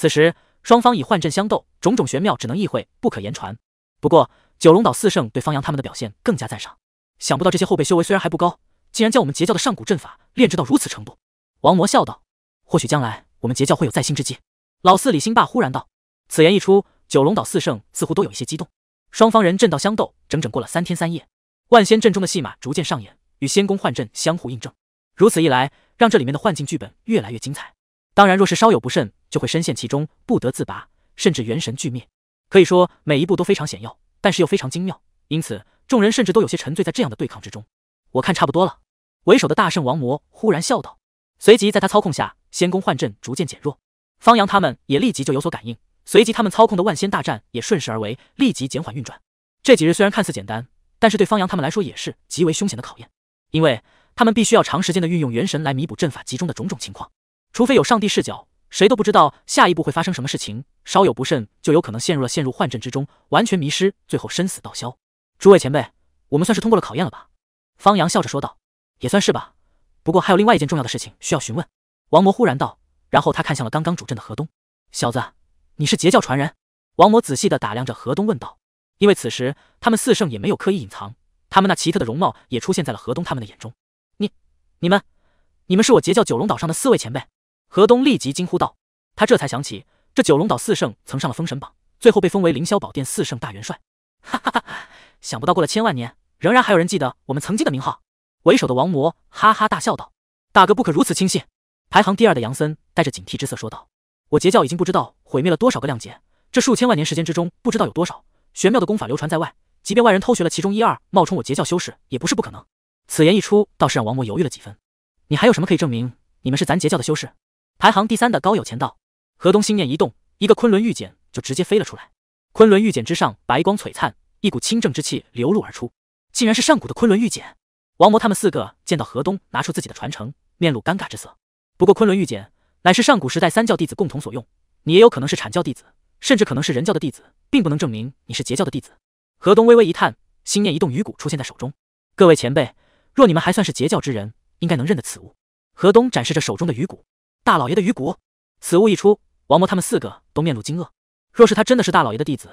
此时，双方以幻阵相斗，种种玄妙只能意会，不可言传。不过，九龙岛四圣对方阳他们的表现更加赞赏。想不到这些后辈修为虽然还不高，竟然将我们截教的上古阵法炼制到如此程度。王魔笑道：“或许将来我们截教会有再兴之机。”老四李兴霸忽然道：“此言一出，九龙岛四圣似乎都有一些激动。”双方人阵道相斗，整整过了三天三夜，万仙阵中的戏码逐渐上演，与仙宫幻阵相互印证。如此一来，让这里面的幻境剧本越来越精彩。当然，若是稍有不慎，就会深陷其中不得自拔，甚至元神俱灭。可以说每一步都非常险要，但是又非常精妙。因此，众人甚至都有些沉醉在这样的对抗之中。我看差不多了。为首的大圣王魔忽然笑道，随即在他操控下，仙宫幻阵逐渐减弱。方阳他们也立即就有所感应，随即他们操控的万仙大战也顺势而为，立即减缓运转。这几日虽然看似简单，但是对方阳他们来说也是极为凶险的考验，因为他们必须要长时间的运用元神来弥补阵法集中的种种情况，除非有上帝视角。谁都不知道下一步会发生什么事情，稍有不慎就有可能陷入了陷入幻阵之中，完全迷失，最后生死道消。诸位前辈，我们算是通过了考验了吧？方洋笑着说道，也算是吧。不过还有另外一件重要的事情需要询问。王魔忽然道，然后他看向了刚刚主阵的河东小子，你是截教传人？王魔仔细的打量着河东问道，因为此时他们四圣也没有刻意隐藏，他们那奇特的容貌也出现在了河东他们的眼中。你、你们、你们是我截教九龙岛上的四位前辈。河东立即惊呼道：“他这才想起，这九龙岛四圣曾上了封神榜，最后被封为凌霄宝殿四圣大元帅。哈哈哈，想不到过了千万年，仍然还有人记得我们曾经的名号。”为首的王魔哈哈大笑道：“大哥不可如此轻信。”排行第二的杨森带着警惕之色说道：“我截教已经不知道毁灭了多少个量劫，这数千万年时间之中，不知道有多少玄妙的功法流传在外，即便外人偷学了其中一二，冒充我截教修士也不是不可能。”此言一出，倒是让王魔犹豫了几分。“你还有什么可以证明你们是咱截教的修士？”排行第三的高有钱道，河东心念一动，一个昆仑玉简就直接飞了出来。昆仑玉简之上白光璀璨，一股清正之气流露而出，竟然是上古的昆仑玉简。王魔他们四个见到河东拿出自己的传承，面露尴尬之色。不过昆仑玉简乃是上古时代三教弟子共同所用，你也有可能是阐教弟子，甚至可能是人教的弟子，并不能证明你是截教的弟子。河东微微一叹，心念一动，鱼骨出现在手中。各位前辈，若你们还算是截教之人，应该能认得此物。河东展示着手中的鱼骨。大老爷的鱼骨，此物一出，王魔他们四个都面露惊愕。若是他真的是大老爷的弟子，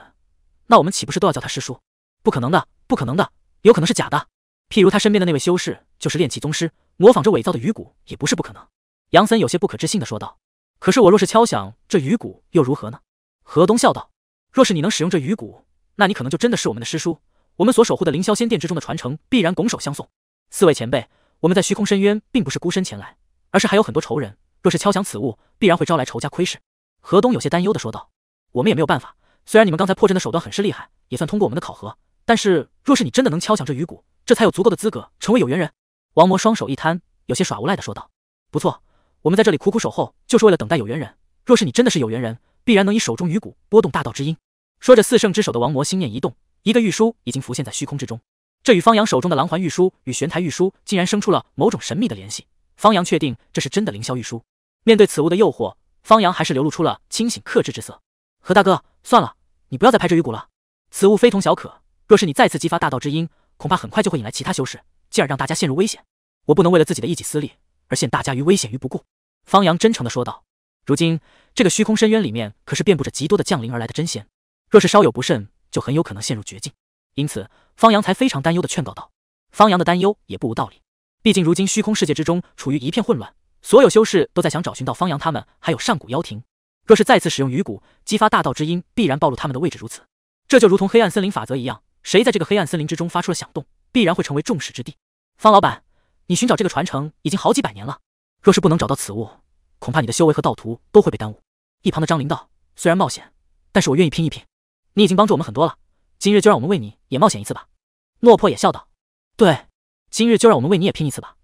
那我们岂不是都要叫他师叔？不可能的，不可能的，有可能是假的。譬如他身边的那位修士就是炼器宗师，模仿着伪造的鱼骨也不是不可能。杨森有些不可置信的说道：“可是我若是敲响这鱼骨又如何呢？”河东笑道：“若是你能使用这鱼骨，那你可能就真的是我们的师叔。我们所守护的凌霄仙殿之中的传承必然拱手相送。四位前辈，我们在虚空深渊并不是孤身前来，而是还有很多仇人。”若是敲响此物，必然会招来仇家窥视。河东有些担忧的说道：“我们也没有办法，虽然你们刚才破阵的手段很是厉害，也算通过我们的考核，但是若是你真的能敲响这鱼骨，这才有足够的资格成为有缘人。”王魔双手一摊，有些耍无赖的说道：“不错，我们在这里苦苦守候，就是为了等待有缘人。若是你真的是有缘人，必然能以手中鱼骨拨动大道之音。”说着，四圣之首的王魔心念一动，一个玉书已经浮现在虚空之中。这与方洋手中的狼环玉书与玄台玉书，竟然生出了某种神秘的联系。方阳确定这是真的凌霄玉书，面对此物的诱惑，方阳还是流露出了清醒克制之色。何大哥，算了，你不要再拍这玉骨了，此物非同小可，若是你再次激发大道之音，恐怕很快就会引来其他修士，进而让大家陷入危险。我不能为了自己的一己私利而陷大家于危险于不顾。方阳真诚的说道。如今这个虚空深渊里面可是遍布着极多的降临而来的真仙，若是稍有不慎，就很有可能陷入绝境。因此，方阳才非常担忧的劝告道。方阳的担忧也不无道理。毕竟如今虚空世界之中处于一片混乱，所有修士都在想找寻到方阳他们，还有上古妖庭。若是再次使用鱼骨激发大道之音，必然暴露他们的位置。如此，这就如同黑暗森林法则一样，谁在这个黑暗森林之中发出了响动，必然会成为众矢之的。方老板，你寻找这个传承已经好几百年了，若是不能找到此物，恐怕你的修为和道途都会被耽误。一旁的张林道：“虽然冒险，但是我愿意拼一拼。”你已经帮助我们很多了，今日就让我们为你也冒险一次吧。”落魄也笑道：“对。”今日就让我们为你也拼一次吧，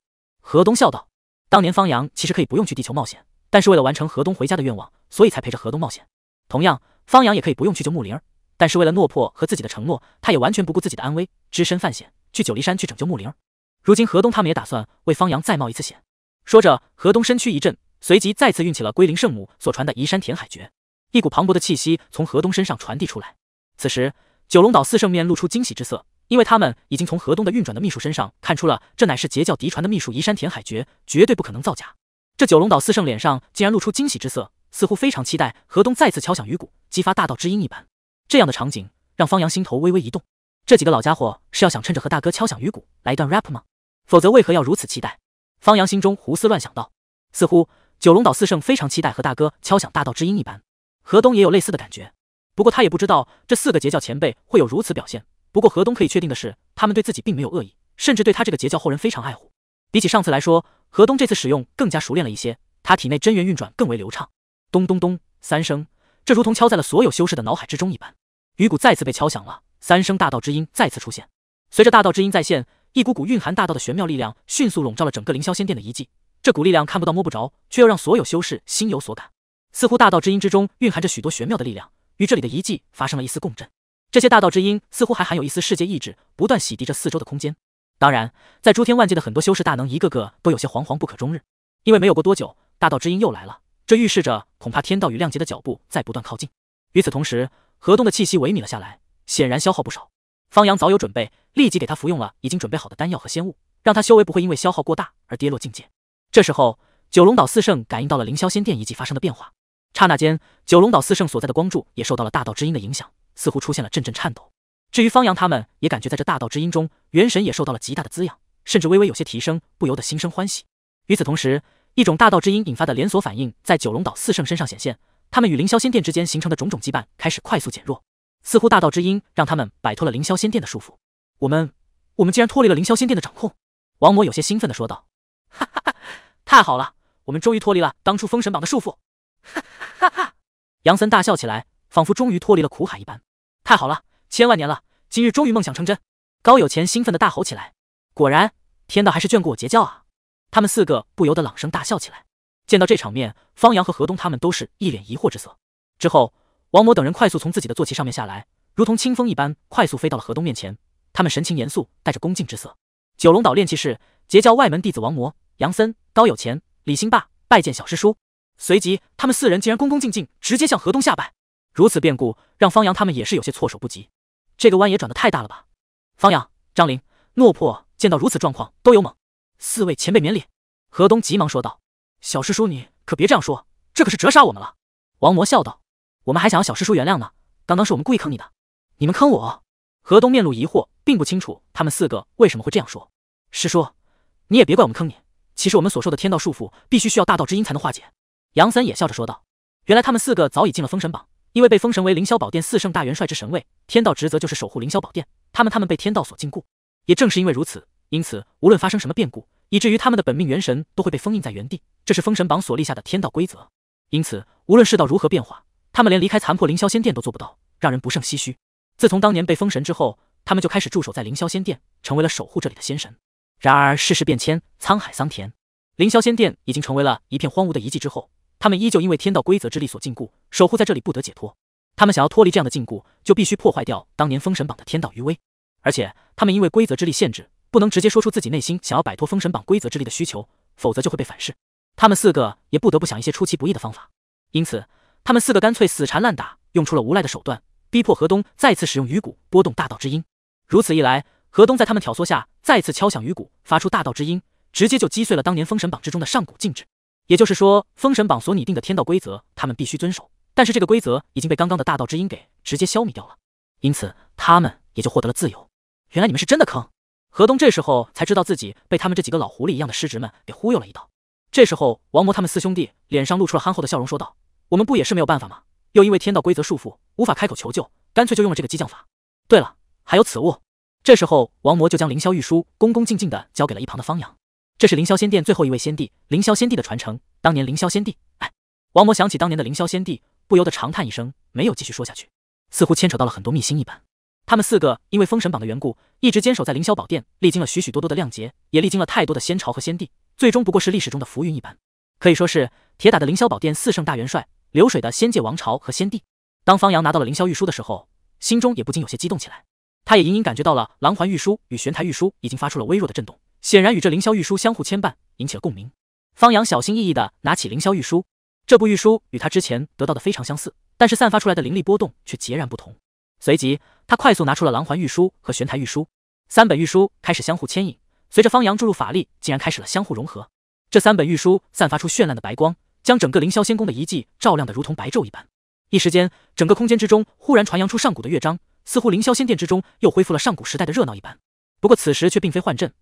河东笑道。当年方阳其实可以不用去地球冒险，但是为了完成河东回家的愿望，所以才陪着河东冒险。同样，方阳也可以不用去救木灵儿，但是为了诺破和自己的承诺，他也完全不顾自己的安危，只身犯险去九黎山去拯救木灵儿。如今河东他们也打算为方阳再冒一次险。说着，河东身躯一震，随即再次运起了归灵圣母所传的移山填海诀，一股磅礴的气息从河东身上传递出来。此时，九龙岛四圣面露出惊喜之色。因为他们已经从河东的运转的秘书身上看出了，这乃是截教嫡传的秘书移山填海诀，绝对不可能造假。这九龙岛四圣脸上竟然露出惊喜之色，似乎非常期待河东再次敲响鱼鼓，激发大道之音一般。这样的场景让方阳心头微微一动。这几个老家伙是要想趁着和大哥敲响鱼鼓来一段 rap 吗？否则为何要如此期待？方阳心中胡思乱想道。似乎九龙岛四圣非常期待和大哥敲响大道之音一般，河东也有类似的感觉。不过他也不知道这四个截教前辈会有如此表现。不过河东可以确定的是，他们对自己并没有恶意，甚至对他这个截教后人非常爱护。比起上次来说，河东这次使用更加熟练了一些，他体内真元运转更为流畅。咚咚咚，三声，这如同敲在了所有修士的脑海之中一般，鱼鼓再次被敲响了，三声大道之音再次出现。随着大道之音再现，一股股蕴含大道的玄妙力量迅速笼罩了整个凌霄仙殿的遗迹。这股力量看不到摸不着，却又让所有修士心有所感，似乎大道之音之中蕴含着许多玄妙的力量，与这里的遗迹发生了一丝共振。这些大道之音似乎还含有一丝世界意志，不断洗涤着四周的空间。当然，在诸天万界的很多修士大能，一个个都有些惶惶不可终日，因为没有过多久，大道之音又来了，这预示着恐怕天道与亮劫的脚步在不断靠近。与此同时，河东的气息萎靡了下来，显然消耗不少。方阳早有准备，立即给他服用了已经准备好的丹药和仙物，让他修为不会因为消耗过大而跌落境界。这时候，九龙岛四圣感应到了凌霄仙殿遗迹发生的变化，刹那间，九龙岛四圣所在的光柱也受到了大道之音的影响。似乎出现了阵阵颤抖。至于方阳他们，也感觉在这大道之音中，元神也受到了极大的滋养，甚至微微有些提升，不由得心生欢喜。与此同时，一种大道之音引发的连锁反应在九龙岛四圣身上显现，他们与凌霄仙殿之间形成的种种羁绊开始快速减弱，似乎大道之音让他们摆脱了凌霄仙殿的束缚。我们，我们竟然脱离了凌霄仙殿的掌控！王魔有些兴奋的说道：“哈哈哈，太好了，我们终于脱离了当初封神榜的束缚！”哈哈哈！杨森大笑起来。仿佛终于脱离了苦海一般，太好了，千万年了，今日终于梦想成真！高有钱兴奋地大吼起来。果然，天道还是眷顾我截教啊！他们四个不由得朗声大笑起来。见到这场面，方洋和河东他们都是一脸疑惑之色。之后，王魔等人快速从自己的坐骑上面下来，如同清风一般快速飞到了河东面前。他们神情严肃，带着恭敬之色。九龙岛炼气士、截教外门弟子王魔、杨森、高有钱、李兴霸拜见小师叔。随即，他们四人竟然恭恭敬敬，直接向河东下拜。如此变故，让方阳他们也是有些措手不及。这个弯也转的太大了吧？方阳、张灵、诺珀见到如此状况都有懵。四位前辈免礼，河东急忙说道：“小师叔，你可别这样说，这可是折杀我们了。”王魔笑道：“我们还想要小师叔原谅呢，刚刚是我们故意坑你的。”你们坑我？河东面露疑惑，并不清楚他们四个为什么会这样说。师叔，你也别怪我们坑你，其实我们所受的天道束缚，必须需要大道之音才能化解。杨森也笑着说道：“原来他们四个早已进了封神榜。”因为被封神为凌霄宝殿四圣大元帅之神位，天道职责就是守护凌霄宝殿。他们，他们被天道所禁锢，也正是因为如此，因此无论发生什么变故，以至于他们的本命元神都会被封印在原地。这是封神榜所立下的天道规则。因此，无论世道如何变化，他们连离开残破凌霄仙殿都做不到，让人不胜唏嘘。自从当年被封神之后，他们就开始驻守在凌霄仙殿，成为了守护这里的仙神。然而世事变迁，沧海桑田，凌霄仙殿已经成为了一片荒芜的遗迹之后。他们依旧因为天道规则之力所禁锢，守护在这里不得解脱。他们想要脱离这样的禁锢，就必须破坏掉当年封神榜的天道余威。而且，他们因为规则之力限制，不能直接说出自己内心想要摆脱封神榜规则之力的需求，否则就会被反噬。他们四个也不得不想一些出其不意的方法。因此，他们四个干脆死缠烂打，用出了无赖的手段，逼迫河东再次使用鱼骨波动大道之音。如此一来，河东在他们挑唆下，再次敲响鱼骨，发出大道之音，直接就击碎了当年封神榜之中的上古禁制。也就是说，封神榜所拟定的天道规则，他们必须遵守。但是这个规则已经被刚刚的大道之音给直接消灭掉了，因此他们也就获得了自由。原来你们是真的坑！何东这时候才知道自己被他们这几个老狐狸一样的师侄们给忽悠了一道。这时候，王魔他们四兄弟脸上露出了憨厚的笑容，说道：“我们不也是没有办法吗？又因为天道规则束缚，无法开口求救，干脆就用了这个激将法。对了，还有此物。”这时候，王魔就将凌霄玉书恭恭敬敬地交给了一旁的方阳。这是凌霄仙殿最后一位仙帝凌霄仙帝的传承。当年凌霄仙帝，哎，王魔想起当年的凌霄仙帝，不由得长叹一声，没有继续说下去，似乎牵扯到了很多秘辛一般。他们四个因为封神榜的缘故，一直坚守在凌霄宝殿，历经了许许多多的亮劫，也历经了太多的仙朝和仙帝，最终不过是历史中的浮云一般，可以说是铁打的凌霄宝殿四圣大元帅，流水的仙界王朝和仙帝。当方阳拿到了凌霄玉书的时候，心中也不禁有些激动起来，他也隐隐感觉到了琅环玉书与玄台玉书已经发出了微弱的震动。显然与这凌霄玉书相互牵绊，引起了共鸣。方阳小心翼翼的拿起凌霄玉书，这部玉书与他之前得到的非常相似，但是散发出来的灵力波动却截然不同。随即，他快速拿出了狼环玉书和玄台玉书，三本玉书开始相互牵引。随着方阳注入法力，竟然开始了相互融合。这三本玉书散发出绚烂的白光，将整个凌霄仙宫的遗迹照亮的如同白昼一般。一时间，整个空间之中忽然传扬出上古的乐章，似乎凌霄仙殿之中又恢复了上古时代的热闹一般。不过此时却并非幻阵。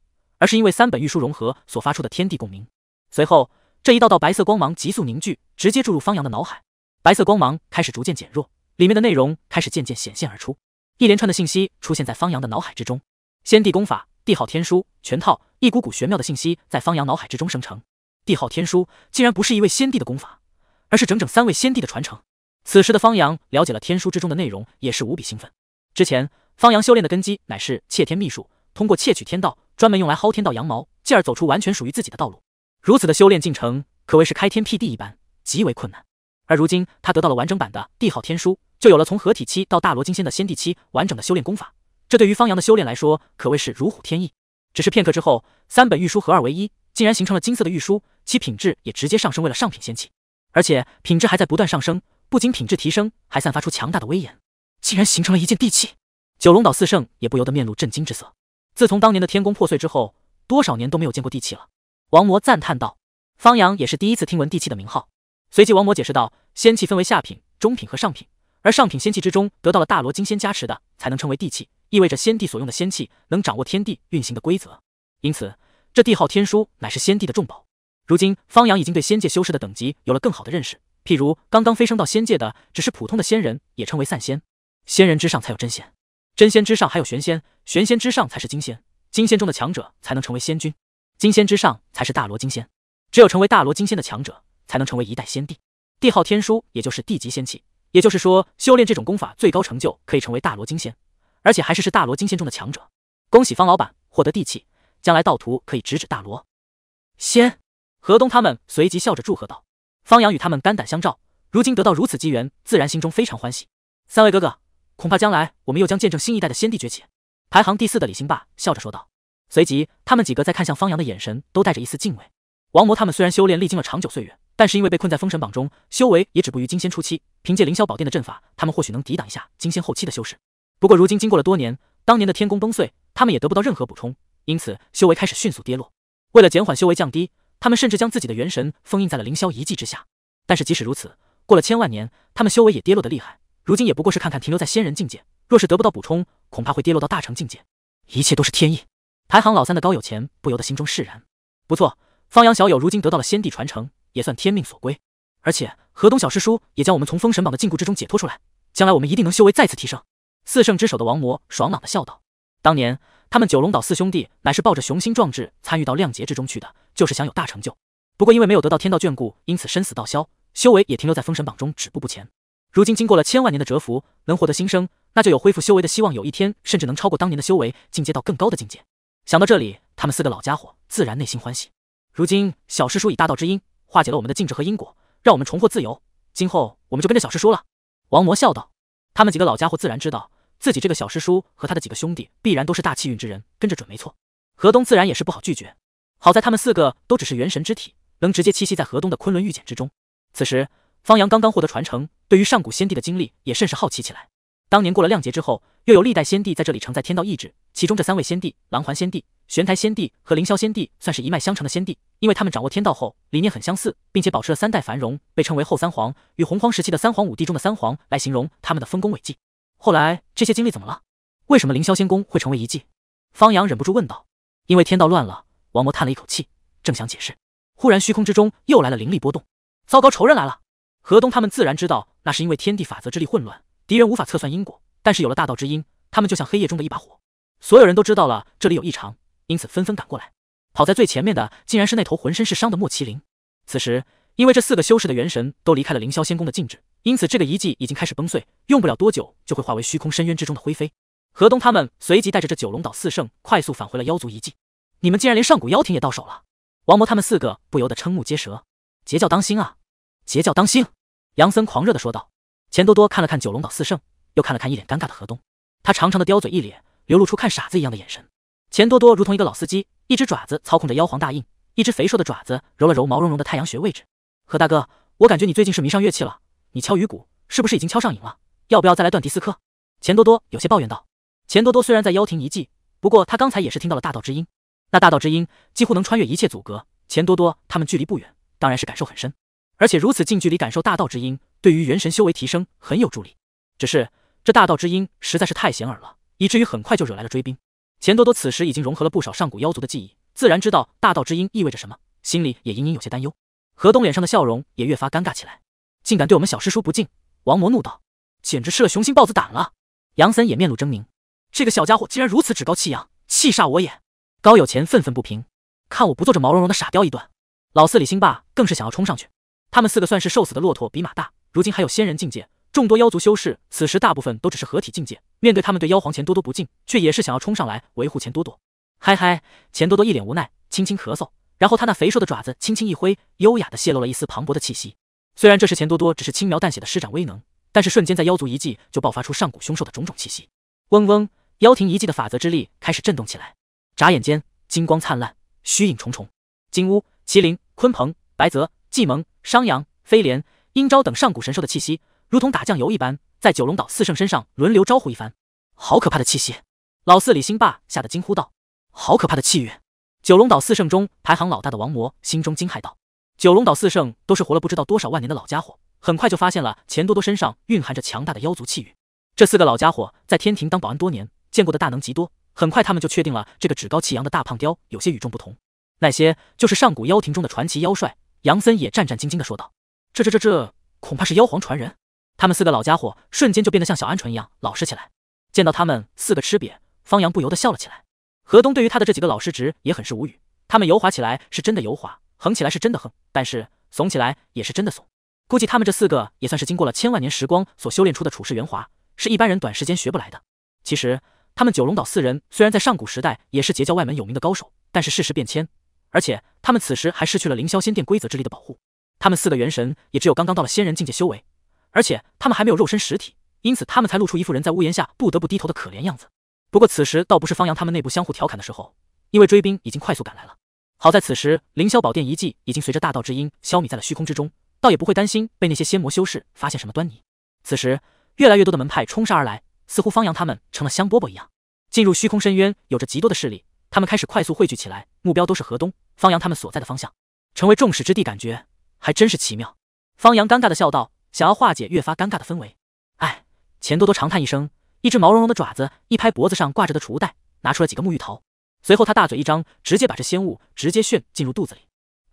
而是因为三本玉书融合所发出的天地共鸣。随后，这一道道白色光芒急速凝聚，直接注入方阳的脑海。白色光芒开始逐渐减弱，里面的内容开始渐渐显现而出。一连串的信息出现在方阳的脑海之中。先帝功法《帝号天书》全套，一股股玄妙的信息在方阳脑海之中生成。《帝号天书》竟然不是一位先帝的功法，而是整整三位先帝的传承。此时的方阳了解了天书之中的内容，也是无比兴奋。之前方阳修炼的根基乃是窃天秘术，通过窃取天道。专门用来薅天道羊毛，进而走出完全属于自己的道路。如此的修炼进程可谓是开天辟地一般，极为困难。而如今他得到了完整版的帝号天书，就有了从合体期到大罗金仙的先帝期完整的修炼功法。这对于方阳的修炼来说可谓是如虎添翼。只是片刻之后，三本玉书合二为一，竟然形成了金色的玉书，其品质也直接上升为了上品仙器，而且品质还在不断上升。不仅品质提升，还散发出强大的威严，竟然形成了一件地器。九龙岛四圣也不由得面露震惊之色。自从当年的天宫破碎之后，多少年都没有见过地气了。王魔赞叹道。方阳也是第一次听闻地气的名号，随即王魔解释道：仙气分为下品、中品和上品，而上品仙气之中得到了大罗金仙加持的，才能称为地气，意味着先帝所用的仙气能掌握天地运行的规则。因此，这帝号天书乃是先帝的重宝。如今，方阳已经对仙界修士的等级有了更好的认识，譬如刚刚飞升到仙界的只是普通的仙人，也称为散仙，仙人之上才有真仙。真仙之上还有玄仙，玄仙之上才是金仙，金仙中的强者才能成为仙君，金仙之上才是大罗金仙，只有成为大罗金仙的强者才能成为一代仙帝。帝号天书也就是帝级仙器，也就是说修炼这种功法最高成就可以成为大罗金仙，而且还是是大罗金仙中的强者。恭喜方老板获得地器，将来道途可以直指大罗仙。河东他们随即笑着祝贺道，方阳与他们肝胆相照，如今得到如此机缘，自然心中非常欢喜。三位哥哥。恐怕将来我们又将见证新一代的先帝崛起。排行第四的李兴霸笑着说道，随即他们几个在看向方洋的眼神都带着一丝敬畏。王魔他们虽然修炼历经了长久岁月，但是因为被困在封神榜中，修为也止步于金仙初期。凭借凌霄宝殿的阵法，他们或许能抵挡一下金仙后期的修士。不过如今经过了多年，当年的天宫崩碎，他们也得不到任何补充，因此修为开始迅速跌落。为了减缓修为降低，他们甚至将自己的元神封印在了凌霄遗迹之下。但是即使如此，过了千万年，他们修为也跌落的厉害。如今也不过是看看，停留在仙人境界，若是得不到补充，恐怕会跌落到大成境界。一切都是天意。排行老三的高有钱不由得心中释然。不错，方阳小友如今得到了先帝传承，也算天命所归。而且河东小师叔也将我们从封神榜的禁锢之中解脱出来，将来我们一定能修为再次提升。四圣之首的王魔爽朗的笑道：“当年他们九龙岛四兄弟乃是抱着雄心壮志参与到量劫之中去的，就是想有大成就。不过因为没有得到天道眷顾，因此生死道消，修为也停留在封神榜中止步不前。”如今经过了千万年的蛰伏，能获得新生，那就有恢复修为的希望。有一天，甚至能超过当年的修为，进阶到更高的境界。想到这里，他们四个老家伙自然内心欢喜。如今小师叔以大道之音化解了我们的禁制和因果，让我们重获自由。今后我们就跟着小师叔了。王魔笑道：“他们几个老家伙自然知道，自己这个小师叔和他的几个兄弟必然都是大气运之人，跟着准没错。”河东自然也是不好拒绝。好在他们四个都只是元神之体，能直接栖息在河东的昆仑玉简之中。此时。方阳刚刚获得传承，对于上古先帝的经历也甚是好奇起来。当年过了量劫之后，又有历代先帝在这里承载天道意志，其中这三位先帝——狼环先帝、玄台先帝和凌霄先帝，算是一脉相承的先帝，因为他们掌握天道后理念很相似，并且保持了三代繁荣，被称为后三皇，与洪荒时期的三皇五帝中的三皇来形容他们的丰功伟绩。后来这些经历怎么了？为什么凌霄仙宫会成为遗迹？方阳忍不住问道。因为天道乱了，王魔叹了一口气，正想解释，忽然虚空之中又来了灵力波动，糟糕，仇人来了！河东他们自然知道，那是因为天地法则之力混乱，敌人无法测算因果。但是有了大道之音，他们就像黑夜中的一把火。所有人都知道了这里有异常，因此纷纷赶过来。跑在最前面的，竟然是那头浑身是伤的莫麒麟。此时，因为这四个修士的元神都离开了凌霄仙宫的禁制，因此这个遗迹已经开始崩碎，用不了多久就会化为虚空深渊之中的灰飞。河东他们随即带着这九龙岛四圣快速返回了妖族遗迹。你们竟然连上古妖庭也到手了！王魔他们四个不由得瞠目结舌。截教，当心啊！截教当心！杨森狂热地说道。钱多多看了看九龙岛四圣，又看了看一脸尴尬的河东，他长长的刁嘴一咧，流露出看傻子一样的眼神。钱多多如同一个老司机，一只爪子操控着妖皇大印，一只肥硕的爪子揉了揉毛茸茸的太阳穴位置。何大哥，我感觉你最近是迷上乐器了，你敲鱼鼓是不是已经敲上瘾了？要不要再来段迪斯科？钱多多有些抱怨道。钱多多虽然在妖庭遗迹，不过他刚才也是听到了大道之音，那大道之音几乎能穿越一切阻隔，钱多多他们距离不远，当然是感受很深。而且如此近距离感受大道之音，对于元神修为提升很有助力。只是这大道之音实在是太显耳了，以至于很快就惹来了追兵。钱多多此时已经融合了不少上古妖族的记忆，自然知道大道之音意味着什么，心里也隐隐有些担忧。何东脸上的笑容也越发尴尬起来。竟敢对我们小师叔不敬！王魔怒道：“简直吃了雄心豹子胆了！”杨森也面露狰狞：“这个小家伙竟然如此趾高气扬，气煞我也！”高有钱愤愤不平：“看我不做这毛茸茸的傻雕一顿！”老四李兴霸更是想要冲上去。他们四个算是瘦死的骆驼比马大，如今还有仙人境界。众多妖族修士此时大部分都只是合体境界，面对他们对妖皇钱多多不敬，却也是想要冲上来维护钱多多。嗨嗨，钱多多一脸无奈，轻轻咳嗽，然后他那肥硕的爪子轻轻一挥，优雅的泄露了一丝磅礴的气息。虽然这时钱多多只是轻描淡写的施展威能，但是瞬间在妖族遗迹就爆发出上古凶兽的种种气息。嗡嗡，妖庭遗迹的法则之力开始震动起来，眨眼间金光灿烂，虚影重重。金乌、麒麟、鲲鹏、白泽。计蒙、商阳、飞廉、英昭等上古神兽的气息，如同打酱油一般，在九龙岛四圣身上轮流招呼一番。好可怕的气息！老四李兴霸吓得惊呼道：“好可怕的气运！”九龙岛四圣中排行老大的王魔心中惊骇道：“九龙岛四圣都是活了不知道多少万年的老家伙，很快就发现了钱多多身上蕴含着强大的妖族气运。这四个老家伙在天庭当保安多年，见过的大能极多，很快他们就确定了这个趾高气扬的大胖雕有些与众不同。那些就是上古妖庭中的传奇妖帅。”杨森也战战兢兢地说道：“这、这、这、这，恐怕是妖皇传人。”他们四个老家伙瞬间就变得像小鹌鹑一样老实起来。见到他们四个吃瘪，方洋不由得笑了起来。河东对于他的这几个老师侄也很是无语。他们油滑起来是真的油滑，横起来是真的横，但是怂起来也是真的怂。估计他们这四个也算是经过了千万年时光所修炼出的处世圆滑，是一般人短时间学不来的。其实他们九龙岛四人虽然在上古时代也是截教外门有名的高手，但是事实变迁。而且他们此时还失去了凌霄仙殿规则之力的保护，他们四个元神也只有刚刚到了仙人境界修为，而且他们还没有肉身实体，因此他们才露出一副人在屋檐下不得不低头的可怜样子。不过此时倒不是方阳他们内部相互调侃的时候，因为追兵已经快速赶来了。好在此时凌霄宝殿遗迹已经随着大道之音消弭在了虚空之中，倒也不会担心被那些仙魔修士发现什么端倪。此时越来越多的门派冲杀而来，似乎方阳他们成了香饽饽一样。进入虚空深渊有着极多的势力。他们开始快速汇聚起来，目标都是河东方阳他们所在的方向，成为众矢之的，感觉还真是奇妙。方阳尴尬的笑道：“想要化解越发尴尬的氛围。”哎，钱多多长叹一声，一只毛茸茸的爪子一拍脖子上挂着的储物袋，拿出了几个沐浴桃。随后他大嘴一张，直接把这仙物直接炫进入肚子里。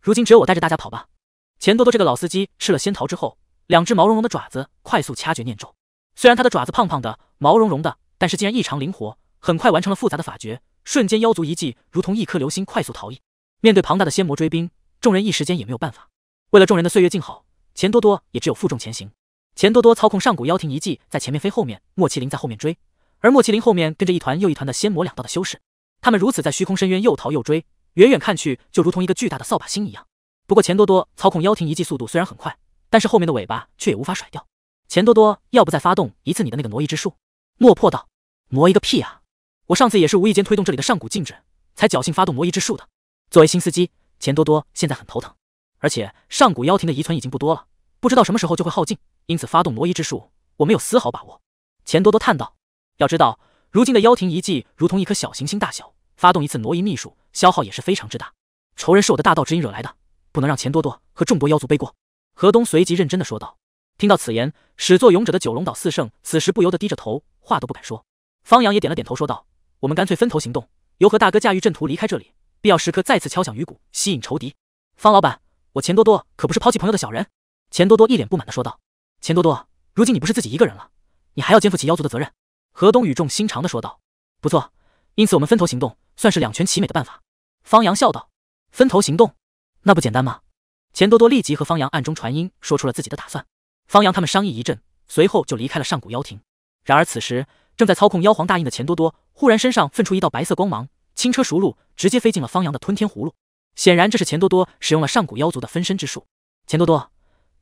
如今只有我带着大家跑吧。钱多多这个老司机吃了仙桃之后，两只毛茸茸的爪子快速掐诀念咒，虽然他的爪子胖胖的、毛茸茸的，但是竟然异常灵活，很快完成了复杂的法诀。瞬间，妖族遗迹如同一颗流星快速逃逸。面对庞大的仙魔追兵，众人一时间也没有办法。为了众人的岁月静好，钱多多也只有负重前行。钱多多操控上古妖庭遗迹在前面飞，后面莫麒麟在后面追，而莫麒麟后面跟着一团又一团的仙魔两道的修士。他们如此在虚空深渊又逃又追，远远看去就如同一个巨大的扫把星一样。不过钱多多操控妖庭遗迹速度虽然很快，但是后面的尾巴却也无法甩掉。钱多多，要不再发动一次你的那个挪移之术？莫破道，挪一个屁啊！我上次也是无意间推动这里的上古禁制，才侥幸发动挪移之术的。作为新司机，钱多多现在很头疼，而且上古妖庭的遗存已经不多了，不知道什么时候就会耗尽，因此发动挪移之术，我没有丝毫把握。钱多多叹道：“要知道，如今的妖庭遗迹如同一颗小行星大小，发动一次挪移秘术，消耗也是非常之大。仇人是我的大道之音惹来的，不能让钱多多和众多妖族背锅。”何东随即认真的说道。听到此言，始作俑者的九龙岛四圣此时不由得低着头，话都不敢说。方洋也点了点头说道。我们干脆分头行动，由何大哥驾驭阵图离开这里，必要时刻再次敲响鱼鼓，吸引仇敌。方老板，我钱多多可不是抛弃朋友的小人。钱多多一脸不满的说道。钱多多，如今你不是自己一个人了，你还要肩负起妖族的责任。何东语重心长的说道。不错，因此我们分头行动，算是两全其美的办法。方阳笑道。分头行动，那不简单吗？钱多多立即和方阳暗中传音，说出了自己的打算。方阳他们商议一阵，随后就离开了上古妖庭。然而此时。正在操控妖皇大印的钱多多忽然身上分出一道白色光芒，轻车熟路，直接飞进了方洋的吞天葫芦。显然这是钱多多使用了上古妖族的分身之术。钱多多，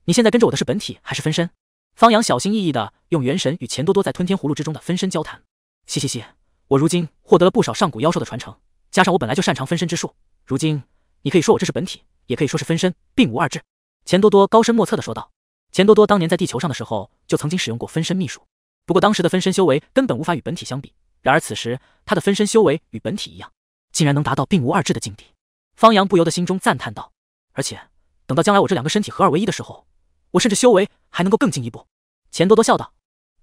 你现在跟着我的是本体还是分身？方洋小心翼翼的用元神与钱多多在吞天葫芦之中的分身交谈。嘻嘻嘻，我如今获得了不少上古妖兽的传承，加上我本来就擅长分身之术，如今你可以说我这是本体，也可以说是分身，并无二致。钱多多高深莫测的说道。钱多多当年在地球上的时候，就曾经使用过分身秘术。不过当时的分身修为根本无法与本体相比，然而此时他的分身修为与本体一样，竟然能达到并无二致的境地。方阳不由得心中赞叹道：“而且等到将来我这两个身体合二为一的时候，我甚至修为还能够更进一步。”钱多多笑道：“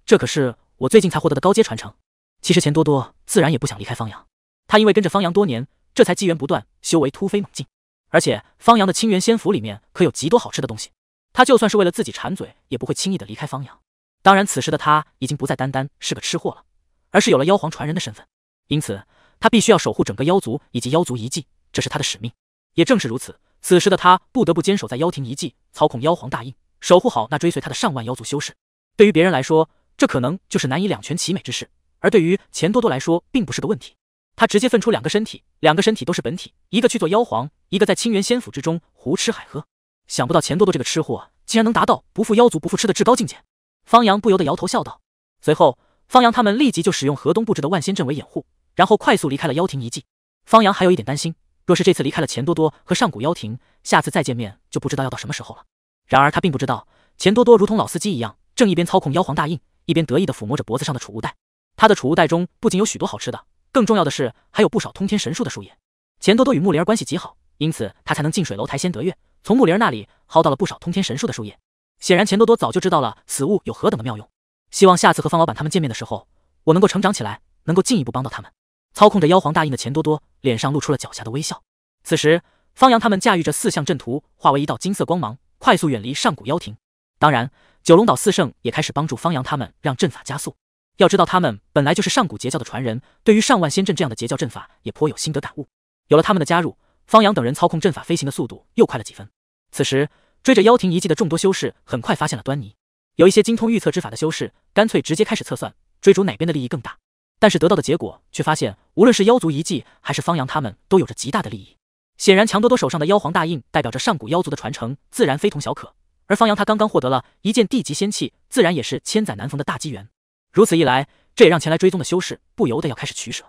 这可是我最近才获得的高阶传承。”其实钱多多自然也不想离开方阳，他因为跟着方阳多年，这才机缘不断，修为突飞猛进。而且方阳的清源仙府里面可有极多好吃的东西，他就算是为了自己馋嘴，也不会轻易的离开方阳。当然，此时的他已经不再单单是个吃货了，而是有了妖皇传人的身份，因此他必须要守护整个妖族以及妖族遗迹，这是他的使命。也正是如此，此时的他不得不坚守在妖庭遗迹，操控妖皇大印，守护好那追随他的上万妖族修士。对于别人来说，这可能就是难以两全其美之事，而对于钱多多来说，并不是个问题。他直接分出两个身体，两个身体都是本体，一个去做妖皇，一个在清源仙府之中胡吃海喝。想不到钱多多这个吃货，竟然能达到不负妖族不负吃的至高境界。方阳不由得摇头笑道，随后方阳他们立即就使用河东布置的万仙阵为掩护，然后快速离开了妖庭遗迹。方阳还有一点担心，若是这次离开了钱多多和上古妖庭，下次再见面就不知道要到什么时候了。然而他并不知道，钱多多如同老司机一样，正一边操控妖皇大印，一边得意地抚摸着脖子上的储物袋。他的储物袋中不仅有许多好吃的，更重要的是还有不少通天神树的树叶。钱多多与木灵儿关系极好，因此他才能近水楼台先得月，从木灵儿那里薅到了不少通天神树的树叶。显然，钱多多早就知道了此物有何等的妙用。希望下次和方老板他们见面的时候，我能够成长起来，能够进一步帮到他们。操控着妖皇大印的钱多多脸上露出了狡黠的微笑。此时，方阳他们驾驭着四象阵图，化为一道金色光芒，快速远离上古妖庭。当然，九龙岛四圣也开始帮助方阳他们让阵法加速。要知道，他们本来就是上古截教的传人，对于上万仙阵这样的截教阵法也颇有心得感悟。有了他们的加入，方阳等人操控阵法飞行的速度又快了几分。此时。追着妖庭遗迹的众多修士很快发现了端倪，有一些精通预测之法的修士干脆直接开始测算，追逐哪边的利益更大。但是得到的结果却发现，无论是妖族遗迹还是方阳他们都有着极大的利益。显然，强多多手上的妖皇大印代表着上古妖族的传承，自然非同小可。而方阳他刚刚获得了一件地级仙器，自然也是千载难逢的大机缘。如此一来，这也让前来追踪的修士不由得要开始取舍。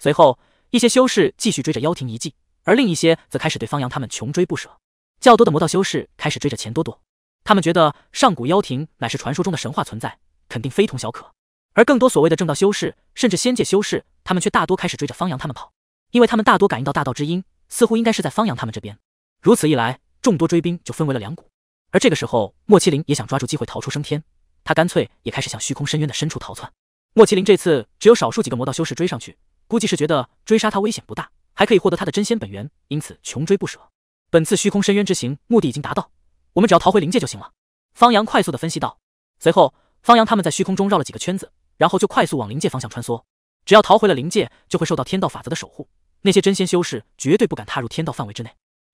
随后，一些修士继续追着妖庭遗迹，而另一些则开始对方阳他们穷追不舍。较多的魔道修士开始追着钱多多，他们觉得上古妖庭乃是传说中的神话存在，肯定非同小可。而更多所谓的正道修士，甚至仙界修士，他们却大多开始追着方阳他们跑，因为他们大多感应到大道之音，似乎应该是在方阳他们这边。如此一来，众多追兵就分为了两股。而这个时候，莫麒麟也想抓住机会逃出升天，他干脆也开始向虚空深渊的深处逃窜。莫麒麟这次只有少数几个魔道修士追上去，估计是觉得追杀他危险不大，还可以获得他的真仙本源，因此穷追不舍。本次虚空深渊之行目的已经达到，我们只要逃回灵界就行了。方阳快速的分析道。随后，方阳他们在虚空中绕了几个圈子，然后就快速往灵界方向穿梭。只要逃回了灵界，就会受到天道法则的守护，那些真仙修士绝对不敢踏入天道范围之内。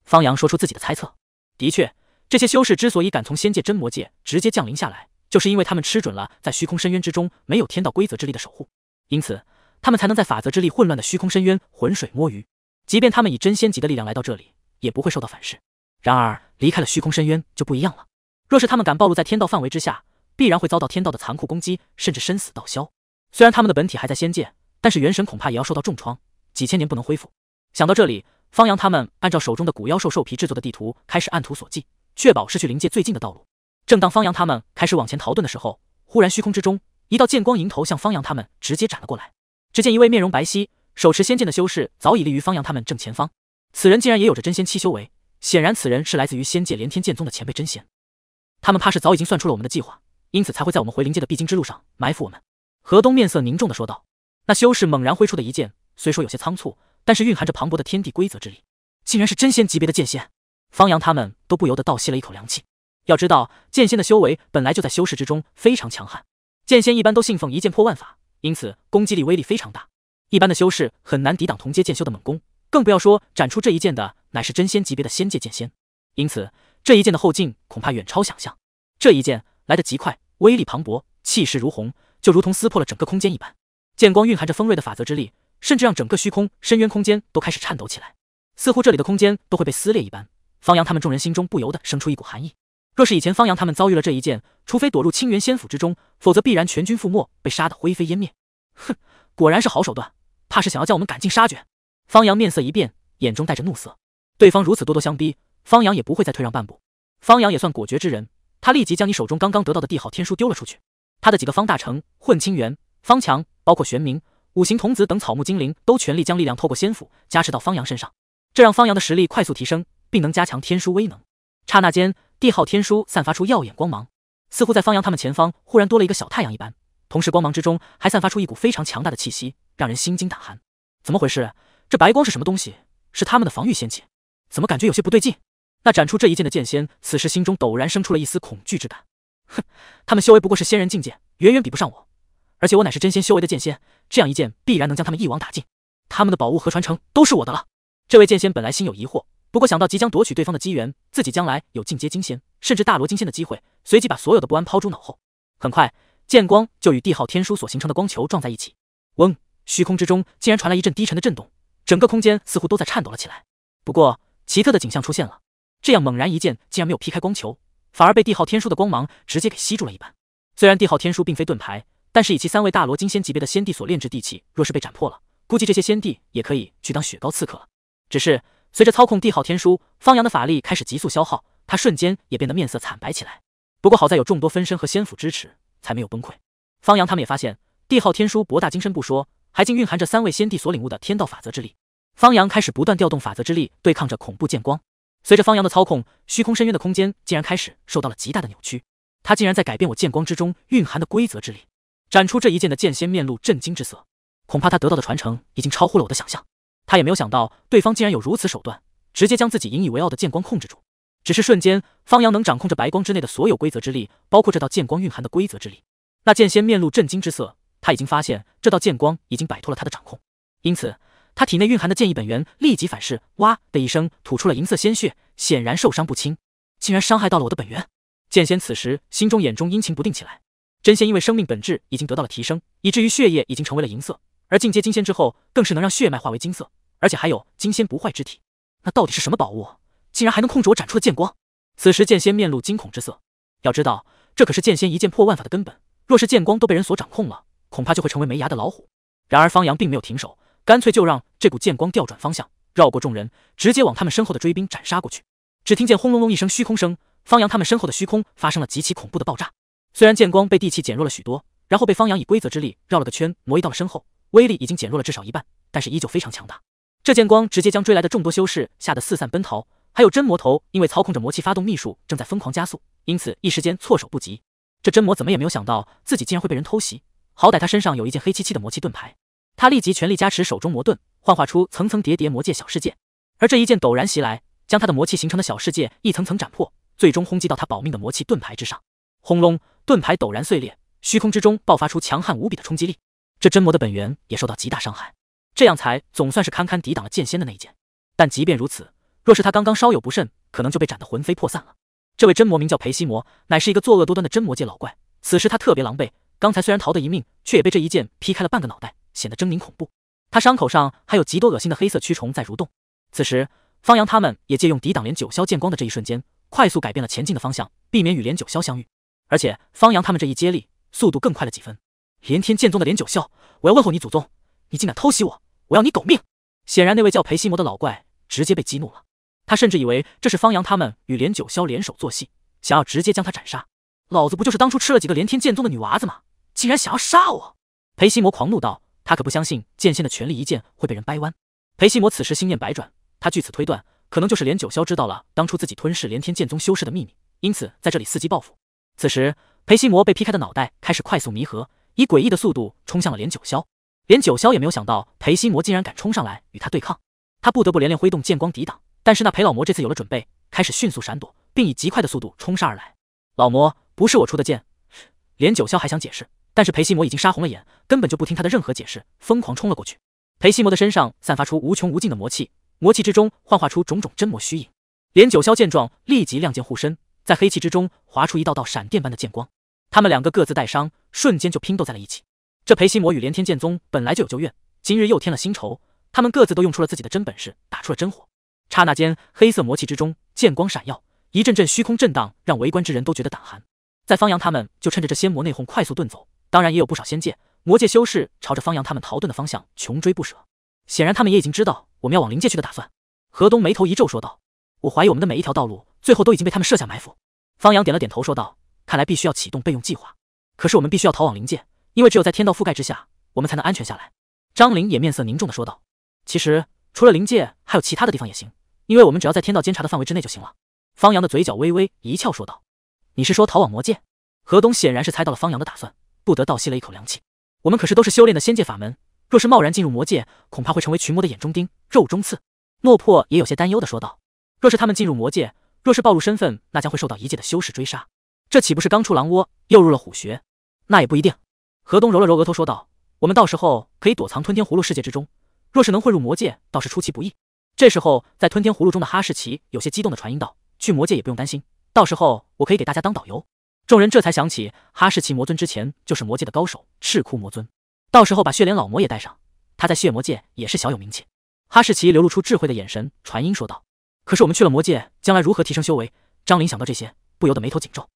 方阳说出自己的猜测。的确，这些修士之所以敢从仙界、真魔界直接降临下来，就是因为他们吃准了在虚空深渊之中没有天道规则之力的守护，因此他们才能在法则之力混乱的虚空深渊浑水摸鱼。即便他们以真仙级的力量来到这里。也不会受到反噬。然而离开了虚空深渊就不一样了。若是他们敢暴露在天道范围之下，必然会遭到天道的残酷攻击，甚至生死道消。虽然他们的本体还在仙界，但是元神恐怕也要受到重创，几千年不能恢复。想到这里，方阳他们按照手中的古妖兽兽皮制作的地图开始按图索骥，确保是去灵界最近的道路。正当方阳他们开始往前逃遁的时候，忽然虚空之中一道剑光迎头向方阳他们直接斩了过来。只见一位面容白皙、手持仙剑的修士早已立于方阳他们正前方。此人竟然也有着真仙七修为，显然此人是来自于仙界连天剑宗的前辈真仙，他们怕是早已经算出了我们的计划，因此才会在我们回灵界的必经之路上埋伏我们。河东面色凝重的说道。那修士猛然挥出的一剑，虽说有些仓促，但是蕴含着磅礴的天地规则之力，竟然是真仙级别的剑仙。方阳他们都不由得倒吸了一口凉气。要知道，剑仙的修为本来就在修士之中非常强悍，剑仙一般都信奉一剑破万法，因此攻击力威力非常大，一般的修士很难抵挡同阶剑修的猛攻。更不要说斩出这一剑的乃是真仙级别的仙界剑仙，因此这一剑的后劲恐怕远超想象。这一剑来得极快，威力磅礴，气势如虹，就如同撕破了整个空间一般。剑光蕴含着锋锐的法则之力，甚至让整个虚空深渊空间都开始颤抖起来，似乎这里的空间都会被撕裂一般。方阳他们众人心中不由得生出一股寒意。若是以前方阳他们遭遇了这一剑，除非躲入清源仙府之中，否则必然全军覆没，被杀得灰飞烟灭。哼，果然是好手段，怕是想要将我们赶尽杀绝。方阳面色一变，眼中带着怒色。对方如此咄咄相逼，方阳也不会再退让半步。方阳也算果决之人，他立即将你手中刚刚得到的帝号天书丢了出去。他的几个方大成、混清元、方强，包括玄冥、五行童子等草木精灵，都全力将力量透过仙府加持到方阳身上，这让方阳的实力快速提升，并能加强天书威能。刹那间，帝号天书散发出耀眼光芒，似乎在方阳他们前方忽然多了一个小太阳一般。同时，光芒之中还散发出一股非常强大的气息，让人心惊胆寒。怎么回事？这白光是什么东西？是他们的防御仙器，怎么感觉有些不对劲？那斩出这一剑的剑仙，此时心中陡然生出了一丝恐惧之感。哼，他们修为不过是仙人境界，远远比不上我。而且我乃是真仙修为的剑仙，这样一剑必然能将他们一网打尽。他们的宝物和传承都是我的了。这位剑仙本来心有疑惑，不过想到即将夺取对方的机缘，自己将来有进阶金仙甚至大罗金仙的机会，随即把所有的不安抛诸脑后。很快，剑光就与帝昊天书所形成的光球撞在一起。嗡，虚空之中竟然传来一阵低沉的震动。整个空间似乎都在颤抖了起来，不过奇特的景象出现了，这样猛然一剑竟然没有劈开光球，反而被帝昊天书的光芒直接给吸住了。一般虽然帝昊天书并非盾牌，但是以其三位大罗金仙级别的仙帝所炼制地器，若是被斩破了，估计这些仙帝也可以去当雪糕刺客了。只是随着操控帝昊天书，方阳的法力开始急速消耗，他瞬间也变得面色惨白起来。不过好在有众多分身和仙府支持，才没有崩溃。方阳他们也发现，帝昊天书博大精深不说。还竟蕴含着三位先帝所领悟的天道法则之力。方阳开始不断调动法则之力，对抗着恐怖剑光。随着方阳的操控，虚空深渊的空间竟然开始受到了极大的扭曲。他竟然在改变我剑光之中蕴含的规则之力。展出这一剑的剑仙面露震惊之色，恐怕他得到的传承已经超乎了我的想象。他也没有想到，对方竟然有如此手段，直接将自己引以为傲的剑光控制住。只是瞬间，方阳能掌控着白光之内的所有规则之力，包括这道剑光蕴含的规则之力。那剑仙面露震惊之色。他已经发现这道剑光已经摆脱了他的掌控，因此他体内蕴含的剑意本源立即反噬，哇的一声吐出了银色鲜血，显然受伤不轻，竟然伤害到了我的本源。剑仙此时心中眼中阴晴不定起来。真仙因为生命本质已经得到了提升，以至于血液已经成为了银色，而进阶金仙之后更是能让血脉化为金色，而且还有金仙不坏之体。那到底是什么宝物，竟然还能控制我斩出的剑光？此时剑仙面露惊恐之色，要知道这可是剑仙一剑破万法的根本，若是剑光都被人所掌控了。恐怕就会成为没牙的老虎。然而方阳并没有停手，干脆就让这股剑光调转方向，绕过众人，直接往他们身后的追兵斩杀过去。只听见轰隆隆一声虚空声，方阳他们身后的虚空发生了极其恐怖的爆炸。虽然剑光被地气减弱了许多，然后被方阳以规则之力绕了个圈挪移到了身后，威力已经减弱了至少一半，但是依旧非常强大。这剑光直接将追来的众多修士吓得四散奔逃，还有真魔头因为操控着魔气发动秘术，正在疯狂加速，因此一时间措手不及。这真魔怎么也没有想到自己竟然会被人偷袭。好歹他身上有一件黑漆漆的魔气盾牌，他立即全力加持手中魔盾，幻化出层层叠叠魔界小世界。而这一剑陡然袭来，将他的魔气形成的小世界一层层斩破，最终轰击到他保命的魔气盾牌之上。轰隆！盾牌陡然碎裂，虚空之中爆发出强悍无比的冲击力，这真魔的本源也受到极大伤害。这样才总算是堪堪抵挡了剑仙的那一剑。但即便如此，若是他刚刚稍有不慎，可能就被斩得魂飞魄散了。这位真魔名叫裴西魔，乃是一个作恶多端的真魔界老怪。此时他特别狼狈。刚才虽然逃得一命，却也被这一剑劈开了半个脑袋，显得狰狞恐怖。他伤口上还有极多恶心的黑色蛆虫在蠕动。此时，方阳他们也借用抵挡连九霄剑光的这一瞬间，快速改变了前进的方向，避免与连九霄相遇。而且，方阳他们这一接力速度更快了几分。连天剑宗的连九霄，我要问候你祖宗！你竟敢偷袭我，我要你狗命！显然，那位叫裴西魔的老怪直接被激怒了，他甚至以为这是方阳他们与连九霄联手作戏，想要直接将他斩杀。老子不就是当初吃了几个连天剑宗的女娃子吗？竟然想要杀我！裴西魔狂怒道，他可不相信剑仙的权力一剑会被人掰弯。裴西魔此时心念百转，他据此推断，可能就是连九霄知道了当初自己吞噬连天剑宗修士的秘密，因此在这里伺机报复。此时，裴西魔被劈开的脑袋开始快速弥合，以诡异的速度冲向了连九霄。连九霄也没有想到裴西魔竟然敢冲上来与他对抗，他不得不连连挥动剑光抵挡，但是那裴老魔这次有了准备，开始迅速闪躲，并以极快的速度冲杀而来。老魔！不是我出的剑，连九霄还想解释，但是裴西魔已经杀红了眼，根本就不听他的任何解释，疯狂冲了过去。裴西魔的身上散发出无穷无尽的魔气，魔气之中幻化出种种真魔虚影。连九霄见状，立即亮剑护身，在黑气之中划出一道道闪电般的剑光。他们两个各自带伤，瞬间就拼斗在了一起。这裴西魔与连天剑宗本来就有旧怨，今日又添了新仇，他们各自都用出了自己的真本事，打出了真火。刹那间，黑色魔气之中剑光闪耀，一阵阵虚空震荡，让围观之人都觉得胆寒。在方洋他们就趁着这仙魔内讧快速遁走，当然也有不少仙界、魔界修士朝着方洋他们逃遁的方向穷追不舍。显然他们也已经知道我们要往灵界去的打算。何东眉头一皱说道：“我怀疑我们的每一条道路最后都已经被他们设下埋伏。”方洋点了点头说道：“看来必须要启动备用计划。可是我们必须要逃往灵界，因为只有在天道覆盖之下，我们才能安全下来。”张灵也面色凝重的说道：“其实除了灵界，还有其他的地方也行，因为我们只要在天道监察的范围之内就行了。”方洋的嘴角微微一翘说道。你是说逃往魔界？河东显然是猜到了方阳的打算，不得倒吸了一口凉气。我们可是都是修炼的仙界法门，若是贸然进入魔界，恐怕会成为群魔的眼中钉、肉中刺。落魄也有些担忧的说道：“若是他们进入魔界，若是暴露身份，那将会受到一界的修士追杀，这岂不是刚出狼窝又入了虎穴？”那也不一定。河东揉了揉额头说道：“我们到时候可以躲藏吞天葫芦世界之中，若是能混入魔界，倒是出其不意。”这时候，在吞天葫芦中的哈士奇有些激动的传音道：“去魔界也不用担心。”到时候我可以给大家当导游。众人这才想起哈士奇魔尊之前就是魔界的高手赤枯魔尊，到时候把血莲老魔也带上，他在血魔界也是小有名气。哈士奇流露出智慧的眼神，传音说道：“可是我们去了魔界，将来如何提升修为？”张林想到这些，不由得眉头紧皱。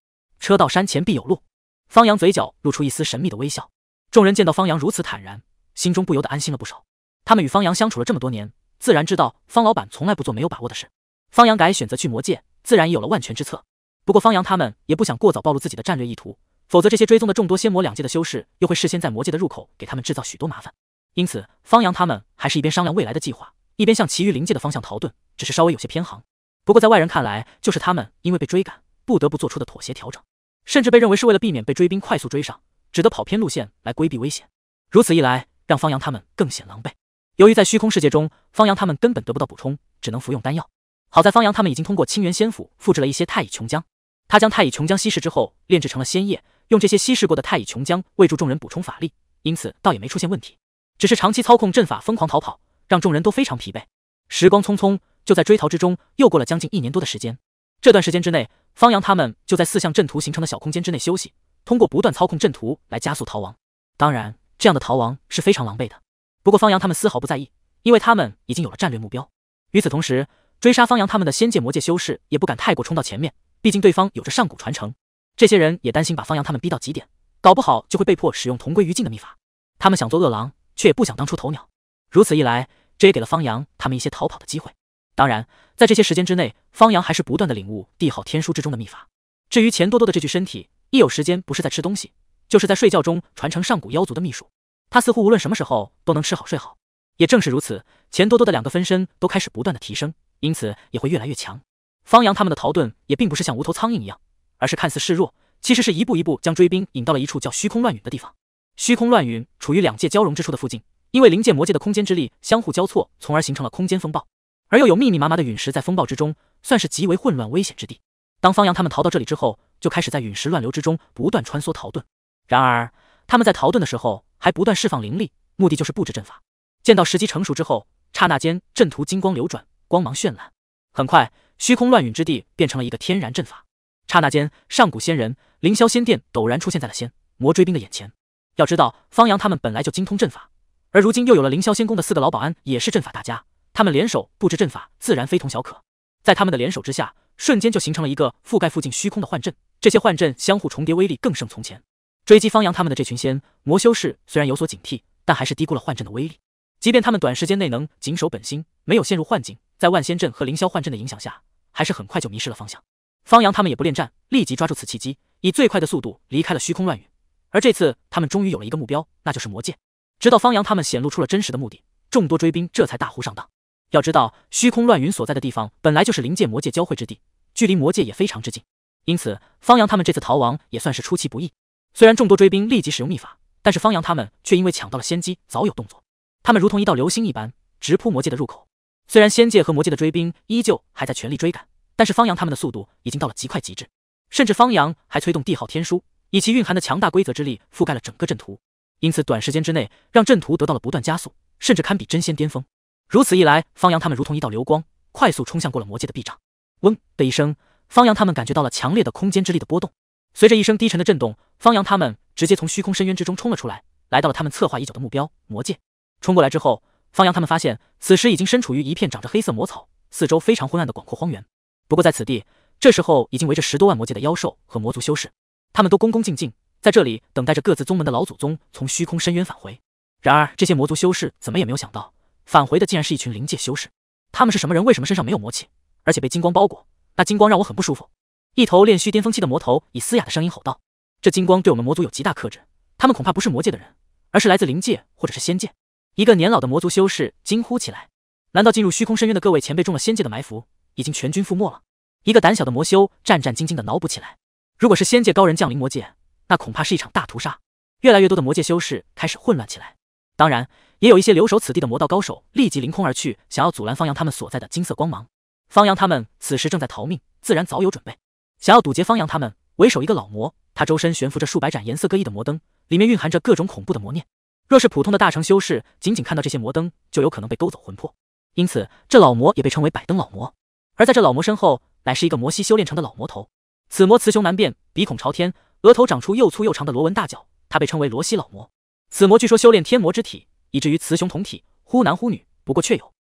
车到山前必有路。方洋嘴角露出一丝神秘的微笑。众人见到方洋如此坦然，心中不由得安心了不少。他们与方洋相处了这么多年，自然知道方老板从来不做没有把握的事。方洋改选择去魔界，自然也有了万全之策。不过方阳他们也不想过早暴露自己的战略意图，否则这些追踪的众多仙魔两界的修士又会事先在魔界的入口给他们制造许多麻烦。因此，方阳他们还是一边商量未来的计划，一边向其余灵界的方向逃遁，只是稍微有些偏航。不过在外人看来，就是他们因为被追赶，不得不做出的妥协调整，甚至被认为是为了避免被追兵快速追上，只得跑偏路线来规避危险。如此一来，让方阳他们更显狼狈。由于在虚空世界中，方阳他们根本得不到补充，只能服用丹药。好在方阳他们已经通过清源仙府复制了一些太乙琼浆，他将太乙琼浆稀释之后炼制成了仙液，用这些稀释过的太乙琼浆喂助众人补充法力，因此倒也没出现问题。只是长期操控阵法疯狂逃跑，让众人都非常疲惫。时光匆匆，就在追逃之中，又过了将近一年多的时间。这段时间之内，方阳他们就在四象阵图形成的小空间之内休息，通过不断操控阵图来加速逃亡。当然，这样的逃亡是非常狼狈的，不过方阳他们丝毫不在意，因为他们已经有了战略目标。与此同时。追杀方洋他们的仙界魔界修士也不敢太过冲到前面，毕竟对方有着上古传承。这些人也担心把方洋他们逼到极点，搞不好就会被迫使用同归于尽的秘法。他们想做恶狼，却也不想当出头鸟。如此一来，这也给了方洋他们一些逃跑的机会。当然，在这些时间之内，方洋还是不断的领悟帝昊天书之中的秘法。至于钱多多的这具身体，一有时间不是在吃东西，就是在睡觉中传承上古妖族的秘术。他似乎无论什么时候都能吃好睡好。也正是如此，钱多多的两个分身都开始不断的提升。因此也会越来越强。方阳他们的逃遁也并不是像无头苍蝇一样，而是看似示弱，其实是一步一步将追兵引到了一处叫虚空乱陨的地方。虚空乱陨处于两界交融之处的附近，因为灵界、魔界的空间之力相互交错，从而形成了空间风暴，而又有密密麻麻的陨石在风暴之中，算是极为混乱危险之地。当方阳他们逃到这里之后，就开始在陨石乱流之中不断穿梭逃遁。然而他们在逃遁的时候还不断释放灵力，目的就是布置阵法。见到时机成熟之后，刹那间阵图金光流转。光芒绚烂，很快，虚空乱陨之地变成了一个天然阵法。刹那间，上古仙人凌霄仙殿陡然出现在了仙魔追兵的眼前。要知道，方阳他们本来就精通阵法，而如今又有了凌霄仙宫的四个老保安，也是阵法大家。他们联手布置阵法，自然非同小可。在他们的联手之下，瞬间就形成了一个覆盖附近虚空的幻阵。这些幻阵相互重叠，威力更胜从前。追击方阳他们的这群仙魔修士虽然有所警惕，但还是低估了幻阵的威力。即便他们短时间内能谨守本心，没有陷入幻境。在万仙阵和凌霄幻阵的影响下，还是很快就迷失了方向。方阳他们也不恋战，立即抓住此契机，以最快的速度离开了虚空乱云。而这次，他们终于有了一个目标，那就是魔界。直到方阳他们显露出了真实的目的，众多追兵这才大呼上当。要知道，虚空乱云所在的地方本来就是灵界、魔界交汇之地，距离魔界也非常之近。因此，方阳他们这次逃亡也算是出其不意。虽然众多追兵立即使用秘法，但是方阳他们却因为抢到了先机，早有动作。他们如同一道流星一般，直扑魔界的入口。虽然仙界和魔界的追兵依旧还在全力追赶，但是方阳他们的速度已经到了极快极致，甚至方阳还催动帝号天书，以其蕴含的强大规则之力覆盖了整个阵图，因此短时间之内让阵图得到了不断加速，甚至堪比真仙巅峰。如此一来，方阳他们如同一道流光，快速冲向过了魔界的壁障。嗡的一声，方阳他们感觉到了强烈的空间之力的波动，随着一声低沉的震动，方阳他们直接从虚空深渊之中冲了出来，来到了他们策划已久的目标——魔界。冲过来之后。方阳他们发现，此时已经身处于一片长着黑色魔草、四周非常昏暗的广阔荒原。不过在此地，这时候已经围着十多万魔界的妖兽和魔族修士，他们都恭恭敬敬在这里等待着各自宗门的老祖宗从虚空深渊返回。然而这些魔族修士怎么也没有想到，返回的竟然是一群灵界修士。他们是什么人？为什么身上没有魔气，而且被金光包裹？那金光让我很不舒服。一头炼虚巅峰期的魔头以嘶哑的声音吼道：“这金光对我们魔族有极大克制，他们恐怕不是魔界的人，而是来自灵界或者是仙界。”一个年老的魔族修士惊呼起来：“难道进入虚空深渊的各位前辈中了仙界的埋伏，已经全军覆没了？”一个胆小的魔修战战兢兢地脑补起来：“如果是仙界高人降临魔界，那恐怕是一场大屠杀。”越来越多的魔界修士开始混乱起来，当然，也有一些留守此地的魔道高手立即凌空而去，想要阻拦方洋他们所在的金色光芒。方洋他们此时正在逃命，自然早有准备，想要堵截方洋他们。为首一个老魔，他周身悬浮着数百盏颜色各异的魔灯，里面蕴含着各种恐怖的魔念。若是普通的大成修士，仅仅看到这些魔灯，就有可能被勾走魂魄。因此，这老魔也被称为百灯老魔。而在这老魔身后，乃是一个摩西修炼成的老魔头。此魔雌雄难辨，鼻孔朝天，额头长出又粗又长的螺纹大角，它被称为罗西老魔。此魔据说修炼天魔之体，以至于雌雄同体，忽男忽女。不过却有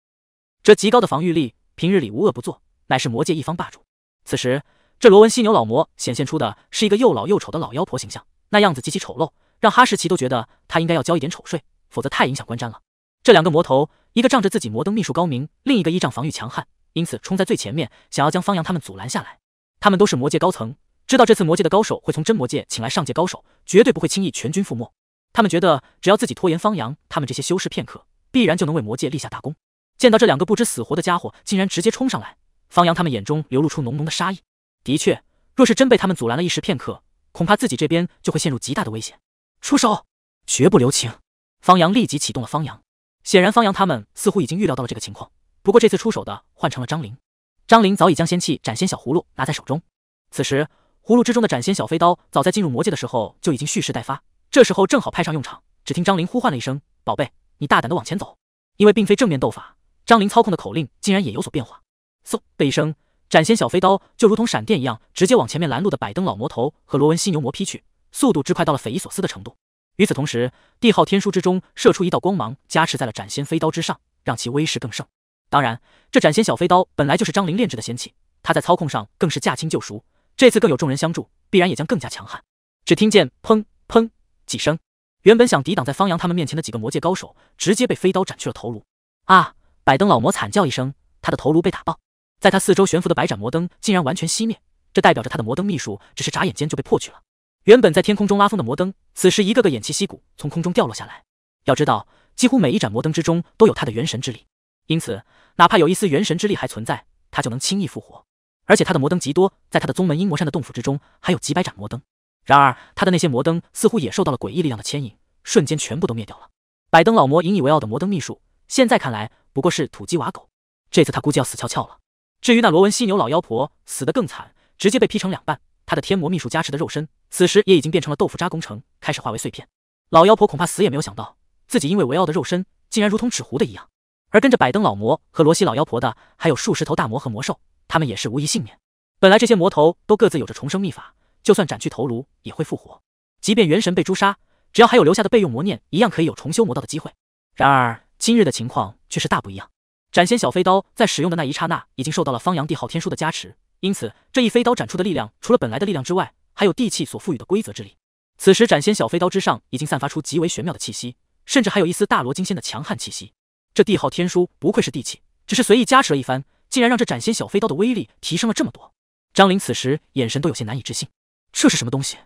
这极高的防御力。平日里无恶不作，乃是魔界一方霸主。此时，这罗纹犀牛老魔显现出的是一个又老又丑的老妖婆形象，那样子极其丑陋。让哈士奇都觉得他应该要交一点丑税，否则太影响观瞻了。这两个魔头，一个仗着自己魔登秘术高明，另一个依仗防御强悍，因此冲在最前面，想要将方阳他们阻拦下来。他们都是魔界高层，知道这次魔界的高手会从真魔界请来上界高手，绝对不会轻易全军覆没。他们觉得，只要自己拖延方阳他们这些修士片刻，必然就能为魔界立下大功。见到这两个不知死活的家伙竟然直接冲上来，方阳他们眼中流露出浓浓的杀意。的确，若是真被他们阻拦了一时片刻，恐怕自己这边就会陷入极大的危险。出手，绝不留情。方阳立即启动了方阳。显然，方阳他们似乎已经预料到了这个情况。不过，这次出手的换成了张林。张林早已将仙器斩仙小葫芦拿在手中。此时，葫芦之中的斩仙小飞刀早在进入魔界的时候就已经蓄势待发，这时候正好派上用场。只听张林呼唤了一声：“宝贝，你大胆的往前走。”因为并非正面斗法，张林操控的口令竟然也有所变化。嗖的一声，斩仙小飞刀就如同闪电一样，直接往前面拦路的百灯老魔头和罗纹犀牛魔劈去。速度之快到了匪夷所思的程度。与此同时，帝昊天书之中射出一道光芒，加持在了斩仙飞刀之上，让其威势更盛。当然，这斩仙小飞刀本来就是张灵炼制的仙器，他在操控上更是驾轻就熟。这次更有众人相助，必然也将更加强悍。只听见砰砰几声，原本想抵挡在方阳他们面前的几个魔界高手，直接被飞刀斩去了头颅。啊！百灯老魔惨叫一声，他的头颅被打爆，在他四周悬浮的百盏魔灯竟然完全熄灭，这代表着他的魔灯秘术只是眨眼间就被破去了。原本在天空中拉风的魔灯，此时一个个偃旗息鼓，从空中掉落下来。要知道，几乎每一盏魔灯之中都有他的元神之力，因此哪怕有一丝元神之力还存在，他就能轻易复活。而且他的魔灯极多，在他的宗门阴魔山的洞府之中还有几百盏魔灯。然而他的那些魔灯似乎也受到了诡异力量的牵引，瞬间全部都灭掉了。百灯老魔引以为傲的魔灯秘术，现在看来不过是土鸡瓦狗。这次他估计要死翘翘了。至于那罗纹犀牛老妖婆，死得更惨，直接被劈成两半。他的天魔秘术加持的肉身。此时也已经变成了豆腐渣工程，开始化为碎片。老妖婆恐怕死也没有想到，自己因为维奥的肉身，竟然如同纸糊的一样。而跟着百灯老魔和罗西老妖婆的，还有数十头大魔和魔兽，他们也是无一幸免。本来这些魔头都各自有着重生秘法，就算斩去头颅也会复活；即便元神被诛杀，只要还有留下的备用魔念，一样可以有重修魔道的机会。然而今日的情况却是大不一样。斩仙小飞刀在使用的那一刹那，已经受到了方阳帝昊天书的加持，因此这一飞刀斩出的力量，除了本来的力量之外，还有地气所赋予的规则之力，此时斩仙小飞刀之上已经散发出极为玄妙的气息，甚至还有一丝大罗金仙的强悍气息。这帝号天书不愧是地气，只是随意加持了一番，竟然让这斩仙小飞刀的威力提升了这么多。张灵此时眼神都有些难以置信，这是什么东西？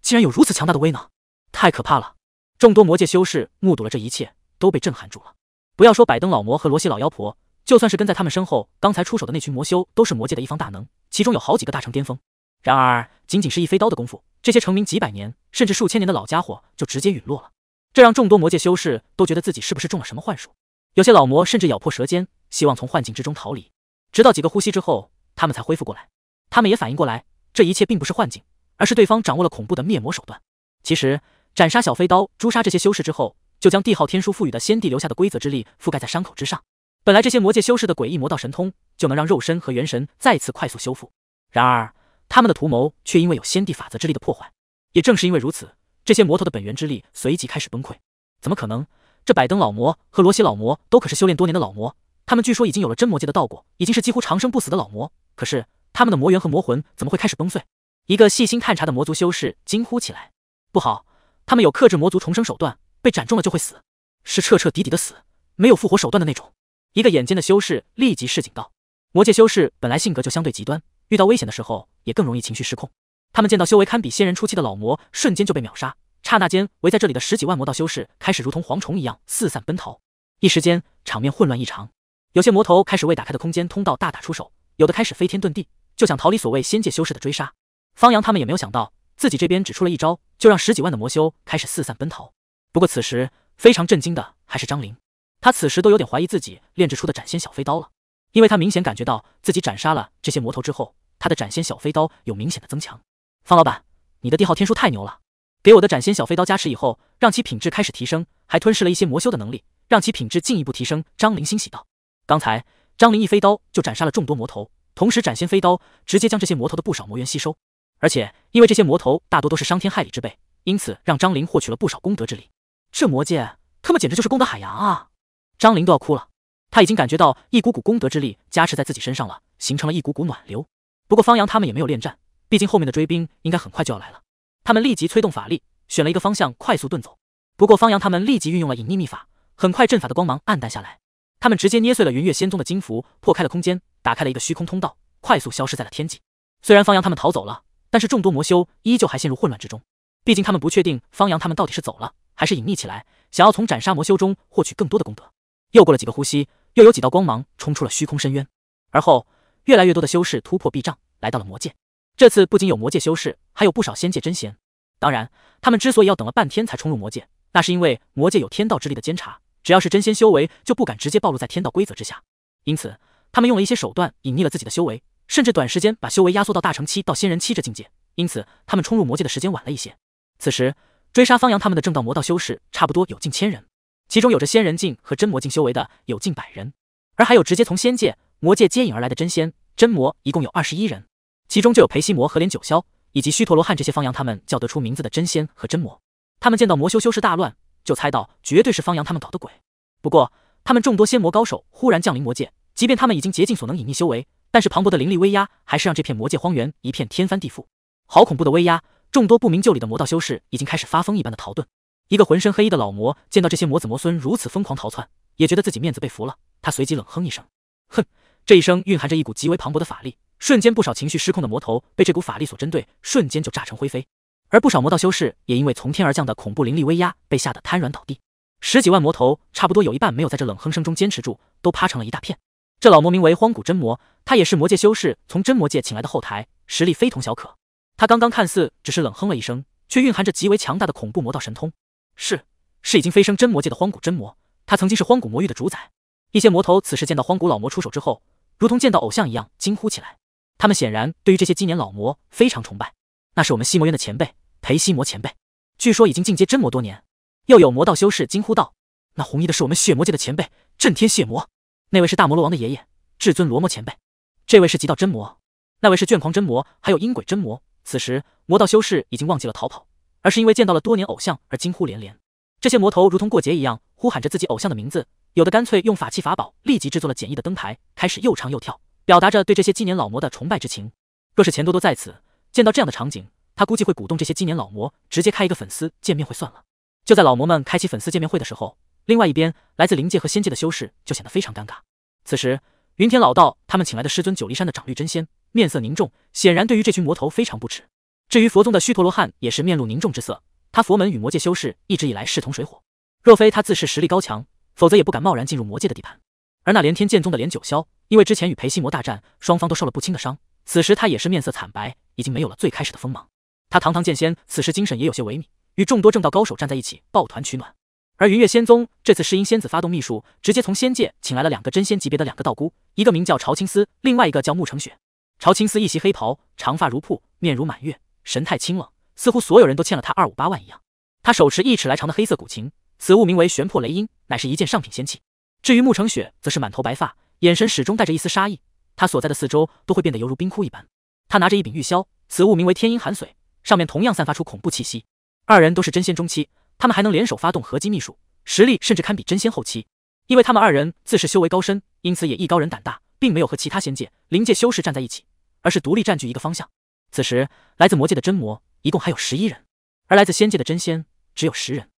竟然有如此强大的威能，太可怕了！众多魔界修士目睹了这一切，都被震撼住了。不要说百灯老魔和罗西老妖婆，就算是跟在他们身后刚才出手的那群魔修，都是魔界的一方大能，其中有好几个大成巅峰。然而，仅仅是一飞刀的功夫，这些成名几百年甚至数千年的老家伙就直接陨落了。这让众多魔界修士都觉得自己是不是中了什么幻术。有些老魔甚至咬破舌尖，希望从幻境之中逃离。直到几个呼吸之后，他们才恢复过来。他们也反应过来，这一切并不是幻境，而是对方掌握了恐怖的灭魔手段。其实，斩杀小飞刀、诛杀这些修士之后，就将帝昊天书赋予的先帝留下的规则之力覆盖在伤口之上。本来这些魔界修士的诡异魔道神通就能让肉身和元神再次快速修复，然而。他们的图谋却因为有先帝法则之力的破坏，也正是因为如此，这些魔头的本源之力随即开始崩溃。怎么可能？这百灯老魔和罗西老魔都可是修炼多年的老魔，他们据说已经有了真魔界的道果，已经是几乎长生不死的老魔。可是他们的魔元和魔魂怎么会开始崩碎？一个细心探查的魔族修士惊呼起来：“不好！他们有克制魔族重生手段，被斩中了就会死，是彻彻底底的死，没有复活手段的那种。”一个眼尖的修士立即示警道：“魔界修士本来性格就相对极端，遇到危险的时候。”也更容易情绪失控。他们见到修为堪比仙人初期的老魔，瞬间就被秒杀。刹那间，围在这里的十几万魔道修士开始如同蝗虫一样四散奔逃，一时间场面混乱异常。有些魔头开始为打开的空间通道大打出手，有的开始飞天遁地，就想逃离所谓仙界修士的追杀。方阳他们也没有想到，自己这边只出了一招，就让十几万的魔修开始四散奔逃。不过此时非常震惊的还是张灵，他此时都有点怀疑自己炼制出的斩仙小飞刀了，因为他明显感觉到自己斩杀了这些魔头之后。他的斩仙小飞刀有明显的增强。方老板，你的帝昊天书太牛了，给我的斩仙小飞刀加持以后，让其品质开始提升，还吞噬了一些魔修的能力，让其品质进一步提升。张林欣喜道：“刚才张林一飞刀就斩杀了众多魔头，同时斩仙飞刀直接将这些魔头的不少魔元吸收。而且因为这些魔头大多都是伤天害理之辈，因此让张林获取了不少功德之力。这魔界他们简直就是功德海洋啊！张林都要哭了，他已经感觉到一股股功德之力加持在自己身上了，形成了一股股暖流。”不过方阳他们也没有恋战，毕竟后面的追兵应该很快就要来了。他们立即催动法力，选了一个方向快速遁走。不过方阳他们立即运用了隐匿秘法，很快阵法的光芒暗淡下来。他们直接捏碎了云月仙宗的金符，破开了空间，打开了一个虚空通道，快速消失在了天际。虽然方阳他们逃走了，但是众多魔修依旧还陷入混乱之中。毕竟他们不确定方阳他们到底是走了，还是隐匿起来，想要从斩杀魔修中获取更多的功德。又过了几个呼吸，又有几道光芒冲出了虚空深渊，而后越来越多的修士突破壁障。来到了魔界，这次不仅有魔界修士，还有不少仙界真仙。当然，他们之所以要等了半天才冲入魔界，那是因为魔界有天道之力的监察，只要是真仙修为，就不敢直接暴露在天道规则之下。因此，他们用了一些手段隐匿了自己的修为，甚至短时间把修为压缩到大成期到仙人期这境界。因此，他们冲入魔界的时间晚了一些。此时，追杀方阳他们的正道魔道修士差不多有近千人，其中有着仙人境和真魔境修为的有近百人，而还有直接从仙界、魔界接引而来的真仙、真魔，一共有二十一人。其中就有裴西魔和连九霄以及虚陀罗汉这些方阳他们叫得出名字的真仙和真魔，他们见到魔修修士大乱，就猜到绝对是方阳他们搞的鬼。不过，他们众多仙魔高手忽然降临魔界，即便他们已经竭尽所能隐匿修为，但是磅礴的灵力威压还是让这片魔界荒原一片天翻地覆。好恐怖的威压！众多不明就里的魔道修士已经开始发疯一般的逃遁。一个浑身黑衣的老魔见到这些魔子魔孙如此疯狂逃窜，也觉得自己面子被服了。他随即冷哼一声：“哼！”这一声蕴含着一股极为磅礴的法力。瞬间，不少情绪失控的魔头被这股法力所针对，瞬间就炸成灰飞。而不少魔道修士也因为从天而降的恐怖灵力威压，被吓得瘫软倒地。十几万魔头，差不多有一半没有在这冷哼声中坚持住，都趴成了一大片。这老魔名为荒古真魔，他也是魔界修士从真魔界请来的后台，实力非同小可。他刚刚看似只是冷哼了一声，却蕴含着极为强大的恐怖魔道神通。是，是已经飞升真魔界的荒古真魔。他曾经是荒古魔域的主宰。一些魔头此时见到荒古老魔出手之后，如同见到偶像一样惊呼起来。他们显然对于这些千年老魔非常崇拜，那是我们西渊的前辈裴西魔前辈，据说已经进阶真魔多年。又有魔道修士惊呼道：“那红衣的是我们血魔界的前辈震天血魔，那位是大魔罗王的爷爷至尊罗魔前辈，这位是极道真魔，那位是倦狂真魔，还有阴鬼真魔。”此时，魔道修士已经忘记了逃跑，而是因为见到了多年偶像而惊呼连连。这些魔头如同过节一样，呼喊着自己偶像的名字，有的干脆用法器法宝立即制作了简易的灯牌，开始又唱又跳。表达着对这些纪年老魔的崇拜之情。若是钱多多在此见到这样的场景，他估计会鼓动这些纪年老魔直接开一个粉丝见面会算了。就在老魔们开启粉丝见面会的时候，另外一边来自灵界和仙界的修士就显得非常尴尬。此时，云天老道他们请来的师尊九黎山的长绿真仙面色凝重，显然对于这群魔头非常不耻。至于佛宗的虚陀罗汉也是面露凝重之色，他佛门与魔界修士一直以来势同水火，若非他自恃实力高强，否则也不敢贸然进入魔界的地盘。而那连天剑宗的连九霄，因为之前与裴西魔大战，双方都受了不轻的伤，此时他也是面色惨白，已经没有了最开始的锋芒。他堂堂剑仙，此时精神也有些萎靡，与众多正道高手站在一起，抱团取暖。而云月仙宗这次是因仙子发动秘术，直接从仙界请来了两个真仙级别的两个道姑，一个名叫朝青丝，另外一个叫沐成雪。朝青丝一袭黑袍，长发如瀑，面如满月，神态清冷，似乎所有人都欠了他二五八万一样。他手持一尺来长的黑色古琴，此物名为玄破雷音，乃是一件上品仙器。至于慕城雪，则是满头白发，眼神始终带着一丝杀意。他所在的四周都会变得犹如冰窟一般。他拿着一柄玉箫，此物名为天音寒髓，上面同样散发出恐怖气息。二人都是真仙中期，他们还能联手发动合击秘术，实力甚至堪比真仙后期。因为他们二人自是修为高深，因此也艺高人胆大，并没有和其他仙界、灵界修士站在一起，而是独立占据一个方向。此时，来自魔界的真魔一共还有十一人，而来自仙界的真仙只有十人。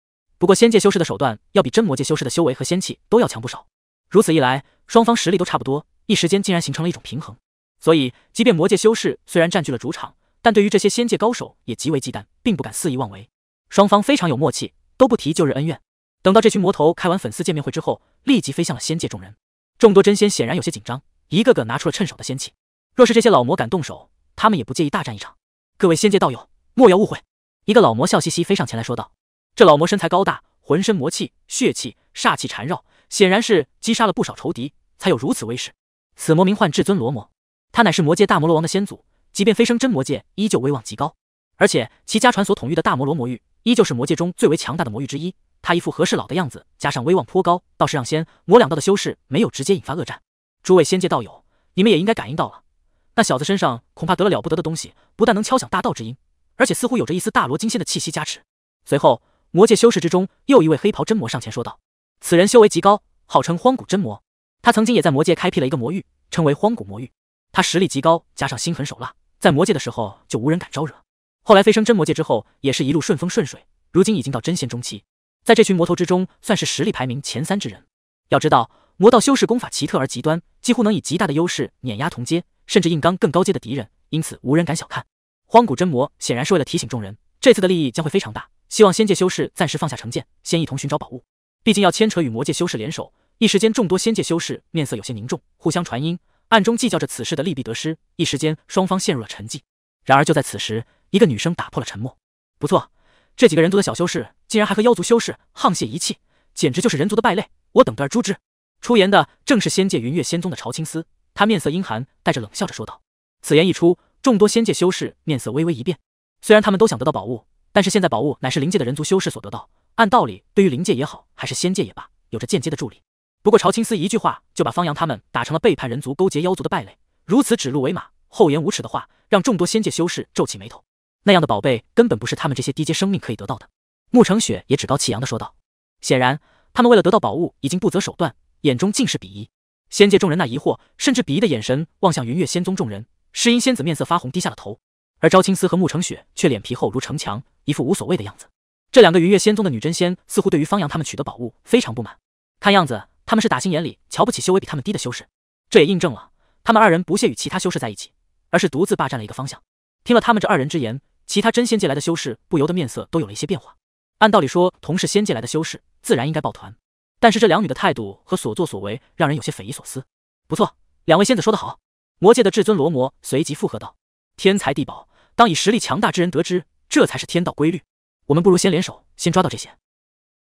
不过仙界修士的手段要比真魔界修士的修为和仙气都要强不少，如此一来，双方实力都差不多，一时间竟然形成了一种平衡。所以，即便魔界修士虽然占据了主场，但对于这些仙界高手也极为忌惮，并不敢肆意妄为。双方非常有默契，都不提旧日恩怨。等到这群魔头开完粉丝见面会之后，立即飞向了仙界众人。众多真仙显然有些紧张，一个个拿出了趁手的仙气。若是这些老魔敢动手，他们也不介意大战一场。各位仙界道友，莫要误会。一个老魔笑嘻嘻飞上前来说道。这老魔身材高大，浑身魔气、血气、煞气缠绕，显然是击杀了不少仇敌，才有如此威势。此魔名唤至尊罗魔，他乃是魔界大魔罗王的先祖，即便飞升真魔界，依旧威望极高。而且其家传所统御的大魔罗魔域，依旧是魔界中最为强大的魔域之一。他一副和事佬的样子，加上威望颇高，倒是让仙魔两道的修士没有直接引发恶战。诸位仙界道友，你们也应该感应到了，那小子身上恐怕得了了不得的东西，不但能敲响大道之音，而且似乎有着一丝大罗金仙的气息加持。随后。魔界修士之中，又一位黑袍真魔上前说道：“此人修为极高，号称荒古真魔。他曾经也在魔界开辟了一个魔域，称为荒古魔域。他实力极高，加上心狠手辣，在魔界的时候就无人敢招惹。后来飞升真魔界之后，也是一路顺风顺水。如今已经到真仙中期，在这群魔头之中算是实力排名前三之人。要知道，魔道修士功法奇特而极端，几乎能以极大的优势碾压同阶，甚至硬刚更高阶的敌人，因此无人敢小看。荒古真魔显然是为了提醒众人，这次的利益将会非常大。”希望仙界修士暂时放下成见，先一同寻找宝物。毕竟要牵扯与魔界修士联手，一时间众多仙界修士面色有些凝重，互相传音，暗中计较着此事的利弊得失。一时间双方陷入了沉寂。然而就在此时，一个女生打破了沉默：“不错，这几个人族的小修士竟然还和妖族修士沆瀣一气，简直就是人族的败类！我等会而诛之。”出言的正是仙界云月仙宗的朝青丝，她面色阴寒，带着冷笑着说道。此言一出，众多仙界修士面色微微一变。虽然他们都想得到宝物。但是现在宝物乃是灵界的人族修士所得到，按道理对于灵界也好，还是仙界也罢，有着间接的助力。不过朝青丝一句话就把方阳他们打成了背叛人族、勾结妖族的败类，如此指鹿为马、厚颜无耻的话，让众多仙界修士皱起眉头。那样的宝贝根本不是他们这些低阶生命可以得到的。慕成雪也趾高气扬的说道，显然他们为了得到宝物已经不择手段，眼中尽是鄙夷。仙界众人那疑惑甚至鄙夷的眼神望向云月仙宗众人，诗音仙子面色发红，低下了头，而朝青丝和慕成雪却脸皮厚如城墙。一副无所谓的样子。这两个云月仙宗的女真仙似乎对于方阳他们取得宝物非常不满，看样子他们是打心眼里瞧不起修为比他们低的修士。这也印证了他们二人不屑与其他修士在一起，而是独自霸占了一个方向。听了他们这二人之言，其他真仙界来的修士不由得面色都有了一些变化。按道理说，同是仙界来的修士，自然应该抱团，但是这两女的态度和所作所为让人有些匪夷所思。不错，两位仙子说得好。魔界的至尊罗摩随即附和道：“天才地宝，当以实力强大之人得之。”这才是天道规律，我们不如先联手，先抓到这些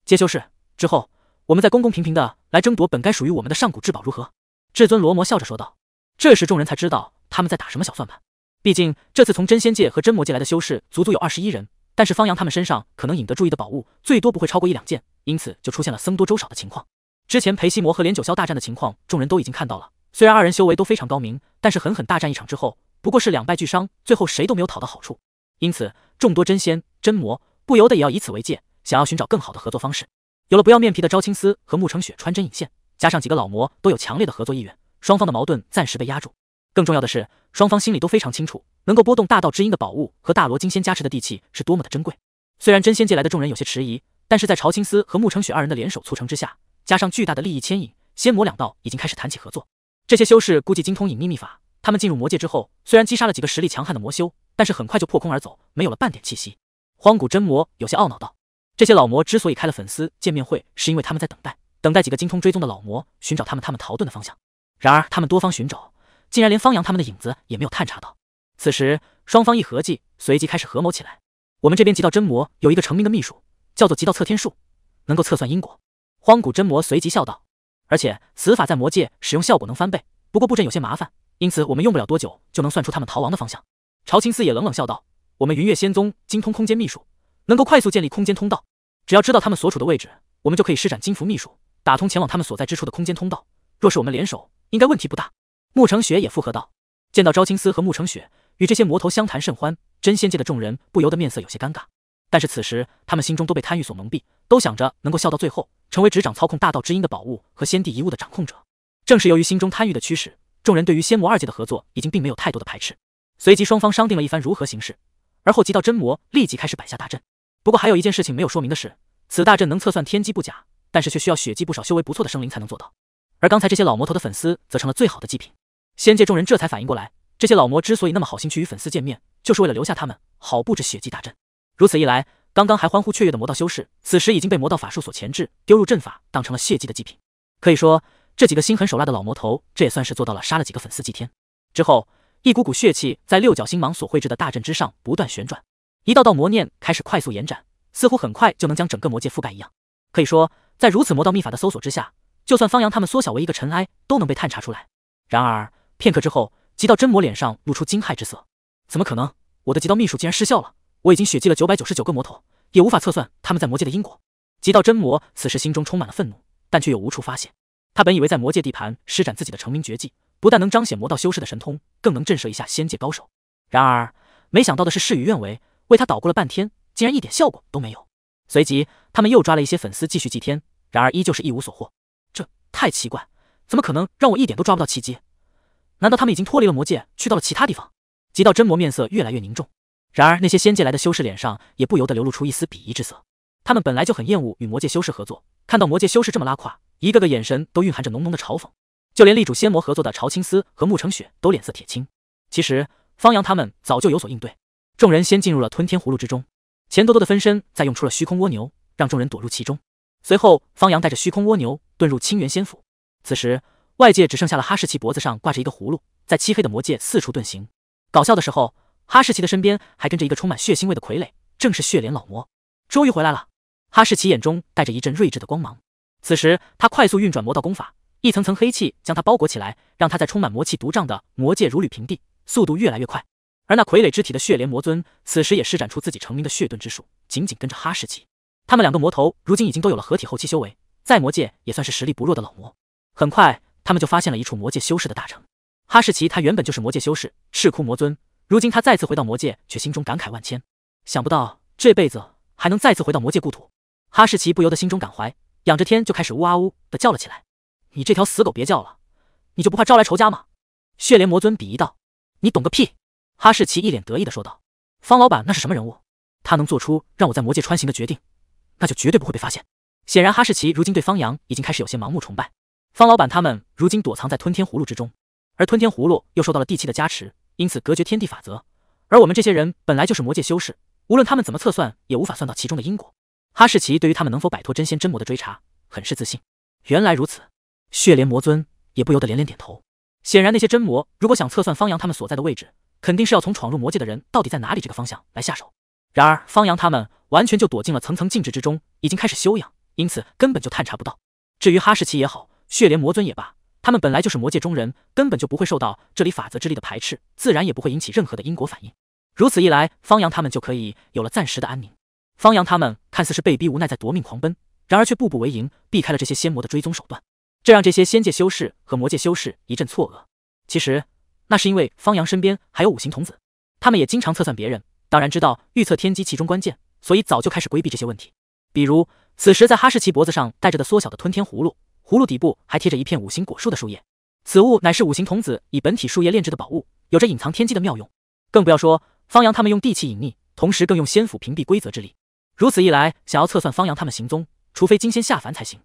接修士，之后我们再公公平平的来争夺本该属于我们的上古至宝，如何？至尊罗摩笑着说道。这时众人才知道他们在打什么小算盘。毕竟这次从真仙界和真魔界来的修士足足有二十一人，但是方阳他们身上可能引得注意的宝物最多不会超过一两件，因此就出现了僧多粥少的情况。之前裴西摩和连九霄大战的情况，众人都已经看到了。虽然二人修为都非常高明，但是狠狠大战一场之后，不过是两败俱伤，最后谁都没有讨到好处。因此，众多真仙真魔不由得也要以此为戒，想要寻找更好的合作方式。有了不要面皮的朝青丝和慕承雪穿针引线，加上几个老魔都有强烈的合作意愿，双方的矛盾暂时被压住。更重要的是，双方心里都非常清楚，能够波动大道之音的宝物和大罗金仙加持的地气是多么的珍贵。虽然真仙界来的众人有些迟疑，但是在朝青丝和慕承雪二人的联手促成之下，加上巨大的利益牵引，仙魔两道已经开始谈起合作。这些修士估计精通隐秘秘法，他们进入魔界之后，虽然击杀了几个实力强悍的魔修。但是很快就破空而走，没有了半点气息。荒古真魔有些懊恼道：“这些老魔之所以开了粉丝见面会，是因为他们在等待，等待几个精通追踪的老魔寻找他们他们逃遁的方向。然而他们多方寻找，竟然连方阳他们的影子也没有探查到。此时双方一合计，随即开始合谋起来。我们这边极道真魔有一个成名的秘术，叫做极道测天术，能够测算因果。荒古真魔随即笑道：‘而且此法在魔界使用效果能翻倍，不过布阵有些麻烦，因此我们用不了多久就能算出他们逃亡的方向。’”朝青丝也冷冷笑道：“我们云月仙宗精通空间秘术，能够快速建立空间通道。只要知道他们所处的位置，我们就可以施展金符秘术，打通前往他们所在之处的空间通道。若是我们联手，应该问题不大。”沐承雪也附和道。见到朝青丝和沐承雪与这些魔头相谈甚欢，真仙界的众人不由得面色有些尴尬。但是此时他们心中都被贪欲所蒙蔽，都想着能够笑到最后，成为执掌操控大道之音的宝物和先帝遗物的掌控者。正是由于心中贪欲的驱使，众人对于仙魔二界的合作已经并没有太多的排斥。随即双方商定了一番如何行事，而后即到真魔立即开始摆下大阵。不过还有一件事情没有说明的是，此大阵能测算天机不假，但是却需要血祭不少修为不错的生灵才能做到。而刚才这些老魔头的粉丝则成了最好的祭品。仙界众人这才反应过来，这些老魔之所以那么好心去与粉丝见面，就是为了留下他们好布置血祭大阵。如此一来，刚刚还欢呼雀跃的魔道修士，此时已经被魔道法术所钳制，丢入阵法当成了血祭的祭品。可以说，这几个心狠手辣的老魔头，这也算是做到了杀了几个粉丝祭天之后。一股股血气在六角星芒所绘制的大阵之上不断旋转，一道道魔念开始快速延展，似乎很快就能将整个魔界覆盖一样。可以说，在如此魔道秘法的搜索之下，就算方阳他们缩小为一个尘埃，都能被探查出来。然而片刻之后，极道真魔脸上露出惊骇之色：怎么可能？我的极道秘术竟然失效了！我已经血祭了九百九十九个魔头，也无法测算他们在魔界的因果。极道真魔此时心中充满了愤怒，但却又无处发泄。他本以为在魔界地盘施展自己的成名绝技。不但能彰显魔道修士的神通，更能震慑一下仙界高手。然而，没想到的是事与愿违，为他捣鼓了半天，竟然一点效果都没有。随即，他们又抓了一些粉丝继续祭天，然而依旧是一无所获。这太奇怪，怎么可能让我一点都抓不到契机？难道他们已经脱离了魔界，去到了其他地方？极道真魔面色越来越凝重。然而，那些仙界来的修士脸上也不由得流露出一丝鄙夷之色。他们本来就很厌恶与魔界修士合作，看到魔界修士这么拉胯，一个个眼神都蕴含着浓浓的嘲讽。就连力主仙魔合作的朝青丝和慕城雪都脸色铁青。其实方阳他们早就有所应对，众人先进入了吞天葫芦之中，钱多多的分身再用出了虚空蜗牛，让众人躲入其中。随后方阳带着虚空蜗牛遁入清源仙府。此时外界只剩下了哈士奇，脖子上挂着一个葫芦，在漆黑的魔界四处遁形。搞笑的时候，哈士奇的身边还跟着一个充满血腥味的傀儡，正是血脸老魔。终于回来了，哈士奇眼中带着一阵睿智的光芒。此时他快速运转魔道功法。一层层黑气将他包裹起来，让他在充满魔气毒瘴的魔界如履平地，速度越来越快。而那傀儡之体的血莲魔尊此时也施展出自己成名的血遁之术，紧紧跟着哈士奇。他们两个魔头如今已经都有了合体后期修为，在魔界也算是实力不弱的老魔。很快，他们就发现了一处魔界修士的大城。哈士奇他原本就是魔界修士，赤枯魔尊，如今他再次回到魔界，却心中感慨万千，想不到这辈子还能再次回到魔界故土。哈士奇不由得心中感怀，仰着天就开始呜啊呜的叫了起来。你这条死狗别叫了，你就不怕招来仇家吗？血莲魔尊鄙夷道。你懂个屁！哈士奇一脸得意的说道。方老板那是什么人物？他能做出让我在魔界穿行的决定，那就绝对不会被发现。显然，哈士奇如今对方洋已经开始有些盲目崇拜。方老板他们如今躲藏在吞天葫芦之中，而吞天葫芦又受到了地气的加持，因此隔绝天地法则。而我们这些人本来就是魔界修士，无论他们怎么测算，也无法算到其中的因果。哈士奇对于他们能否摆脱真仙真魔的追查，很是自信。原来如此。血莲魔尊也不由得连连点头。显然，那些真魔如果想测算方阳他们所在的位置，肯定是要从闯入魔界的人到底在哪里这个方向来下手。然而，方阳他们完全就躲进了层层禁制之中，已经开始修养，因此根本就探查不到。至于哈士奇也好，血莲魔尊也罢，他们本来就是魔界中人，根本就不会受到这里法则之力的排斥，自然也不会引起任何的因果反应。如此一来，方阳他们就可以有了暂时的安宁。方阳他们看似是被逼无奈在夺命狂奔，然而却步步为营，避开了这些仙魔的追踪手段。这让这些仙界修士和魔界修士一阵错愕。其实，那是因为方阳身边还有五行童子，他们也经常测算别人，当然知道预测天机其中关键，所以早就开始规避这些问题。比如此时在哈士奇脖子上戴着的缩小的吞天葫芦，葫芦底部还贴着一片五行果树的树叶。此物乃是五行童子以本体树叶炼制的宝物，有着隐藏天机的妙用。更不要说方阳他们用地气隐匿，同时更用仙斧屏蔽规则之力。如此一来，想要测算方阳他们行踪，除非金仙下凡才行。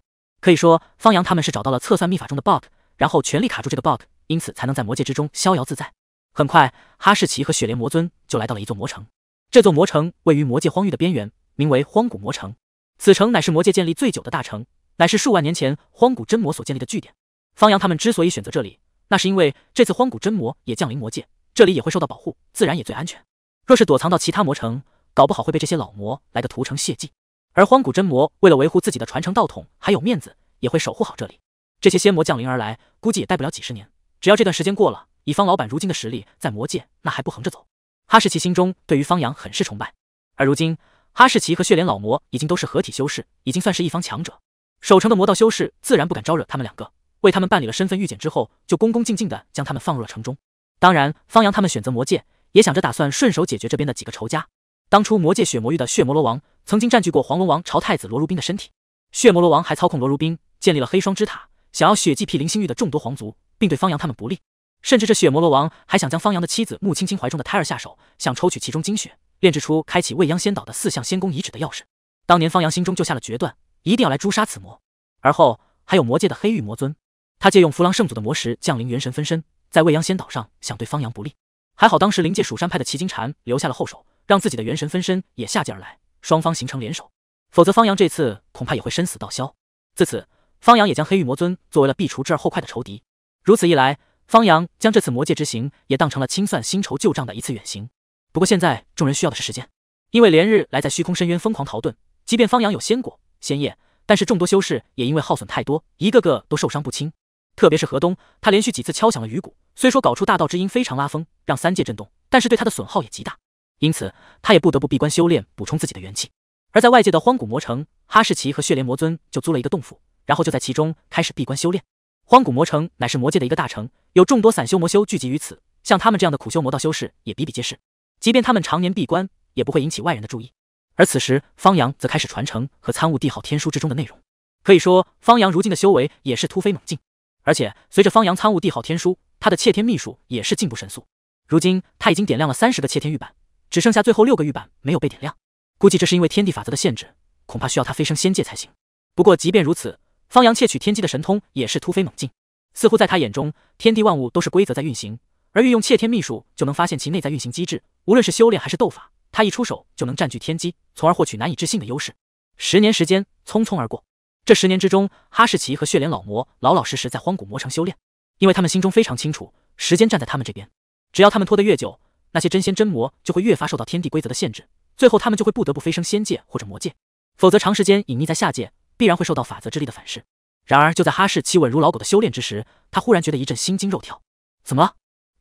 可以说，方阳他们是找到了测算秘法中的 bug，然后全力卡住这个 bug，因此才能在魔界之中逍遥自在。很快，哈士奇和雪莲魔尊就来到了一座魔城。这座魔城位于魔界荒域的边缘，名为荒古魔城。此城乃是魔界建立最久的大城，乃是数万年前荒古真魔所建立的据点。方阳他们之所以选择这里，那是因为这次荒古真魔也降临魔界，这里也会受到保护，自然也最安全。若是躲藏到其他魔城，搞不好会被这些老魔来个屠城血祭。而荒古真魔为了维护自己的传承道统还有面子，也会守护好这里。这些仙魔降临而来，估计也待不了几十年。只要这段时间过了，以方老板如今的实力在魔界，那还不横着走？哈士奇心中对于方阳很是崇拜。而如今，哈士奇和血莲老魔已经都是合体修士，已经算是一方强者。守城的魔道修士自然不敢招惹他们两个，为他们办理了身份预检之后，就恭恭敬敬的将他们放入了城中。当然，方阳他们选择魔界，也想着打算顺手解决这边的几个仇家。当初魔界血魔域的血魔罗王。曾经占据过黄龙王朝太子罗如冰的身体，血魔罗王还操控罗如冰建立了黑霜之塔，想要血祭辟灵星域的众多皇族，并对方阳他们不利。甚至这血魔罗王还想将方阳的妻子穆青青怀中的胎儿下手，想抽取其中精血，炼制出开启未央仙岛的四象仙宫遗址的钥匙。当年方阳心中就下了决断，一定要来诛杀此魔。而后还有魔界的黑玉魔尊，他借用弗狼圣祖的魔石降临元神分身，在未央仙岛上想对方阳不利。还好当时灵界蜀山派的齐金蝉留下了后手，让自己的元神分身也下界而来。双方形成联手，否则方洋这次恐怕也会身死道消。自此，方洋也将黑玉魔尊作为了必除之而后快的仇敌。如此一来，方洋将这次魔界之行也当成了清算新仇旧账的一次远行。不过现在众人需要的是时间，因为连日来在虚空深渊疯狂逃遁，即便方洋有仙果仙液，但是众多修士也因为耗损太多，一个个都受伤不轻。特别是河东，他连续几次敲响了鱼鼓，虽说搞出大道之音非常拉风，让三界震动，但是对他的损耗也极大。因此，他也不得不闭关修炼，补充自己的元气。而在外界的荒古魔城，哈士奇和血莲魔尊就租了一个洞府，然后就在其中开始闭关修炼。荒古魔城乃是魔界的一个大城，有众多散修魔修聚集于此，像他们这样的苦修魔道修士也比比皆是。即便他们常年闭关，也不会引起外人的注意。而此时，方阳则开始传承和参悟帝号天书之中的内容。可以说，方阳如今的修为也是突飞猛进。而且，随着方阳参悟帝号天书，他的窃天秘术也是进步神速。如今，他已经点亮了三十个窃天玉板。只剩下最后六个玉板没有被点亮，估计这是因为天地法则的限制，恐怕需要他飞升仙界才行。不过即便如此，方阳窃取天机的神通也是突飞猛进，似乎在他眼中，天地万物都是规则在运行，而运用窃天秘术就能发现其内在运行机制。无论是修炼还是斗法，他一出手就能占据天机，从而获取难以置信的优势。十年时间匆匆而过，这十年之中，哈士奇和血莲老魔老老实实在荒古魔城修炼，因为他们心中非常清楚，时间站在他们这边，只要他们拖得越久。那些真仙真魔就会越发受到天地规则的限制，最后他们就会不得不飞升仙界或者魔界，否则长时间隐匿在下界必然会受到法则之力的反噬。然而就在哈士奇稳如老狗的修炼之时，他忽然觉得一阵心惊肉跳。怎么了？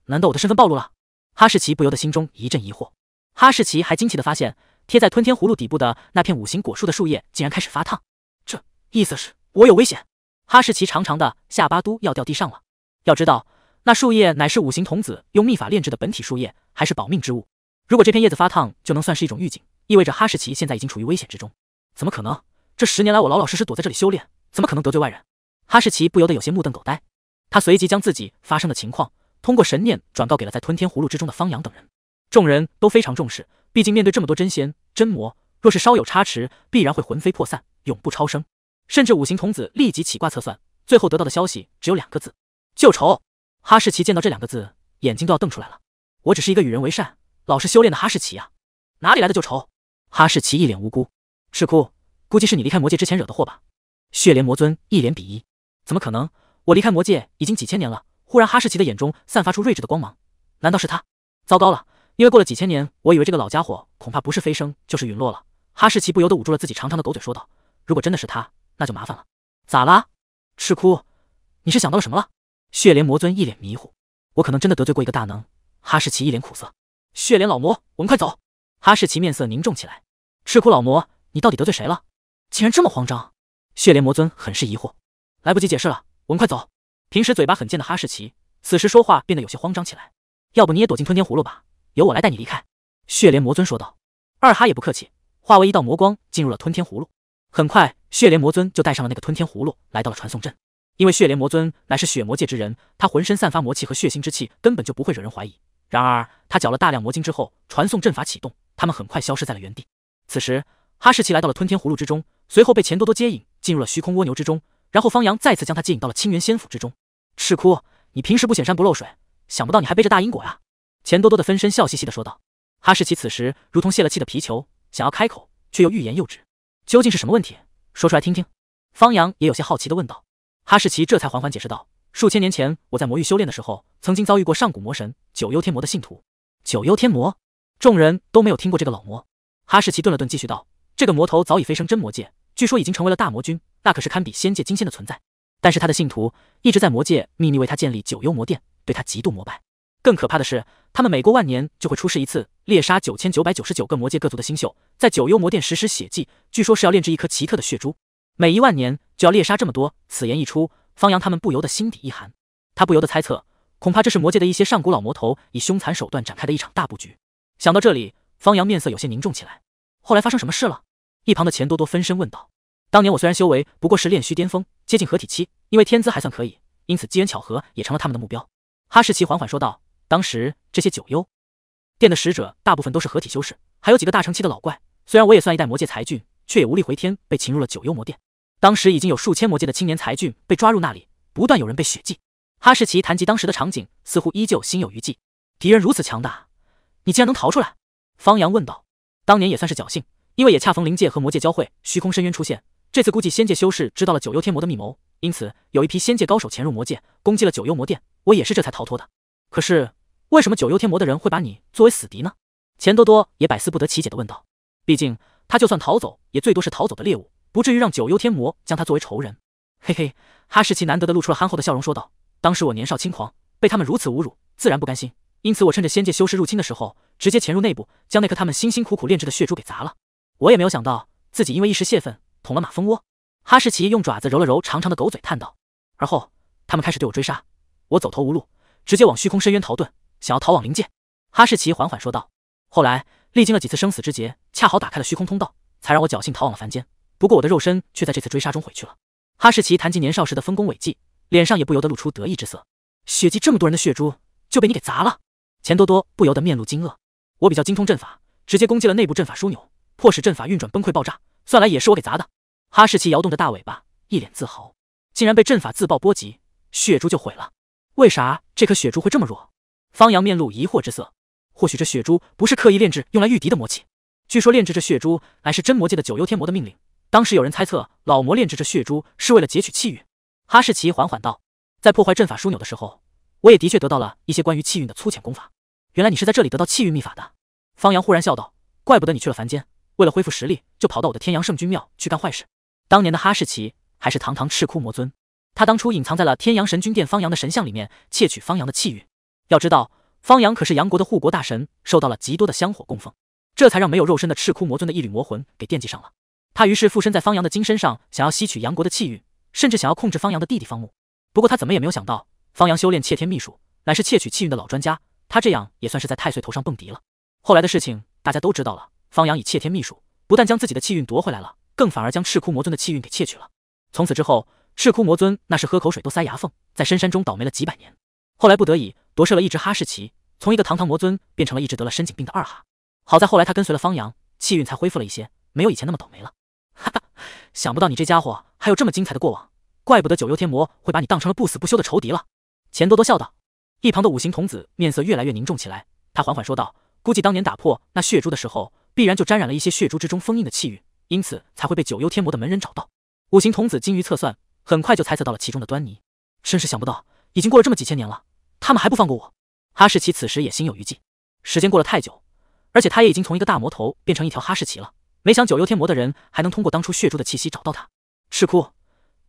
难道我的身份暴露了？哈士奇不由得心中一阵疑惑。哈士奇还惊奇的发现，贴在吞天葫芦底部的那片五行果树的树叶竟然开始发烫。这意思是，我有危险？哈士奇长长的下巴都要掉地上了。要知道。那树叶乃是五行童子用秘法炼制的本体树叶，还是保命之物。如果这片叶子发烫，就能算是一种预警，意味着哈士奇现在已经处于危险之中。怎么可能？这十年来我老老实实躲在这里修炼，怎么可能得罪外人？哈士奇不由得有些目瞪口呆。他随即将自己发生的情况通过神念转告给了在吞天葫芦之中的方阳等人，众人都非常重视，毕竟面对这么多真仙真魔，若是稍有差池，必然会魂飞魄散，永不超生。甚至五行童子立即起卦测算，最后得到的消息只有两个字：救仇。哈士奇见到这两个字，眼睛都要瞪出来了。我只是一个与人为善、老实修炼的哈士奇啊，哪里来的旧仇？哈士奇一脸无辜。赤哭，估计是你离开魔界之前惹的祸吧？血莲魔尊一脸鄙夷。怎么可能？我离开魔界已经几千年了。忽然，哈士奇的眼中散发出睿智的光芒。难道是他？糟糕了！因为过了几千年，我以为这个老家伙恐怕不是飞升就是陨落了。哈士奇不由得捂住了自己长长的狗嘴，说道：“如果真的是他，那就麻烦了。”咋啦？赤窟，你是想到了什么了？血莲魔尊一脸迷糊，我可能真的得罪过一个大能。哈士奇一脸苦涩，血莲老魔，我们快走！哈士奇面色凝重起来，吃苦老魔，你到底得罪谁了？竟然这么慌张！血莲魔尊很是疑惑，来不及解释了，我们快走！平时嘴巴很贱的哈士奇，此时说话变得有些慌张起来。要不你也躲进吞天葫芦吧，由我来带你离开。血莲魔尊说道。二哈也不客气，化为一道魔光进入了吞天葫芦。很快，血莲魔尊就带上了那个吞天葫芦，来到了传送阵。因为血莲魔尊乃是血魔界之人，他浑身散发魔气和血腥之气，根本就不会惹人怀疑。然而他缴了大量魔晶之后，传送阵法启动，他们很快消失在了原地。此时哈士奇来到了吞天葫芦之中，随后被钱多多接引进入了虚空蜗牛之中，然后方洋再次将他接引到了青元仙府之中。赤窟，你平时不显山不露水，想不到你还背着大因果啊！钱多多的分身笑嘻嘻的说道。哈士奇此时如同泄了气的皮球，想要开口却又欲言又止。究竟是什么问题？说出来听听。方洋也有些好奇的问道。哈士奇这才缓缓解释道：“数千年前，我在魔域修炼的时候，曾经遭遇过上古魔神九幽天魔的信徒。九幽天魔，众人都没有听过这个老魔。”哈士奇顿了顿，继续道：“这个魔头早已飞升真魔界，据说已经成为了大魔君，那可是堪比仙界金仙的存在。但是他的信徒一直在魔界秘密为他建立九幽魔殿，对他极度膜拜。更可怕的是，他们每过万年就会出世一次，猎杀九千九百九十九个魔界各族的星宿，在九幽魔殿实施血祭，据说是要炼制一颗奇特的血珠。”每一万年就要猎杀这么多，此言一出，方洋他们不由得心底一寒。他不由得猜测，恐怕这是魔界的一些上古老魔头以凶残手段展开的一场大布局。想到这里，方洋面色有些凝重起来。后来发生什么事了？一旁的钱多多分身问道。当年我虽然修为不过是炼虚巅峰，接近合体期，因为天资还算可以，因此机缘巧合也成了他们的目标。哈士奇缓缓说道。当时这些九幽殿的使者大部分都是合体修士，还有几个大乘期的老怪。虽然我也算一代魔界才俊。却也无力回天，被擒入了九幽魔殿。当时已经有数千魔界的青年才俊被抓入那里，不断有人被血祭。哈士奇谈及当时的场景，似乎依旧心有余悸。敌人如此强大，你竟然能逃出来？方洋问道。当年也算是侥幸，因为也恰逢灵界和魔界交汇，虚空深渊出现。这次估计仙界修士知道了九幽天魔的密谋，因此有一批仙界高手潜入魔界，攻击了九幽魔殿。我也是这才逃脱的。可是为什么九幽天魔的人会把你作为死敌呢？钱多多也百思不得其解的问道。毕竟。他就算逃走，也最多是逃走的猎物，不至于让九幽天魔将他作为仇人。嘿嘿，哈士奇难得的露出了憨厚的笑容，说道：“当时我年少轻狂，被他们如此侮辱，自然不甘心。因此我趁着仙界修士入侵的时候，直接潜入内部，将那颗他们辛辛苦苦炼制的血珠给砸了。我也没有想到，自己因为一时泄愤，捅了马蜂窝。”哈士奇用爪子揉了揉长长的狗嘴，叹道：“而后他们开始对我追杀，我走投无路，直接往虚空深渊逃遁，想要逃往灵界。”哈士奇缓缓说道：“后来……”历经了几次生死之劫，恰好打开了虚空通道，才让我侥幸逃往了凡间。不过我的肉身却在这次追杀中毁去了。哈士奇谈及年少时的丰功伟绩，脸上也不由得露出得意之色。血祭这么多人的血珠，就被你给砸了？钱多多不由得面露惊愕。我比较精通阵法，直接攻击了内部阵法枢纽，迫使阵法运转崩溃爆炸，算来也是我给砸的。哈士奇摇动着大尾巴，一脸自豪，竟然被阵法自爆波及，血珠就毁了。为啥这颗血珠会这么弱？方阳面露疑惑之色。或许这血珠不是刻意炼制用来御敌的魔器。据说炼制这血珠乃是真魔界的九幽天魔的命令。当时有人猜测老魔炼制这血珠是为了截取气运。哈士奇缓缓道：“在破坏阵法枢纽的时候，我也的确得到了一些关于气运的粗浅功法。原来你是在这里得到气运秘法的。”方阳忽然笑道：“怪不得你去了凡间，为了恢复实力，就跑到我的天阳圣君庙去干坏事。当年的哈士奇还是堂堂赤枯魔尊，他当初隐藏在了天阳神君殿方阳的神像里面，窃取方阳的气运。要知道。”方阳可是杨国的护国大神，受到了极多的香火供奉，这才让没有肉身的赤枯魔尊的一缕魔魂给惦记上了。他于是附身在方阳的精身上，想要吸取杨国的气运，甚至想要控制方阳的弟弟方木。不过他怎么也没有想到，方阳修炼窃天秘术，乃是窃取气运的老专家。他这样也算是在太岁头上蹦迪了。后来的事情大家都知道了，方阳以窃天秘术，不但将自己的气运夺回来了，更反而将赤枯魔尊的气运给窃取了。从此之后，赤枯魔尊那是喝口水都塞牙缝，在深山中倒霉了几百年。后来不得已夺舍了一只哈士奇，从一个堂堂魔尊变成了一只得了深井病的二哈。好在后来他跟随了方洋，气运才恢复了一些，没有以前那么倒霉了。哈哈，想不到你这家伙还有这么精彩的过往，怪不得九幽天魔会把你当成了不死不休的仇敌了。”钱多多笑道。一旁的五行童子面色越来越凝重起来，他缓缓说道：“估计当年打破那血珠的时候，必然就沾染了一些血珠之中封印的气运，因此才会被九幽天魔的门人找到。”五行童子精于测算，很快就猜测到了其中的端倪。真是想不到，已经过了这么几千年了。他们还不放过我！哈士奇此时也心有余悸。时间过了太久，而且他也已经从一个大魔头变成一条哈士奇了。没想九幽天魔的人还能通过当初血珠的气息找到他。赤窟，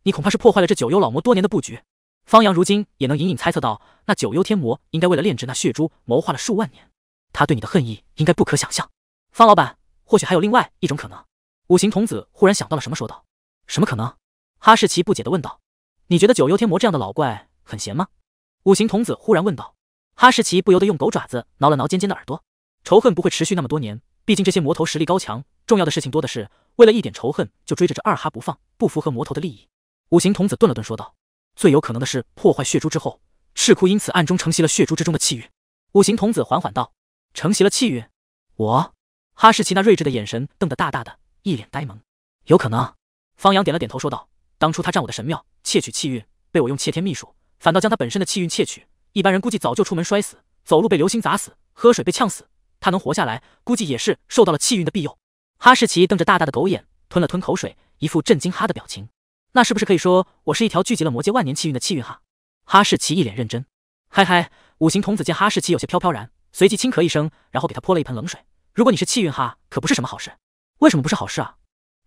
你恐怕是破坏了这九幽老魔多年的布局。方洋如今也能隐隐猜测到，那九幽天魔应该为了炼制那血珠谋划了数万年，他对你的恨意应该不可想象。方老板，或许还有另外一种可能。五行童子忽然想到了什么，说道：“什么可能？”哈士奇不解的问道：“你觉得九幽天魔这样的老怪很闲吗？”五行童子忽然问道，哈士奇不由得用狗爪子挠了挠尖尖的耳朵。仇恨不会持续那么多年，毕竟这些魔头实力高强，重要的事情多的是，为了一点仇恨就追着这二哈不放，不符合魔头的利益。五行童子顿了顿说道：“最有可能的是，破坏血珠之后，赤库因此暗中承袭了血珠之中的气运。”五行童子缓缓道：“承袭了气运，我哈士奇那睿智的眼神瞪得大大的，一脸呆萌。有可能。”方洋点了点头说道：“当初他占我的神庙，窃取气运，被我用窃天秘术。”反倒将他本身的气运窃取，一般人估计早就出门摔死，走路被流星砸死，喝水被呛死，他能活下来，估计也是受到了气运的庇佑。哈士奇瞪着大大的狗眼，吞了吞口水，一副震惊哈的表情。那是不是可以说我是一条聚集了魔界万年气运的气运哈？哈士奇一脸认真。嗨嗨，五行童子见哈士奇有些飘飘然，随即轻咳一声，然后给他泼了一盆冷水。如果你是气运哈，可不是什么好事。为什么不是好事啊？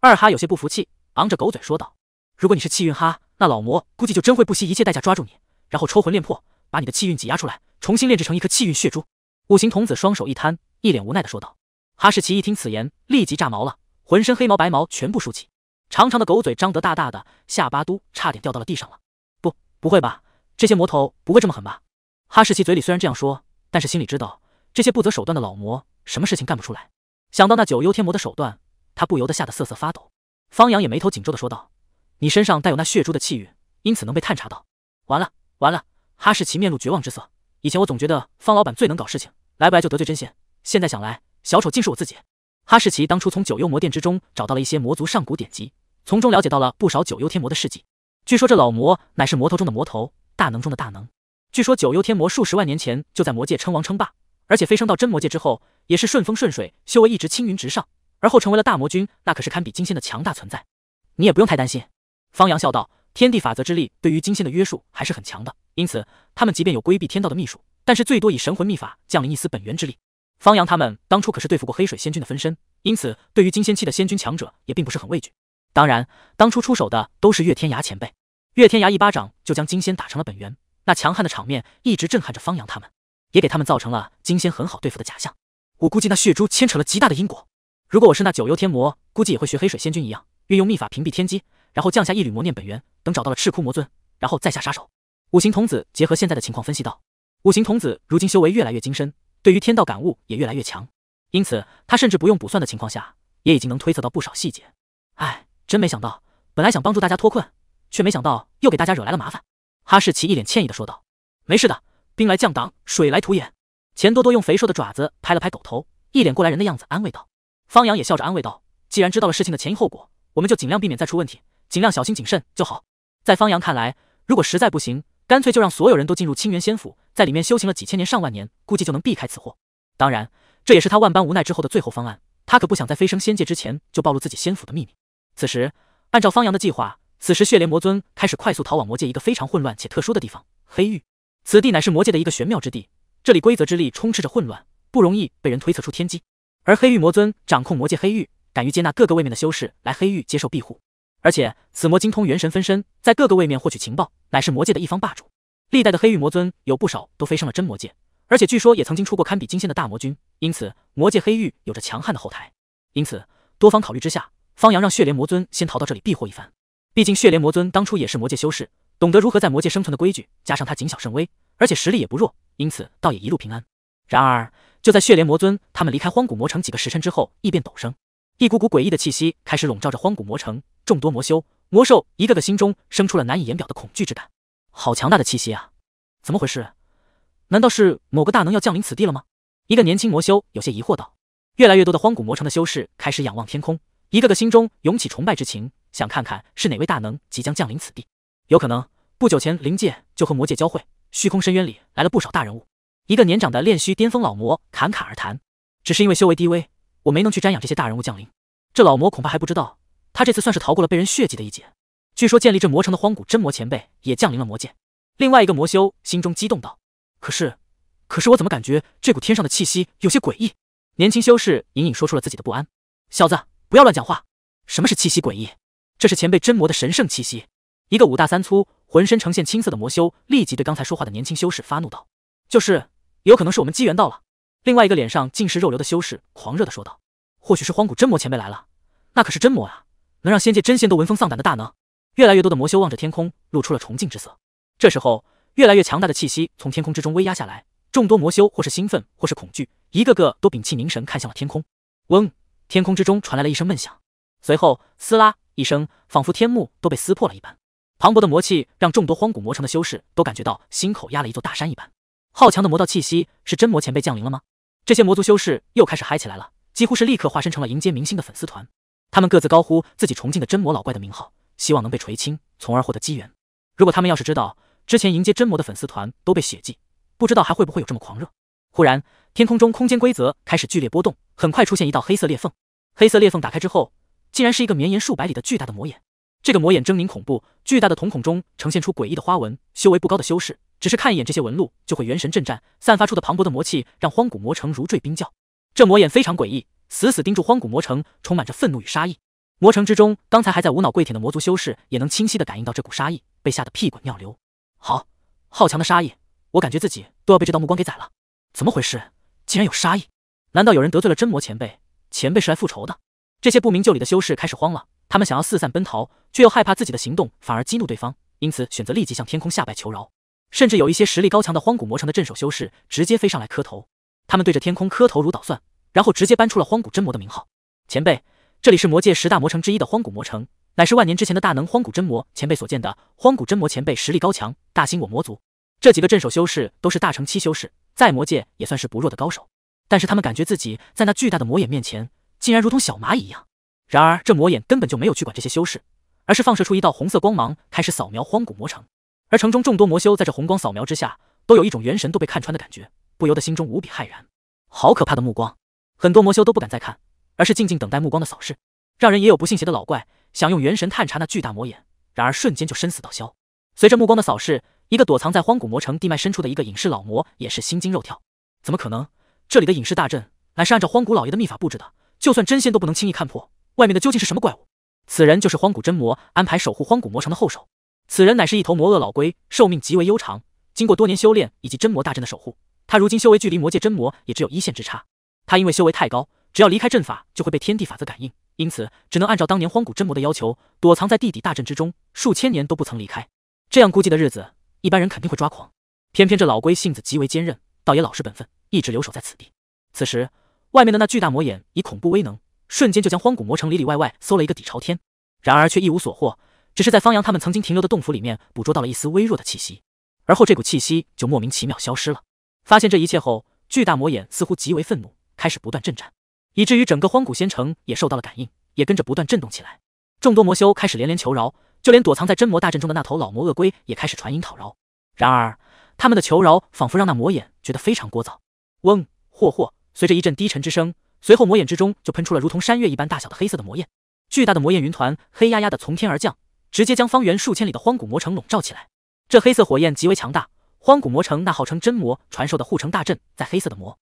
二哈有些不服气，昂着狗嘴说道：“如果你是气运哈。”那老魔估计就真会不惜一切代价抓住你，然后抽魂炼魄，把你的气运挤压出来，重新炼制成一颗气运血珠。五行童子双手一摊，一脸无奈的说道。哈士奇一听此言，立即炸毛了，浑身黑毛白毛全部竖起，长长的狗嘴张得大大的，下巴都差点掉到了地上了。不，不会吧？这些魔头不会这么狠吧？哈士奇嘴里虽然这样说，但是心里知道这些不择手段的老魔什么事情干不出来。想到那九幽天魔的手段，他不由得吓得瑟瑟发抖。方阳也眉头紧皱的说道。你身上带有那血珠的气运，因此能被探查到。完了完了，哈士奇面露绝望之色。以前我总觉得方老板最能搞事情，来不来就得罪真仙。现在想来，小丑竟是我自己。哈士奇当初从九幽魔殿之中找到了一些魔族上古典籍，从中了解到了不少九幽天魔的事迹。据说这老魔乃是魔头中的魔头，大能中的大能。据说九幽天魔数十万年前就在魔界称王称霸，而且飞升到真魔界之后也是顺风顺水，修为一直青云直上，而后成为了大魔君，那可是堪比金仙的强大存在。你也不用太担心。方阳笑道：“天地法则之力对于金仙的约束还是很强的，因此他们即便有规避天道的秘术，但是最多以神魂秘法降临一丝本源之力。方阳他们当初可是对付过黑水仙君的分身，因此对于金仙期的仙君强者也并不是很畏惧。当然，当初出手的都是岳天涯前辈，岳天涯一巴掌就将金仙打成了本源，那强悍的场面一直震撼着方阳他们，也给他们造成了金仙很好对付的假象。我估计那血珠牵扯了极大的因果，如果我是那九幽天魔，估计也会学黑水仙君一样，运用秘法屏蔽天机。”然后降下一缕魔念本源，等找到了赤枯魔尊，然后再下杀手。五行童子结合现在的情况分析道：“五行童子如今修为越来越精深，对于天道感悟也越来越强，因此他甚至不用卜算的情况下，也已经能推测到不少细节。哎，真没想到，本来想帮助大家脱困，却没想到又给大家惹来了麻烦。”哈士奇一脸歉意的说道：“没事的，兵来将挡，水来土掩。”钱多多用肥硕的爪子拍了拍狗头，一脸过来人的样子安慰道。方阳也笑着安慰道：“既然知道了事情的前因后果，我们就尽量避免再出问题。”尽量小心谨慎就好。在方阳看来，如果实在不行，干脆就让所有人都进入清源仙府，在里面修行了几千年、上万年，估计就能避开此祸。当然，这也是他万般无奈之后的最后方案。他可不想在飞升仙界之前就暴露自己仙府的秘密。此时，按照方阳的计划，此时血莲魔尊开始快速逃往魔界一个非常混乱且特殊的地方——黑域。此地乃是魔界的一个玄妙之地，这里规则之力充斥着混乱，不容易被人推测出天机。而黑域魔尊掌控魔界黑域，敢于接纳各个位面的修士来黑域接受庇护。而且此魔精通元神分身，在各个位面获取情报，乃是魔界的一方霸主。历代的黑狱魔尊有不少都飞升了真魔界，而且据说也曾经出过堪比金仙的大魔君。因此，魔界黑狱有着强悍的后台。因此，多方考虑之下，方阳让血莲魔尊先逃到这里避祸一番。毕竟血莲魔尊当初也是魔界修士，懂得如何在魔界生存的规矩，加上他谨小慎微，而且实力也不弱，因此倒也一路平安。然而，就在血莲魔尊他们离开荒古魔城几个时辰之后，异变陡生。一股股诡异的气息开始笼罩着荒古魔城，众多魔修、魔兽一个个心中生出了难以言表的恐惧之感。好强大的气息啊！怎么回事？难道是某个大能要降临此地了吗？一个年轻魔修有些疑惑道。越来越多的荒古魔城的修士开始仰望天空，一个个心中涌起崇拜之情，想看看是哪位大能即将降临此地。有可能不久前灵界就和魔界交汇，虚空深渊里来了不少大人物。一个年长的炼虚巅峰老魔侃侃而谈，只是因为修为低微。我没能去瞻仰这些大人物降临，这老魔恐怕还不知道，他这次算是逃过了被人血祭的一劫。据说建立这魔城的荒古真魔前辈也降临了魔界。另外一个魔修心中激动道：“可是，可是我怎么感觉这股天上的气息有些诡异？”年轻修士隐隐说出了自己的不安。小子，不要乱讲话！什么是气息诡异？这是前辈真魔的神圣气息！一个五大三粗、浑身呈现青色的魔修立即对刚才说话的年轻修士发怒道：“就是，有可能是我们机缘到了。”另外一个脸上尽是肉瘤的修士狂热地说道。或许是荒古真魔前辈来了，那可是真魔啊，能让仙界真仙都闻风丧胆的大能。越来越多的魔修望着天空，露出了崇敬之色。这时候，越来越强大的气息从天空之中威压下来，众多魔修或是兴奋，或是恐惧，一个个都屏气凝神看向了天空。嗡，天空之中传来了一声闷响，随后撕拉一声，仿佛天幕都被撕破了一般。磅礴的魔气让众多荒古魔城的修士都感觉到心口压了一座大山一般。好强的魔道气息，是真魔前辈降临了吗？这些魔族修士又开始嗨起来了。几乎是立刻化身成了迎接明星的粉丝团，他们各自高呼自己崇敬的真魔老怪的名号，希望能被垂青，从而获得机缘。如果他们要是知道之前迎接真魔的粉丝团都被血祭，不知道还会不会有这么狂热。忽然，天空中空间规则开始剧烈波动，很快出现一道黑色裂缝。黑色裂缝打开之后，竟然是一个绵延数百里的巨大的魔眼。这个魔眼狰狞恐怖，巨大的瞳孔中呈现出诡异的花纹。修为不高的修士只是看一眼这些纹路，就会元神震颤，散发出的磅礴的魔气让荒古魔城如坠冰窖。这魔眼非常诡异。死死盯住荒古魔城，充满着愤怒与杀意。魔城之中，刚才还在无脑跪舔的魔族修士，也能清晰的感应到这股杀意，被吓得屁滚尿流。好好强的杀意，我感觉自己都要被这道目光给宰了。怎么回事？竟然有杀意？难道有人得罪了真魔前辈？前辈是来复仇的？这些不明就里的修士开始慌了，他们想要四散奔逃，却又害怕自己的行动反而激怒对方，因此选择立即向天空下拜求饶。甚至有一些实力高强的荒古魔城的镇守修士，直接飞上来磕头，他们对着天空磕头如捣蒜。然后直接搬出了荒古真魔的名号，前辈，这里是魔界十大魔城之一的荒古魔城，乃是万年之前的大能荒古真魔前辈所建的。荒古真魔前辈实力高强，大兴我魔族。这几个镇守修士都是大乘期修士，在魔界也算是不弱的高手。但是他们感觉自己在那巨大的魔眼面前，竟然如同小蚂蚁一样。然而这魔眼根本就没有去管这些修士，而是放射出一道红色光芒，开始扫描荒古魔城。而城中众多魔修在这红光扫描之下，都有一种元神都被看穿的感觉，不由得心中无比骇然。好可怕的目光！很多魔修都不敢再看，而是静静等待目光的扫视，让人也有不信邪的老怪想用元神探查那巨大魔眼，然而瞬间就生死道消。随着目光的扫视，一个躲藏在荒古魔城地脉深处的一个隐世老魔也是心惊肉跳。怎么可能？这里的隐世大阵乃是按照荒古老爷的秘法布置的，就算真仙都不能轻易看破。外面的究竟是什么怪物？此人就是荒古真魔安排守护荒古魔城的后手。此人乃是一头魔鳄老龟，寿命极为悠长，经过多年修炼以及真魔大阵的守护，他如今修为距离魔界真魔也只有一线之差。他因为修为太高，只要离开阵法就会被天地法则感应，因此只能按照当年荒古真魔的要求，躲藏在地底大阵之中，数千年都不曾离开。这样孤寂的日子，一般人肯定会抓狂。偏偏这老龟性子极为坚韧，倒也老实本分，一直留守在此地。此时，外面的那巨大魔眼以恐怖威能，瞬间就将荒古魔城里里外外搜了一个底朝天，然而却一无所获，只是在方阳他们曾经停留的洞府里面捕捉到了一丝微弱的气息，而后这股气息就莫名其妙消失了。发现这一切后，巨大魔眼似乎极为愤怒。开始不断震颤，以至于整个荒古仙城也受到了感应，也跟着不断震动起来。众多魔修开始连连求饶，就连躲藏在真魔大阵中的那头老魔鳄龟也开始传音讨饶。然而他们的求饶仿佛让那魔眼觉得非常聒噪。嗡，霍霍！随着一阵低沉之声，随后魔眼之中就喷出了如同山岳一般大小的黑色的魔焰。巨大的魔焰云团黑压压的从天而降，直接将方圆数千里的荒古魔城笼罩起来。这黑色火焰极为强大，荒古魔城那号称真魔传授的护城大阵，在黑色的魔。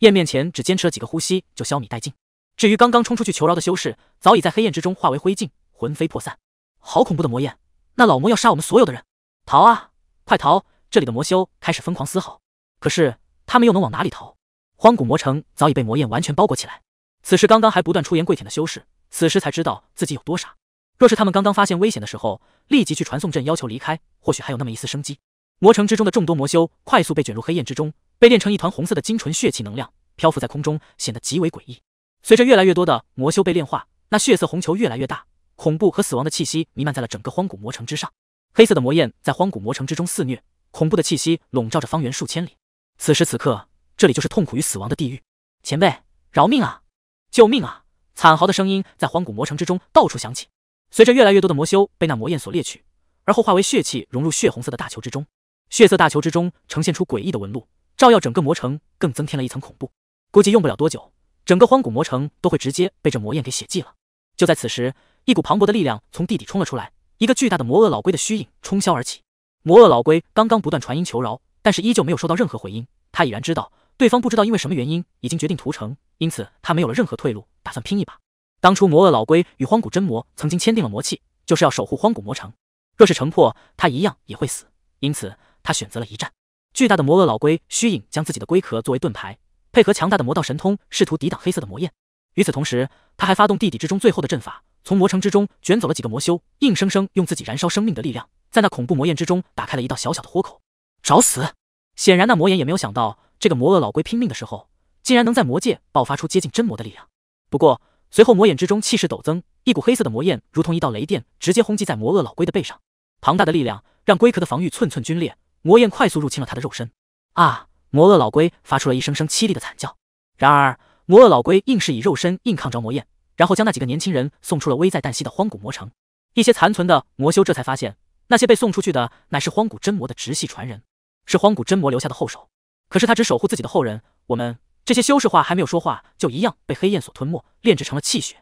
焰面前只坚持了几个呼吸就消弭殆尽。至于刚刚冲出去求饶的修士，早已在黑焰之中化为灰烬，魂飞魄散。好恐怖的魔焰！那老魔要杀我们所有的人！逃啊！快逃！这里的魔修开始疯狂嘶吼，可是他们又能往哪里逃？荒古魔城早已被魔焰完全包裹起来。此时刚刚还不断出言跪舔的修士，此时才知道自己有多傻。若是他们刚刚发现危险的时候，立即去传送阵要求离开，或许还有那么一丝生机。魔城之中的众多魔修快速被卷入黑焰之中。被炼成一团红色的精纯血气能量，漂浮在空中，显得极为诡异。随着越来越多的魔修被炼化，那血色红球越来越大，恐怖和死亡的气息弥漫在了整个荒古魔城之上。黑色的魔焰在荒古魔城之中肆虐，恐怖的气息笼罩着方圆数千里。此时此刻，这里就是痛苦与死亡的地狱。前辈，饶命啊！救命啊！惨嚎的声音在荒古魔城之中到处响起。随着越来越多的魔修被那魔焰所猎取，而后化为血气融入血红色的大球之中，血色大球之中呈现出诡异的纹路。照耀整个魔城，更增添了一层恐怖。估计用不了多久，整个荒古魔城都会直接被这魔焰给血祭了。就在此时，一股磅礴的力量从地底冲了出来，一个巨大的魔鳄老龟的虚影冲霄而起。魔鳄老龟刚刚不断传音求饶，但是依旧没有收到任何回音。他已然知道，对方不知道因为什么原因已经决定屠城，因此他没有了任何退路，打算拼一把。当初魔鳄老龟与荒古真魔曾经签订了魔契，就是要守护荒古魔城。若是城破，他一样也会死，因此他选择了一战。巨大的魔鳄老龟虚影将自己的龟壳作为盾牌，配合强大的魔道神通，试图抵挡黑色的魔焰。与此同时，他还发动地底之中最后的阵法，从魔城之中卷走了几个魔修，硬生生用自己燃烧生命的力量，在那恐怖魔焰之中打开了一道小小的豁口。找死！显然那魔眼也没有想到，这个魔鳄老龟拼命的时候，竟然能在魔界爆发出接近真魔的力量。不过随后魔眼之中气势陡增，一股黑色的魔焰如同一道雷电，直接轰击在魔鳄老龟的背上。庞大的力量让龟壳的防御寸寸龟裂。魔焰快速入侵了他的肉身，啊！魔鳄老龟发出了一声声凄厉的惨叫。然而，魔鳄老龟硬是以肉身硬抗着魔焰，然后将那几个年轻人送出了危在旦夕的荒古魔城。一些残存的魔修这才发现，那些被送出去的乃是荒古真魔的直系传人，是荒古真魔留下的后手。可是他只守护自己的后人，我们这些修士化还没有说话，就一样被黑焰所吞没，炼制成了气血。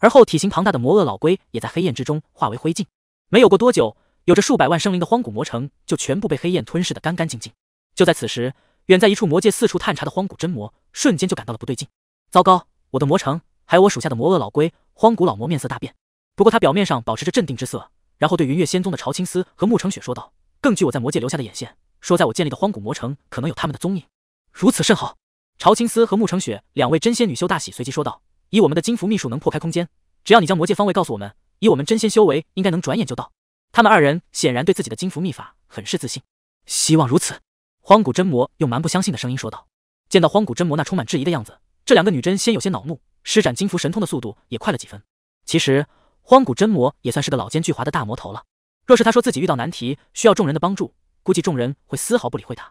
而后，体型庞大的魔鳄老龟也在黑焰之中化为灰烬。没有过多久。有着数百万生灵的荒古魔城就全部被黑焰吞噬的干干净净。就在此时，远在一处魔界四处探查的荒古真魔瞬间就感到了不对劲。糟糕，我的魔城，还有我属下的魔鳄老龟，荒古老魔面色大变。不过他表面上保持着镇定之色，然后对云月仙宗的朝青丝和慕城雪说道：“更据我在魔界留下的眼线，说在我建立的荒古魔城可能有他们的踪影。”如此甚好。朝青丝和慕城雪两位真仙女修大喜，随即说道：“以我们的金符秘术能破开空间，只要你将魔界方位告诉我们，以我们真仙修为，应该能转眼就到。”他们二人显然对自己的金符秘法很是自信，希望如此。荒古真魔用蛮不相信的声音说道：“见到荒古真魔那充满质疑的样子，这两个女真仙有些恼怒，施展金符神通的速度也快了几分。其实荒古真魔也算是个老奸巨猾的大魔头了。若是他说自己遇到难题需要众人的帮助，估计众人会丝毫不理会他；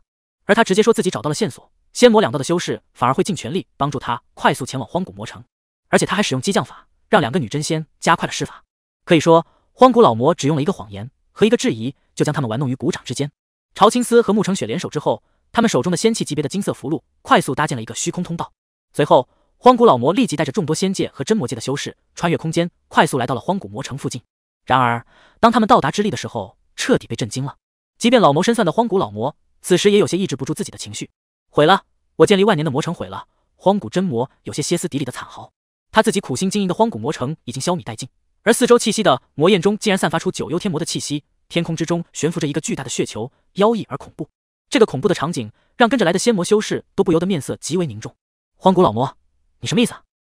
而他直接说自己找到了线索，仙魔两道的修士反而会尽全力帮助他快速前往荒古魔城。而且他还使用激将法，让两个女真仙加快了施法。可以说。”荒古老魔只用了一个谎言和一个质疑，就将他们玩弄于股掌之间。朝青丝和慕承雪联手之后，他们手中的仙器级别的金色符箓快速搭建了一个虚空通道。随后，荒古老魔立即带着众多仙界和真魔界的修士穿越空间，快速来到了荒古魔城附近。然而，当他们到达之力的时候，彻底被震惊了。即便老谋深算的荒古老魔，此时也有些抑制不住自己的情绪。毁了，我建立万年的魔城毁了！荒古真魔有些歇斯底里的惨嚎，他自己苦心经营的荒古魔城已经消弭殆尽。而四周气息的魔焰中，竟然散发出九幽天魔的气息。天空之中悬浮着一个巨大的血球，妖异而恐怖。这个恐怖的场景让跟着来的仙魔修士都不由得面色极为凝重。荒古老魔，你什么意思？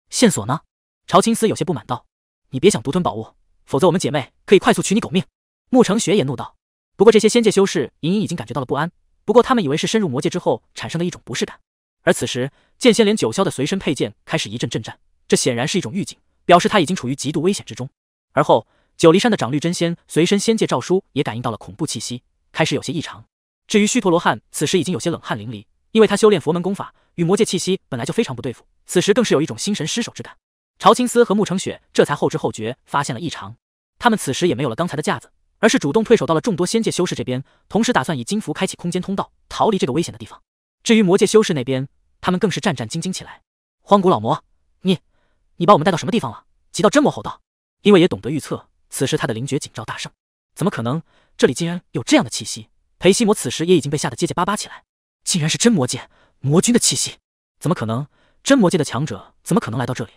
线索呢？朝青丝有些不满道：“你别想独吞宝物，否则我们姐妹可以快速取你狗命。”慕承雪也怒道：“不过这些仙界修士隐隐已经感觉到了不安，不过他们以为是深入魔界之后产生的一种不适感。”而此时，剑仙连九霄的随身佩剑开始一阵震颤，这显然是一种预警，表示他已经处于极度危险之中。而后，九黎山的长绿真仙随身仙界诏书也感应到了恐怖气息，开始有些异常。至于虚陀罗汉，此时已经有些冷汗淋漓，因为他修炼佛门功法，与魔界气息本来就非常不对付，此时更是有一种心神失守之感。朝青丝和沐城雪这才后知后觉发现了异常，他们此时也没有了刚才的架子，而是主动退守到了众多仙界修士这边，同时打算以金符开启空间通道，逃离这个危险的地方。至于魔界修士那边，他们更是战战兢兢起来。荒古老魔，你，你把我们带到什么地方了？急到真魔吼道。因为也懂得预测，此时他的灵觉警兆大盛。怎么可能？这里竟然有这样的气息！裴西魔此时也已经被吓得结结巴巴起来。竟然是真魔界魔君的气息！怎么可能？真魔界的强者怎么可能来到这里？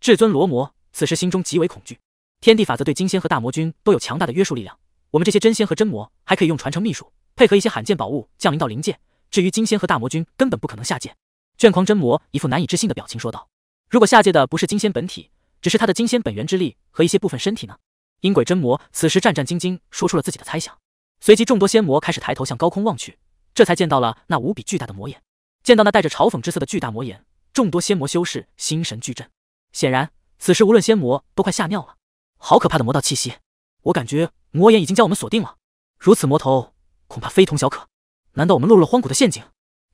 至尊罗魔此时心中极为恐惧。天地法则对金仙和大魔君都有强大的约束力量，我们这些真仙和真魔还可以用传承秘术配合一些罕见宝物降临到灵界。至于金仙和大魔君，根本不可能下界。卷狂真魔一副难以置信的表情说道：“如果下界的不是金仙本体……”只是他的金仙本源之力和一些部分身体呢？阴鬼真魔此时战战兢兢说出了自己的猜想，随即众多仙魔开始抬头向高空望去，这才见到了那无比巨大的魔眼。见到那带着嘲讽之色的巨大魔眼，众多仙魔修士心神俱震。显然，此时无论仙魔都快吓尿了。好可怕的魔道气息！我感觉魔眼已经将我们锁定了，如此魔头恐怕非同小可。难道我们落入了荒古的陷阱？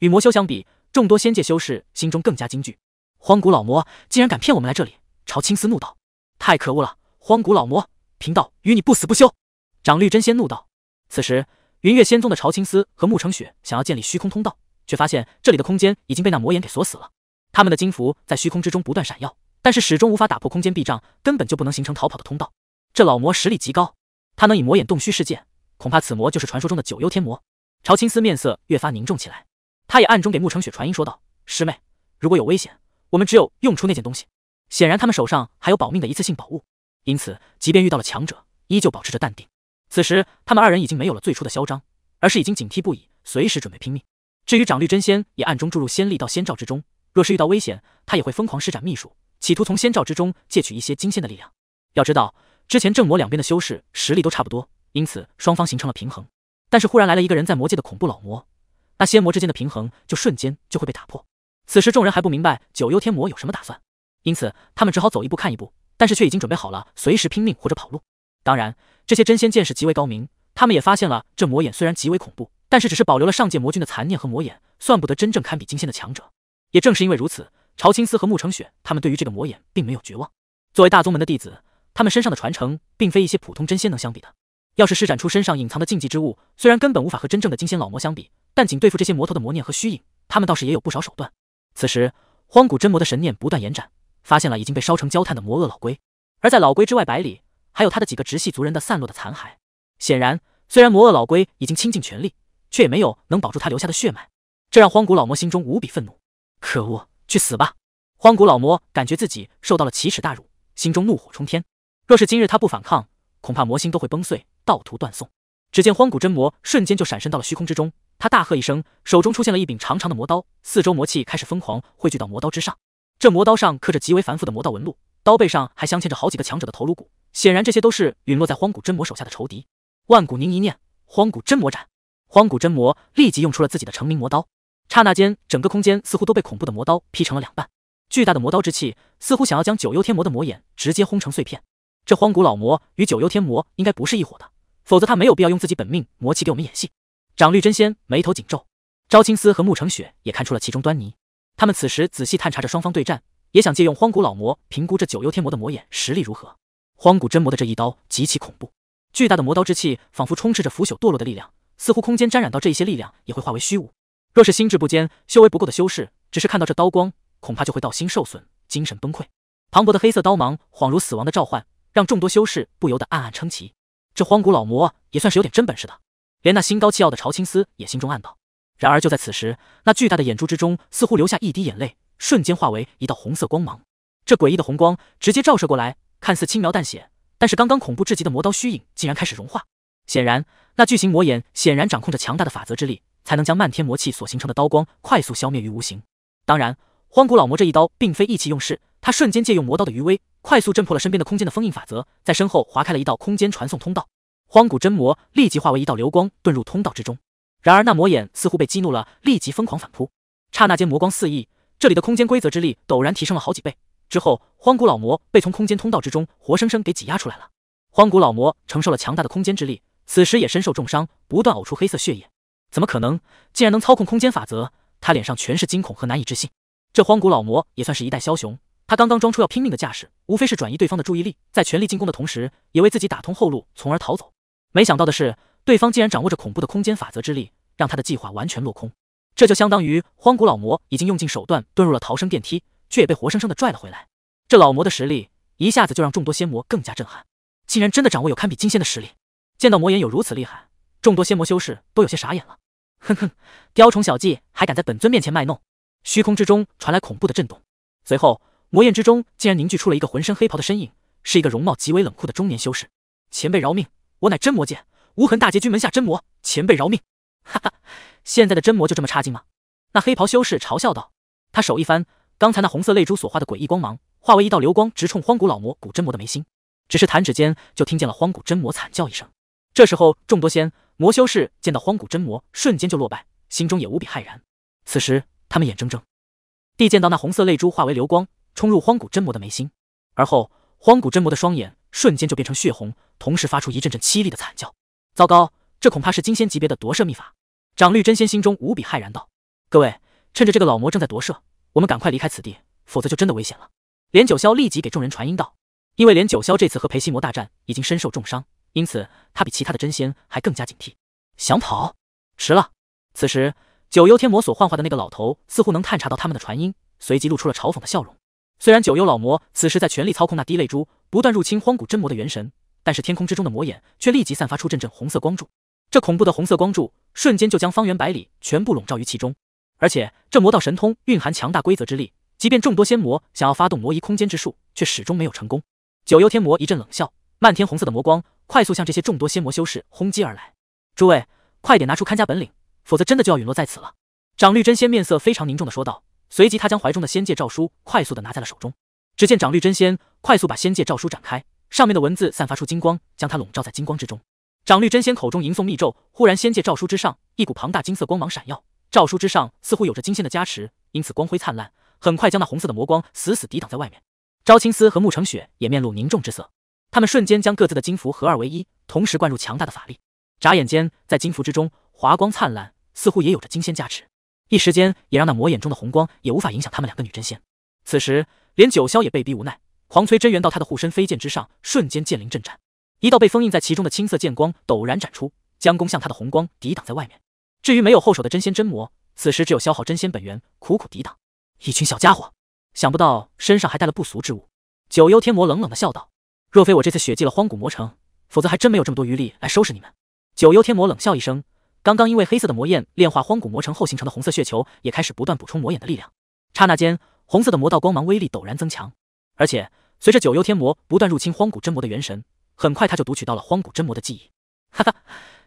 与魔修相比，众多仙界修士心中更加惊惧。荒古老魔竟然敢骗我们来这里！朝青丝怒道：“太可恶了，荒古老魔，贫道与你不死不休！”长绿真仙怒道。此时，云月仙宗的朝青丝和慕承雪想要建立虚空通道，却发现这里的空间已经被那魔眼给锁死了。他们的金符在虚空之中不断闪耀，但是始终无法打破空间壁障，根本就不能形成逃跑的通道。这老魔实力极高，他能以魔眼洞虚世界，恐怕此魔就是传说中的九幽天魔。朝青丝面色越发凝重起来，他也暗中给慕承雪传音说道：“师妹，如果有危险，我们只有用出那件东西。”显然他们手上还有保命的一次性宝物，因此即便遇到了强者，依旧保持着淡定。此时他们二人已经没有了最初的嚣张，而是已经警惕不已，随时准备拼命。至于长律真仙，也暗中注入仙力到仙罩之中，若是遇到危险，他也会疯狂施展秘术，企图从仙罩之中借取一些金仙的力量。要知道，之前正魔两边的修士实力都差不多，因此双方形成了平衡。但是忽然来了一个人在魔界的恐怖老魔，那仙魔之间的平衡就瞬间就会被打破。此时众人还不明白九幽天魔有什么打算。因此，他们只好走一步看一步，但是却已经准备好了随时拼命或者跑路。当然，这些真仙见识极为高明，他们也发现了这魔眼虽然极为恐怖，但是只是保留了上界魔君的残念和魔眼，算不得真正堪比金仙的强者。也正是因为如此，朝青丝和慕承雪他们对于这个魔眼并没有绝望。作为大宗门的弟子，他们身上的传承并非一些普通真仙能相比的。要是施展出身上隐藏的禁忌之物，虽然根本无法和真正的金仙老魔相比，但仅对付这些魔头的魔念和虚影，他们倒是也有不少手段。此时，荒古真魔的神念不断延展。发现了已经被烧成焦炭的魔鳄老龟，而在老龟之外百里，还有他的几个直系族人的散落的残骸。显然，虽然魔鳄老龟已经倾尽全力，却也没有能保住他留下的血脉，这让荒古老魔心中无比愤怒。可恶，去死吧！荒古老魔感觉自己受到了奇耻大辱，心中怒火冲天。若是今日他不反抗，恐怕魔心都会崩碎，道途断送。只见荒古真魔瞬间就闪身到了虚空之中，他大喝一声，手中出现了一柄长长的魔刀，四周魔气开始疯狂汇聚到魔刀之上。这魔刀上刻着极为繁复的魔道纹路，刀背上还镶嵌着好几个强者的头颅骨，显然这些都是陨落在荒古真魔手下的仇敌。万古凝一念，荒古真魔斩！荒古真魔立即用出了自己的成名魔刀，刹那间，整个空间似乎都被恐怖的魔刀劈成了两半，巨大的魔刀之气似乎想要将九幽天魔的魔眼直接轰成碎片。这荒古老魔与九幽天魔应该不是一伙的，否则他没有必要用自己本命魔气给我们演戏。长绿真仙眉头紧皱，朝青丝和慕承雪也看出了其中端倪。他们此时仔细探查着双方对战，也想借用荒古老魔评估这九幽天魔的魔眼实力如何。荒古真魔的这一刀极其恐怖，巨大的魔刀之气仿佛充斥着腐朽堕落的力量，似乎空间沾染到这一些力量也会化为虚无。若是心智不坚、修为不够的修士，只是看到这刀光，恐怕就会道心受损、精神崩溃。磅礴的黑色刀芒恍如死亡的召唤，让众多修士不由得暗暗称奇。这荒古老魔也算是有点真本事的，连那心高气傲的朝青丝也心中暗道。然而，就在此时，那巨大的眼珠之中似乎留下一滴眼泪，瞬间化为一道红色光芒。这诡异的红光直接照射过来，看似轻描淡写，但是刚刚恐怖至极的魔刀虚影竟然开始融化。显然，那巨型魔眼显然掌控着强大的法则之力，才能将漫天魔气所形成的刀光快速消灭于无形。当然，荒古老魔这一刀并非意气用事，他瞬间借用魔刀的余威，快速震破了身边的空间的封印法则，在身后划开了一道空间传送通道。荒古真魔立即化为一道流光，遁入通道之中。然而那魔眼似乎被激怒了，立即疯狂反扑。刹那间，魔光四溢，这里的空间规则之力陡然提升了好几倍。之后，荒古老魔被从空间通道之中活生生给挤压出来了。荒古老魔承受了强大的空间之力，此时也身受重伤，不断呕出黑色血液。怎么可能？竟然能操控空间法则？他脸上全是惊恐和难以置信。这荒古老魔也算是一代枭雄，他刚刚装出要拼命的架势，无非是转移对方的注意力，在全力进攻的同时，也为自己打通后路，从而逃走。没想到的是。对方竟然掌握着恐怖的空间法则之力，让他的计划完全落空。这就相当于荒古老魔已经用尽手段遁入了逃生电梯，却也被活生生的拽了回来。这老魔的实力一下子就让众多仙魔更加震撼，竟然真的掌握有堪比金仙的实力。见到魔眼有如此厉害，众多仙魔修士都有些傻眼了。哼哼，雕虫小技还敢在本尊面前卖弄？虚空之中传来恐怖的震动，随后魔焰之中竟然凝聚出了一个浑身黑袍的身影，是一个容貌极为冷酷的中年修士。前辈饶命，我乃真魔剑。无痕大结局门下真魔前辈饶命！哈哈，现在的真魔就这么差劲吗？那黑袍修士嘲笑道。他手一翻，刚才那红色泪珠所化的诡异光芒，化为一道流光直冲荒古老魔古真魔的眉心。只是弹指间，就听见了荒古真魔惨叫一声。这时候，众多仙魔修士见到荒古真魔瞬间就落败，心中也无比骇然。此时，他们眼睁睁地见到那红色泪珠化为流光冲入荒古真魔的眉心，而后荒古真魔的双眼瞬间就变成血红，同时发出一阵阵凄厉的惨叫。糟糕，这恐怕是金仙级别的夺舍秘法。长律真仙心中无比骇然道：“各位，趁着这个老魔正在夺舍，我们赶快离开此地，否则就真的危险了。”连九霄立即给众人传音道：“因为连九霄这次和裴西魔大战已经身受重伤，因此他比其他的真仙还更加警惕。想跑？迟了。”此时，九幽天魔所幻化的那个老头似乎能探查到他们的传音，随即露出了嘲讽的笑容。虽然九幽老魔此时在全力操控那滴泪珠，不断入侵荒古真魔的元神。但是天空之中的魔眼却立即散发出阵阵红色光柱，这恐怖的红色光柱瞬间就将方圆百里全部笼罩于其中。而且这魔道神通蕴含强大规则之力，即便众多仙魔想要发动挪移空间之术，却始终没有成功。九幽天魔一阵冷笑，漫天红色的魔光快速向这些众多仙魔修士轰击而来。诸位，快点拿出看家本领，否则真的就要陨落在此了！长绿真仙面色非常凝重的说道，随即他将怀中的仙界诏书快速的拿在了手中。只见长绿真仙快速把仙界诏书展开。上面的文字散发出金光，将他笼罩在金光之中。长绿真仙口中吟诵密咒，忽然仙界诏书之上一股庞大金色光芒闪耀，诏书之上似乎有着金仙的加持，因此光辉灿烂，很快将那红色的魔光死死抵挡在外面。昭青丝和慕承雪也面露凝重之色，他们瞬间将各自的金符合二为一，同时灌入强大的法力，眨眼间在金符之中华光灿烂，似乎也有着金仙加持，一时间也让那魔眼中的红光也无法影响他们两个女真仙。此时，连九霄也被逼无奈。狂催真元到他的护身飞剑之上，瞬间剑灵震颤，一道被封印在其中的青色剑光陡然斩出，将攻向他的红光抵挡在外面。至于没有后手的真仙真魔，此时只有消耗真仙本源，苦苦抵挡。一群小家伙，想不到身上还带了不俗之物。九幽天魔冷冷的笑道：“若非我这次血祭了荒古魔城，否则还真没有这么多余力来收拾你们。”九幽天魔冷笑一声，刚刚因为黑色的魔焰炼化荒古魔城后形成的红色血球也开始不断补充魔眼的力量。刹那间，红色的魔道光芒威力陡然增强，而且。随着九幽天魔不断入侵荒古真魔的元神，很快他就读取到了荒古真魔的记忆。哈哈，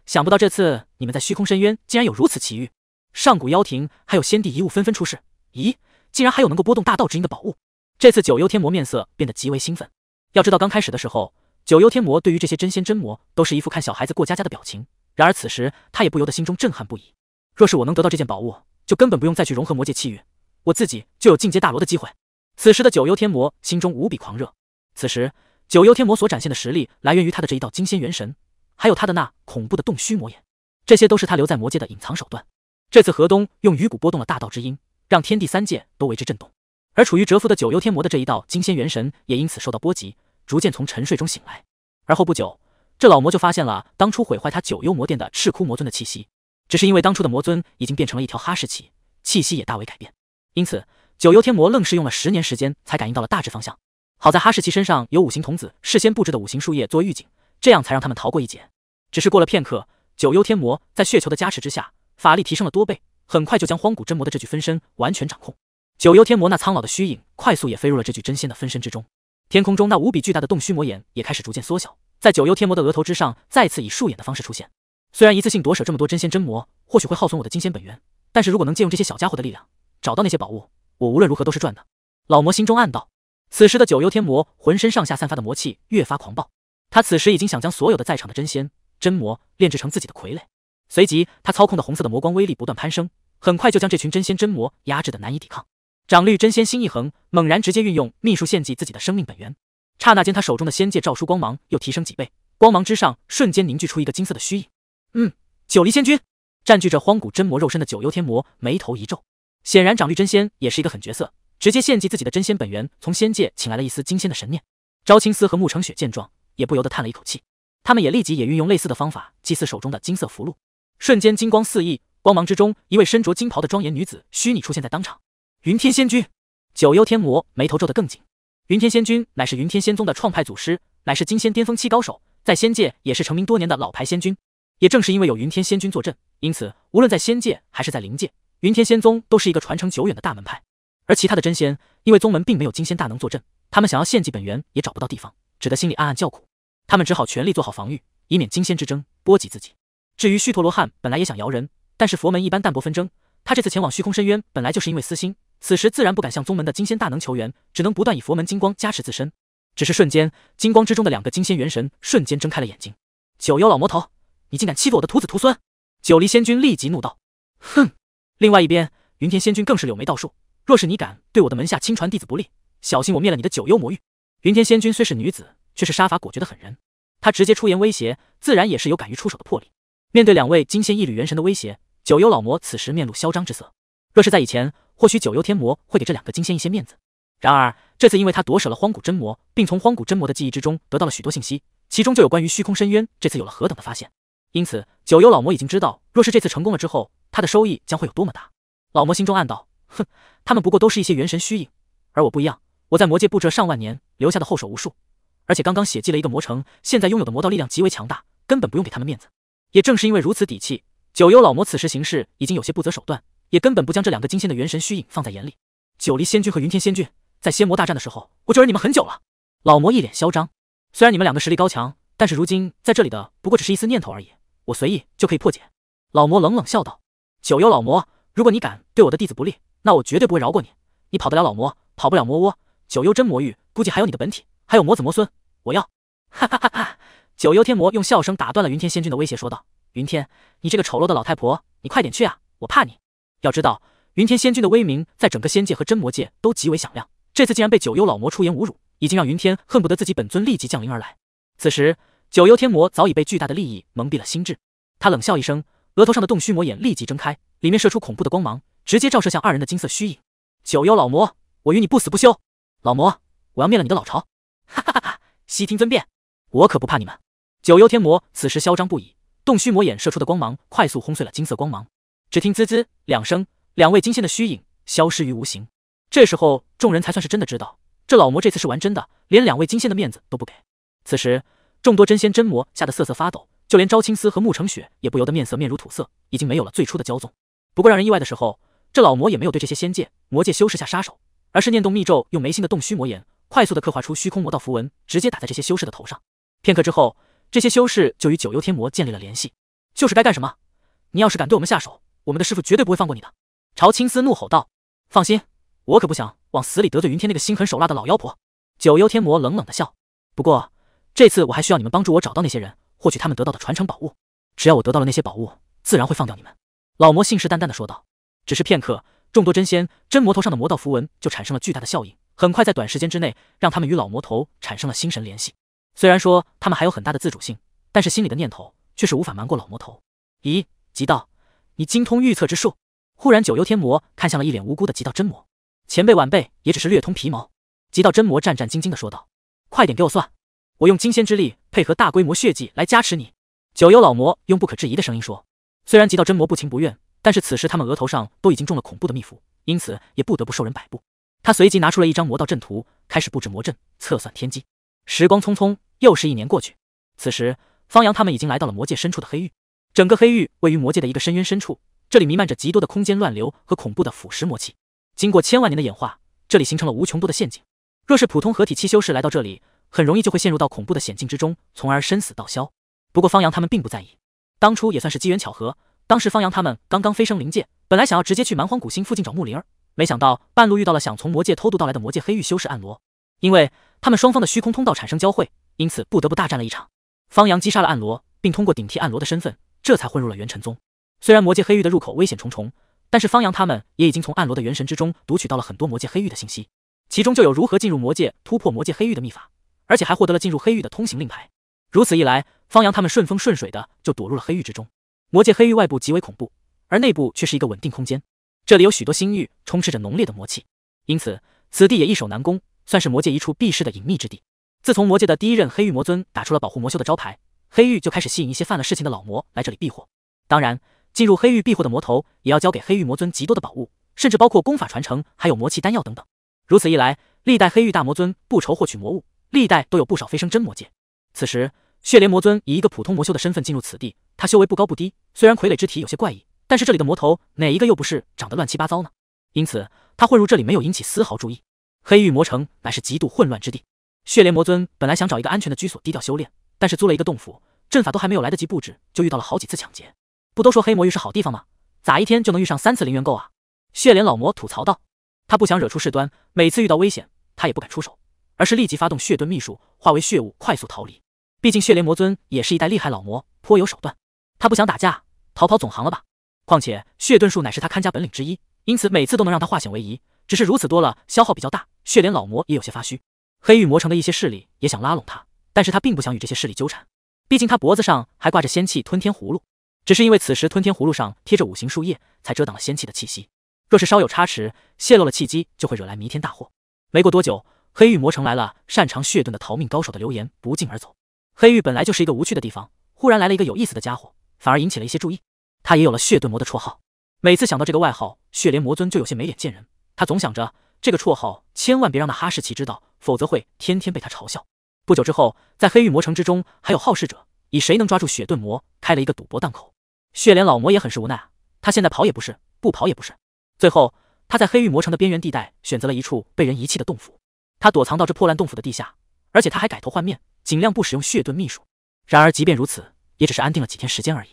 想不到这次你们在虚空深渊竟然有如此奇遇，上古妖庭还有先帝遗物纷纷出世。咦，竟然还有能够波动大道之音的宝物！这次九幽天魔面色变得极为兴奋。要知道刚开始的时候，九幽天魔对于这些真仙真魔都是一副看小孩子过家家的表情。然而此时他也不由得心中震撼不已。若是我能得到这件宝物，就根本不用再去融合魔界气运，我自己就有进阶大罗的机会。此时的九幽天魔心中无比狂热。此时，九幽天魔所展现的实力来源于他的这一道金仙元神，还有他的那恐怖的洞虚魔眼，这些都是他留在魔界的隐藏手段。这次河东用鱼骨拨动了大道之音，让天地三界都为之震动。而处于蛰伏的九幽天魔的这一道金仙元神也因此受到波及，逐渐从沉睡中醒来。而后不久，这老魔就发现了当初毁坏他九幽魔殿的赤枯魔尊的气息，只是因为当初的魔尊已经变成了一条哈士奇，气息也大为改变，因此。九幽天魔愣是用了十年时间才感应到了大致方向，好在哈士奇身上有五行童子事先布置的五行树叶做预警，这样才让他们逃过一劫。只是过了片刻，九幽天魔在血球的加持之下，法力提升了多倍，很快就将荒古真魔的这具分身完全掌控。九幽天魔那苍老的虚影快速也飞入了这具真仙的分身之中。天空中那无比巨大的洞虚魔眼也开始逐渐缩小，在九幽天魔的额头之上再次以树眼的方式出现。虽然一次性夺舍这么多真仙真魔，或许会耗损我的金仙本源，但是如果能借用这些小家伙的力量，找到那些宝物。我无论如何都是赚的。老魔心中暗道。此时的九幽天魔浑身上下散发的魔气越发狂暴，他此时已经想将所有的在场的真仙、真魔炼制成自己的傀儡。随即，他操控的红色的魔光威力不断攀升，很快就将这群真仙、真魔压制的难以抵抗。长绿真仙心一横，猛然直接运用秘术献祭自己的生命本源。刹那间，他手中的仙界诏书光芒又提升几倍，光芒之上瞬间凝聚出一个金色的虚影。嗯，九黎仙君占据着荒古真魔肉身的九幽天魔眉头一皱。显然，长绿真仙也是一个狠角色，直接献祭自己的真仙本源，从仙界请来了一丝金仙的神念。朝青丝和慕承雪见状，也不由得叹了一口气。他们也立即也运用类似的方法祭祀手中的金色符箓，瞬间金光四溢，光芒之中，一位身着金袍的庄严女子虚拟出现在当场。云天仙君，九幽天魔眉头皱得更紧。云天仙君乃是云天仙宗的创派祖师，乃是金仙巅峰期高手，在仙界也是成名多年的老牌仙君。也正是因为有云天仙君坐镇，因此无论在仙界还是在灵界。云天仙宗都是一个传承久远的大门派，而其他的真仙因为宗门并没有金仙大能坐镇，他们想要献祭本源也找不到地方，只得心里暗暗叫苦。他们只好全力做好防御，以免金仙之争波及自己。至于虚陀罗汉，本来也想摇人，但是佛门一般淡泊纷争，他这次前往虚空深渊本来就是因为私心，此时自然不敢向宗门的金仙大能求援，只能不断以佛门金光加持自身。只是瞬间，金光之中的两个金仙元神瞬间睁开了眼睛。九幽老魔头，你竟敢欺负我的徒子徒孙！九黎仙君立即怒道：“哼！”另外一边，云天仙君更是柳眉倒竖，若是你敢对我的门下亲传弟子不利，小心我灭了你的九幽魔域。云天仙君虽是女子，却是杀伐果决的狠人，她直接出言威胁，自然也是有敢于出手的魄力。面对两位金仙一缕元神的威胁，九幽老魔此时面露嚣张之色。若是在以前，或许九幽天魔会给这两个金仙一些面子，然而这次因为他夺舍了荒古真魔，并从荒古真魔的记忆之中得到了许多信息，其中就有关于虚空深渊这次有了何等的发现。因此，九幽老魔已经知道，若是这次成功了之后，他的收益将会有多么大。老魔心中暗道：哼，他们不过都是一些元神虚影，而我不一样，我在魔界布了上万年，留下的后手无数。而且刚刚血祭了一个魔城，现在拥有的魔道力量极为强大，根本不用给他们面子。也正是因为如此底气，九幽老魔此时行事已经有些不择手段，也根本不将这两个金仙的元神虚影放在眼里。九黎仙君和云天仙君，在仙魔大战的时候，我就忍你们很久了。老魔一脸嚣张，虽然你们两个实力高强，但是如今在这里的不过只是一丝念头而已。我随意就可以破解。老魔冷冷笑道：“九幽老魔，如果你敢对我的弟子不利，那我绝对不会饶过你。你跑得了老魔，跑不了魔窝。九幽真魔域，估计还有你的本体，还有魔子魔孙。我要！”哈哈哈！哈九幽天魔用笑声打断了云天仙君的威胁，说道：“云天，你这个丑陋的老太婆，你快点去啊！我怕你。要知道，云天仙君的威名在整个仙界和真魔界都极为响亮，这次竟然被九幽老魔出言侮辱，已经让云天恨不得自己本尊立即降临而来。”此时。九幽天魔早已被巨大的利益蒙蔽了心智，他冷笑一声，额头上的洞虚魔眼立即睁开，里面射出恐怖的光芒，直接照射向二人的金色虚影。九幽老魔，我与你不死不休！老魔，我要灭了你的老巢！哈哈哈！哈，悉听尊便，我可不怕你们。九幽天魔此时嚣张不已，洞虚魔眼射出的光芒快速轰碎了金色光芒。只听滋滋两声，两位金仙的虚影消失于无形。这时候，众人才算是真的知道，这老魔这次是玩真的，连两位金仙的面子都不给。此时。众多真仙真魔吓得瑟瑟发抖，就连招青丝和慕承雪也不由得面色面如土色，已经没有了最初的骄纵。不过让人意外的时候，这老魔也没有对这些仙界魔界修士下杀手，而是念动密咒，用眉心的洞虚魔眼快速的刻画出虚空魔道符文，直接打在这些修士的头上。片刻之后，这些修士就与九幽天魔建立了联系。就是该干什么？你要是敢对我们下手，我们的师傅绝对不会放过你的！朝青丝怒吼道。放心，我可不想往死里得罪云天那个心狠手辣的老妖婆。九幽天魔冷冷的笑。不过。这次我还需要你们帮助我找到那些人，获取他们得到的传承宝物。只要我得到了那些宝物，自然会放掉你们。老魔信誓旦旦地说道。只是片刻，众多真仙、真魔头上的魔道符文就产生了巨大的效应，很快在短时间之内让他们与老魔头产生了心神联系。虽然说他们还有很大的自主性，但是心里的念头却是无法瞒过老魔头。咦，极道，你精通预测之术？忽然九幽天魔看向了一脸无辜的极道真魔前辈，晚辈也只是略通皮毛。极道真魔战战兢兢地说道：“快点给我算。”我用金仙之力配合大规模血祭来加持你。”九幽老魔用不可置疑的声音说。虽然极道真魔不情不愿，但是此时他们额头上都已经中了恐怖的秘符，因此也不得不受人摆布。他随即拿出了一张魔道阵图，开始布置魔阵，测算天机。时光匆匆，又是一年过去。此时，方阳他们已经来到了魔界深处的黑域。整个黑域位于魔界的一个深渊深处，这里弥漫着极多的空间乱流和恐怖的腐蚀魔气。经过千万年的演化，这里形成了无穷多的陷阱。若是普通合体期修士来到这里，很容易就会陷入到恐怖的险境之中，从而生死道消。不过方阳他们并不在意，当初也算是机缘巧合。当时方阳他们刚刚飞升灵界，本来想要直接去蛮荒古星附近找木灵儿，没想到半路遇到了想从魔界偷渡到来的魔界黑狱修士暗罗。因为他们双方的虚空通道产生交汇，因此不得不大战了一场。方阳击杀了暗罗，并通过顶替暗罗的身份，这才混入了元辰宗。虽然魔界黑狱的入口危险重重，但是方阳他们也已经从暗罗的元神之中读取到了很多魔界黑狱的信息，其中就有如何进入魔界、突破魔界黑狱的秘法。而且还获得了进入黑域的通行令牌。如此一来，方阳他们顺风顺水的就躲入了黑域之中。魔界黑域外部极为恐怖，而内部却是一个稳定空间。这里有许多星域，充斥着浓烈的魔气，因此此地也易守难攻，算是魔界一处避世的隐秘之地。自从魔界的第一任黑域魔尊打出了保护魔修的招牌，黑域就开始吸引一些犯了事情的老魔来这里避祸。当然，进入黑域避祸的魔头也要交给黑域魔尊极多的宝物，甚至包括功法传承，还有魔气丹药等等。如此一来，历代黑域大魔尊不愁获取魔物。历代都有不少飞升真魔界。此时，血莲魔尊以一个普通魔修的身份进入此地，他修为不高不低，虽然傀儡之体有些怪异，但是这里的魔头哪一个又不是长得乱七八糟呢？因此，他混入这里没有引起丝毫注意。黑玉魔城乃是极度混乱之地，血莲魔尊本来想找一个安全的居所低调修炼，但是租了一个洞府，阵法都还没有来得及布置，就遇到了好几次抢劫。不都说黑魔域是好地方吗？咋一天就能遇上三次零元购啊？血莲老魔吐槽道。他不想惹出事端，每次遇到危险，他也不敢出手。而是立即发动血遁秘术，化为血雾快速逃离。毕竟血莲魔尊也是一代厉害老魔，颇有手段。他不想打架，逃跑总行了吧？况且血遁术乃是他看家本领之一，因此每次都能让他化险为夷。只是如此多了，消耗比较大，血莲老魔也有些发虚。黑玉魔城的一些势力也想拉拢他，但是他并不想与这些势力纠缠。毕竟他脖子上还挂着仙气吞天葫芦，只是因为此时吞天葫芦上贴着五行树叶，才遮挡了仙气的气息。若是稍有差池，泄露了契机，就会惹来弥天大祸。没过多久。黑玉魔城来了，擅长血遁的逃命高手的流言不胫而走。黑玉本来就是一个无趣的地方，忽然来了一个有意思的家伙，反而引起了一些注意。他也有了血遁魔的绰号。每次想到这个外号，血莲魔尊就有些没脸见人。他总想着这个绰号千万别让那哈士奇知道，否则会天天被他嘲笑。不久之后，在黑玉魔城之中，还有好事者以谁能抓住血遁魔开了一个赌博档口。血莲老魔也很是无奈，他现在跑也不是，不跑也不是。最后，他在黑玉魔城的边缘地带选择了一处被人遗弃的洞府。他躲藏到这破烂洞府的地下，而且他还改头换面，尽量不使用血遁秘术。然而，即便如此，也只是安定了几天时间而已。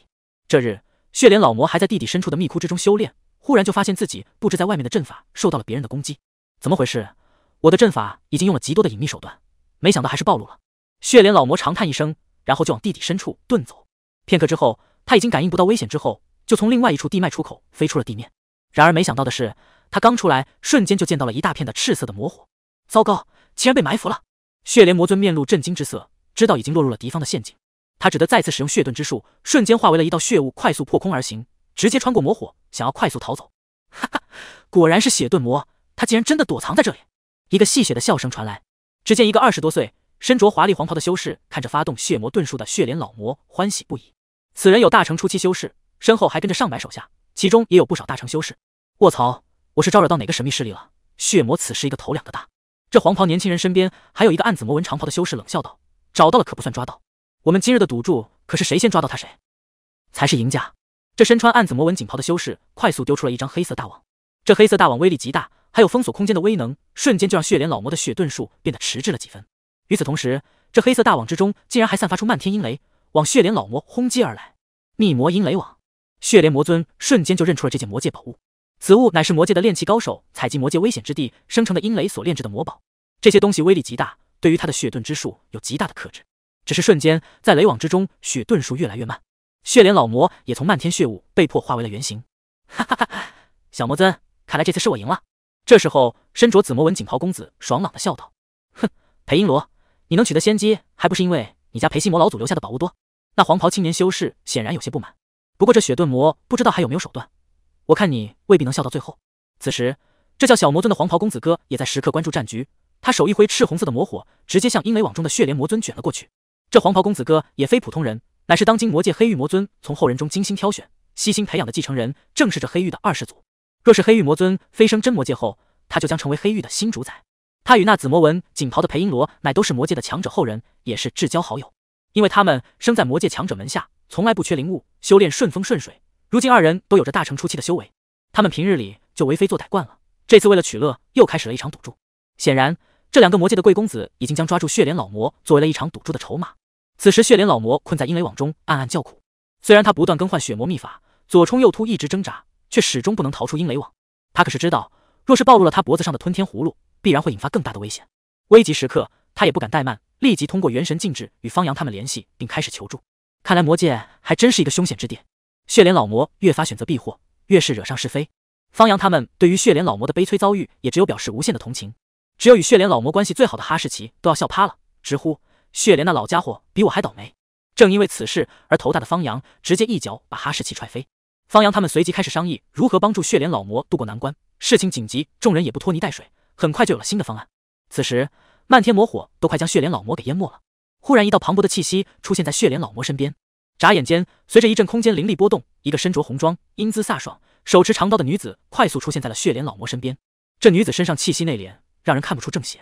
这日，血莲老魔还在地底深处的密窟之中修炼，忽然就发现自己布置在外面的阵法受到了别人的攻击。怎么回事？我的阵法已经用了极多的隐秘手段，没想到还是暴露了。血莲老魔长叹一声，然后就往地底深处遁走。片刻之后，他已经感应不到危险，之后就从另外一处地脉出口飞出了地面。然而，没想到的是，他刚出来，瞬间就见到了一大片的赤色的魔火。糟糕，竟然被埋伏了！血莲魔尊面露震惊之色，知道已经落入了敌方的陷阱，他只得再次使用血遁之术，瞬间化为了一道血雾，快速破空而行，直接穿过魔火，想要快速逃走。哈哈，果然是血遁魔，他竟然真的躲藏在这里！一个戏谑的笑声传来，只见一个二十多岁、身着华丽黄袍的修士看着发动血魔遁术的血莲老魔，欢喜不已。此人有大成初期修士，身后还跟着上百手下，其中也有不少大成修士。卧槽，我是招惹到哪个神秘势力了？血魔此时一个头两个大。这黄袍年轻人身边还有一个暗紫魔纹长袍的修士，冷笑道：“找到了可不算抓到，我们今日的赌注可是谁先抓到他谁才是赢家。”这身穿暗紫魔纹锦袍的修士快速丢出了一张黑色大网，这黑色大网威力极大，还有封锁空间的威能，瞬间就让血莲老魔的血遁术变得迟滞了几分。与此同时，这黑色大网之中竟然还散发出漫天阴雷，往血莲老魔轰击而来。密魔阴雷网，血莲魔尊瞬间就认出了这件魔界宝物。此物乃是魔界的炼器高手采集魔界危险之地生成的阴雷所炼制的魔宝，这些东西威力极大，对于他的血遁之术有极大的克制。只是瞬间，在雷网之中，血遁术越来越慢，血莲老魔也从漫天血雾被迫化为了原形。哈哈哈！小魔尊，看来这次是我赢了。这时候，身着紫魔纹锦袍公子爽朗的笑道：“哼，裴英罗，你能取得先机，还不是因为你家裴西魔老祖留下的宝物多？”那黄袍青年修士显然有些不满，不过这血遁魔不知道还有没有手段。我看你未必能笑到最后。此时，这叫小魔尊的黄袍公子哥也在时刻关注战局。他手一挥，赤红色的魔火直接向阴雷网中的血莲魔尊卷了过去。这黄袍公子哥也非普通人，乃是当今魔界黑玉魔尊从后人中精心挑选、悉心培养的继承人，正是这黑玉的二世祖。若是黑玉魔尊飞升真魔界后，他就将成为黑玉的新主宰。他与那紫魔纹锦袍的裴英罗，乃都是魔界的强者后人，也是至交好友。因为他们生在魔界强者门下，从来不缺灵物，修炼顺风顺水。如今二人都有着大成初期的修为，他们平日里就为非作歹惯了，这次为了取乐又开始了一场赌注。显然，这两个魔界的贵公子已经将抓住血莲老魔作为了一场赌注的筹码。此时血莲老魔困在阴雷网中，暗暗叫苦。虽然他不断更换血魔秘法，左冲右突，一直挣扎，却始终不能逃出阴雷网。他可是知道，若是暴露了他脖子上的吞天葫芦，必然会引发更大的危险。危急时刻，他也不敢怠慢，立即通过元神禁制与方洋他们联系，并开始求助。看来魔界还真是一个凶险之地。血莲老魔越发选择避祸，越是惹上是非。方阳他们对于血莲老魔的悲催遭遇，也只有表示无限的同情。只有与血莲老魔关系最好的哈士奇都要笑趴了，直呼血莲那老家伙比我还倒霉。正因为此事而头大的方阳，直接一脚把哈士奇踹飞。方阳他们随即开始商议如何帮助血莲老魔渡过难关。事情紧急，众人也不拖泥带水，很快就有了新的方案。此时，漫天魔火都快将血莲老魔给淹没了。忽然，一道磅礴的气息出现在血莲老魔身边。眨眼间，随着一阵空间灵力波动，一个身着红装、英姿飒爽、手持长刀的女子快速出现在了血莲老魔身边。这女子身上气息内敛，让人看不出正邪。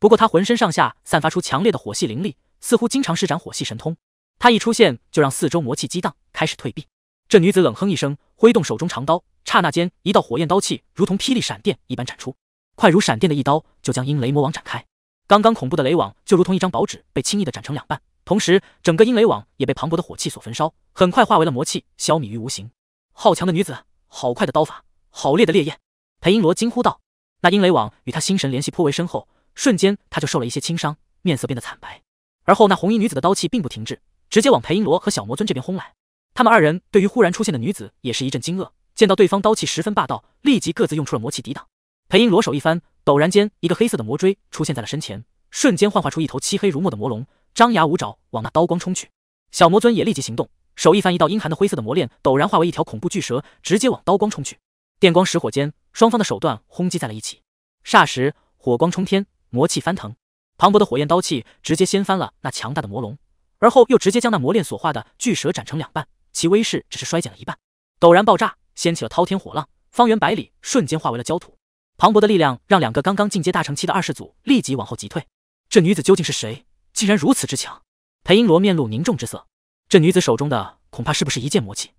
不过她浑身上下散发出强烈的火系灵力，似乎经常施展火系神通。她一出现就让四周魔气激荡，开始退避。这女子冷哼一声，挥动手中长刀，刹那间一道火焰刀气如同霹雳闪电一般斩出，快如闪电的一刀就将阴雷魔王斩开。刚刚恐怖的雷网就如同一张薄纸被轻易的斩成两半。同时，整个阴雷网也被磅礴的火气所焚烧，很快化为了魔气，消弭于无形。好强的女子，好快的刀法，好烈的烈焰！裴英罗惊呼道。那阴雷网与他心神联系颇为深厚，瞬间他就受了一些轻伤，面色变得惨白。而后，那红衣女子的刀气并不停滞，直接往裴英罗和小魔尊这边轰来。他们二人对于忽然出现的女子也是一阵惊愕，见到对方刀气十分霸道，立即各自用出了魔气抵挡。裴英罗手一翻，陡然间一个黑色的魔锥出现在了身前，瞬间幻化出一头漆黑如墨的魔龙。张牙舞爪往那刀光冲去，小魔尊也立即行动，手一翻，一道阴寒的灰色的魔链陡然化为一条恐怖巨蛇，直接往刀光冲去。电光石火间，双方的手段轰击在了一起，霎时火光冲天，魔气翻腾，磅礴的火焰刀气直接掀翻了那强大的魔龙，而后又直接将那魔链所化的巨蛇斩成两半，其威势只是衰减了一半，陡然爆炸，掀起了滔天火浪，方圆百里瞬间化为了焦土。磅礴的力量让两个刚刚进阶大成期的二世祖立即往后急退。这女子究竟是谁？竟然如此之强！裴英罗面露凝重之色，这女子手中的恐怕是不是一件魔器，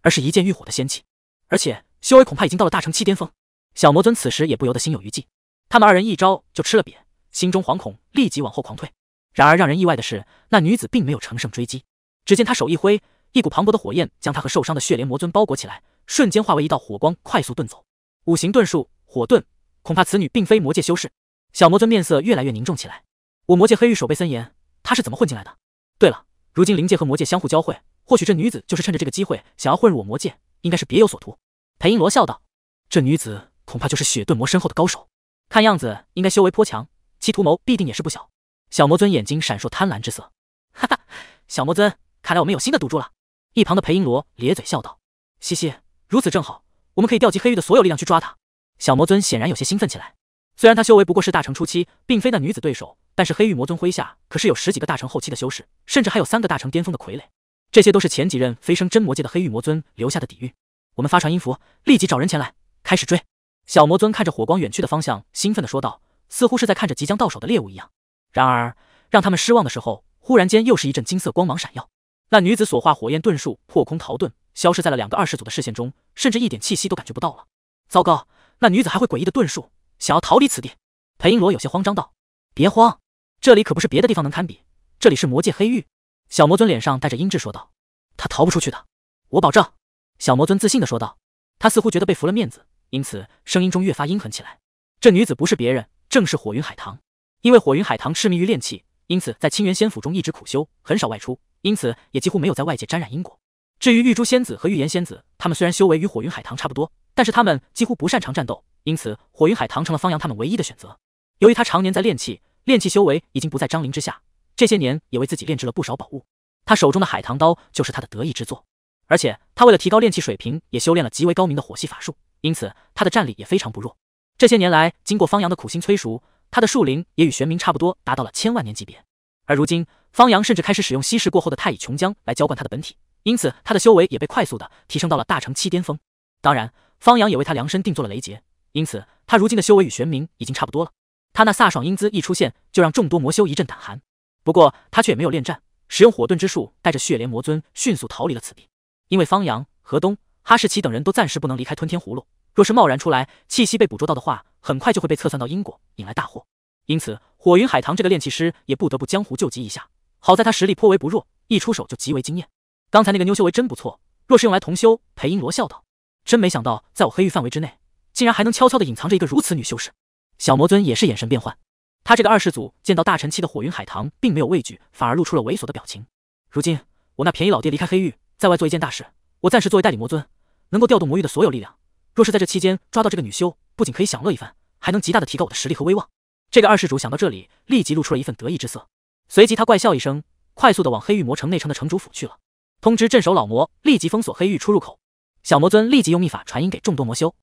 而是一件浴火的仙器，而且修为恐怕已经到了大成期巅峰。小魔尊此时也不由得心有余悸，他们二人一招就吃了瘪，心中惶恐，立即往后狂退。然而让人意外的是，那女子并没有乘胜追击，只见她手一挥，一股磅礴的火焰将她和受伤的血莲魔尊包裹起来，瞬间化为一道火光，快速遁走。五行遁术，火遁，恐怕此女并非魔界修士。小魔尊面色越来越凝重起来。我魔界黑狱守备森严，她是怎么混进来的？对了，如今灵界和魔界相互交汇，或许这女子就是趁着这个机会想要混入我魔界，应该是别有所图。裴英罗笑道：“这女子恐怕就是雪遁魔身后的高手，看样子应该修为颇强，其图谋必定也是不小。”小魔尊眼睛闪烁贪婪之色，哈哈，小魔尊，看来我们有新的赌注了。一旁的裴英罗咧嘴笑道：“嘻嘻，如此正好，我们可以调集黑狱的所有力量去抓他。”小魔尊显然有些兴奋起来。虽然他修为不过是大成初期，并非那女子对手，但是黑玉魔尊麾下可是有十几个大成后期的修士，甚至还有三个大成巅峰的傀儡，这些都是前几任飞升真魔界的黑玉魔尊留下的底蕴。我们发传音符，立即找人前来，开始追！小魔尊看着火光远去的方向，兴奋地说道，似乎是在看着即将到手的猎物一样。然而让他们失望的时候，忽然间又是一阵金色光芒闪耀，那女子所化火焰遁术破空逃遁，消失在了两个二世祖的视线中，甚至一点气息都感觉不到了。糟糕，那女子还会诡异的遁术！想要逃离此地，裴英罗有些慌张道：“别慌，这里可不是别的地方能堪比，这里是魔界黑域。”小魔尊脸上带着阴质说道：“他逃不出去的，我保证。”小魔尊自信的说道。他似乎觉得被服了面子，因此声音中越发阴狠起来。这女子不是别人，正是火云海棠。因为火云海棠痴迷于炼器，因此在清源仙府中一直苦修，很少外出，因此也几乎没有在外界沾染因果。至于玉珠仙子和玉颜仙子，他们虽然修为与火云海棠差不多，但是他们几乎不擅长战斗。因此，火云海棠成了方阳他们唯一的选择。由于他常年在炼器，炼器修为已经不在张灵之下，这些年也为自己炼制了不少宝物。他手中的海棠刀就是他的得意之作，而且他为了提高炼器水平，也修炼了极为高明的火系法术，因此他的战力也非常不弱。这些年来，经过方阳的苦心催熟，他的树龄也与玄冥差不多，达到了千万年级别。而如今，方阳甚至开始使用稀释过后的太乙琼浆来浇灌他的本体，因此他的修为也被快速的提升到了大成七巅峰。当然，方阳也为他量身定做了雷劫。因此，他如今的修为与玄冥已经差不多了。他那飒爽英姿一出现，就让众多魔修一阵胆寒。不过他却也没有恋战，使用火遁之术，带着血莲魔尊迅速逃离了此地。因为方阳、河东、哈士奇等人都暂时不能离开吞天葫芦，若是贸然出来，气息被捕捉到的话，很快就会被测算到因果，引来大祸。因此，火云海棠这个炼气师也不得不江湖救急一下。好在他实力颇为不弱，一出手就极为惊艳。刚才那个妞修为真不错，若是用来同修，裴英罗笑道。真没想到，在我黑域范围之内。竟然还能悄悄地隐藏着一个如此女修士，小魔尊也是眼神变幻。他这个二世祖见到大臣期的火云海棠，并没有畏惧，反而露出了猥琐的表情。如今我那便宜老爹离开黑狱，在外做一件大事，我暂时作为代理魔尊，能够调动魔域的所有力量。若是在这期间抓到这个女修，不仅可以享乐一番，还能极大的提高我的实力和威望。这个二世主想到这里，立即露出了一份得意之色。随即他怪笑一声，快速的往黑域魔城内城的城主府去了，通知镇守老魔立即封锁黑域出入口。小魔尊立即用秘法传音给众多魔修。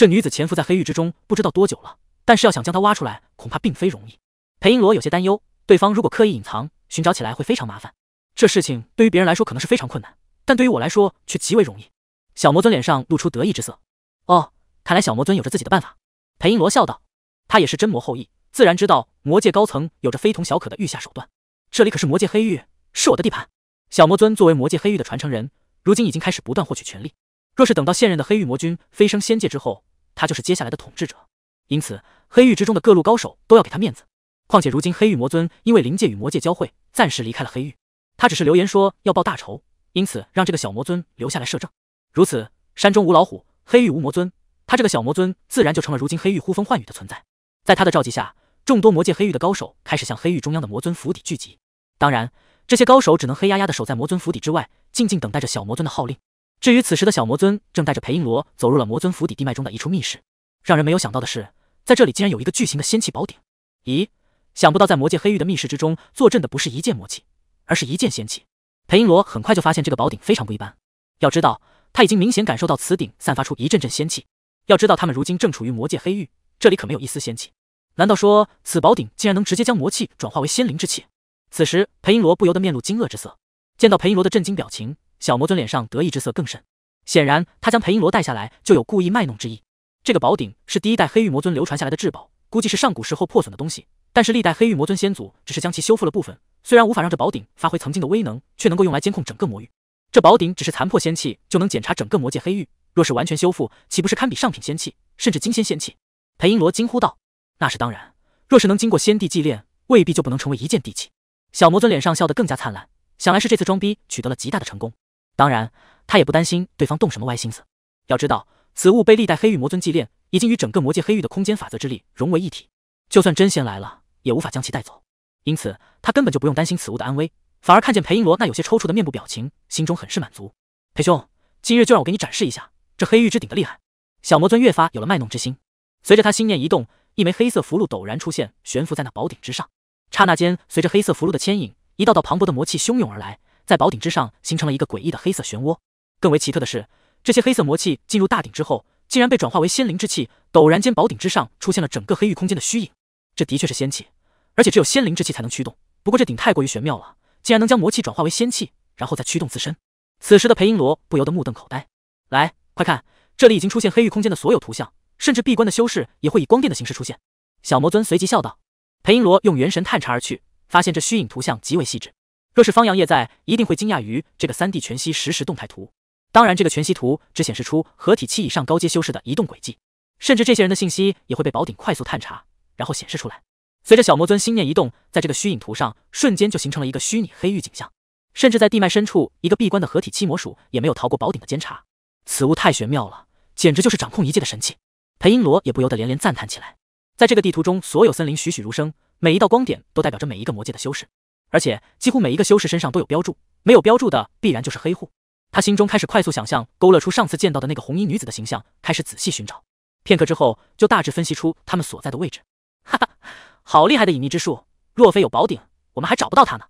这女子潜伏在黑狱之中，不知道多久了。但是要想将她挖出来，恐怕并非容易。裴英罗有些担忧，对方如果刻意隐藏，寻找起来会非常麻烦。这事情对于别人来说可能是非常困难，但对于我来说却极为容易。小魔尊脸上露出得意之色。哦，看来小魔尊有着自己的办法。裴英罗笑道：“他也是真魔后裔，自然知道魔界高层有着非同小可的御下手段。这里可是魔界黑狱，是我的地盘。小魔尊作为魔界黑狱的传承人，如今已经开始不断获取权力。若是等到现任的黑狱魔君飞升仙界之后，”他就是接下来的统治者，因此黑狱之中的各路高手都要给他面子。况且如今黑狱魔尊因为灵界与魔界交汇，暂时离开了黑狱，他只是留言说要报大仇，因此让这个小魔尊留下来摄政。如此，山中无老虎，黑狱无魔尊，他这个小魔尊自然就成了如今黑狱呼风唤雨的存在。在他的召集下，众多魔界黑域的高手开始向黑狱中央的魔尊府邸聚集。当然，这些高手只能黑压压的守在魔尊府邸之外，静静等待着小魔尊的号令。至于此时的小魔尊，正带着裴音罗走入了魔尊府邸地脉中的一处密室。让人没有想到的是，在这里竟然有一个巨型的仙气宝鼎。咦，想不到在魔界黑域的密室之中，坐镇的不是一件魔器，而是一件仙器。裴音罗很快就发现这个宝鼎非常不一般。要知道，他已经明显感受到此鼎散发出一阵阵仙气。要知道，他们如今正处于魔界黑域，这里可没有一丝仙气。难道说此宝鼎竟然能直接将魔气转化为仙灵之气？此时，裴英罗不由得面露惊愕之色。见到裴罗的震惊表情。小魔尊脸上得意之色更甚，显然他将裴音罗带下来就有故意卖弄之意。这个宝鼎是第一代黑玉魔尊流传下来的至宝，估计是上古时候破损的东西，但是历代黑玉魔尊先祖只是将其修复了部分，虽然无法让这宝鼎发挥曾经的威能，却能够用来监控整个魔域。这宝鼎只是残破仙器就能检查整个魔界黑域，若是完全修复，岂不是堪比上品仙器，甚至金仙仙器？裴音罗惊呼道：“那是当然，若是能经过仙帝祭炼，未必就不能成为一件帝器。”小魔尊脸上笑得更加灿烂，想来是这次装逼取得了极大的成功。当然，他也不担心对方动什么歪心思。要知道，此物被历代黑玉魔尊祭炼，已经与整个魔界黑域的空间法则之力融为一体，就算真仙来了，也无法将其带走。因此，他根本就不用担心此物的安危，反而看见裴英罗那有些抽搐的面部表情，心中很是满足。裴兄，今日就让我给你展示一下这黑玉之顶的厉害！小魔尊越发有了卖弄之心。随着他心念一动，一枚黑色符箓陡然出现，悬浮在那宝顶之上。刹那间，随着黑色符箓的牵引，一道道磅礴的魔气汹涌而来。在宝顶之上形成了一个诡异的黑色漩涡。更为奇特的是，这些黑色魔气进入大鼎之后，竟然被转化为仙灵之气。陡然间，宝鼎之上出现了整个黑域空间的虚影。这的确是仙气，而且只有仙灵之气才能驱动。不过这鼎太过于玄妙了，竟然能将魔气转化为仙气，然后再驱动自身。此时的裴英罗不由得目瞪口呆。来，快看，这里已经出现黑域空间的所有图像，甚至闭关的修士也会以光电的形式出现。小魔尊随即笑道。裴英罗用元神探查而去，发现这虚影图像极为细致。就是方阳夜在，一定会惊讶于这个三 D 全息实时动态图。当然，这个全息图只显示出合体期以上高阶修士的移动轨迹，甚至这些人的信息也会被宝鼎快速探查，然后显示出来。随着小魔尊心念一动，在这个虚影图上，瞬间就形成了一个虚拟黑域景象。甚至在地脉深处，一个闭关的合体七魔鼠也没有逃过宝鼎的监察。此物太玄妙了，简直就是掌控一界的神器。裴英罗也不由得连连赞叹起来。在这个地图中，所有森林栩栩如生，每一道光点都代表着每一个魔界的修士。而且几乎每一个修士身上都有标注，没有标注的必然就是黑户。他心中开始快速想象，勾勒出上次见到的那个红衣女子的形象，开始仔细寻找。片刻之后，就大致分析出他们所在的位置。哈哈，好厉害的隐秘之术！若非有宝鼎，我们还找不到他呢。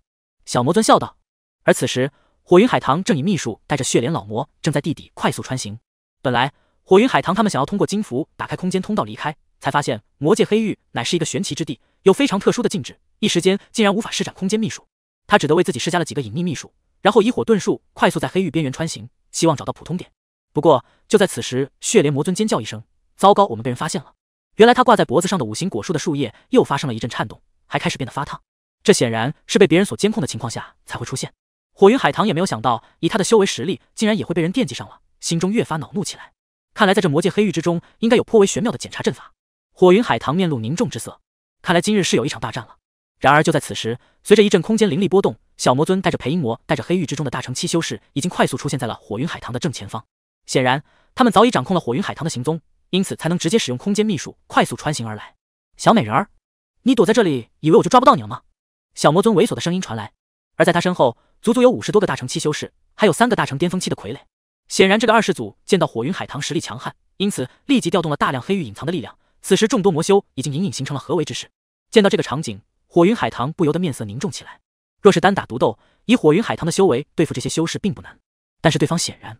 小魔尊笑道。而此时，火云海棠正以秘术带着血莲老魔，正在地底快速穿行。本来火云海棠他们想要通过金符打开空间通道离开，才发现魔界黑域乃是一个玄奇之地，有非常特殊的禁制。一时间竟然无法施展空间秘术，他只得为自己施加了几个隐秘秘术，然后以火遁术快速在黑域边缘穿行，希望找到普通点。不过就在此时，血莲魔尊尖叫一声：“糟糕，我们被人发现了！”原来他挂在脖子上的五行果树的树叶又发生了一阵颤动，还开始变得发烫，这显然是被别人所监控的情况下才会出现。火云海棠也没有想到，以他的修为实力，竟然也会被人惦记上了，心中越发恼怒起来。看来在这魔界黑狱之中，应该有颇为玄妙的检查阵法。火云海棠面露凝重之色，看来今日是有一场大战了。然而，就在此时，随着一阵空间灵力波动，小魔尊带着裴音魔，带着黑玉之中的大乘七修士，已经快速出现在了火云海棠的正前方。显然，他们早已掌控了火云海棠的行踪，因此才能直接使用空间秘术快速穿行而来。小美人儿，你躲在这里，以为我就抓不到你了吗？小魔尊猥琐的声音传来，而在他身后，足足有五十多个大乘七修士，还有三个大乘巅峰期的傀儡。显然，这个二世祖见到火云海棠实力强悍，因此立即调动了大量黑玉隐藏的力量。此时，众多魔修已经隐隐形成了合围之势。见到这个场景。火云海棠不由得面色凝重起来。若是单打独斗，以火云海棠的修为对付这些修士并不难。但是对方显然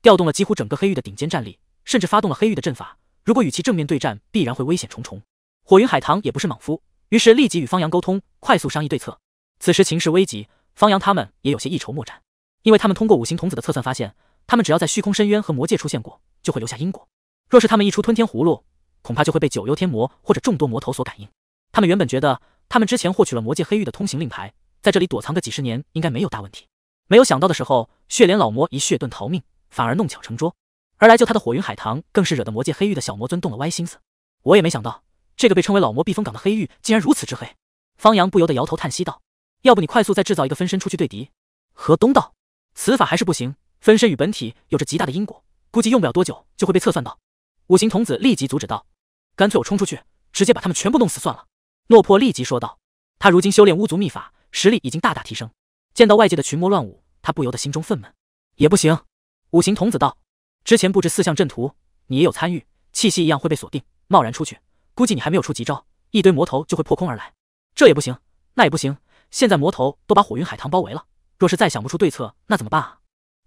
调动了几乎整个黑域的顶尖战力，甚至发动了黑域的阵法。如果与其正面对战，必然会危险重重。火云海棠也不是莽夫，于是立即与方阳沟通，快速商议对策。此时情势危急，方阳他们也有些一筹莫展，因为他们通过五行童子的测算发现，他们只要在虚空深渊和魔界出现过，就会留下因果。若是他们一出吞天葫芦，恐怕就会被九幽天魔或者众多魔头所感应。他们原本觉得。他们之前获取了魔界黑域的通行令牌，在这里躲藏个几十年应该没有大问题。没有想到的时候血莲老魔以血遁逃命，反而弄巧成拙；而来救他的火云海棠，更是惹得魔界黑域的小魔尊动了歪心思。我也没想到，这个被称为老魔避风港的黑域竟然如此之黑。方阳不由得摇头叹息道：“要不你快速再制造一个分身出去对敌？”河东道：“此法还是不行，分身与本体有着极大的因果，估计用不了多久就会被测算到。”五行童子立即阻止道：“干脆我冲出去，直接把他们全部弄死算了。”诺魄立即说道：“他如今修炼巫族秘法，实力已经大大提升。见到外界的群魔乱舞，他不由得心中愤懑。也不行。”五行童子道：“之前布置四象阵图，你也有参与，气息一样会被锁定。贸然出去，估计你还没有出极招，一堆魔头就会破空而来。这也不行，那也不行。现在魔头都把火云海棠包围了，若是再想不出对策，那怎么办啊？”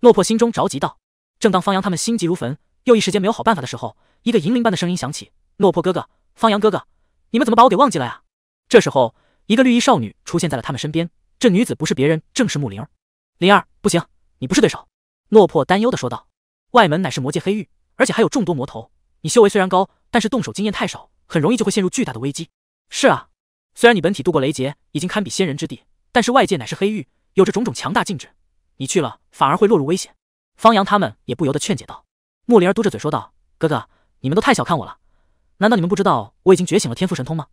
诺魄心中着急道。正当方阳他们心急如焚，又一时间没有好办法的时候，一个银铃般的声音响起：“诺魄哥哥，方阳哥哥，你们怎么把我给忘记了呀？”这时候，一个绿衣少女出现在了他们身边。这女子不是别人，正是木灵儿。灵儿，不行，你不是对手。落魄担忧的说道：“外门乃是魔界黑域，而且还有众多魔头。你修为虽然高，但是动手经验太少，很容易就会陷入巨大的危机。”是啊，虽然你本体度过雷劫，已经堪比仙人之地，但是外界乃是黑域，有着种种强大禁制，你去了反而会落入危险。”方阳他们也不由得劝解道。木灵儿嘟着嘴说道：“哥哥，你们都太小看我了。难道你们不知道我已经觉醒了天赋神通吗？”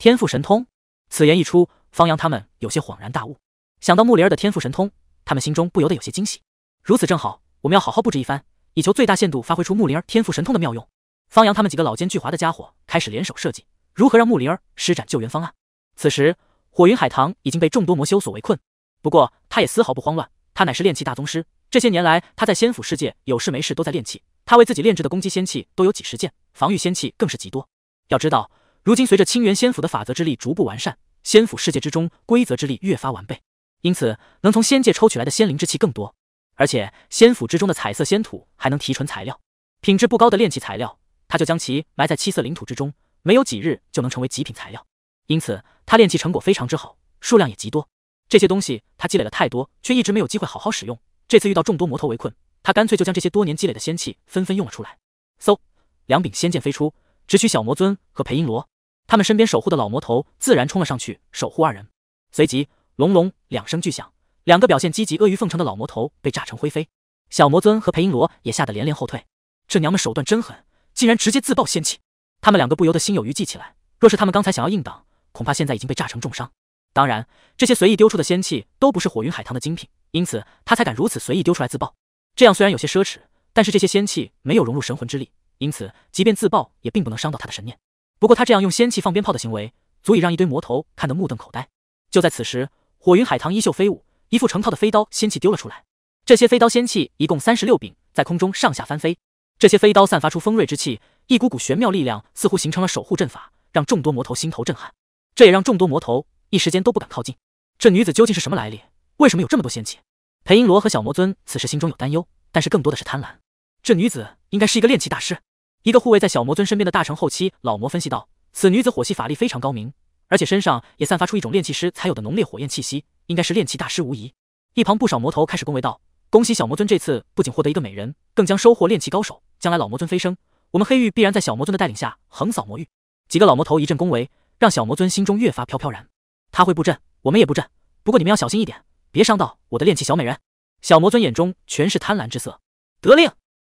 天赋神通，此言一出，方阳他们有些恍然大悟，想到木灵儿的天赋神通，他们心中不由得有些惊喜。如此正好，我们要好好布置一番，以求最大限度发挥出木灵儿天赋神通的妙用。方阳他们几个老奸巨猾的家伙开始联手设计，如何让木灵儿施展救援方案。此时，火云海棠已经被众多魔修所围困，不过他也丝毫不慌乱，他乃是炼器大宗师，这些年来他在仙府世界有事没事都在炼器，他为自己炼制的攻击仙器都有几十件，防御仙器更是极多。要知道。如今随着清源仙府的法则之力逐步完善，仙府世界之中规则之力越发完备，因此能从仙界抽取来的仙灵之气更多。而且仙府之中的彩色仙土还能提纯材料，品质不高的炼器材料，他就将其埋在七色灵土之中，没有几日就能成为极品材料。因此他炼器成果非常之好，数量也极多。这些东西他积累了太多，却一直没有机会好好使用。这次遇到众多魔头围困，他干脆就将这些多年积累的仙气纷纷用了出来。嗖，两柄仙剑飞出，直取小魔尊和裴音罗。他们身边守护的老魔头自然冲了上去守护二人，随即隆隆两声巨响，两个表现积极阿谀奉承的老魔头被炸成灰飞。小魔尊和裴英罗也吓得连连后退。这娘们手段真狠，竟然直接自爆仙气。他们两个不由得心有余悸起来。若是他们刚才想要硬挡，恐怕现在已经被炸成重伤。当然，这些随意丢出的仙气都不是火云海棠的精品，因此他才敢如此随意丢出来自爆。这样虽然有些奢侈，但是这些仙气没有融入神魂之力，因此即便自爆也并不能伤到他的神念。不过他这样用仙气放鞭炮的行为，足以让一堆魔头看得目瞪口呆。就在此时，火云海棠衣袖飞舞，一副成套的飞刀仙气丢了出来。这些飞刀仙气一共三十六柄，在空中上下翻飞。这些飞刀散发出锋锐之气，一股股玄妙力量似乎形成了守护阵法，让众多魔头心头震撼。这也让众多魔头一时间都不敢靠近。这女子究竟是什么来历？为什么有这么多仙气？裴英罗和小魔尊此时心中有担忧，但是更多的是贪婪。这女子应该是一个炼气大师。一个护卫在小魔尊身边的大成后期老魔分析道：“此女子火系法力非常高明，而且身上也散发出一种炼气师才有的浓烈火焰气息，应该是炼气大师无疑。”一旁不少魔头开始恭维道：“恭喜小魔尊这次不仅获得一个美人，更将收获炼气高手，将来老魔尊飞升，我们黑域必然在小魔尊的带领下横扫魔域。”几个老魔头一阵恭维，让小魔尊心中越发飘飘然。他会布阵，我们也布阵，不过你们要小心一点，别伤到我的炼气小美人。小魔尊眼中全是贪婪之色。得令！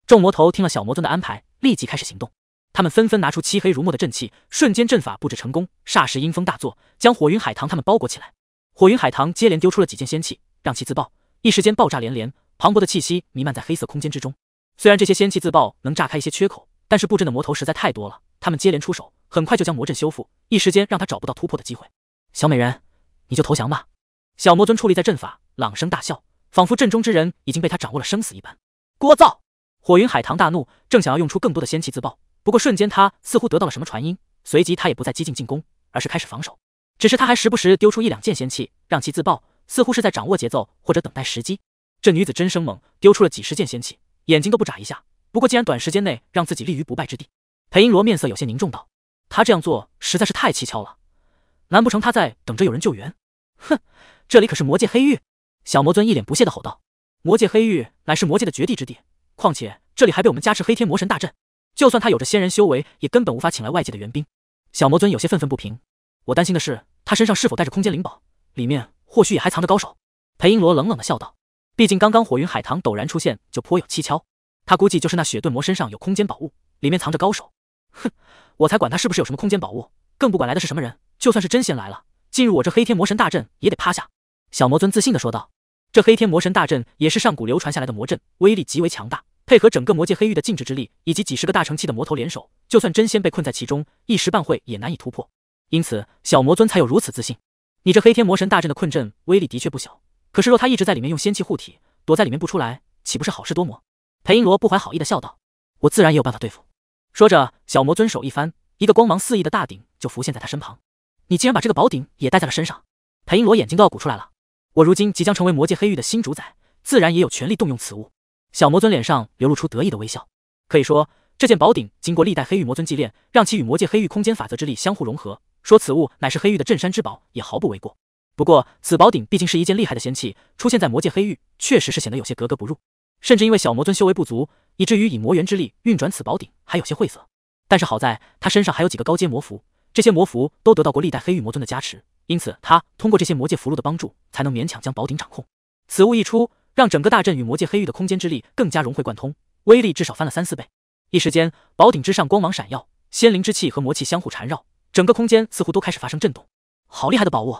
众魔头听了小魔尊的安排。立即开始行动，他们纷纷拿出漆黑如墨的阵器，瞬间阵法布置成功。霎时阴风大作，将火云海棠他们包裹起来。火云海棠接连丢出了几件仙器，让其自爆，一时间爆炸连连，磅礴的气息弥漫在黑色空间之中。虽然这些仙器自爆能炸开一些缺口，但是布阵的魔头实在太多了，他们接连出手，很快就将魔阵修复，一时间让他找不到突破的机会。小美人，你就投降吧！小魔尊矗立在阵法，朗声大笑，仿佛阵中之人已经被他掌握了生死一般。聒噪！火云海棠大怒，正想要用出更多的仙气自爆，不过瞬间他似乎得到了什么传音，随即他也不再激进进攻，而是开始防守。只是他还时不时丢出一两件仙器让其自爆，似乎是在掌握节奏或者等待时机。这女子真生猛，丢出了几十件仙器，眼睛都不眨一下。不过竟然短时间内让自己立于不败之地。裴英罗面色有些凝重道：“她这样做实在是太蹊跷了，难不成她在等着有人救援？”哼，这里可是魔界黑域！小魔尊一脸不屑的吼道：“魔界黑域乃是魔界的绝地之地。”况且这里还被我们加持黑天魔神大阵，就算他有着仙人修为，也根本无法请来外界的援兵。小魔尊有些愤愤不平。我担心的是他身上是否带着空间灵宝，里面或许也还藏着高手。裴英罗冷冷的笑道：“毕竟刚刚火云海棠陡然出现，就颇有蹊跷。他估计就是那雪遁魔身上有空间宝物，里面藏着高手。”哼，我才管他是不是有什么空间宝物，更不管来的是什么人。就算是真仙来了，进入我这黑天魔神大阵也得趴下。小魔尊自信的说道。这黑天魔神大阵也是上古流传下来的魔阵，威力极为强大，配合整个魔界黑域的禁制之力，以及几十个大乘期的魔头联手，就算真仙被困在其中，一时半会也难以突破。因此，小魔尊才有如此自信。你这黑天魔神大阵的困阵威力的确不小，可是若他一直在里面用仙气护体，躲在里面不出来，岂不是好事多磨？裴英罗不怀好意的笑道：“我自然也有办法对付。”说着，小魔尊手一翻，一个光芒四溢的大鼎就浮现在他身旁。你竟然把这个宝鼎也带在了身上！裴英罗眼睛都要鼓出来了。我如今即将成为魔界黑域的新主宰，自然也有权利动用此物。小魔尊脸上流露出得意的微笑。可以说，这件宝鼎经过历代黑域魔尊祭炼，让其与魔界黑域空间法则之力相互融合。说此物乃是黑域的镇山之宝，也毫不为过。不过，此宝鼎毕竟是一件厉害的仙器，出现在魔界黑域确实是显得有些格格不入。甚至因为小魔尊修为不足，以至于以魔元之力运转此宝鼎还有些晦涩。但是好在他身上还有几个高阶魔符，这些魔符都得到过历代黑域魔尊的加持。因此，他通过这些魔界符箓的帮助，才能勉强将宝鼎掌控。此物一出，让整个大阵与魔界黑域的空间之力更加融会贯通，威力至少翻了三四倍。一时间，宝鼎之上光芒闪耀，仙灵之气和魔气相互缠绕，整个空间似乎都开始发生震动。好厉害的宝物！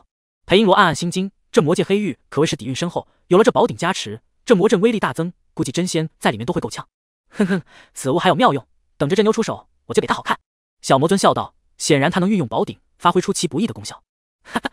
裴英罗暗暗心惊，这魔界黑玉可谓是底蕴深厚。有了这宝鼎加持，这魔阵威力大增，估计真仙在里面都会够呛。哼哼，此物还有妙用，等着这妞出手，我就给她好看。小魔尊笑道，显然他能运用宝鼎发挥出其不意的功效。哈哈，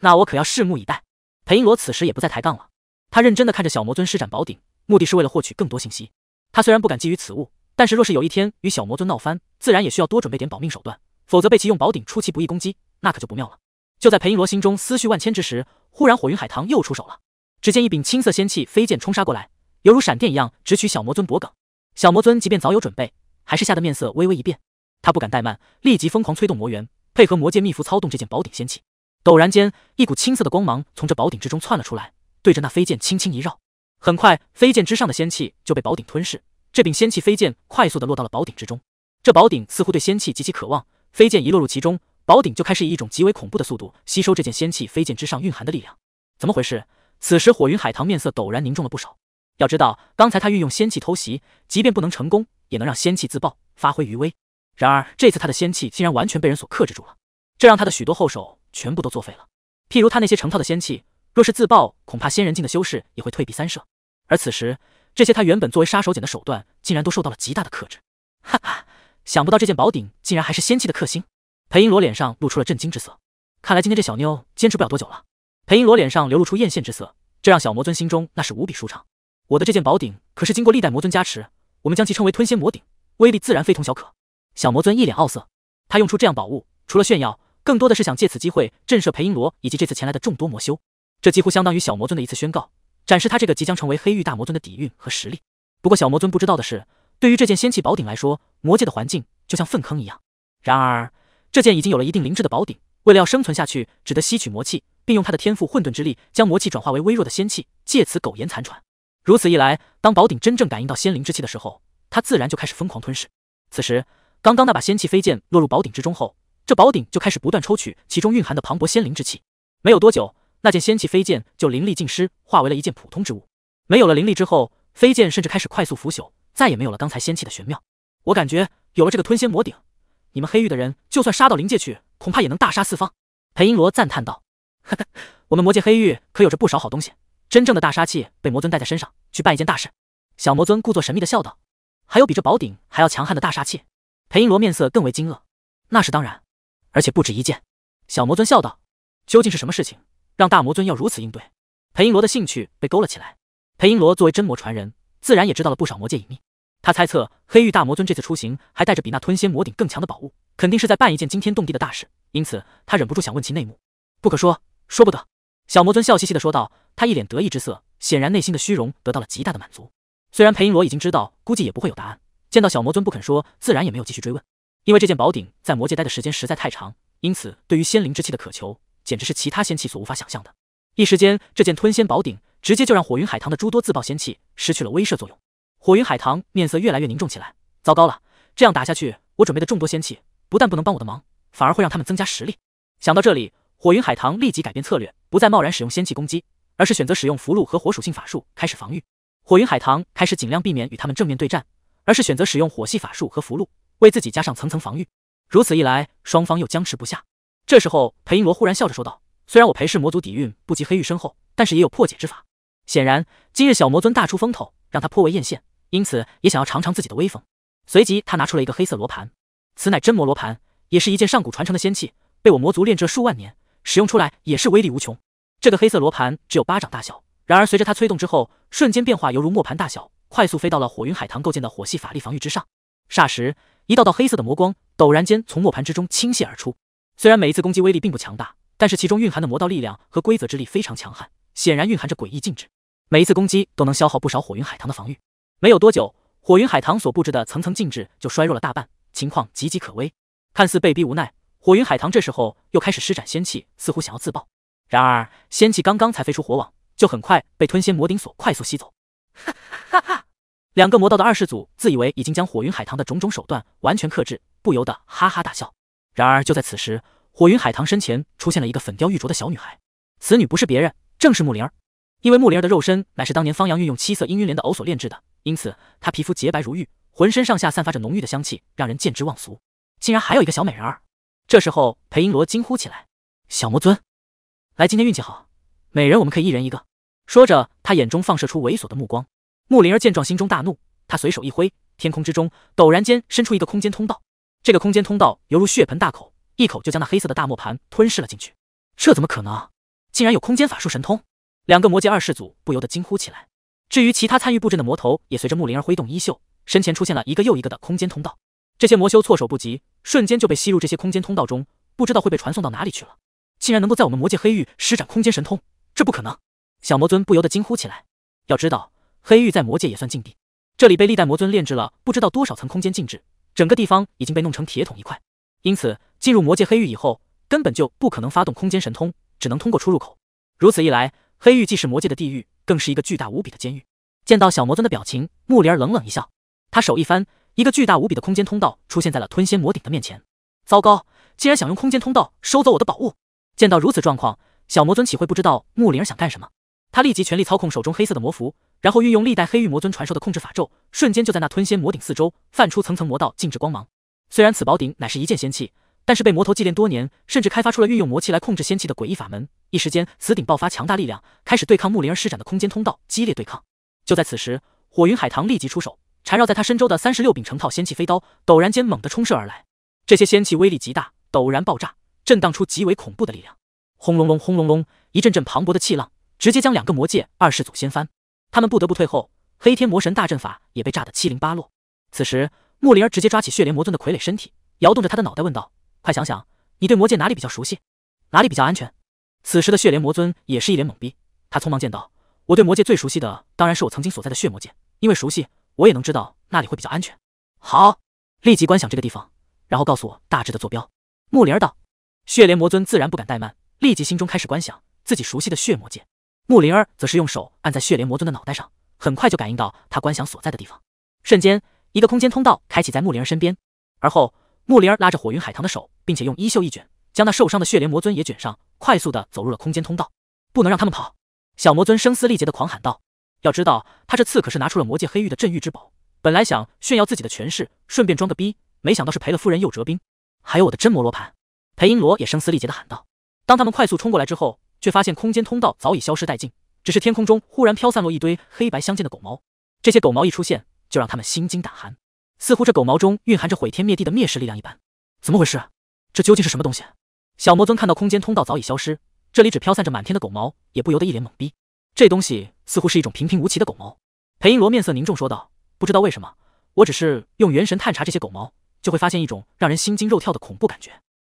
那我可要拭目以待。裴英罗此时也不再抬杠了，他认真的看着小魔尊施展宝鼎，目的是为了获取更多信息。他虽然不敢觊觎此物，但是若是有一天与小魔尊闹翻，自然也需要多准备点保命手段，否则被其用宝鼎出其不意攻击，那可就不妙了。就在裴英罗心中思绪万千之时，忽然火云海棠又出手了。只见一柄青色仙气飞剑冲杀过来，犹如闪电一样直取小魔尊脖颈。小魔尊即便早有准备，还是吓得面色微微一变。他不敢怠慢，立即疯狂催动魔元，配合魔界秘符操动这件宝鼎仙器。陡然间，一股青色的光芒从这宝鼎之中窜了出来，对着那飞剑轻轻一绕。很快，飞剑之上的仙气就被宝鼎吞噬。这柄仙气飞剑快速的落到了宝鼎之中。这宝鼎似乎对仙气极其渴望，飞剑一落入其中，宝鼎就开始以一种极为恐怖的速度吸收这件仙气飞剑之上蕴含的力量。怎么回事？此时火云海棠面色陡然凝重了不少。要知道，刚才他运用仙气偷袭，即便不能成功，也能让仙气自爆，发挥余威。然而这次他的仙气竟然完全被人所克制住了，这让他的许多后手。全部都作废了。譬如他那些成套的仙器，若是自爆，恐怕仙人境的修士也会退避三舍。而此时，这些他原本作为杀手锏的手段，竟然都受到了极大的克制。哈哈，想不到这件宝鼎竟然还是仙器的克星。裴英罗脸上露出了震惊之色，看来今天这小妞坚持不了多久了。裴英罗脸上流露出艳羡之色，这让小魔尊心中那是无比舒畅。我的这件宝鼎可是经过历代魔尊加持，我们将其称为吞仙魔鼎，威力自然非同小可。小魔尊一脸傲色，他用出这样宝物，除了炫耀。更多的是想借此机会震慑裴英罗以及这次前来的众多魔修，这几乎相当于小魔尊的一次宣告，展示他这个即将成为黑玉大魔尊的底蕴和实力。不过小魔尊不知道的是，对于这件仙气宝鼎来说，魔界的环境就像粪坑一样。然而这件已经有了一定灵智的宝鼎，为了要生存下去，只得吸取魔气，并用他的天赋混沌之力将魔气转化为微弱的仙气，借此苟延残喘。如此一来，当宝鼎真正感应到仙灵之气的时候，它自然就开始疯狂吞噬。此时，刚刚那把仙气飞剑落入宝鼎之中后。这宝鼎就开始不断抽取其中蕴含的磅礴仙灵之气，没有多久，那件仙气飞剑就灵力尽失，化为了一件普通之物。没有了灵力之后，飞剑甚至开始快速腐朽，再也没有了刚才仙气的玄妙。我感觉有了这个吞仙魔鼎，你们黑域的人就算杀到灵界去，恐怕也能大杀四方。裴英罗赞叹道：“呵呵，我们魔界黑域可有着不少好东西，真正的大杀器被魔尊带在身上，去办一件大事。”小魔尊故作神秘的笑道：“还有比这宝鼎还要强悍的大杀器？”裴英罗面色更为惊愕：“那是当然。”而且不止一件，小魔尊笑道：“究竟是什么事情，让大魔尊要如此应对？”裴音罗的兴趣被勾了起来。裴音罗作为真魔传人，自然也知道了不少魔界隐秘。他猜测黑玉大魔尊这次出行还带着比那吞仙魔顶更强的宝物，肯定是在办一件惊天动地的大事。因此，他忍不住想问其内幕。不可说，说不得。小魔尊笑嘻嘻的说道，他一脸得意之色，显然内心的虚荣得到了极大的满足。虽然裴音罗已经知道，估计也不会有答案。见到小魔尊不肯说，自然也没有继续追问。因为这件宝鼎在魔界待的时间实在太长，因此对于仙灵之气的渴求，简直是其他仙气所无法想象的。一时间，这件吞仙宝鼎直接就让火云海棠的诸多自爆仙气失去了威慑作用。火云海棠面色越来越凝重起来。糟糕了，这样打下去，我准备的众多仙器不但不能帮我的忙，反而会让他们增加实力。想到这里，火云海棠立即改变策略，不再贸然使用仙气攻击，而是选择使用符箓和火属性法术开始防御。火云海棠开始尽量避免与他们正面对战，而是选择使用火系法术和符箓。为自己加上层层防御，如此一来，双方又僵持不下。这时候，裴音罗忽然笑着说道：“虽然我裴氏魔族底蕴不及黑玉深厚，但是也有破解之法。显然，今日小魔尊大出风头，让他颇为艳羡，因此也想要尝尝自己的威风。”随即，他拿出了一个黑色罗盘，此乃真魔罗盘，也是一件上古传承的仙器，被我魔族炼制了数万年，使用出来也是威力无穷。这个黑色罗盘只有巴掌大小，然而随着它催动之后，瞬间变化犹如磨盘大小，快速飞到了火云海棠构建的火系法力防御之上。霎时，一道道黑色的魔光陡然间从磨盘之中倾泻而出。虽然每一次攻击威力并不强大，但是其中蕴含的魔道力量和规则之力非常强悍，显然蕴含着诡异禁制。每一次攻击都能消耗不少火云海棠的防御。没有多久，火云海棠所布置的层层禁制就衰弱了大半，情况岌岌可危。看似被逼无奈，火云海棠这时候又开始施展仙气，似乎想要自爆。然而仙气刚刚才飞出火网，就很快被吞仙魔鼎所快速吸走。两个魔道的二世祖自以为已经将火云海棠的种种手段完全克制，不由得哈哈大笑。然而就在此时，火云海棠身前出现了一个粉雕玉琢的小女孩。此女不是别人，正是木灵儿。因为木灵儿的肉身乃是当年方阳运用七色氤氲莲的藕所炼制的，因此她皮肤洁白如玉，浑身上下散发着浓郁的香气，让人见之忘俗。竟然还有一个小美人儿！这时候，裴英罗惊呼起来：“小魔尊，来，今天运气好，美人我们可以一人一个。”说着，他眼中放射出猥琐的目光。木灵儿见状，心中大怒。她随手一挥，天空之中陡然间伸出一个空间通道。这个空间通道犹如血盆大口，一口就将那黑色的大磨盘吞噬了进去。这怎么可能？竟然有空间法术神通！两个魔界二世祖不由得惊呼起来。至于其他参与布阵的魔头，也随着木灵儿挥动衣袖，身前出现了一个又一个的空间通道。这些魔修措手不及，瞬间就被吸入这些空间通道中，不知道会被传送到哪里去了。竟然能够在我们魔界黑域施展空间神通，这不可能！小魔尊不由得惊呼起来。要知道。黑玉在魔界也算禁地，这里被历代魔尊炼制了不知道多少层空间禁制，整个地方已经被弄成铁桶一块。因此，进入魔界黑域以后，根本就不可能发动空间神通，只能通过出入口。如此一来，黑域既是魔界的地狱，更是一个巨大无比的监狱。见到小魔尊的表情，木灵儿冷冷一笑，他手一翻，一个巨大无比的空间通道出现在了吞仙魔顶的面前。糟糕，竟然想用空间通道收走我的宝物！见到如此状况，小魔尊岂会不知道木灵儿想干什么？他立即全力操控手中黑色的魔符，然后运用历代黑玉魔尊传授的控制法咒，瞬间就在那吞仙魔顶四周泛出层层魔道静止光芒。虽然此宝鼎乃是一件仙器，但是被魔头祭炼多年，甚至开发出了运用魔气来控制仙器的诡异法门。一时间，此鼎爆发强大力量，开始对抗木灵儿施展的空间通道，激烈对抗。就在此时，火云海棠立即出手，缠绕在他身周的三十六柄成套仙器飞刀，陡然间猛地冲射而来。这些仙器威力极大，陡然爆炸，震荡出极为恐怖的力量。轰隆隆，轰隆隆，一阵阵磅礴的气浪。直接将两个魔界二世祖掀翻，他们不得不退后。黑天魔神大阵法也被炸得七零八落。此时，木灵儿直接抓起血莲魔尊的傀儡身体，摇动着他的脑袋问道：“快想想，你对魔界哪里比较熟悉？哪里比较安全？”此时的血莲魔尊也是一脸懵逼，他匆忙见到：“我对魔界最熟悉的当然是我曾经所在的血魔界，因为熟悉，我也能知道那里会比较安全。”好，立即观想这个地方，然后告诉我大致的坐标。”木灵儿道。血莲魔尊自然不敢怠慢，立即心中开始观想自己熟悉的血魔界。木灵儿则是用手按在血莲魔尊的脑袋上，很快就感应到他观想所在的地方，瞬间一个空间通道开启在木灵儿身边，而后木灵儿拉着火云海棠的手，并且用衣袖一卷，将那受伤的血莲魔尊也卷上，快速的走入了空间通道。不能让他们跑！小魔尊声嘶力竭的狂喊道。要知道他这次可是拿出了魔界黑玉的镇狱之宝，本来想炫耀自己的权势，顺便装个逼，没想到是赔了夫人又折兵。还有我的真魔罗盘，裴英罗也声嘶力竭的喊道。当他们快速冲过来之后。却发现空间通道早已消失殆尽，只是天空中忽然飘散落一堆黑白相间的狗毛。这些狗毛一出现，就让他们心惊胆寒，似乎这狗毛中蕴含着毁天灭地的灭世力量一般。怎么回事？这究竟是什么东西？小魔尊看到空间通道早已消失，这里只飘散着满天的狗毛，也不由得一脸懵逼。这东西似乎是一种平平无奇的狗毛。裴英罗面色凝重说道：“不知道为什么，我只是用元神探查这些狗毛，就会发现一种让人心惊肉跳的恐怖感觉。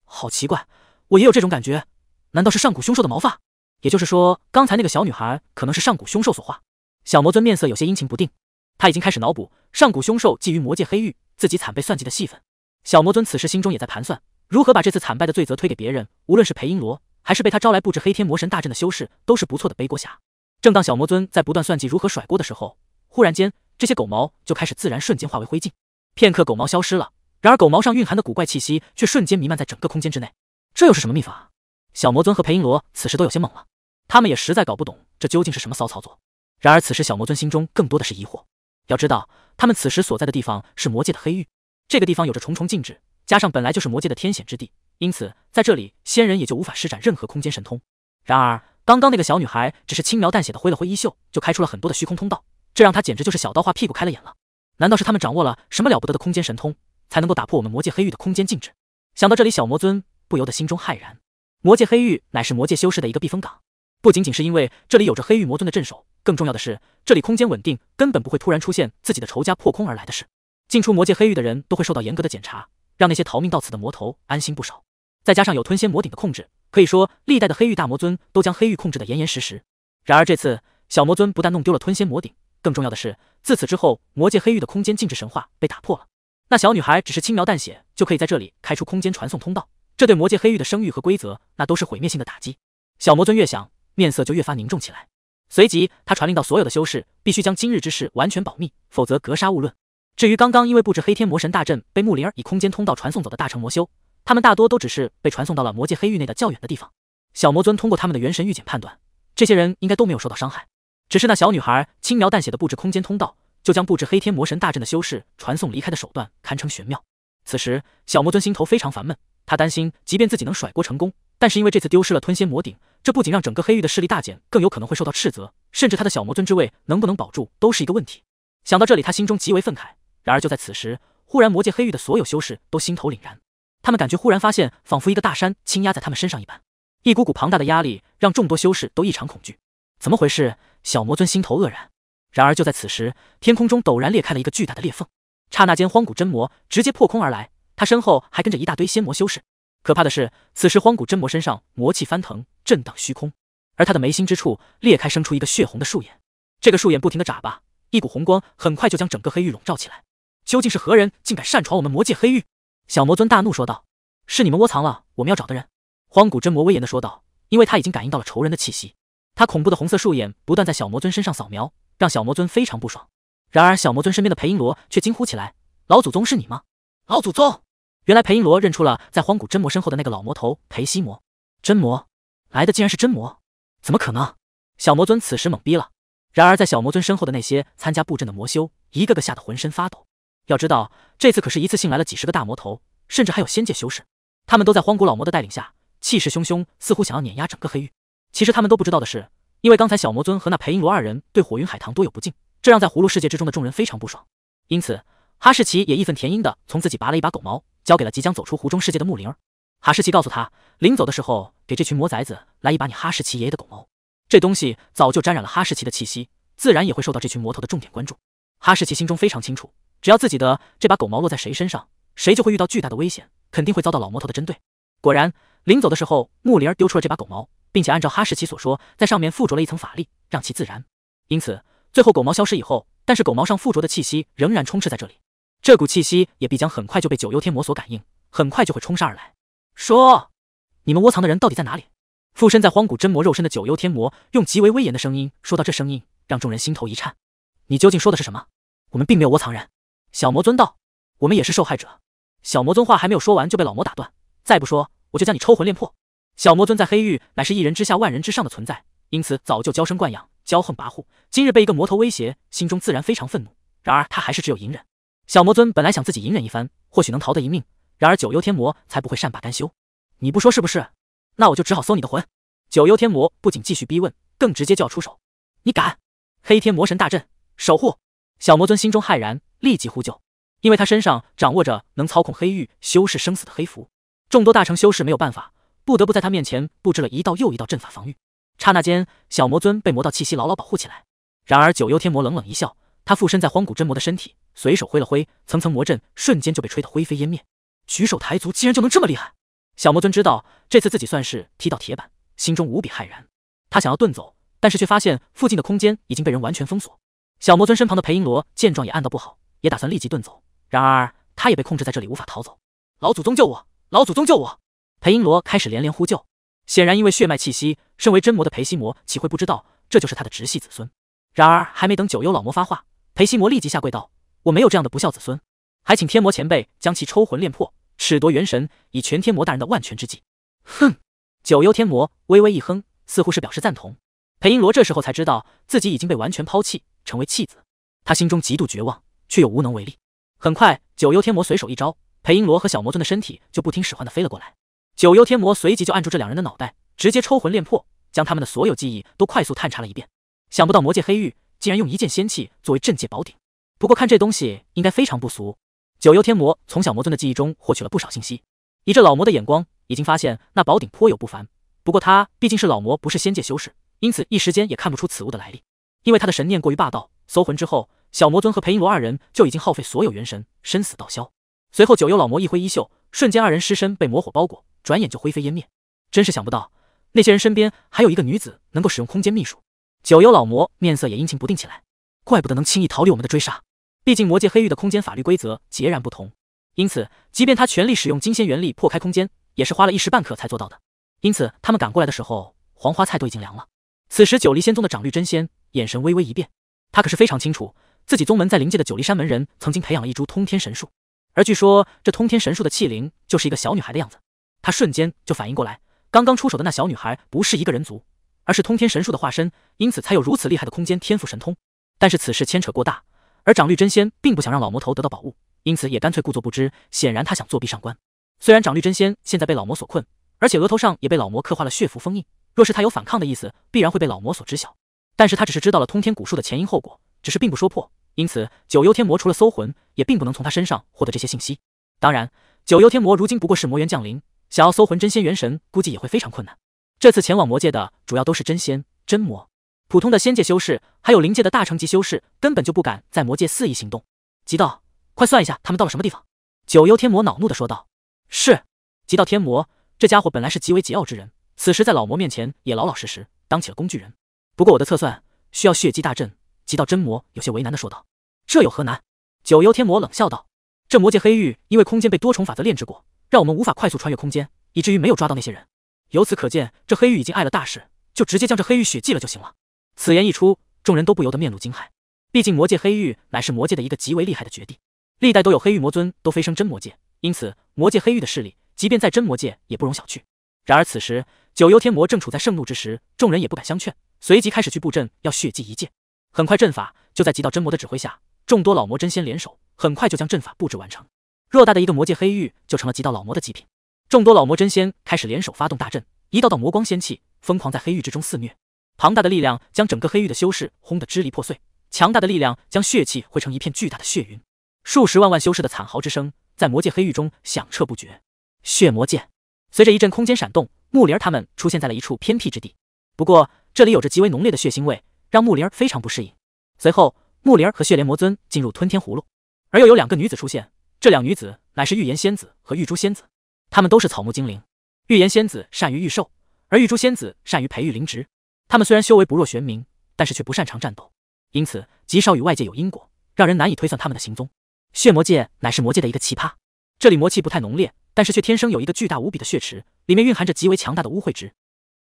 好奇怪，我也有这种感觉。”难道是上古凶兽的毛发？也就是说，刚才那个小女孩可能是上古凶兽所化。小魔尊面色有些阴晴不定，他已经开始脑补上古凶兽觊觎魔界黑玉，自己惨被算计的戏份。小魔尊此时心中也在盘算如何把这次惨败的罪责推给别人，无论是裴英罗，还是被他招来布置黑天魔神大阵的修士，都是不错的背锅侠。正当小魔尊在不断算计如何甩锅的时候，忽然间，这些狗毛就开始自然瞬间化为灰烬。片刻，狗毛消失了，然而狗毛上蕴含的古怪气息却瞬间弥漫在整个空间之内。这又是什么秘法？小魔尊和裴音罗此时都有些懵了，他们也实在搞不懂这究竟是什么骚操作。然而此时小魔尊心中更多的是疑惑，要知道他们此时所在的地方是魔界的黑域，这个地方有着重重禁制，加上本来就是魔界的天险之地，因此在这里仙人也就无法施展任何空间神通。然而刚刚那个小女孩只是轻描淡写的挥了挥衣袖，就开出了很多的虚空通道，这让她简直就是小刀划屁股开了眼了。难道是他们掌握了什么了不得的空间神通，才能够打破我们魔界黑域的空间禁制？想到这里，小魔尊不由得心中骇然。魔界黑域乃是魔界修士的一个避风港，不仅仅是因为这里有着黑域魔尊的镇守，更重要的是这里空间稳定，根本不会突然出现自己的仇家破空而来的事。进出魔界黑域的人都会受到严格的检查，让那些逃命到此的魔头安心不少。再加上有吞仙魔顶的控制，可以说历代的黑域大魔尊都将黑域控制的严严实实。然而这次小魔尊不但弄丢了吞仙魔顶，更重要的是自此之后魔界黑域的空间禁制神话被打破了。那小女孩只是轻描淡写就可以在这里开出空间传送通道。这对魔界黑域的声誉和规则，那都是毁灭性的打击。小魔尊越想，面色就越发凝重起来。随即，他传令到所有的修士，必须将今日之事完全保密，否则格杀勿论。至于刚刚因为布置黑天魔神大阵被木灵儿以空间通道传送走的大成魔修，他们大多都只是被传送到了魔界黑域内的较远的地方。小魔尊通过他们的元神预检判断，这些人应该都没有受到伤害，只是那小女孩轻描淡写的布置空间通道，就将布置黑天魔神大阵的修士传送离开的手段，堪称玄妙。此时，小魔尊心头非常烦闷。他担心，即便自己能甩锅成功，但是因为这次丢失了吞仙魔鼎，这不仅让整个黑域的势力大减，更有可能会受到斥责，甚至他的小魔尊之位能不能保住都是一个问题。想到这里，他心中极为愤慨。然而就在此时，忽然魔界黑域的所有修士都心头凛然，他们感觉忽然发现，仿佛一个大山倾压在他们身上一般，一股股庞大的压力让众多修士都异常恐惧。怎么回事？小魔尊心头愕然。然而就在此时，天空中陡然裂开了一个巨大的裂缝，刹那间，荒古真魔直接破空而来。他身后还跟着一大堆仙魔修士，可怕的是，此时荒古真魔身上魔气翻腾，震荡虚空，而他的眉心之处裂开，生出一个血红的竖眼。这个竖眼不停的眨巴，一股红光很快就将整个黑域笼罩起来。究竟是何人，竟敢擅闯我们魔界黑域？小魔尊大怒说道：“是你们窝藏了我们要找的人。”荒古真魔威严的说道：“因为他已经感应到了仇人的气息。”他恐怖的红色竖眼不断在小魔尊身上扫描，让小魔尊非常不爽。然而，小魔尊身边的裴音罗却惊呼起来：“老祖宗是你吗？老祖宗！”原来裴音罗认出了在荒古真魔身后的那个老魔头裴西魔，真魔来的竟然是真魔，怎么可能？小魔尊此时懵逼了。然而在小魔尊身后的那些参加布阵的魔修，一个个吓得浑身发抖。要知道这次可是一次性来了几十个大魔头，甚至还有仙界修士，他们都在荒古老魔的带领下，气势汹汹，似乎想要碾压整个黑域。其实他们都不知道的是，因为刚才小魔尊和那裴音罗二人对火云海棠多有不敬，这让在葫芦世界之中的众人非常不爽。因此哈士奇也义愤填膺的从自己拔了一把狗毛。交给了即将走出湖中世界的木灵儿，哈士奇告诉他，临走的时候给这群魔崽子来一把你哈士奇爷爷的狗毛，这东西早就沾染了哈士奇的气息，自然也会受到这群魔头的重点关注。哈士奇心中非常清楚，只要自己的这把狗毛落在谁身上，谁就会遇到巨大的危险，肯定会遭到老魔头的针对。果然，临走的时候，木灵儿丢出了这把狗毛，并且按照哈士奇所说，在上面附着了一层法力，让其自燃。因此，最后狗毛消失以后，但是狗毛上附着的气息仍然充斥在这里。这股气息也必将很快就被九幽天魔所感应，很快就会冲杀而来。说，你们窝藏的人到底在哪里？附身在荒古真魔肉身的九幽天魔用极为威严的声音说道，这声音让众人心头一颤。你究竟说的是什么？我们并没有窝藏人。小魔尊道，我们也是受害者。小魔尊话还没有说完，就被老魔打断。再不说，我就将你抽魂炼魄。小魔尊在黑域乃是一人之下万人之上的存在，因此早就娇生惯养，骄横跋扈。今日被一个魔头威胁，心中自然非常愤怒。然而他还是只有隐忍。小魔尊本来想自己隐忍一番，或许能逃得一命。然而九幽天魔才不会善罢甘休，你不说是不是？那我就只好搜你的魂！九幽天魔不仅继续逼问，更直接就要出手。你敢！黑天魔神大阵守护，小魔尊心中骇然，立即呼救，因为他身上掌握着能操控黑玉修饰生死的黑符。众多大成修士没有办法，不得不在他面前布置了一道又一道阵法防御。刹那间，小魔尊被魔道气息牢牢保护起来。然而九幽天魔冷冷一笑，他附身在荒古真魔的身体。随手挥了挥，层层魔阵瞬间就被吹得灰飞烟灭。举手抬足竟然就能这么厉害？小魔尊知道这次自己算是踢到铁板，心中无比骇然。他想要遁走，但是却发现附近的空间已经被人完全封锁。小魔尊身旁的裴英罗见状也暗道不好，也打算立即遁走，然而他也被控制在这里无法逃走。老祖宗救我！老祖宗救我！裴英罗开始连连呼救。显然因为血脉气息，身为真魔的裴西魔岂会不知道这就是他的直系子孙？然而还没等九幽老魔发话，裴西魔立即下跪道。我没有这样的不孝子孙，还请天魔前辈将其抽魂炼魄，褫夺元神，以全天魔大人的万全之计。哼！九幽天魔微微一哼，似乎是表示赞同。裴英罗这时候才知道自己已经被完全抛弃，成为弃子。他心中极度绝望，却又无能为力。很快，九幽天魔随手一招，裴英罗和小魔尊的身体就不听使唤的飞了过来。九幽天魔随即就按住这两人的脑袋，直接抽魂炼魄，将他们的所有记忆都快速探查了一遍。想不到魔界黑玉竟然用一件仙器作为镇界宝鼎。不过看这东西，应该非常不俗。九幽天魔从小魔尊的记忆中获取了不少信息，以这老魔的眼光，已经发现那宝鼎颇有不凡。不过他毕竟是老魔，不是仙界修士，因此一时间也看不出此物的来历。因为他的神念过于霸道，搜魂之后，小魔尊和裴音罗二人就已经耗费所有元神，生死道消。随后九幽老魔一挥衣袖，瞬间二人尸身被魔火包裹，转眼就灰飞烟灭。真是想不到，那些人身边还有一个女子能够使用空间秘术。九幽老魔面色也阴晴不定起来，怪不得能轻易逃离我们的追杀。毕竟魔界黑域的空间法律规则截然不同，因此即便他全力使用金仙元力破开空间，也是花了一时半刻才做到的。因此他们赶过来的时候，黄花菜都已经凉了。此时九黎仙宗的长绿真仙眼神微微一变，他可是非常清楚自己宗门在灵界的九黎山门人曾经培养了一株通天神树，而据说这通天神树的器灵就是一个小女孩的样子。他瞬间就反应过来，刚刚出手的那小女孩不是一个人族，而是通天神树的化身，因此才有如此厉害的空间天赋神通。但是此事牵扯过大。而长绿真仙并不想让老魔头得到宝物，因此也干脆故作不知。显然他想作弊上官。虽然长绿真仙现在被老魔所困，而且额头上也被老魔刻画了血符封印，若是他有反抗的意思，必然会被老魔所知晓。但是他只是知道了通天古术的前因后果，只是并不说破。因此九幽天魔除了搜魂，也并不能从他身上获得这些信息。当然，九幽天魔如今不过是魔元降临，想要搜魂真仙元神，估计也会非常困难。这次前往魔界的主要都是真仙、真魔。普通的仙界修士，还有灵界的大成级修士，根本就不敢在魔界肆意行动。极道，快算一下他们到了什么地方。”九幽天魔恼怒的说道。“是。”极道天魔这家伙本来是极为桀骜之人，此时在老魔面前也老老实实当起了工具人。不过我的测算需要血祭大阵，极道真魔有些为难的说道：“这有何难？”九幽天魔冷笑道：“这魔界黑域因为空间被多重法则炼制过，让我们无法快速穿越空间，以至于没有抓到那些人。由此可见，这黑域已经碍了大事，就直接将这黑域血祭了就行了。”此言一出，众人都不由得面露惊骇。毕竟魔界黑域乃是魔界的一个极为厉害的绝地，历代都有黑域魔尊都飞升真魔界，因此魔界黑域的势力，即便在真魔界也不容小觑。然而此时九幽天魔正处在盛怒之时，众人也不敢相劝，随即开始去布阵，要血祭一界。很快，阵法就在极道真魔的指挥下，众多老魔真仙联手，很快就将阵法布置完成。偌大的一个魔界黑域就成了极道老魔的祭品。众多老魔真仙开始联手发动大阵，一道道魔光仙气疯狂在黑域之中肆虐。庞大的力量将整个黑域的修士轰得支离破碎，强大的力量将血气汇成一片巨大的血云，数十万万修士的惨嚎之声在魔界黑域中响彻不绝。血魔界随着一阵空间闪动，木灵儿他们出现在了一处偏僻之地，不过这里有着极为浓烈的血腥味，让木灵儿非常不适应。随后，木灵儿和血莲魔尊进入吞天葫芦，而又有两个女子出现，这两女子乃是玉言仙子和玉珠仙子，她们都是草木精灵。玉言仙子善于御兽，而玉珠仙子善于培育灵植。他们虽然修为不弱玄冥，但是却不擅长战斗，因此极少与外界有因果，让人难以推算他们的行踪。血魔界乃是魔界的一个奇葩，这里魔气不太浓烈，但是却天生有一个巨大无比的血池，里面蕴含着极为强大的污秽之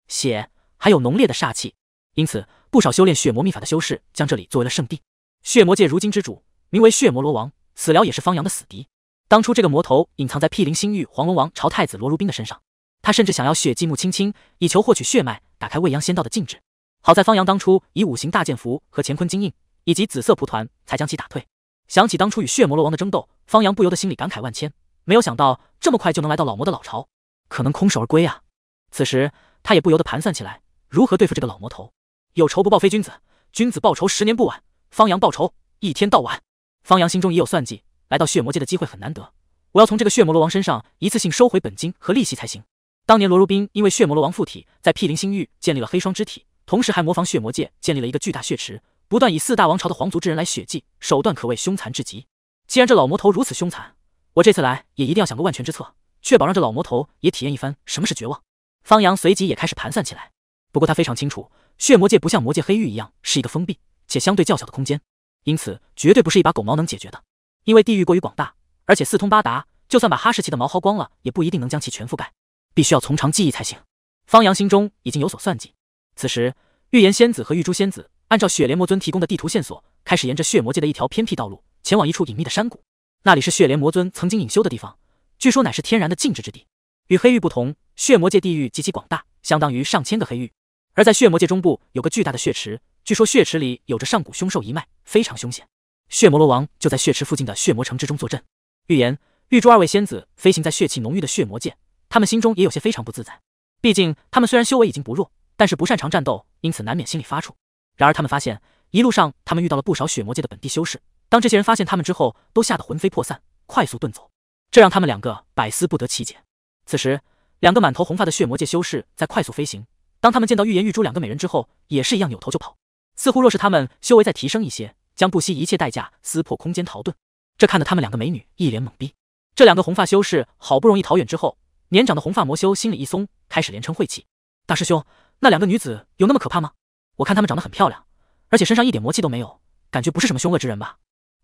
血，还有浓烈的煞气，因此不少修炼血魔秘法的修士将这里作为了圣地。血魔界如今之主名为血魔罗王，此辽也是方阳的死敌。当初这个魔头隐藏在毗邻星域黄龙王朝太子罗如冰的身上。他甚至想要血祭木青青，以求获取血脉，打开未央仙道的禁制。好在方阳当初以五行大剑符和乾坤金印以及紫色蒲团，才将其打退。想起当初与血魔罗王的争斗，方阳不由得心里感慨万千。没有想到这么快就能来到老魔的老巢，可能空手而归啊！此时他也不由得盘算起来，如何对付这个老魔头。有仇不报非君子，君子报仇十年不晚。方阳报仇一天到晚。方阳心中已有算计，来到血魔界的机会很难得，我要从这个血魔罗王身上一次性收回本金和利息才行。当年罗如冰因为血魔罗王附体，在毗邻星域建立了黑霜之体，同时还模仿血魔界建立了一个巨大血池，不断以四大王朝的皇族之人来血祭，手段可谓凶残至极。既然这老魔头如此凶残，我这次来也一定要想个万全之策，确保让这老魔头也体验一番什么是绝望。方阳随即也开始盘算起来。不过他非常清楚，血魔界不像魔界黑域一样是一个封闭且相对较小的空间，因此绝对不是一把狗毛能解决的。因为地域过于广大，而且四通八达，就算把哈士奇的毛薅光了，也不一定能将其全覆盖。必须要从长计议才行。方洋心中已经有所算计。此时，预言仙子和玉珠仙子按照雪莲魔尊提供的地图线索，开始沿着血魔界的一条偏僻道路，前往一处隐秘的山谷。那里是血莲魔尊曾经隐修的地方，据说乃是天然的禁制之地。与黑域不同，血魔界地域极其广大，相当于上千个黑域。而在血魔界中部有个巨大的血池，据说血池里有着上古凶兽一脉，非常凶险。血魔罗王就在血池附近的血魔城之中坐镇。预言玉珠二位仙子飞行在血气浓郁的血魔界。他们心中也有些非常不自在，毕竟他们虽然修为已经不弱，但是不擅长战斗，因此难免心里发怵。然而他们发现，一路上他们遇到了不少血魔界的本地修士。当这些人发现他们之后，都吓得魂飞魄散，快速遁走。这让他们两个百思不得其解。此时，两个满头红发的血魔界修士在快速飞行。当他们见到预言玉珠两个美人之后，也是一样扭头就跑，似乎若是他们修为再提升一些，将不惜一切代价撕破空间逃遁。这看得他们两个美女一脸懵逼。这两个红发修士好不容易逃远之后。年长的红发魔修心里一松，开始连称晦气。大师兄，那两个女子有那么可怕吗？我看她们长得很漂亮，而且身上一点魔气都没有，感觉不是什么凶恶之人吧？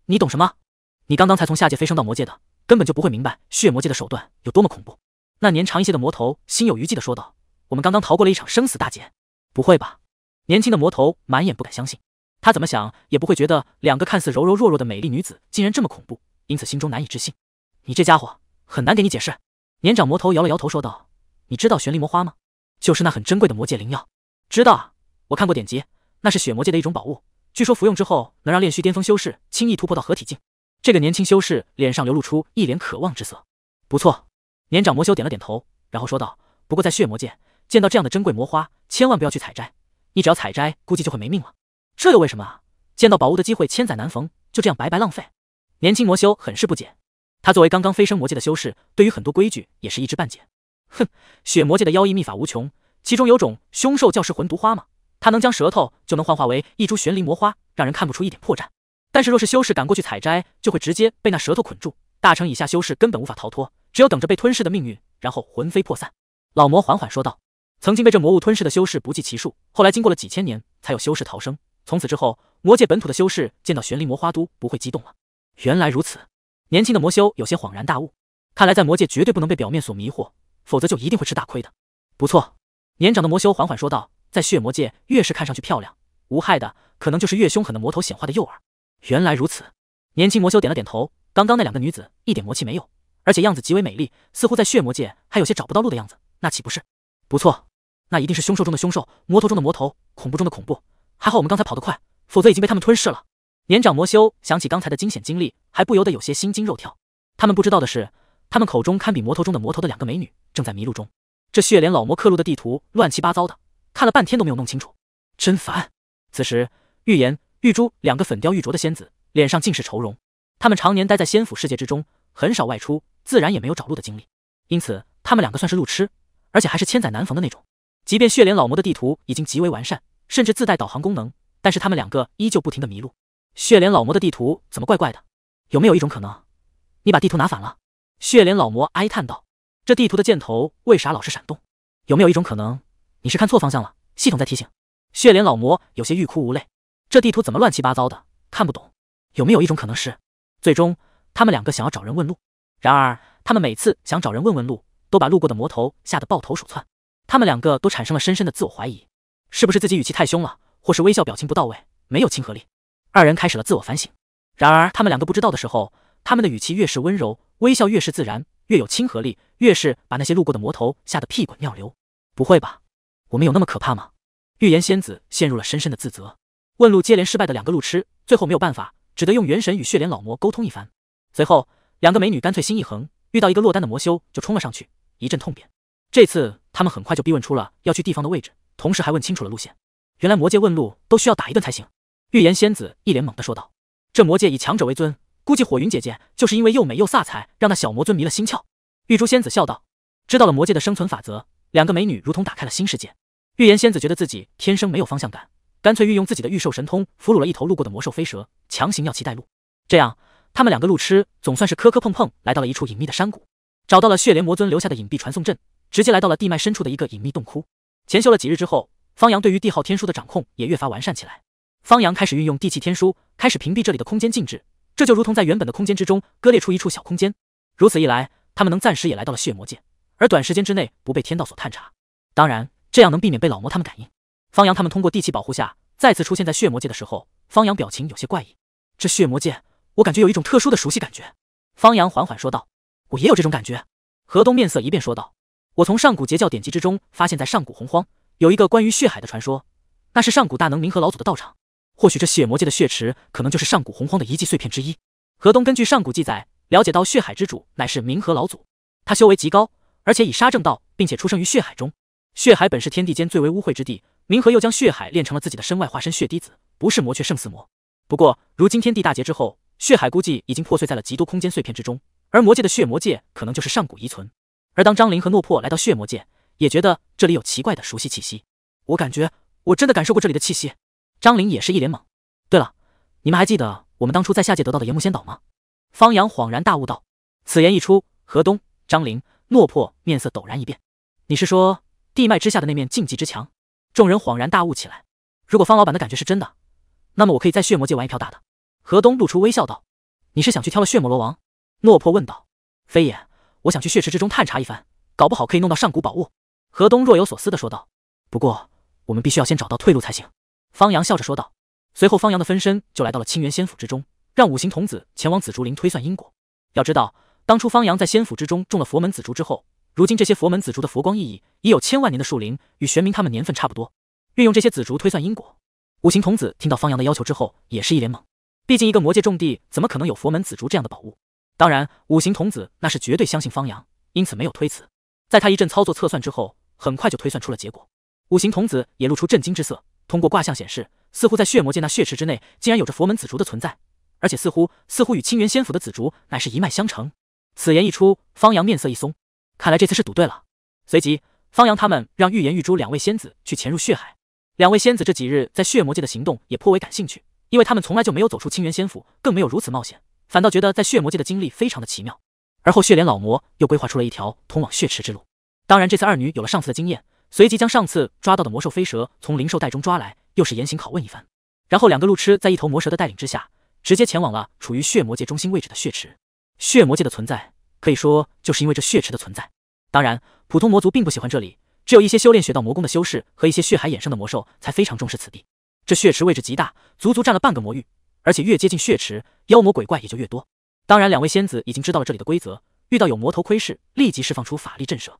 你懂什么？你刚刚才从下界飞升到魔界的，根本就不会明白血魔界的手段有多么恐怖。那年长一些的魔头心有余悸地说道：“我们刚刚逃过了一场生死大劫。”不会吧？年轻的魔头满眼不敢相信，他怎么想也不会觉得两个看似柔柔弱弱的美丽女子竟然这么恐怖，因此心中难以置信。你这家伙很难给你解释。年长魔头摇了摇头说道：“你知道玄灵魔花吗？就是那很珍贵的魔界灵药。知道啊，我看过典籍，那是血魔界的一种宝物，据说服用之后能让炼虚巅峰修士轻易突破到合体境。”这个年轻修士脸上流露出一脸渴望之色。不错，年长魔修点了点头，然后说道：“不过在血魔界见到这样的珍贵魔花，千万不要去采摘。你只要采摘，估计就会没命了。”这又为什么啊？见到宝物的机会千载难逢，就这样白白浪费？年轻魔修很是不解。他作为刚刚飞升魔界的修士，对于很多规矩也是一知半解。哼，血魔界的妖异秘法无穷，其中有种凶兽叫噬魂毒花吗？它能将舌头就能幻化为一株玄灵魔花，让人看不出一点破绽。但是若是修士赶过去采摘，就会直接被那舌头捆住。大成以下修士根本无法逃脱，只有等着被吞噬的命运，然后魂飞魄散。老魔缓缓说道：“曾经被这魔物吞噬的修士不计其数，后来经过了几千年，才有修士逃生。从此之后，魔界本土的修士见到玄灵魔花都不会激动了。”原来如此。年轻的魔修有些恍然大悟，看来在魔界绝对不能被表面所迷惑，否则就一定会吃大亏的。不错，年长的魔修缓缓说道，在血魔界越是看上去漂亮、无害的，可能就是越凶狠的魔头显化的诱饵。原来如此，年轻魔修点了点头。刚刚那两个女子一点魔气没有，而且样子极为美丽，似乎在血魔界还有些找不到路的样子，那岂不是？不错，那一定是凶兽中的凶兽，魔头中的魔头，恐怖中的恐怖。还好我们刚才跑得快，否则已经被他们吞噬了。年长魔修想起刚才的惊险经历，还不由得有些心惊肉跳。他们不知道的是，他们口中堪比魔头中的魔头的两个美女，正在迷路中。这血莲老魔刻录的地图乱七八糟的，看了半天都没有弄清楚，真烦。此时，玉颜、玉珠两个粉雕玉琢的仙子脸上尽是愁容。他们常年待在仙府世界之中，很少外出，自然也没有找路的经历，因此他们两个算是路痴，而且还是千载难逢的那种。即便血莲老魔的地图已经极为完善，甚至自带导航功能，但是他们两个依旧不停的迷路。血莲老魔的地图怎么怪怪的？有没有一种可能，你把地图拿反了？血莲老魔哀叹道：“这地图的箭头为啥老是闪动？有没有一种可能，你是看错方向了？系统在提醒。”血莲老魔有些欲哭无泪：“这地图怎么乱七八糟的，看不懂？有没有一种可能是……”最终，他们两个想要找人问路，然而他们每次想找人问问路，都把路过的魔头吓得抱头鼠窜。他们两个都产生了深深的自我怀疑：是不是自己语气太凶了，或是微笑表情不到位，没有亲和力？二人开始了自我反省。然而，他们两个不知道的时候，他们的语气越是温柔，微笑越是自然，越有亲和力，越是把那些路过的魔头吓得屁滚尿流。不会吧，我们有那么可怕吗？预言仙子陷入了深深的自责。问路接连失败的两个路痴，最后没有办法，只得用元神与血莲老魔沟通一番。随后，两个美女干脆心一横，遇到一个落单的魔修就冲了上去，一阵痛扁。这次他们很快就逼问出了要去地方的位置，同时还问清楚了路线。原来魔界问路都需要打一顿才行。预言仙子一脸懵的说道：“这魔界以强者为尊，估计火云姐姐就是因为又美又飒，才让那小魔尊迷了心窍。”玉珠仙子笑道：“知道了魔界的生存法则。”两个美女如同打开了新世界。预言仙子觉得自己天生没有方向感，干脆运用自己的御兽神通俘虏了一头路过的魔兽飞蛇，强行要其带路。这样，他们两个路痴总算是磕磕碰碰来到了一处隐秘的山谷，找到了血莲魔尊留下的隐蔽传送阵，直接来到了地脉深处的一个隐秘洞窟。潜修了几日之后，方阳对于帝号天书的掌控也越发完善起来。方阳开始运用地气天书，开始屏蔽这里的空间禁制。这就如同在原本的空间之中割裂出一处小空间。如此一来，他们能暂时也来到了血魔界，而短时间之内不被天道所探查。当然，这样能避免被老魔他们感应。方阳他们通过地气保护下再次出现在血魔界的时候，方阳表情有些怪异：“这血魔界，我感觉有一种特殊的熟悉感觉。”方阳缓缓说道：“我也有这种感觉。”何东面色一变说道：“我从上古截教典籍之中发现，在上古洪荒有一个关于血海的传说，那是上古大能冥河老祖的道场。”或许这血魔界的血池，可能就是上古洪荒的遗迹碎片之一。河东根据上古记载了解到，血海之主乃是冥河老祖，他修为极高，而且以杀正道，并且出生于血海中。血海本是天地间最为污秽之地，冥河又将血海炼成了自己的身外化身血滴子，不是魔却胜似魔。不过如今天地大劫之后，血海估计已经破碎在了极多空间碎片之中，而魔界的血魔界可能就是上古遗存。而当张灵和诺珀来到血魔界，也觉得这里有奇怪的熟悉气息。我感觉，我真的感受过这里的气息。张林也是一脸懵。对了，你们还记得我们当初在下界得到的炎木仙岛吗？方阳恍然大悟道。此言一出，河东、张林、诺魄面色陡然一变。你是说地脉之下的那面禁忌之墙？众人恍然大悟起来。如果方老板的感觉是真的，那么我可以在血魔界玩一票大的。河东露出微笑道。你是想去挑了血魔罗王？诺魄问道。非也，我想去血池之中探查一番，搞不好可以弄到上古宝物。河东若有所思的说道。不过，我们必须要先找到退路才行。方阳笑着说道，随后方阳的分身就来到了清源仙府之中，让五行童子前往紫竹林推算因果。要知道，当初方阳在仙府之中中了佛门紫竹之后，如今这些佛门紫竹的佛光意义已有千万年的树龄，与玄冥他们年份差不多。运用这些紫竹推算因果，五行童子听到方阳的要求之后，也是一脸懵。毕竟一个魔界重地，怎么可能有佛门紫竹这样的宝物？当然，五行童子那是绝对相信方阳，因此没有推辞。在他一阵操作测算之后，很快就推算出了结果。五行童子也露出震惊之色。通过卦象显示，似乎在血魔界那血池之内，竟然有着佛门紫竹的存在，而且似乎似乎与清源仙府的紫竹乃是一脉相承。此言一出，方阳面色一松，看来这次是赌对了。随即，方阳他们让玉颜、玉珠两位仙子去潜入血海。两位仙子这几日在血魔界的行动也颇为感兴趣，因为他们从来就没有走出清源仙府，更没有如此冒险，反倒觉得在血魔界的经历非常的奇妙。而后，血莲老魔又规划出了一条通往血池之路。当然，这次二女有了上次的经验。随即将上次抓到的魔兽飞蛇从灵兽袋中抓来，又是严刑拷问一番。然后两个路痴在一头魔蛇的带领之下，直接前往了处于血魔界中心位置的血池。血魔界的存在，可以说就是因为这血池的存在。当然，普通魔族并不喜欢这里，只有一些修炼血道魔功的修士和一些血海衍生的魔兽才非常重视此地。这血池位置极大，足足占了半个魔域，而且越接近血池，妖魔鬼怪也就越多。当然，两位仙子已经知道了这里的规则，遇到有魔头窥视，立即释放出法力震慑，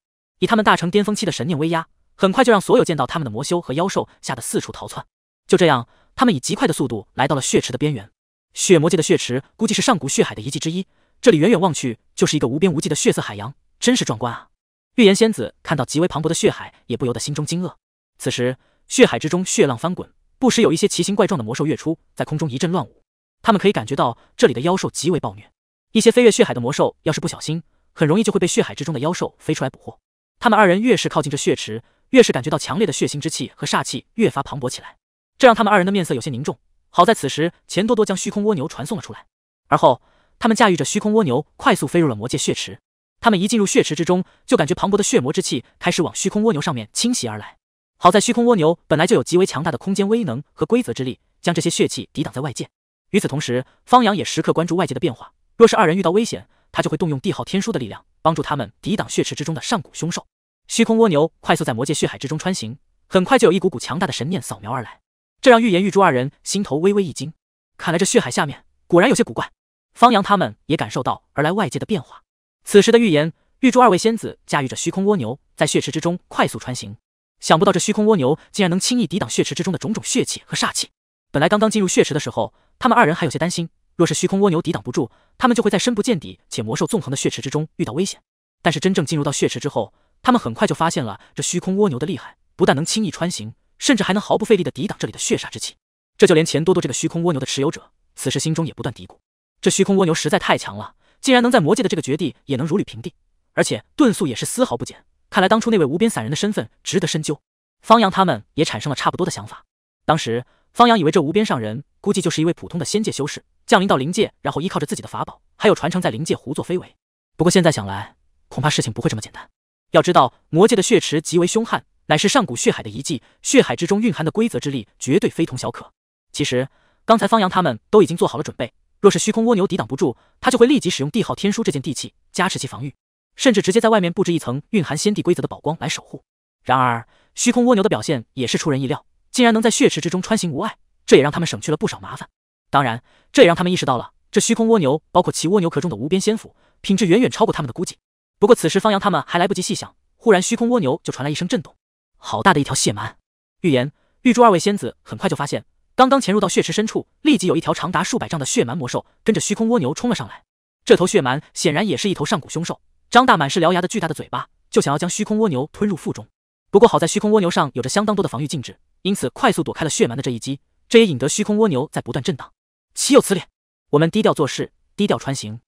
以他们大成巅峰期的神念威压。很快就让所有见到他们的魔修和妖兽吓得四处逃窜。就这样，他们以极快的速度来到了血池的边缘。血魔界的血池估计是上古血海的遗迹之一。这里远远望去就是一个无边无际的血色海洋，真是壮观啊！预言仙子看到极为磅礴的血海，也不由得心中惊愕。此时，血海之中血浪翻滚，不时有一些奇形怪状的魔兽跃出，在空中一阵乱舞。他们可以感觉到这里的妖兽极为暴虐。一些飞越血海的魔兽，要是不小心，很容易就会被血海之中的妖兽飞出来捕获。他们二人越是靠近这血池，越是感觉到强烈的血腥之气和煞气越发磅礴起来，这让他们二人的面色有些凝重。好在此时钱多多将虚空蜗牛传送了出来，而后他们驾驭着虚空蜗牛快速飞入了魔界血池。他们一进入血池之中，就感觉磅礴的血魔之气开始往虚空蜗牛上面侵袭而来。好在虚空蜗牛本来就有极为强大的空间威能和规则之力，将这些血气抵挡在外界。与此同时，方阳也时刻关注外界的变化。若是二人遇到危险，他就会动用帝号天书的力量，帮助他们抵挡血池之中的上古凶兽。虚空蜗牛快速在魔界血海之中穿行，很快就有一股股强大的神念扫描而来，这让预言玉珠二人心头微微一惊。看来这血海下面果然有些古怪。方阳他们也感受到而来外界的变化。此时的预言玉珠二位仙子驾驭着虚空蜗牛在血池之中快速穿行，想不到这虚空蜗牛竟然能轻易抵挡血池之中的种种血气和煞气。本来刚刚进入血池的时候，他们二人还有些担心，若是虚空蜗牛抵挡不住，他们就会在深不见底且魔兽纵横的血池之中遇到危险。但是真正进入到血池之后，他们很快就发现了这虚空蜗牛的厉害，不但能轻易穿行，甚至还能毫不费力的抵挡这里的血煞之气。这就连钱多多这个虚空蜗牛的持有者，此时心中也不断嘀咕：这虚空蜗牛实在太强了，竟然能在魔界的这个绝地也能如履平地，而且遁速也是丝毫不减。看来当初那位无边散人的身份值得深究。方阳他们也产生了差不多的想法。当时方阳以为这无边上人估计就是一位普通的仙界修士降临到灵界，然后依靠着自己的法宝还有传承在灵界胡作非为。不过现在想来，恐怕事情不会这么简单。要知道，魔界的血池极为凶悍，乃是上古血海的遗迹，血海之中蕴含的规则之力绝对非同小可。其实，刚才方阳他们都已经做好了准备，若是虚空蜗牛抵挡不住，他就会立即使用帝号天书这件地器加持其防御，甚至直接在外面布置一层蕴含先帝规则的宝光来守护。然而，虚空蜗牛的表现也是出人意料，竟然能在血池之中穿行无碍，这也让他们省去了不少麻烦。当然，这也让他们意识到了，这虚空蜗牛包括其蜗牛壳中的无边仙府，品质远远超过他们的估计。不过此时方阳他们还来不及细想，忽然虚空蜗牛就传来一声震动，好大的一条血鳗！预言、玉珠二位仙子很快就发现，刚刚潜入到血池深处，立即有一条长达数百丈的血鳗魔兽跟着虚空蜗牛冲了上来。这头血鳗显然也是一头上古凶兽，张大满是獠牙的巨大的嘴巴，就想要将虚空蜗牛吞入腹中。不过好在虚空蜗牛上有着相当多的防御禁制，因此快速躲开了血鳗的这一击，这也引得虚空蜗牛在不断震荡。岂有此理！我们低调做事，低调穿行，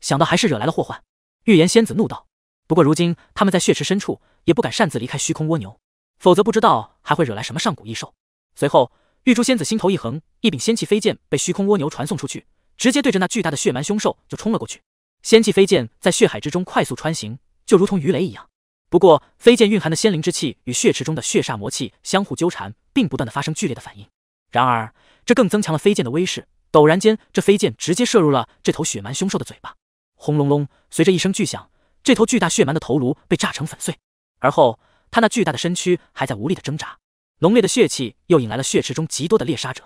想到还是惹来了祸患。玉颜仙子怒道：“不过如今他们在血池深处，也不敢擅自离开虚空蜗牛，否则不知道还会惹来什么上古异兽。”随后，玉珠仙子心头一横，一柄仙气飞剑被虚空蜗牛传送出去，直接对着那巨大的血蛮凶兽就冲了过去。仙气飞剑在血海之中快速穿行，就如同鱼雷一样。不过，飞剑蕴含的仙灵之气与血池中的血煞魔气相互纠缠，并不断的发生剧烈的反应。然而，这更增强了飞剑的威势。陡然间，这飞剑直接射入了这头血蛮凶兽的嘴巴。轰隆隆！随着一声巨响，这头巨大血蛮的头颅被炸成粉碎。而后，他那巨大的身躯还在无力的挣扎，浓烈的血气又引来了血池中极多的猎杀者。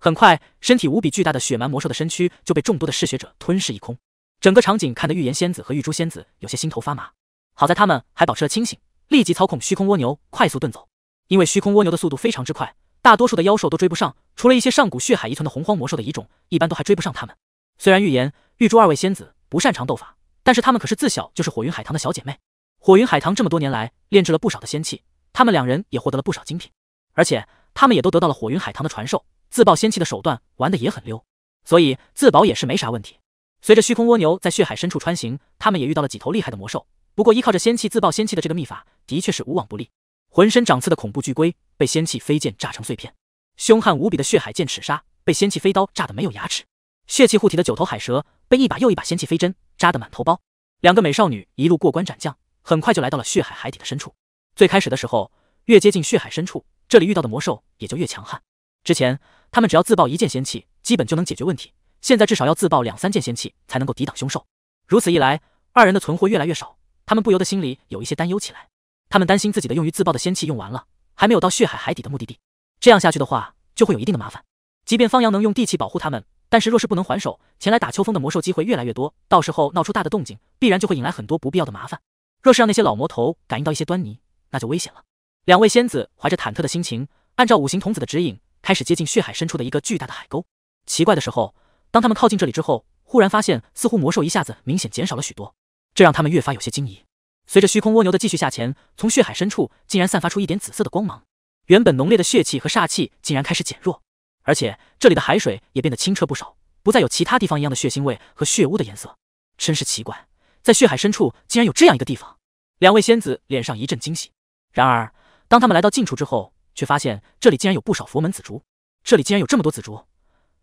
很快，身体无比巨大的血蛮魔兽的身躯就被众多的嗜血者吞噬一空。整个场景看得预言仙子和玉珠仙子有些心头发麻。好在他们还保持了清醒，立即操控虚空蜗牛快速遁走。因为虚空蜗牛的速度非常之快，大多数的妖兽都追不上，除了一些上古血海遗存的洪荒魔兽的遗种，一般都还追不上他们。虽然预言、玉珠二位仙子。不擅长斗法，但是他们可是自小就是火云海棠的小姐妹。火云海棠这么多年来炼制了不少的仙器，他们两人也获得了不少精品，而且他们也都得到了火云海棠的传授，自爆仙器的手段玩的也很溜，所以自保也是没啥问题。随着虚空蜗牛在血海深处穿行，他们也遇到了几头厉害的魔兽。不过依靠着仙器自爆仙器的这个秘法，的确是无往不利。浑身长刺的恐怖巨龟被仙器飞剑炸成碎片，凶悍无比的血海剑齿鲨被仙器飞刀炸得没有牙齿，血气护体的九头海蛇。被一把又一把仙气飞针扎得满头包，两个美少女一路过关斩将，很快就来到了血海海底的深处。最开始的时候，越接近血海深处，这里遇到的魔兽也就越强悍。之前他们只要自爆一件仙器，基本就能解决问题。现在至少要自爆两三件仙器才能够抵挡凶兽。如此一来，二人的存货越来越少，他们不由得心里有一些担忧起来。他们担心自己的用于自爆的仙器用完了，还没有到血海海底的目的地。这样下去的话，就会有一定的麻烦。即便方阳能用地气保护他们。但是，若是不能还手，前来打秋风的魔兽机会越来越多，到时候闹出大的动静，必然就会引来很多不必要的麻烦。若是让那些老魔头感应到一些端倪，那就危险了。两位仙子怀着忐忑的心情，按照五行童子的指引，开始接近血海深处的一个巨大的海沟。奇怪的时候，当他们靠近这里之后，忽然发现，似乎魔兽一下子明显减少了许多，这让他们越发有些惊疑。随着虚空蜗牛的继续下潜，从血海深处竟然散发出一点紫色的光芒，原本浓烈的血气和煞气竟然开始减弱。而且这里的海水也变得清澈不少，不再有其他地方一样的血腥味和血污的颜色，真是奇怪，在血海深处竟然有这样一个地方。两位仙子脸上一阵惊喜，然而当他们来到近处之后，却发现这里竟然有不少佛门紫竹，这里竟然有这么多紫竹，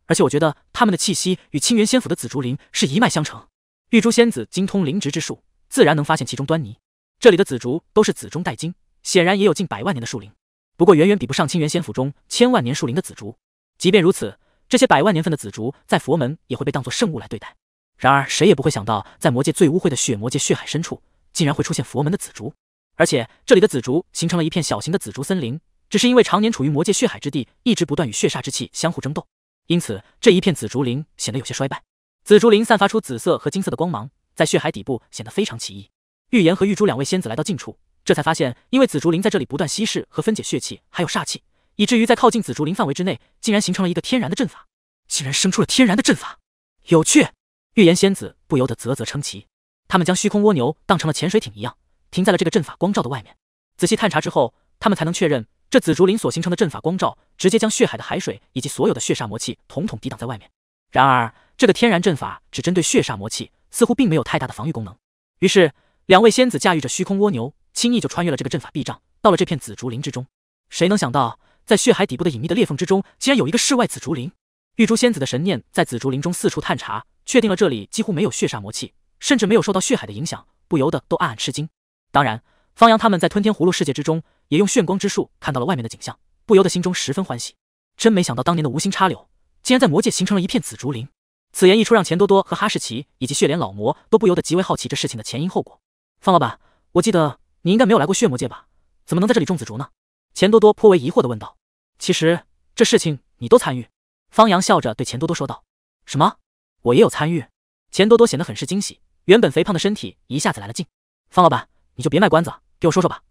而且我觉得他们的气息与清源仙府的紫竹林是一脉相承。玉珠仙子精通灵植之术，自然能发现其中端倪。这里的紫竹都是紫中带金，显然也有近百万年的树龄，不过远远比不上清源仙府中千万年树林的紫竹。即便如此，这些百万年份的紫竹在佛门也会被当作圣物来对待。然而，谁也不会想到，在魔界最污秽的血魔界血海深处，竟然会出现佛门的紫竹。而且，这里的紫竹形成了一片小型的紫竹森林。只是因为常年处于魔界血海之地，一直不断与血煞之气相互争斗，因此这一片紫竹林显得有些衰败。紫竹林散发出紫色和金色的光芒，在血海底部显得非常奇异。玉言和玉珠两位仙子来到近处，这才发现，因为紫竹林在这里不断稀释和分解血气，还有煞气。以至于在靠近紫竹林范围之内，竟然形成了一个天然的阵法，竟然生出了天然的阵法，有趣。预言仙子不由得啧啧称奇。他们将虚空蜗牛当成了潜水艇一样，停在了这个阵法光照的外面，仔细探查之后，他们才能确认，这紫竹林所形成的阵法光照，直接将血海的海水以及所有的血煞魔气统统抵挡在外面。然而，这个天然阵法只针对血煞魔气，似乎并没有太大的防御功能。于是，两位仙子驾驭着虚空蜗牛，轻易就穿越了这个阵法壁障，到了这片紫竹林之中。谁能想到？在血海底部的隐秘的裂缝之中，竟然有一个世外紫竹林。玉珠仙子的神念在紫竹林中四处探查，确定了这里几乎没有血煞魔气，甚至没有受到血海的影响，不由得都暗暗吃惊。当然，方阳他们在吞天葫芦世界之中，也用炫光之术看到了外面的景象，不由得心中十分欢喜。真没想到，当年的无心插柳，竟然在魔界形成了一片紫竹林。此言一出，让钱多多和哈士奇以及血莲老魔都不由得极为好奇这事情的前因后果。方老板，我记得你应该没有来过血魔界吧？怎么能在这里种紫竹呢？钱多多颇为疑惑地问道。其实这事情你都参与，方洋笑着对钱多多说道：“什么？我也有参与？”钱多多显得很是惊喜，原本肥胖的身体一下子来了劲。方老板，你就别卖关子了，给我说说吧。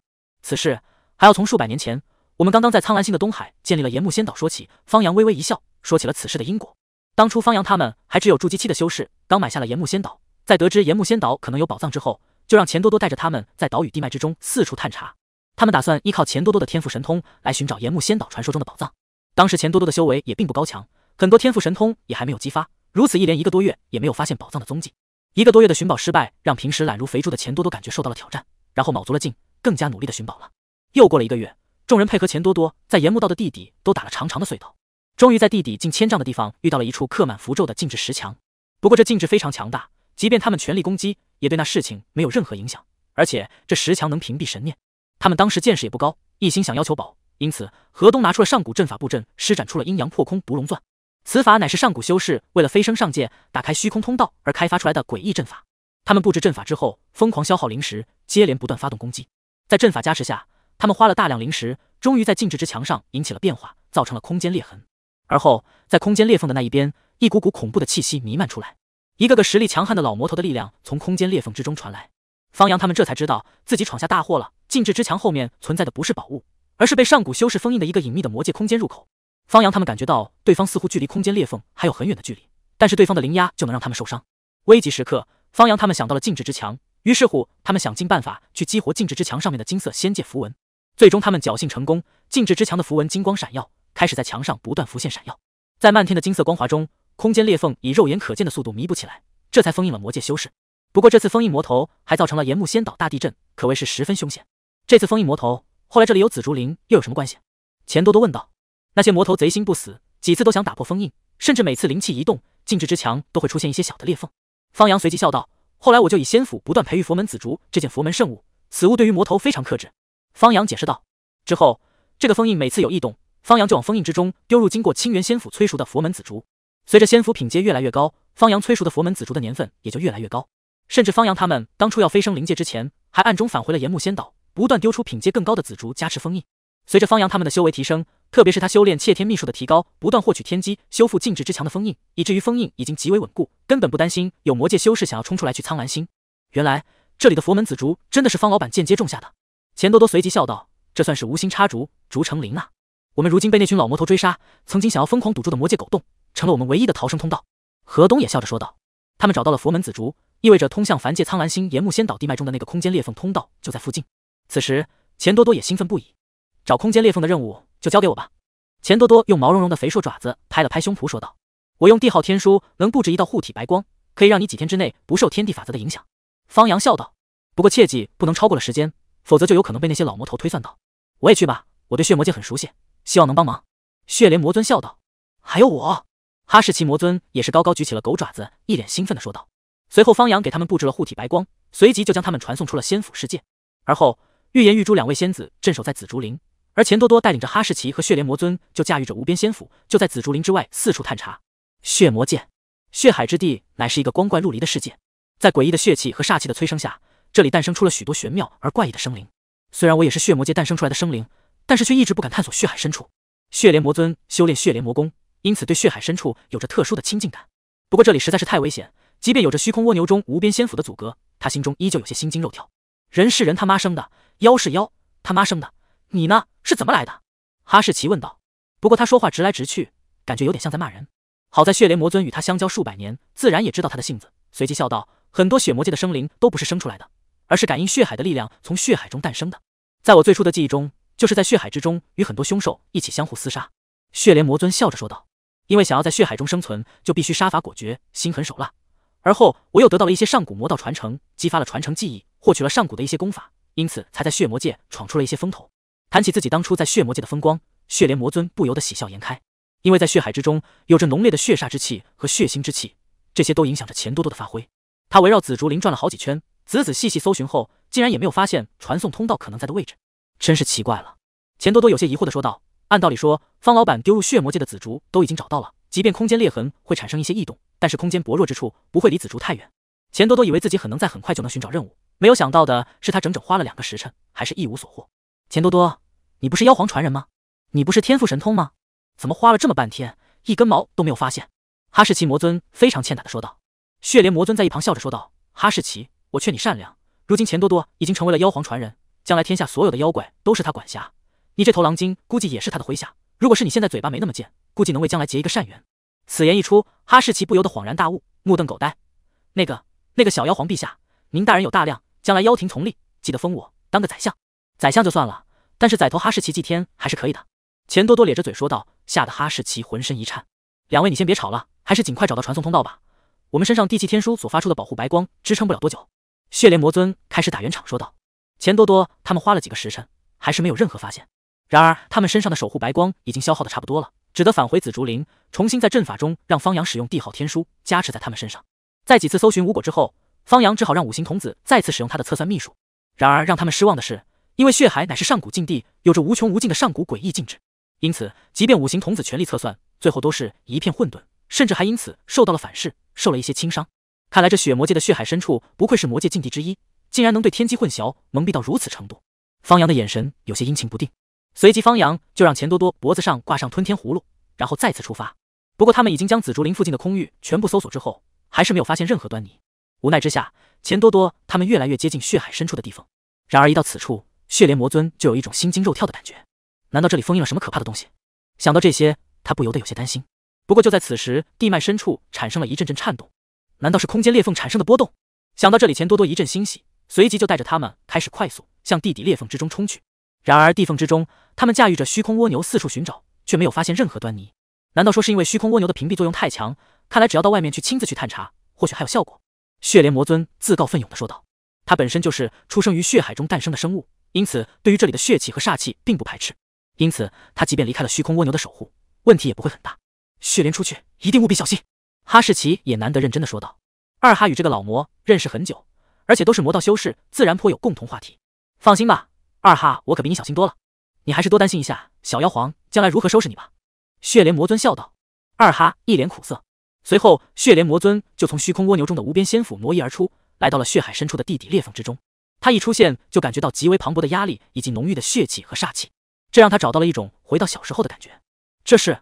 此事还要从数百年前，我们刚刚在苍兰星的东海建立了岩木仙岛说起。方洋微微一笑，说起了此事的因果。当初方洋他们还只有筑基期的修士，刚买下了岩木仙岛，在得知岩木仙岛可能有宝藏之后，就让钱多多带着他们在岛屿地脉之中四处探查。他们打算依靠钱多多的天赋神通来寻找岩木仙岛传说中的宝藏。当时钱多多的修为也并不高强，很多天赋神通也还没有激发。如此一连一个多月也没有发现宝藏的踪迹。一个多月的寻宝失败，让平时懒如肥猪的钱多多感觉受到了挑战，然后卯足了劲，更加努力的寻宝了。又过了一个月，众人配合钱多多在岩木道的地底都打了长长的隧道，终于在地底近千丈的地方遇到了一处刻满符咒的禁制石墙。不过这禁制非常强大，即便他们全力攻击，也对那事情没有任何影响。而且这石墙能屏蔽神念。他们当时见识也不高，一心想要求宝，因此河东拿出了上古阵法布阵，施展出了阴阳破空独龙钻。此法乃是上古修士为了飞升上界、打开虚空通道而开发出来的诡异阵法。他们布置阵法之后，疯狂消耗灵石，接连不断发动攻击。在阵法加持下，他们花了大量灵石，终于在静制之墙上引起了变化，造成了空间裂痕。而后，在空间裂缝的那一边，一股股恐怖的气息弥漫出来，一个个实力强悍的老魔头的力量从空间裂缝之中传来。方阳他们这才知道自己闯下大祸了。禁制之墙后面存在的不是宝物，而是被上古修士封印的一个隐秘的魔界空间入口。方阳他们感觉到对方似乎距离空间裂缝还有很远的距离，但是对方的灵压就能让他们受伤。危急时刻，方阳他们想到了禁制之墙，于是乎他们想尽办法去激活禁制之墙上面的金色仙界符文。最终他们侥幸成功，禁制之墙的符文金光闪耀，开始在墙上不断浮现闪耀。在漫天的金色光华中，空间裂缝以肉眼可见的速度弥补起来，这才封印了魔界修士。不过这次封印魔头还造成了炎木仙岛大地震，可谓是十分凶险。这次封印魔头，后来这里有紫竹林又有什么关系？钱多多问道。那些魔头贼心不死，几次都想打破封印，甚至每次灵气一动，禁制之墙都会出现一些小的裂缝。方阳随即笑道：“后来我就以仙府不断培育佛门紫竹这件佛门圣物，此物对于魔头非常克制。”方阳解释道。之后，这个封印每次有异动，方阳就往封印之中丢入经过清源仙府催熟的佛门紫竹。随着仙府品阶越来越高，方阳催熟的佛门紫竹的年份也就越来越高。甚至方阳他们当初要飞升灵界之前，还暗中返回了岩木仙岛。不断丢出品阶更高的紫竹加持封印，随着方阳他们的修为提升，特别是他修炼窃天秘术的提高，不断获取天机修复禁制之墙的封印，以至于封印已经极为稳固，根本不担心有魔界修士想要冲出来去苍蓝星。原来这里的佛门紫竹真的是方老板间接种下的。钱多多随即笑道：“这算是无心插竹，竹成林啊！”我们如今被那群老魔头追杀，曾经想要疯狂堵住的魔界狗洞，成了我们唯一的逃生通道。”何东也笑着说道：“他们找到了佛门紫竹，意味着通向凡界苍蓝星岩木仙岛地脉中的那个空间裂缝通道就在附近。”此时，钱多多也兴奋不已，找空间裂缝的任务就交给我吧。钱多多用毛茸茸的肥硕爪子拍了拍胸脯，说道：“我用帝昊天书能布置一道护体白光，可以让你几天之内不受天地法则的影响。”方阳笑道：“不过切记不能超过了时间，否则就有可能被那些老魔头推算到。”我也去吧，我对血魔界很熟悉，希望能帮忙。”血莲魔尊笑道：“还有我。”哈士奇魔尊也是高高举起了狗爪子，一脸兴奋地说道。随后，方阳给他们布置了护体白光，随即就将他们传送出了仙府世界。而后。预言玉珠两位仙子镇守在紫竹林，而钱多多带领着哈士奇和血莲魔尊就驾驭着无边仙府，就在紫竹林之外四处探查。血魔界、血海之地乃是一个光怪陆离的世界，在诡异的血气和煞气的催生下，这里诞生出了许多玄妙而怪异的生灵。虽然我也是血魔界诞生出来的生灵，但是却一直不敢探索血海深处。血莲魔尊修炼血莲魔功，因此对血海深处有着特殊的亲近感。不过这里实在是太危险，即便有着虚空蜗牛中无边仙府的阻隔，他心中依旧有些心惊肉跳。人是人他妈生的。妖是妖，他妈生的，你呢是怎么来的？哈士奇问道。不过他说话直来直去，感觉有点像在骂人。好在血莲魔尊与他相交数百年，自然也知道他的性子，随即笑道：“很多血魔界的生灵都不是生出来的，而是感应血海的力量，从血海中诞生的。在我最初的记忆中，就是在血海之中与很多凶兽一起相互厮杀。”血莲魔尊笑着说道：“因为想要在血海中生存，就必须杀伐果决，心狠手辣。而后我又得到了一些上古魔道传承，激发了传承记忆，获取了上古的一些功法。”因此才在血魔界闯出了一些风头。谈起自己当初在血魔界的风光，血莲魔尊不由得喜笑颜开。因为在血海之中有着浓烈的血煞之气和血腥之气，这些都影响着钱多多的发挥。他围绕紫竹林转了好几圈，仔仔细细搜寻后，竟然也没有发现传送通道可能在的位置，真是奇怪了。钱多多有些疑惑的说道：“按道理说，方老板丢入血魔界的紫竹都已经找到了，即便空间裂痕会产生一些异动，但是空间薄弱之处不会离紫竹太远。”钱多多以为自己很能在很快就能寻找任务。没有想到的是，他整整花了两个时辰，还是一无所获。钱多多，你不是妖皇传人吗？你不是天赋神通吗？怎么花了这么半天，一根毛都没有发现？哈士奇魔尊非常欠打的说道。血莲魔尊在一旁笑着说道：“哈士奇，我劝你善良。如今钱多多已经成为了妖皇传人，将来天下所有的妖怪都是他管辖，你这头狼精估计也是他的麾下。如果是你现在嘴巴没那么贱，估计能为将来结一个善缘。”此言一出，哈士奇不由得恍然大悟，目瞪口呆。那个那个小妖皇陛下，您大人有大量。将来妖庭从立，记得封我当个宰相。宰相就算了，但是宰头哈士奇祭天还是可以的。钱多多咧着嘴说道，吓得哈士奇浑身一颤。两位你先别吵了，还是尽快找到传送通道吧。我们身上地气天书所发出的保护白光支撑不了多久。血莲魔尊开始打圆场说道。钱多多他们花了几个时辰，还是没有任何发现。然而他们身上的守护白光已经消耗的差不多了，只得返回紫竹林，重新在阵法中让方阳使用帝号天书加持在他们身上。在几次搜寻无果之后。方阳只好让五行童子再次使用他的测算秘术，然而让他们失望的是，因为血海乃是上古禁地，有着无穷无尽的上古诡异禁制，因此即便五行童子全力测算，最后都是一片混沌，甚至还因此受到了反噬，受了一些轻伤。看来这血魔界的血海深处，不愧是魔界禁地之一，竟然能对天机混淆、蒙蔽到如此程度。方阳的眼神有些阴晴不定，随即方阳就让钱多多脖子上挂上吞天葫芦，然后再次出发。不过他们已经将紫竹林附近的空域全部搜索之后，还是没有发现任何端倪。无奈之下，钱多多他们越来越接近血海深处的地方。然而一到此处，血莲魔尊就有一种心惊肉跳的感觉。难道这里封印了什么可怕的东西？想到这些，他不由得有些担心。不过就在此时，地脉深处产生了一阵阵颤动。难道是空间裂缝产生的波动？想到这里，钱多多一阵欣喜，随即就带着他们开始快速向地底裂缝之中冲去。然而地缝之中，他们驾驭着虚空蜗牛四处寻找，却没有发现任何端倪。难道说是因为虚空蜗牛的屏蔽作用太强？看来只要到外面去亲自去探查，或许还有效果。血莲魔尊自告奋勇地说道：“他本身就是出生于血海中诞生的生物，因此对于这里的血气和煞气并不排斥。因此，他即便离开了虚空蜗牛的守护，问题也不会很大。”血莲出去一定务必小心。哈士奇也难得认真地说道：“二哈与这个老魔认识很久，而且都是魔道修士，自然颇有共同话题。放心吧，二哈，我可比你小心多了。你还是多担心一下小妖皇将来如何收拾你吧。”血莲魔尊笑道。二哈一脸苦涩。随后，血莲魔尊就从虚空蜗牛中的无边仙府挪移而出，来到了血海深处的地底裂缝之中。他一出现，就感觉到极为磅礴的压力，以及浓郁的血气和煞气，这让他找到了一种回到小时候的感觉。这是，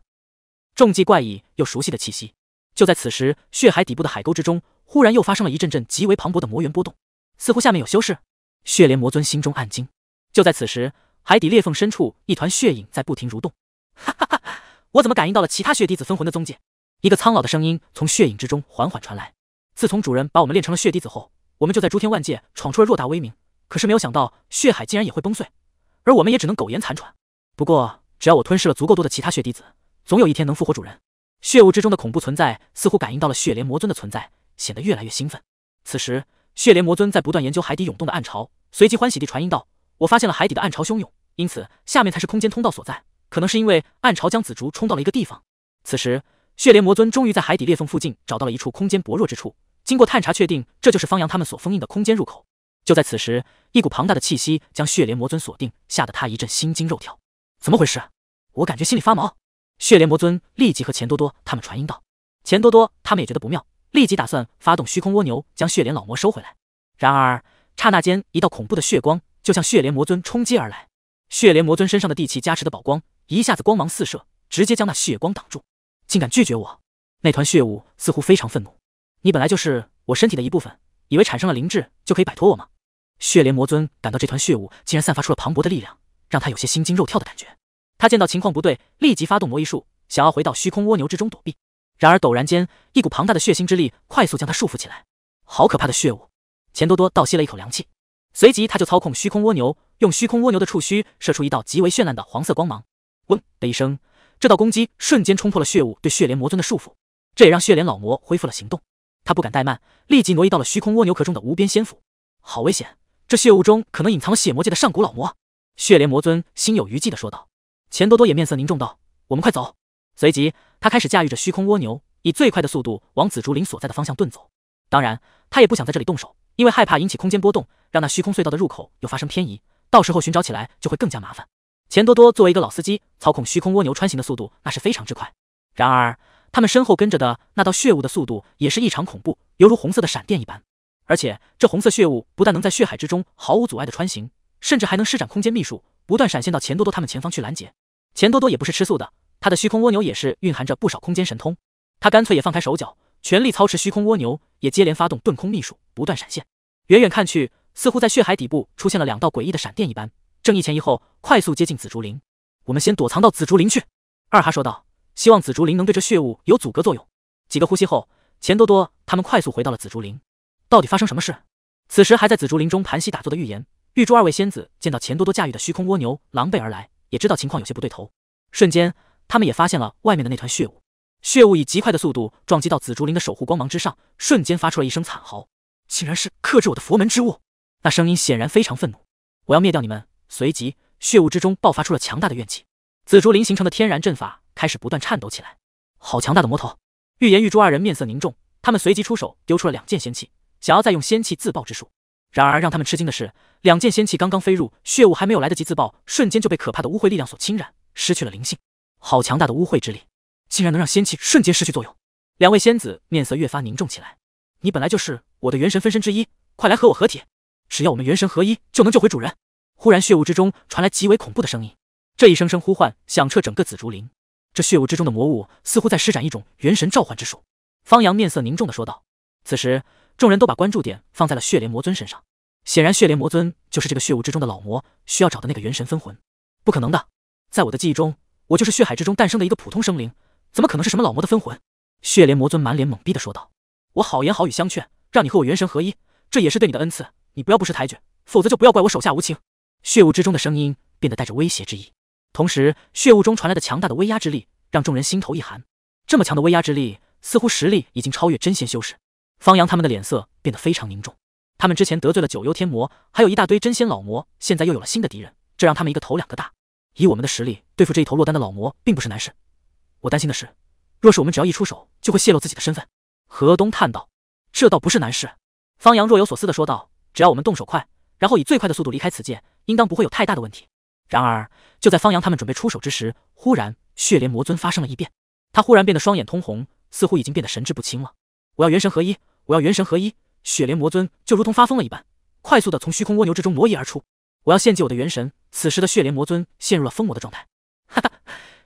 重疾怪异又熟悉的气息。就在此时，血海底部的海沟之中忽然又发生了一阵阵极为磅礴的魔源波动，似乎下面有修士。血莲魔尊心中暗惊。就在此时，海底裂缝深处一团血影在不停蠕动。哈哈哈，我怎么感应到了其他血滴子分魂的踪迹？一个苍老的声音从血影之中缓缓传来。自从主人把我们练成了血滴子后，我们就在诸天万界闯出了偌大威名。可是没有想到，血海竟然也会崩碎，而我们也只能苟延残喘。不过，只要我吞噬了足够多的其他血滴子，总有一天能复活主人。血雾之中的恐怖存在似乎感应到了血莲魔尊的存在，显得越来越兴奋。此时，血莲魔尊在不断研究海底涌动的暗潮，随即欢喜地传音道：“我发现了海底的暗潮汹涌，因此下面才是空间通道所在。可能是因为暗潮将紫竹冲到了一个地方。”此时。血莲魔尊终于在海底裂缝附近找到了一处空间薄弱之处，经过探查确定，这就是方阳他们所封印的空间入口。就在此时，一股庞大的气息将血莲魔尊锁定，吓得他一阵心惊肉跳。怎么回事？我感觉心里发毛。血莲魔尊立即和钱多多他们传音道：“钱多多他们也觉得不妙，立即打算发动虚空蜗牛将血莲老魔收回来。”然而，刹那间，一道恐怖的血光就向血莲魔尊冲击而来。血莲魔尊身上的地气加持的宝光一下子光芒四射，直接将那血光挡住。竟敢拒绝我！那团血雾似乎非常愤怒，你本来就是我身体的一部分，以为产生了灵智就可以摆脱我吗？血莲魔尊感到这团血雾竟然散发出了磅礴的力量，让他有些心惊肉跳的感觉。他见到情况不对，立即发动魔异术，想要回到虚空蜗牛之中躲避。然而陡然间，一股庞大的血腥之力快速将他束缚起来。好可怕的血雾！钱多多倒吸了一口凉气，随即他就操控虚空蜗牛，用虚空蜗牛的触须射出一道极为绚烂的黄色光芒。嗡的一声。这道攻击瞬间冲破了血雾对血莲魔尊的束缚，这也让血莲老魔恢复了行动。他不敢怠慢，立即挪移到了虚空蜗牛壳中的无边仙府。好危险，这血雾中可能隐藏了血魔界的上古老魔。血莲魔尊心有余悸的说道。钱多多也面色凝重道：“我们快走！”随即，他开始驾驭着虚空蜗牛，以最快的速度往紫竹林所在的方向遁走。当然，他也不想在这里动手，因为害怕引起空间波动，让那虚空隧道的入口又发生偏移，到时候寻找起来就会更加麻烦。钱多多作为一个老司机，操控虚空蜗牛穿行的速度那是非常之快。然而，他们身后跟着的那道血雾的速度也是异常恐怖，犹如红色的闪电一般。而且，这红色血雾不但能在血海之中毫无阻碍的穿行，甚至还能施展空间秘术，不断闪现到钱多多他们前方去拦截。钱多多也不是吃素的，他的虚空蜗牛也是蕴含着不少空间神通。他干脆也放开手脚，全力操持虚空蜗牛，也接连发动遁空秘术，不断闪现。远远看去，似乎在血海底部出现了两道诡异的闪电一般。正一前一后快速接近紫竹林，我们先躲藏到紫竹林去。”二哈说道，“希望紫竹林能对这血雾有阻隔作用。”几个呼吸后，钱多多他们快速回到了紫竹林。到底发生什么事？此时还在紫竹林中盘膝打坐的预言、玉珠二位仙子见到钱多多驾驭的虚空蜗牛狼狈而来，也知道情况有些不对头。瞬间，他们也发现了外面的那团血雾。血雾以极快的速度撞击到紫竹林的守护光芒之上，瞬间发出了一声惨嚎：“竟然是克制我的佛门之物！”那声音显然非常愤怒：“我要灭掉你们！”随即，血雾之中爆发出了强大的怨气，紫竹林形成的天然阵法开始不断颤抖起来。好强大的魔头！玉言、玉珠二人面色凝重，他们随即出手，丢出了两件仙器，想要再用仙器自爆之术。然而让他们吃惊的是，两件仙器刚刚飞入血雾，还没有来得及自爆，瞬间就被可怕的污秽力量所侵染，失去了灵性。好强大的污秽之力，竟然能让仙器瞬间失去作用！两位仙子面色越发凝重起来。你本来就是我的元神分身之一，快来和我合体，只要我们元神合一，就能救回主人。忽然，血雾之中传来极为恐怖的声音。这一声声呼唤响彻整个紫竹林。这血雾之中的魔物似乎在施展一种元神召唤之术。方阳面色凝重的说道。此时，众人都把关注点放在了血莲魔尊身上。显然，血莲魔尊就是这个血雾之中的老魔需要找的那个元神分魂。不可能的，在我的记忆中，我就是血海之中诞生的一个普通生灵，怎么可能是什么老魔的分魂？血莲魔尊满脸懵逼的说道：“我好言好语相劝，让你和我元神合一，这也是对你的恩赐，你不要不识抬举，否则就不要怪我手下无情。”血雾之中的声音变得带着威胁之意，同时血雾中传来的强大的威压之力让众人心头一寒。这么强的威压之力，似乎实力已经超越真仙修士。方阳他们的脸色变得非常凝重。他们之前得罪了九幽天魔，还有一大堆真仙老魔，现在又有了新的敌人，这让他们一个头两个大。以我们的实力对付这一头落单的老魔，并不是难事。我担心的是，若是我们只要一出手，就会泄露自己的身份。河东叹道：“这倒不是难事。”方阳若有所思的说道：“只要我们动手快，然后以最快的速度离开此界。”应当不会有太大的问题。然而，就在方洋他们准备出手之时，忽然血莲魔尊发生了异变，他忽然变得双眼通红，似乎已经变得神志不清了。我要元神合一，我要元神合一！血莲魔尊就如同发疯了一般，快速的从虚空蜗牛之中挪移而出。我要献祭我的元神！此时的血莲魔尊陷入了疯魔的状态。哈哈，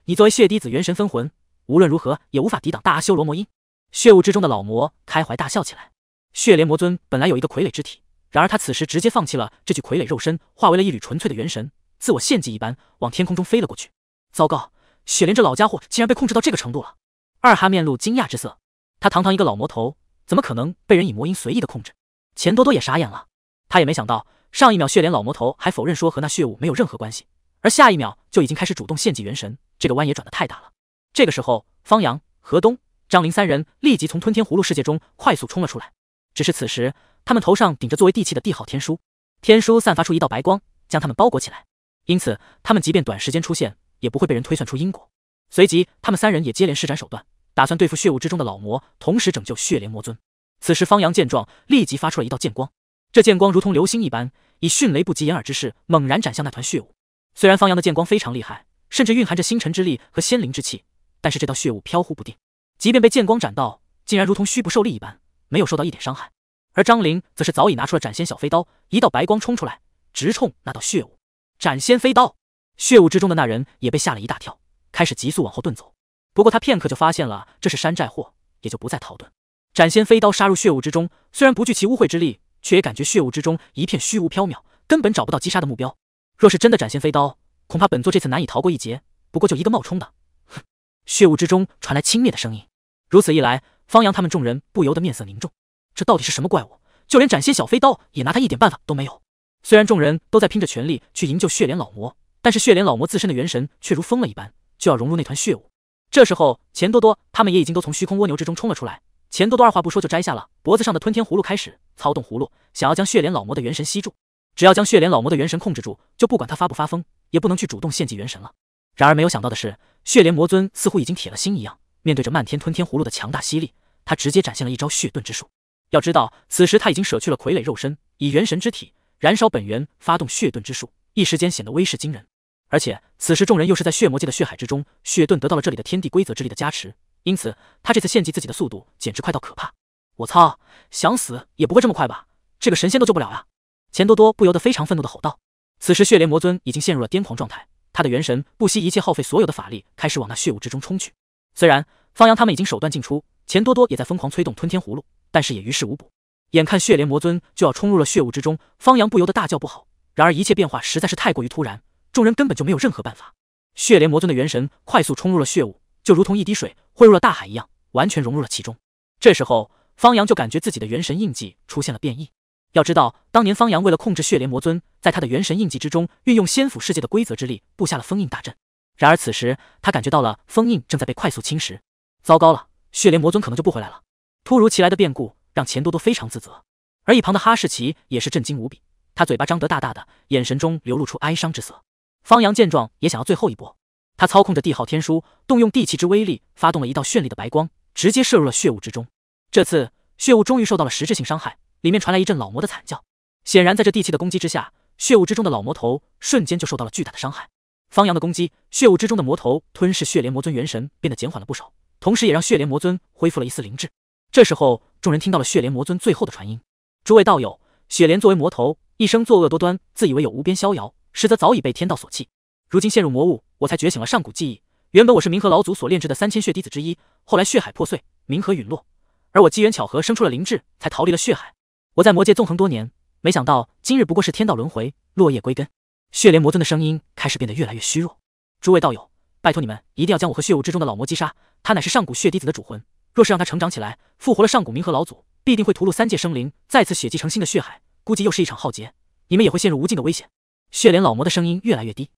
你作为血滴子元神分魂，无论如何也无法抵挡大阿修罗魔音。血雾之中的老魔开怀大笑起来。血莲魔尊本来有一个傀儡之体。然而他此时直接放弃了这具傀儡肉身，化为了一缕纯粹的元神，自我献祭一般往天空中飞了过去。糟糕，雪莲这老家伙竟然被控制到这个程度了！二哈面露惊讶之色，他堂堂一个老魔头，怎么可能被人以魔音随意的控制？钱多多也傻眼了，他也没想到上一秒雪莲老魔头还否认说和那血雾没有任何关系，而下一秒就已经开始主动献祭元神，这个弯也转的太大了。这个时候，方阳、河东、张林三人立即从吞天葫芦世界中快速冲了出来。只是此时。他们头上顶着作为地契的地号天书，天书散发出一道白光，将他们包裹起来。因此，他们即便短时间出现，也不会被人推算出因果。随即，他们三人也接连施展手段，打算对付血雾之中的老魔，同时拯救血莲魔尊。此时，方阳见状，立即发出了一道剑光。这剑光如同流星一般，以迅雷不及掩耳之势猛然斩向那团血雾。虽然方阳的剑光非常厉害，甚至蕴含着星辰之力和仙灵之气，但是这道血雾飘忽不定，即便被剑光斩到，竟然如同虚不受力一般，没有受到一点伤害。而张灵则是早已拿出了斩仙小飞刀，一道白光冲出来，直冲那道血雾。斩仙飞刀，血雾之中的那人也被吓了一大跳，开始急速往后遁走。不过他片刻就发现了这是山寨货，也就不再逃遁。斩仙飞刀杀入血雾之中，虽然不惧其污秽之力，却也感觉血雾之中一片虚无缥缈，根本找不到击杀的目标。若是真的斩仙飞刀，恐怕本座这次难以逃过一劫。不过就一个冒充的，哼！血雾之中传来轻蔑的声音。如此一来，方阳他们众人不由得面色凝重。这到底是什么怪物？就连斩仙小飞刀也拿他一点办法都没有。虽然众人都在拼着全力去营救血莲老魔，但是血莲老魔自身的元神却如疯了一般，就要融入那团血雾。这时候，钱多多他们也已经都从虚空蜗牛之中冲了出来。钱多多二话不说就摘下了脖子上的吞天葫芦，开始操动葫芦，想要将血莲老魔的元神吸住。只要将血莲老魔的元神控制住，就不管他发不发疯，也不能去主动献祭元神了。然而没有想到的是，血莲魔尊似乎已经铁了心一样，面对着漫天吞天葫芦的强大吸力，他直接展现了一招血遁之术。要知道，此时他已经舍去了傀儡肉身，以元神之体燃烧本源，发动血遁之术，一时间显得威势惊人。而且此时众人又是在血魔界的血海之中，血遁得到了这里的天地规则之力的加持，因此他这次献祭自己的速度简直快到可怕。我操，想死也不会这么快吧？这个神仙都救不了啊！钱多多不由得非常愤怒的吼道。此时血莲魔尊已经陷入了癫狂状态，他的元神不惜一切耗费所有的法力，开始往那血雾之中冲去。虽然方阳他们已经手段尽出，钱多多也在疯狂催动吞天葫芦。但是也于事无补，眼看血莲魔尊就要冲入了血雾之中，方阳不由得大叫不好。然而一切变化实在是太过于突然，众人根本就没有任何办法。血莲魔尊的元神快速冲入了血雾，就如同一滴水汇入了大海一样，完全融入了其中。这时候，方阳就感觉自己的元神印记出现了变异。要知道，当年方阳为了控制血莲魔尊，在他的元神印记之中运用仙府世界的规则之力布下了封印大阵。然而此时，他感觉到了封印正在被快速侵蚀，糟糕了，血莲魔尊可能就不回来了。突如其来的变故让钱多多非常自责，而一旁的哈士奇也是震惊无比，他嘴巴张得大大的，眼神中流露出哀伤之色。方洋见状也想要最后一波，他操控着帝号天书，动用地气之威力，发动了一道绚丽的白光，直接射入了血雾之中。这次血雾终于受到了实质性伤害，里面传来一阵老魔的惨叫。显然，在这地气的攻击之下，血雾之中的老魔头瞬间就受到了巨大的伤害。方洋的攻击，血雾之中的魔头吞噬血莲魔尊元神变得减缓了不少，同时也让血莲魔尊恢复了一丝灵智。这时候，众人听到了血莲魔尊最后的传音：“诸位道友，血莲作为魔头，一生作恶多端，自以为有无边逍遥，实则早已被天道所弃。如今陷入魔物，我才觉醒了上古记忆。原本我是冥河老祖所炼制的三千血滴子之一，后来血海破碎，冥河陨落，而我机缘巧合生出了灵智，才逃离了血海。我在魔界纵横多年，没想到今日不过是天道轮回，落叶归根。”血莲魔尊的声音开始变得越来越虚弱。诸位道友，拜托你们一定要将我和血雾之中的老魔击杀，他乃是上古血滴子的主魂。若是让他成长起来，复活了上古冥河老祖，必定会屠戮三界生灵，再次血祭成新的血海，估计又是一场浩劫，你们也会陷入无尽的危险。血莲老魔的声音越来越低，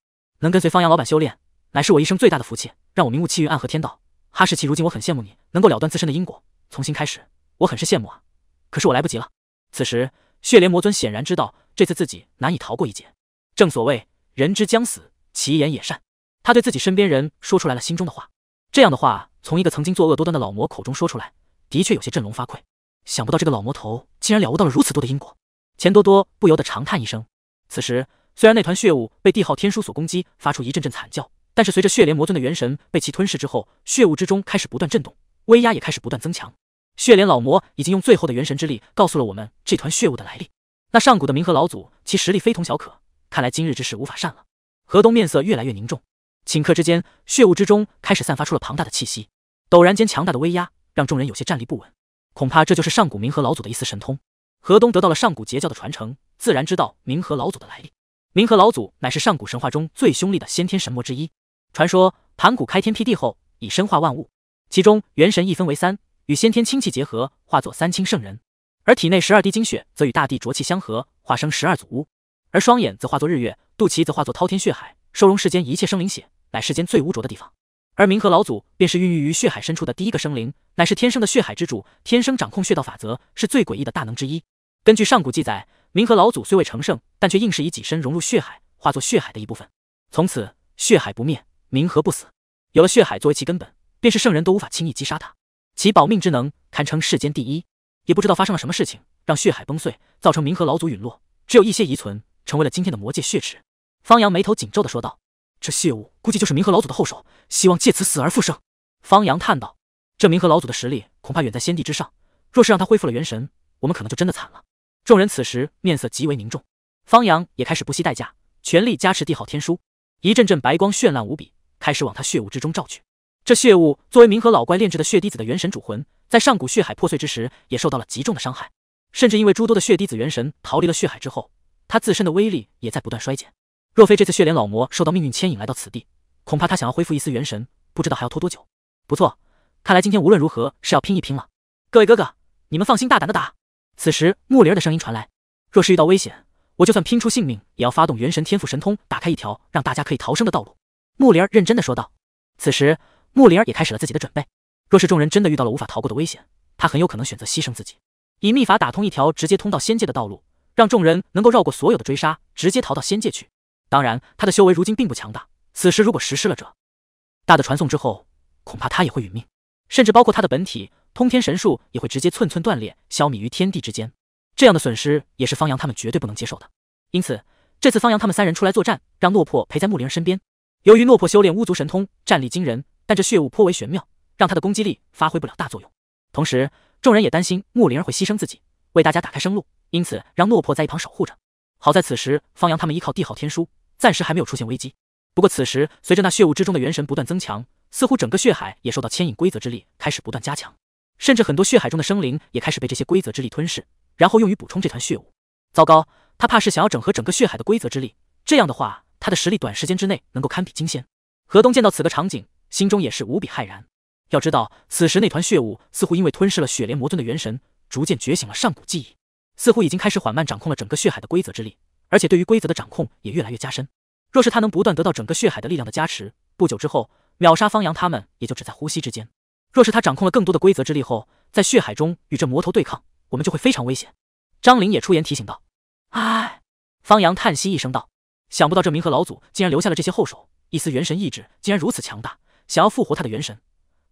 能跟随方阳老板修炼，乃是我一生最大的福气，让我明悟气运暗合天道。哈士奇，如今我很羡慕你能够了断自身的因果，重新开始，我很是羡慕啊。可是我来不及了。此时，血莲魔尊显然知道这次自己难以逃过一劫。正所谓人之将死，其言也善，他对自己身边人说出来了心中的话。这样的话。从一个曾经作恶多端的老魔口中说出来，的确有些振聋发聩。想不到这个老魔头竟然了悟到了如此多的因果，钱多多不由得长叹一声。此时虽然那团血雾被帝昊天书所攻击，发出一阵阵惨叫，但是随着血莲魔尊的元神被其吞噬之后，血雾之中开始不断震动，威压也开始不断增强。血莲老魔已经用最后的元神之力告诉了我们这团血雾的来历。那上古的冥河老祖，其实力非同小可，看来今日之事无法善了。河东面色越来越凝重，顷刻之间，血雾之中开始散发出了庞大的气息。陡然间，强大的威压让众人有些站立不稳。恐怕这就是上古冥河老祖的一丝神通。河东得到了上古截教的传承，自然知道冥河老祖的来历。冥河老祖乃是上古神话中最凶厉的先天神魔之一。传说盘古开天辟地后，以身化万物，其中元神一分为三，与先天清气结合，化作三清圣人；而体内十二滴精血则与大地浊气相合，化生十二祖屋；而双眼则化作日月，肚脐则化作滔天血海，收容世间一切生灵血，乃世间最污浊的地方。而冥河老祖便是孕育于血海深处的第一个生灵，乃是天生的血海之主，天生掌控血道法则，是最诡异的大能之一。根据上古记载，冥河老祖虽未成圣，但却硬是以己身融入血海，化作血海的一部分。从此，血海不灭，冥河不死。有了血海作为其根本，便是圣人都无法轻易击杀他，其保命之能堪称世间第一。也不知道发生了什么事情，让血海崩碎，造成冥河老祖陨落，只有一些遗存，成为了今天的魔界血池。方阳眉头紧皱的说道。这血雾估计就是冥河老祖的后手，希望借此死而复生。方阳叹道：“这冥河老祖的实力恐怕远在先帝之上，若是让他恢复了元神，我们可能就真的惨了。”众人此时面色极为凝重，方阳也开始不惜代价，全力加持帝昊天书，一阵阵白光绚烂无比，开始往他血雾之中照去。这血雾作为冥河老怪炼制的血滴子的元神主魂，在上古血海破碎之时，也受到了极重的伤害，甚至因为诸多的血滴子元神逃离了血海之后，他自身的威力也在不断衰减。若非这次血莲老魔受到命运牵引来到此地，恐怕他想要恢复一丝元神，不知道还要拖多久。不错，看来今天无论如何是要拼一拼了。各位哥哥，你们放心大胆的打。此时木林儿的声音传来：“若是遇到危险，我就算拼出性命，也要发动元神天赋神通，打开一条让大家可以逃生的道路。”木林儿认真的说道。此时木林儿也开始了自己的准备。若是众人真的遇到了无法逃过的危险，他很有可能选择牺牲自己，以秘法打通一条直接通到仙界的道路，让众人能够绕过所有的追杀，直接逃到仙界去。当然，他的修为如今并不强大。此时如果实施了这大的传送之后，恐怕他也会殒命，甚至包括他的本体通天神术也会直接寸寸断裂，消弭于天地之间。这样的损失也是方阳他们绝对不能接受的。因此，这次方阳他们三人出来作战，让落魄陪在木灵儿身边。由于落魄修炼巫族神通，战力惊人，但这血雾颇为玄妙，让他的攻击力发挥不了大作用。同时，众人也担心木灵儿会牺牲自己，为大家打开生路，因此让落魄在一旁守护着。好在此时，方阳他们依靠帝号天书，暂时还没有出现危机。不过此时，随着那血雾之中的元神不断增强，似乎整个血海也受到牵引规则之力，开始不断加强。甚至很多血海中的生灵也开始被这些规则之力吞噬，然后用于补充这团血雾。糟糕，他怕是想要整合整个血海的规则之力。这样的话，他的实力短时间之内能够堪比金仙。河东见到此个场景，心中也是无比骇然。要知道，此时那团血雾似乎因为吞噬了雪莲魔尊的元神，逐渐觉醒了上古记忆。似乎已经开始缓慢掌控了整个血海的规则之力，而且对于规则的掌控也越来越加深。若是他能不断得到整个血海的力量的加持，不久之后秒杀方阳他们也就只在呼吸之间。若是他掌控了更多的规则之力后，在血海中与这魔头对抗，我们就会非常危险。张灵也出言提醒道：“哎。”方阳叹息一声道：“想不到这冥河老祖竟然留下了这些后手，一丝元神意志竟然如此强大，想要复活他的元神，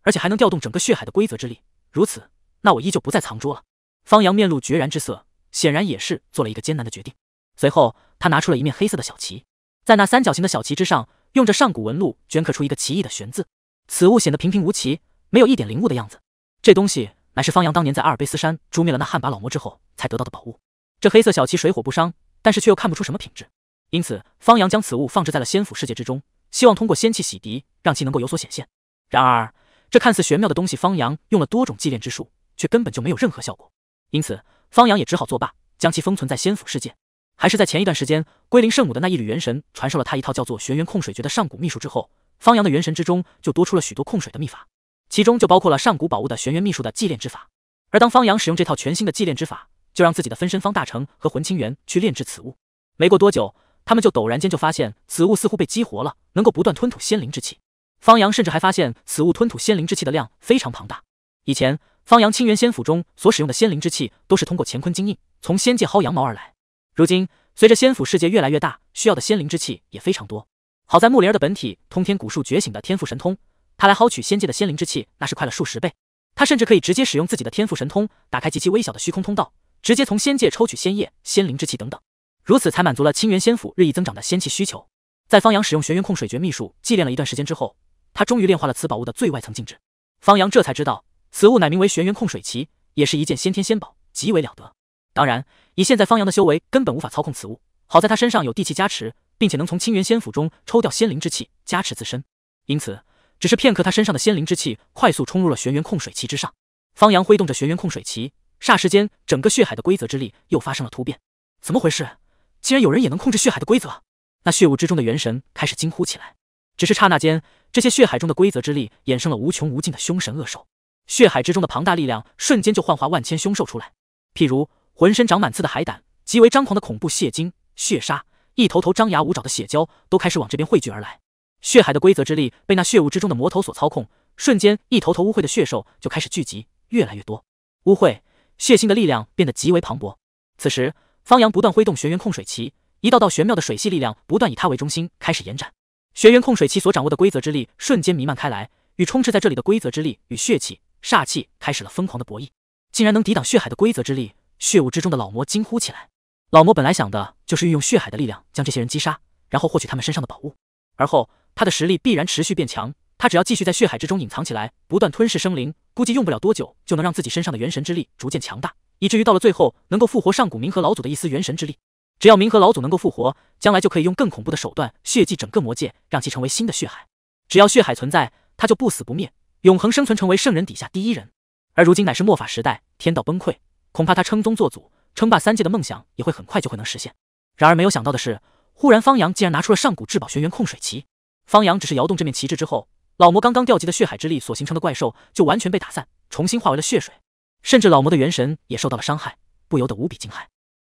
而且还能调动整个血海的规则之力。如此，那我依旧不再藏拙了。”方阳面露决然之色。显然也是做了一个艰难的决定。随后，他拿出了一面黑色的小旗，在那三角形的小旗之上，用着上古纹路镌刻出一个奇异的玄字。此物显得平平无奇，没有一点灵物的样子。这东西乃是方阳当年在阿尔卑斯山诛灭了那旱魃老魔之后才得到的宝物。这黑色小旗水火不伤，但是却又看不出什么品质。因此，方阳将此物放置在了仙府世界之中，希望通过仙气洗涤，让其能够有所显现。然而，这看似玄妙的东西，方阳用了多种祭炼之术，却根本就没有任何效果。因此。方阳也只好作罢，将其封存在仙府世界。还是在前一段时间，归灵圣母的那一缕元神传授了他一套叫做“玄元控水诀”的上古秘术之后，方阳的元神之中就多出了许多控水的秘法，其中就包括了上古宝物的玄元秘术的祭炼之法。而当方阳使用这套全新的祭炼之法，就让自己的分身方大成和魂清源去炼制此物。没过多久，他们就陡然间就发现此物似乎被激活了，能够不断吞吐仙灵之气。方阳甚至还发现此物吞吐仙灵之气的量非常庞大，以前。方阳清元仙府中所使用的仙灵之气，都是通过乾坤金印从仙界薅羊毛而来。如今，随着仙府世界越来越大，需要的仙灵之气也非常多。好在木灵儿的本体通天古树觉醒的天赋神通，他来薅取仙界的仙灵之气，那是快了数十倍。他甚至可以直接使用自己的天赋神通，打开极其微小的虚空通道，直接从仙界抽取仙液、仙灵之气等等，如此才满足了清元仙府日益增长的仙气需求。在方阳使用玄元控水诀秘术祭炼了一段时间之后，他终于炼化了此宝物的最外层禁制。方阳这才知道。此物乃名为玄元控水旗，也是一件先天仙宝，极为了得。当然，以现在方阳的修为，根本无法操控此物。好在他身上有地气加持，并且能从清源仙府中抽调仙灵之气加持自身，因此，只是片刻，他身上的仙灵之气快速冲入了玄元控水旗之上。方阳挥动着玄元控水旗，霎时间，整个血海的规则之力又发生了突变。怎么回事？竟然有人也能控制血海的规则？那血雾之中的元神开始惊呼起来。只是刹那间，这些血海中的规则之力衍生了无穷无尽的凶神恶兽。血海之中的庞大力量瞬间就幻化万千凶兽出来，譬如浑身长满刺的海胆，极为张狂的恐怖血鲸、血鲨，一头头张牙舞爪的血蛟都开始往这边汇聚而来。血海的规则之力被那血雾之中的魔头所操控，瞬间一头头污秽的血兽就开始聚集，越来越多，污秽血腥的力量变得极为磅礴。此时，方阳不断挥动玄元控水旗，一道道玄妙的水系力量不断以他为中心开始延展，玄元控水旗所掌握的规则之力瞬间弥漫开来，与充斥在这里的规则之力与血气。煞气开始了疯狂的博弈，竟然能抵挡血海的规则之力！血雾之中的老魔惊呼起来。老魔本来想的就是运用血海的力量将这些人击杀，然后获取他们身上的宝物，而后他的实力必然持续变强。他只要继续在血海之中隐藏起来，不断吞噬生灵，估计用不了多久就能让自己身上的元神之力逐渐强大，以至于到了最后能够复活上古冥河老祖的一丝元神之力。只要冥河老祖能够复活，将来就可以用更恐怖的手段血祭整个魔界，让其成为新的血海。只要血海存在，他就不死不灭。永恒生存，成为圣人底下第一人，而如今乃是末法时代，天道崩溃，恐怕他称宗做祖，称霸三界的梦想也会很快就会能实现。然而没有想到的是，忽然方洋竟然拿出了上古至宝玄元控水旗。方洋只是摇动这面旗帜之后，老魔刚刚调集的血海之力所形成的怪兽就完全被打散，重新化为了血水，甚至老魔的元神也受到了伤害，不由得无比惊骇。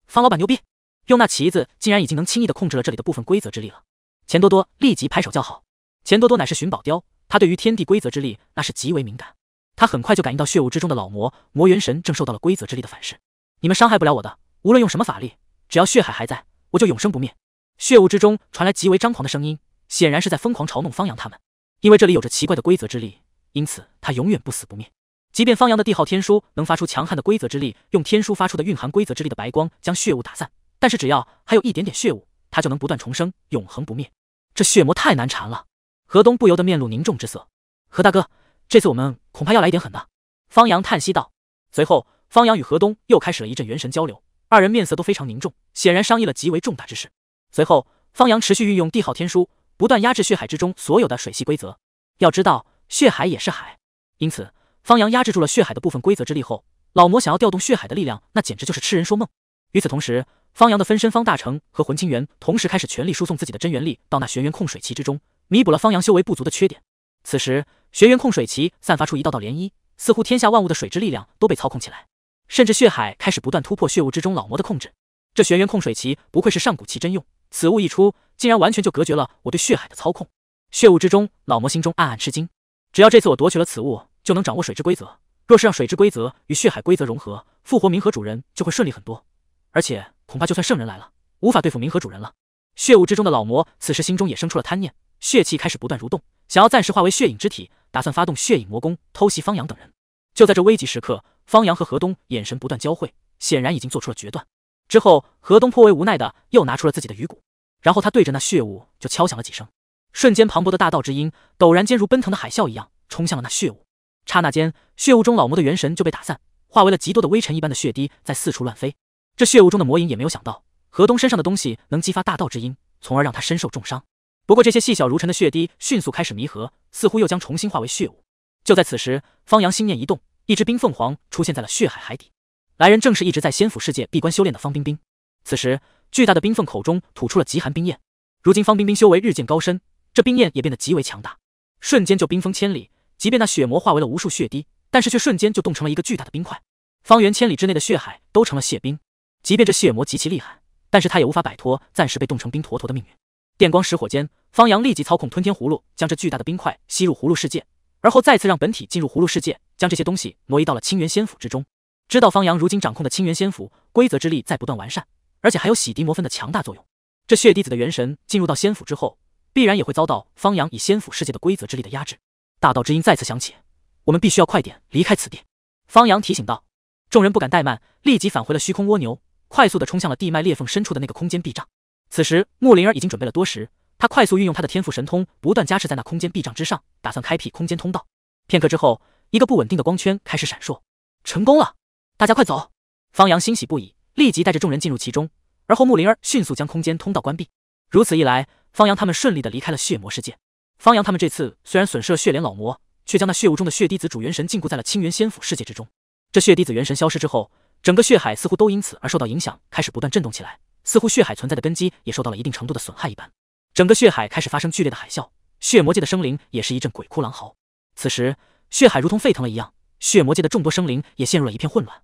方老板牛逼，用那旗子竟然已经能轻易的控制了这里的部分规则之力了。钱多多立即拍手叫好。钱多多乃是寻宝雕。他对于天地规则之力那是极为敏感，他很快就感应到血雾之中的老魔魔元神正受到了规则之力的反噬。你们伤害不了我的，无论用什么法力，只要血海还在，我就永生不灭。血雾之中传来极为张狂的声音，显然是在疯狂嘲弄方阳他们。因为这里有着奇怪的规则之力，因此他永远不死不灭。即便方阳的帝号天书能发出强悍的规则之力，用天书发出的蕴含规则之力的白光将血雾打散，但是只要还有一点点血雾，他就能不断重生，永恒不灭。这血魔太难缠了。河东不由得面露凝重之色。何大哥，这次我们恐怕要来一点狠的。”方洋叹息道。随后，方洋与河东又开始了一阵元神交流，二人面色都非常凝重，显然商议了极为重大之事。随后，方洋持续运用帝昊天书，不断压制血海之中所有的水系规则。要知道，血海也是海，因此方洋压制住了血海的部分规则之力后，老魔想要调动血海的力量，那简直就是痴人说梦。与此同时，方洋的分身方大成和魂清源同时开始全力输送自己的真元力到那玄元控水旗之中。弥补了方阳修为不足的缺点。此时，玄元控水旗散发出一道道涟漪，似乎天下万物的水之力量都被操控起来，甚至血海开始不断突破血雾之中老魔的控制。这玄元控水旗不愧是上古奇珍，用此物一出，竟然完全就隔绝了我对血海的操控。血雾之中，老魔心中暗暗吃惊。只要这次我夺取了此物，就能掌握水之规则。若是让水之规则与血海规则融合，复活冥河主人就会顺利很多。而且，恐怕就算圣人来了，无法对付冥河主人了。血雾之中的老魔此时心中也生出了贪念。血气开始不断蠕动，想要暂时化为血影之体，打算发动血影魔功偷袭方阳等人。就在这危急时刻，方阳和河东眼神不断交汇，显然已经做出了决断。之后，河东颇为无奈的又拿出了自己的鱼骨，然后他对着那血雾就敲响了几声，瞬间磅礴的大道之音陡然间如奔腾的海啸一样冲向了那血雾。刹那间，血雾中老魔的元神就被打散，化为了极多的微尘一般的血滴在四处乱飞。这血雾中的魔影也没有想到，河东身上的东西能激发大道之音，从而让他身受重伤。不过这些细小如尘的血滴迅速开始弥合，似乎又将重新化为血雾。就在此时，方阳心念一动，一只冰凤凰出现在了血海海底。来人正是一直在仙府世界闭关修炼的方冰冰。此时，巨大的冰凤口中吐出了极寒冰焰。如今方冰冰修为日渐高深，这冰焰也变得极为强大，瞬间就冰封千里。即便那血魔化为了无数血滴，但是却瞬间就冻成了一个巨大的冰块，方圆千里之内的血海都成了血冰。即便这血魔极其厉害，但是他也无法摆脱暂时被冻成冰坨坨的命运。电光石火间，方阳立即操控吞天葫芦，将这巨大的冰块吸入葫芦世界，而后再次让本体进入葫芦世界，将这些东西挪移到了青源仙府之中。知道方阳如今掌控的青源仙府规则之力在不断完善，而且还有洗涤魔分的强大作用，这血滴子的元神进入到仙府之后，必然也会遭到方阳以仙府世界的规则之力的压制。大道之音再次响起，我们必须要快点离开此地。方阳提醒道，众人不敢怠慢，立即返回了虚空蜗牛，快速的冲向了地脉裂缝深处的那个空间壁障。此时，穆灵儿已经准备了多时，她快速运用她的天赋神通，不断加持在那空间壁障之上，打算开辟空间通道。片刻之后，一个不稳定的光圈开始闪烁，成功了！大家快走！方阳欣喜不已，立即带着众人进入其中。而后，穆灵儿迅速将空间通道关闭。如此一来，方阳他们顺利的离开了血魔世界。方阳他们这次虽然损失了血莲老魔，却将那血雾中的血滴子主元神禁锢在了清源仙府世界之中。这血滴子元神消失之后，整个血海似乎都因此而受到影响，开始不断震动起来。似乎血海存在的根基也受到了一定程度的损害一般，整个血海开始发生剧烈的海啸，血魔界的生灵也是一阵鬼哭狼嚎。此时血海如同沸腾了一样，血魔界的众多生灵也陷入了一片混乱。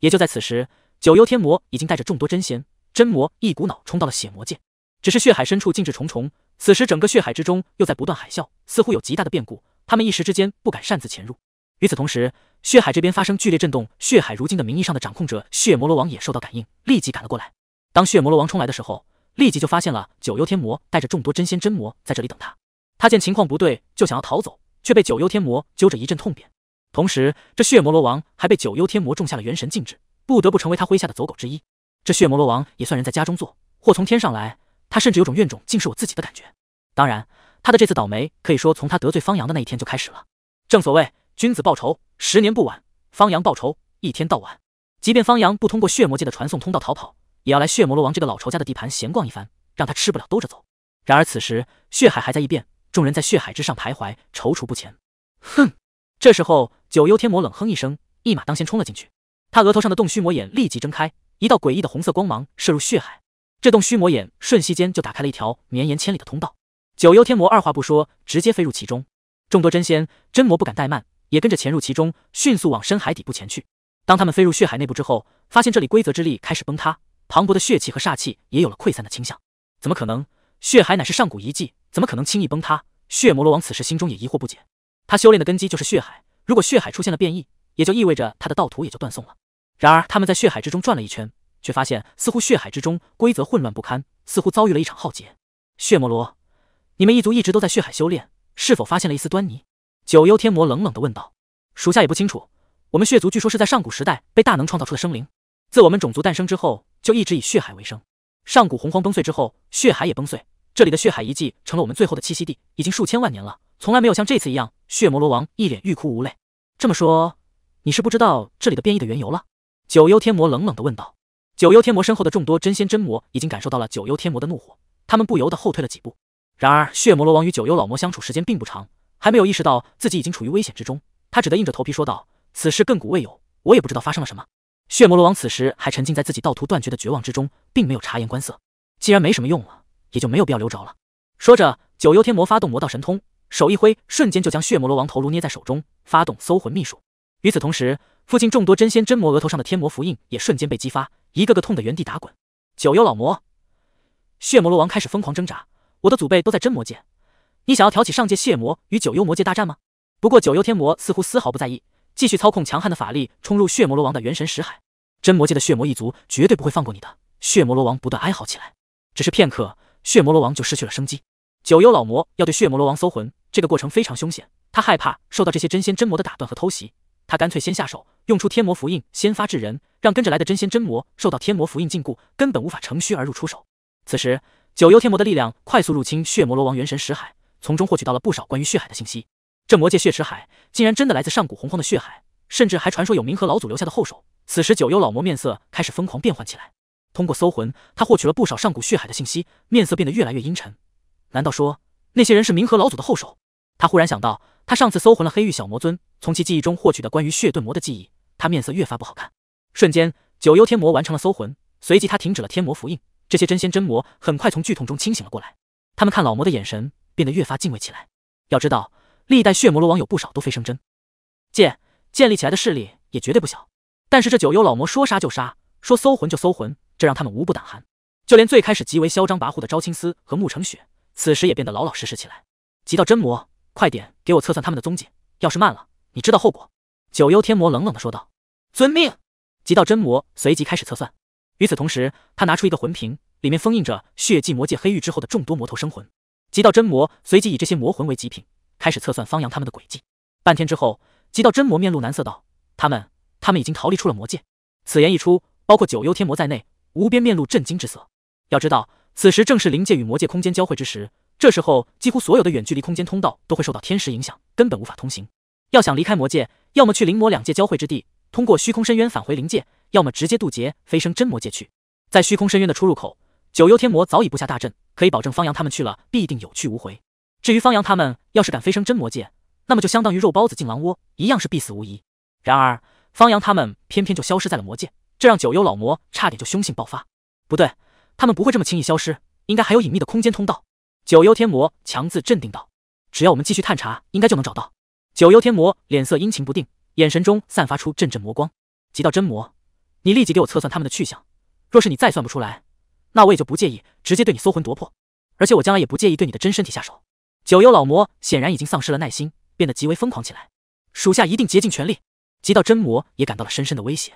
也就在此时，九幽天魔已经带着众多真仙、真魔一股脑冲到了血魔界，只是血海深处禁制重重，此时整个血海之中又在不断海啸，似乎有极大的变故，他们一时之间不敢擅自潜入。与此同时，血海这边发生剧烈震动，血海如今的名义上的掌控者血魔罗王也受到感应，立即赶了过来。当血魔罗王冲来的时候，立即就发现了九幽天魔带着众多真仙真魔在这里等他。他见情况不对，就想要逃走，却被九幽天魔揪着一阵痛扁。同时，这血魔罗王还被九幽天魔种下了元神禁制，不得不成为他麾下的走狗之一。这血魔罗王也算人在家中坐，祸从天上来。他甚至有种怨种竟是我自己的感觉。当然，他的这次倒霉可以说从他得罪方洋的那一天就开始了。正所谓君子报仇，十年不晚；方洋报仇，一天到晚。即便方洋不通过血魔界的传送通道逃跑。也要来血魔罗王这个老仇家的地盘闲逛一番，让他吃不了兜着走。然而此时血海还在异变，众人在血海之上徘徊，踌躇不前。哼！这时候九幽天魔冷哼一声，一马当先冲了进去。他额头上的洞虚魔眼立即睁开，一道诡异的红色光芒射入血海。这洞虚魔眼瞬息间就打开了一条绵延千里的通道。九幽天魔二话不说，直接飞入其中。众多真仙、真魔不敢怠慢，也跟着潜入其中，迅速往深海底部前去。当他们飞入血海内部之后，发现这里规则之力开始崩塌。磅礴的血气和煞气也有了溃散的倾向，怎么可能？血海乃是上古遗迹，怎么可能轻易崩塌？血魔罗王此时心中也疑惑不解。他修炼的根基就是血海，如果血海出现了变异，也就意味着他的道途也就断送了。然而他们在血海之中转了一圈，却发现似乎血海之中规则混乱不堪，似乎遭遇了一场浩劫。血魔罗，你们一族一直都在血海修炼，是否发现了一丝端倪？九幽天魔冷冷地问道。属下也不清楚，我们血族据说是在上古时代被大能创造出的生灵，自我们种族诞生之后。就一直以血海为生。上古洪荒崩碎之后，血海也崩碎，这里的血海遗迹成了我们最后的栖息地，已经数千万年了，从来没有像这次一样。血魔罗王一脸欲哭无泪。这么说，你是不知道这里的变异的缘由了？九幽天魔冷冷地问道。九幽天魔身后的众多真仙真魔已经感受到了九幽天魔的怒火，他们不由得后退了几步。然而血魔罗王与九幽老魔相处时间并不长，还没有意识到自己已经处于危险之中，他只得硬着头皮说道：“此事亘古未有，我也不知道发生了什么。”血魔罗王此时还沉浸在自己道途断绝的绝望之中，并没有察言观色。既然没什么用了，也就没有必要留着了。说着，九幽天魔发动魔道神通，手一挥，瞬间就将血魔罗王头颅捏在手中，发动搜魂秘术。与此同时，附近众多真仙真魔额头上的天魔符印也瞬间被激发，一个个痛得原地打滚。九幽老魔，血魔罗王开始疯狂挣扎。我的祖辈都在真魔界，你想要挑起上界血魔与九幽魔界大战吗？不过九幽天魔似乎丝毫不在意。继续操控强悍的法力冲入血魔罗王的元神识海，真魔界的血魔一族绝对不会放过你的！血魔罗王不断哀嚎起来，只是片刻，血魔罗王就失去了生机。九幽老魔要对血魔罗王搜魂，这个过程非常凶险，他害怕受到这些真仙真魔的打断和偷袭，他干脆先下手，用出天魔符印先发制人，让跟着来的真仙真魔受到天魔符印禁锢，根本无法乘虚而入出手。此时，九幽天魔的力量快速入侵血魔罗王元神识海，从中获取到了不少关于血海的信息。这魔界血池海竟然真的来自上古洪荒的血海，甚至还传说有冥河老祖留下的后手。此时九幽老魔面色开始疯狂变幻起来。通过搜魂，他获取了不少上古血海的信息，面色变得越来越阴沉。难道说那些人是冥河老祖的后手？他忽然想到，他上次搜魂了黑狱小魔尊，从其记忆中获取的关于血遁魔的记忆。他面色越发不好看。瞬间，九幽天魔完成了搜魂，随即他停止了天魔符印。这些真仙真魔很快从剧痛中清醒了过来，他们看老魔的眼神变得越发敬畏起来。要知道。历代血魔罗王有不少都飞升真界，建立起来的势力也绝对不小。但是这九幽老魔说杀就杀，说搜魂就搜魂，这让他们无不胆寒。就连最开始极为嚣张跋扈的昭青丝和慕成雪，此时也变得老老实实起来。极道真魔，快点给我测算他们的踪迹，要是慢了，你知道后果。九幽天魔冷冷的说道：“遵命。”极道真魔随即开始测算。与此同时，他拿出一个魂瓶，里面封印着血迹魔界黑域之后的众多魔头生魂。极道真魔随即以这些魔魂为极品。开始测算方阳他们的轨迹，半天之后，极道真魔面露难色道：“他们，他们已经逃离出了魔界。”此言一出，包括九幽天魔在内，无边面露震惊之色。要知道，此时正是灵界与魔界空间交汇之时，这时候几乎所有的远距离空间通道都会受到天时影响，根本无法通行。要想离开魔界，要么去灵魔两界交汇之地，通过虚空深渊返回灵界，要么直接渡劫飞升真魔界去。在虚空深渊的出入口，九幽天魔早已布下大阵，可以保证方阳他们去了必定有去无回。至于方阳他们，要是敢飞升真魔界，那么就相当于肉包子进狼窝一样，是必死无疑。然而方阳他们偏偏就消失在了魔界，这让九幽老魔差点就凶性爆发。不对，他们不会这么轻易消失，应该还有隐秘的空间通道。九幽天魔强自镇定道：“只要我们继续探查，应该就能找到。”九幽天魔脸色阴晴不定，眼神中散发出阵阵魔光。极道真魔，你立即给我测算他们的去向。若是你再算不出来，那我也就不介意直接对你搜魂夺魄，而且我将来也不介意对你的真身体下手。九幽老魔显然已经丧失了耐心，变得极为疯狂起来。属下一定竭尽全力。极道真魔也感到了深深的威胁，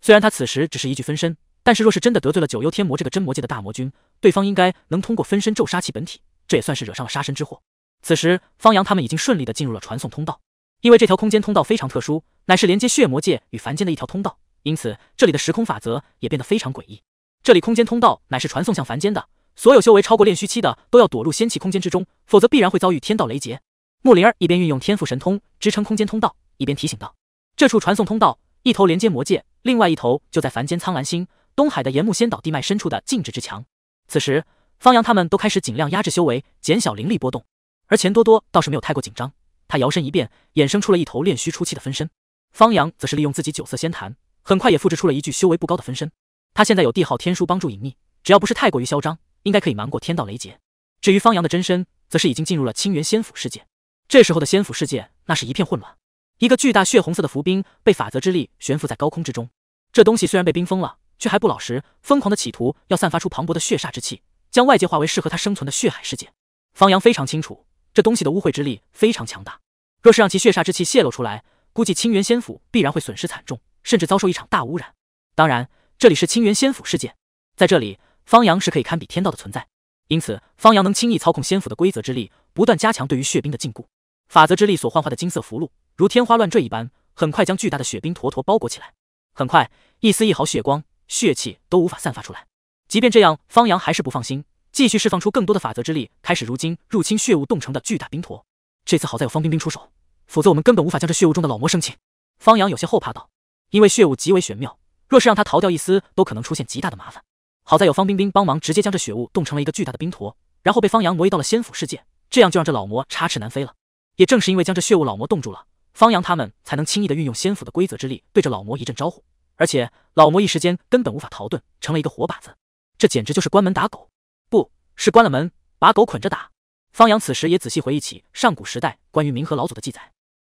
虽然他此时只是一具分身，但是若是真的得罪了九幽天魔这个真魔界的大魔君，对方应该能通过分身咒杀其本体，这也算是惹上了杀身之祸。此时，方阳他们已经顺利的进入了传送通道，因为这条空间通道非常特殊，乃是连接血魔界与凡间的一条通道，因此这里的时空法则也变得非常诡异。这里空间通道乃是传送向凡间的。所有修为超过炼虚期的都要躲入仙气空间之中，否则必然会遭遇天道雷劫。木灵儿一边运用天赋神通支撑空间通道，一边提醒道：“这处传送通道一头连接魔界，另外一头就在凡间苍兰星东海的岩木仙岛地脉深处的静止之墙。”此时，方阳他们都开始尽量压制修为，减小灵力波动。而钱多多倒是没有太过紧张，他摇身一变，衍生出了一头炼虚初期的分身。方阳则是利用自己九色仙坛，很快也复制出了一具修为不高的分身。他现在有帝号天书帮助隐匿，只要不是太过于嚣张。应该可以瞒过天道雷劫。至于方阳的真身，则是已经进入了清源仙府世界。这时候的仙府世界，那是一片混乱。一个巨大血红色的浮冰被法则之力悬浮在高空之中。这东西虽然被冰封了，却还不老实，疯狂的企图要散发出磅礴的血煞之气，将外界化为适合它生存的血海世界。方阳非常清楚，这东西的污秽之力非常强大。若是让其血煞之气泄露出来，估计清源仙府必然会损失惨重，甚至遭受一场大污染。当然，这里是清源仙府世界，在这里。方阳是可以堪比天道的存在，因此方阳能轻易操控仙府的规则之力，不断加强对于血冰的禁锢。法则之力所幻化的金色符箓，如天花乱坠一般，很快将巨大的血冰坨坨包裹起来。很快，一丝一毫血光、血气都无法散发出来。即便这样，方阳还是不放心，继续释放出更多的法则之力，开始如今入侵血雾冻成的巨大冰坨。这次好在有方冰冰出手，否则我们根本无法将这血雾中的老魔生擒。方阳有些后怕道，因为血雾极为玄妙，若是让他逃掉一丝，都可能出现极大的麻烦。好在有方冰冰帮忙，直接将这血雾冻成了一个巨大的冰坨，然后被方阳挪移到了仙府世界，这样就让这老魔插翅难飞了。也正是因为将这血雾老魔冻住了，方阳他们才能轻易的运用仙府的规则之力，对着老魔一阵招呼。而且老魔一时间根本无法逃遁，成了一个活靶子。这简直就是关门打狗，不是关了门把狗捆着打。方阳此时也仔细回忆起上古时代关于冥河老祖的记载，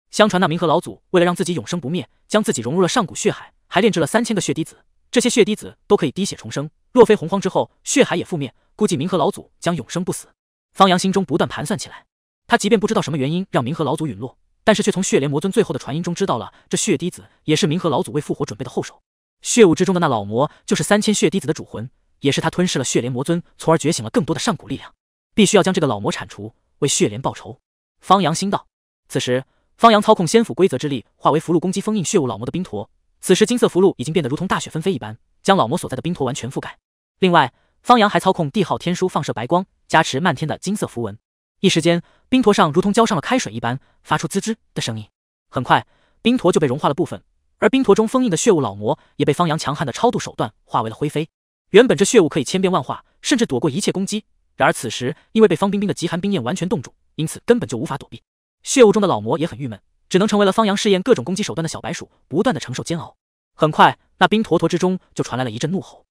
相传那冥河老祖为了让自己永生不灭，将自己融入了上古血海，还炼制了三千个血滴子，这些血滴子都可以滴血重生。若非洪荒之后血海也覆灭，估计冥河老祖将永生不死。方阳心中不断盘算起来。他即便不知道什么原因让冥河老祖陨落，但是却从血莲魔尊最后的传音中知道了，这血滴子也是冥河老祖为复活准备的后手。血雾之中的那老魔就是三千血滴子的主魂，也是他吞噬了血莲魔尊，从而觉醒了更多的上古力量。必须要将这个老魔铲除，为血莲报仇。方阳心道。此时，方阳操控仙府规则之力化为符箓攻击封印血雾老魔的冰坨。此时，金色符箓已经变得如同大雪纷飞一般。将老魔所在的冰坨完全覆盖。另外，方阳还操控帝昊天书放射白光，加持漫天的金色符文。一时间，冰坨上如同浇上了开水一般，发出滋滋的声音。很快，冰坨就被融化了部分，而冰坨中封印的血雾老魔也被方阳强悍的超度手段化为了灰飞。原本这血雾可以千变万化，甚至躲过一切攻击，然而此时因为被方冰冰的极寒冰焰完全冻住，因此根本就无法躲避。血雾中的老魔也很郁闷，只能成为了方阳试验各种攻击手段的小白鼠，不断的承受煎熬。很快，那冰坨坨之中就传来了一阵怒吼：“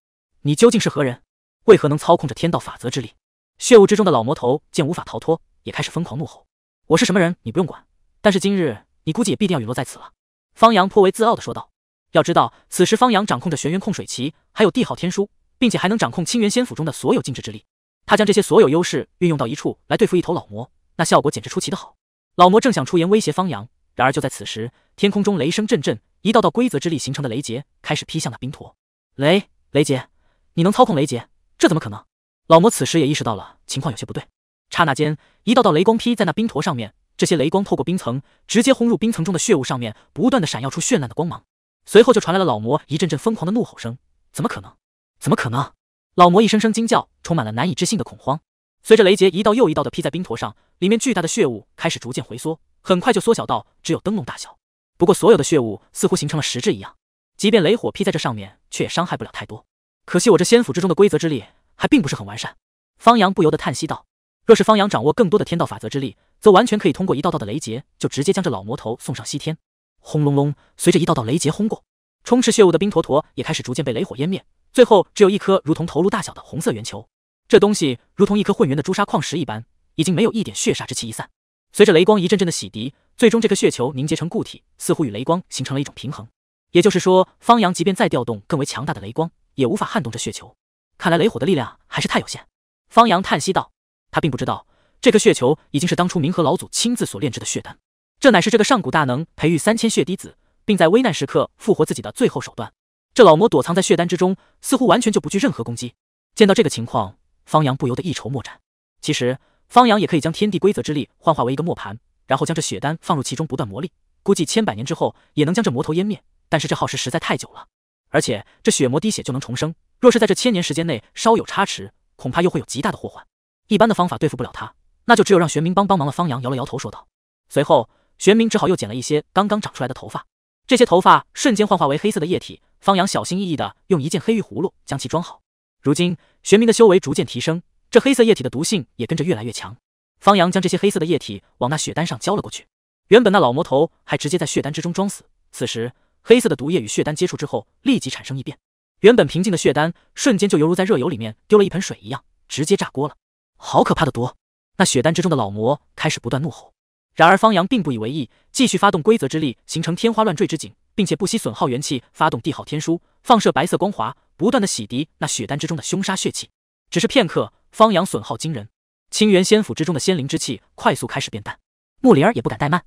你究竟是何人？为何能操控着天道法则之力？”血雾之中的老魔头见无法逃脱，也开始疯狂怒吼：“我是什么人，你不用管。但是今日，你估计也必定要陨落在此了。”方阳颇为自傲地说道：“要知道，此时方阳掌控着玄元控水旗，还有帝昊天书，并且还能掌控清源仙府中的所有禁制之力。他将这些所有优势运用到一处来对付一头老魔，那效果简直出奇的好。”老魔正想出言威胁方阳，然而就在此时，天空中雷声阵阵。一道道规则之力形成的雷劫开始劈向那冰坨，雷雷劫，你能操控雷劫？这怎么可能？老魔此时也意识到了情况有些不对。刹那间，一道道雷光劈在那冰坨上面，这些雷光透过冰层，直接轰入冰层中的血雾上面，不断的闪耀出绚烂的光芒。随后就传来了老魔一阵阵疯狂的怒吼声，怎么可能？怎么可能？老魔一声声惊叫，充满了难以置信的恐慌。随着雷劫一道又一道的劈在冰坨上，里面巨大的血雾开始逐渐回缩，很快就缩小到只有灯笼大小。不过所有的血雾似乎形成了实质一样，即便雷火劈在这上面，却也伤害不了太多。可惜我这仙府之中的规则之力还并不是很完善，方阳不由得叹息道：“若是方阳掌握更多的天道法则之力，则完全可以通过一道道的雷劫，就直接将这老魔头送上西天。”轰隆隆，随着一道道雷劫轰过，充斥血雾的冰坨坨也开始逐渐被雷火湮灭，最后只有一颗如同头颅大小的红色圆球。这东西如同一颗混元的朱砂矿石一般，已经没有一点血煞之气一散。随着雷光一阵阵的洗涤，最终这颗血球凝结成固体，似乎与雷光形成了一种平衡。也就是说，方阳即便再调动更为强大的雷光，也无法撼动这血球。看来雷火的力量还是太有限。方阳叹息道：“他并不知道，这颗血球已经是当初冥河老祖亲自所炼制的血丹。这乃是这个上古大能培育三千血滴子，并在危难时刻复活自己的最后手段。这老魔躲藏在血丹之中，似乎完全就不惧任何攻击。”见到这个情况，方阳不由得一筹莫展。其实，方阳也可以将天地规则之力幻化为一个磨盘，然后将这血丹放入其中不断磨砺，估计千百年之后也能将这魔头湮灭。但是这耗时实在太久了，而且这血魔滴血就能重生，若是在这千年时间内稍有差池，恐怕又会有极大的祸患。一般的方法对付不了他，那就只有让玄冥帮帮忙了。方阳摇了摇头说道。随后，玄冥只好又剪了一些刚刚长出来的头发，这些头发瞬间幻化为黑色的液体。方阳小心翼翼的用一件黑玉葫芦将其装好。如今，玄冥的修为逐渐提升。这黑色液体的毒性也跟着越来越强。方阳将这些黑色的液体往那血丹上浇了过去。原本那老魔头还直接在血丹之中装死，此时黑色的毒液与血丹接触之后，立即产生异变。原本平静的血丹瞬间就犹如在热油里面丢了一盆水一样，直接炸锅了。好可怕的毒！那血丹之中的老魔开始不断怒吼。然而方阳并不以为意，继续发动规则之力，形成天花乱坠之景，并且不惜损耗元气，发动帝昊天书，放射白色光华，不断的洗涤那血丹之中的凶杀血气。只是片刻。方阳损耗惊人，清源仙府之中的仙灵之气快速开始变淡。木灵儿也不敢怠慢，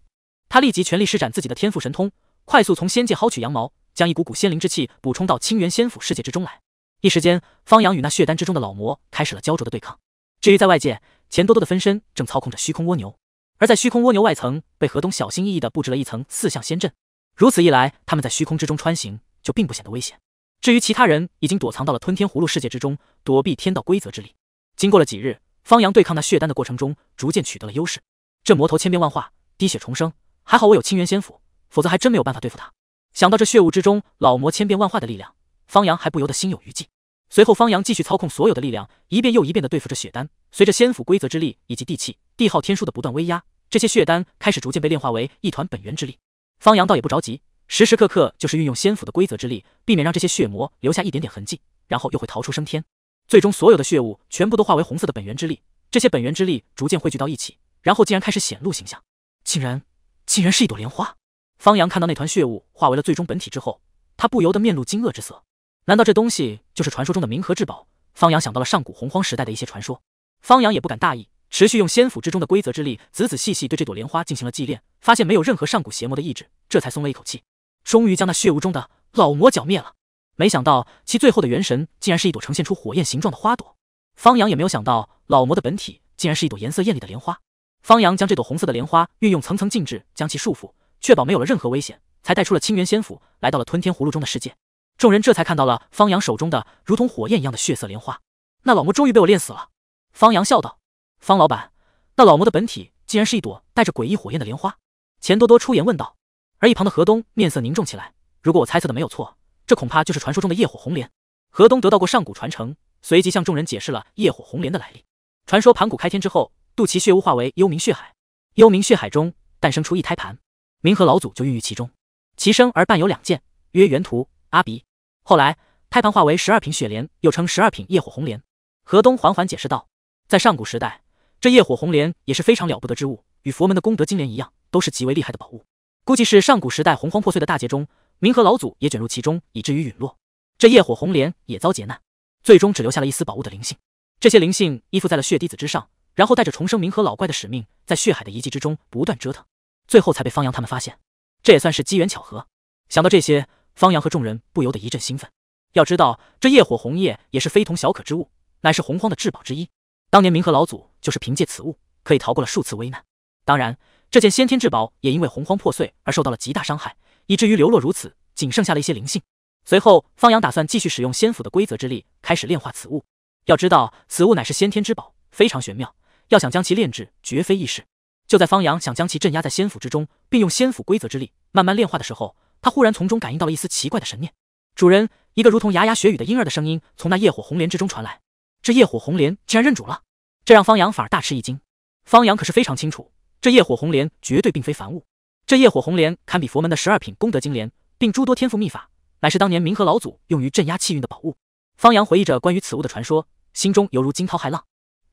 他立即全力施展自己的天赋神通，快速从仙界薅取羊毛，将一股股仙灵之气补充到清源仙府世界之中来。一时间，方阳与那血丹之中的老魔开始了焦灼的对抗。至于在外界，钱多多的分身正操控着虚空蜗牛，而在虚空蜗牛外层被河东小心翼翼地布置了一层四象仙阵。如此一来，他们在虚空之中穿行就并不显得危险。至于其他人，已经躲藏到了吞天葫芦世界之中，躲避天道规则之力。经过了几日，方阳对抗那血丹的过程中，逐渐取得了优势。这魔头千变万化，滴血重生，还好我有清源仙斧，否则还真没有办法对付他。想到这血雾之中老魔千变万化的力量，方阳还不由得心有余悸。随后，方阳继续操控所有的力量，一遍又一遍地对付着血丹。随着仙斧规则之力以及地气、地号天书的不断威压，这些血丹开始逐渐被炼化为一团本源之力。方阳倒也不着急，时时刻刻就是运用仙斧的规则之力，避免让这些血魔留下一点点痕迹，然后又会逃出升天。最终，所有的血雾全部都化为红色的本源之力，这些本源之力逐渐汇聚到一起，然后竟然开始显露形象，竟然竟然是一朵莲花！方阳看到那团血雾化为了最终本体之后，他不由得面露惊愕之色。难道这东西就是传说中的冥河至宝？方阳想到了上古洪荒时代的一些传说。方阳也不敢大意，持续用仙府之中的规则之力仔仔细细对这朵莲花进行了祭炼，发现没有任何上古邪魔的意志，这才松了一口气，终于将那血雾中的老魔剿灭了。没想到其最后的元神竟然是一朵呈现出火焰形状的花朵。方阳也没有想到老魔的本体竟然是一朵颜色艳丽的莲花。方阳将这朵红色的莲花运用层层禁制将其束缚，确保没有了任何危险，才带出了清源仙府，来到了吞天葫芦中的世界。众人这才看到了方阳手中的如同火焰一样的血色莲花。那老魔终于被我练死了。方阳笑道。方老板，那老魔的本体竟然是一朵带着诡异火焰的莲花。钱多多出言问道。而一旁的河东面色凝重起来。如果我猜测的没有错。这恐怕就是传说中的业火红莲。河东得到过上古传承，随即向众人解释了业火红莲的来历。传说盘古开天之后，肚脐血污化为幽冥血海，幽冥血海中诞生出一胎盘，冥河老祖就孕育其中。其生而伴有两剑，曰元图、阿鼻。后来胎盘化为十二品血莲，又称十二品业火红莲。河东缓缓解释道，在上古时代，这业火红莲也是非常了不得之物，与佛门的功德金莲一样，都是极为厉害的宝物。估计是上古时代洪荒破碎的大劫中。冥河老祖也卷入其中，以至于陨落。这业火红莲也遭劫难，最终只留下了一丝宝物的灵性。这些灵性依附在了血滴子之上，然后带着重生冥河老怪的使命，在血海的遗迹之中不断折腾，最后才被方阳他们发现。这也算是机缘巧合。想到这些，方阳和众人不由得一阵兴奋。要知道，这业火红叶也是非同小可之物，乃是洪荒的至宝之一。当年冥河老祖就是凭借此物，可以逃过了数次危难。当然，这件先天至宝也因为洪荒破碎而受到了极大伤害。以至于流落如此，仅剩下了一些灵性。随后，方阳打算继续使用仙府的规则之力，开始炼化此物。要知道，此物乃是先天之宝，非常玄妙，要想将其炼制，绝非易事。就在方阳想将其镇压在仙府之中，并用仙府规则之力慢慢炼化的时候，他忽然从中感应到了一丝奇怪的神念。主人，一个如同牙牙学语的婴儿的声音从那夜火红莲之中传来。这夜火红莲竟然认主了，这让方阳反而大吃一惊。方阳可是非常清楚，这夜火红莲绝对并非凡物。这业火红莲堪比佛门的十二品功德金莲，并诸多天赋秘法，乃是当年冥河老祖用于镇压气运的宝物。方阳回忆着关于此物的传说，心中犹如惊涛骇浪。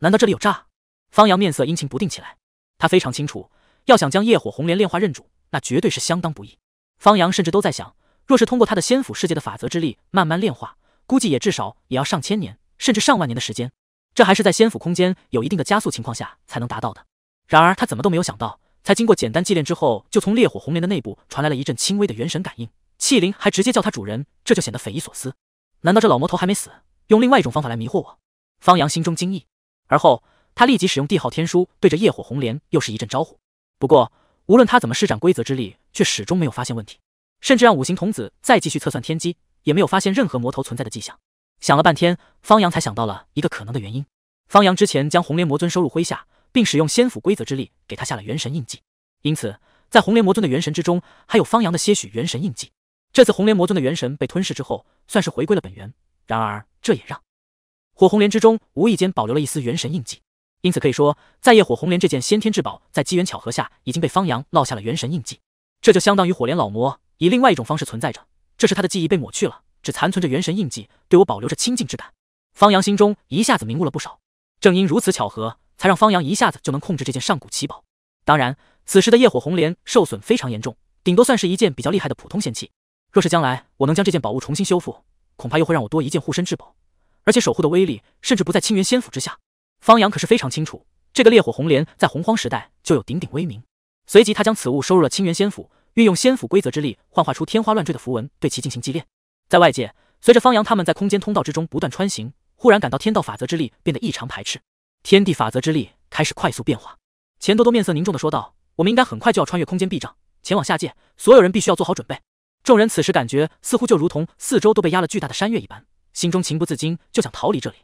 难道这里有诈？方阳面色阴晴不定起来。他非常清楚，要想将业火红莲炼化认主，那绝对是相当不易。方阳甚至都在想，若是通过他的仙府世界的法则之力慢慢炼化，估计也至少也要上千年，甚至上万年的时间。这还是在仙府空间有一定的加速情况下才能达到的。然而他怎么都没有想到。才经过简单祭炼之后，就从烈火红莲的内部传来了一阵轻微的元神感应，器灵还直接叫他主人，这就显得匪夷所思。难道这老魔头还没死，用另外一种方法来迷惑我？方阳心中惊异，而后他立即使用帝昊天书，对着烈火红莲又是一阵招呼。不过，无论他怎么施展规则之力，却始终没有发现问题，甚至让五行童子再继续测算天机，也没有发现任何魔头存在的迹象。想了半天，方阳才想到了一个可能的原因：方阳之前将红莲魔尊收入麾下。并使用仙府规则之力给他下了元神印记，因此在红莲魔尊的元神之中，还有方阳的些许元神印记。这次红莲魔尊的元神被吞噬之后，算是回归了本源。然而，这也让火红莲之中无意间保留了一丝元神印记。因此可以说，在夜火红莲这件先天至宝，在机缘巧合下已经被方阳烙下了元神印记。这就相当于火莲老魔以另外一种方式存在着，这是他的记忆被抹去了，只残存着元神印记，对我保留着亲近之感。方阳心中一下子明悟了不少。正因如此巧合。才让方洋一下子就能控制这件上古奇宝。当然，此时的烈火红莲受损非常严重，顶多算是一件比较厉害的普通仙器。若是将来我能将这件宝物重新修复，恐怕又会让我多一件护身至宝，而且守护的威力甚至不在青云仙府之下。方洋可是非常清楚，这个烈火红莲在洪荒时代就有鼎鼎威名。随即，他将此物收入了青云仙府，运用仙府规则之力，幻化出天花乱坠的符文对其进行祭炼。在外界，随着方洋他们在空间通道之中不断穿行，忽然感到天道法则之力变得异常排斥。天地法则之力开始快速变化，钱多多面色凝重的说道：“我们应该很快就要穿越空间壁障，前往下界，所有人必须要做好准备。”众人此时感觉似乎就如同四周都被压了巨大的山岳一般，心中情不自禁就想逃离这里。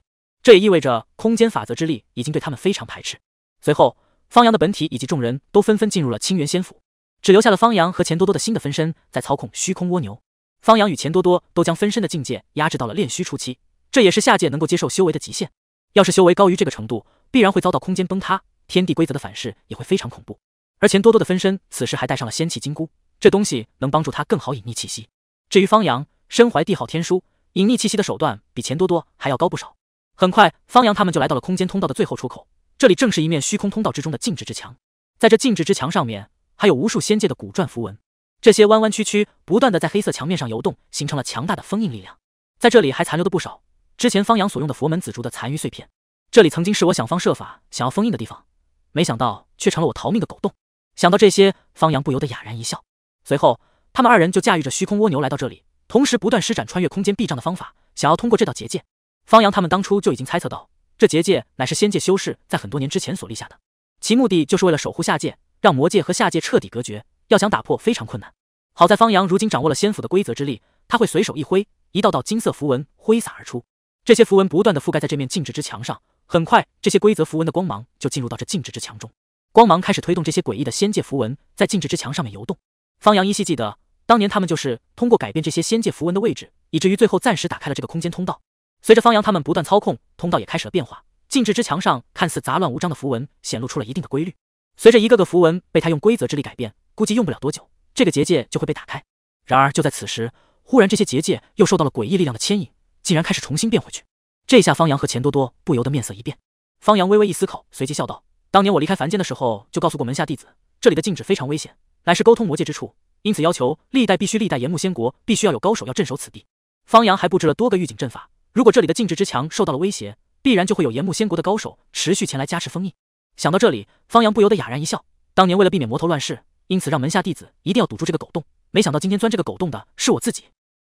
这也意味着空间法则之力已经对他们非常排斥。随后，方阳的本体以及众人都纷纷进入了清源仙府，只留下了方阳和钱多多的新的分身在操控虚空蜗牛。方阳与钱多多都将分身的境界压制到了炼虚初期，这也是下界能够接受修为的极限。要是修为高于这个程度，必然会遭到空间崩塌、天地规则的反噬，也会非常恐怖。而钱多多的分身此时还带上了仙气金箍，这东西能帮助他更好隐匿气息。至于方阳，身怀帝号天书，隐匿气息的手段比钱多多还要高不少。很快，方阳他们就来到了空间通道的最后出口，这里正是一面虚空通道之中的禁制之墙，在这禁制之墙上面，还有无数仙界的古篆符文，这些弯弯曲曲、不断的在黑色墙面上游动，形成了强大的封印力量。在这里还残留的不少。之前方阳所用的佛门紫竹的残余碎片，这里曾经是我想方设法想要封印的地方，没想到却成了我逃命的狗洞。想到这些，方阳不由得哑然一笑。随后，他们二人就驾驭着虚空蜗牛来到这里，同时不断施展穿越空间壁障的方法，想要通过这道结界。方阳他们当初就已经猜测到，这结界乃是仙界修士在很多年之前所立下的，其目的就是为了守护下界，让魔界和下界彻底隔绝。要想打破，非常困难。好在方阳如今掌握了仙府的规则之力，他会随手一挥，一道道金色符文挥洒而出。这些符文不断地覆盖在这面静止之墙上，很快，这些规则符文的光芒就进入到这静止之墙中，光芒开始推动这些诡异的仙界符文，在静止之墙上面游动。方阳依稀记得，当年他们就是通过改变这些仙界符文的位置，以至于最后暂时打开了这个空间通道。随着方阳他们不断操控，通道也开始了变化。静止之墙上看似杂乱无章的符文，显露出了一定的规律。随着一个个符文被他用规则之力改变，估计用不了多久，这个结界就会被打开。然而，就在此时，忽然这些结界又受到了诡异力量的牵引。竟然开始重新变回去，这下方阳和钱多多不由得面色一变。方阳微微一思考，随即笑道：“当年我离开凡间的时候，就告诉过门下弟子，这里的禁制非常危险，乃是沟通魔界之处，因此要求历代必须历代炎木仙国必须要有高手要镇守此地。方阳还布置了多个预警阵法，如果这里的禁制之墙受到了威胁，必然就会有炎木仙国的高手持续前来加持封印。”想到这里，方阳不由得哑然一笑：“当年为了避免魔头乱世，因此让门下弟子一定要堵住这个狗洞。没想到今天钻这个狗洞的是我自己，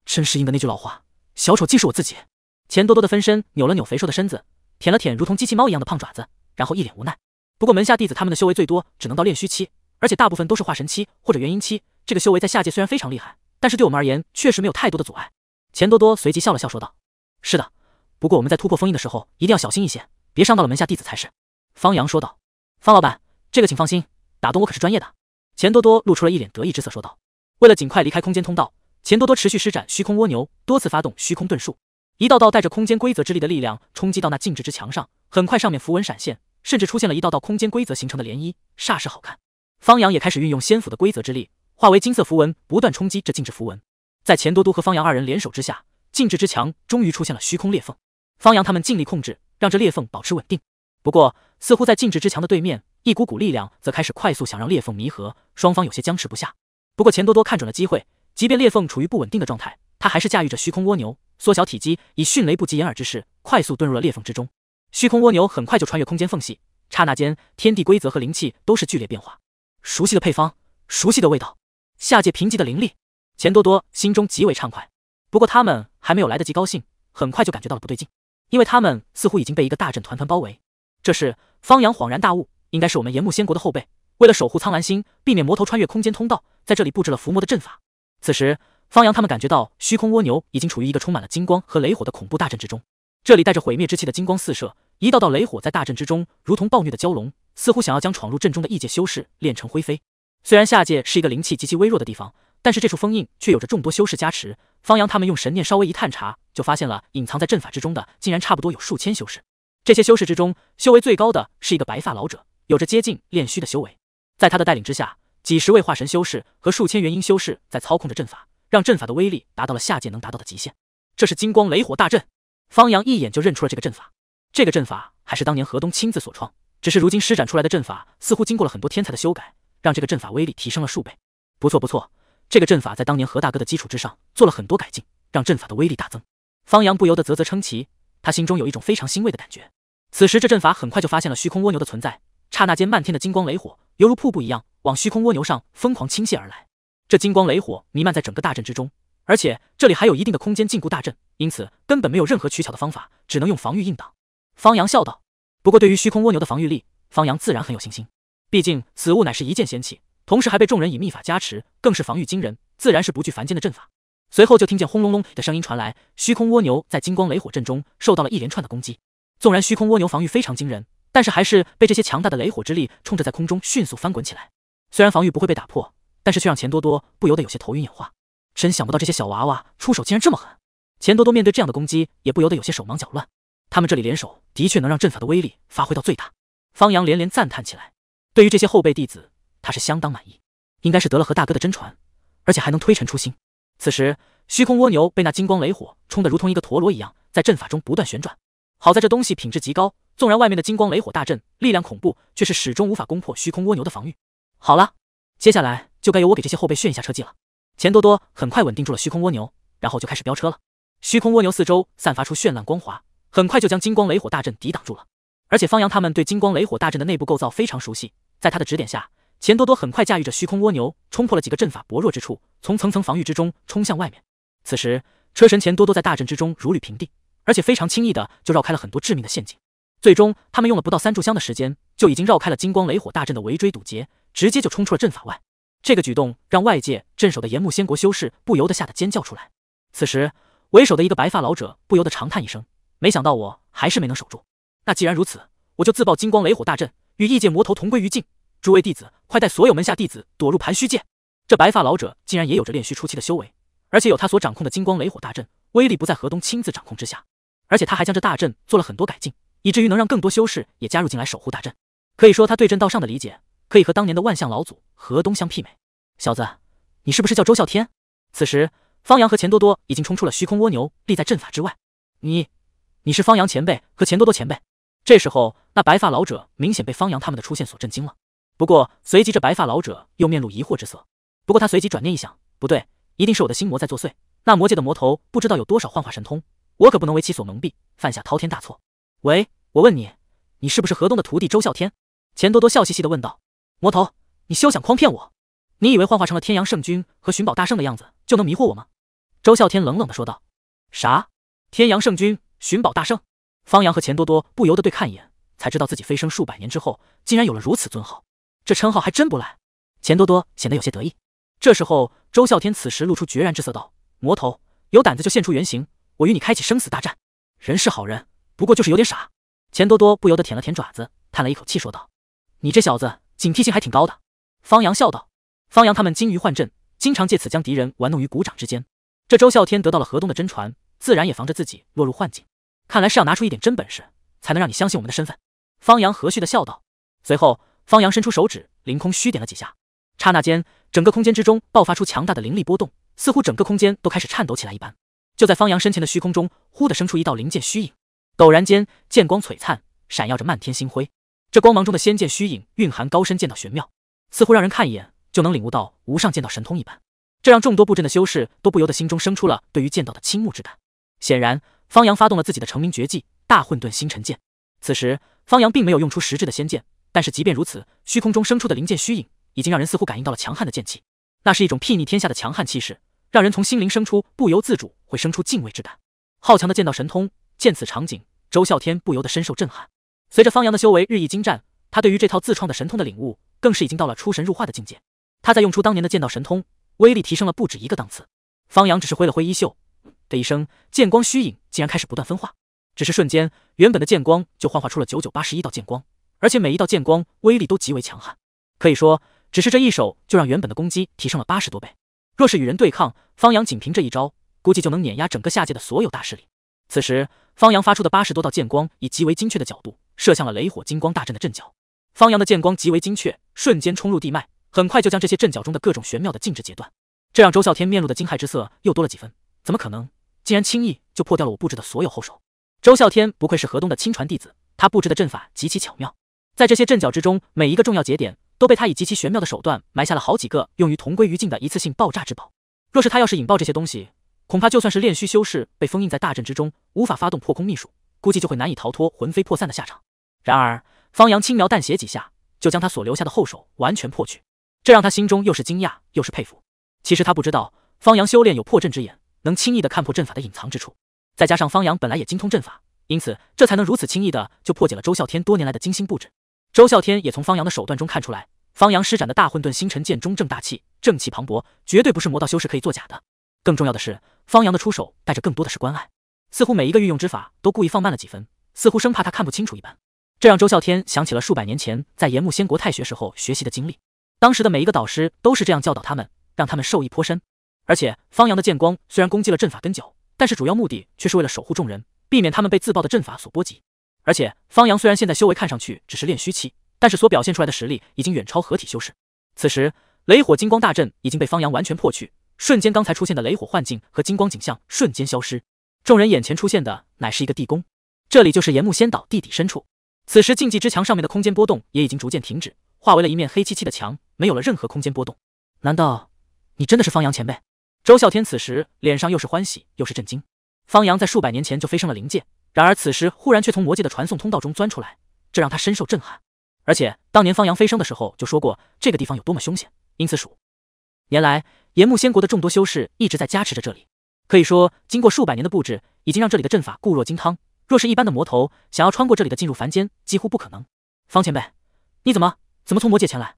真是应的那句老话。”小丑竟是我自己！钱多多的分身扭了扭肥硕的身子，舔了舔如同机器猫一样的胖爪子，然后一脸无奈。不过门下弟子他们的修为最多只能到炼虚期，而且大部分都是化神期或者元婴期。这个修为在下界虽然非常厉害，但是对我们而言确实没有太多的阻碍。钱多多随即笑了笑说道：“是的，不过我们在突破封印的时候一定要小心一些，别伤到了门下弟子才是。”方阳说道：“方老板，这个请放心，打洞我可是专业的。”钱多多露出了一脸得意之色说道：“为了尽快离开空间通道。”钱多多持续施展虚空蜗牛，多次发动虚空遁术，一道道带着空间规则之力的力量冲击到那静止之墙上。很快，上面符文闪现，甚至出现了一道道空间规则形成的涟漪，煞是好看。方阳也开始运用仙府的规则之力，化为金色符文，不断冲击这静止符文。在钱多多和方阳二人联手之下，静止之墙终于出现了虚空裂缝。方阳他们尽力控制，让这裂缝保持稳定。不过，似乎在静止之墙的对面，一股股力量则开始快速想让裂缝弥合，双方有些僵持不下。不过，钱多多看准了机会。即便裂缝处于不稳定的状态，他还是驾驭着虚空蜗牛缩小体积，以迅雷不及掩耳之势快速遁入了裂缝之中。虚空蜗牛很快就穿越空间缝隙，刹那间天地规则和灵气都是剧烈变化。熟悉的配方，熟悉的味道，下界贫瘠的灵力，钱多多心中极为畅快。不过他们还没有来得及高兴，很快就感觉到了不对劲，因为他们似乎已经被一个大阵团团包围。这时方阳恍然大悟，应该是我们炎木仙国的后辈为了守护苍兰星，避免魔头穿越空间通道，在这里布置了伏魔的阵法。此时，方阳他们感觉到虚空蜗牛已经处于一个充满了金光和雷火的恐怖大阵之中。这里带着毁灭之气的金光四射，一道道雷火在大阵之中，如同暴虐的蛟龙，似乎想要将闯入阵中的异界修士炼成灰飞。虽然下界是一个灵气极其微弱的地方，但是这处封印却有着众多修士加持。方阳他们用神念稍微一探查，就发现了隐藏在阵法之中的，竟然差不多有数千修士。这些修士之中，修为最高的是一个白发老者，有着接近炼虚的修为。在他的带领之下。几十位化神修士和数千元婴修士在操控着阵法，让阵法的威力达到了下界能达到的极限。这是金光雷火大阵，方阳一眼就认出了这个阵法。这个阵法还是当年何东亲自所创，只是如今施展出来的阵法似乎经过了很多天才的修改，让这个阵法威力提升了数倍。不错不错，这个阵法在当年何大哥的基础之上做了很多改进，让阵法的威力大增。方阳不由得啧啧称奇，他心中有一种非常欣慰的感觉。此时，这阵法很快就发现了虚空蜗牛的存在。刹那间，漫天的金光雷火犹如瀑布一样往虚空蜗牛上疯狂倾泻而来。这金光雷火弥漫在整个大阵之中，而且这里还有一定的空间禁锢大阵，因此根本没有任何取巧的方法，只能用防御硬挡。方阳笑道：“不过对于虚空蜗牛的防御力，方阳自然很有信心。毕竟此物乃是一件仙器，同时还被众人以秘法加持，更是防御惊人，自然是不惧凡间的阵法。”随后就听见轰隆隆的声音传来，虚空蜗牛在金光雷火阵中受到了一连串的攻击。纵然虚空蜗牛防御非常惊人。但是还是被这些强大的雷火之力冲着，在空中迅速翻滚起来。虽然防御不会被打破，但是却让钱多多不由得有些头晕眼花。真想不到这些小娃娃出手竟然这么狠！钱多多面对这样的攻击，也不由得有些手忙脚乱。他们这里联手的确能让阵法的威力发挥到最大。方阳连连赞叹起来，对于这些后辈弟子，他是相当满意。应该是得了何大哥的真传，而且还能推陈出新。此时，虚空蜗牛被那金光雷火冲得如同一个陀螺一样，在阵法中不断旋转。好在这东西品质极高。纵然外面的金光雷火大阵力量恐怖，却是始终无法攻破虚空蜗牛的防御。好了，接下来就该由我给这些后辈炫一下车技了。钱多多很快稳定住了虚空蜗牛，然后就开始飙车了。虚空蜗牛四周散发出绚烂光华，很快就将金光雷火大阵抵挡住了。而且方洋他们对金光雷火大阵的内部构造非常熟悉，在他的指点下，钱多多很快驾驭着虚空蜗牛冲破了几个阵法薄弱之处，从层层防御之中冲向外面。此时，车神钱多多在大阵之中如履平地，而且非常轻易的就绕开了很多致命的陷阱。最终，他们用了不到三炷香的时间，就已经绕开了金光雷火大阵的围追堵截，直接就冲出了阵法外。这个举动让外界镇守的炎木仙国修士不由得吓得尖叫出来。此时，为首的一个白发老者不由得长叹一声：“没想到我还是没能守住。那既然如此，我就自爆金光雷火大阵，与异界魔头同归于尽。诸位弟子，快带所有门下弟子躲入盘虚界。”这白发老者竟然也有着炼虚初期的修为，而且有他所掌控的金光雷火大阵，威力不在河东亲自掌控之下。而且他还将这大阵做了很多改进。以至于能让更多修士也加入进来守护大阵，可以说他对阵道上的理解可以和当年的万象老祖河东相媲美。小子，你是不是叫周啸天？此时，方洋和钱多多已经冲出了虚空蜗牛，立在阵法之外。你，你是方洋前辈和钱多多前辈？这时候，那白发老者明显被方洋他们的出现所震惊了。不过，随即这白发老者又面露疑惑之色。不过他随即转念一想，不对，一定是我的心魔在作祟。那魔界的魔头不知道有多少幻化神通，我可不能为其所蒙蔽，犯下滔天大错。喂。我问你，你是不是河东的徒弟周啸天？钱多多笑嘻嘻的问道。魔头，你休想诓骗我！你以为幻化成了天阳圣君和寻宝大圣的样子就能迷惑我吗？周啸天冷冷的说道。啥？天阳圣君、寻宝大圣？方洋和钱多多不由得对看一眼，才知道自己飞升数百年之后竟然有了如此尊号，这称号还真不赖。钱多多显得有些得意。这时候，周啸天此时露出决然之色，道：魔头，有胆子就现出原形，我与你开启生死大战。人是好人，不过就是有点傻。钱多多不由得舔了舔爪子，叹了一口气，说道：“你这小子警惕性还挺高的。”方阳笑道：“方阳他们金鱼幻阵，经常借此将敌人玩弄于股掌之间。这周啸天得到了河东的真传，自然也防着自己落入幻境。看来是要拿出一点真本事，才能让你相信我们的身份。”方阳和煦的笑道。随后，方阳伸出手指，凌空虚点了几下，刹那间，整个空间之中爆发出强大的灵力波动，似乎整个空间都开始颤抖起来一般。就在方阳身前的虚空中，忽的生出一道灵剑虚影。陡然间，剑光璀璨，闪耀着漫天星辉。这光芒中的仙剑虚影蕴含高深剑道玄妙，似乎让人看一眼就能领悟到无上剑道神通一般。这让众多布阵的修士都不由得心中生出了对于剑道的倾慕之感。显然，方阳发动了自己的成名绝技——大混沌星辰剑。此时，方阳并没有用出实质的仙剑，但是即便如此，虚空中生出的灵剑虚影已经让人似乎感应到了强悍的剑气。那是一种睥睨天下的强悍气势，让人从心灵生出不由自主会生出敬畏之感。好强的剑道神通！见此场景，周啸天不由得深受震撼。随着方洋的修为日益精湛，他对于这套自创的神通的领悟，更是已经到了出神入化的境界。他在用出当年的剑道神通，威力提升了不止一个档次。方洋只是挥了挥衣袖，的一声，剑光虚影竟然开始不断分化。只是瞬间，原本的剑光就幻化出了九九八十一道剑光，而且每一道剑光威力都极为强悍。可以说，只是这一手就让原本的攻击提升了八十多倍。若是与人对抗，方洋仅凭这一招，估计就能碾压整个下界的所有大势力。此时，方阳发出的八十多道剑光，以极为精确的角度射向了雷火金光大阵的阵脚。方阳的剑光极为精确，瞬间冲入地脉，很快就将这些阵脚中的各种玄妙的禁制截断。这让周啸天面露的惊骇之色又多了几分。怎么可能？竟然轻易就破掉了我布置的所有后手？周啸天不愧是河东的亲传弟子，他布置的阵法极其巧妙。在这些阵脚之中，每一个重要节点都被他以极其玄妙的手段埋下了好几个用于同归于尽的一次性爆炸之宝。若是他要是引爆这些东西，恐怕就算是炼虚修士被封印在大阵之中，无法发动破空秘术，估计就会难以逃脱魂飞魄散的下场。然而，方阳轻描淡写几下，就将他所留下的后手完全破去，这让他心中又是惊讶又是佩服。其实他不知道，方阳修炼有破阵之眼，能轻易的看破阵法的隐藏之处。再加上方阳本来也精通阵法，因此这才能如此轻易的就破解了周啸天多年来的精心布置。周啸天也从方阳的手段中看出来，方阳施展的大混沌星辰剑中正大气，正气磅礴，绝对不是魔道修士可以作假的。更重要的是。方阳的出手带着更多的是关爱，似乎每一个运用之法都故意放慢了几分，似乎生怕他看不清楚一般。这让周啸天想起了数百年前在炎木仙国太学时候学习的经历，当时的每一个导师都是这样教导他们，让他们受益颇深。而且方阳的剑光虽然攻击了阵法根脚，但是主要目的却是为了守护众人，避免他们被自爆的阵法所波及。而且方阳虽然现在修为看上去只是炼虚期，但是所表现出来的实力已经远超合体修士。此时雷火金光大阵已经被方阳完全破去。瞬间，刚才出现的雷火幻境和金光景象瞬间消失，众人眼前出现的乃是一个地宫，这里就是岩木仙岛地底深处。此时禁忌之墙上面的空间波动也已经逐渐停止，化为了一面黑漆漆的墙，没有了任何空间波动。难道你真的是方阳前辈？周啸天此时脸上又是欢喜又是震惊。方阳在数百年前就飞升了灵界，然而此时忽然却从魔界的传送通道中钻出来，这让他深受震撼。而且当年方阳飞升的时候就说过这个地方有多么凶险，因此数年来。炎木仙国的众多修士一直在加持着这里，可以说经过数百年的布置，已经让这里的阵法固若金汤。若是一般的魔头想要穿过这里的进入凡间，几乎不可能。方前辈，你怎么怎么从魔界前来？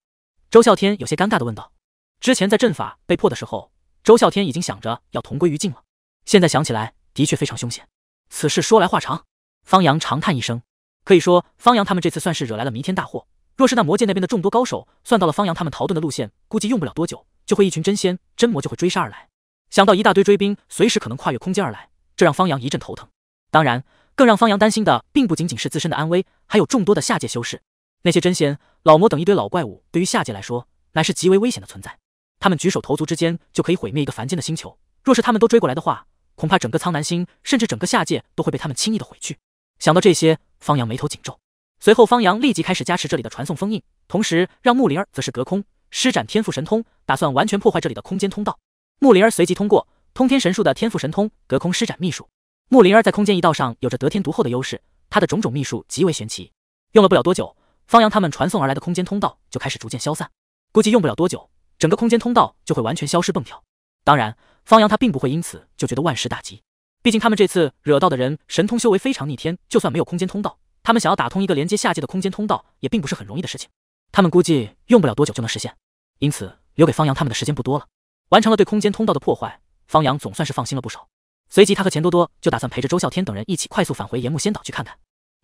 周啸天有些尴尬的问道。之前在阵法被破的时候，周啸天已经想着要同归于尽了。现在想起来，的确非常凶险。此事说来话长。方阳长叹一声，可以说方阳他们这次算是惹来了弥天大祸。若是那魔界那边的众多高手算到了方阳他们逃遁的路线，估计用不了多久。就会一群真仙、真魔就会追杀而来。想到一大堆追兵随时可能跨越空间而来，这让方阳一阵头疼。当然，更让方阳担心的并不仅仅是自身的安危，还有众多的下界修士。那些真仙、老魔等一堆老怪物，对于下界来说乃是极为危险的存在。他们举手投足之间就可以毁灭一个凡间的星球。若是他们都追过来的话，恐怕整个苍南星甚至整个下界都会被他们轻易的毁去。想到这些，方阳眉头紧皱。随后，方阳立即开始加持这里的传送封印，同时让木灵儿则是隔空。施展天赋神通，打算完全破坏这里的空间通道。木灵儿随即通过通天神术的天赋神通，隔空施展秘术。木灵儿在空间一道上有着得天独厚的优势，她的种种秘术极为玄奇。用了不了多久，方阳他们传送而来的空间通道就开始逐渐消散。估计用不了多久，整个空间通道就会完全消失。蹦跳，当然，方阳他并不会因此就觉得万事大吉。毕竟他们这次惹到的人，神通修为非常逆天。就算没有空间通道，他们想要打通一个连接下界的空间通道，也并不是很容易的事情。他们估计用不了多久就能实现，因此留给方洋他们的时间不多了。完成了对空间通道的破坏，方洋总算是放心了不少。随即，他和钱多多就打算陪着周啸天等人一起快速返回岩木仙岛去看看。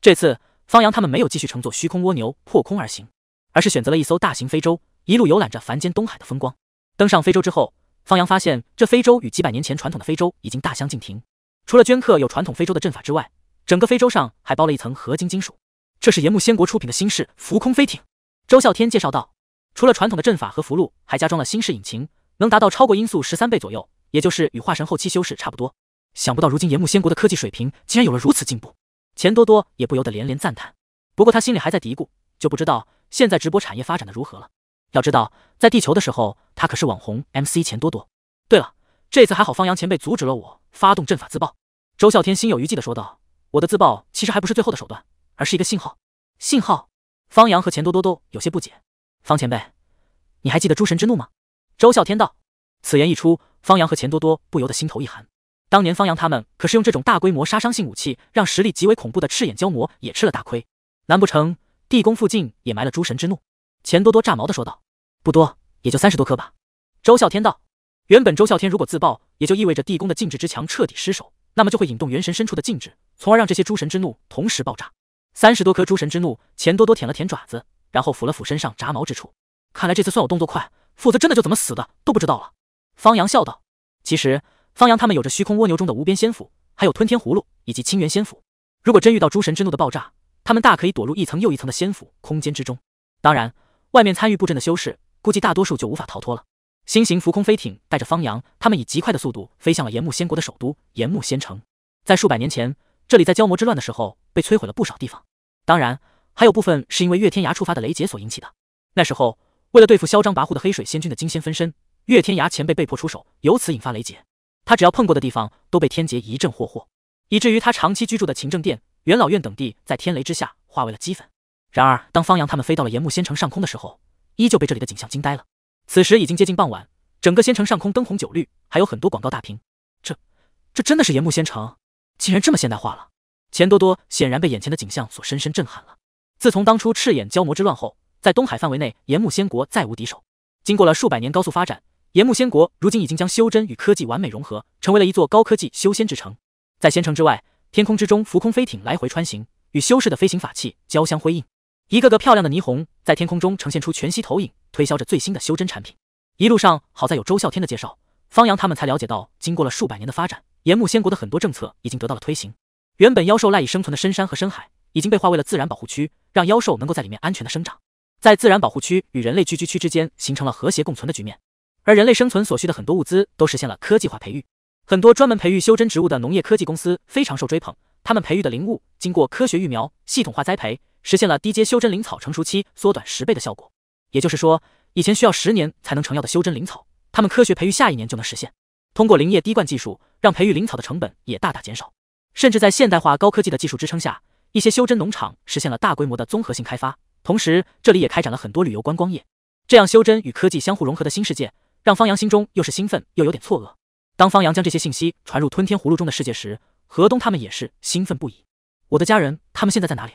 这次，方洋他们没有继续乘坐虚空蜗牛破空而行，而是选择了一艘大型飞舟，一路游览着凡间东海的风光。登上飞舟之后，方洋发现这飞舟与几百年前传统的飞舟已经大相径庭。除了镌刻有传统飞舟的阵法之外，整个飞舟上还包了一层合金金属，这是岩木仙国出品的新式浮空飞艇。周啸天介绍道：“除了传统的阵法和符箓，还加装了新式引擎，能达到超过音速十三倍左右，也就是与化神后期修士差不多。想不到如今炎木仙国的科技水平竟然有了如此进步。”钱多多也不由得连连赞叹。不过他心里还在嘀咕，就不知道现在直播产业发展的如何了。要知道，在地球的时候，他可是网红 MC 钱多多。对了，这次还好方洋前辈阻止了我发动阵法自爆。”周啸天心有余悸的说道：“我的自爆其实还不是最后的手段，而是一个信号。信号。”方洋和钱多多都有些不解，方前辈，你还记得诸神之怒吗？周啸天道。此言一出，方洋和钱多多不由得心头一寒。当年方洋他们可是用这种大规模杀伤性武器，让实力极为恐怖的赤眼蛟魔也吃了大亏。难不成地宫附近也埋了诸神之怒？钱多多炸毛的说道，不多，也就三十多颗吧。周啸天道。原本周啸天如果自爆，也就意味着地宫的禁制之墙彻底失守，那么就会引动元神深处的禁制，从而让这些诸神之怒同时爆炸。三十多颗诸神之怒，钱多多舔了舔爪子，然后抚了抚身上炸毛之处。看来这次算我动作快，否则真的就怎么死的都不知道了。方阳笑道。其实，方阳他们有着虚空蜗牛中的无边仙府，还有吞天葫芦以及清源仙府。如果真遇到诸神之怒的爆炸，他们大可以躲入一层又一层的仙府空间之中。当然，外面参与布阵的修士，估计大多数就无法逃脱了。新型浮空飞艇带着方阳他们以极快的速度飞向了炎木仙国的首都炎木仙城，在数百年前。这里在妖魔之乱的时候被摧毁了不少地方，当然还有部分是因为月天涯触发的雷劫所引起的。那时候为了对付嚣张跋扈的黑水仙君的金仙分身，月天涯前辈被迫出手，由此引发雷劫。他只要碰过的地方都被天劫一阵霍霍，以至于他长期居住的勤政殿、元老院等地在天雷之下化为了齑粉。然而当方阳他们飞到了炎木仙城上空的时候，依旧被这里的景象惊呆了。此时已经接近傍晚，整个仙城上空灯红酒绿，还有很多广告大屏。这，这真的是炎木仙城？竟然这么现代化了！钱多多显然被眼前的景象所深深震撼了。自从当初赤眼蛟魔之乱后，在东海范围内，炎木仙国再无敌手。经过了数百年高速发展，炎木仙国如今已经将修真与科技完美融合，成为了一座高科技修仙之城。在仙城之外，天空之中浮空飞艇来回穿行，与修士的飞行法器交相辉映。一个个漂亮的霓虹在天空中呈现出全息投影，推销着最新的修真产品。一路上，好在有周啸天的介绍，方洋他们才了解到，经过了数百年的发展。炎木仙国的很多政策已经得到了推行，原本妖兽赖以生存的深山和深海已经被划为了自然保护区，让妖兽能够在里面安全的生长。在自然保护区与人类聚居区之间形成了和谐共存的局面。而人类生存所需的很多物资都实现了科技化培育，很多专门培育修真植物的农业科技公司非常受追捧。他们培育的灵物经过科学育苗、系统化栽培，实现了低阶修真灵草成熟期缩短十倍的效果。也就是说，以前需要十年才能成药的修真灵草，他们科学培育下一年就能实现。通过林业滴灌技术。让培育灵草的成本也大大减少，甚至在现代化高科技的技术支撑下，一些修真农场实现了大规模的综合性开发，同时这里也开展了很多旅游观光业。这样修真与科技相互融合的新世界，让方阳心中又是兴奋又有点错愕。当方阳将这些信息传入吞天葫芦中的世界时，河东他们也是兴奋不已。我的家人他们现在在哪里？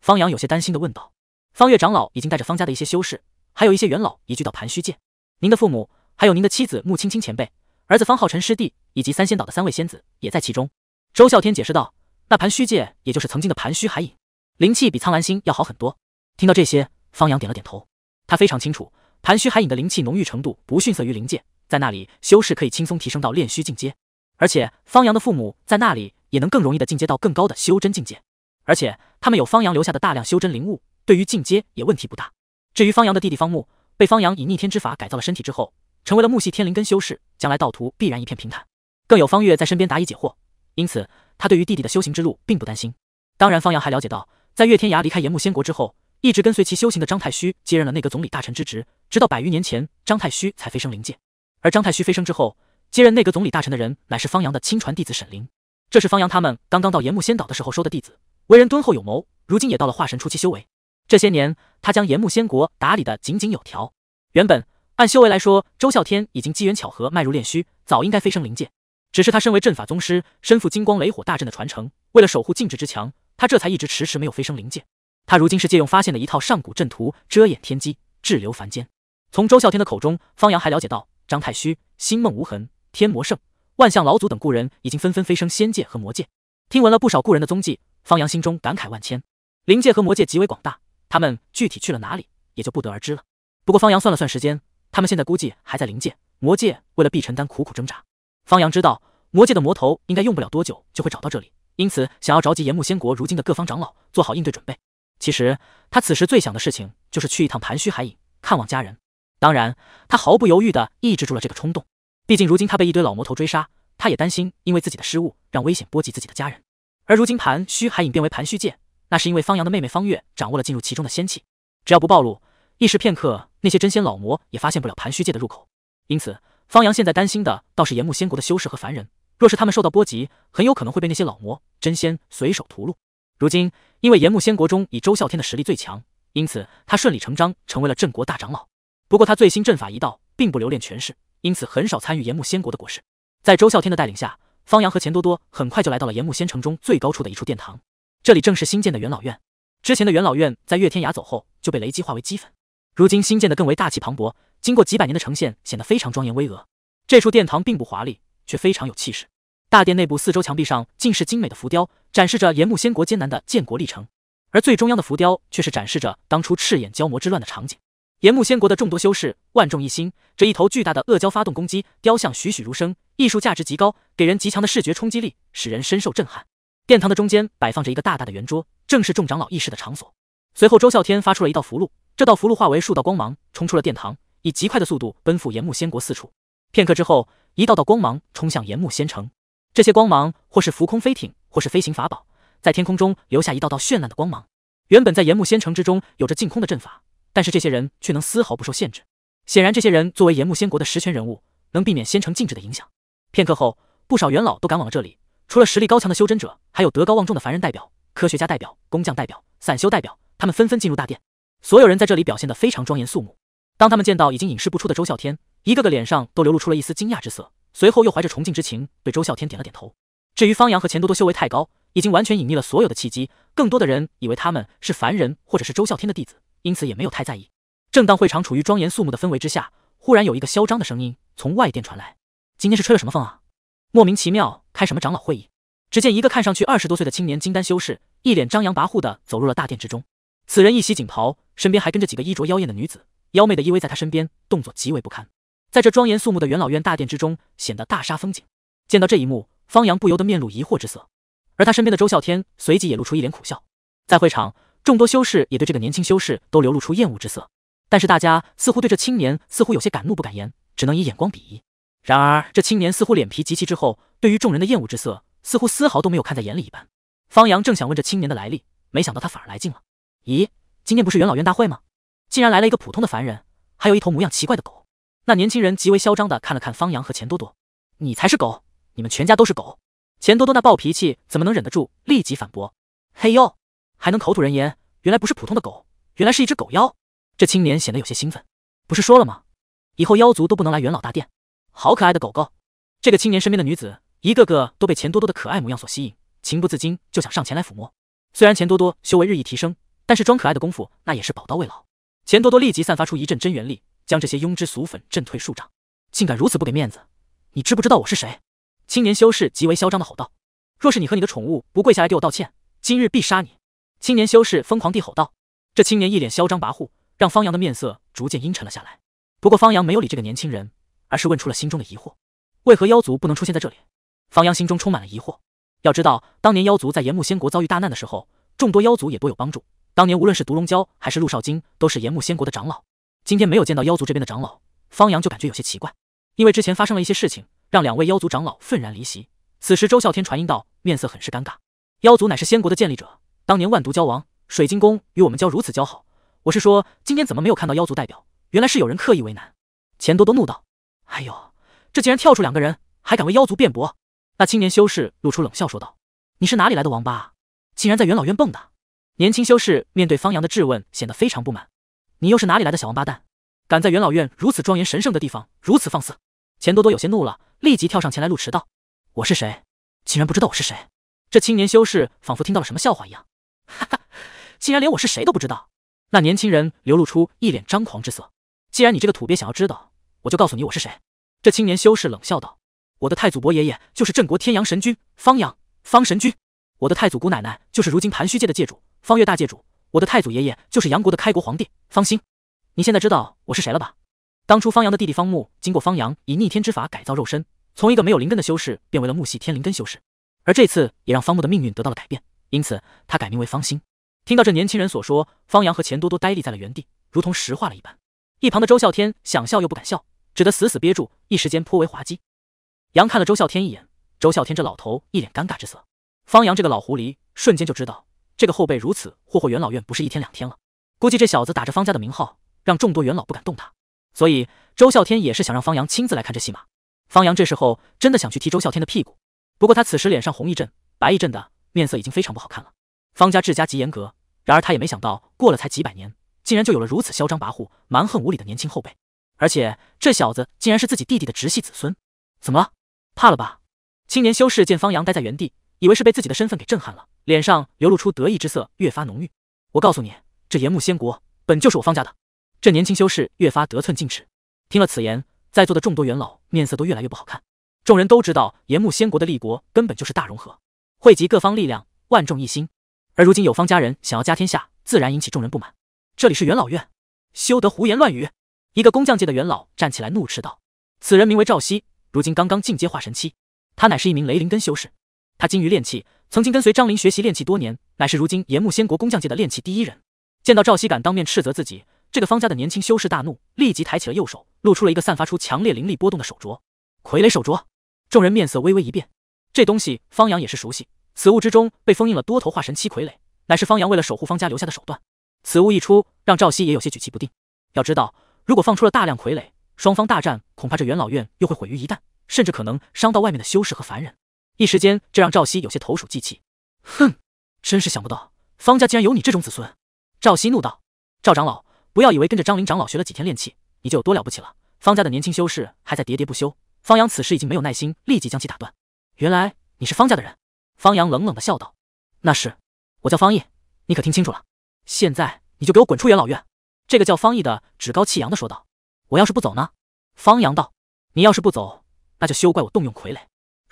方阳有些担心的问道。方月长老已经带着方家的一些修士，还有一些元老移居到盘虚界。您的父母，还有您的妻子穆青青前辈。儿子方浩辰师弟以及三仙岛的三位仙子也在其中。周啸天解释道：“那盘虚界，也就是曾经的盘虚海影，灵气比苍兰星要好很多。”听到这些，方洋点了点头。他非常清楚，盘虚海影的灵气浓郁程度不逊色于灵界，在那里，修士可以轻松提升到炼虚境界。而且，方洋的父母在那里也能更容易的进阶到更高的修真境界。而且，他们有方洋留下的大量修真灵物，对于进阶也问题不大。至于方洋的弟弟方木，被方洋以逆天之法改造了身体之后。成为了木系天灵根修士，将来道途必然一片平坦。更有方月在身边答疑解惑，因此他对于弟弟的修行之路并不担心。当然，方阳还了解到，在岳天涯离开炎木仙国之后，一直跟随其修行的张太虚接任了内阁总理大臣之职，直到百余年前，张太虚才飞升灵界。而张太虚飞升之后，接任内阁总理大臣的人乃是方阳的亲传弟子沈凌，这是方阳他们刚刚到炎木仙岛的时候收的弟子，为人敦厚有谋，如今也到了化神初期修为。这些年，他将炎木仙国打理得井井有条。原本。按修为来说，周啸天已经机缘巧合迈入炼虚，早应该飞升灵界。只是他身为阵法宗师，身负金光雷火大阵的传承，为了守护静制之墙，他这才一直迟迟没有飞升灵界。他如今是借用发现的一套上古阵图遮掩天机，滞留凡间。从周啸天的口中，方阳还了解到张太虚、星梦无痕、天魔圣、万象老祖等故人已经纷纷飞升仙界和魔界。听闻了不少故人的踪迹，方阳心中感慨万千。灵界和魔界极为广大，他们具体去了哪里，也就不得而知了。不过方阳算了算时间。他们现在估计还在灵界、魔界，为了碧晨丹苦苦挣扎。方阳知道魔界的魔头应该用不了多久就会找到这里，因此想要召集炎木仙国如今的各方长老做好应对准备。其实他此时最想的事情就是去一趟盘虚海影看望家人，当然他毫不犹豫的抑制住了这个冲动。毕竟如今他被一堆老魔头追杀，他也担心因为自己的失误让危险波及自己的家人。而如今盘虚海影变为盘虚界，那是因为方阳的妹妹方月掌握了进入其中的仙气，只要不暴露。一时片刻，那些真仙老魔也发现不了盘虚界的入口，因此方阳现在担心的倒是炎木仙国的修士和凡人，若是他们受到波及，很有可能会被那些老魔真仙随手屠戮。如今因为炎木仙国中以周啸天的实力最强，因此他顺理成章成为了镇国大长老。不过他最新阵法一道，并不留恋权势，因此很少参与炎木仙国的国事。在周啸天的带领下，方阳和钱多多很快就来到了炎木仙城中最高处的一处殿堂，这里正是新建的元老院。之前的元老院在岳天涯走后就被雷击化为齑粉。如今新建的更为大气磅礴，经过几百年的呈现，显得非常庄严巍峨。这处殿堂并不华丽，却非常有气势。大殿内部四周墙壁上尽是精美的浮雕，展示着炎木仙国艰难的建国历程。而最中央的浮雕却是展示着当初赤眼蛟魔之乱的场景。炎木仙国的众多修士万众一心，这一头巨大的恶蛟发动攻击，雕像栩栩如生，艺术价值极高，给人极强的视觉冲击力，使人深受震撼。殿堂的中间摆放着一个大大的圆桌，正是众长老议事的场所。随后，周啸天发出了一道符箓。这道符箓化为数道光芒，冲出了殿堂，以极快的速度奔赴炎木仙国四处。片刻之后，一道道光芒冲向炎木仙城。这些光芒或是浮空飞艇，或是飞行法宝，在天空中留下一道道绚烂的光芒。原本在炎木仙城之中有着禁空的阵法，但是这些人却能丝毫不受限制。显然，这些人作为炎木仙国的实权人物，能避免仙城禁制的影响。片刻后，不少元老都赶往了这里，除了实力高强的修真者，还有德高望重的凡人代表、科学家代表、工匠代表、散修代表，他们纷纷进入大殿。所有人在这里表现得非常庄严肃穆。当他们见到已经隐世不出的周孝天，一个个脸上都流露出了一丝惊讶之色，随后又怀着崇敬之情对周孝天点了点头。至于方洋和钱多多，修为太高，已经完全隐匿了所有的契机。更多的人以为他们是凡人，或者是周孝天的弟子，因此也没有太在意。正当会场处于庄严肃穆的氛围之下，忽然有一个嚣张的声音从外殿传来：“今天是吹了什么风啊？莫名其妙开什么长老会议？”只见一个看上去二十多岁的青年金丹修士，一脸张扬跋扈地走入了大殿之中。此人一袭锦袍。身边还跟着几个衣着妖艳的女子，妖媚的依偎在他身边，动作极为不堪，在这庄严肃穆的元老院大殿之中，显得大煞风景。见到这一幕，方阳不由得面露疑惑之色，而他身边的周啸天随即也露出一脸苦笑。在会场，众多修士也对这个年轻修士都流露出厌恶之色，但是大家似乎对这青年似乎有些敢怒不敢言，只能以眼光鄙夷。然而这青年似乎脸皮极其之厚，对于众人的厌恶之色，似乎丝毫都没有看在眼里一般。方阳正想问这青年的来历，没想到他反而来劲了，咦？今天不是元老院大会吗？竟然来了一个普通的凡人，还有一头模样奇怪的狗。那年轻人极为嚣张的看了看方洋和钱多多：“你才是狗，你们全家都是狗！”钱多多那暴脾气怎么能忍得住？立即反驳：“嘿呦，还能口吐人言！原来不是普通的狗，原来是一只狗妖！”这青年显得有些兴奋。不是说了吗？以后妖族都不能来元老大殿。好可爱的狗狗！这个青年身边的女子一个个都被钱多多的可爱模样所吸引，情不自禁就想上前来抚摸。虽然钱多多修为日益提升。但是装可爱的功夫那也是宝刀未老，钱多多立即散发出一阵真元力，将这些庸脂俗粉震退数丈。竟敢如此不给面子，你知不知道我是谁？青年修士极为嚣张的吼道：“若是你和你的宠物不跪下来给我道歉，今日必杀你！”青年修士疯狂地吼道。这青年一脸嚣张跋扈，让方阳的面色逐渐阴沉了下来。不过方阳没有理这个年轻人，而是问出了心中的疑惑：为何妖族不能出现在这里？方阳心中充满了疑惑。要知道当年妖族在炎木仙国遭遇大难的时候，众多妖族也多有帮助。当年无论是独龙蛟还是陆少金，都是炎木仙国的长老。今天没有见到妖族这边的长老，方阳就感觉有些奇怪。因为之前发生了一些事情，让两位妖族长老愤然离席。此时周啸天传音道，面色很是尴尬。妖族乃是仙国的建立者，当年万毒蛟王水晶宫与我们蛟如此交好，我是说今天怎么没有看到妖族代表？原来是有人刻意为难。钱多多怒道：“哎呦，这竟然跳出两个人，还敢为妖族辩驳？”那青年修士露出冷笑说道：“你是哪里来的王八，竟然在元老院蹦跶？”年轻修士面对方阳的质问，显得非常不满。你又是哪里来的小王八蛋，敢在元老院如此庄严神圣的地方如此放肆？钱多多有些怒了，立即跳上前来怒斥道：“我是谁？竟然不知道我是谁？”这青年修士仿佛听到了什么笑话一样，哈哈，竟然连我是谁都不知道？那年轻人流露出一脸张狂之色。既然你这个土鳖想要知道，我就告诉你我是谁。这青年修士冷笑道：“我的太祖伯爷爷就是镇国天阳神君方阳方神君；我的太祖姑奶奶就是如今盘虚界的界主。”方月大界主，我的太祖爷爷就是杨国的开国皇帝方心，你现在知道我是谁了吧？当初方阳的弟弟方木经过方阳以逆天之法改造肉身，从一个没有灵根的修士变为了木系天灵根修士，而这次也让方木的命运得到了改变，因此他改名为方心。听到这年轻人所说，方阳和钱多多呆立在了原地，如同石化了一般。一旁的周啸天想笑又不敢笑，只得死死憋住，一时间颇为滑稽。杨看了周啸天一眼，周啸天这老头一脸尴尬之色。方阳这个老狐狸瞬间就知道。这个后辈如此霍霍元老院不是一天两天了，估计这小子打着方家的名号，让众多元老不敢动他，所以周啸天也是想让方洋亲自来看这戏码。方洋这时候真的想去踢周啸天的屁股，不过他此时脸上红一阵白一阵的，面色已经非常不好看了。方家治家极严格，然而他也没想到过了才几百年，竟然就有了如此嚣张跋扈、蛮横无理的年轻后辈，而且这小子竟然是自己弟弟的直系子孙。怎么了？怕了吧？青年修士见方洋待在原地。以为是被自己的身份给震撼了，脸上流露出得意之色，越发浓郁。我告诉你，这炎木仙国本就是我方家的。这年轻修士越发得寸进尺。听了此言，在座的众多元老面色都越来越不好看。众人都知道炎木仙国的立国根本就是大融合，汇集各方力量，万众一心。而如今有方家人想要家天下，自然引起众人不满。这里是元老院，休得胡言乱语！一个工匠界的元老站起来怒斥道：“此人名为赵熙，如今刚刚进阶化神期，他乃是一名雷灵根修士。”他精于炼器，曾经跟随张林学习炼器多年，乃是如今炎木仙国工匠界的炼器第一人。见到赵熙敢当面斥责自己，这个方家的年轻修士大怒，立即抬起了右手，露出了一个散发出强烈灵力波动的手镯——傀儡手镯。众人面色微微一变，这东西方阳也是熟悉。此物之中被封印了多头化神期傀儡，乃是方阳为了守护方家留下的手段。此物一出，让赵熙也有些举棋不定。要知道，如果放出了大量傀儡，双方大战，恐怕这元老院又会毁于一旦，甚至可能伤到外面的修士和凡人。一时间，这让赵熙有些投鼠忌器。哼，真是想不到，方家竟然有你这种子孙！赵熙怒道：“赵长老，不要以为跟着张林长老学了几天炼气，你就有多了不起了。”方家的年轻修士还在喋喋不休，方阳此时已经没有耐心，立即将其打断。原来你是方家的人，方阳冷冷的笑道：“那是，我叫方毅，你可听清楚了。现在你就给我滚出元老院！”这个叫方毅的趾高气扬的说道：“我要是不走呢？”方阳道：“你要是不走，那就休怪我动用傀儡。”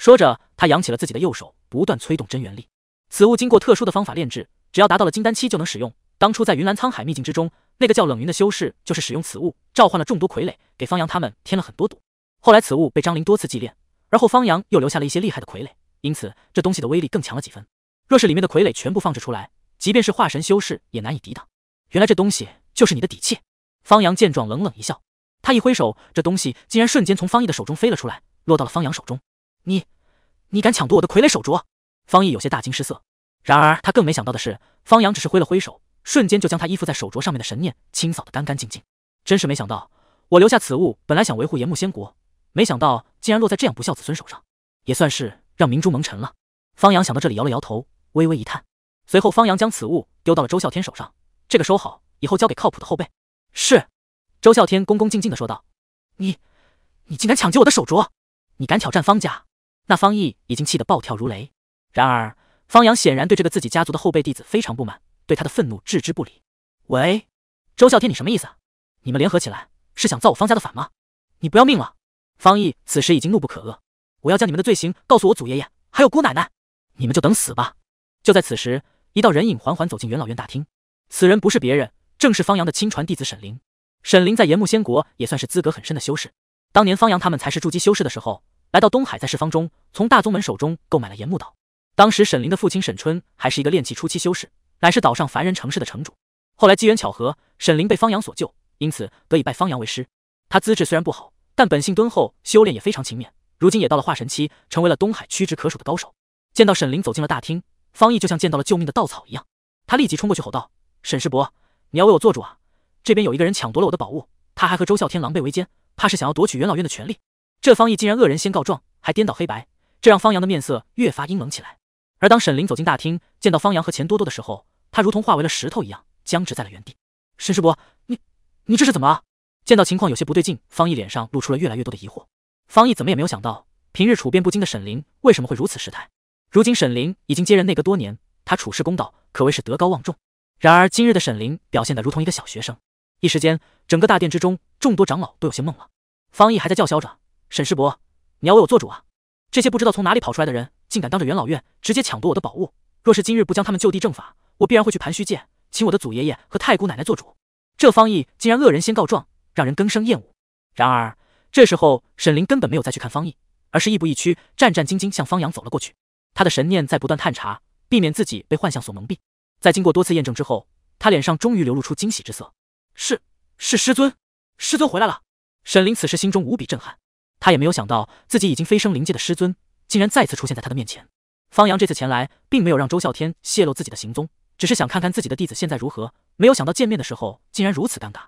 说着，他扬起了自己的右手，不断催动真元力。此物经过特殊的方法炼制，只要达到了金丹期就能使用。当初在云岚沧海秘境之中，那个叫冷云的修士就是使用此物召唤了众多傀儡，给方阳他们添了很多堵。后来此物被张林多次祭炼，而后方阳又留下了一些厉害的傀儡，因此这东西的威力更强了几分。若是里面的傀儡全部放置出来，即便是化神修士也难以抵挡。原来这东西就是你的底气。方阳见状，冷冷一笑。他一挥手，这东西竟然瞬间从方毅的手中飞了出来，落到了方阳手中。你，你敢抢夺我的傀儡手镯？方毅有些大惊失色。然而他更没想到的是，方洋只是挥了挥手，瞬间就将他依附在手镯上面的神念清扫的干干净净。真是没想到，我留下此物，本来想维护炎木仙国，没想到竟然落在这样不孝子孙手上，也算是让明珠蒙尘了。方洋想到这里，摇了摇头，微微一叹。随后方洋将此物丢到了周啸天手上，这个收好，以后交给靠谱的后辈。是。周啸天恭恭敬敬的说道：“你，你竟敢抢劫我的手镯？你敢挑战方家？”那方毅已经气得暴跳如雷，然而方洋显然对这个自己家族的后辈弟子非常不满，对他的愤怒置之不理。喂，周啸天，你什么意思？你们联合起来是想造我方家的反吗？你不要命了！方毅此时已经怒不可遏，我要将你们的罪行告诉我祖爷爷，还有姑奶奶，你们就等死吧！就在此时，一道人影缓缓走进元老院大厅，此人不是别人，正是方洋的亲传弟子沈凌。沈凌在炎木仙国也算是资格很深的修士，当年方洋他们才是筑基修士的时候。来到东海，在十方中从大宗门手中购买了岩木岛。当时沈林的父亲沈春还是一个炼气初期修士，乃是岛上凡人城市的城主。后来机缘巧合，沈林被方洋所救，因此得以拜方洋为师。他资质虽然不好，但本性敦厚，修炼也非常勤勉。如今也到了化神期，成为了东海屈指可数的高手。见到沈林走进了大厅，方毅就像见到了救命的稻草一样，他立即冲过去吼道：“沈师伯，你要为我做主啊！这边有一个人抢夺了我的宝物，他还和周啸天狼狈为奸，怕是想要夺取元老院的权利。”这方毅竟然恶人先告状，还颠倒黑白，这让方洋的面色越发阴冷起来。而当沈林走进大厅，见到方洋和钱多多的时候，他如同化为了石头一样僵直在了原地。沈师伯，你你这是怎么了？见到情况有些不对劲，方毅脸上露出了越来越多的疑惑。方毅怎么也没有想到，平日处变不惊的沈林为什么会如此失态。如今沈林已经接任内阁多年，他处事公道，可谓是德高望重。然而今日的沈林表现得如同一个小学生，一时间，整个大殿之中众多长老都有些懵了。方毅还在叫嚣着。沈师伯，你要为我做主啊！这些不知道从哪里跑出来的人，竟敢当着元老院直接抢夺我的宝物。若是今日不将他们就地正法，我必然会去盘虚界请我的祖爷爷和太姑奶奶做主。这方毅竟然恶人先告状，让人更生厌恶。然而这时候，沈林根本没有再去看方毅，而是亦步亦趋、战战兢兢向方阳走了过去。他的神念在不断探查，避免自己被幻象所蒙蔽。在经过多次验证之后，他脸上终于流露出惊喜之色：“是，是师尊，师尊回来了！”沈林此时心中无比震撼。他也没有想到，自己已经飞升灵界的师尊，竟然再次出现在他的面前。方阳这次前来，并没有让周啸天泄露自己的行踪，只是想看看自己的弟子现在如何。没有想到见面的时候，竟然如此尴尬。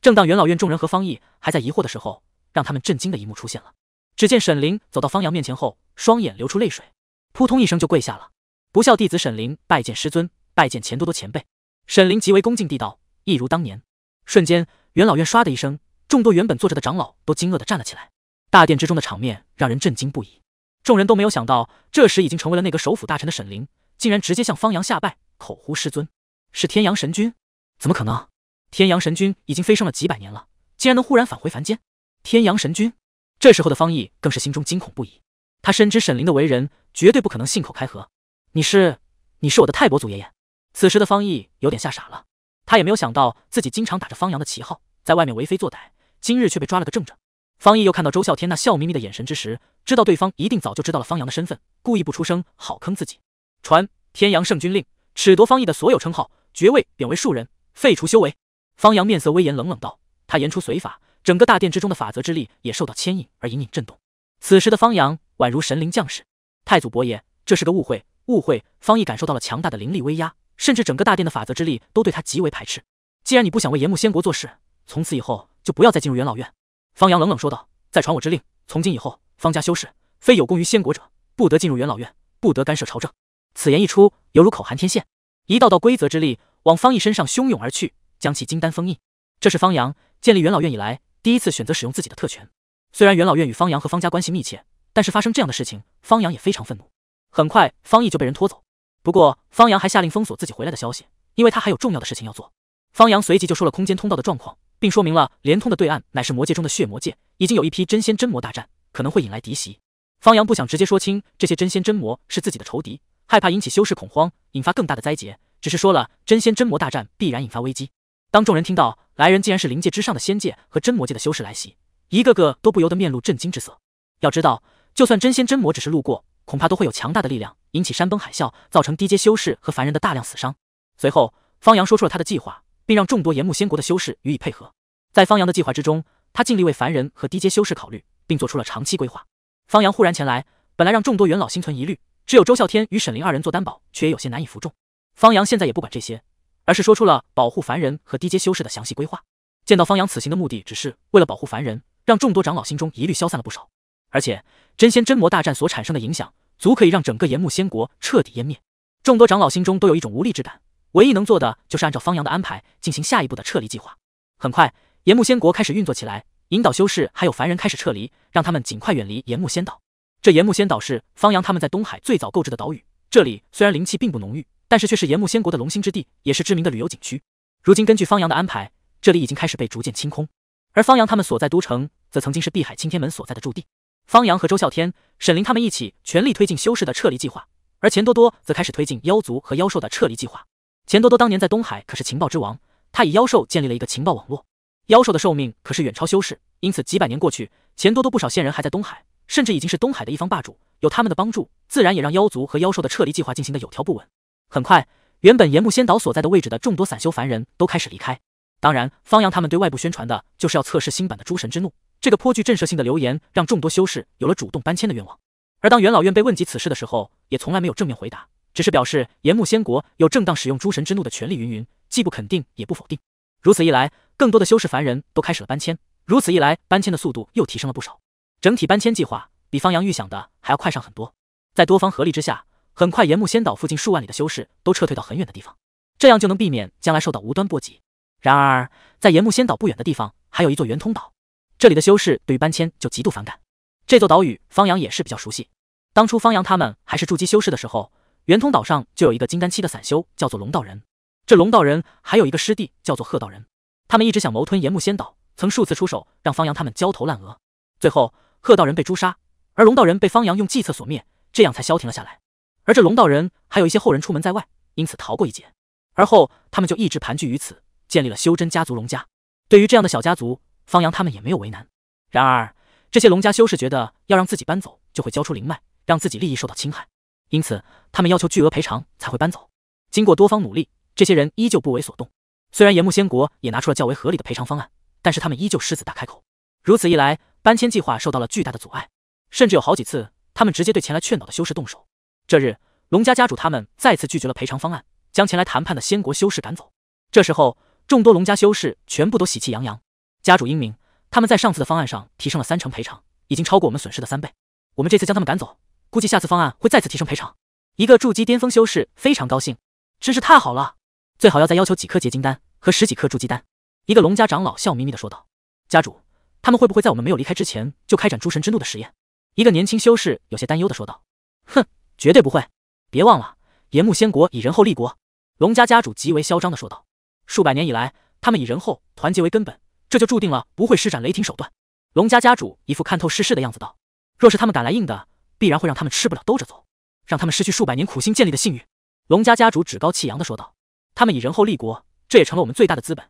正当元老院众人和方毅还在疑惑的时候，让他们震惊的一幕出现了。只见沈林走到方阳面前后，双眼流出泪水，扑通一声就跪下了。不孝弟子沈林拜见师尊，拜见钱多多前辈。沈林极为恭敬地道：“一如当年。”瞬间，元老院唰的一声，众多原本坐着的长老都惊愕的站了起来。大殿之中的场面让人震惊不已，众人都没有想到，这时已经成为了内阁首府大臣的沈凌，竟然直接向方洋下拜，口呼师尊是天阳神君？怎么可能？天阳神君已经飞升了几百年了，竟然能忽然返回凡间？天阳神君？这时候的方毅更是心中惊恐不已，他深知沈凌的为人，绝对不可能信口开河。你是，你是我的太伯祖爷爷？此时的方毅有点吓傻了，他也没有想到自己经常打着方洋的旗号，在外面为非作歹，今日却被抓了个正着。方毅又看到周孝天那笑眯眯的眼神之时，知道对方一定早就知道了方洋的身份，故意不出声，好坑自己。传天阳圣君令，褫夺方毅的所有称号、爵位，贬为庶人，废除修为。方洋面色威严，冷冷道：“他言出随法，整个大殿之中的法则之力也受到牵引而隐隐震动。此时的方洋宛如神灵降世。”太祖伯爷，这是个误会，误会。方毅感受到了强大的灵力威压，甚至整个大殿的法则之力都对他极为排斥。既然你不想为炎木仙国做事，从此以后就不要再进入元老院。方阳冷冷说道：“再传我之令，从今以后，方家修士非有功于仙国者，不得进入元老院，不得干涉朝政。”此言一出，犹如口含天线，一道道规则之力往方毅身上汹涌而去，将其金丹封印。这是方阳建立元老院以来第一次选择使用自己的特权。虽然元老院与方阳和方家关系密切，但是发生这样的事情，方阳也非常愤怒。很快，方毅就被人拖走。不过，方阳还下令封锁自己回来的消息，因为他还有重要的事情要做。方阳随即就说了空间通道的状况。并说明了连通的对岸乃是魔界中的血魔界，已经有一批真仙真魔大战，可能会引来敌袭。方阳不想直接说清这些真仙真魔是自己的仇敌，害怕引起修士恐慌，引发更大的灾劫，只是说了真仙真魔大战必然引发危机。当众人听到来人竟然是灵界之上的仙界和真魔界的修士来袭，一个个都不由得面露震惊之色。要知道，就算真仙真魔只是路过，恐怕都会有强大的力量引起山崩海啸，造成低阶修士和凡人的大量死伤。随后，方阳说出了他的计划。并让众多炎木仙国的修士予以配合。在方阳的计划之中，他尽力为凡人和低阶修士考虑，并做出了长期规划。方阳忽然前来，本来让众多元老心存疑虑，只有周啸天与沈凌二人做担保，却也有些难以服众。方阳现在也不管这些，而是说出了保护凡人和低阶修士的详细规划。见到方阳此行的目的只是为了保护凡人，让众多长老心中疑虑消散了不少。而且真仙真魔大战所产生的影响，足可以让整个炎木仙国彻底湮灭。众多长老心中都有一种无力之感。唯一能做的就是按照方阳的安排进行下一步的撤离计划。很快，岩木仙国开始运作起来，引导修士还有凡人开始撤离，让他们尽快远离岩木仙岛。这岩木仙岛是方阳他们在东海最早购置的岛屿，这里虽然灵气并不浓郁，但是却是岩木仙国的龙兴之地，也是知名的旅游景区。如今根据方阳的安排，这里已经开始被逐渐清空，而方阳他们所在都城则曾经是碧海青天门所在的驻地。方阳和周啸天、沈凌他们一起全力推进修士的撤离计划，而钱多多则开始推进妖族和妖兽的撤离计划。钱多多当年在东海可是情报之王，他以妖兽建立了一个情报网络。妖兽的寿命可是远超修士，因此几百年过去，钱多多不少线人还在东海，甚至已经是东海的一方霸主。有他们的帮助，自然也让妖族和妖兽的撤离计划进行的有条不紊。很快，原本岩木仙岛所在的位置的众多散修凡人都开始离开。当然，方阳他们对外部宣传的就是要测试新版的诸神之怒，这个颇具震慑性的留言，让众多修士有了主动搬迁的愿望。而当元老院被问及此事的时候，也从来没有正面回答。只是表示，炎木仙国有正当使用诸神之怒的权利。云云，既不肯定也不否定。如此一来，更多的修士凡人都开始了搬迁。如此一来，搬迁的速度又提升了不少。整体搬迁计划比方阳预想的还要快上很多。在多方合力之下，很快炎木仙岛附近数万里的修士都撤退到很远的地方，这样就能避免将来受到无端波及。然而，在炎木仙岛不远的地方，还有一座圆通岛，这里的修士对于搬迁就极度反感。这座岛屿，方阳也是比较熟悉。当初方阳他们还是筑基修士的时候。圆通岛上就有一个金丹期的散修，叫做龙道人。这龙道人还有一个师弟，叫做鹤道人。他们一直想谋吞延木仙岛，曾数次出手，让方阳他们焦头烂额。最后，鹤道人被诛杀，而龙道人被方阳用计策所灭，这样才消停了下来。而这龙道人还有一些后人出门在外，因此逃过一劫。而后，他们就一直盘踞于此，建立了修真家族龙家。对于这样的小家族，方阳他们也没有为难。然而，这些龙家修士觉得要让自己搬走，就会交出灵脉，让自己利益受到侵害。因此，他们要求巨额赔偿才会搬走。经过多方努力，这些人依旧不为所动。虽然炎木仙国也拿出了较为合理的赔偿方案，但是他们依旧狮子大开口。如此一来，搬迁计划受到了巨大的阻碍，甚至有好几次，他们直接对前来劝导的修士动手。这日，龙家家主他们再次拒绝了赔偿方案，将前来谈判的仙国修士赶走。这时候，众多龙家修士全部都喜气洋洋。家主英明，他们在上次的方案上提升了三成赔偿，已经超过我们损失的三倍。我们这次将他们赶走。估计下次方案会再次提升赔偿。一个筑基巅峰修士非常高兴，真是太好了！最好要再要求几颗结晶丹和十几颗筑基丹。一个龙家长老笑眯眯的说道：“家主，他们会不会在我们没有离开之前就开展诸神之怒的实验？”一个年轻修士有些担忧的说道：“哼，绝对不会！别忘了，炎木仙国以仁厚立国，龙家家主极为嚣张的说道：数百年以来，他们以仁厚团结为根本，这就注定了不会施展雷霆手段。”龙家家主一副看透世事的样子道：“若是他们敢来硬的。”必然会让他们吃不了兜着走，让他们失去数百年苦心建立的信誉。龙家家主趾高气扬的说道：“他们以仁厚立国，这也成了我们最大的资本。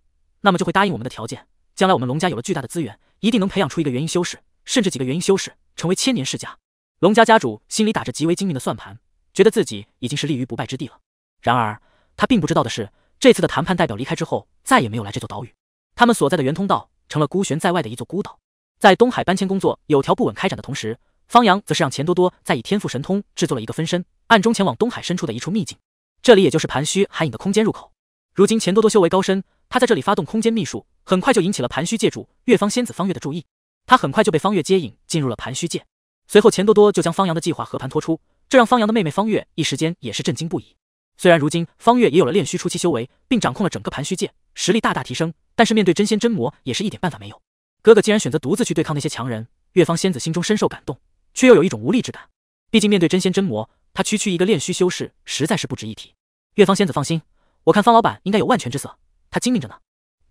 那么就会答应我们的条件。将来我们龙家有了巨大的资源，一定能培养出一个元婴修士，甚至几个元婴修士，成为千年世家。”龙家家主心里打着极为精明的算盘，觉得自己已经是立于不败之地了。然而他并不知道的是，这次的谈判代表离开之后，再也没有来这座岛屿。他们所在的圆通道成了孤悬在外的一座孤岛。在东海搬迁工作有条不紊开展的同时，方洋则是让钱多多再以天赋神通制作了一个分身，暗中前往东海深处的一处秘境，这里也就是盘虚海影的空间入口。如今钱多多修为高深，他在这里发动空间秘术，很快就引起了盘虚界主月方仙子方月的注意。他很快就被方月接引进入了盘虚界。随后钱多多就将方洋的计划和盘托出，这让方洋的妹妹方月一时间也是震惊不已。虽然如今方月也有了炼虚初期修为，并掌控了整个盘虚界，实力大大提升，但是面对真仙真魔也是一点办法没有。哥哥竟然选择独自去对抗那些强人，月方仙子心中深受感动。却又有一种无力之感，毕竟面对真仙真魔，他区区一个炼虚修士实在是不值一提。月方仙子放心，我看方老板应该有万全之策，他精明着呢，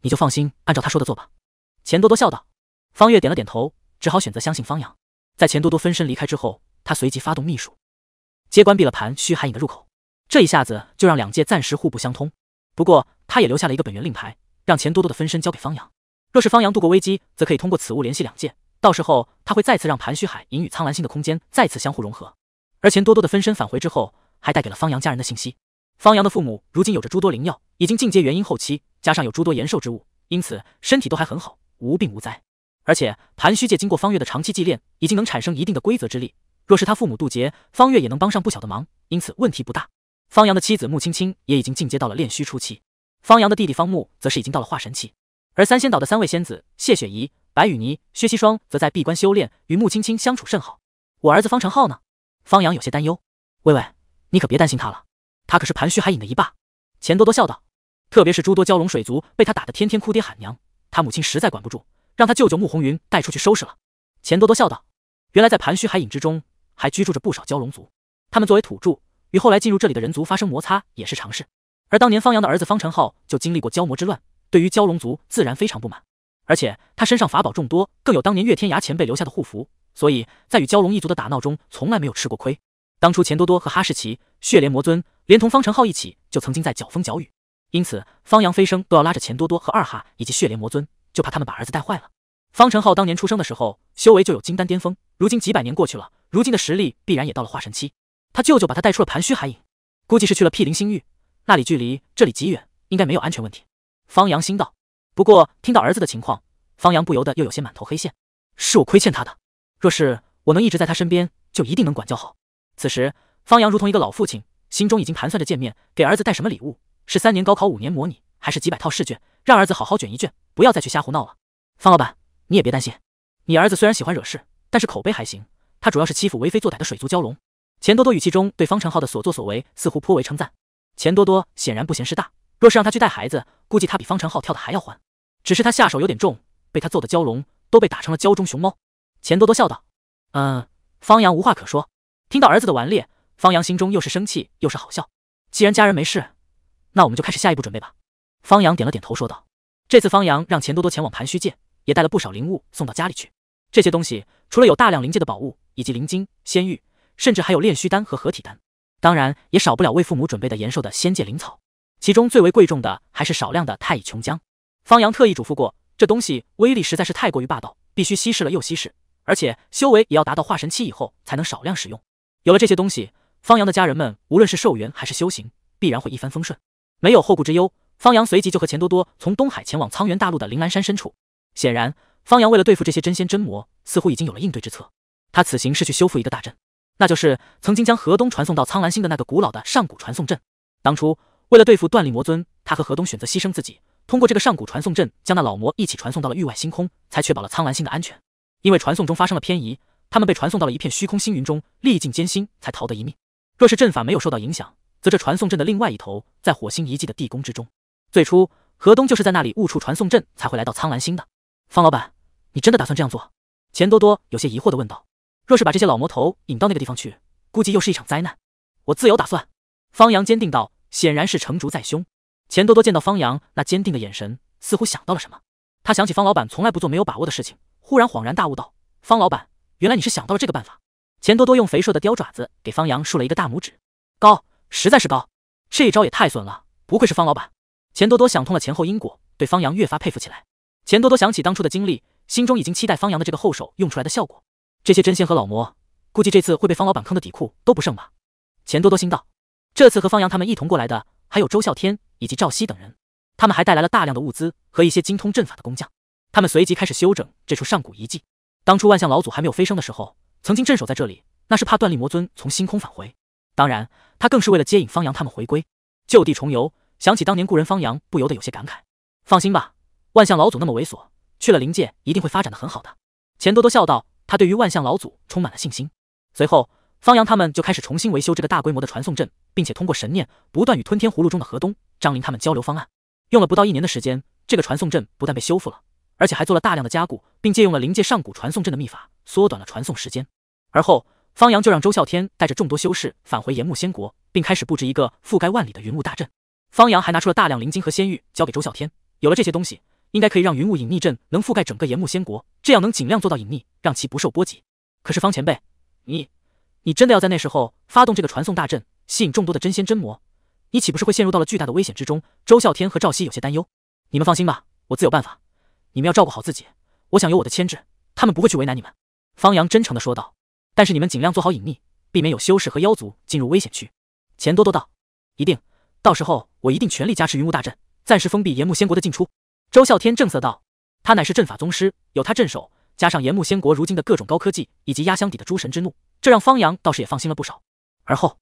你就放心按照他说的做吧。钱多多笑道。方月点了点头，只好选择相信方阳。在钱多多分身离开之后，他随即发动秘术，接关闭了盘虚寒影的入口，这一下子就让两界暂时互不相通。不过他也留下了一个本源令牌，让钱多多的分身交给方阳。若是方阳度过危机，则可以通过此物联系两界。到时候他会再次让盘虚海银与苍兰星的空间再次相互融合，而钱多多的分身返回之后，还带给了方洋家人的信息。方洋的父母如今有着诸多灵药，已经进阶元婴后期，加上有诸多延寿之物，因此身体都还很好，无病无灾。而且盘虚界经过方月的长期祭炼，已经能产生一定的规则之力。若是他父母渡劫，方月也能帮上不小的忙，因此问题不大。方洋的妻子穆青青也已经进阶到了炼虚初期，方洋的弟弟方木则是已经到了化神期，而三仙岛的三位仙子谢雪怡。白羽霓、薛西霜则在闭关修炼，与穆青青相处甚好。我儿子方程浩呢？方阳有些担忧。喂喂，你可别担心他了，他可是盘虚海影的一霸。钱多多笑道。特别是诸多蛟龙水族被他打得天天哭爹喊娘，他母亲实在管不住，让他舅舅穆红云带出去收拾了。钱多多笑道。原来在盘虚海影之中，还居住着不少蛟龙族，他们作为土著，与后来进入这里的人族发生摩擦也是常事。而当年方阳的儿子方成浩就经历过蛟魔之乱，对于蛟龙族自然非常不满。而且他身上法宝众多，更有当年岳天涯前辈留下的护符，所以在与蛟龙一族的打闹中，从来没有吃过亏。当初钱多多和哈士奇、血莲魔尊连同方程浩一起，就曾经在搅风搅雨。因此，方阳飞升都要拉着钱多多和二哈以及血莲魔尊，就怕他们把儿子带坏了。方程浩当年出生的时候，修为就有金丹巅峰，如今几百年过去了，如今的实力必然也到了化神期。他舅舅把他带出了盘虚海影，估计是去了毗邻星域，那里距离这里极远，应该没有安全问题。方阳心道。不过听到儿子的情况，方阳不由得又有些满头黑线。是我亏欠他的，若是我能一直在他身边，就一定能管教好。此时，方阳如同一个老父亲，心中已经盘算着见面给儿子带什么礼物，是三年高考五年模拟，还是几百套试卷，让儿子好好卷一卷，不要再去瞎胡闹了。方老板，你也别担心，你儿子虽然喜欢惹事，但是口碑还行。他主要是欺负为非作歹的水族蛟龙。钱多多语气中对方成浩的所作所为似乎颇为称赞。钱多多显然不嫌事大，若是让他去带孩子，估计他比方成浩跳的还要欢。只是他下手有点重，被他揍的蛟龙都被打成了蛟中熊猫。钱多多笑道：“嗯。”方洋无话可说。听到儿子的顽劣，方洋心中又是生气又是好笑。既然家人没事，那我们就开始下一步准备吧。方洋点了点头说道：“这次方洋让钱多多前往盘虚界，也带了不少灵物送到家里去。这些东西除了有大量灵界的宝物，以及灵晶、仙玉，甚至还有炼虚丹和合体丹，当然也少不了为父母准备的延寿的仙界灵草。其中最为贵重的还是少量的太乙琼浆。”方阳特意嘱咐过，这东西威力实在是太过于霸道，必须稀释了又稀释，而且修为也要达到化神期以后才能少量使用。有了这些东西，方阳的家人们无论是寿元还是修行，必然会一帆风顺，没有后顾之忧。方阳随即就和钱多多从东海前往苍原大陆的灵兰山深处。显然，方阳为了对付这些真仙真魔，似乎已经有了应对之策。他此行是去修复一个大阵，那就是曾经将河东传送到苍兰星的那个古老的上古传送阵。当初为了对付断力魔尊，他和河东选择牺牲自己。通过这个上古传送阵将那老魔一起传送到了域外星空，才确保了苍兰星的安全。因为传送中发生了偏移，他们被传送到了一片虚空星云中，历尽艰辛才逃得一命。若是阵法没有受到影响，则这传送阵的另外一头在火星遗迹的地宫之中。最初，河东就是在那里误触传送阵才会来到苍兰星的。方老板，你真的打算这样做？钱多多有些疑惑的问道。若是把这些老魔头引到那个地方去，估计又是一场灾难。我自有打算。方阳坚定道，显然是成竹在胸。钱多多见到方洋那坚定的眼神，似乎想到了什么。他想起方老板从来不做没有把握的事情，忽然恍然大悟道：“方老板，原来你是想到了这个办法。”钱多多用肥硕的雕爪子给方洋竖了一个大拇指，高，实在是高！这一招也太损了，不愧是方老板。钱多多想通了前后因果，对方洋越发佩服起来。钱多多想起当初的经历，心中已经期待方洋的这个后手用出来的效果。这些真仙和老魔，估计这次会被方老板坑的底裤都不剩吧？钱多多心道。这次和方洋他们一同过来的，还有周啸天。以及赵熙等人，他们还带来了大量的物资和一些精通阵法的工匠。他们随即开始修整这处上古遗迹。当初万象老祖还没有飞升的时候，曾经镇守在这里，那是怕断力魔尊从星空返回。当然，他更是为了接引方阳他们回归，就地重游。想起当年故人方阳，不由得有些感慨。放心吧，万象老祖那么猥琐，去了灵界一定会发展的很好的。钱多多笑道，他对于万象老祖充满了信心。随后。方阳他们就开始重新维修这个大规模的传送阵，并且通过神念不断与吞天葫芦中的河东、张林他们交流方案。用了不到一年的时间，这个传送阵不但被修复了，而且还做了大量的加固，并借用了灵界上古传送阵的秘法，缩短了传送时间。而后，方阳就让周啸天带着众多修士返回炎木仙国，并开始布置一个覆盖万里的云雾大阵。方阳还拿出了大量灵晶和仙玉交给周啸天，有了这些东西，应该可以让云雾隐匿阵能覆盖整个炎木仙国，这样能尽量做到隐匿，让其不受波及。可是方前辈，你。你真的要在那时候发动这个传送大阵，吸引众多的真仙真魔，你岂不是会陷入到了巨大的危险之中？周啸天和赵熙有些担忧。你们放心吧，我自有办法。你们要照顾好自己，我想有我的牵制，他们不会去为难你们。方洋真诚的说道。但是你们尽量做好隐匿，避免有修士和妖族进入危险区。钱多多道，一定。到时候我一定全力加持云雾大阵，暂时封闭炎木仙国的进出。周啸天正色道，他乃是阵法宗师，有他镇守。加上炎木仙国如今的各种高科技，以及压箱底的诸神之怒，这让方阳倒是也放心了不少。而后，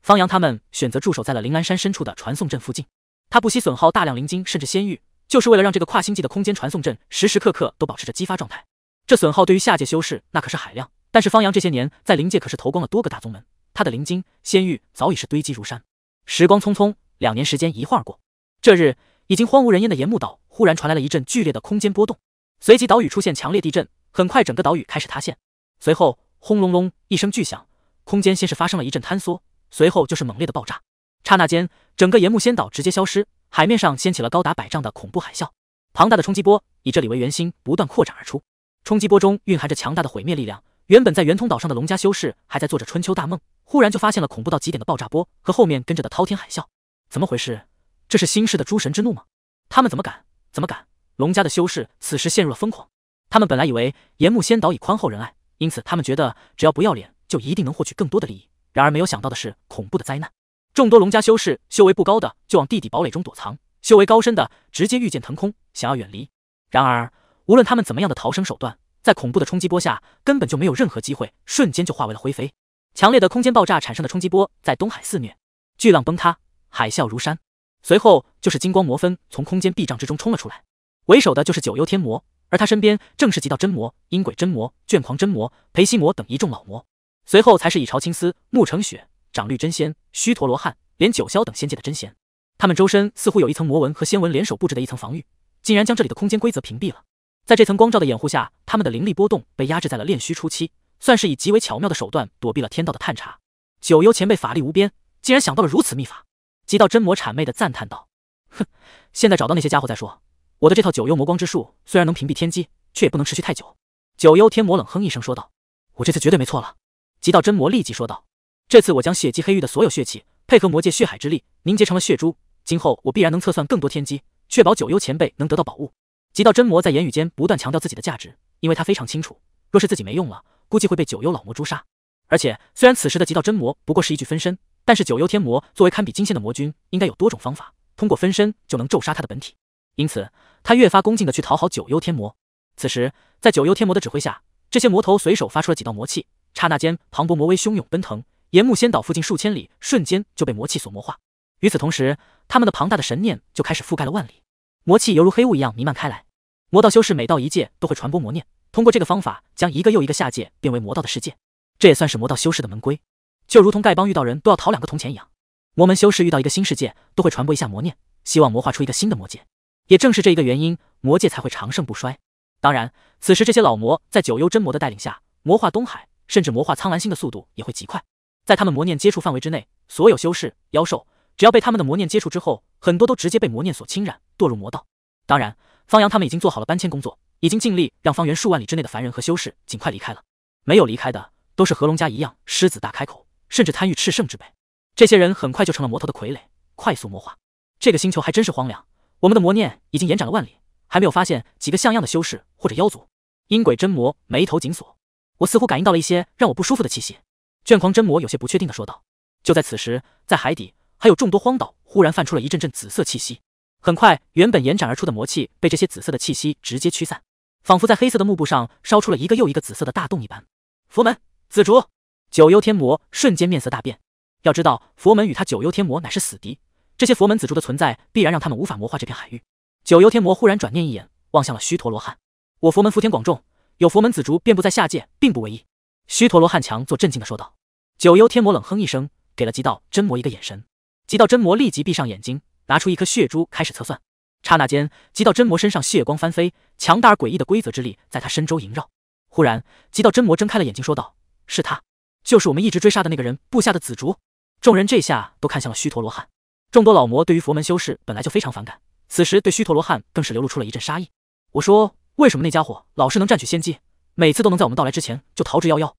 方阳他们选择驻守在了灵兰山深处的传送阵附近，他不惜损耗大量灵晶甚至仙玉，就是为了让这个跨星际的空间传送阵时时刻刻都保持着激发状态。这损耗对于下界修士那可是海量，但是方阳这些年在灵界可是投光了多个大宗门，他的灵晶仙玉早已是堆积如山。时光匆匆，两年时间一晃而过，这日已经荒无人烟的炎木岛忽然传来了一阵剧烈的空间波动。随即，岛屿出现强烈地震，很快整个岛屿开始塌陷。随后，轰隆隆一声巨响，空间先是发生了一阵坍缩，随后就是猛烈的爆炸。刹那间，整个岩木仙岛直接消失，海面上掀起了高达百丈的恐怖海啸，庞大的冲击波以这里为圆心不断扩展而出。冲击波中蕴含着强大的毁灭力量。原本在圆通岛上的龙家修士还在做着春秋大梦，忽然就发现了恐怖到极点的爆炸波和后面跟着的滔天海啸，怎么回事？这是新世的诸神之怒吗？他们怎么敢？怎么敢？龙家的修士此时陷入了疯狂，他们本来以为岩木仙岛以宽厚仁爱，因此他们觉得只要不要脸就一定能获取更多的利益。然而没有想到的是，恐怖的灾难，众多龙家修士修为不高的就往地底堡垒中躲藏，修为高深的直接御剑腾空，想要远离。然而无论他们怎么样的逃生手段，在恐怖的冲击波下根本就没有任何机会，瞬间就化为了灰飞。强烈的空间爆炸产生的冲击波在东海肆虐，巨浪崩塌，海啸如山。随后就是金光魔分从空间壁障之中冲了出来。为首的就是九幽天魔，而他身边正是极道真魔、阴鬼真魔、卷狂真魔、裴西魔等一众老魔。随后才是以朝青丝、沐成雪、长绿真仙、虚陀罗汉，连九霄等仙界的真仙。他们周身似乎有一层魔纹和仙纹联手布置的一层防御，竟然将这里的空间规则屏蔽了。在这层光照的掩护下，他们的灵力波动被压制在了炼虚初期，算是以极为巧妙的手段躲避了天道的探查。九幽前辈法力无边，竟然想到了如此秘法。极道真魔谄媚的赞叹道：“哼，现在找到那些家伙再说。”我的这套九幽魔光之术虽然能屏蔽天机，却也不能持续太久。九幽天魔冷哼一声说道：“我这次绝对没错了。”极道真魔立即说道：“这次我将血祭黑玉的所有血气，配合魔界血海之力，凝结成了血珠。今后我必然能测算更多天机，确保九幽前辈能得到宝物。”极道真魔在言语间不断强调自己的价值，因为他非常清楚，若是自己没用了，估计会被九幽老魔诛杀。而且，虽然此时的极道真魔不过是一具分身，但是九幽天魔作为堪比金仙的魔君，应该有多种方法，通过分身就能咒杀他的本体。因此，他越发恭敬地去讨好九幽天魔。此时，在九幽天魔的指挥下，这些魔头随手发出了几道魔气，刹那间，磅礴魔威汹涌奔腾，沿木仙岛附近数千里瞬间就被魔气所魔化。与此同时，他们的庞大的神念就开始覆盖了万里，魔气犹如黑雾一样弥漫开来。魔道修士每到一界都会传播魔念，通过这个方法将一个又一个下界变为魔道的世界。这也算是魔道修士的门规，就如同丐帮遇到人都要讨两个铜钱一样，魔门修士遇到一个新世界都会传播一下魔念，希望魔化出一个新的魔界。也正是这一个原因，魔界才会长盛不衰。当然，此时这些老魔在九幽真魔的带领下，魔化东海，甚至魔化苍蓝星的速度也会极快。在他们魔念接触范围之内，所有修士、妖兽，只要被他们的魔念接触之后，很多都直接被魔念所侵染，堕入魔道。当然，方阳他们已经做好了搬迁工作，已经尽力让方圆数万里之内的凡人和修士尽快离开了。没有离开的，都是和龙家一样狮子大开口，甚至贪欲炽盛之辈。这些人很快就成了魔头的傀儡，快速魔化。这个星球还真是荒凉。我们的魔念已经延展了万里，还没有发现几个像样的修士或者妖族。阴鬼真魔眉头紧锁，我似乎感应到了一些让我不舒服的气息。卷狂真魔有些不确定的说道。就在此时，在海底还有众多荒岛忽然泛出了一阵阵紫色气息，很快，原本延展而出的魔气被这些紫色的气息直接驱散，仿佛在黑色的幕布上烧出了一个又一个紫色的大洞一般。佛门紫竹，九幽天魔瞬间面色大变，要知道佛门与他九幽天魔乃是死敌。这些佛门紫竹的存在，必然让他们无法魔化这片海域。九幽天魔忽然转念一眼，望向了虚陀罗汉。我佛门福田广众，有佛门紫竹遍布在下界，并不为意。”虚陀罗汉强作镇静的说道。九幽天魔冷哼一声，给了极道真魔一个眼神。极道真魔立即闭上眼睛，拿出一颗血珠开始测算。刹那间，极道真魔身上血光翻飞，强大而诡异的规则之力在他身周萦绕。忽然，极道真魔睁开了眼睛，说道：“是他，就是我们一直追杀的那个人布下的紫竹。”众人这下都看向了虚陀罗汉。众多老魔对于佛门修士本来就非常反感，此时对虚陀罗汉更是流露出了一阵杀意。我说，为什么那家伙老是能占取先机，每次都能在我们到来之前就逃之夭夭？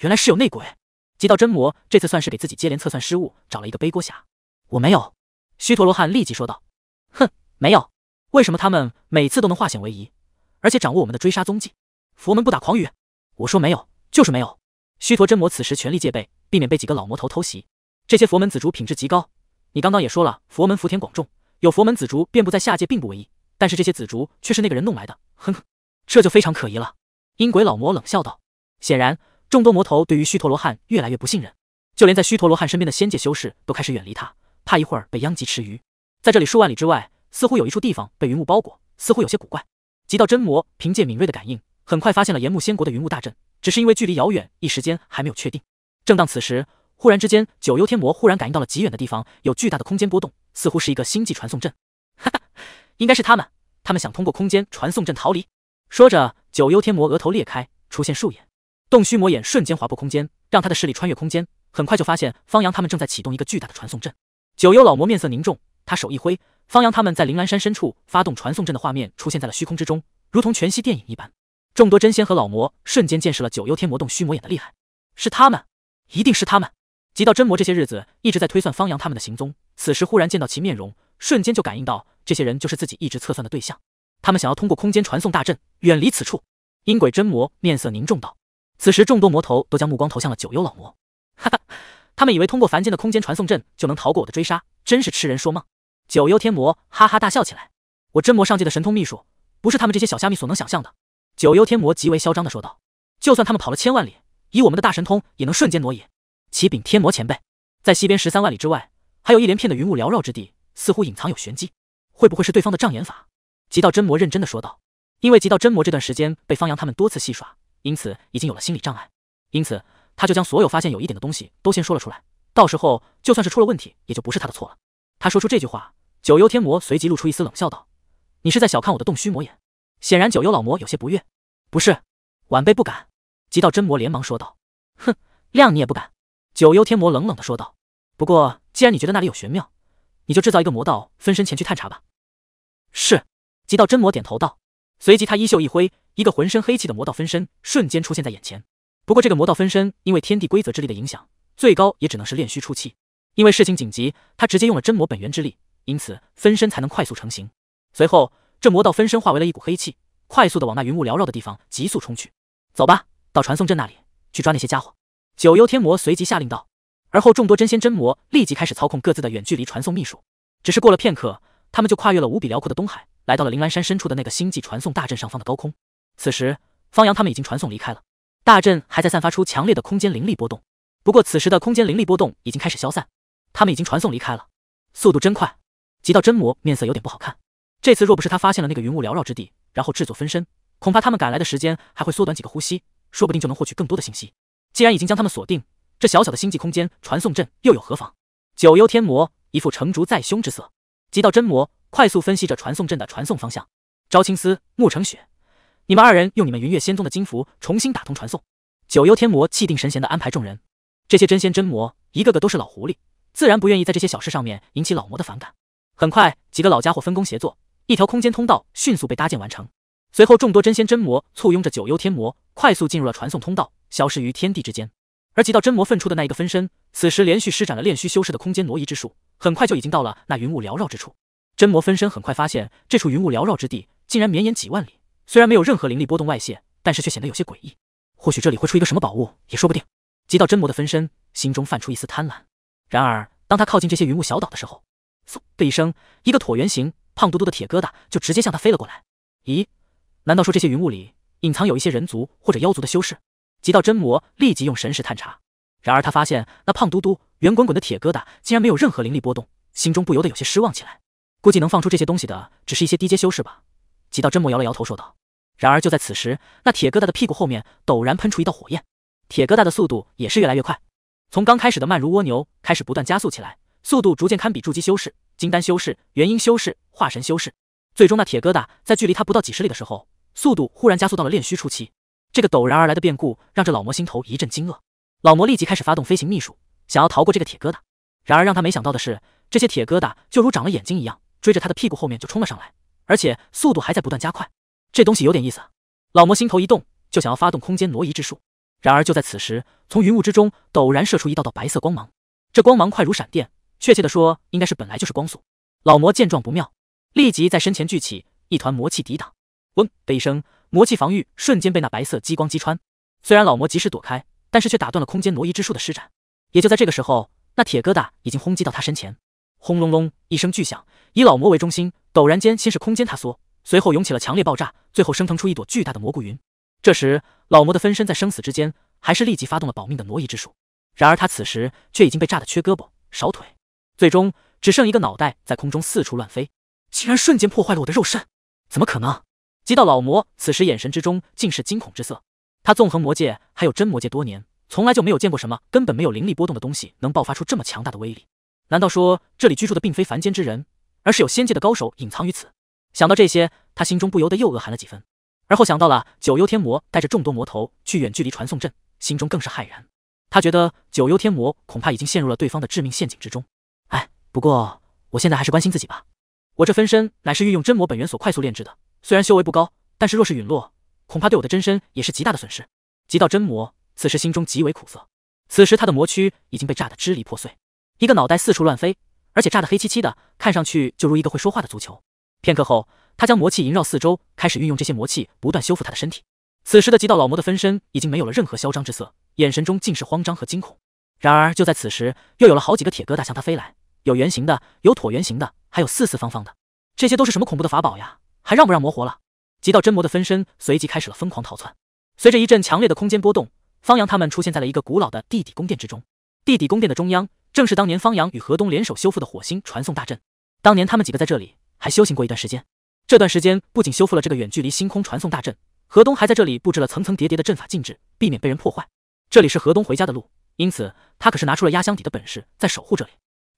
原来是有内鬼。极道真魔这次算是给自己接连测算失误找了一个背锅侠。我没有，虚陀罗汉立即说道。哼，没有。为什么他们每次都能化险为夷，而且掌握我们的追杀踪迹？佛门不打诳语。我说没有，就是没有。虚陀真魔此时全力戒备，避免被几个老魔头偷袭。这些佛门紫竹品质极高。你刚刚也说了，佛门福田广众，有佛门紫竹遍布在下界，并不为意，但是这些紫竹却是那个人弄来的，哼哼，这就非常可疑了。阴鬼老魔冷笑道。显然，众多魔头对于虚陀罗汉越来越不信任，就连在虚陀罗汉身边的仙界修士都开始远离他，怕一会儿被殃及池鱼。在这里数万里之外，似乎有一处地方被云雾包裹，似乎有些古怪。极道真魔凭借敏锐的感应，很快发现了炎木仙国的云雾大阵，只是因为距离遥远，一时间还没有确定。正当此时。忽然之间，九幽天魔忽然感应到了极远的地方有巨大的空间波动，似乎是一个星际传送阵。哈哈，应该是他们，他们想通过空间传送阵逃离。说着，九幽天魔额头裂开，出现竖眼，洞虚魔眼瞬间划破空间，让他的视力穿越空间，很快就发现方阳他们正在启动一个巨大的传送阵。九幽老魔面色凝重，他手一挥，方阳他们在灵兰山深处发动传送阵的画面出现在了虚空之中，如同全息电影一般。众多真仙和老魔瞬间见识了九幽天魔洞虚魔眼的厉害，是他们，一定是他们。极道真魔这些日子一直在推算方阳他们的行踪，此时忽然见到其面容，瞬间就感应到这些人就是自己一直测算的对象。他们想要通过空间传送大阵远离此处。阴鬼真魔面色凝重道：“此时众多魔头都将目光投向了九幽老魔，哈哈，他们以为通过凡间的空间传送阵就能逃过我的追杀，真是痴人说梦。”九幽天魔哈哈大笑起来：“我真魔上界的神通秘术，不是他们这些小虾米所能想象的。”九幽天魔极为嚣张的说道：“就算他们跑了千万里，以我们的大神通也能瞬间挪移。”启禀天魔前辈，在西边十三万里之外，还有一连片的云雾缭绕之地，似乎隐藏有玄机，会不会是对方的障眼法？极道真魔认真的说道。因为极道真魔这段时间被方阳他们多次戏耍，因此已经有了心理障碍，因此他就将所有发现有一点的东西都先说了出来，到时候就算是出了问题，也就不是他的错了。他说出这句话，九幽天魔随即露出一丝冷笑，道：“你是在小看我的洞虚魔眼？”显然九幽老魔有些不悦。不是，晚辈不敢。”极道真魔连忙说道。“哼，谅你也不敢。”九幽天魔冷冷的说道：“不过，既然你觉得那里有玄妙，你就制造一个魔道分身前去探查吧。”是，极道真魔点头道。随即，他衣袖一挥，一个浑身黑气的魔道分身瞬间出现在眼前。不过，这个魔道分身因为天地规则之力的影响，最高也只能是炼虚初期。因为事情紧急，他直接用了真魔本源之力，因此分身才能快速成型。随后，这魔道分身化为了一股黑气，快速的往那云雾缭绕的地方急速冲去。走吧，到传送阵那里去抓那些家伙。九幽天魔随即下令道，而后众多真仙真魔立即开始操控各自的远距离传送秘术。只是过了片刻，他们就跨越了无比辽阔的东海，来到了灵兰山深处的那个星际传送大阵上方的高空。此时，方阳他们已经传送离开了，大阵还在散发出强烈的空间灵力波动。不过，此时的空间灵力波动已经开始消散，他们已经传送离开了。速度真快，极道真魔面色有点不好看。这次若不是他发现了那个云雾缭绕之地，然后制作分身，恐怕他们赶来的时间还会缩短几个呼吸，说不定就能获取更多的信息。既然已经将他们锁定，这小小的星际空间传送阵又有何妨？九幽天魔一副成竹在胸之色，极道真魔快速分析着传送阵的传送方向。朝青丝、沐成雪，你们二人用你们云月仙宗的金符重新打通传送。九幽天魔气定神闲的安排众人。这些真仙真魔一个个都是老狐狸，自然不愿意在这些小事上面引起老魔的反感。很快，几个老家伙分工协作，一条空间通道迅速被搭建完成。随后，众多真仙真魔簇拥着九幽天魔，快速进入了传送通道，消失于天地之间。而极道真魔分出的那一个分身，此时连续施展了炼虚修士的空间挪移之术，很快就已经到了那云雾缭绕之处。真魔分身很快发现，这处云雾缭绕之地竟然绵延几万里，虽然没有任何灵力波动外泄，但是却显得有些诡异。或许这里会出一个什么宝物也说不定。极道真魔的分身心中泛出一丝贪婪。然而，当他靠近这些云雾小岛的时候，嗖的一声，一个椭圆形、胖嘟嘟的铁疙瘩就直接向他飞了过来。咦？难道说这些云雾里隐藏有一些人族或者妖族的修士？极道真魔立即用神识探查，然而他发现那胖嘟嘟、圆滚滚的铁疙瘩竟然没有任何灵力波动，心中不由得有些失望起来。估计能放出这些东西的，只是一些低阶修士吧。极道真魔摇了摇头说道。然而就在此时，那铁疙瘩的屁股后面陡然喷出一道火焰，铁疙瘩的速度也是越来越快，从刚开始的慢如蜗牛开始不断加速起来，速度逐渐堪比筑基修士、金丹修士、元婴修士、化神修士。最终那铁疙瘩在距离他不到几十里的时候。速度忽然加速到了炼虚初期，这个陡然而来的变故让这老魔心头一阵惊愕。老魔立即开始发动飞行秘术，想要逃过这个铁疙瘩。然而让他没想到的是，这些铁疙瘩就如长了眼睛一样，追着他的屁股后面就冲了上来，而且速度还在不断加快。这东西有点意思。老魔心头一动，就想要发动空间挪移之术。然而就在此时，从云雾之中陡然射出一道道白色光芒，这光芒快如闪电，确切的说，应该是本来就是光速。老魔见状不妙，立即在身前聚起一团魔气抵挡。嗡的一声，魔气防御瞬间被那白色激光击穿。虽然老魔及时躲开，但是却打断了空间挪移之术的施展。也就在这个时候，那铁疙瘩已经轰击到他身前。轰隆隆一声巨响，以老魔为中心，陡然间先是空间塌缩，随后涌起了强烈爆炸，最后升腾出一朵巨大的蘑菇云。这时，老魔的分身在生死之间，还是立即发动了保命的挪移之术。然而他此时却已经被炸得缺胳膊少腿，最终只剩一个脑袋在空中四处乱飞，竟然瞬间破坏了我的肉身！怎么可能？极道老魔此时眼神之中尽是惊恐之色，他纵横魔界还有真魔界多年，从来就没有见过什么根本没有灵力波动的东西能爆发出这么强大的威力。难道说这里居住的并非凡间之人，而是有仙界的高手隐藏于此？想到这些，他心中不由得又恶寒了几分。而后想到了九幽天魔带着众多魔头去远距离传送阵，心中更是骇然。他觉得九幽天魔恐怕已经陷入了对方的致命陷阱之中。哎，不过我现在还是关心自己吧。我这分身乃是运用真魔本源所快速炼制的。虽然修为不高，但是若是陨落，恐怕对我的真身也是极大的损失。极道真魔此时心中极为苦涩，此时他的魔躯已经被炸得支离破碎，一个脑袋四处乱飞，而且炸得黑漆漆的，看上去就如一个会说话的足球。片刻后，他将魔气萦绕四周，开始运用这些魔气不断修复他的身体。此时的极道老魔的分身已经没有了任何嚣张之色，眼神中尽是慌张和惊恐。然而就在此时，又有了好几个铁疙瘩向他飞来，有圆形的，有椭圆形的，还有四四方方的。这些都是什么恐怖的法宝呀？还让不让魔活了？极道真魔的分身随即开始了疯狂逃窜。随着一阵强烈的空间波动，方阳他们出现在了一个古老的地底宫殿之中。地底宫殿的中央，正是当年方阳与河东联手修复的火星传送大阵。当年他们几个在这里还修行过一段时间。这段时间不仅修复了这个远距离星空传送大阵，河东还在这里布置了层层叠叠的阵法禁制，避免被人破坏。这里是河东回家的路，因此他可是拿出了压箱底的本事在守护这里。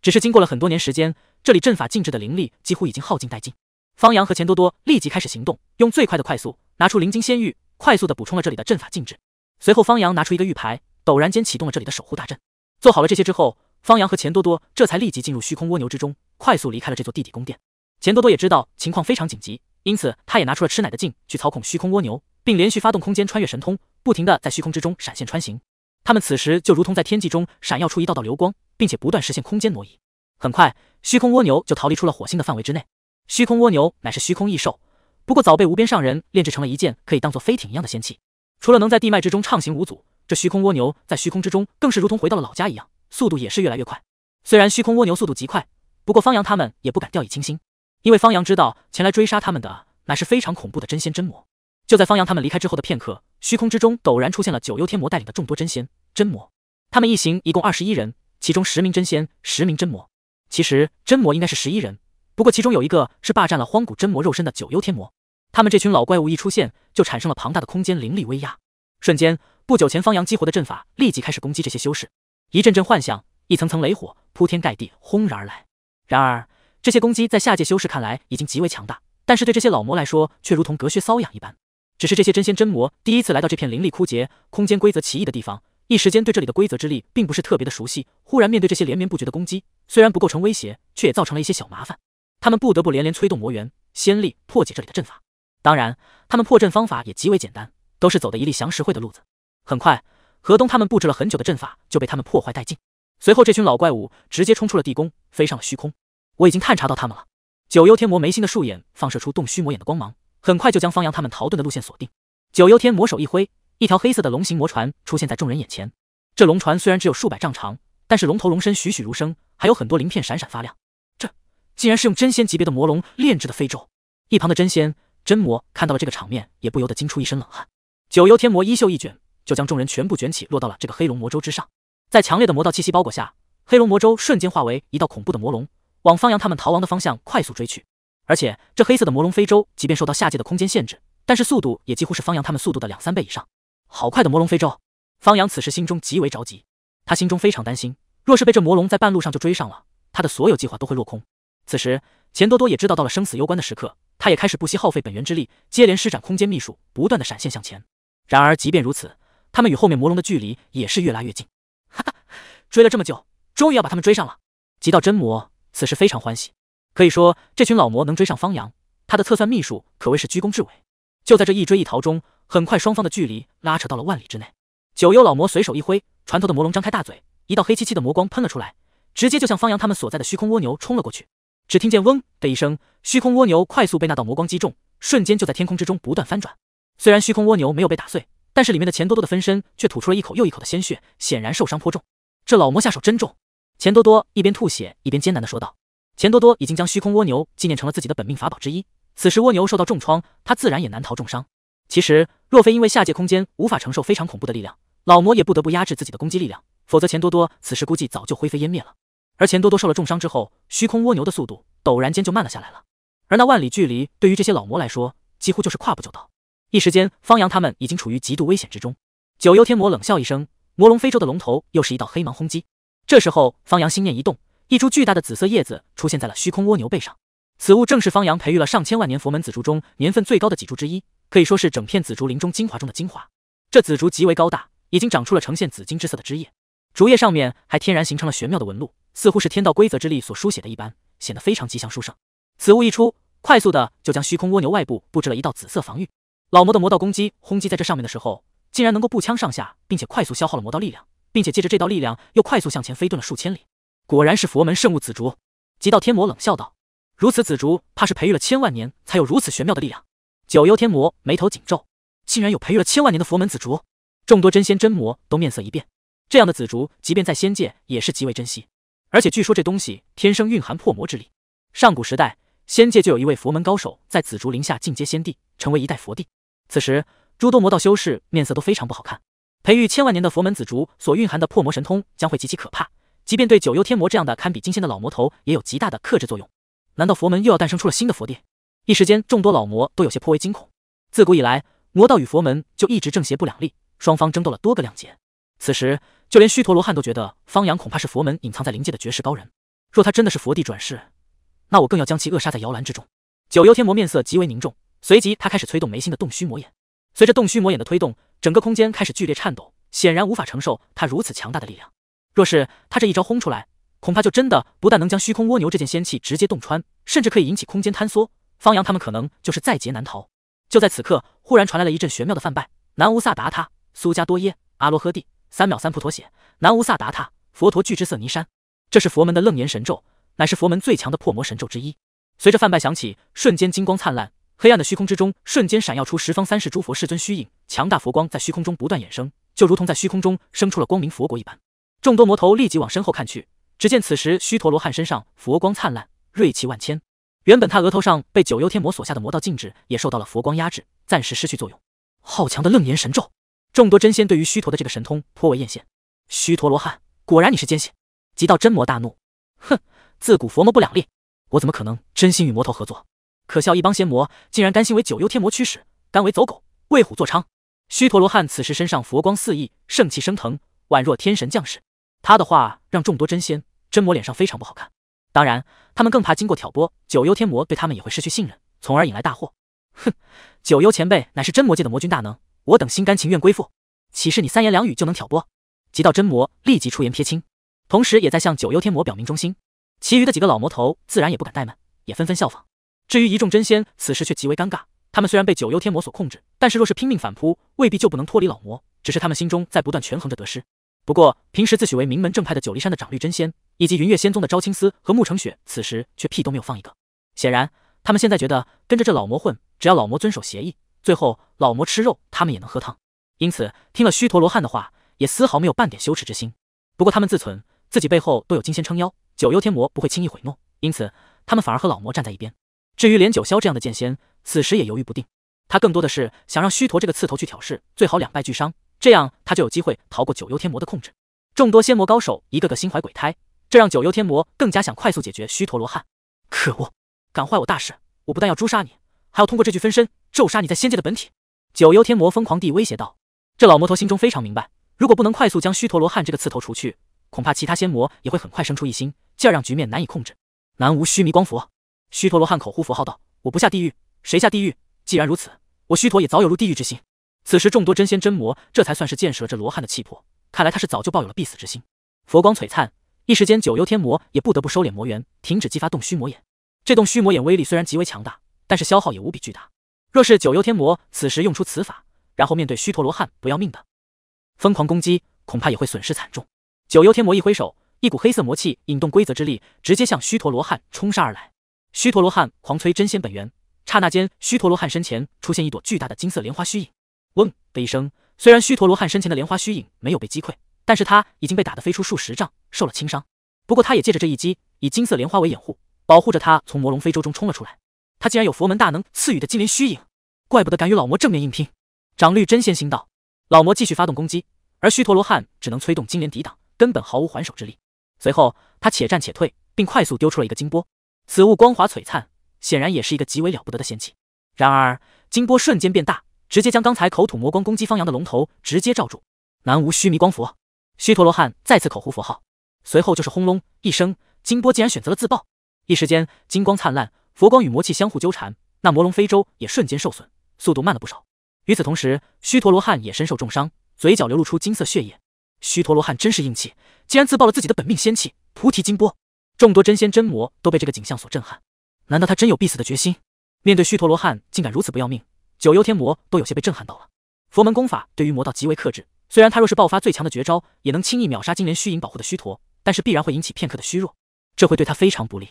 只是经过了很多年时间，这里阵法禁制的灵力几乎已经耗尽殆尽。方洋和钱多多立即开始行动，用最快的快速拿出灵晶仙玉，快速的补充了这里的阵法禁制。随后，方洋拿出一个玉牌，陡然间启动了这里的守护大阵。做好了这些之后，方洋和钱多多这才立即进入虚空蜗牛之中，快速离开了这座地底宫殿。钱多多也知道情况非常紧急，因此他也拿出了吃奶的劲去操控虚空蜗牛，并连续发动空间穿越神通，不停的在虚空之中闪现穿行。他们此时就如同在天际中闪耀出一道道流光，并且不断实现空间挪移。很快，虚空蜗牛就逃离出了火星的范围之内。虚空蜗牛乃是虚空异兽，不过早被无边上人炼制成了一件可以当做飞艇一样的仙器。除了能在地脉之中畅行无阻，这虚空蜗牛在虚空之中更是如同回到了老家一样，速度也是越来越快。虽然虚空蜗牛速度极快，不过方阳他们也不敢掉以轻心，因为方阳知道前来追杀他们的乃是非常恐怖的真仙真魔。就在方阳他们离开之后的片刻，虚空之中陡然出现了九幽天魔带领的众多真仙真魔。他们一行一共二十一人，其中十名真仙，十名真魔。其实真魔应该是十一人。不过，其中有一个是霸占了荒古真魔肉身的九幽天魔。他们这群老怪物一出现，就产生了庞大的空间灵力威压。瞬间，不久前方阳激活的阵法立即开始攻击这些修士，一阵阵幻象，一层层雷火铺天盖地，轰然而来。然而，这些攻击在下界修士看来已经极为强大，但是对这些老魔来说，却如同隔靴搔痒一般。只是这些真仙真魔第一次来到这片灵力枯竭、空间规则奇异的地方，一时间对这里的规则之力并不是特别的熟悉。忽然面对这些连绵不绝的攻击，虽然不构成威胁，却也造成了一些小麻烦。他们不得不连连催动魔元仙力破解这里的阵法，当然，他们破阵方法也极为简单，都是走的一粒降十会的路子。很快，河东他们布置了很久的阵法就被他们破坏殆尽。随后，这群老怪物直接冲出了地宫，飞上了虚空。我已经探查到他们了。九幽天魔眉心的树眼放射出洞虚魔眼的光芒，很快就将方阳他们逃遁的路线锁定。九幽天魔手一挥，一条黑色的龙形魔船出现在众人眼前。这龙船虽然只有数百丈长，但是龙头龙身栩栩如生，还有很多鳞片闪闪发亮。竟然是用真仙级别的魔龙炼制的飞舟。一旁的真仙、真魔看到了这个场面，也不由得惊出一身冷汗。九幽天魔衣袖一卷，就将众人全部卷起，落到了这个黑龙魔舟之上。在强烈的魔道气息包裹下，黑龙魔舟瞬间化为一道恐怖的魔龙，往方阳他们逃亡的方向快速追去。而且这黑色的魔龙飞舟，即便受到下界的空间限制，但是速度也几乎是方阳他们速度的两三倍以上。好快的魔龙飞舟！方阳此时心中极为着急，他心中非常担心，若是被这魔龙在半路上就追上了，他的所有计划都会落空。此时，钱多多也知道到了生死攸关的时刻，他也开始不惜耗费本源之力，接连施展空间秘术，不断的闪现向前。然而，即便如此，他们与后面魔龙的距离也是越拉越近。哈哈，追了这么久，终于要把他们追上了！极道真魔此时非常欢喜，可以说这群老魔能追上方洋，他的测算秘术可谓是居功至伟。就在这一追一逃中，很快双方的距离拉扯到了万里之内。九幽老魔随手一挥，船头的魔龙张开大嘴，一道黑漆漆的魔光喷了出来，直接就向方洋他们所在的虚空蜗牛冲了过去。只听见嗡的一声，虚空蜗牛快速被那道魔光击中，瞬间就在天空之中不断翻转。虽然虚空蜗牛没有被打碎，但是里面的钱多多的分身却吐出了一口又一口的鲜血，显然受伤颇重。这老魔下手真重！钱多多一边吐血一边艰难地说道。钱多多已经将虚空蜗牛纪念成了自己的本命法宝之一，此时蜗牛受到重创，他自然也难逃重伤。其实若非因为下界空间无法承受非常恐怖的力量，老魔也不得不压制自己的攻击力量，否则钱多多此时估计早就灰飞烟灭了。而钱多多受了重伤之后，虚空蜗牛的速度陡然间就慢了下来了。而那万里距离对于这些老魔来说，几乎就是跨步就到。一时间，方阳他们已经处于极度危险之中。九幽天魔冷笑一声，魔龙非洲的龙头又是一道黑芒轰击。这时候，方阳心念一动，一株巨大的紫色叶子出现在了虚空蜗牛背上。此物正是方阳培育了上千万年佛门紫竹中年份最高的几株之一，可以说是整片紫竹林中精华中的精华。这紫竹极为高大，已经长出了呈现紫金之色的枝叶，竹叶上面还天然形成了玄妙的纹路。似乎是天道规则之力所书写的一般，显得非常吉祥殊胜。此物一出，快速的就将虚空蜗牛外部布置了一道紫色防御。老魔的魔道攻击轰击在这上面的时候，竟然能够步枪上下，并且快速消耗了魔道力量，并且借着这道力量又快速向前飞遁了数千里。果然是佛门圣物紫竹。极道天魔冷笑道：“如此紫竹，怕是培育了千万年才有如此玄妙的力量。”九幽天魔眉头紧皱，竟然有培育了千万年的佛门紫竹。众多真仙真魔都面色一变，这样的紫竹，即便在仙界也是极为珍惜。而且据说这东西天生蕴含破魔之力，上古时代仙界就有一位佛门高手在紫竹林下进阶仙帝，成为一代佛帝。此时，诸多魔道修士面色都非常不好看。培育千万年的佛门紫竹所蕴含的破魔神通将会极其可怕，即便对九幽天魔这样的堪比金仙的老魔头也有极大的克制作用。难道佛门又要诞生出了新的佛帝？一时间，众多老魔都有些颇为惊恐。自古以来，魔道与佛门就一直正邪不两立，双方争斗了多个两节。此时，就连虚陀罗汉都觉得方洋恐怕是佛门隐藏在灵界的绝世高人。若他真的是佛帝转世，那我更要将其扼杀在摇篮之中。九幽天魔面色极为凝重，随即他开始催动眉心的洞虚魔眼。随着洞虚魔眼的推动，整个空间开始剧烈颤抖，显然无法承受他如此强大的力量。若是他这一招轰出来，恐怕就真的不但能将虚空蜗牛这件仙器直接洞穿，甚至可以引起空间坍缩。方洋他们可能就是在劫难逃。就在此刻，忽然传来了一阵玄妙的范拜：南无萨达他，苏加多耶，阿罗诃帝。三秒三，佛陀写，南无萨达他，佛陀巨之色尼山。这是佛门的楞严神咒，乃是佛门最强的破魔神咒之一。随着梵拜响起，瞬间金光灿烂，黑暗的虚空之中瞬间闪耀出十方三世诸佛世尊虚影，强大佛光在虚空中不断衍生，就如同在虚空中生出了光明佛国一般。众多魔头立即往身后看去，只见此时须陀罗汉身上佛光灿烂，锐气万千。原本他额头上被九幽天魔所下的魔道禁制也受到了佛光压制，暂时失去作用。好强的楞严神咒！众多真仙对于虚陀的这个神通颇为艳羡。虚陀罗汉，果然你是奸细！极道真魔大怒，哼，自古佛魔不两立，我怎么可能真心与魔头合作？可笑一帮仙魔竟然甘心为九幽天魔驱使，甘为走狗，为虎作伥。虚陀罗汉此时身上佛光四溢，圣气升腾，宛若天神降世。他的话让众多真仙、真魔脸上非常不好看。当然，他们更怕经过挑拨，九幽天魔对他们也会失去信任，从而引来大祸。哼，九幽前辈乃是真魔界的魔君大能。我等心甘情愿归附，岂是你三言两语就能挑拨？极道真魔立即出言撇清，同时也在向九幽天魔表明忠心。其余的几个老魔头自然也不敢怠慢，也纷纷效仿。至于一众真仙，此时却极为尴尬。他们虽然被九幽天魔所控制，但是若是拼命反扑，未必就不能脱离老魔。只是他们心中在不断权衡着得失。不过，平时自诩为名门正派的九黎山的长律真仙，以及云月仙宗的昭青司和沐成雪，此时却屁都没有放一个。显然，他们现在觉得跟着这老魔混，只要老魔遵守协议。最后老魔吃肉，他们也能喝汤。因此听了虚陀罗汉的话，也丝毫没有半点羞耻之心。不过他们自存自己背后都有金仙撑腰，九幽天魔不会轻易毁诺，因此他们反而和老魔站在一边。至于连九霄这样的剑仙，此时也犹豫不定。他更多的是想让虚陀这个刺头去挑事，最好两败俱伤，这样他就有机会逃过九幽天魔的控制。众多仙魔高手一个个心怀鬼胎，这让九幽天魔更加想快速解决虚陀罗汉。可恶，敢坏我大事！我不但要诛杀你，还要通过这具分身。咒杀你在仙界的本体！九幽天魔疯狂地威胁道。这老魔头心中非常明白，如果不能快速将虚陀罗汉这个刺头除去，恐怕其他仙魔也会很快生出一心，进而让局面难以控制。南无须弥光佛，虚陀罗汉口呼佛号道：“我不下地狱，谁下地狱？既然如此，我虚陀也早有入地狱之心。”此时众多真仙真魔这才算是见识了这罗汉的气魄，看来他是早就抱有了必死之心。佛光璀璨，一时间九幽天魔也不得不收敛魔元，停止激发动虚魔眼。这动虚魔眼威力虽然极为强大，但是消耗也无比巨大。若是九幽天魔此时用出此法，然后面对虚陀罗汉不要命的疯狂攻击，恐怕也会损失惨重。九幽天魔一挥手，一股黑色魔气引动规则之力，直接向虚陀罗汉冲杀而来。虚陀罗汉狂催真仙本源，刹那间，虚陀罗汉身前出现一朵巨大的金色莲花虚影。嗡的一声，虽然虚陀罗汉身前的莲花虚影没有被击溃，但是他已经被打得飞出数十丈，受了轻伤。不过他也借着这一击，以金色莲花为掩护，保护着他从魔龙非洲中冲了出来。他竟然有佛门大能赐予的金莲虚影，怪不得敢与老魔正面硬拼。长律真仙心道。老魔继续发动攻击，而虚陀罗汉只能催动金莲抵挡，根本毫无还手之力。随后他且战且退，并快速丢出了一个金波。此物光华璀璨，显然也是一个极为了不得的仙器。然而金波瞬间变大，直接将刚才口吐魔光攻击方阳的龙头直接罩住。南无须弥光佛，虚陀罗汉再次口呼佛号。随后就是轰隆一声，金波竟然选择了自爆。一时间金光灿烂。佛光与魔气相互纠缠，那魔龙飞舟也瞬间受损，速度慢了不少。与此同时，须陀罗汉也身受重伤，嘴角流露出金色血液。须陀罗汉真是硬气，竟然自爆了自己的本命仙器菩提金波。众多真仙真魔都被这个景象所震撼。难道他真有必死的决心？面对须陀罗汉，竟敢如此不要命，九幽天魔都有些被震撼到了。佛门功法对于魔道极为克制，虽然他若是爆发最强的绝招，也能轻易秒杀金莲虚影保护的虚陀，但是必然会引起片刻的虚弱，这会对他非常不利。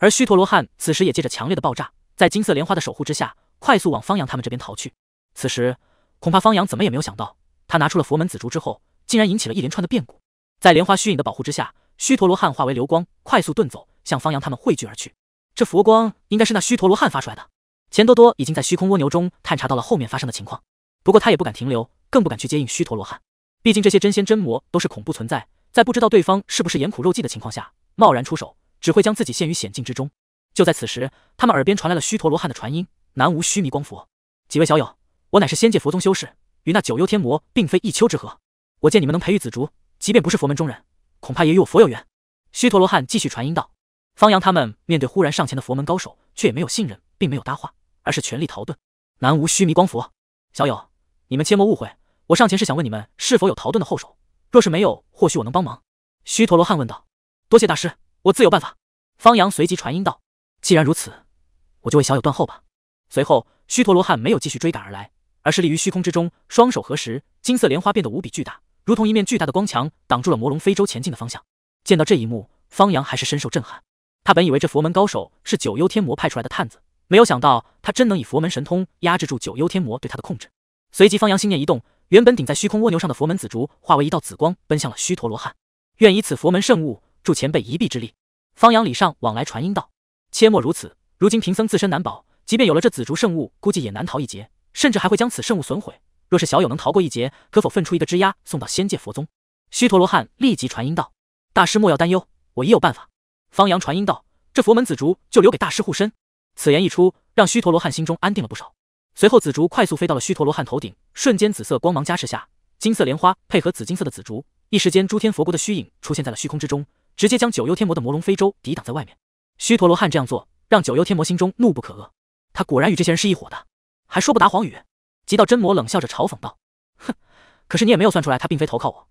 而虚陀罗汉此时也借着强烈的爆炸，在金色莲花的守护之下，快速往方阳他们这边逃去。此时，恐怕方阳怎么也没有想到，他拿出了佛门紫竹之后，竟然引起了一连串的变故。在莲花虚影的保护之下，虚陀罗汉化为流光，快速遁走，向方阳他们汇聚而去。这佛光应该是那虚陀罗汉发出来的。钱多多已经在虚空蜗牛中探查到了后面发生的情况，不过他也不敢停留，更不敢去接应虚陀罗汉。毕竟这些真仙真魔都是恐怖存在，在不知道对方是不是演苦肉计的情况下，贸然出手。只会将自己陷于险境之中。就在此时，他们耳边传来了须陀罗汉的传音：“南无须弥光佛，几位小友，我乃是仙界佛宗修士，与那九幽天魔并非一丘之貉。我见你们能培育紫竹，即便不是佛门中人，恐怕也与我佛有缘。”须陀罗汉继续传音道：“方阳他们面对忽然上前的佛门高手，却也没有信任，并没有搭话，而是全力逃遁。”“南无须弥光佛，小友，你们切莫误会，我上前是想问你们是否有逃遁的后手，若是没有，或许我能帮忙。”须陀罗汉问道：“多谢大师。”我自有办法。方阳随即传音道：“既然如此，我就为小友断后吧。”随后，虚陀罗汉没有继续追赶而来，而是立于虚空之中，双手合十，金色莲花变得无比巨大，如同一面巨大的光墙，挡住了魔龙飞舟前进的方向。见到这一幕，方阳还是深受震撼。他本以为这佛门高手是九幽天魔派出来的探子，没有想到他真能以佛门神通压制住九幽天魔对他的控制。随即，方阳心念一动，原本顶在虚空蜗牛上的佛门紫竹化为一道紫光，奔向了虚陀罗汉，愿以此佛门圣物。助前辈一臂之力，方阳礼上往来传音道：“切莫如此，如今贫僧自身难保，即便有了这紫竹圣物，估计也难逃一劫，甚至还会将此圣物损毁。若是小友能逃过一劫，可否分出一个枝丫送到仙界佛宗？”须陀罗汉立即传音道：“大师莫要担忧，我已有办法。”方阳传音道：“这佛门紫竹就留给大师护身。”此言一出，让须陀罗汉心中安定了不少。随后，紫竹快速飞到了须陀罗汉头顶，瞬间紫色光芒加持下，金色莲花配合紫金色的紫竹，一时间诸天佛国的虚影出现在了虚空之中。直接将九幽天魔的魔龙飞舟抵挡在外面。虚陀罗汉这样做，让九幽天魔心中怒不可遏。他果然与这些人是一伙的，还说不打黄宇。极道真魔冷笑着嘲讽道：“哼，可是你也没有算出来，他并非投靠我，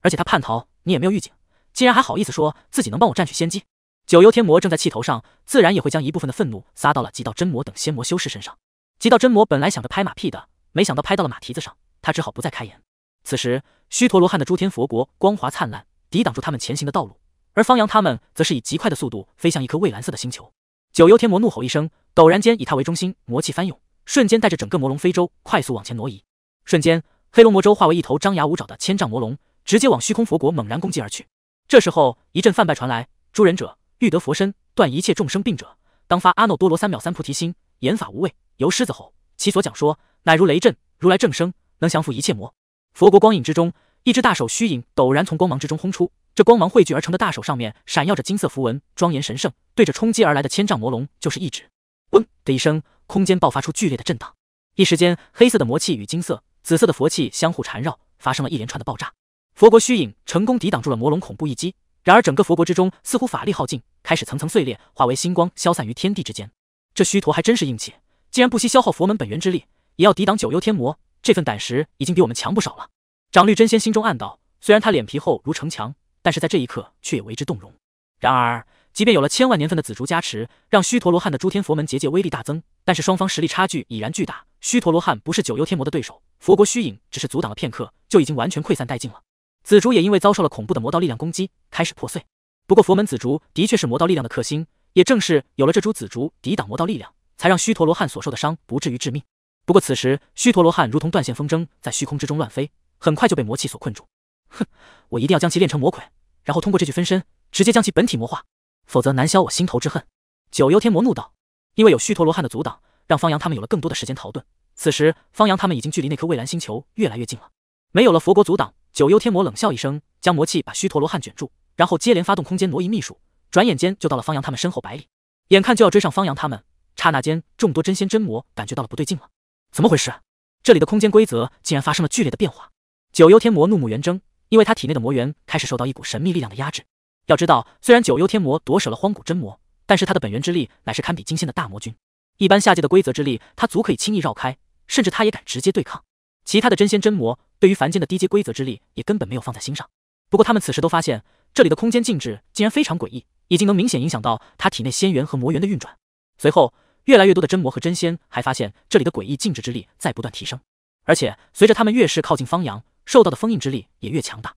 而且他叛逃，你也没有预警，竟然还好意思说自己能帮我占取先机。”九幽天魔正在气头上，自然也会将一部分的愤怒撒到了极道真魔等仙魔修士身上。极道真魔本来想着拍马屁的，没想到拍到了马蹄子上，他只好不再开言。此时，虚陀罗汉的诸天佛国光华灿烂，抵挡住他们前行的道路。而方阳他们则是以极快的速度飞向一颗蔚蓝色的星球。九幽天魔怒吼一声，陡然间以他为中心，魔气翻涌，瞬间带着整个魔龙非洲快速往前挪移。瞬间，黑龙魔舟化为一头张牙舞爪的千丈魔龙，直接往虚空佛国猛然攻击而去。这时候，一阵泛呗传来：“诸人者，欲得佛身，断一切众生病者，当发阿耨多罗三藐三菩提心，言法无畏，由狮子吼，其所讲说，乃如雷震，如来正声，能降服一切魔。”佛国光影之中，一只大手虚影陡然从光芒之中轰出。这光芒汇聚而成的大手上面闪耀着金色符文，庄严神圣，对着冲击而来的千丈魔龙就是一指。嗡的一声，空间爆发出剧烈的震荡，一时间黑色的魔气与金色、紫色的佛气相互缠绕，发生了一连串的爆炸。佛国虚影成功抵挡住了魔龙恐怖一击，然而整个佛国之中似乎法力耗尽，开始层层碎裂，化为星光消散于天地之间。这虚陀还真是硬气，竟然不惜消耗佛门本源之力，也要抵挡九幽天魔，这份胆识已经比我们强不少了。长绿真仙心中暗道，虽然他脸皮厚如城墙。但是在这一刻却也为之动容。然而，即便有了千万年份的紫竹加持，让虚陀罗汉的诸天佛门结界威力大增，但是双方实力差距已然巨大，虚陀罗汉不是九幽天魔的对手。佛国虚影只是阻挡了片刻，就已经完全溃散殆尽了。紫竹也因为遭受了恐怖的魔道力量攻击，开始破碎。不过，佛门紫竹的确是魔道力量的克星，也正是有了这株紫竹抵挡魔道力量，才让虚陀罗汉所受的伤不至于致命。不过，此时虚陀罗汉如同断线风筝，在虚空之中乱飞，很快就被魔气所困住。哼，我一定要将其炼成魔鬼，然后通过这具分身，直接将其本体魔化，否则难消我心头之恨。九幽天魔怒道。因为有虚陀罗汉的阻挡，让方阳他们有了更多的时间逃遁。此时，方阳他们已经距离那颗蔚蓝星球越来越近了。没有了佛国阻挡，九幽天魔冷笑一声，将魔气把虚陀罗汉卷住，然后接连发动空间挪移秘术，转眼间就到了方阳他们身后百里。眼看就要追上方阳他们，刹那间，众多真仙真魔感觉到了不对劲了，怎么回事？这里的空间规则竟然发生了剧烈的变化！九幽天魔怒目圆睁。因为他体内的魔元开始受到一股神秘力量的压制。要知道，虽然九幽天魔夺舍了荒古真魔，但是他的本源之力乃是堪比金仙的大魔君，一般下界的规则之力他足可以轻易绕开，甚至他也敢直接对抗。其他的真仙真魔对于凡间的低阶规则之力也根本没有放在心上。不过他们此时都发现，这里的空间静止竟然非常诡异，已经能明显影响到他体内仙元和魔元的运转。随后，越来越多的真魔和真仙还发现，这里的诡异静止之力在不断提升，而且随着他们越是靠近方阳。受到的封印之力也越强大，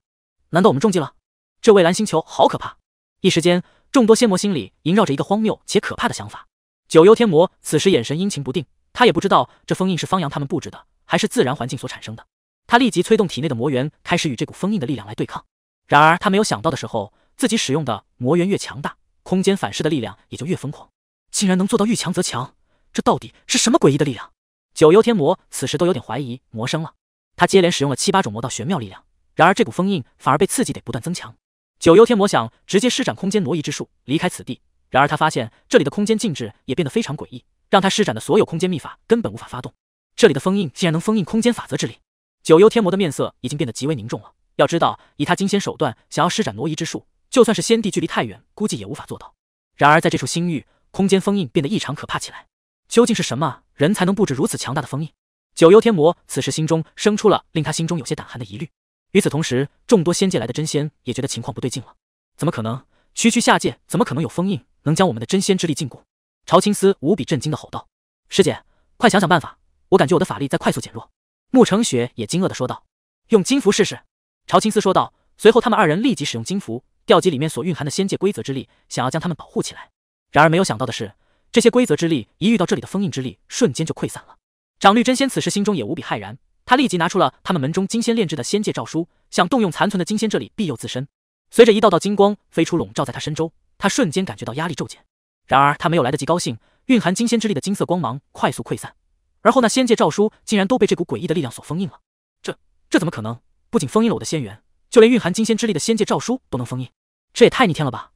难道我们中计了？这蔚蓝星球好可怕！一时间，众多仙魔心里萦绕着一个荒谬且可怕的想法。九幽天魔此时眼神阴晴不定，他也不知道这封印是方阳他们布置的，还是自然环境所产生的。他立即催动体内的魔元，开始与这股封印的力量来对抗。然而他没有想到的时候，自己使用的魔元越强大，空间反噬的力量也就越疯狂，竟然能做到遇强则强。这到底是什么诡异的力量？九幽天魔此时都有点怀疑魔生了。他接连使用了七八种魔道玄妙力量，然而这股封印反而被刺激得不断增强。九幽天魔想直接施展空间挪移之术离开此地，然而他发现这里的空间禁制也变得非常诡异，让他施展的所有空间秘法根本无法发动。这里的封印竟然能封印空间法则之力！九幽天魔的面色已经变得极为凝重了。要知道，以他惊仙手段想要施展挪移之术，就算是仙帝距离太远，估计也无法做到。然而在这处星域，空间封印变得异常可怕起来。究竟是什么人才能布置如此强大的封印？九幽天魔此时心中生出了令他心中有些胆寒的疑虑。与此同时，众多仙界来的真仙也觉得情况不对劲了。怎么可能？区区下界怎么可能有封印能将我们的真仙之力禁锢？朝青丝无比震惊的吼道：“师姐，快想想办法！我感觉我的法力在快速减弱。”沐橙雪也惊愕的说道：“用金符试试。”朝青丝说道。随后，他们二人立即使用金符，调集里面所蕴含的仙界规则之力，想要将他们保护起来。然而，没有想到的是，这些规则之力一遇到这里的封印之力，瞬间就溃散了。长绿真仙此时心中也无比骇然，他立即拿出了他们门中金仙炼制的仙界诏书，想动用残存的金仙这里庇佑自身。随着一道道金光飞出，笼罩在他身周，他瞬间感觉到压力骤减。然而他没有来得及高兴，蕴含金仙之力的金色光芒快速溃散，而后那仙界诏书竟然都被这股诡异的力量所封印了。这这怎么可能？不仅封印了我的仙元，就连蕴含金仙之力的仙界诏书都能封印，这也太逆天了吧！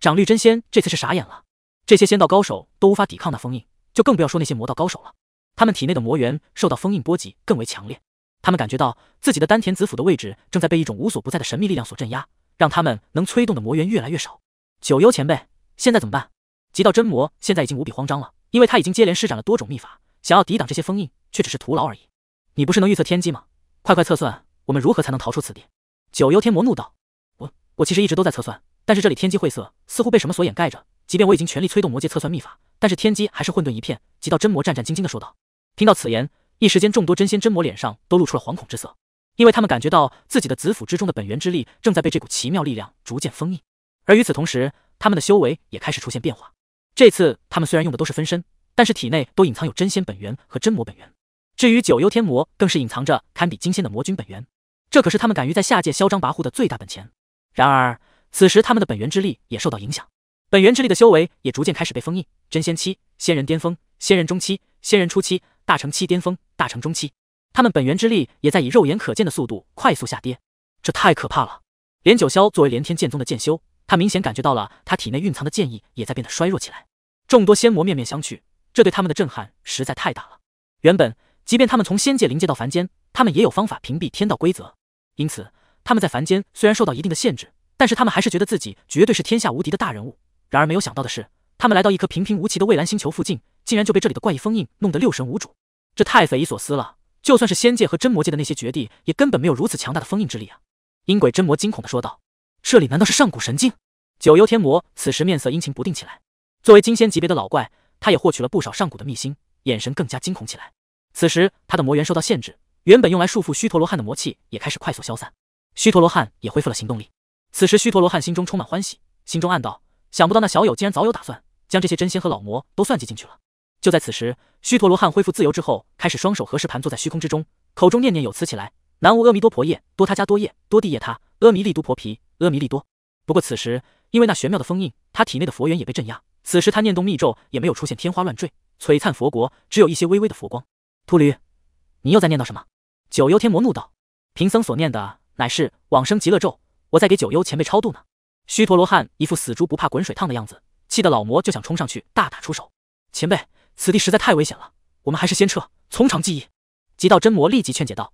长绿真仙这次是傻眼了，这些仙道高手都无法抵抗那封印，就更不要说那些魔道高手了。他们体内的魔元受到封印波及，更为强烈。他们感觉到自己的丹田子府的位置正在被一种无所不在的神秘力量所镇压，让他们能催动的魔元越来越少。九幽前辈，现在怎么办？极道真魔现在已经无比慌张了，因为他已经接连施展了多种秘法，想要抵挡这些封印，却只是徒劳而已。你不是能预测天机吗？快快测算，我们如何才能逃出此地？九幽天魔怒道：“我我其实一直都在测算，但是这里天机晦涩，似乎被什么所掩盖着。即便我已经全力催动魔界测算秘法，但是天机还是混沌一片。”极道真魔战战兢兢地说道。听到此言，一时间众多真仙真魔脸上都露出了惶恐之色，因为他们感觉到自己的子府之中的本源之力正在被这股奇妙力量逐渐封印，而与此同时，他们的修为也开始出现变化。这次他们虽然用的都是分身，但是体内都隐藏有真仙本源和真魔本源，至于九幽天魔，更是隐藏着堪比金仙的魔君本源，这可是他们敢于在下界嚣张跋扈的最大本钱。然而此时他们的本源之力也受到影响，本源之力的修为也逐渐开始被封印，真仙期、仙人巅峰、仙人中期、仙人初期。大成期巅峰，大成中期，他们本源之力也在以肉眼可见的速度快速下跌，这太可怕了！连九霄作为连天剑宗的剑修，他明显感觉到了他体内蕴藏的剑意也在变得衰弱起来。众多仙魔面面相觑，这对他们的震撼实在太大了。原本，即便他们从仙界临界到凡间，他们也有方法屏蔽天道规则，因此他们在凡间虽然受到一定的限制，但是他们还是觉得自己绝对是天下无敌的大人物。然而没有想到的是，他们来到一颗平平无奇的蔚蓝星球附近。竟然就被这里的怪异封印弄得六神无主，这太匪夷所思了。就算是仙界和真魔界的那些绝地，也根本没有如此强大的封印之力啊！阴鬼真魔惊恐的说道：“这里难道是上古神境？”九幽天魔此时面色阴晴不定起来。作为金仙级别的老怪，他也获取了不少上古的秘心，眼神更加惊恐起来。此时他的魔元受到限制，原本用来束缚虚陀罗汉的魔气也开始快速消散，虚陀罗汉也恢复了行动力。此时虚陀罗汉心中充满欢喜，心中暗道：想不到那小友竟然早有打算，将这些真仙和老魔都算计进去了。就在此时，虚陀罗汉恢复自由之后，开始双手合十盘坐在虚空之中，口中念念有词起来：“南无阿弥多婆夜，多他家多夜，多地夜他，阿弥利都婆毗，阿弥利多。”不过此时，因为那玄妙的封印，他体内的佛缘也被镇压。此时他念动密咒也没有出现天花乱坠、璀璨佛国，只有一些微微的佛光。秃驴，你又在念叨什么？九幽天魔怒道：“贫僧所念的乃是往生极乐咒，我在给九幽前辈超度呢。”虚陀罗汉一副死猪不怕滚水烫的样子，气得老魔就想冲上去大打出手。前辈。此地实在太危险了，我们还是先撤，从长计议。极道真魔立即劝解道：“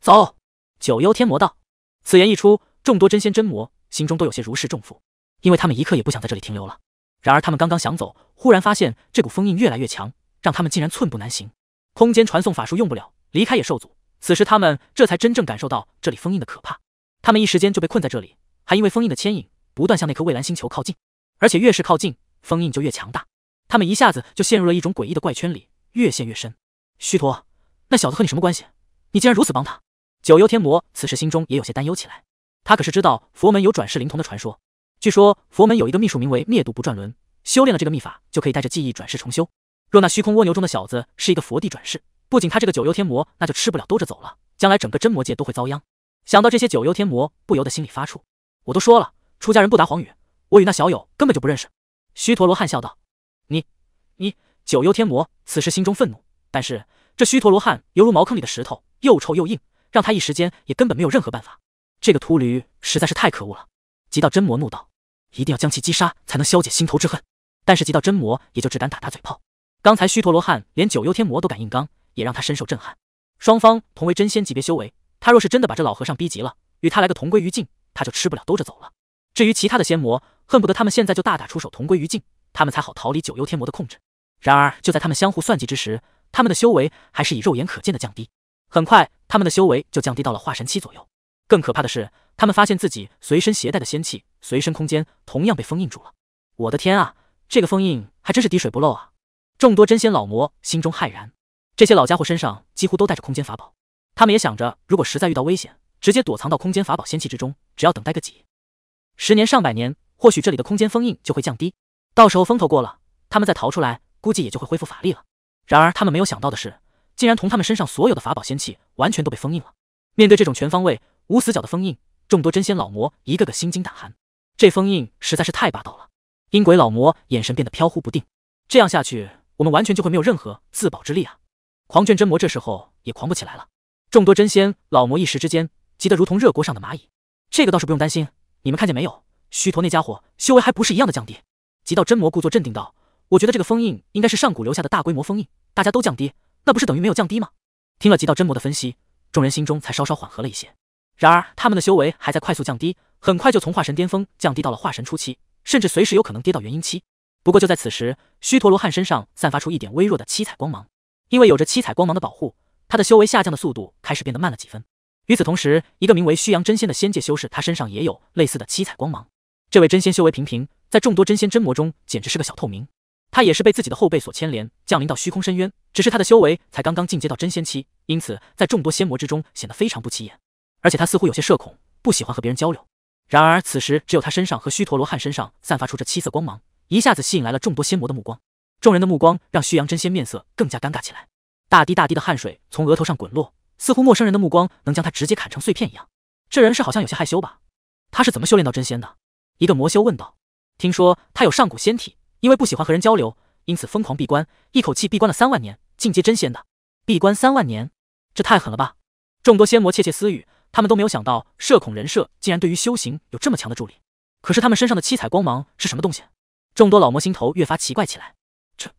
走！”九幽天魔道。此言一出，众多真仙真魔心中都有些如释重负，因为他们一刻也不想在这里停留了。然而他们刚刚想走，忽然发现这股封印越来越强，让他们竟然寸步难行。空间传送法术用不了，离开也受阻。此时他们这才真正感受到这里封印的可怕，他们一时间就被困在这里，还因为封印的牵引不断向那颗蔚蓝星球靠近，而且越是靠近，封印就越强大。他们一下子就陷入了一种诡异的怪圈里，越陷越深。虚陀，那小子和你什么关系？你竟然如此帮他！九幽天魔此时心中也有些担忧起来。他可是知道佛门有转世灵童的传说，据说佛门有一个秘术名为灭度不转轮，修炼了这个秘法，就可以带着记忆转世重修。若那虚空蜗牛中的小子是一个佛地转世，不仅他这个九幽天魔，那就吃不了兜着走了，将来整个真魔界都会遭殃。想到这些，九幽天魔不由得心里发怵。我都说了，出家人不答黄语，我与那小友根本就不认识。虚陀罗汉笑道。你九幽天魔此时心中愤怒，但是这虚陀罗汉犹如茅坑里的石头，又臭又硬，让他一时间也根本没有任何办法。这个秃驴实在是太可恶了！极道真魔怒道：“一定要将其击杀，才能消解心头之恨。”但是极道真魔也就只敢打打嘴炮。刚才虚陀罗汉连九幽天魔都敢硬刚，也让他深受震撼。双方同为真仙级别修为，他若是真的把这老和尚逼急了，与他来个同归于尽，他就吃不了兜着走了。至于其他的仙魔，恨不得他们现在就大打出手，同归于尽。他们才好逃离九幽天魔的控制。然而，就在他们相互算计之时，他们的修为还是以肉眼可见的降低。很快，他们的修为就降低到了化神期左右。更可怕的是，他们发现自己随身携带的仙器、随身空间同样被封印住了。我的天啊，这个封印还真是滴水不漏啊！众多真仙老魔心中骇然。这些老家伙身上几乎都带着空间法宝，他们也想着，如果实在遇到危险，直接躲藏到空间法宝仙器之中，只要等待个几十年、上百年，或许这里的空间封印就会降低。到时候风头过了，他们再逃出来，估计也就会恢复法力了。然而他们没有想到的是，竟然同他们身上所有的法宝仙器完全都被封印了。面对这种全方位、无死角的封印，众多真仙老魔一个个心惊胆寒。这封印实在是太霸道了。阴鬼老魔眼神变得飘忽不定。这样下去，我们完全就会没有任何自保之力啊！狂卷真魔这时候也狂不起来了。众多真仙老魔一时之间急得如同热锅上的蚂蚁。这个倒是不用担心，你们看见没有？虚陀那家伙修为还不是一样的降低？极道真魔故作镇定道：“我觉得这个封印应该是上古留下的大规模封印，大家都降低，那不是等于没有降低吗？”听了极道真魔的分析，众人心中才稍稍缓和了一些。然而他们的修为还在快速降低，很快就从化神巅峰降低到了化神初期，甚至随时有可能跌到元婴期。不过就在此时，虚陀罗汉身上散发出一点微弱的七彩光芒，因为有着七彩光芒的保护，他的修为下降的速度开始变得慢了几分。与此同时，一个名为虚阳真仙的仙界修士，他身上也有类似的七彩光芒。这位真仙修为平平。在众多真仙真魔中，简直是个小透明。他也是被自己的后辈所牵连，降临到虚空深渊。只是他的修为才刚刚进阶到真仙期，因此在众多仙魔之中显得非常不起眼。而且他似乎有些社恐，不喜欢和别人交流。然而此时，只有他身上和虚陀罗汉身上散发出这七色光芒，一下子吸引来了众多仙魔的目光。众人的目光让虚阳真仙面色更加尴尬起来，大滴大滴的汗水从额头上滚落，似乎陌生人的目光能将他直接砍成碎片一样。这人是好像有些害羞吧？他是怎么修炼到真仙的？一个魔修问道。听说他有上古仙体，因为不喜欢和人交流，因此疯狂闭关，一口气闭关了三万年，进阶真仙的。闭关三万年，这太狠了吧！众多仙魔窃窃私语，他们都没有想到社恐人设竟然对于修行有这么强的助力。可是他们身上的七彩光芒是什么东西？众多老魔心头越发奇怪起来。这，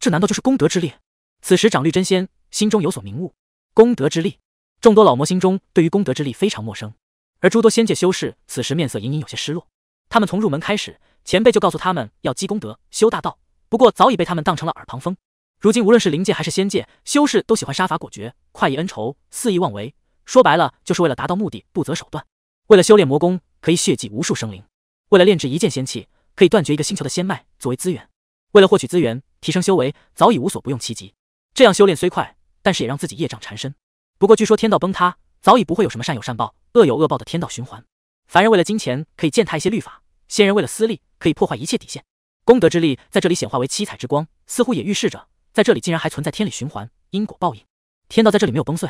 这难道就是功德之力？此时长绿真仙心中有所明悟，功德之力。众多老魔心中对于功德之力非常陌生，而诸多仙界修士此时面色隐隐有些失落，他们从入门开始。前辈就告诉他们要积功德、修大道，不过早已被他们当成了耳旁风。如今无论是灵界还是仙界，修士都喜欢杀伐果决、快意恩仇、肆意妄为。说白了，就是为了达到目的不择手段。为了修炼魔功，可以血祭无数生灵；为了炼制一件仙器，可以断绝一个星球的仙脉作为资源；为了获取资源、提升修为，早已无所不用其极。这样修炼虽快，但是也让自己业障缠身。不过据说天道崩塌，早已不会有什么善有善报、恶有恶报的天道循环。凡人为了金钱，可以践踏一些律法。仙人为了私利，可以破坏一切底线。功德之力在这里显化为七彩之光，似乎也预示着，在这里竟然还存在天理循环、因果报应。天道在这里没有崩碎？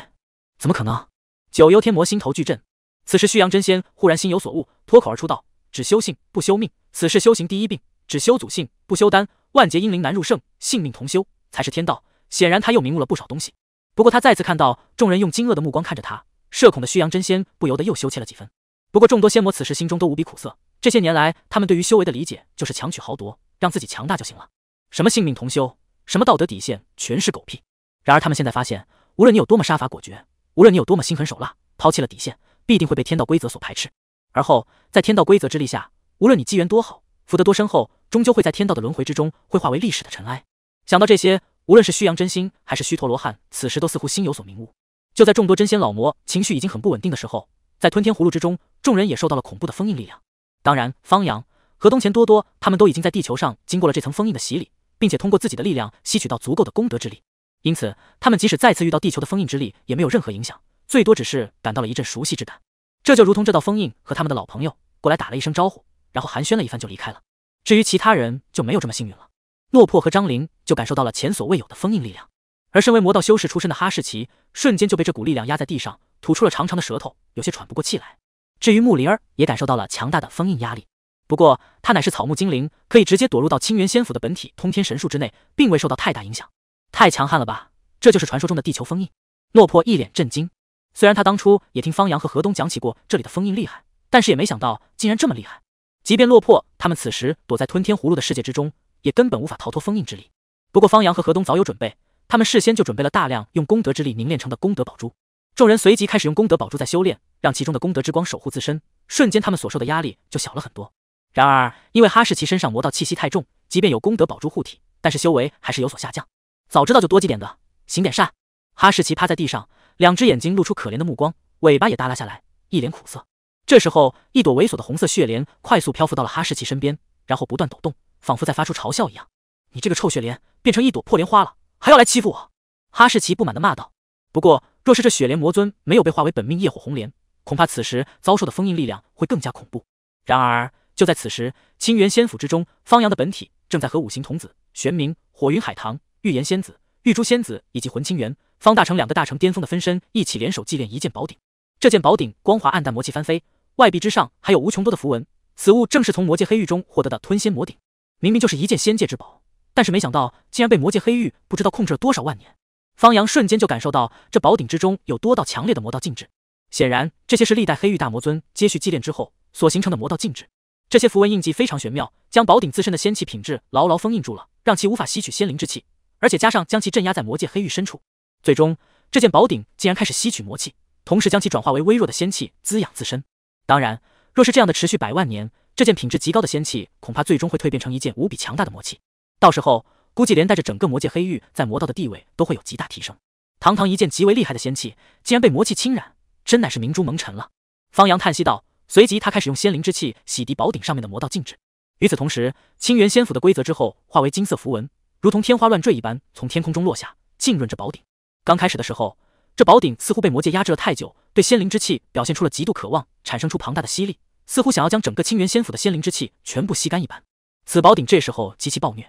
怎么可能？九幽天魔心头巨震。此时虚阳真仙忽然心有所悟，脱口而出道：“只修性不修命，此事修行第一病；只修祖性不修丹，万劫英灵难入圣。性命同修才是天道。”显然他又明悟了不少东西。不过他再次看到众人用惊愕的目光看着他，社恐的虚阳真仙不由得又羞怯了几分。不过众多仙魔此时心中都无比苦涩。这些年来，他们对于修为的理解就是强取豪夺，让自己强大就行了。什么性命同修，什么道德底线，全是狗屁。然而他们现在发现，无论你有多么杀伐果决，无论你有多么心狠手辣，抛弃了底线，必定会被天道规则所排斥。而后在天道规则之力下，无论你机缘多好，福德多深厚，终究会在天道的轮回之中，会化为历史的尘埃。想到这些，无论是虚阳真心还是虚陀罗汉，此时都似乎心有所明悟。就在众多真仙老魔情绪已经很不稳定的时候，在吞天葫芦之中，众人也受到了恐怖的封印力量。当然，方阳河东钱多多他们都已经在地球上经过了这层封印的洗礼，并且通过自己的力量吸取到足够的功德之力，因此他们即使再次遇到地球的封印之力，也没有任何影响，最多只是感到了一阵熟悉之感。这就如同这道封印和他们的老朋友过来打了一声招呼，然后寒暄了一番就离开了。至于其他人就没有这么幸运了，诺珀和张灵就感受到了前所未有的封印力量，而身为魔道修士出身的哈士奇，瞬间就被这股力量压在地上，吐出了长长的舌头，有些喘不过气来。至于木灵儿也感受到了强大的封印压力，不过他乃是草木精灵，可以直接躲入到青源仙府的本体通天神树之内，并未受到太大影响。太强悍了吧？这就是传说中的地球封印？落魄一脸震惊。虽然他当初也听方洋和河东讲起过这里的封印厉害，但是也没想到竟然这么厉害。即便落魄他们此时躲在吞天葫芦的世界之中，也根本无法逃脱封印之力。不过方洋和河东早有准备，他们事先就准备了大量用功德之力凝练成的功德宝珠。众人随即开始用功德宝珠在修炼，让其中的功德之光守护自身，瞬间他们所受的压力就小了很多。然而，因为哈士奇身上魔道气息太重，即便有功德宝珠护体，但是修为还是有所下降。早知道就多积点德，行点善。哈士奇趴在地上，两只眼睛露出可怜的目光，尾巴也耷拉下来，一脸苦涩。这时候，一朵猥琐的红色血莲快速漂浮到了哈士奇身边，然后不断抖动，仿佛在发出嘲笑一样。你这个臭血莲，变成一朵破莲花了，还要来欺负我？哈士奇不满地骂道。不过。若是这雪莲魔尊没有被化为本命业火红莲，恐怕此时遭受的封印力量会更加恐怖。然而，就在此时，青源仙府之中，方阳的本体正在和五行童子、玄冥、火云海棠、玉颜仙子、玉珠仙子以及魂清源、方大成两个大成巅峰的分身一起联手祭炼一件宝鼎。这件宝鼎光滑暗淡，魔气翻飞，外壁之上还有无穷多的符文。此物正是从魔界黑玉中获得的吞仙魔鼎，明明就是一件仙界之宝，但是没想到竟然被魔界黑玉不知道控制了多少万年。方阳瞬间就感受到这宝鼎之中有多道强烈的魔道禁制，显然这些是历代黑域大魔尊接续祭炼之后所形成的魔道禁制。这些符文印记非常玄妙，将宝鼎自身的仙气品质牢牢封印住了，让其无法吸取仙灵之气，而且加上将其镇压在魔界黑域深处，最终这件宝鼎竟然开始吸取魔气，同时将其转化为微弱的仙气滋养自身。当然，若是这样的持续百万年，这件品质极高的仙气恐怕最终会蜕变成一件无比强大的魔气，到时候。估计连带着整个魔界黑域在魔道的地位都会有极大提升。堂堂一件极为厉害的仙器，竟然被魔气侵染，真乃是明珠蒙尘了。方洋叹息道，随即他开始用仙灵之气洗涤宝鼎上面的魔道禁制。与此同时，清源仙府的规则之后化为金色符文，如同天花乱坠一般从天空中落下，浸润着宝鼎。刚开始的时候，这宝鼎似乎被魔界压制了太久，对仙灵之气表现出了极度渴望，产生出庞大的吸力，似乎想要将整个清源仙府的仙灵之气全部吸干一般。此宝鼎这时候极其暴虐。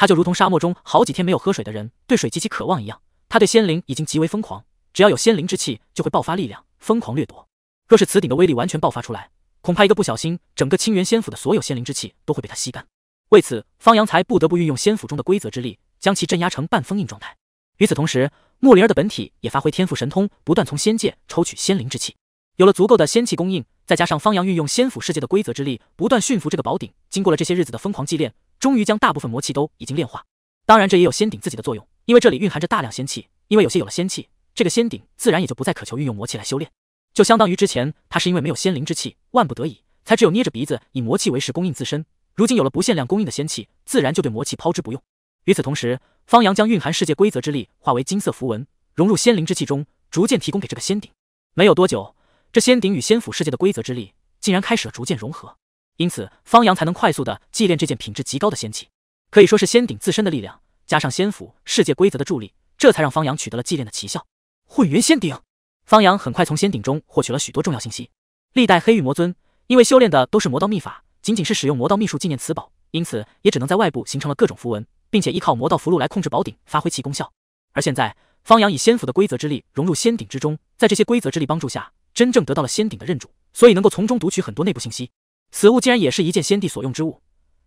他就如同沙漠中好几天没有喝水的人对水极其渴望一样，他对仙灵已经极为疯狂，只要有仙灵之气就会爆发力量，疯狂掠夺。若是此鼎的威力完全爆发出来，恐怕一个不小心，整个清源仙府的所有仙灵之气都会被他吸干。为此，方阳才不得不运用仙府中的规则之力，将其镇压成半封印状态。与此同时，木灵儿的本体也发挥天赋神通，不断从仙界抽取仙灵之气。有了足够的仙气供应，再加上方阳运用仙府世界的规则之力，不断驯服这个宝鼎。经过了这些日子的疯狂祭炼。终于将大部分魔气都已经炼化，当然这也有仙鼎自己的作用，因为这里蕴含着大量仙气。因为有些有了仙气，这个仙鼎自然也就不再渴求运用魔气来修炼，就相当于之前他是因为没有仙灵之气，万不得已才只有捏着鼻子以魔气为食供应自身。如今有了不限量供应的仙气，自然就对魔气抛之不用。与此同时，方阳将蕴含世界规则之力化为金色符文，融入仙灵之气中，逐渐提供给这个仙鼎。没有多久，这仙鼎与仙府世界的规则之力竟然开始了逐渐融合。因此，方阳才能快速的祭炼这件品质极高的仙器，可以说是仙鼎自身的力量加上仙府世界规则的助力，这才让方阳取得了祭炼的奇效。混元仙鼎，方阳很快从仙鼎中获取了许多重要信息。历代黑玉魔尊因为修炼的都是魔道秘法，仅仅是使用魔道秘术纪念此宝，因此也只能在外部形成了各种符文，并且依靠魔道符箓来控制宝鼎，发挥其功效。而现在，方阳以仙府的规则之力融入仙鼎之中，在这些规则之力帮助下，真正得到了仙鼎的认主，所以能够从中读取很多内部信息。此物竟然也是一件先帝所用之物，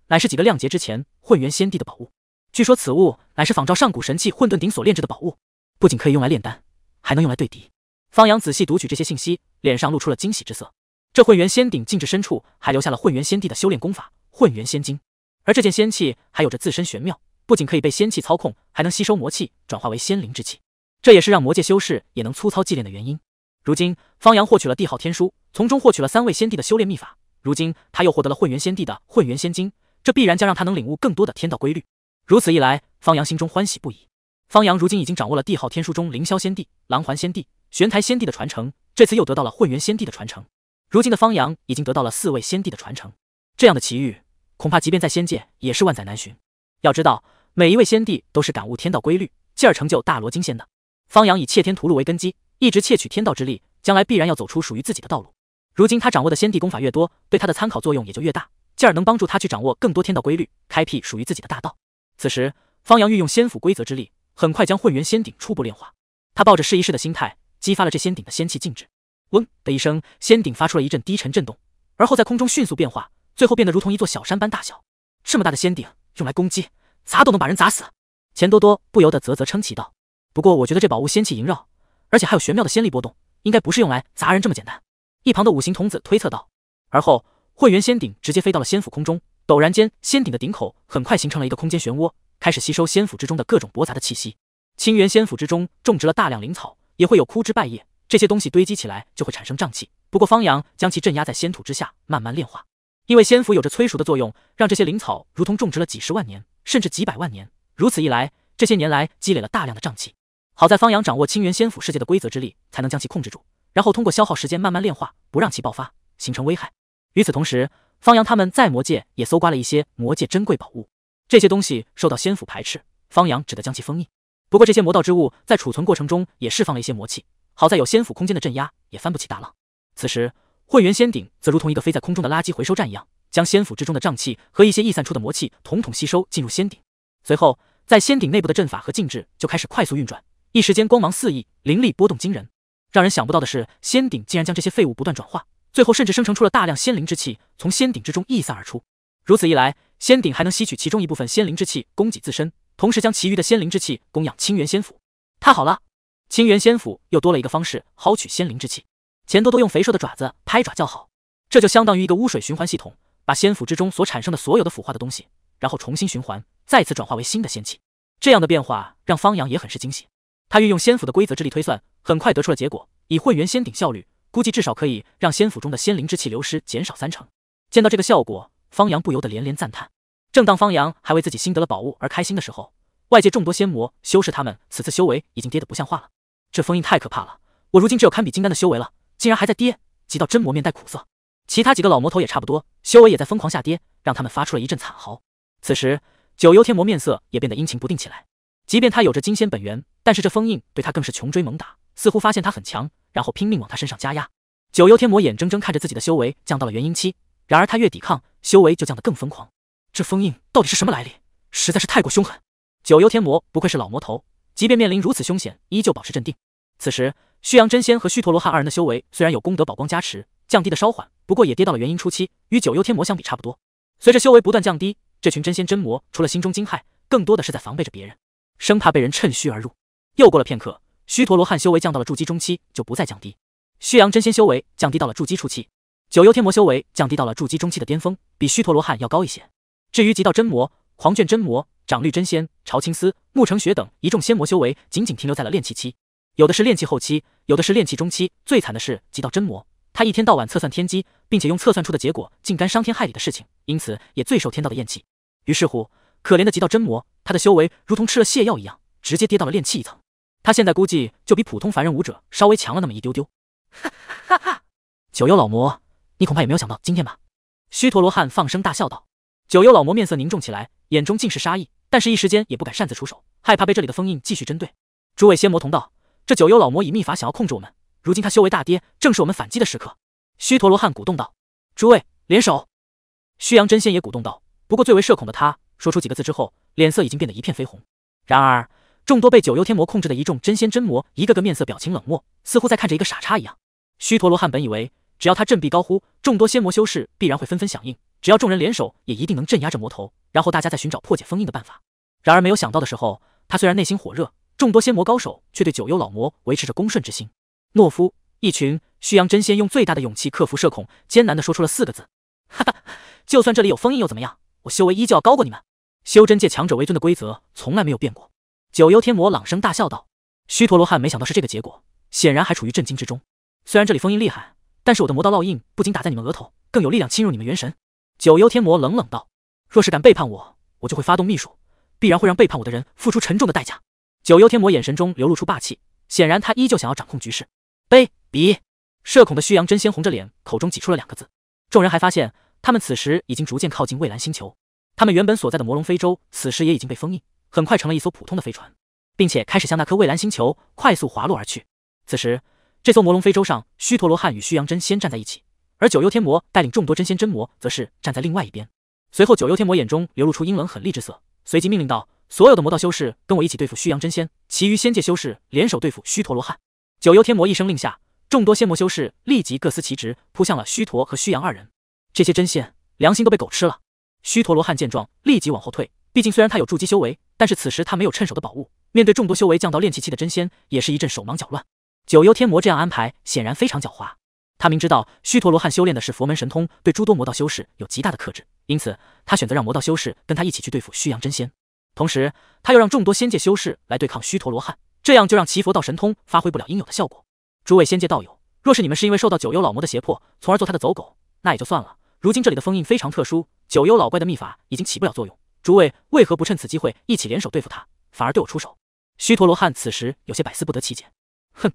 乃是几个亮劫之前混元先帝的宝物。据说此物乃是仿照上古神器混沌鼎所炼制的宝物，不仅可以用来炼丹，还能用来对敌。方阳仔细读取这些信息，脸上露出了惊喜之色。这混元仙鼎静置深处，还留下了混元先帝的修炼功法——混元仙经。而这件仙器还有着自身玄妙，不仅可以被仙气操控，还能吸收魔气转化为仙灵之气。这也是让魔界修士也能粗糙祭炼的原因。如今，方阳获取了帝号天书，从中获取了三位先帝的修炼秘法。如今他又获得了混元仙帝的混元仙金，这必然将让他能领悟更多的天道规律。如此一来，方阳心中欢喜不已。方阳如今已经掌握了帝号天书中凌霄仙帝、琅环仙帝、玄台仙帝的传承，这次又得到了混元仙帝的传承。如今的方阳已经得到了四位仙帝的传承，这样的奇遇，恐怕即便在仙界也是万载难寻。要知道，每一位仙帝都是感悟天道规律，进而成就大罗金仙的。方阳以窃天屠戮为根基，一直窃取天道之力，将来必然要走出属于自己的道路。如今他掌握的先帝功法越多，对他的参考作用也就越大，进而能帮助他去掌握更多天道规律，开辟属于自己的大道。此时方阳运用仙府规则之力，很快将混元仙鼎初步炼化。他抱着试一试的心态，激发了这仙鼎的仙气静止。嗡的一声，仙鼎发出了一阵低沉震动，而后在空中迅速变化，最后变得如同一座小山般大小。这么大的仙鼎用来攻击，砸都能把人砸死。钱多多不由得啧啧称奇道：“不过我觉得这宝物仙气萦绕，而且还有玄妙的仙力波动，应该不是用来砸人这么简单。”一旁的五行童子推测道，而后混元仙鼎直接飞到了仙府空中，陡然间，仙鼎的顶口很快形成了一个空间漩涡，开始吸收仙府之中的各种驳杂的气息。清源仙府之中种植了大量灵草，也会有枯枝败叶，这些东西堆积起来就会产生瘴气。不过方阳将其镇压在仙土之下，慢慢炼化，因为仙府有着催熟的作用，让这些灵草如同种植了几十万年，甚至几百万年。如此一来，这些年来积累了大量的瘴气。好在方阳掌握清源仙府世界的规则之力，才能将其控制住。然后通过消耗时间慢慢炼化，不让其爆发形成危害。与此同时，方阳他们在魔界也搜刮了一些魔界珍贵宝物，这些东西受到仙府排斥，方阳只得将其封印。不过这些魔道之物在储存过程中也释放了一些魔气，好在有仙府空间的镇压，也翻不起大浪。此时，混元仙鼎则如同一个飞在空中的垃圾回收站一样，将仙府之中的瘴气和一些逸散出的魔气统统吸收进入仙鼎。随后，在仙鼎内部的阵法和禁制就开始快速运转，一时间光芒四溢，灵力波动惊人。让人想不到的是，仙鼎竟然将这些废物不断转化，最后甚至生成出了大量仙灵之气，从仙鼎之中溢散而出。如此一来，仙鼎还能吸取其中一部分仙灵之气供给自身，同时将其余的仙灵之气供养清源仙府。太好了，清源仙府又多了一个方式薅取仙灵之气。钱多多用肥硕的爪子拍爪叫好，这就相当于一个污水循环系统，把仙府之中所产生的所有的腐化的东西，然后重新循环，再次转化为新的仙气。这样的变化让方阳也很是惊喜。他运用仙府的规则之力推算，很快得出了结果。以混元仙鼎效率，估计至少可以让仙府中的仙灵之气流失减少三成。见到这个效果，方阳不由得连连赞叹。正当方阳还为自己新得了宝物而开心的时候，外界众多仙魔修士他们此次修为已经跌得不像话了。这封印太可怕了，我如今只有堪比金丹的修为了，竟然还在跌！急到真魔面带苦涩，其他几个老魔头也差不多，修为也在疯狂下跌，让他们发出了一阵惨嚎。此时，九幽天魔面色也变得阴晴不定起来。即便他有着金仙本源，但是这封印对他更是穷追猛打。似乎发现他很强，然后拼命往他身上加压。九幽天魔眼睁睁看着自己的修为降到了元婴期，然而他越抵抗，修为就降得更疯狂。这封印到底是什么来历？实在是太过凶狠。九幽天魔不愧是老魔头，即便面临如此凶险，依旧保持镇定。此时，虚阳真仙和虚陀罗汉二人的修为虽然有功德宝光加持，降低的稍缓，不过也跌到了元婴初期，与九幽天魔相比差不多。随着修为不断降低，这群真仙真魔除了心中惊骇，更多的是在防备着别人，生怕被人趁虚而入。又过了片刻。虚陀罗汉修为降到了筑基中期，就不再降低；虚阳真仙修为降低到了筑基初期；九幽天魔修为降低到了筑基中期的巅峰，比虚陀罗汉要高一些。至于极道真魔、狂卷真魔、长绿真仙、朝青丝、沐城雪等一众仙魔，修为仅仅停留在了炼气期，有的是炼气后期，有的是炼气中期。最惨的是极道真魔，他一天到晚测算天机，并且用测算出的结果竟干伤天害理的事情，因此也最受天道的厌弃。于是乎，可怜的极道真魔，他的修为如同吃了泻药一样，直接跌到了炼气一层。他现在估计就比普通凡人武者稍微强了那么一丢丢。哈哈哈！哈九幽老魔，你恐怕也没有想到今天吧？虚陀罗汉放声大笑道。九幽老魔面色凝重起来，眼中尽是杀意，但是一时间也不敢擅自出手，害怕被这里的封印继续针对。诸位仙魔同道，这九幽老魔以秘法想要控制我们，如今他修为大跌，正是我们反击的时刻。虚陀罗汉鼓动道：“诸位联手。”虚阳真仙也鼓动道：“不过最为社恐的他，说出几个字之后，脸色已经变得一片绯红。”然而。众多被九幽天魔控制的一众真仙真魔，一个个面色表情冷漠，似乎在看着一个傻叉一样。虚陀罗汉本以为，只要他振臂高呼，众多仙魔修士必然会纷纷响应，只要众人联手，也一定能镇压这魔头，然后大家再寻找破解封印的办法。然而没有想到的时候，他虽然内心火热，众多仙魔高手却对九幽老魔维持着恭顺之心。懦夫！一群虚阳真仙用最大的勇气克服社恐，艰难地说出了四个字：“哈哈，就算这里有封印又怎么样？我修为依旧要高过你们。修真界强者为尊的规则从来没有变过。”九幽天魔朗声大笑道：“虚陀罗汉，没想到是这个结果，显然还处于震惊之中。虽然这里封印厉害，但是我的魔道烙印不仅打在你们额头，更有力量侵入你们元神。”九幽天魔冷冷道：“若是敢背叛我，我就会发动秘术，必然会让背叛我的人付出沉重的代价。”九幽天魔眼神中流露出霸气，显然他依旧想要掌控局势。卑鄙！社恐的虚阳真仙红着脸，口中挤出了两个字。众人还发现，他们此时已经逐渐靠近蔚蓝星球，他们原本所在的魔龙非洲，此时也已经被封印。很快成了一艘普通的飞船，并且开始向那颗蔚蓝星球快速滑落而去。此时，这艘魔龙飞舟上，虚陀罗汉与虚阳真仙站在一起，而九幽天魔带领众多真仙真魔则是站在另外一边。随后，九幽天魔眼中流露出阴冷狠厉之色，随即命令道：“所有的魔道修士跟我一起对付虚阳真仙，其余仙界修士联手对付虚陀罗汉。”九幽天魔一声令下，众多仙魔修士立即各司其职，扑向了虚陀和虚阳二人。这些真仙良心都被狗吃了。虚陀罗汉见状，立即往后退，毕竟虽然他有筑基修为。但是此时他没有趁手的宝物，面对众多修为降到炼气期的真仙，也是一阵手忙脚乱。九幽天魔这样安排，显然非常狡猾。他明知道虚陀罗汉修炼的是佛门神通，对诸多魔道修士有极大的克制，因此他选择让魔道修士跟他一起去对付虚阳真仙，同时他又让众多仙界修士来对抗虚陀罗汉，这样就让其佛道神通发挥不了应有的效果。诸位仙界道友，若是你们是因为受到九幽老魔的胁迫，从而做他的走狗，那也就算了。如今这里的封印非常特殊，九幽老怪的秘法已经起不了作用。诸位为何不趁此机会一起联手对付他，反而对我出手？虚陀罗汉此时有些百思不得其解。哼，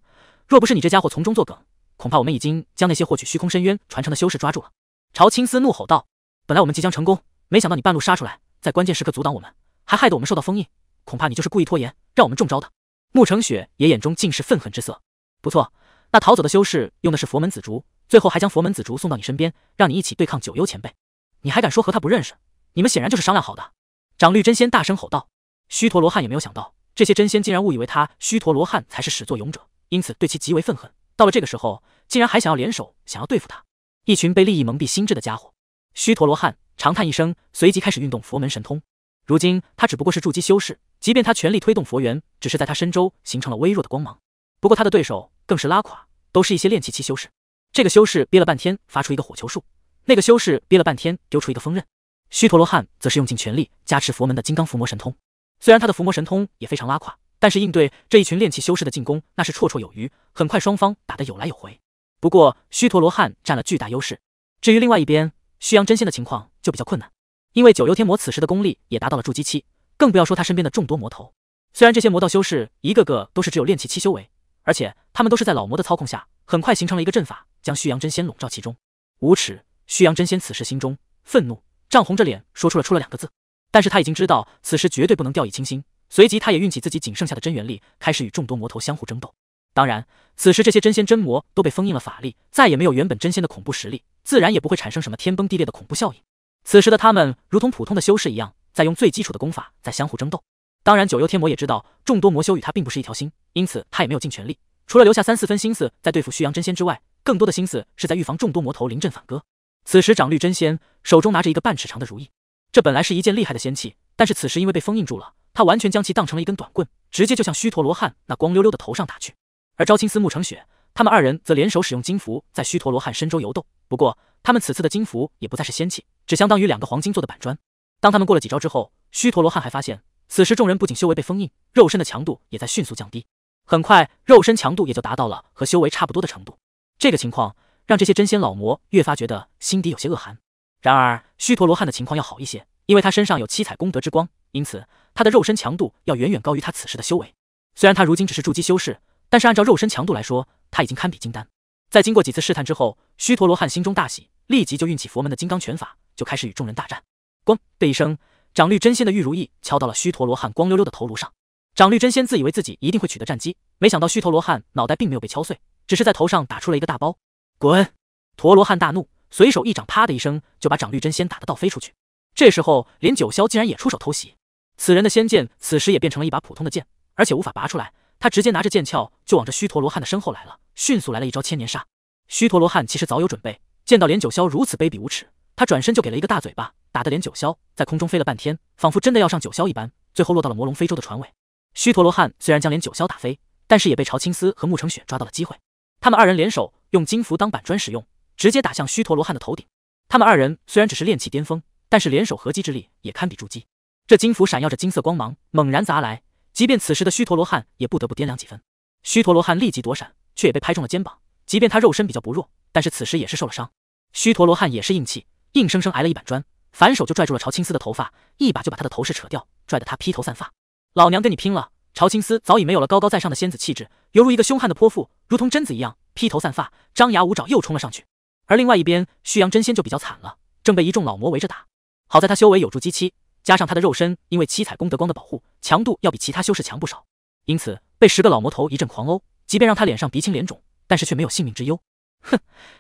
若不是你这家伙从中作梗，恐怕我们已经将那些获取虚空深渊传承的修士抓住了。朝青丝怒吼道：“本来我们即将成功，没想到你半路杀出来，在关键时刻阻挡我们，还害得我们受到封印。恐怕你就是故意拖延，让我们中招的。”穆成雪也眼中尽是愤恨之色。不错，那逃走的修士用的是佛门紫竹，最后还将佛门紫竹送到你身边，让你一起对抗九幽前辈。你还敢说和他不认识？你们显然就是商量好的。长绿真仙大声吼道：“虚陀罗汉也没有想到，这些真仙竟然误以为他虚陀罗汉才是始作俑者，因此对其极为愤恨。到了这个时候，竟然还想要联手，想要对付他，一群被利益蒙蔽心智的家伙。”虚陀罗汉长叹一声，随即开始运动佛门神通。如今他只不过是筑基修士，即便他全力推动佛缘，只是在他身周形成了微弱的光芒。不过他的对手更是拉垮，都是一些炼气期修士。这个修士憋了半天，发出一个火球术；那个修士憋了半天，丢出一个风刃。虚陀罗汉则是用尽全力加持佛门的金刚伏魔神通，虽然他的伏魔神通也非常拉胯，但是应对这一群炼气修士的进攻那是绰绰有余。很快双方打得有来有回，不过虚陀罗汉占了巨大优势。至于另外一边，虚阳真仙的情况就比较困难，因为九幽天魔此时的功力也达到了筑基期，更不要说他身边的众多魔头。虽然这些魔道修士一个个都是只有炼气期修为，而且他们都是在老魔的操控下，很快形成了一个阵法，将虚阳真仙笼罩其中。无耻！虚阳真仙此时心中愤怒。涨红着脸说出了出了两个字，但是他已经知道此时绝对不能掉以轻心。随即他也运起自己仅剩下的真元力，开始与众多魔头相互争斗。当然，此时这些真仙真魔都被封印了法力，再也没有原本真仙的恐怖实力，自然也不会产生什么天崩地裂的恐怖效应。此时的他们如同普通的修士一样，在用最基础的功法在相互争斗。当然，九幽天魔也知道众多魔修与他并不是一条心，因此他也没有尽全力，除了留下三四分心思在对付虚阳真仙之外，更多的心思是在预防众多魔头临阵反戈。此时，长绿真仙手中拿着一个半尺长的如意，这本来是一件厉害的仙器，但是此时因为被封印住了，他完全将其当成了一根短棍，直接就向虚陀罗汉那光溜溜的头上打去。而招青丝、慕成雪他们二人则联手使用金符，在虚陀罗汉身周游斗。不过，他们此次的金符也不再是仙器，只相当于两个黄金做的板砖。当他们过了几招之后，虚陀罗汉还发现，此时众人不仅修为被封印，肉身的强度也在迅速降低。很快，肉身强度也就达到了和修为差不多的程度。这个情况。让这些真仙老魔越发觉得心底有些恶寒。然而，须陀罗汉的情况要好一些，因为他身上有七彩功德之光，因此他的肉身强度要远远高于他此时的修为。虽然他如今只是筑基修士，但是按照肉身强度来说，他已经堪比金丹。在经过几次试探之后，虚陀罗汉心中大喜，立即就运起佛门的金刚拳法，就开始与众人大战。咣的一声，长律真仙的玉如意敲到了虚陀罗汉光溜溜的头颅上。长律真仙自以为自己一定会取得战机，没想到虚陀罗汉脑袋并没有被敲碎，只是在头上打出了一个大包。滚！陀罗汉大怒，随手一掌，啪的一声，就把长绿真仙打得倒飞出去。这时候，连九霄竟然也出手偷袭。此人的仙剑此时也变成了一把普通的剑，而且无法拔出来。他直接拿着剑鞘就往这虚陀罗汉的身后来了，迅速来了一招千年杀。虚陀罗汉其实早有准备，见到连九霄如此卑鄙无耻，他转身就给了一个大嘴巴，打得连九霄在空中飞了半天，仿佛真的要上九霄一般，最后落到了魔龙非洲的船尾。虚陀罗汉虽然将连九霄打飞，但是也被朝青丝和穆成雪抓到了机会，他们二人联手。用金符当板砖使用，直接打向虚陀罗汉的头顶。他们二人虽然只是炼气巅峰，但是联手合击之力也堪比筑基。这金符闪耀着金色光芒，猛然砸来，即便此时的虚陀罗汉也不得不掂量几分。虚陀罗汉立即躲闪，却也被拍中了肩膀。即便他肉身比较薄弱，但是此时也是受了伤。虚陀罗汉也是硬气，硬生生挨了一板砖，反手就拽住了朝青丝的头发，一把就把她的头饰扯掉，拽得她披头散发。老娘跟你拼了！朝青丝早已没有了高高在上的仙子气质，犹如一个凶悍的泼妇，如同贞子一样。披头散发，张牙舞爪，又冲了上去。而另外一边，虚阳真仙就比较惨了，正被一众老魔围着打。好在他修为有筑基期，加上他的肉身因为七彩功德光的保护，强度要比其他修士强不少，因此被十个老魔头一阵狂殴，即便让他脸上鼻青脸肿，但是却没有性命之忧。哼，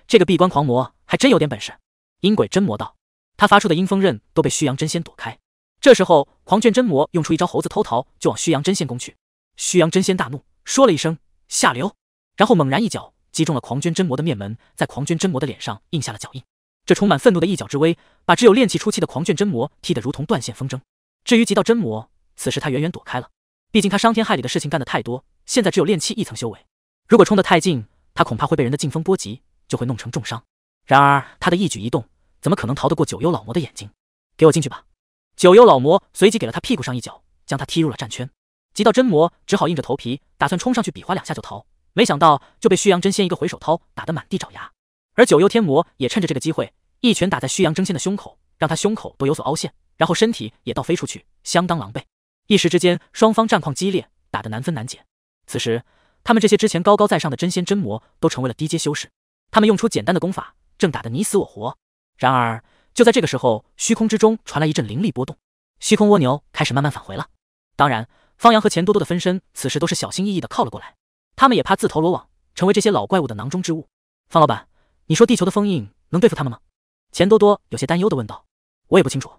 这个闭关狂魔还真有点本事。阴鬼真魔道，他发出的阴风刃都被虚阳真仙躲开。这时候，狂卷真魔用出一招猴子偷桃，就往虚阳真仙攻去。虚阳真仙大怒，说了一声下流，然后猛然一脚。击中了狂狷真魔的面门，在狂狷真魔的脸上印下了脚印。这充满愤怒的一脚之威，把只有炼气初期的狂卷真魔踢得如同断线风筝。至于极道真魔，此时他远远躲开了，毕竟他伤天害理的事情干得太多，现在只有炼气一层修为。如果冲得太近，他恐怕会被人的劲风波及，就会弄成重伤。然而他的一举一动，怎么可能逃得过九幽老魔的眼睛？给我进去吧！九幽老魔随即给了他屁股上一脚，将他踢入了战圈。极道真魔只好硬着头皮，打算冲上去比划两下就逃。没想到就被虚阳真仙一个回手掏打得满地找牙，而九幽天魔也趁着这个机会一拳打在虚阳真仙的胸口，让他胸口都有所凹陷，然后身体也倒飞出去，相当狼狈。一时之间，双方战况激烈，打得难分难解。此时，他们这些之前高高在上的真仙真魔都成为了低阶修士，他们用出简单的功法，正打得你死我活。然而，就在这个时候，虚空之中传来一阵灵力波动，虚空蜗牛开始慢慢返回了。当然，方洋和钱多多的分身此时都是小心翼翼的靠了过来。他们也怕自投罗网，成为这些老怪物的囊中之物。方老板，你说地球的封印能对付他们吗？钱多多有些担忧的问道。我也不清楚，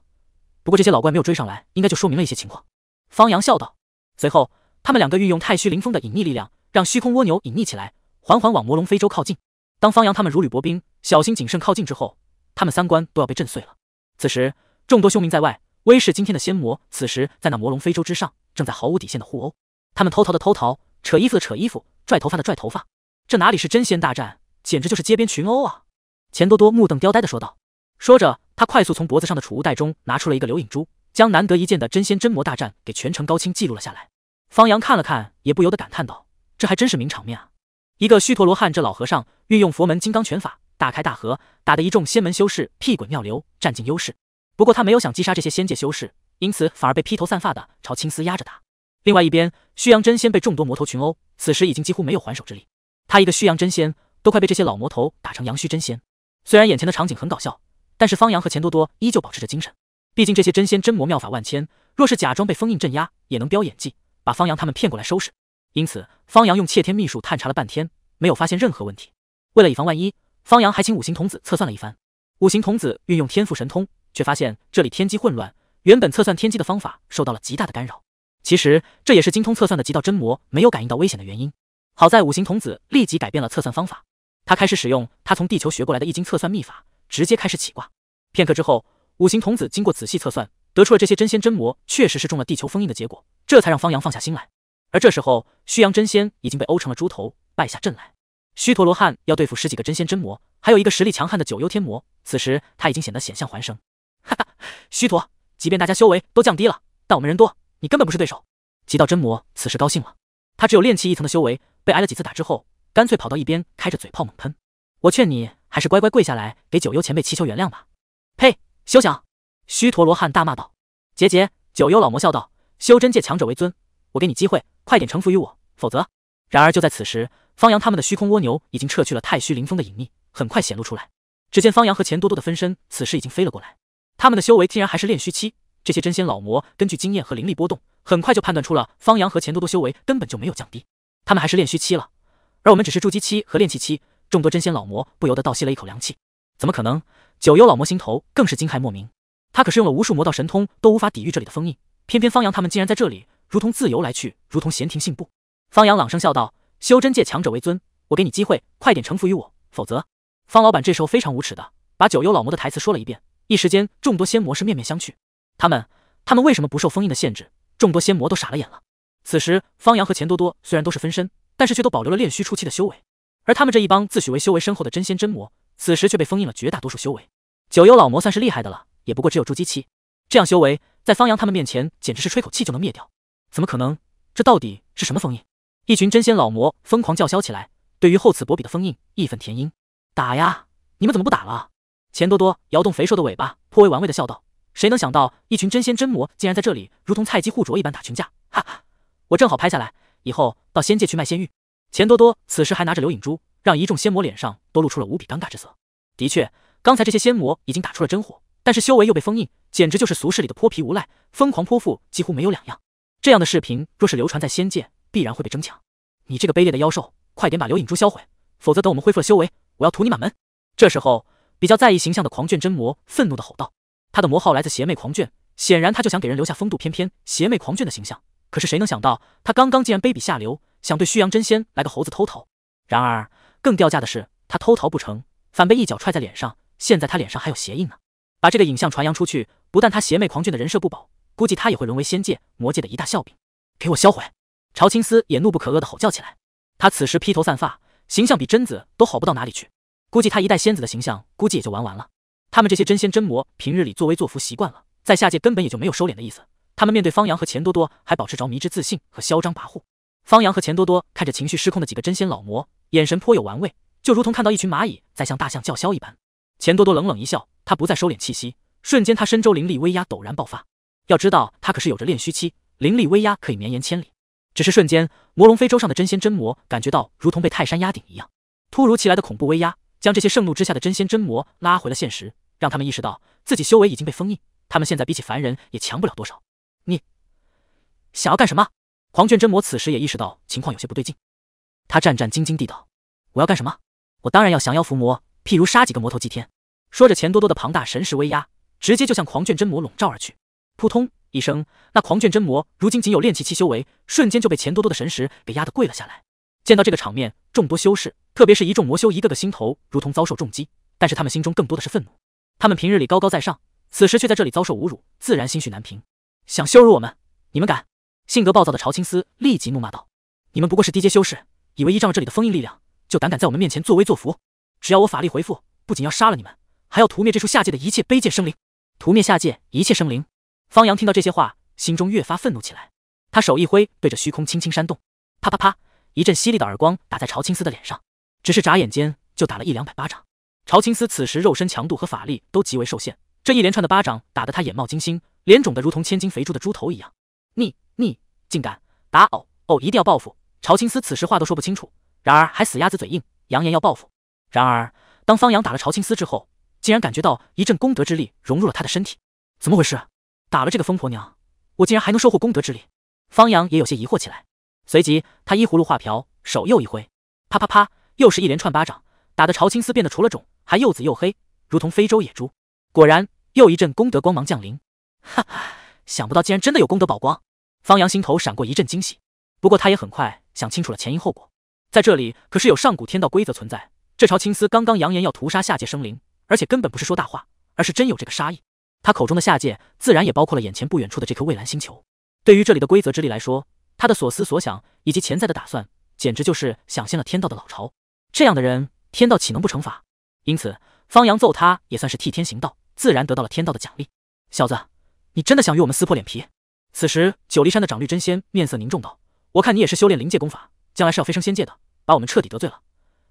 不过这些老怪没有追上来，应该就说明了一些情况。方洋笑道。随后，他们两个运用太虚灵风的隐匿力量，让虚空蜗牛隐匿起来，缓缓往魔龙非洲靠近。当方阳他们如履薄冰，小心谨慎靠近之后，他们三观都要被震碎了。此时，众多凶名在外、威势惊天的仙魔，此时在那魔龙非洲之上，正在毫无底线的互殴。他们偷逃的偷逃。扯衣服的扯衣服，拽头发的拽头发，这哪里是真仙大战，简直就是街边群殴啊！钱多多目瞪雕呆的说道。说着，他快速从脖子上的储物袋中拿出了一个留影珠，将难得一见的真仙真魔大战给全程高清记录了下来。方洋看了看，也不由得感叹道：“这还真是名场面啊！一个虚陀罗汉这老和尚，运用佛门金刚拳法，大开大合，打得一众仙门修士屁滚尿流，占尽优势。不过他没有想击杀这些仙界修士，因此反而被披头散发的朝青丝压着打。”另外一边，虚阳真仙被众多魔头群殴，此时已经几乎没有还手之力。他一个虚阳真仙，都快被这些老魔头打成阳虚真仙。虽然眼前的场景很搞笑，但是方阳和钱多多依旧保持着精神。毕竟这些真仙真魔妙法万千，若是假装被封印镇压，也能飙演技，把方阳他们骗过来收拾。因此，方阳用窃天秘术探查了半天，没有发现任何问题。为了以防万一，方阳还请五行童子测算了一番。五行童子运用天赋神通，却发现这里天机混乱，原本测算天机的方法受到了极大的干扰。其实这也是精通测算的极道真魔没有感应到危险的原因。好在五行童子立即改变了测算方法，他开始使用他从地球学过来的易经测算秘法，直接开始起卦。片刻之后，五行童子经过仔细测算，得出了这些真仙真魔确实是中了地球封印的结果，这才让方阳放下心来。而这时候，虚阳真仙已经被殴成了猪头，败下阵来。虚陀罗汉要对付十几个真仙真魔，还有一个实力强悍的九幽天魔，此时他已经显得险象环生。哈哈，虚陀，即便大家修为都降低了，但我们人多。你根本不是对手。极道真魔此时高兴了，他只有练气一层的修为，被挨了几次打之后，干脆跑到一边开着嘴炮猛喷。我劝你还是乖乖跪下来给九幽前辈祈求原谅吧。呸，休想！虚陀罗汉大骂道。杰杰，九幽老魔笑道，修真界强者为尊，我给你机会，快点臣服于我，否则……然而就在此时，方阳他们的虚空蜗牛已经撤去了太虚灵风的隐匿，很快显露出来。只见方阳和钱多多的分身此时已经飞了过来，他们的修为竟然还是炼虚期。这些真仙老魔根据经验和灵力波动，很快就判断出了方阳和钱多多修为根本就没有降低，他们还是练虚期了，而我们只是筑基期和练气期。众多真仙老魔不由得倒吸了一口凉气，怎么可能？九幽老魔心头更是惊骇莫名，他可是用了无数魔道神通都无法抵御这里的封印，偏偏方阳他们竟然在这里如同自由来去，如同闲庭信步。方阳朗声笑道：“修真界强者为尊，我给你机会，快点臣服于我，否则……”方老板这时候非常无耻的把九幽老魔的台词说了一遍，一时间众多仙魔是面面相觑。他们，他们为什么不受封印的限制？众多仙魔都傻了眼了。此时，方阳和钱多多虽然都是分身，但是却都保留了炼虚初期的修为。而他们这一帮自诩为修为深厚的真仙真魔，此时却被封印了绝大多数修为。九幽老魔算是厉害的了，也不过只有筑基期，这样修为在方阳他们面前简直是吹口气就能灭掉。怎么可能？这到底是什么封印？一群真仙老魔疯狂叫嚣起来，对于厚此薄彼的封印义愤填膺。打呀！你们怎么不打了？钱多多摇动肥硕的尾巴，颇为玩味的笑道。谁能想到，一群真仙真魔竟然在这里如同菜鸡互啄一般打群架？哈哈，我正好拍下来，以后到仙界去卖仙玉。钱多多此时还拿着留影珠，让一众仙魔脸上都露出了无比尴尬之色。的确，刚才这些仙魔已经打出了真火，但是修为又被封印，简直就是俗世里的泼皮无赖，疯狂泼妇几乎没有两样。这样的视频若是流传在仙界，必然会被争抢。你这个卑劣的妖兽，快点把留影珠销毁，否则等我们恢复了修为，我要屠你满门！这时候，比较在意形象的狂卷真魔愤怒的吼道。他的魔号来自邪魅狂狷，显然他就想给人留下风度翩翩、邪魅狂狷的形象。可是谁能想到，他刚刚竟然卑鄙下流，想对虚阳真仙来个猴子偷桃。然而更掉价的是，他偷桃不成，反被一脚踹在脸上。现在他脸上还有鞋印呢。把这个影像传扬出去，不但他邪魅狂狷的人设不保，估计他也会沦为仙界魔界的一大笑柄。给我销毁！朝青丝也怒不可遏地吼叫起来。他此时披头散发，形象比贞子都好不到哪里去。估计他一代仙子的形象，估计也就玩完了。他们这些真仙真魔，平日里作威作福习惯了，在下界根本也就没有收敛的意思。他们面对方洋和钱多多，还保持着迷之自信和嚣张跋扈。方洋和钱多多看着情绪失控的几个真仙老魔，眼神颇有玩味，就如同看到一群蚂蚁在向大象叫嚣一般。钱多多冷冷一笑，他不再收敛气息，瞬间他身周灵力威压陡然爆发。要知道，他可是有着炼虚期，灵力威压可以绵延千里。只是瞬间，魔龙飞舟上的真仙真魔感觉到如同被泰山压顶一样，突如其来的恐怖威压。将这些盛怒之下的真仙真魔拉回了现实，让他们意识到自己修为已经被封印，他们现在比起凡人也强不了多少。你想要干什么？狂卷真魔此时也意识到情况有些不对劲，他战战兢兢地道：“我要干什么？我当然要降妖伏魔，譬如杀几个魔头祭天。”说着，钱多多的庞大神识威压直接就向狂卷真魔笼罩而去。扑通一声，那狂卷真魔如今仅有练气期修为，瞬间就被钱多多的神识给压得跪了下来。见到这个场面，众多修士。特别是一众魔修，一个个心头如同遭受重击，但是他们心中更多的是愤怒。他们平日里高高在上，此时却在这里遭受侮辱，自然心绪难平。想羞辱我们，你们敢？性格暴躁的朝青丝立即怒骂道：“你们不过是低阶修士，以为依仗了这里的封印力量，就胆敢在我们面前作威作福？只要我法力回复，不仅要杀了你们，还要屠灭这处下界的一切卑贱生灵，屠灭下界一切生灵！”方阳听到这些话，心中越发愤怒起来。他手一挥，对着虚空轻轻扇动，啪啪啪，一阵犀利的耳光打在朝青丝的脸上。只是眨眼间就打了一两百巴掌，朝青丝此时肉身强度和法力都极为受限，这一连串的巴掌打得他眼冒金星，脸肿得如同千斤肥猪的猪头一样。逆逆，竟敢打偶偶，一定要报复！朝青丝此时话都说不清楚，然而还死鸭子嘴硬，扬言要报复。然而当方阳打了朝青丝之后，竟然感觉到一阵功德之力融入了他的身体，怎么回事？打了这个疯婆娘，我竟然还能收获功德之力？方阳也有些疑惑起来，随即他依葫芦画瓢，手又一挥，啪啪啪。又是一连串巴掌，打得朝青丝变得除了肿，还又紫又黑，如同非洲野猪。果然，又一阵功德光芒降临。哈哈，想不到竟然真的有功德宝光！方洋心头闪过一阵惊喜，不过他也很快想清楚了前因后果。在这里可是有上古天道规则存在，这朝青丝刚刚扬言要屠杀下界生灵，而且根本不是说大话，而是真有这个杀意。他口中的下界，自然也包括了眼前不远处的这颗蔚蓝星球。对于这里的规则之力来说，他的所思所想以及潜在的打算，简直就是想掀了天道的老巢。这样的人，天道岂能不惩罚？因此，方阳揍他也算是替天行道，自然得到了天道的奖励。小子，你真的想与我们撕破脸皮？此时，九黎山的长绿真仙面色凝重道：“我看你也是修炼灵界功法，将来是要飞升仙界的，把我们彻底得罪了，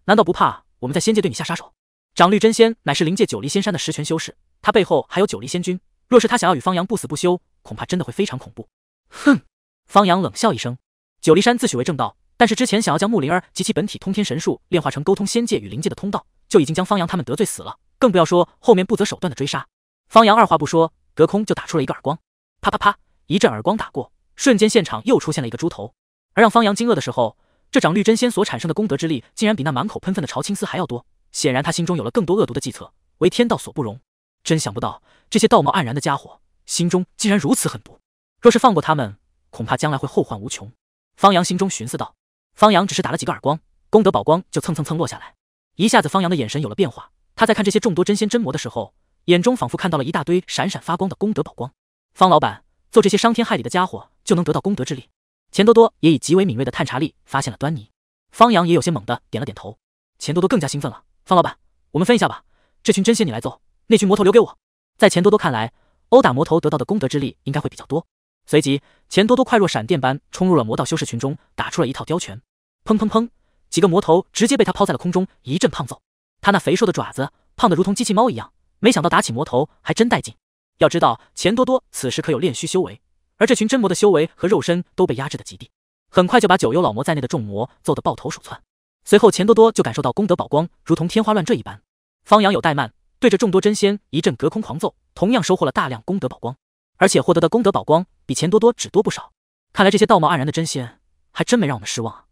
难道不怕我们在仙界对你下杀手？”长绿真仙乃是灵界九黎仙山的十全修士，他背后还有九黎仙君。若是他想要与方阳不死不休，恐怕真的会非常恐怖。哼！方阳冷笑一声，九黎山自诩为正道。但是之前想要将木灵儿及其本体通天神术炼化成沟通仙界与灵界的通道，就已经将方阳他们得罪死了，更不要说后面不择手段的追杀。方阳二话不说，隔空就打出了一个耳光，啪啪啪，一阵耳光打过，瞬间现场又出现了一个猪头。而让方阳惊愕的时候，这长绿真仙所产生的功德之力竟然比那满口喷粪的朝青丝还要多，显然他心中有了更多恶毒的计策，为天道所不容。真想不到这些道貌岸然的家伙，心中竟然如此狠毒。若是放过他们，恐怕将来会后患无穷。方阳心中寻思道。方阳只是打了几个耳光，功德宝光就蹭蹭蹭落下来。一下子，方阳的眼神有了变化。他在看这些众多真仙真魔的时候，眼中仿佛看到了一大堆闪闪发光的功德宝光。方老板做这些伤天害理的家伙就能得到功德之力。钱多多也以极为敏锐的探查力发现了端倪。方阳也有些猛的点了点头。钱多多更加兴奋了。方老板，我们分一下吧，这群真仙你来揍，那群魔头留给我。在钱多多看来，殴打魔头得到的功德之力应该会比较多。随即，钱多多快若闪电般冲入了魔道修士群中，打出了一套刁拳，砰砰砰，几个魔头直接被他抛在了空中，一阵胖揍。他那肥硕的爪子胖得如同机器猫一样，没想到打起魔头还真带劲。要知道，钱多多此时可有炼虚修为，而这群真魔的修为和肉身都被压制的极低，很快就把九幽老魔在内的众魔揍得抱头鼠窜。随后，钱多多就感受到功德宝光如同天花乱坠一般。方阳有怠慢，对着众多真仙一阵隔空狂揍，同样收获了大量功德宝光。而且获得的功德宝光比钱多多只多不少，看来这些道貌岸然的真仙还真没让我们失望啊！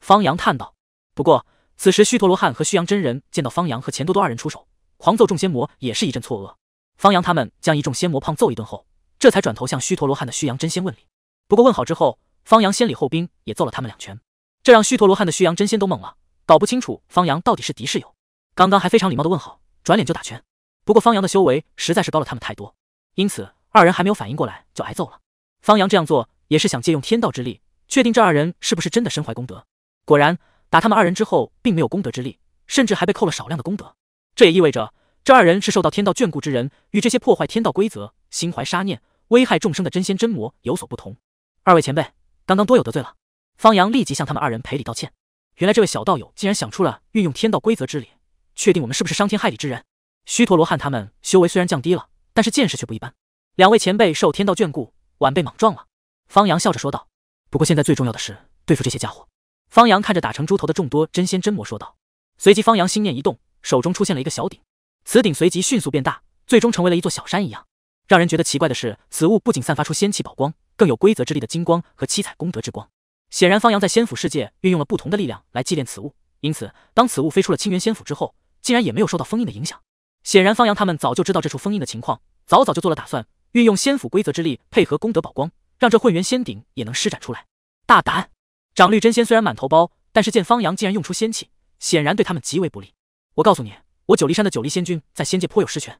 方阳叹道。不过此时虚陀罗汉和虚阳真人见到方阳和钱多多二人出手狂揍众仙魔，也是一阵错愕。方阳他们将一众仙魔胖揍一顿后，这才转头向虚陀罗汉的虚阳真仙问礼。不过问好之后，方阳先礼后兵，也揍了他们两拳，这让虚陀罗汉的虚阳真仙都懵了，搞不清楚方阳到底是敌是友。刚刚还非常礼貌的问好，转脸就打拳。不过方阳的修为实在是高了他们太多，因此。二人还没有反应过来，就挨揍了。方阳这样做也是想借用天道之力，确定这二人是不是真的身怀功德。果然，打他们二人之后，并没有功德之力，甚至还被扣了少量的功德。这也意味着，这二人是受到天道眷顾之人，与这些破坏天道规则、心怀杀念、危害众生的真仙真魔有所不同。二位前辈，刚刚多有得罪了。方阳立即向他们二人赔礼道歉。原来这位小道友竟然想出了运用天道规则之理，确定我们是不是伤天害理之人。虚陀罗汉他们修为虽然降低了，但是见识却不一般。两位前辈受天道眷顾，晚辈莽撞了。方阳笑着说道。不过现在最重要的是对付这些家伙。方阳看着打成猪头的众多真仙真魔说道。随即方阳心念一动，手中出现了一个小鼎。此鼎随即迅速变大，最终成为了一座小山一样。让人觉得奇怪的是，此物不仅散发出仙气宝光，更有规则之力的金光和七彩功德之光。显然方阳在仙府世界运用了不同的力量来祭奠此物，因此当此物飞出了青源仙府之后，竟然也没有受到封印的影响。显然方阳他们早就知道这处封印的情况，早早就做了打算。运用仙府规则之力，配合功德宝光，让这混元仙鼎也能施展出来。大胆！长绿真仙虽然满头包，但是见方阳竟然用出仙气，显然对他们极为不利。我告诉你，我九黎山的九黎仙君在仙界颇有实权，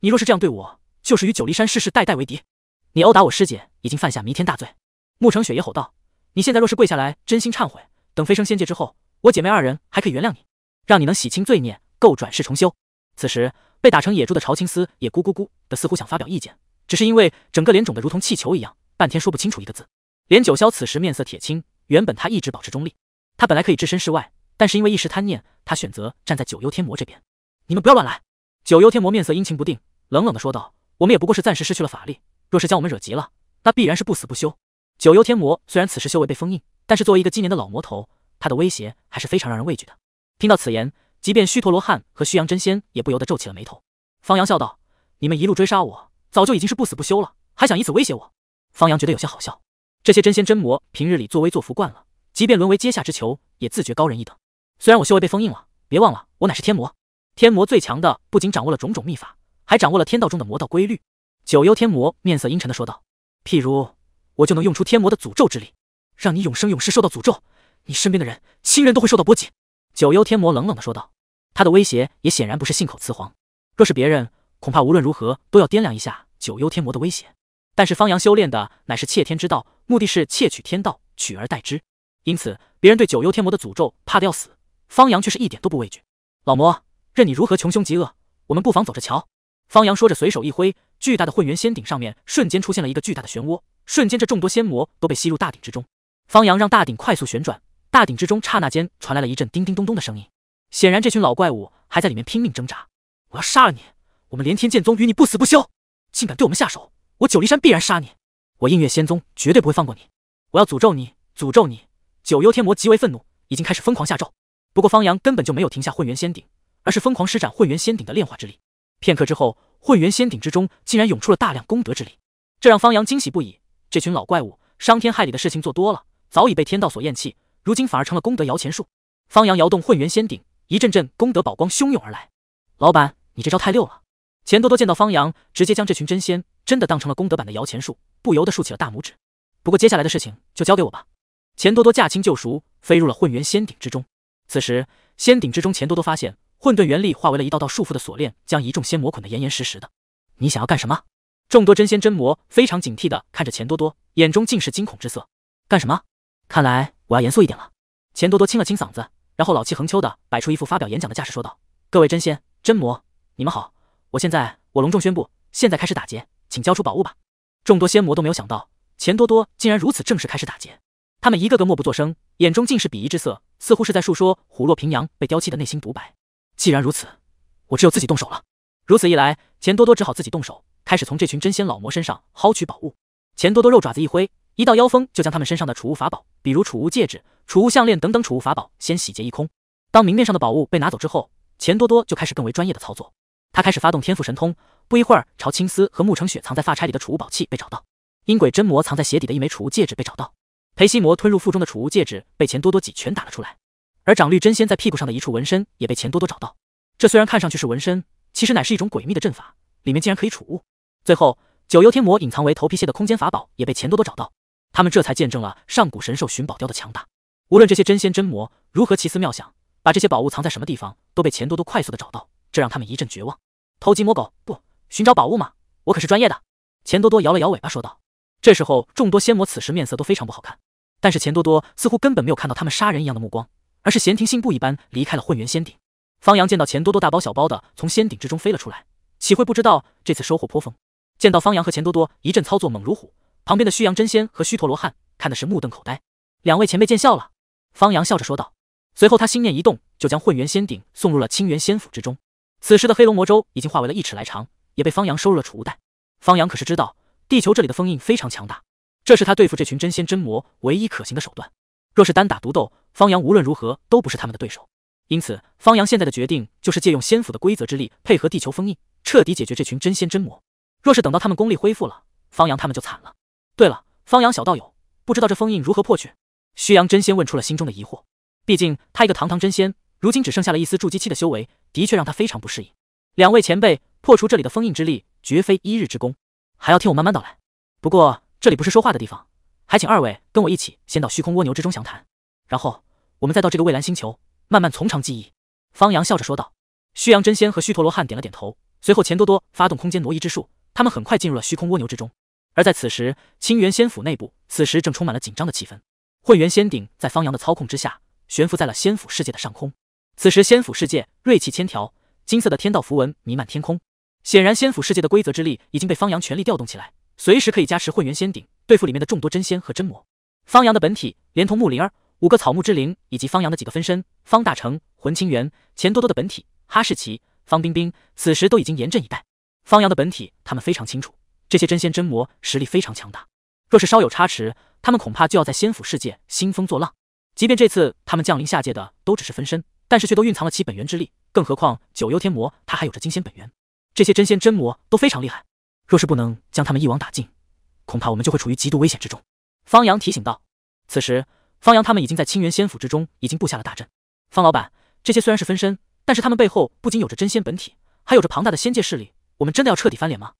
你若是这样对我，就是与九黎山世世代代为敌。你殴打我师姐，已经犯下弥天大罪。沐承雪也吼道：“你现在若是跪下来真心忏悔，等飞升仙界之后，我姐妹二人还可以原谅你，让你能洗清罪孽，够转世重修。”此时被打成野猪的朝青丝也咕咕咕的，似乎想发表意见，只是因为整个脸肿的如同气球一样，半天说不清楚一个字。连九霄此时面色铁青，原本他一直保持中立，他本来可以置身事外，但是因为一时贪念，他选择站在九幽天魔这边。你们不要乱来！九幽天魔面色阴晴不定，冷冷的说道：“我们也不过是暂时失去了法力，若是将我们惹急了，那必然是不死不休。”九幽天魔虽然此时修为被封印，但是作为一个今年的老魔头，他的威胁还是非常让人畏惧的。听到此言。即便虚陀罗汉和虚阳真仙也不由得皱起了眉头。方洋笑道：“你们一路追杀我，早就已经是不死不休了，还想以此威胁我？”方洋觉得有些好笑。这些真仙真魔平日里作威作福惯了，即便沦为阶下之囚，也自觉高人一等。虽然我修为被封印了，别忘了我乃是天魔。天魔最强的不仅掌握了种种秘法，还掌握了天道中的魔道规律。九幽天魔面色阴沉的说道：“譬如，我就能用出天魔的诅咒之力，让你永生永世受到诅咒，你身边的人、亲人都会受到波及。”九幽天魔冷冷的说道：“他的威胁也显然不是信口雌黄。若是别人，恐怕无论如何都要掂量一下九幽天魔的威胁。但是方阳修炼的乃是窃天之道，目的是窃取天道，取而代之。因此，别人对九幽天魔的诅咒怕得要死，方阳却是一点都不畏惧。老魔，任你如何穷凶极恶，我们不妨走着瞧。”方阳说着，随手一挥，巨大的混元仙顶上面瞬间出现了一个巨大的漩涡，瞬间这众多仙魔都被吸入大鼎之中。方阳让大鼎快速旋转。大鼎之中，刹那间传来了一阵叮叮咚咚的声音。显然，这群老怪物还在里面拼命挣扎。我要杀了你！我们连天剑宗与你不死不休！竟敢对我们下手！我九黎山必然杀你！我映月仙宗绝对不会放过你！我要诅咒你！诅咒你！九幽天魔极为愤怒，已经开始疯狂下咒。不过，方阳根本就没有停下混元仙鼎，而是疯狂施展混元仙鼎的炼化之力。片刻之后，混元仙鼎之中竟然涌出了大量功德之力，这让方阳惊喜不已。这群老怪物，伤天害理的事情做多了，早已被天道所厌弃。如今反而成了功德摇钱树。方阳摇动混元仙鼎，一阵阵功德宝光汹涌而来。老板，你这招太溜了！钱多多见到方阳，直接将这群真仙真的当成了功德版的摇钱树，不由得竖起了大拇指。不过接下来的事情就交给我吧。钱多多驾轻就熟，飞入了混元仙鼎之中。此时仙鼎之中，钱多多发现混沌元力化为了一道道束缚的锁链，将一众仙魔捆得严严实实的。你想要干什么？众多真仙真魔非常警惕地看着钱多多，眼中尽是惊恐之色。干什么？看来我要严肃一点了。钱多多清了清嗓子，然后老气横秋的摆出一副发表演讲的架势，说道：“各位真仙、真魔，你们好！我现在我隆重宣布，现在开始打劫，请交出宝物吧！”众多仙魔都没有想到钱多多竟然如此正式开始打劫，他们一个个默不作声，眼中尽是鄙夷之色，似乎是在述说虎落平阳被丢弃的内心独白。既然如此，我只有自己动手了。如此一来，钱多多只好自己动手，开始从这群真仙老魔身上薅取宝物。钱多多肉爪子一挥。一道妖风就将他们身上的储物法宝，比如储物戒指、储物项链等等储物法宝先洗劫一空。当明面上的宝物被拿走之后，钱多多就开始更为专业的操作。他开始发动天赋神通，不一会儿，朝青丝和慕承雪藏在发钗里的储物宝器被找到。阴鬼真魔藏在鞋底的一枚储物戒指被找到。裴西魔吞入腹中的储物戒指被钱多多几拳打了出来。而长绿真仙在屁股上的一处纹身也被钱多多找到。这虽然看上去是纹身，其实乃是一种诡秘的阵法，里面竟然可以储物。最后，九幽天魔隐藏为头皮屑的空间法宝也被钱多多找到。他们这才见证了上古神兽寻宝雕的强大。无论这些真仙真魔如何奇思妙想，把这些宝物藏在什么地方，都被钱多多快速的找到，这让他们一阵绝望。偷鸡摸狗不？寻找宝物吗？我可是专业的。钱多多摇了摇尾巴说道。这时候，众多仙魔此时面色都非常不好看，但是钱多多似乎根本没有看到他们杀人一样的目光，而是闲庭信步一般离开了混元仙顶。方阳见到钱多多大包小包的从仙顶之中飞了出来，岂会不知道这次收获颇丰？见到方阳和钱多多一阵操作猛如虎。旁边的虚阳真仙和虚陀罗汉看的是目瞪口呆，两位前辈见笑了。方阳笑着说道。随后他心念一动，就将混元仙鼎送入了清元仙府之中。此时的黑龙魔舟已经化为了一尺来长，也被方阳收入了储物袋。方阳可是知道地球这里的封印非常强大，这是他对付这群真仙真魔唯一可行的手段。若是单打独斗，方阳无论如何都不是他们的对手。因此，方阳现在的决定就是借用仙府的规则之力，配合地球封印，彻底解决这群真仙真魔。若是等到他们功力恢复了，方阳他们就惨了。对了，方阳小道友，不知道这封印如何破去？虚阳真仙问出了心中的疑惑。毕竟他一个堂堂真仙，如今只剩下了一丝筑基期的修为，的确让他非常不适应。两位前辈，破除这里的封印之力，绝非一日之功，还要听我慢慢道来。不过这里不是说话的地方，还请二位跟我一起先到虚空蜗牛之中详谈，然后我们再到这个蔚蓝星球，慢慢从长计议。方阳笑着说道。虚阳真仙和虚陀罗汉点了点头，随后钱多多发动空间挪移之术，他们很快进入了虚空蜗牛之中。而在此时，清源仙府内部此时正充满了紧张的气氛。混元仙鼎在方阳的操控之下，悬浮在了仙府世界的上空。此时仙府世界锐气千条，金色的天道符文弥漫天空。显然，仙府世界的规则之力已经被方阳全力调动起来，随时可以加持混元仙鼎，对付里面的众多真仙和真魔。方阳的本体，连同木灵儿、五个草木之灵以及方阳的几个分身，方大成、魂清源、钱多多的本体，哈士奇、方冰冰，此时都已经严阵以待。方阳的本体，他们非常清楚。这些真仙真魔实力非常强大，若是稍有差池，他们恐怕就要在仙府世界兴风作浪。即便这次他们降临下界的都只是分身，但是却都蕴藏了其本源之力，更何况九幽天魔，他还有着金仙本源。这些真仙真魔都非常厉害，若是不能将他们一网打尽，恐怕我们就会处于极度危险之中。方阳提醒道。此时，方阳他们已经在清源仙府之中已经布下了大阵。方老板，这些虽然是分身，但是他们背后不仅有着真仙本体，还有着庞大的仙界势力。我们真的要彻底翻脸吗？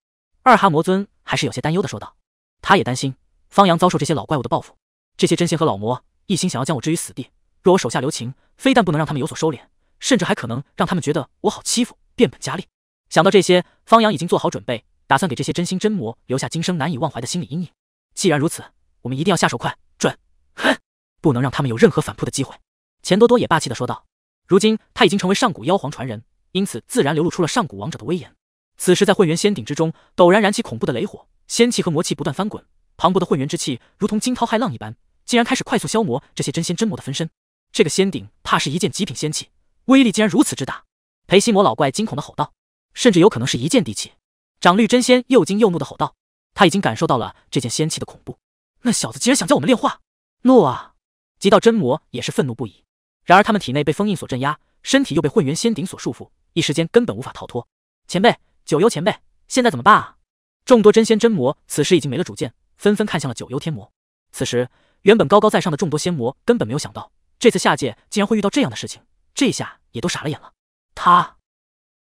二哈魔尊还是有些担忧的说道：“他也担心方阳遭受这些老怪物的报复。这些真仙和老魔一心想要将我置于死地，若我手下留情，非但不能让他们有所收敛，甚至还可能让他们觉得我好欺负，变本加厉。”想到这些，方阳已经做好准备，打算给这些真心真魔留下今生难以忘怀的心理阴影。既然如此，我们一定要下手快准狠，不能让他们有任何反扑的机会。”钱多多也霸气的说道：“如今他已经成为上古妖皇传人，因此自然流露出了上古王者的威严。”此时，在混元仙鼎之中，陡然燃起恐怖的雷火，仙气和魔气不断翻滚，磅礴的混元之气如同惊涛骇浪一般，竟然开始快速消磨这些真仙真魔的分身。这个仙鼎怕是一件极品仙器，威力竟然如此之大！裴西魔老怪惊恐的吼道：“甚至有可能是一件地器！”长绿真仙又惊又怒的吼道：“他已经感受到了这件仙器的恐怖，那小子竟然想叫我们炼化！”怒啊！极道真魔也是愤怒不已。然而他们体内被封印所镇压，身体又被混元仙鼎所束缚，一时间根本无法逃脱。前辈。九幽前辈，现在怎么办啊？众多真仙真魔此时已经没了主见，纷纷看向了九幽天魔。此时，原本高高在上的众多仙魔根本没有想到，这次下界竟然会遇到这样的事情，这下也都傻了眼了。他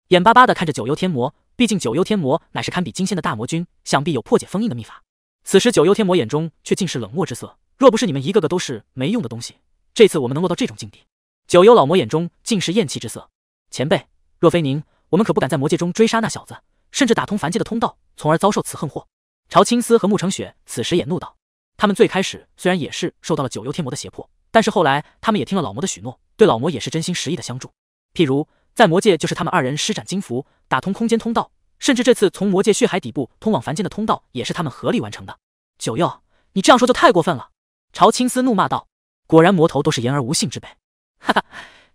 眼巴巴的看着九幽天魔，毕竟九幽天魔乃是堪比金仙的大魔君，想必有破解封印的秘法。此时九幽天魔眼中却尽是冷漠之色。若不是你们一个个都是没用的东西，这次我们能落到这种境地？九幽老魔眼中尽是厌弃之色。前辈，若非您。我们可不敢在魔界中追杀那小子，甚至打通凡界的通道，从而遭受此横祸。朝青丝和慕承雪此时也怒道：“他们最开始虽然也是受到了九幽天魔的胁迫，但是后来他们也听了老魔的许诺，对老魔也是真心实意的相助。譬如在魔界，就是他们二人施展金符打通空间通道，甚至这次从魔界血海底部通往凡间的通道，也是他们合力完成的。”九幽，你这样说就太过分了！朝青丝怒骂道：“果然魔头都是言而无信之辈，哈哈，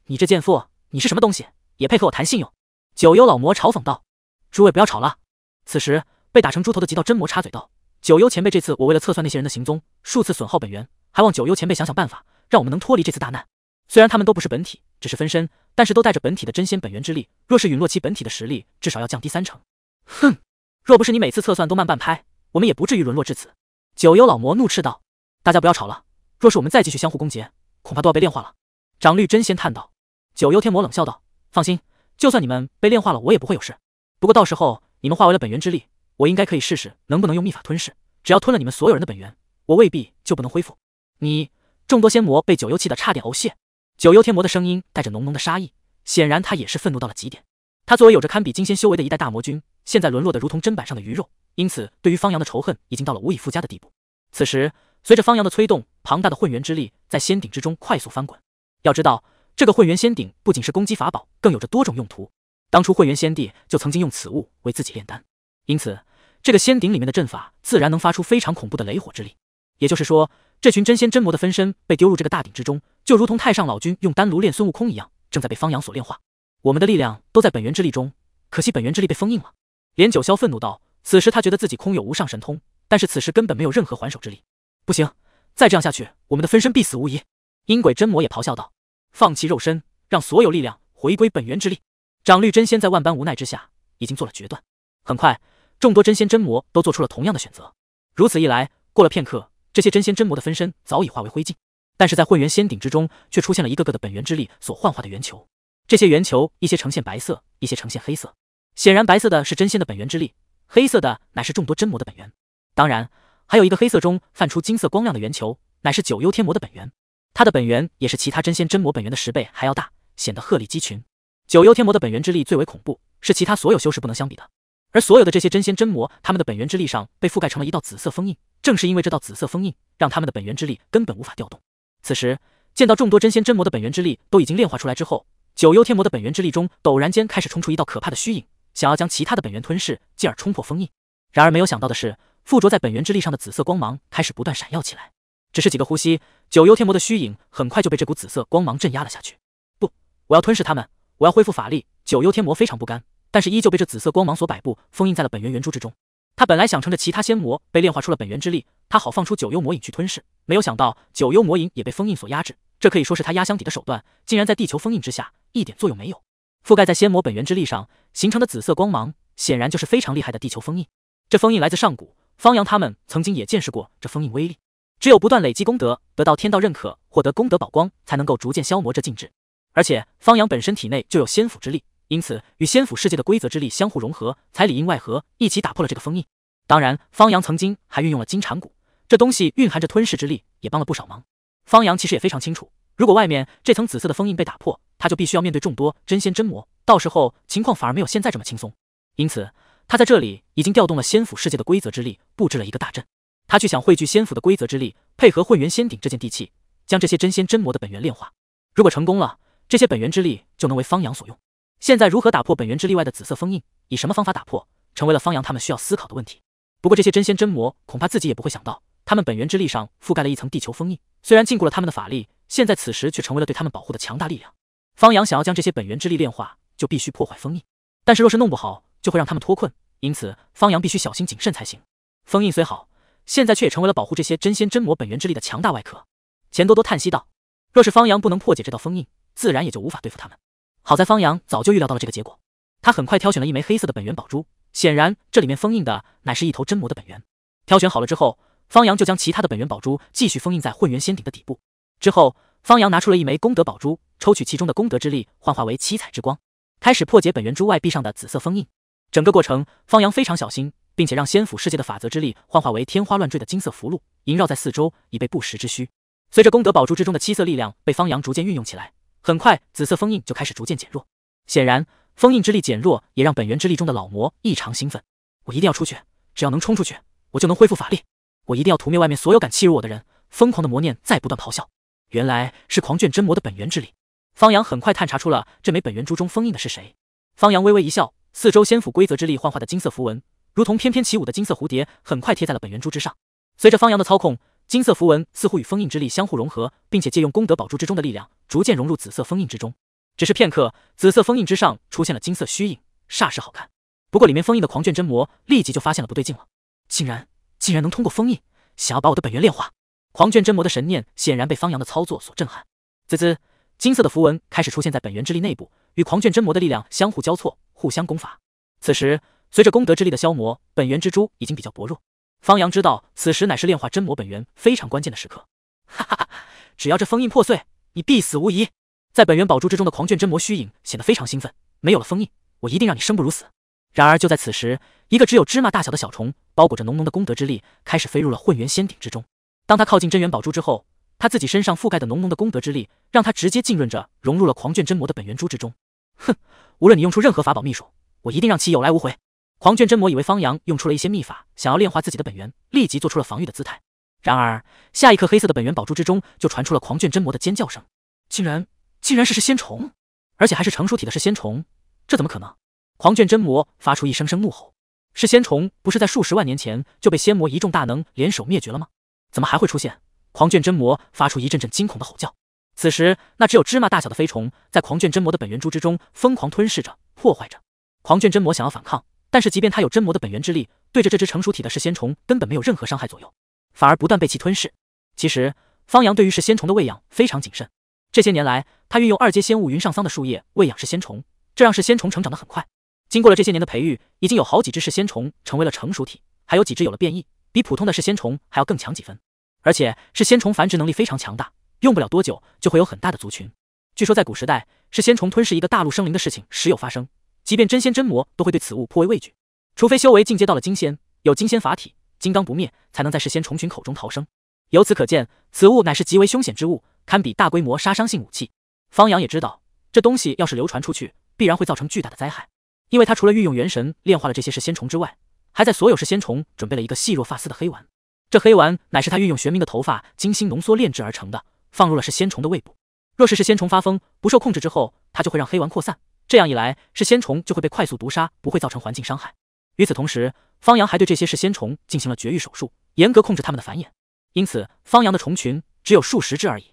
你这贱妇，你是什么东西，也配和我谈信用？”九幽老魔嘲讽道：“诸位不要吵了。”此时被打成猪头的极道真魔插嘴道：“九幽前辈，这次我为了测算那些人的行踪，数次损耗本源，还望九幽前辈想想办法，让我们能脱离这次大难。虽然他们都不是本体，只是分身，但是都带着本体的真仙本源之力，若是陨落其本体的实力，至少要降低三成。”“哼，若不是你每次测算都慢半拍，我们也不至于沦落至此。”九幽老魔怒斥道：“大家不要吵了，若是我们再继续相互攻劫，恐怕都要被炼化了。”长律真仙叹道：“九幽天魔冷笑道：‘放心。’”就算你们被炼化了，我也不会有事。不过到时候你们化为了本源之力，我应该可以试试能不能用秘法吞噬。只要吞了你们所有人的本源，我未必就不能恢复。你众多仙魔被九幽气得差点呕血。九幽天魔的声音带着浓浓的杀意，显然他也是愤怒到了极点。他作为有着堪比金仙修为的一代大魔君，现在沦落得如同砧板上的鱼肉，因此对于方阳的仇恨已经到了无以复加的地步。此时，随着方阳的催动，庞大的混元之力在仙鼎之中快速翻滚。要知道。这个混元仙鼎不仅是攻击法宝，更有着多种用途。当初混元仙帝就曾经用此物为自己炼丹，因此这个仙鼎里面的阵法自然能发出非常恐怖的雷火之力。也就是说，这群真仙真魔的分身被丢入这个大鼎之中，就如同太上老君用丹炉炼孙悟空一样，正在被方阳所炼化。我们的力量都在本源之力中，可惜本源之力被封印了。连九霄愤怒道：“此时他觉得自己空有无上神通，但是此时根本没有任何还手之力。不行，再这样下去，我们的分身必死无疑。”阴鬼真魔也咆哮道。放弃肉身，让所有力量回归本源之力。长律真仙在万般无奈之下，已经做了决断。很快，众多真仙真魔都做出了同样的选择。如此一来，过了片刻，这些真仙真魔的分身早已化为灰烬。但是在混元仙顶之中，却出现了一个个的本源之力所幻化的圆球。这些圆球，一些呈现白色，一些呈现黑色。显然，白色的是真仙的本源之力，黑色的乃是众多真魔的本源。当然，还有一个黑色中泛出金色光亮的圆球，乃是九幽天魔的本源。它的本源也是其他真仙真魔本源的十倍还要大，显得鹤立鸡群。九幽天魔的本源之力最为恐怖，是其他所有修士不能相比的。而所有的这些真仙真魔，他们的本源之力上被覆盖成了一道紫色封印。正是因为这道紫色封印，让他们的本源之力根本无法调动。此时，见到众多真仙真魔的本源之力都已经炼化出来之后，九幽天魔的本源之力中陡然间开始冲出一道可怕的虚影，想要将其他的本源吞噬，进而冲破封印。然而没有想到的是，附着在本源之力上的紫色光芒开始不断闪耀起来。只是几个呼吸，九幽天魔的虚影很快就被这股紫色光芒镇压了下去。不，我要吞噬他们，我要恢复法力。九幽天魔非常不甘，但是依旧被这紫色光芒所摆布，封印在了本源圆珠之中。他本来想乘着其他仙魔被炼化出了本源之力，他好放出九幽魔影去吞噬，没有想到九幽魔影也被封印所压制。这可以说是他压箱底的手段，竟然在地球封印之下一点作用没有。覆盖在仙魔本源之力上形成的紫色光芒，显然就是非常厉害的地球封印。这封印来自上古，方阳他们曾经也见识过这封印威力。只有不断累积功德，得到天道认可，获得功德宝光，才能够逐渐消磨这禁制。而且方阳本身体内就有仙府之力，因此与仙府世界的规则之力相互融合，才里应外合一起打破了这个封印。当然，方阳曾经还运用了金蝉蛊，这东西蕴含着吞噬之力，也帮了不少忙。方阳其实也非常清楚，如果外面这层紫色的封印被打破，他就必须要面对众多真仙真魔，到时候情况反而没有现在这么轻松。因此，他在这里已经调动了仙府世界的规则之力，布置了一个大阵。他却想汇聚仙府的规则之力，配合混元仙鼎这件地契，将这些真仙真魔的本源炼化。如果成功了，这些本源之力就能为方阳所用。现在如何打破本源之力外的紫色封印，以什么方法打破，成为了方阳他们需要思考的问题。不过这些真仙真魔恐怕自己也不会想到，他们本源之力上覆盖了一层地球封印，虽然禁锢了他们的法力，现在此时却成为了对他们保护的强大力量。方阳想要将这些本源之力炼化，就必须破坏封印。但是若是弄不好，就会让他们脱困。因此方阳必须小心谨慎才行。封印虽好。现在却也成为了保护这些真仙真魔本源之力的强大外壳。钱多多叹息道：“若是方阳不能破解这道封印，自然也就无法对付他们。好在方阳早就预料到了这个结果，他很快挑选了一枚黑色的本源宝珠，显然这里面封印的乃是一头真魔的本源。挑选好了之后，方阳就将其他的本源宝珠继续封印在混元仙顶的底部。之后，方阳拿出了一枚功德宝珠，抽取其中的功德之力，幻化为七彩之光，开始破解本源珠外壁上的紫色封印。整个过程，方阳非常小心。”并且让仙府世界的法则之力幻化为天花乱坠的金色符箓，萦绕在四周，以备不时之需。随着功德宝珠之中的七色力量被方阳逐渐运用起来，很快紫色封印就开始逐渐减弱。显然，封印之力减弱也让本源之力中的老魔异常兴奋。我一定要出去，只要能冲出去，我就能恢复法力。我一定要屠灭外面所有敢欺辱我的人！疯狂的魔念在不断咆哮。原来是狂卷真魔的本源之力。方阳很快探查出了这枚本源珠中封印的是谁。方阳微微一笑，四周仙府规则之力幻化的金色符文。如同翩翩起舞的金色蝴蝶，很快贴在了本源珠之上。随着方洋的操控，金色符文似乎与封印之力相互融合，并且借用功德宝珠之中的力量，逐渐融入紫色封印之中。只是片刻，紫色封印之上出现了金色虚影，煞是好看。不过里面封印的狂卷真魔立即就发现了不对劲了，竟然竟然能通过封印，想要把我的本源炼化！狂卷真魔的神念显然被方洋的操作所震撼。滋滋，金色的符文开始出现在本源之力内部，与狂卷真魔的力量相互交错，互相攻伐。此时。随着功德之力的消磨，本源之珠已经比较薄弱。方阳知道此时乃是炼化真魔本源非常关键的时刻。哈哈哈！只要这封印破碎，你必死无疑。在本源宝珠之中的狂卷真魔虚影显得非常兴奋。没有了封印，我一定让你生不如死。然而就在此时，一个只有芝麻大小的小虫，包裹着浓浓的功德之力，开始飞入了混元仙鼎之中。当他靠近真元宝珠之后，他自己身上覆盖的浓浓的功德之力，让他直接浸润着融入了狂卷真魔的本源珠之中。哼，无论你用出任何法宝秘术，我一定让其有来无回。狂卷真魔以为方阳用出了一些秘法，想要炼化自己的本源，立即做出了防御的姿态。然而下一刻，黑色的本源宝珠之中就传出了狂卷真魔的尖叫声，竟然竟然是是仙虫，而且还是成熟体的是仙虫，这怎么可能？狂卷真魔发出一声声怒吼，是仙虫不是在数十万年前就被仙魔一众大能联手灭绝了吗？怎么还会出现？狂卷真魔发出一阵阵惊恐的吼叫。此时，那只有芝麻大小的飞虫在狂卷真魔的本源珠之中疯狂吞噬着、破坏着。狂卷真魔想要反抗。但是，即便他有真魔的本源之力，对着这只成熟体的噬仙虫根本没有任何伤害作用，反而不断被其吞噬。其实，方阳对于噬仙虫的喂养非常谨慎。这些年来，他运用二阶仙物云上桑的树叶喂养噬仙虫，这让噬仙虫成长得很快。经过了这些年的培育，已经有好几只噬仙虫成为了成熟体，还有几只有了变异，比普通的噬仙虫还要更强几分。而且，噬仙虫繁殖能力非常强大，用不了多久就会有很大的族群。据说，在古时代，噬仙虫吞噬一个大陆生灵的事情时有发生。即便真仙真魔都会对此物颇为畏惧，除非修为进阶到了金仙，有金仙法体，金刚不灭，才能在噬仙虫群口中逃生。由此可见，此物乃是极为凶险之物，堪比大规模杀伤性武器。方阳也知道，这东西要是流传出去，必然会造成巨大的灾害。因为他除了运用元神炼化了这些噬仙虫之外，还在所有噬仙虫准备了一个细若发丝的黑丸。这黑丸乃是他运用玄冥的头发精心浓缩炼制而成的，放入了噬仙虫的胃部。若是噬仙虫发疯，不受控制之后，他就会让黑丸扩散。这样一来，是仙虫就会被快速毒杀，不会造成环境伤害。与此同时，方阳还对这些是仙虫进行了绝育手术，严格控制它们的繁衍。因此，方阳的虫群只有数十只而已。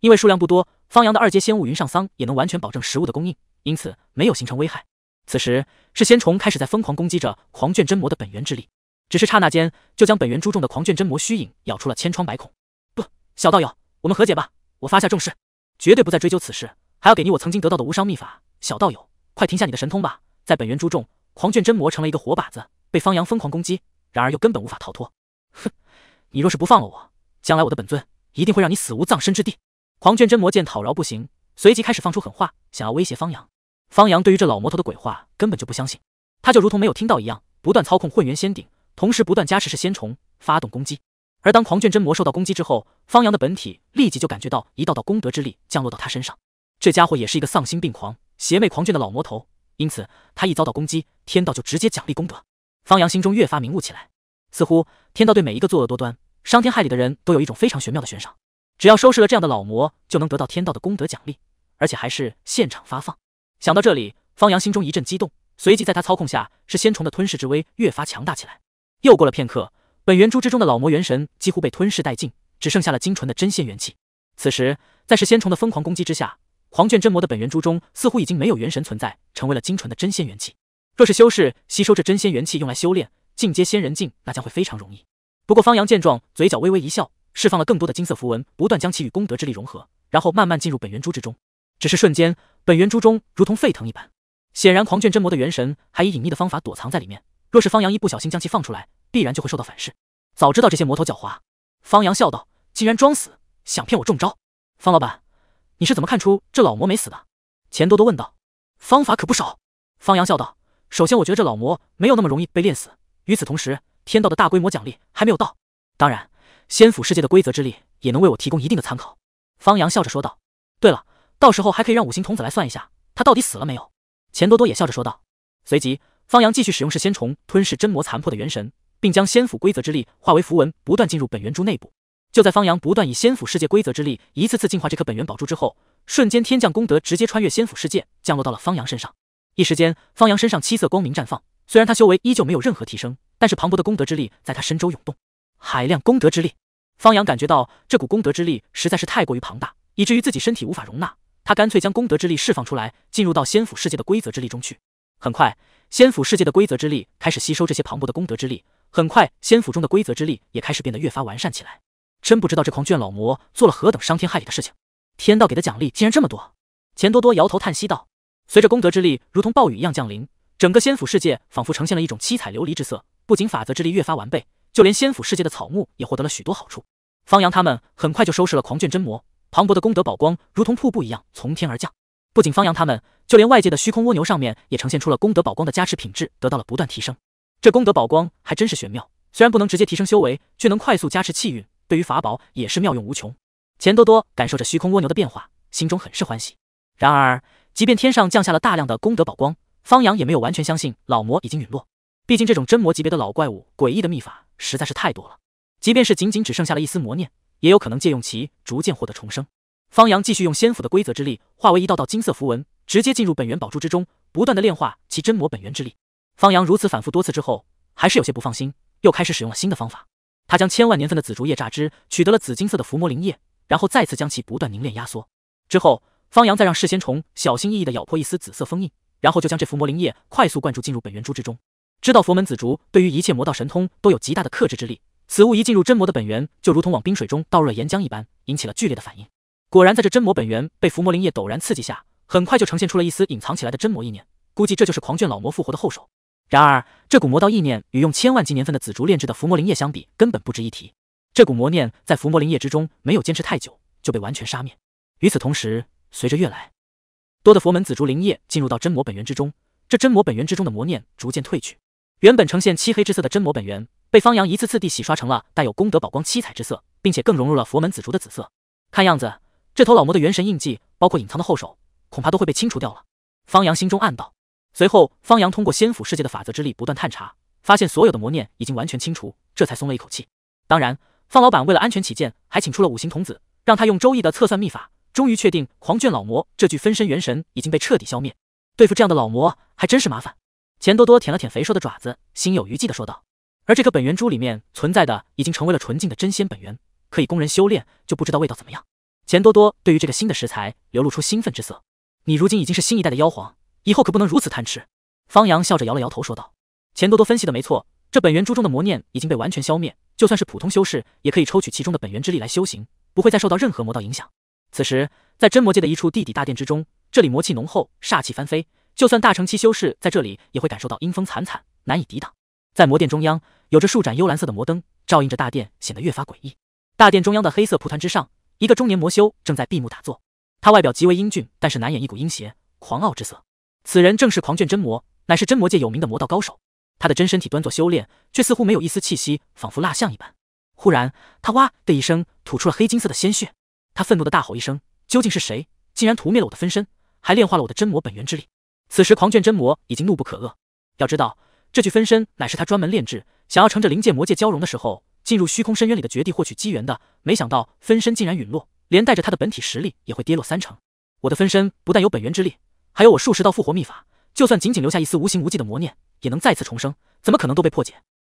因为数量不多，方阳的二阶仙物云上桑也能完全保证食物的供应，因此没有形成危害。此时，是仙虫开始在疯狂攻击着狂卷真魔的本源之力，只是刹那间就将本源珠中的狂卷真魔虚影咬出了千疮百孔。不，小道友，我们和解吧，我发下重誓，绝对不再追究此事，还要给你我曾经得到的无伤秘法。小道友，快停下你的神通吧！在本源珠中，狂卷真魔成了一个活靶子，被方阳疯狂攻击，然而又根本无法逃脱。哼，你若是不放了我，将来我的本尊一定会让你死无葬身之地！狂卷真魔见讨饶不行，随即开始放出狠话，想要威胁方阳。方阳对于这老魔头的鬼话根本就不相信，他就如同没有听到一样，不断操控混元仙鼎，同时不断加持是仙虫，发动攻击。而当狂卷真魔受到攻击之后，方阳的本体立即就感觉到一道道功德之力降落到他身上。这家伙也是一个丧心病狂。邪魅狂狷的老魔头，因此他一遭到攻击，天道就直接奖励功德。方阳心中越发明悟起来，似乎天道对每一个作恶多端、伤天害理的人都有一种非常玄妙的悬赏，只要收拾了这样的老魔，就能得到天道的功德奖励，而且还是现场发放。想到这里，方阳心中一阵激动，随即在他操控下，是仙虫的吞噬之威越发强大起来。又过了片刻，本源珠之中的老魔元神几乎被吞噬殆尽，只剩下了精纯的真仙元气。此时，在是仙虫的疯狂攻击之下。狂卷真魔的本源珠中似乎已经没有元神存在，成为了精纯的真仙元气。若是修士吸收这真仙元气用来修炼，进阶仙人境，那将会非常容易。不过方阳见状，嘴角微微一笑，释放了更多的金色符文，不断将其与功德之力融合，然后慢慢进入本源珠之中。只是瞬间，本源珠中如同沸腾一般。显然狂卷真魔的元神还以隐秘的方法躲藏在里面。若是方阳一不小心将其放出来，必然就会受到反噬。早知道这些魔头狡猾，方阳笑道：“竟然装死，想骗我中招？”方老板。你是怎么看出这老魔没死的？钱多多问道。方法可不少，方阳笑道。首先，我觉得这老魔没有那么容易被炼死。与此同时，天道的大规模奖励还没有到，当然，仙府世界的规则之力也能为我提供一定的参考。方阳笑着说道。对了，到时候还可以让五行童子来算一下，他到底死了没有。钱多多也笑着说道。随即，方阳继续使用是仙虫吞噬真魔残破的元神，并将仙府规则之力化为符文，不断进入本元珠内部。就在方阳不断以仙府世界规则之力一次次进化这颗本源宝珠之后，瞬间天降功德直接穿越仙府世界降落到了方阳身上。一时间，方阳身上七色光明绽放。虽然他修为依旧没有任何提升，但是磅礴的功德之力在他身周涌动，海量功德之力。方阳感觉到这股功德之力实在是太过于庞大，以至于自己身体无法容纳。他干脆将功德之力释放出来，进入到仙府世界的规则之力中去。很快，仙府世界的规则之力开始吸收这些磅礴的功德之力。很快，仙府中的规则之力也开始变得越发完善起来。真不知道这狂卷老魔做了何等伤天害理的事情，天道给的奖励竟然这么多。钱多多摇头叹息道：“随着功德之力如同暴雨一样降临，整个仙府世界仿佛呈现了一种七彩琉璃之色。不仅法则之力越发完备，就连仙府世界的草木也获得了许多好处。”方阳他们很快就收拾了狂卷真魔，磅礴的功德宝光如同瀑布一样从天而降。不仅方阳他们，就连外界的虚空蜗牛上面也呈现出了功德宝光的加持，品质得到了不断提升。这功德宝光还真是玄妙，虽然不能直接提升修为，却能快速加持气运。对于法宝也是妙用无穷。钱多多感受着虚空蜗牛的变化，心中很是欢喜。然而，即便天上降下了大量的功德宝光，方阳也没有完全相信老魔已经陨落。毕竟，这种真魔级别的老怪物，诡异的秘法实在是太多了。即便是仅仅只剩下了一丝魔念，也有可能借用其逐渐获得重生。方阳继续用仙府的规则之力，化为一道道金色符文，直接进入本源宝珠之中，不断的炼化其真魔本源之力。方阳如此反复多次之后，还是有些不放心，又开始使用了新的方法。他将千万年份的紫竹叶榨汁，取得了紫金色的伏魔灵液，然后再次将其不断凝炼压缩。之后，方阳再让噬仙虫小心翼翼地咬破一丝紫色封印，然后就将这伏魔灵液快速灌注进入本源珠之中。知道佛门紫竹对于一切魔道神通都有极大的克制之力，此物一进入真魔的本源，就如同往冰水中倒入了岩浆一般，引起了剧烈的反应。果然，在这真魔本源被伏魔灵液陡然刺激下，很快就呈现出了一丝隐藏起来的真魔意念。估计这就是狂卷老魔复活的后手。然而，这股魔道意念与用千万级年份的紫竹炼制的伏魔灵液相比，根本不值一提。这股魔念在伏魔灵液之中没有坚持太久，就被完全杀灭。与此同时，随着越来越多的佛门紫竹灵液进入到真魔本源之中，这真魔本源之中的魔念逐渐褪去。原本呈现漆黑之色的真魔本源，被方阳一次次地洗刷成了带有功德宝光七彩之色，并且更融入了佛门紫竹的紫色。看样子，这头老魔的元神印记，包括隐藏的后手，恐怕都会被清除掉了。方阳心中暗道。随后，方洋通过仙府世界的法则之力不断探查，发现所有的魔念已经完全清除，这才松了一口气。当然，方老板为了安全起见，还请出了五行童子，让他用周易的测算秘法，终于确定狂卷老魔这具分身元神已经被彻底消灭。对付这样的老魔还真是麻烦。钱多多舔了舔肥硕的爪子，心有余悸的说道：“而这颗本源珠里面存在的，已经成为了纯净的真仙本源，可以供人修炼，就不知道味道怎么样。”钱多多对于这个新的食材流露出兴奋之色。你如今已经是新一代的妖皇。以后可不能如此贪吃。”方洋笑着摇了摇头说道。“钱多多分析的没错，这本源珠中的魔念已经被完全消灭，就算是普通修士也可以抽取其中的本源之力来修行，不会再受到任何魔道影响。”此时，在真魔界的一处地底大殿之中，这里魔气浓厚，煞气翻飞，就算大乘期修士在这里也会感受到阴风惨惨，难以抵挡。在魔殿中央，有着数盏幽蓝色的魔灯，照映着大殿，显得越发诡异。大殿中央的黑色蒲团之上，一个中年魔修正在闭目打坐，他外表极为英俊，但是难掩一股阴邪狂傲之色。此人正是狂卷真魔，乃是真魔界有名的魔道高手。他的真身体端坐修炼，却似乎没有一丝气息，仿佛蜡像一般。忽然，他哇的一声吐出了黑金色的鲜血。他愤怒的大吼一声：“究竟是谁，竟然屠灭了我的分身，还炼化了我的真魔本源之力？”此时，狂卷真魔已经怒不可遏。要知道，这具分身乃是他专门炼制，想要乘着灵界魔界交融的时候，进入虚空深渊里的绝地获取机缘的。没想到分身竟然陨落，连带着他的本体实力也会跌落三成。我的分身不但有本源之力。还有我数十道复活秘法，就算仅仅留下一丝无形无迹的魔念，也能再次重生。怎么可能都被破解？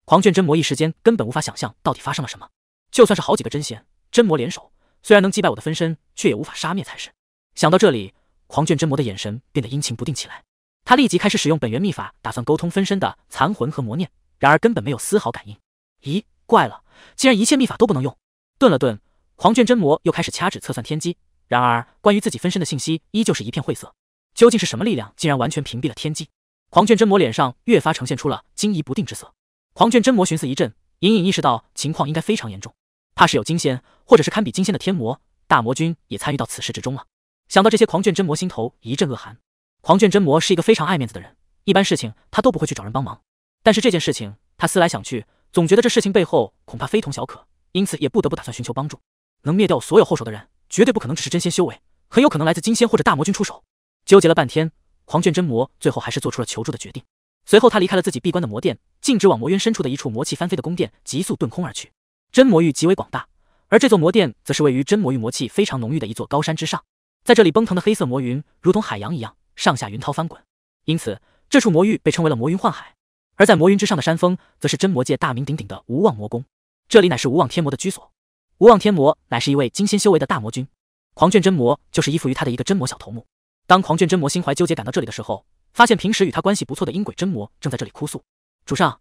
狂卷真魔一时间根本无法想象到底发生了什么。就算是好几个真仙、真魔联手，虽然能击败我的分身，却也无法杀灭才是。想到这里，狂卷真魔的眼神变得阴晴不定起来。他立即开始使用本源秘法，打算沟通分身的残魂和魔念，然而根本没有丝毫感应。咦，怪了，既然一切秘法都不能用，顿了顿，狂卷真魔又开始掐指测算天机。然而关于自己分身的信息依旧是一片晦涩。究竟是什么力量，竟然完全屏蔽了天机？狂卷真魔脸上越发呈现出了惊疑不定之色。狂卷真魔寻思一阵，隐隐意识到情况应该非常严重，怕是有金仙，或者是堪比金仙的天魔大魔君也参与到此事之中了。想到这些，狂卷真魔心头一阵恶寒。狂卷真魔是一个非常爱面子的人，一般事情他都不会去找人帮忙。但是这件事情，他思来想去，总觉得这事情背后恐怕非同小可，因此也不得不打算寻求帮助。能灭掉我所有后手的人，绝对不可能只是真仙修为，很有可能来自金仙或者大魔君出手。纠结了半天，狂卷真魔最后还是做出了求助的决定。随后他离开了自己闭关的魔殿，径直往魔渊深处的一处魔气翻飞的宫殿急速遁空而去。真魔域极为广大，而这座魔殿则是位于真魔域魔气非常浓郁的一座高山之上。在这里奔腾的黑色魔云如同海洋一样上下云涛翻滚，因此这处魔域被称为了魔云幻海。而在魔云之上的山峰，则是真魔界大名鼎鼎的无望魔宫，这里乃是无望天魔的居所。无望天魔乃是一位金仙修为的大魔君，狂卷真魔就是依附于他的一个真魔小头目。当狂卷真魔心怀纠结赶到这里的时候，发现平时与他关系不错的阴鬼真魔正在这里哭诉：“主上，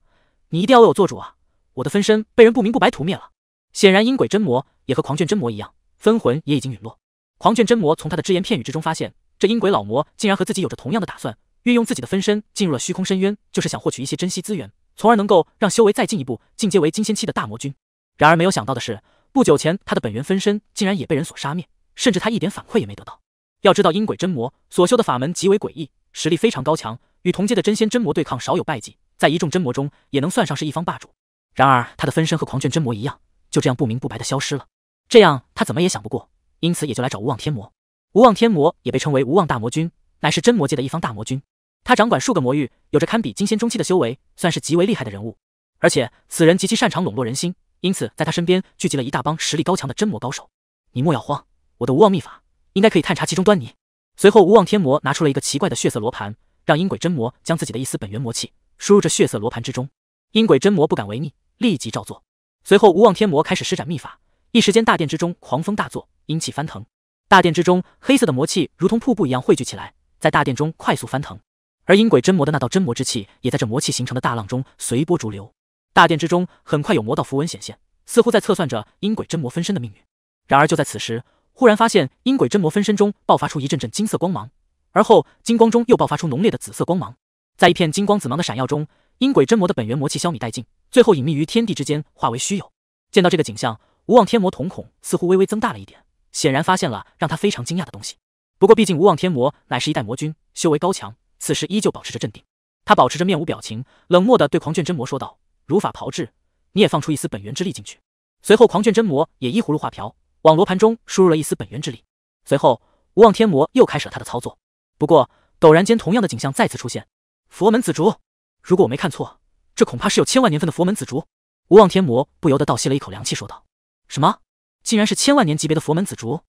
你一定要为我做主啊！我的分身被人不明不白屠灭了。”显然，阴鬼真魔也和狂卷真魔一样，分魂也已经陨落。狂卷真魔从他的只言片语之中发现，这阴鬼老魔竟然和自己有着同样的打算，运用自己的分身进入了虚空深渊，就是想获取一些珍稀资源，从而能够让修为再进一步，进阶为金仙期的大魔君。然而没有想到的是，不久前他的本源分身竟然也被人所杀灭，甚至他一点反馈也没得到。要知道，阴鬼真魔所修的法门极为诡异，实力非常高强，与同阶的真仙真魔对抗少有败绩，在一众真魔中也能算上是一方霸主。然而他的分身和狂卷真魔一样，就这样不明不白的消失了。这样他怎么也想不过，因此也就来找无望天魔。无望天魔也被称为无望大魔君，乃是真魔界的一方大魔君，他掌管数个魔域，有着堪比金仙中期的修为，算是极为厉害的人物。而且此人极其擅长笼络人心，因此在他身边聚集了一大帮实力高强的真魔高手。你莫要慌，我的无望秘法。应该可以探查其中端倪。随后无望天魔拿出了一个奇怪的血色罗盘，让阴鬼真魔将自己的一丝本源魔气输入这血色罗盘之中。阴鬼真魔不敢违逆，立即照做。随后无望天魔开始施展秘法，一时间大殿之中狂风大作，阴气翻腾。大殿之中黑色的魔气如同瀑布一样汇聚起来，在大殿中快速翻腾。而阴鬼真魔的那道真魔之气也在这魔气形成的大浪中随波逐流。大殿之中很快有魔道符文显现，似乎在测算着阴鬼真魔分身的命运。然而就在此时，忽然发现阴鬼真魔分身中爆发出一阵阵金色光芒，而后金光中又爆发出浓烈的紫色光芒。在一片金光紫芒的闪耀中，阴鬼真魔的本源魔气消弭殆尽，最后隐秘于天地之间，化为虚有。见到这个景象，无望天魔瞳孔似乎微微增大了一点，显然发现了让他非常惊讶的东西。不过，毕竟无望天魔乃是一代魔君，修为高强，此时依旧保持着镇定。他保持着面无表情、冷漠的对狂卷真魔说道：“如法炮制，你也放出一丝本源之力进去。”随后，狂卷真魔也依葫芦画瓢。往罗盘中输入了一丝本源之力，随后无望天魔又开始了他的操作。不过，陡然间，同样的景象再次出现。佛门紫竹，如果我没看错，这恐怕是有千万年份的佛门紫竹。无望天魔不由得倒吸了一口凉气，说道：“什么？竟然是千万年级别的佛门紫竹？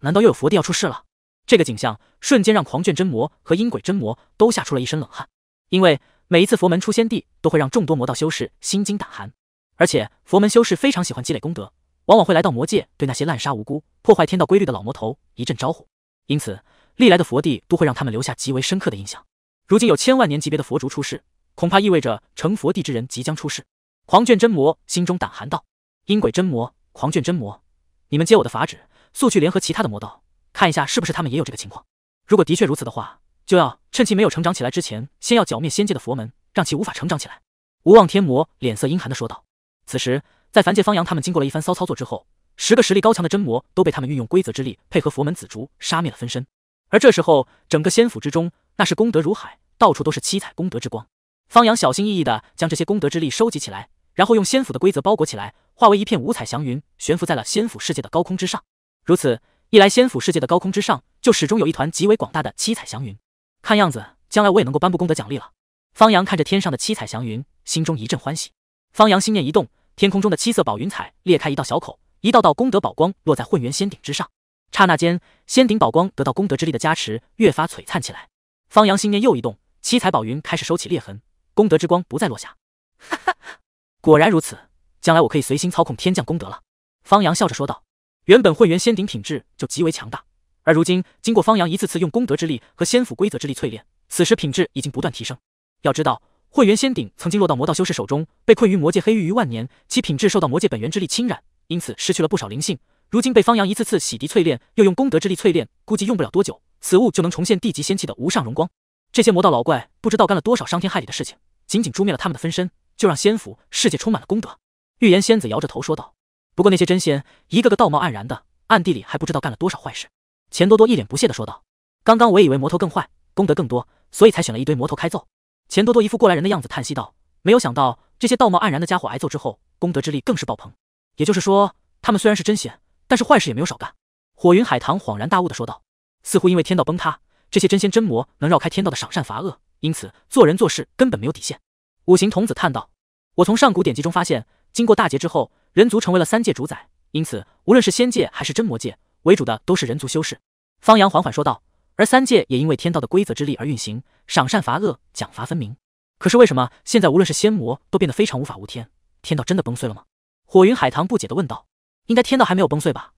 难道又有佛帝要出世了？”这个景象瞬间让狂卷真魔和阴鬼真魔都吓出了一身冷汗，因为每一次佛门出仙帝，都会让众多魔道修士心惊胆寒。而且，佛门修士非常喜欢积累功德。往往会来到魔界，对那些滥杀无辜、破坏天道规律的老魔头一阵招呼，因此历来的佛帝都会让他们留下极为深刻的印象。如今有千万年级别的佛竹出世，恐怕意味着成佛帝之人即将出世。狂卷真魔心中胆寒道：“阴鬼真魔，狂卷真魔，你们接我的法旨，速去联合其他的魔道，看一下是不是他们也有这个情况。如果的确如此的话，就要趁其没有成长起来之前，先要剿灭仙界的佛门，让其无法成长起来。”无望天魔脸色阴寒的说道。此时。在凡界，方阳他们经过了一番骚操作之后，十个实力高强的真魔都被他们运用规则之力，配合佛门紫竹杀灭了分身。而这时候，整个仙府之中，那是功德如海，到处都是七彩功德之光。方阳小心翼翼的将这些功德之力收集起来，然后用仙府的规则包裹起来，化为一片五彩祥云，悬浮在了仙府世界的高空之上。如此一来，仙府世界的高空之上就始终有一团极为广大的七彩祥云。看样子，将来我也能够颁布功德奖励了。方阳看着天上的七彩祥云，心中一阵欢喜。方阳心念一动。天空中的七色宝云彩裂开一道小口，一道道功德宝光落在混元仙顶之上。刹那间，仙顶宝光得到功德之力的加持，越发璀璨起来。方阳心念又一动，七彩宝云开始收起裂痕，功德之光不再落下。哈哈哈，果然如此，将来我可以随心操控天降功德了。方阳笑着说道。原本混元仙顶品质就极为强大，而如今经过方阳一次次用功德之力和仙府规则之力淬炼，此时品质已经不断提升。要知道。混元仙鼎曾经落到魔道修士手中，被困于魔界黑域逾万年，其品质受到魔界本源之力侵染，因此失去了不少灵性。如今被方阳一次次洗涤淬炼，又用功德之力淬炼，估计用不了多久，此物就能重现地级仙器的无上荣光。这些魔道老怪不知道干了多少伤天害理的事情，仅仅诛灭了他们的分身，就让仙府世界充满了功德。预言仙子摇着头说道：“不过那些真仙一个个道貌岸然的，暗地里还不知道干了多少坏事。”钱多多一脸不屑的说道：“刚刚我也以为魔头更坏，功德更多，所以才选了一堆魔头开揍。”钱多多一副过来人的样子，叹息道：“没有想到这些道貌岸然的家伙挨揍之后，功德之力更是爆棚。也就是说，他们虽然是真仙，但是坏事也没有少干。”火云海棠恍然大悟地说道：“似乎因为天道崩塌，这些真仙真魔能绕开天道的赏善罚恶，因此做人做事根本没有底线。”五行童子叹道：“我从上古典籍中发现，经过大劫之后，人族成为了三界主宰，因此无论是仙界还是真魔界为主的，都是人族修士。”方洋缓缓说道。而三界也因为天道的规则之力而运行，赏善罚恶，奖罚分明。可是为什么现在无论是仙魔都变得非常无法无天？天道真的崩碎了吗？火云海棠不解的问道。应该天道还没有崩碎吧？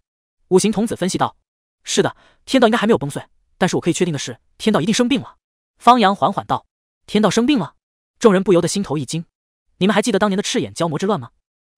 五行童子分析道。是的，天道应该还没有崩碎，但是我可以确定的是，天道一定生病了。方阳缓缓道。天道生病了？众人不由得心头一惊。你们还记得当年的赤眼妖魔之乱吗？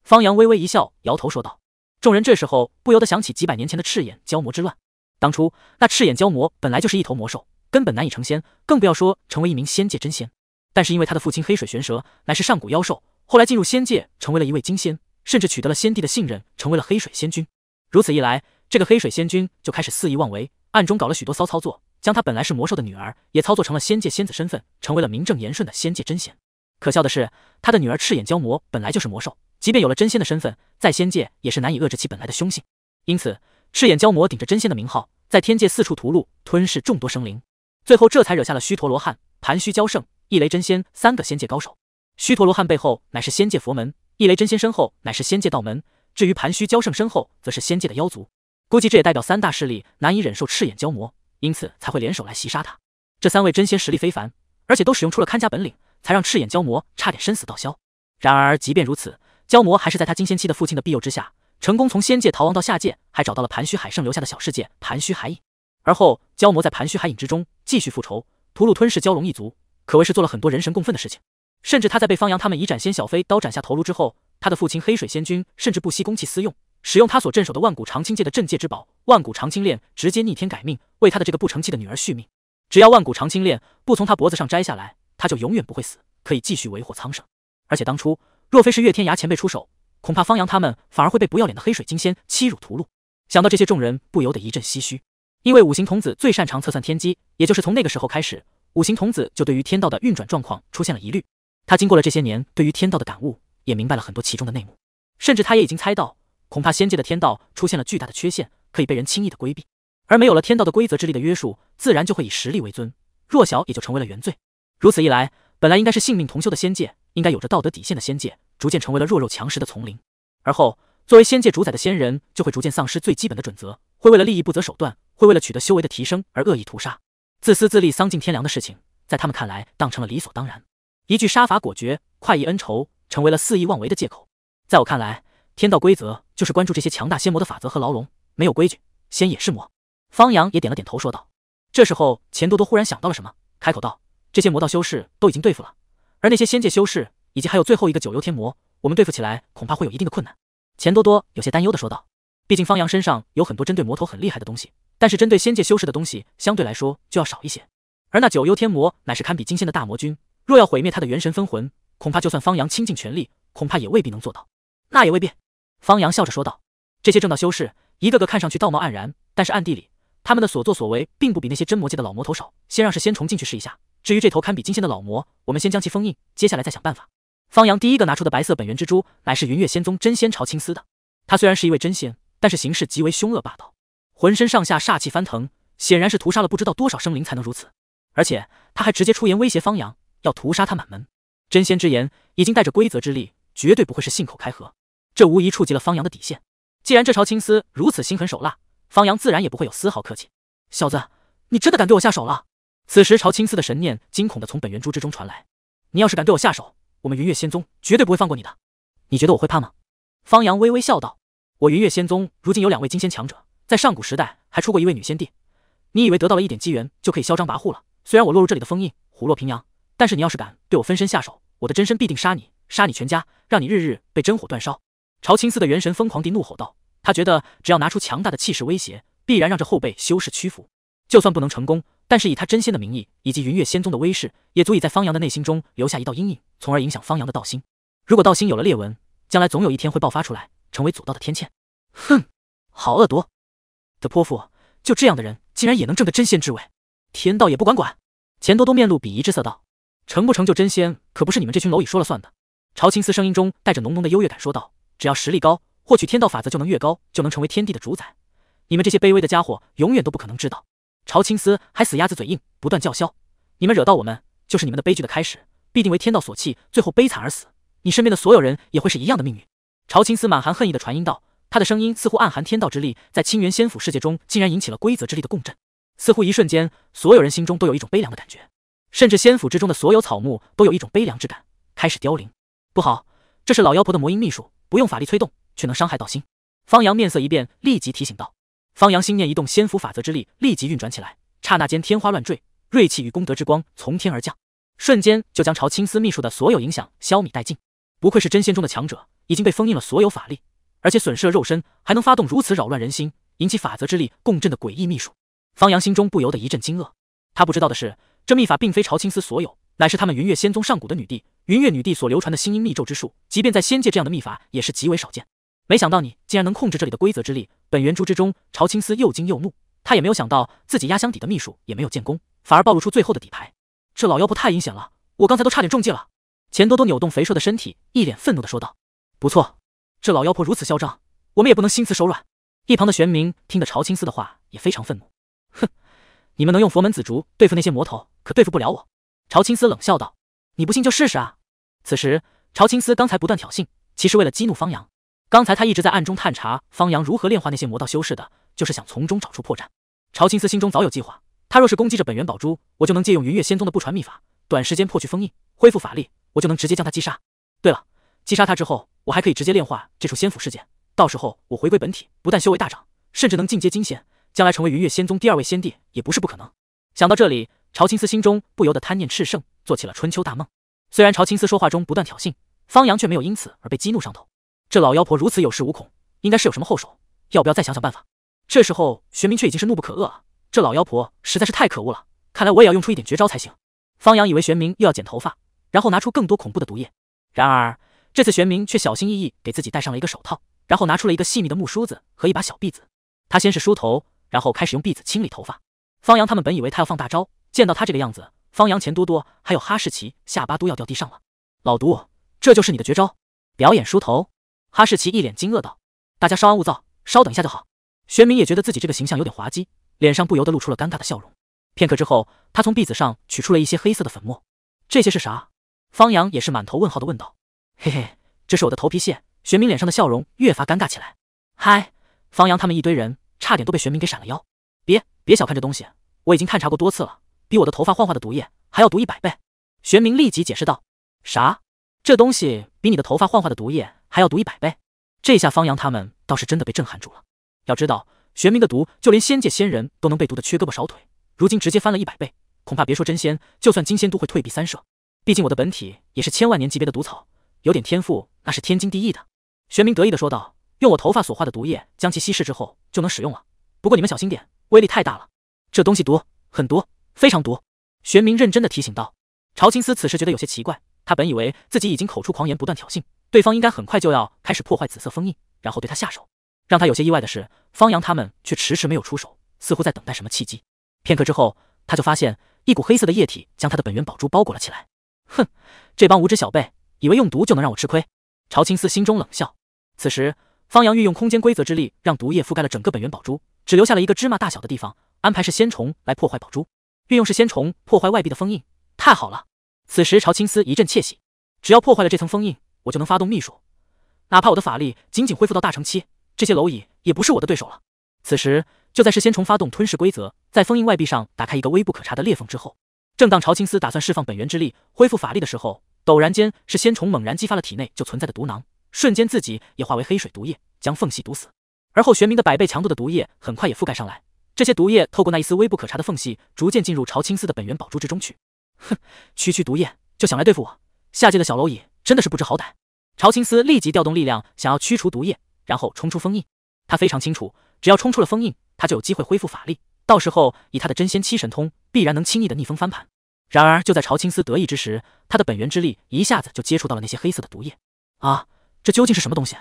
方阳微微一笑，摇头说道。众人这时候不由得想起几百年前的赤眼妖魔之乱。当初那赤眼蛟魔本来就是一头魔兽，根本难以成仙，更不要说成为一名仙界真仙。但是因为他的父亲黑水玄蛇乃是上古妖兽，后来进入仙界成为了一位金仙，甚至取得了仙帝的信任，成为了黑水仙君。如此一来，这个黑水仙君就开始肆意妄为，暗中搞了许多骚操作，将他本来是魔兽的女儿也操作成了仙界仙子身份，成为了名正言顺的仙界真仙。可笑的是，他的女儿赤眼蛟魔本来就是魔兽，即便有了真仙的身份，在仙界也是难以遏制其本来的凶性，因此。赤眼蛟魔顶着真仙的名号，在天界四处屠戮，吞噬众多生灵，最后这才惹下了须陀罗汉、盘虚蛟圣、一雷真仙三个仙界高手。须陀罗汉背后乃是仙界佛门，一雷真仙身后乃是仙界道门，至于盘虚蛟圣身后，则是仙界的妖族。估计这也代表三大势力难以忍受赤眼蛟魔，因此才会联手来袭杀他。这三位真仙实力非凡，而且都使用出了看家本领，才让赤眼蛟魔差点生死道消。然而，即便如此，蛟魔还是在他金仙期的父亲的庇佑之下。成功从仙界逃亡到下界，还找到了盘虚海圣留下的小世界盘虚海影。而后蛟魔在盘虚海影之中继续复仇，屠戮吞噬蛟龙一族，可谓是做了很多人神共愤的事情。甚至他在被方阳他们以斩仙小飞刀斩下头颅之后，他的父亲黑水仙君甚至不惜公器私用，使用他所镇守的万古长青界的镇界之宝万古长青链，直接逆天改命，为他的这个不成器的女儿续命。只要万古长青链不从他脖子上摘下来，他就永远不会死，可以继续为祸苍生。而且当初若非是月天涯前辈出手，恐怕方洋他们反而会被不要脸的黑水金仙欺辱屠戮。想到这些，众人不由得一阵唏嘘。因为五行童子最擅长测算天机，也就是从那个时候开始，五行童子就对于天道的运转状况出现了疑虑。他经过了这些年对于天道的感悟，也明白了很多其中的内幕。甚至他也已经猜到，恐怕仙界的天道出现了巨大的缺陷，可以被人轻易的规避。而没有了天道的规则之力的约束，自然就会以实力为尊，弱小也就成为了原罪。如此一来，本来应该是性命同修的仙界，应该有着道德底线的仙界。逐渐成为了弱肉强食的丛林，而后作为仙界主宰的仙人就会逐渐丧失最基本的准则，会为了利益不择手段，会为了取得修为的提升而恶意屠杀，自私自利、丧尽天良的事情，在他们看来当成了理所当然。一句杀伐果决、快意恩仇，成为了肆意妄为的借口。在我看来，天道规则就是关注这些强大仙魔的法则和牢笼，没有规矩，仙也是魔。方阳也点了点头说道。这时候，钱多多忽然想到了什么，开口道：“这些魔道修士都已经对付了，而那些仙界修士……”以及还有最后一个九幽天魔，我们对付起来恐怕会有一定的困难。”钱多多有些担忧的说道。毕竟方阳身上有很多针对魔头很厉害的东西，但是针对仙界修士的东西相对来说就要少一些。而那九幽天魔乃是堪比金仙的大魔君，若要毁灭他的元神分魂，恐怕就算方阳倾尽全力，恐怕也未必能做到。那也未必。”方阳笑着说道：“这些正道修士一个个看上去道貌岸然，但是暗地里他们的所作所为并不比那些真魔界的老魔头少。先让是仙虫进去试一下，至于这头堪比金仙的老魔，我们先将其封印，接下来再想办法。”方阳第一个拿出的白色本源之珠，乃是云月仙宗真仙朝青丝的。他虽然是一位真仙，但是行事极为凶恶霸道，浑身上下煞气翻腾，显然是屠杀了不知道多少生灵才能如此。而且他还直接出言威胁方阳，要屠杀他满门。真仙之言已经带着规则之力，绝对不会是信口开河。这无疑触及了方阳的底线。既然这朝青丝如此心狠手辣，方阳自然也不会有丝毫客气。小子，你真的敢对我下手了？此时朝青丝的神念惊恐的从本源珠之中传来：“你要是敢对我下手！”我们云月仙宗绝对不会放过你的，你觉得我会怕吗？方阳微微笑道：“我云月仙宗如今有两位金仙强者，在上古时代还出过一位女仙帝。你以为得到了一点机缘就可以嚣张跋扈了？虽然我落入这里的封印，虎落平阳，但是你要是敢对我分身下手，我的真身必定杀你，杀你全家，让你日日被真火煅烧。”朝青丝的元神疯狂地怒吼道：“他觉得只要拿出强大的气势威胁，必然让这后辈修士屈服，就算不能成功。”但是以他真仙的名义以及云月仙宗的威势，也足以在方阳的内心中留下一道阴影，从而影响方阳的道心。如果道心有了裂纹，将来总有一天会爆发出来，成为祖道的天堑。哼，好恶毒的泼妇！就这样的人，竟然也能争得真仙之位，天道也不管管？钱多多面露鄙夷之色道：“成不成就真仙，可不是你们这群蝼蚁说了算的。”朝青丝声音中带着浓浓的优越感说道：“只要实力高，获取天道法则就能越高，就能成为天地的主宰。你们这些卑微的家伙，永远都不可能知道。”朝青丝还死鸭子嘴硬，不断叫嚣：“你们惹到我们，就是你们的悲剧的开始，必定为天道所弃，最后悲惨而死。你身边的所有人也会是一样的命运。”朝青丝满含恨意的传音道，他的声音似乎暗含天道之力，在清源仙府世界中竟然引起了规则之力的共振，似乎一瞬间，所有人心中都有一种悲凉的感觉，甚至仙府之中的所有草木都有一种悲凉之感，开始凋零。不好，这是老妖婆的魔音秘术，不用法力催动，却能伤害到心。方阳面色一变，立即提醒道。方阳心念一动，仙符法则之力立即运转起来。刹那间，天花乱坠，锐气与功德之光从天而降，瞬间就将朝青丝秘术的所有影响消弭殆尽。不愧是真仙中的强者，已经被封印了所有法力，而且损失了肉身，还能发动如此扰乱人心、引起法则之力共振的诡异秘术。方阳心中不由得一阵惊愕。他不知道的是，这秘法并非朝青丝所有，乃是他们云月仙宗上古的女帝云月女帝所流传的星音秘咒之术。即便在仙界，这样的秘法也是极为少见。没想到你竟然能控制这里的规则之力，本源珠之中，朝青丝又惊又怒，他也没有想到自己压箱底的秘术也没有建功，反而暴露出最后的底牌。这老妖婆太阴险了，我刚才都差点中计了。钱多多扭动肥硕的身体，一脸愤怒的说道：“不错，这老妖婆如此嚣张，我们也不能心慈手软。”一旁的玄冥听得朝青丝的话也非常愤怒，哼，你们能用佛门紫竹对付那些魔头，可对付不了我。朝青丝冷笑道：“你不信就试试啊！”此时，朝青丝刚才不断挑衅，其实为了激怒方阳。刚才他一直在暗中探查方阳如何炼化那些魔道修士的，就是想从中找出破绽。朝青丝心中早有计划，他若是攻击着本源宝珠，我就能借用云月仙宗的不传秘法，短时间破去封印，恢复法力，我就能直接将他击杀。对了，击杀他之后，我还可以直接炼化这处仙府事件。到时候我回归本体，不但修为大涨，甚至能进阶金仙，将来成为云月仙宗第二位仙帝也不是不可能。想到这里，朝青丝心中不由得贪念炽盛，做起了春秋大梦。虽然朝青丝说话中不断挑衅，方阳却没有因此而被激怒上头。这老妖婆如此有恃无恐，应该是有什么后手，要不要再想想办法？这时候玄明却已经是怒不可遏了，这老妖婆实在是太可恶了，看来我也要用出一点绝招才行。方阳以为玄明又要剪头发，然后拿出更多恐怖的毒液。然而这次玄明却小心翼翼给自己戴上了一个手套，然后拿出了一个细密的木梳子和一把小篦子。他先是梳头，然后开始用篦子清理头发。方阳他们本以为他要放大招，见到他这个样子，方阳、钱多多还有哈士奇下巴都要掉地上了。老毒，这就是你的绝招？表演梳头？哈士奇一脸惊愕道：“大家稍安勿躁，稍等一下就好。”玄明也觉得自己这个形象有点滑稽，脸上不由得露出了尴尬的笑容。片刻之后，他从篦子上取出了一些黑色的粉末。这些是啥？方阳也是满头问号的问道：“嘿嘿，这是我的头皮屑。”玄明脸上的笑容越发尴尬起来。嗨，方阳他们一堆人差点都被玄明给闪了腰。别别小看这东西，我已经探查过多次了，比我的头发幻化的毒液还要毒一百倍。玄明立即解释道：“啥？这东西比你的头发幻化的毒液？”还要毒一百倍，这下方阳他们倒是真的被震撼住了。要知道，玄冥的毒就连仙界仙人都能被毒的缺胳膊少腿，如今直接翻了一百倍，恐怕别说真仙，就算金仙都会退避三舍。毕竟我的本体也是千万年级别的毒草，有点天赋那是天经地义的。玄冥得意的说道：“用我头发所化的毒液将其稀释之后就能使用了，不过你们小心点，威力太大了，这东西毒，很毒，非常毒。”玄冥认真的提醒道。朝青丝此时觉得有些奇怪，他本以为自己已经口出狂言，不断挑衅。对方应该很快就要开始破坏紫色封印，然后对他下手。让他有些意外的是，方洋他们却迟迟没有出手，似乎在等待什么契机。片刻之后，他就发现一股黑色的液体将他的本源宝珠包裹了起来。哼，这帮无知小辈，以为用毒就能让我吃亏？朝青丝心中冷笑。此时，方洋运用空间规则之力，让毒液覆盖了整个本源宝珠，只留下了一个芝麻大小的地方，安排是仙虫来破坏宝珠。运用是仙虫破坏外壁的封印，太好了！此时朝青丝一阵窃喜，只要破坏了这层封印。我就能发动秘术，哪怕我的法力仅仅恢复到大成期，这些蝼蚁也不是我的对手了。此时，就在是仙虫发动吞噬规则，在封印外壁上打开一个微不可察的裂缝之后，正当朝青丝打算释放本源之力恢复法力的时候，陡然间，是仙虫猛然激发了体内就存在的毒囊，瞬间自己也化为黑水毒液，将缝隙堵死。而后，玄冥的百倍强度的毒液很快也覆盖上来，这些毒液透过那一丝微不可察的缝隙，逐渐进入朝青丝的本源宝珠之中去。哼，区区毒液就想来对付我，下界的小蝼蚁！真的是不知好歹！朝青丝立即调动力量，想要驱除毒液，然后冲出封印。他非常清楚，只要冲出了封印，他就有机会恢复法力。到时候，以他的真仙七神通，必然能轻易的逆风翻盘。然而，就在朝青丝得意之时，他的本源之力一下子就接触到了那些黑色的毒液。啊！这究竟是什么东西？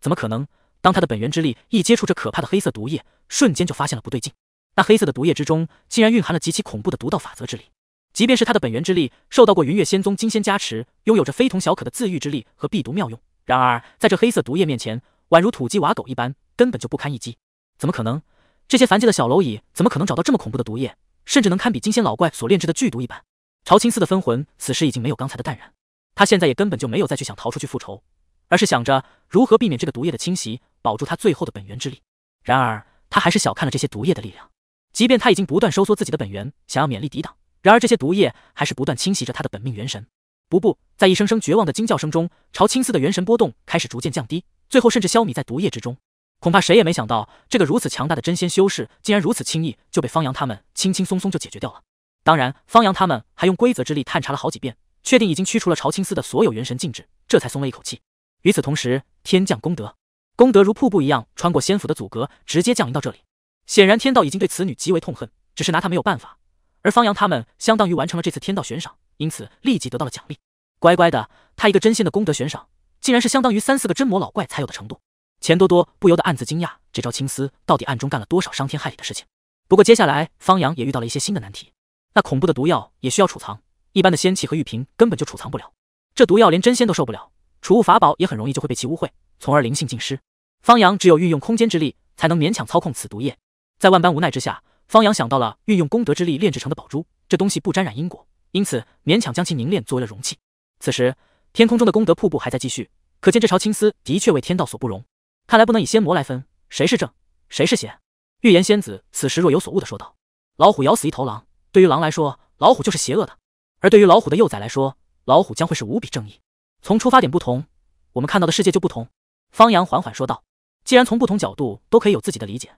怎么可能？当他的本源之力一接触这可怕的黑色毒液，瞬间就发现了不对劲。那黑色的毒液之中，竟然蕴含了极其恐怖的毒道法则之力。即便是他的本源之力受到过云月仙宗金仙加持，拥有着非同小可的自愈之力和避毒妙用，然而在这黑色毒液面前，宛如土鸡瓦狗一般，根本就不堪一击。怎么可能？这些凡界的小蝼蚁怎么可能找到这么恐怖的毒液，甚至能堪比金仙老怪所炼制的剧毒一般？朝青丝的分魂此时已经没有刚才的淡然，他现在也根本就没有再去想逃出去复仇，而是想着如何避免这个毒液的侵袭，保住他最后的本源之力。然而他还是小看了这些毒液的力量，即便他已经不断收缩自己的本源，想要勉力抵挡。然而，这些毒液还是不断侵袭着他的本命元神。不不，在一声声绝望的惊叫声中，朝青丝的元神波动开始逐渐降低，最后甚至消弭在毒液之中。恐怕谁也没想到，这个如此强大的真仙修士，竟然如此轻易就被方洋他们轻轻松松就解决掉了。当然，方洋他们还用规则之力探查了好几遍，确定已经驱除了朝青丝的所有元神禁制，这才松了一口气。与此同时，天降功德，功德如瀑布一样穿过仙府的阻隔，直接降临到这里。显然，天道已经对此女极为痛恨，只是拿她没有办法。而方阳他们相当于完成了这次天道悬赏，因此立即得到了奖励。乖乖的，他一个真仙的功德悬赏，竟然是相当于三四个真魔老怪才有的程度。钱多多不由得暗自惊讶，这招青丝到底暗中干了多少伤天害理的事情？不过接下来方阳也遇到了一些新的难题，那恐怖的毒药也需要储藏，一般的仙器和玉瓶根本就储藏不了。这毒药连真仙都受不了，储物法宝也很容易就会被其污秽，从而灵性尽失。方阳只有运用空间之力，才能勉强操控此毒液。在万般无奈之下。方阳想到了运用功德之力炼制成的宝珠，这东西不沾染因果，因此勉强将其凝练作为了容器。此时，天空中的功德瀑布还在继续，可见这朝青丝的确为天道所不容。看来不能以仙魔来分，谁是正，谁是邪。预言仙子此时若有所悟的说道：“老虎咬死一头狼，对于狼来说，老虎就是邪恶的；而对于老虎的幼崽来说，老虎将会是无比正义。从出发点不同，我们看到的世界就不同。”方阳缓缓说道：“既然从不同角度都可以有自己的理解，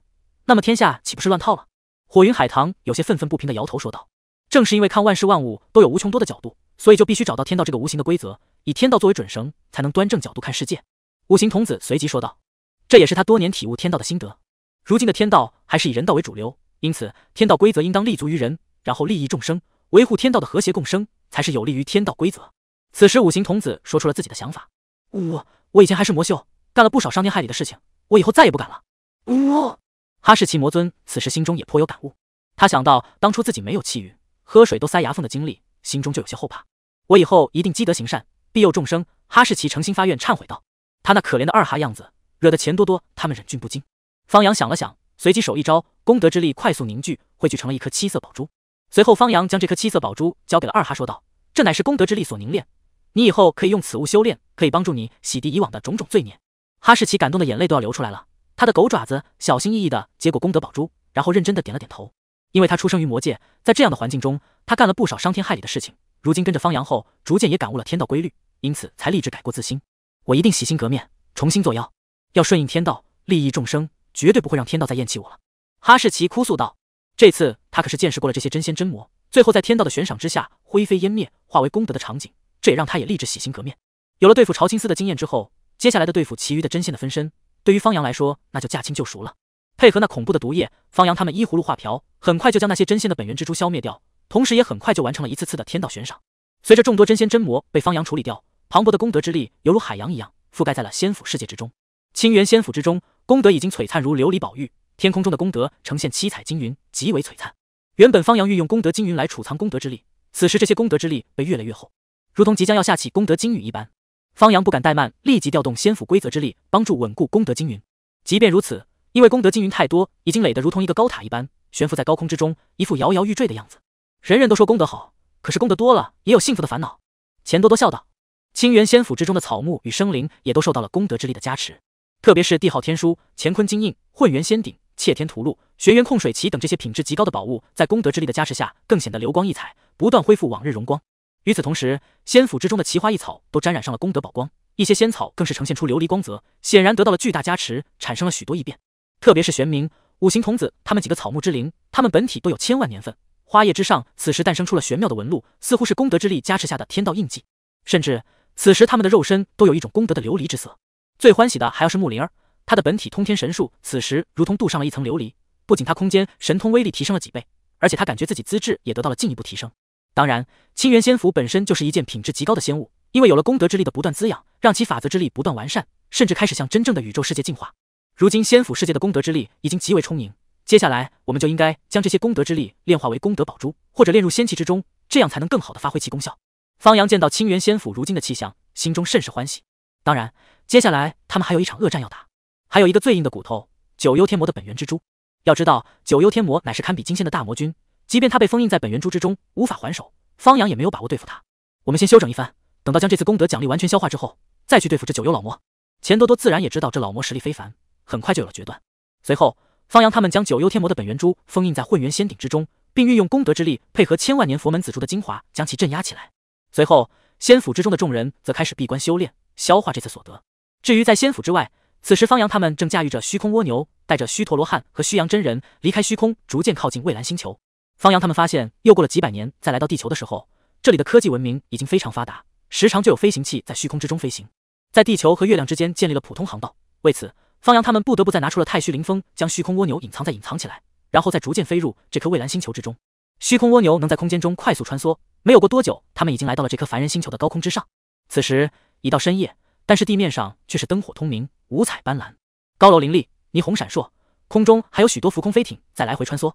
那么天下岂不是乱套了？”火云海棠有些愤愤不平地摇头说道：“正是因为看万事万物都有无穷多的角度，所以就必须找到天道这个无形的规则，以天道作为准绳，才能端正角度看世界。”五行童子随即说道：“这也是他多年体悟天道的心得。如今的天道还是以人道为主流，因此天道规则应当立足于人，然后利益众生，维护天道的和谐共生，才是有利于天道规则。”此时五行童子说出了自己的想法：“呜，我以前还是魔修，干了不少伤天害理的事情，我以后再也不敢了。”呜。哈士奇魔尊此时心中也颇有感悟，他想到当初自己没有气运，喝水都塞牙缝的经历，心中就有些后怕。我以后一定积德行善，庇佑众生。哈士奇诚心发愿忏悔道。他那可怜的二哈样子，惹得钱多多他们忍俊不禁。方阳想了想，随即手一招，功德之力快速凝聚，汇聚成了一颗七色宝珠。随后方阳将这颗七色宝珠交给了二哈，说道：“这乃是功德之力所凝练，你以后可以用此物修炼，可以帮助你洗涤以往的种种罪孽。”哈士奇感动的眼泪都要流出来了。他的狗爪子小心翼翼地接过功德宝珠，然后认真地点了点头。因为他出生于魔界，在这样的环境中，他干了不少伤天害理的事情。如今跟着方阳后，逐渐也感悟了天道规律，因此才立志改过自新。我一定洗心革面，重新作妖，要顺应天道，利益众生，绝对不会让天道再厌弃我了。哈士奇哭诉道：“这次他可是见识过了这些真仙真魔，最后在天道的悬赏之下灰飞烟灭，化为功德的场景，这也让他也立志洗心革面。有了对付朝青丝的经验之后，接下来的对付其余的真仙的分身。”对于方阳来说，那就驾轻就熟了。配合那恐怖的毒液，方阳他们依葫芦画瓢，很快就将那些真仙的本源之珠消灭掉，同时也很快就完成了一次次的天道悬赏。随着众多真仙真魔被方阳处理掉，磅礴的功德之力犹如海洋一样覆盖在了仙府世界之中。清源仙府之中，功德已经璀璨如琉璃宝玉，天空中的功德呈现七彩金云，极为璀璨。原本方阳运用功德金云来储藏功德之力，此时这些功德之力被越来越厚，如同即将要下起功德金雨一般。方阳不敢怠慢，立即调动仙府规则之力，帮助稳固功德金云。即便如此，因为功德金云太多，已经垒得如同一个高塔一般，悬浮在高空之中，一副摇摇欲坠的样子。人人都说功德好，可是功德多了也有幸福的烦恼。钱多多笑道：“清源仙府之中的草木与生灵也都受到了功德之力的加持，特别是帝号天书、乾坤金印、混元仙鼎、窃天屠戮、玄元控水旗等这些品质极高的宝物，在功德之力的加持下，更显得流光溢彩，不断恢复往日荣光。”与此同时，仙府之中的奇花异草都沾染上了功德宝光，一些仙草更是呈现出琉璃光泽，显然得到了巨大加持，产生了许多异变。特别是玄冥、五行童子他们几个草木之灵，他们本体都有千万年份，花叶之上此时诞生出了玄妙的纹路，似乎是功德之力加持下的天道印记。甚至此时他们的肉身都有一种功德的琉璃之色。最欢喜的还要是木灵儿，他的本体通天神树此时如同镀上了一层琉璃，不仅他空间神通威力提升了几倍，而且他感觉自己资质也得到了进一步提升。当然，清源仙府本身就是一件品质极高的仙物，因为有了功德之力的不断滋养，让其法则之力不断完善，甚至开始向真正的宇宙世界进化。如今仙府世界的功德之力已经极为充盈，接下来我们就应该将这些功德之力炼化为功德宝珠，或者炼入仙气之中，这样才能更好的发挥其功效。方阳见到清源仙府如今的气象，心中甚是欢喜。当然，接下来他们还有一场恶战要打，还有一个最硬的骨头——九幽天魔的本源之珠。要知道，九幽天魔乃是堪比金仙的大魔君。即便他被封印在本源珠之中，无法还手，方阳也没有把握对付他。我们先休整一番，等到将这次功德奖励完全消化之后，再去对付这九幽老魔。钱多多自然也知道这老魔实力非凡，很快就有了决断。随后，方阳他们将九幽天魔的本源珠封印在混元仙鼎之中，并运用功德之力配合千万年佛门紫竹的精华，将其镇压起来。随后，仙府之中的众人则开始闭关修炼，消化这次所得。至于在仙府之外，此时方阳他们正驾驭着虚空蜗牛，带着虚陀罗汉和虚阳真人离开虚空，逐渐靠近蔚蓝星球。方洋他们发现，又过了几百年，再来到地球的时候，这里的科技文明已经非常发达，时常就有飞行器在虚空之中飞行，在地球和月亮之间建立了普通航道。为此，方洋他们不得不再拿出了太虚灵风，将虚空蜗牛隐藏在隐藏起来，然后再逐渐飞入这颗蔚蓝星球之中。虚空蜗牛能在空间中快速穿梭，没有过多久，他们已经来到了这颗凡人星球的高空之上。此时已到深夜，但是地面上却是灯火通明，五彩斑斓，高楼林立，霓虹闪烁，空中还有许多浮空飞艇在来回穿梭。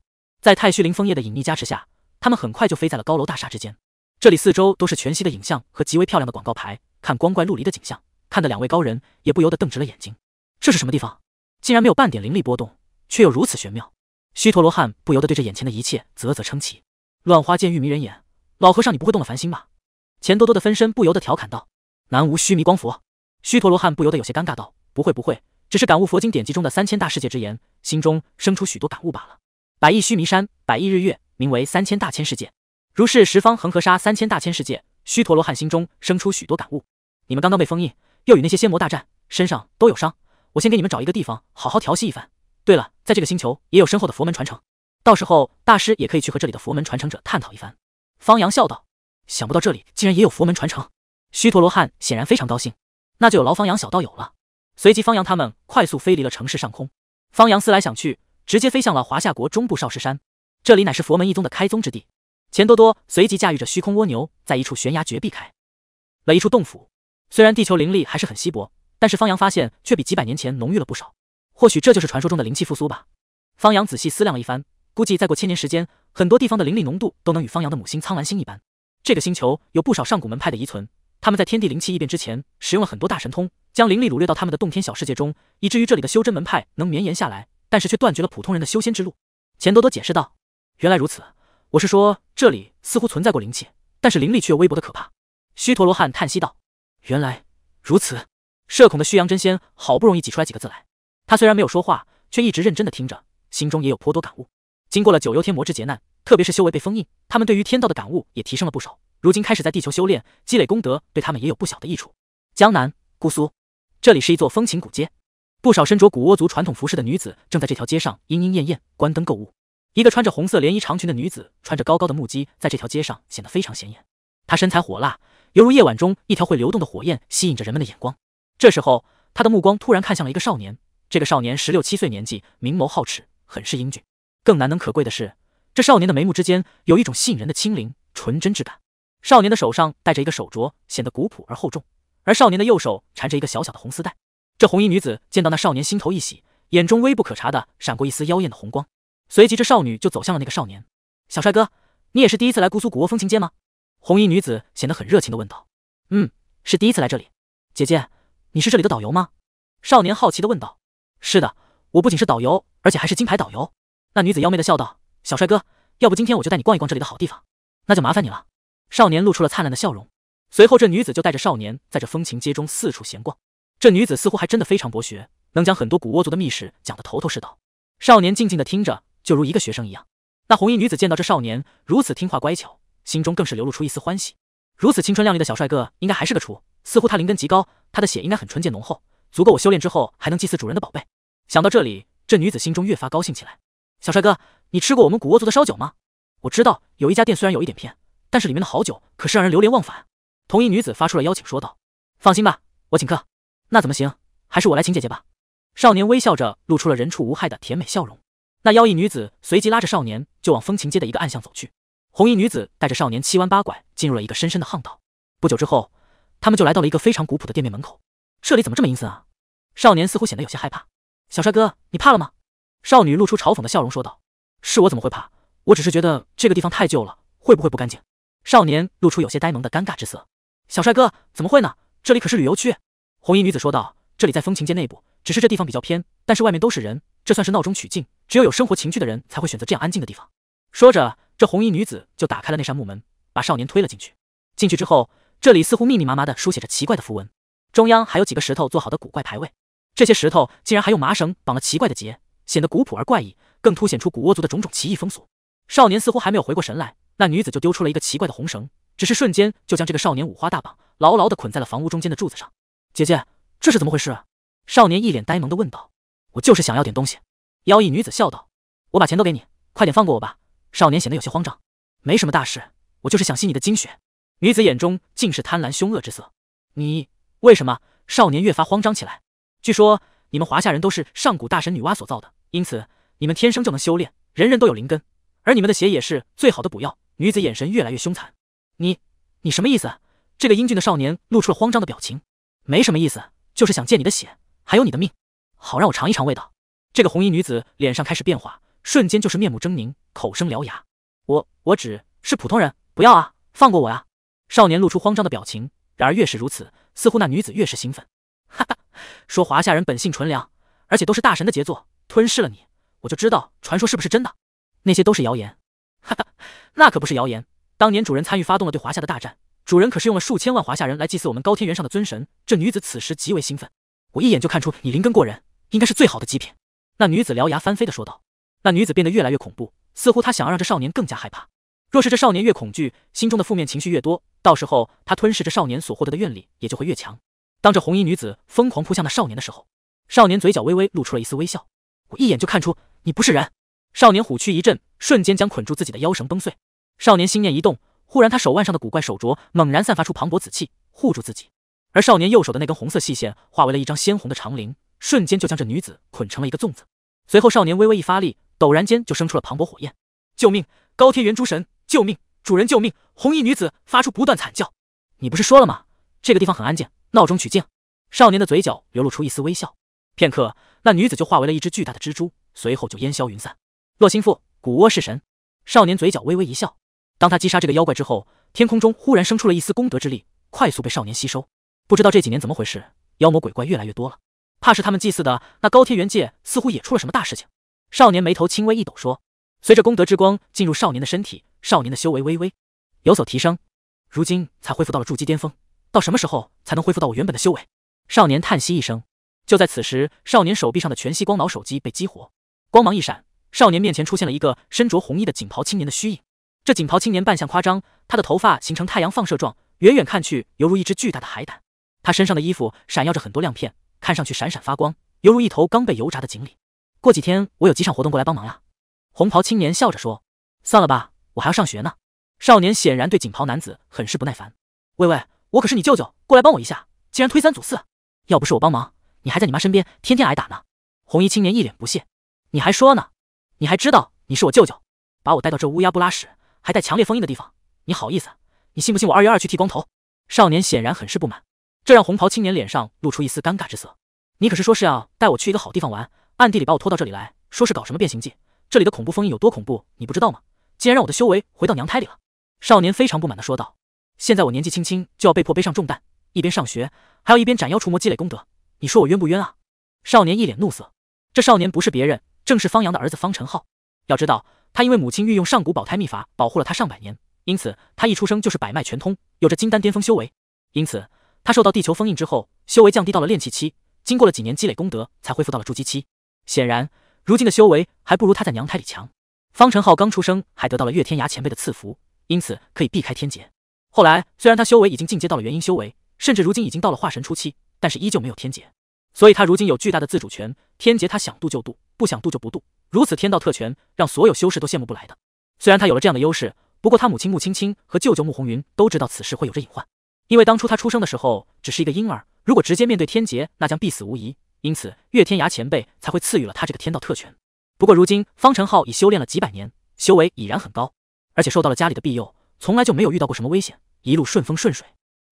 在太虚灵枫叶的隐匿加持下，他们很快就飞在了高楼大厦之间。这里四周都是全息的影像和极为漂亮的广告牌，看光怪陆离的景象，看的两位高人也不由得瞪直了眼睛。这是什么地方？竟然没有半点灵力波动，却又如此玄妙。虚陀罗汉不由得对着眼前的一切啧啧称奇。乱花渐欲迷人眼，老和尚你不会动了凡心吧？钱多多的分身不由得调侃道。南无须弥光佛。虚陀罗汉不由得有些尴尬道：不会不会，只是感悟佛经典籍中的三千大世界之言，心中生出许多感悟罢了。百亿须弥山，百亿日月，名为三千大千世界。如是十方恒河沙，三千大千世界。须陀罗汉心中生出许多感悟。你们刚刚被封印，又与那些仙魔大战，身上都有伤。我先给你们找一个地方，好好调息一番。对了，在这个星球也有深厚的佛门传承，到时候大师也可以去和这里的佛门传承者探讨一番。方阳笑道。想不到这里竟然也有佛门传承。须陀罗汉显然非常高兴。那就有劳方阳小道友了。随即方阳他们快速飞离了城市上空。方阳思来想去。直接飞向了华夏国中部少室山，这里乃是佛门一宗的开宗之地。钱多多随即驾驭着虚空蜗牛，在一处悬崖绝壁开了一处洞府。虽然地球灵力还是很稀薄，但是方洋发现却比几百年前浓郁了不少。或许这就是传说中的灵气复苏吧。方洋仔细思量了一番，估计再过千年时间，很多地方的灵力浓度都能与方洋的母星苍兰星一般。这个星球有不少上古门派的遗存，他们在天地灵气异变之前，使用了很多大神通，将灵力掳掠到他们的洞天小世界中，以至于这里的修真门派能绵延下来。但是却断绝了普通人的修仙之路，钱多多解释道：“原来如此，我是说这里似乎存在过灵气，但是灵力却又微薄的可怕。”虚陀罗汉叹息道：“原来如此。”社恐的虚阳真仙好不容易挤出来几个字来，他虽然没有说话，却一直认真的听着，心中也有颇多感悟。经过了九幽天魔之劫难，特别是修为被封印，他们对于天道的感悟也提升了不少。如今开始在地球修炼，积累功德，对他们也有不小的益处。江南，姑苏，这里是一座风情古街。不少身着古倭族传统服饰的女子正在这条街上莺莺燕燕，关灯购物。一个穿着红色连衣长裙的女子，穿着高高的木屐，在这条街上显得非常显眼。她身材火辣，犹如夜晚中一条会流动的火焰，吸引着人们的眼光。这时候，她的目光突然看向了一个少年。这个少年十六七岁年纪，明眸皓齿，很是英俊。更难能可贵的是，这少年的眉目之间有一种吸引人的清灵、纯真之感。少年的手上戴着一个手镯，显得古朴而厚重。而少年的右手缠着一个小小的红丝带。这红衣女子见到那少年，心头一喜，眼中微不可察的闪过一丝妖艳的红光。随即，这少女就走向了那个少年。小帅哥，你也是第一次来姑苏古窝风情街吗？红衣女子显得很热情的问道。嗯，是第一次来这里。姐姐，你是这里的导游吗？少年好奇的问道。是的，我不仅是导游，而且还是金牌导游。那女子妖媚的笑道。小帅哥，要不今天我就带你逛一逛这里的好地方。那就麻烦你了。少年露出了灿烂的笑容。随后，这女子就带着少年在这风情街中四处闲逛。这女子似乎还真的非常博学，能将很多古倭族的秘史讲得头头是道。少年静静的听着，就如一个学生一样。那红衣女子见到这少年如此听话乖巧，心中更是流露出一丝欢喜。如此青春靓丽的小帅哥，应该还是个雏。似乎他灵根极高，他的血应该很纯洁浓厚，足够我修炼之后还能祭祀主人的宝贝。想到这里，这女子心中越发高兴起来。小帅哥，你吃过我们古倭族的烧酒吗？我知道有一家店，虽然有一点偏，但是里面的好酒可是让人流连忘返。红衣女子发出了邀请，说道：“放心吧，我请客。”那怎么行？还是我来请姐姐吧。少年微笑着，露出了人畜无害的甜美笑容。那妖异女子随即拉着少年就往风情街的一个暗巷走去。红衣女子带着少年七弯八拐进入了一个深深的巷道。不久之后，他们就来到了一个非常古朴的店面门口。这里怎么这么阴森啊？少年似乎显得有些害怕。小帅哥，你怕了吗？少女露出嘲讽的笑容说道：“是我怎么会怕？我只是觉得这个地方太旧了，会不会不干净？”少年露出有些呆萌的尴尬之色。小帅哥，怎么会呢？这里可是旅游区。红衣女子说道：“这里在风情街内部，只是这地方比较偏，但是外面都是人，这算是闹中取静。只有有生活情趣的人才会选择这样安静的地方。”说着，这红衣女子就打开了那扇木门，把少年推了进去。进去之后，这里似乎密密麻麻的书写着奇怪的符文，中央还有几个石头做好的古怪牌位。这些石头竟然还用麻绳绑了奇怪的结，显得古朴而怪异，更凸显出古窝族的种种奇异风俗。少年似乎还没有回过神来，那女子就丢出了一个奇怪的红绳，只是瞬间就将这个少年五花大绑，牢牢的捆在了房屋中间的柱子上。姐姐，这是怎么回事？少年一脸呆萌的问道。我就是想要点东西。妖异女子笑道。我把钱都给你，快点放过我吧。少年显得有些慌张。没什么大事，我就是想吸你的精血。女子眼中尽是贪婪凶恶之色。你为什么？少年越发慌张起来。据说你们华夏人都是上古大神女娲所造的，因此你们天生就能修炼，人人都有灵根，而你们的血也是最好的补药。女子眼神越来越凶残。你你什么意思？这个英俊的少年露出了慌张的表情。没什么意思，就是想借你的血，还有你的命，好让我尝一尝味道。这个红衣女子脸上开始变化，瞬间就是面目狰狞，口生獠牙。我我只是普通人，不要啊，放过我呀！少年露出慌张的表情，然而越是如此，似乎那女子越是兴奋。哈哈，说华夏人本性纯良，而且都是大神的杰作，吞噬了你，我就知道传说是不是真的。那些都是谣言，哈哈，那可不是谣言，当年主人参与发动了对华夏的大战。主人可是用了数千万华夏人来祭祀我们高天原上的尊神。这女子此时极为兴奋，我一眼就看出你灵根过人，应该是最好的极品。那女子獠牙翻飞的说道。那女子变得越来越恐怖，似乎她想要让这少年更加害怕。若是这少年越恐惧，心中的负面情绪越多，到时候他吞噬着少年所获得的愿力也就会越强。当这红衣女子疯狂扑向那少年的时候，少年嘴角微微露出了一丝微笑。我一眼就看出你不是人。少年虎躯一震，瞬间将捆住自己的妖绳崩碎。少年心念一动。忽然，他手腕上的古怪手镯猛然散发出磅礴紫气，护住自己。而少年右手的那根红色细线化为了一张鲜红的长绫，瞬间就将这女子捆成了一个粽子。随后，少年微微一发力，陡然间就生出了磅礴火焰。救命！高天元诸神，救命！主人，救命！红衣女子发出不断惨叫。你不是说了吗？这个地方很安静，闹中取静。少年的嘴角流露出一丝微笑。片刻，那女子就化为了一只巨大的蜘蛛，随后就烟消云散。洛心腹，古窝是神。少年嘴角微微一笑。当他击杀这个妖怪之后，天空中忽然生出了一丝功德之力，快速被少年吸收。不知道这几年怎么回事，妖魔鬼怪越来越多了，怕是他们祭祀的那高天元界似乎也出了什么大事情。少年眉头轻微一抖，说：“随着功德之光进入少年的身体，少年的修为微微有所提升，如今才恢复到了筑基巅峰。到什么时候才能恢复到我原本的修为？”少年叹息一声。就在此时，少年手臂上的全息光脑手机被激活，光芒一闪，少年面前出现了一个身着红衣的锦袍青年的虚影。这锦袍青年扮相夸张，他的头发形成太阳放射状，远远看去犹如一只巨大的海胆。他身上的衣服闪耀着很多亮片，看上去闪闪发光，犹如一头刚被油炸的锦鲤。过几天我有几场活动，过来帮忙呀。红袍青年笑着说：“算了吧，我还要上学呢。”少年显然对锦袍男子很是不耐烦。“喂喂，我可是你舅舅，过来帮我一下，竟然推三阻四！要不是我帮忙，你还在你妈身边天天挨打呢。”红衣青年一脸不屑：“你还说呢，你还知道你是我舅舅，把我带到这乌鸦不拉屎。”还带强烈封印的地方，你好意思？你信不信我二月二去剃光头？少年显然很是不满，这让红袍青年脸上露出一丝尴尬之色。你可是说是要带我去一个好地方玩，暗地里把我拖到这里来说是搞什么变形计？这里的恐怖封印有多恐怖，你不知道吗？竟然让我的修为回到娘胎里了！少年非常不满地说道。现在我年纪轻轻就要被迫背上重担，一边上学，还要一边斩妖除魔积累功德，你说我冤不冤啊？少年一脸怒色。这少年不是别人，正是方阳的儿子方程浩。要知道。他因为母亲运用上古保胎秘法保护了他上百年，因此他一出生就是百脉全通，有着金丹巅峰修为。因此他受到地球封印之后，修为降低到了炼气期，经过了几年积累功德，才恢复到了筑基期。显然，如今的修为还不如他在娘胎里强。方程浩刚出生还得到了月天涯前辈的赐福，因此可以避开天劫。后来虽然他修为已经进阶到了元婴修为，甚至如今已经到了化神初期，但是依旧没有天劫。所以他如今有巨大的自主权，天劫他想渡就渡。不想渡就不渡，如此天道特权让所有修士都羡慕不来的。虽然他有了这样的优势，不过他母亲穆青青和舅舅穆红云都知道此事会有着隐患，因为当初他出生的时候只是一个婴儿，如果直接面对天劫，那将必死无疑。因此岳天涯前辈才会赐予了他这个天道特权。不过如今方程浩已修炼了几百年，修为已然很高，而且受到了家里的庇佑，从来就没有遇到过什么危险，一路顺风顺水。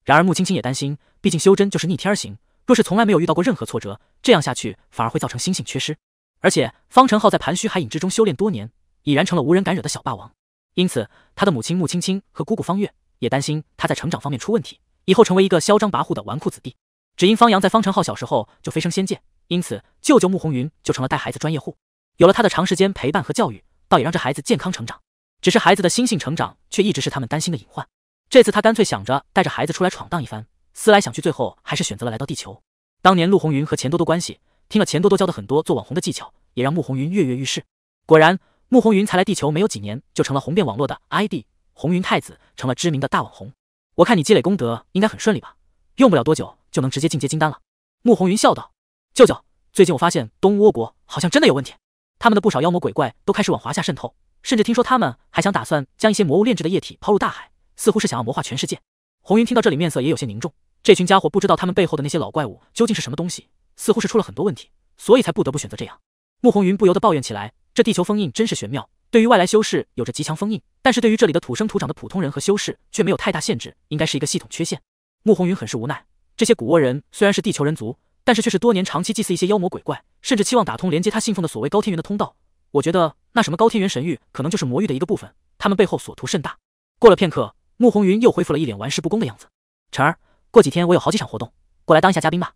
然而穆青青也担心，毕竟修真就是逆天而行，若是从来没有遇到过任何挫折，这样下去反而会造成心性缺失。而且方程浩在盘虚海影之中修炼多年，已然成了无人敢惹的小霸王。因此，他的母亲穆青青和姑姑方月也担心他在成长方面出问题，以后成为一个嚣张跋扈的纨绔子弟。只因方阳在方程浩小时候就飞升仙界，因此舅舅穆红云就成了带孩子专业户。有了他的长时间陪伴和教育，倒也让这孩子健康成长。只是孩子的心性成长却一直是他们担心的隐患。这次他干脆想着带着孩子出来闯荡一番，思来想去，最后还是选择了来到地球。当年陆红云和钱多多关系。听了钱多多教的很多做网红的技巧，也让穆红云跃跃欲试。果然，穆红云才来地球没有几年，就成了红遍网络的 ID“ 红云太子”，成了知名的大网红。我看你积累功德应该很顺利吧？用不了多久就能直接进阶金丹了。穆红云笑道：“舅舅，最近我发现东倭国好像真的有问题，他们的不少妖魔鬼怪都开始往华夏渗透，甚至听说他们还想打算将一些魔物炼制的液体抛入大海，似乎是想要魔化全世界。”红云听到这里，面色也有些凝重。这群家伙不知道他们背后的那些老怪物究竟是什么东西。似乎是出了很多问题，所以才不得不选择这样。穆红云不由得抱怨起来：“这地球封印真是玄妙，对于外来修士有着极强封印，但是对于这里的土生土长的普通人和修士却没有太大限制，应该是一个系统缺陷。”穆红云很是无奈。这些古倭人虽然是地球人族，但是却是多年长期祭祀一些妖魔鬼怪，甚至期望打通连接他信奉的所谓高天元的通道。我觉得那什么高天元神域可能就是魔域的一个部分，他们背后所图甚大。过了片刻，穆红云又恢复了一脸玩世不恭的样子：“晨儿，过几天我有好几场活动，过来当一下嘉宾吧。”“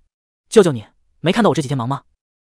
救救你！”没看到我这几天忙吗？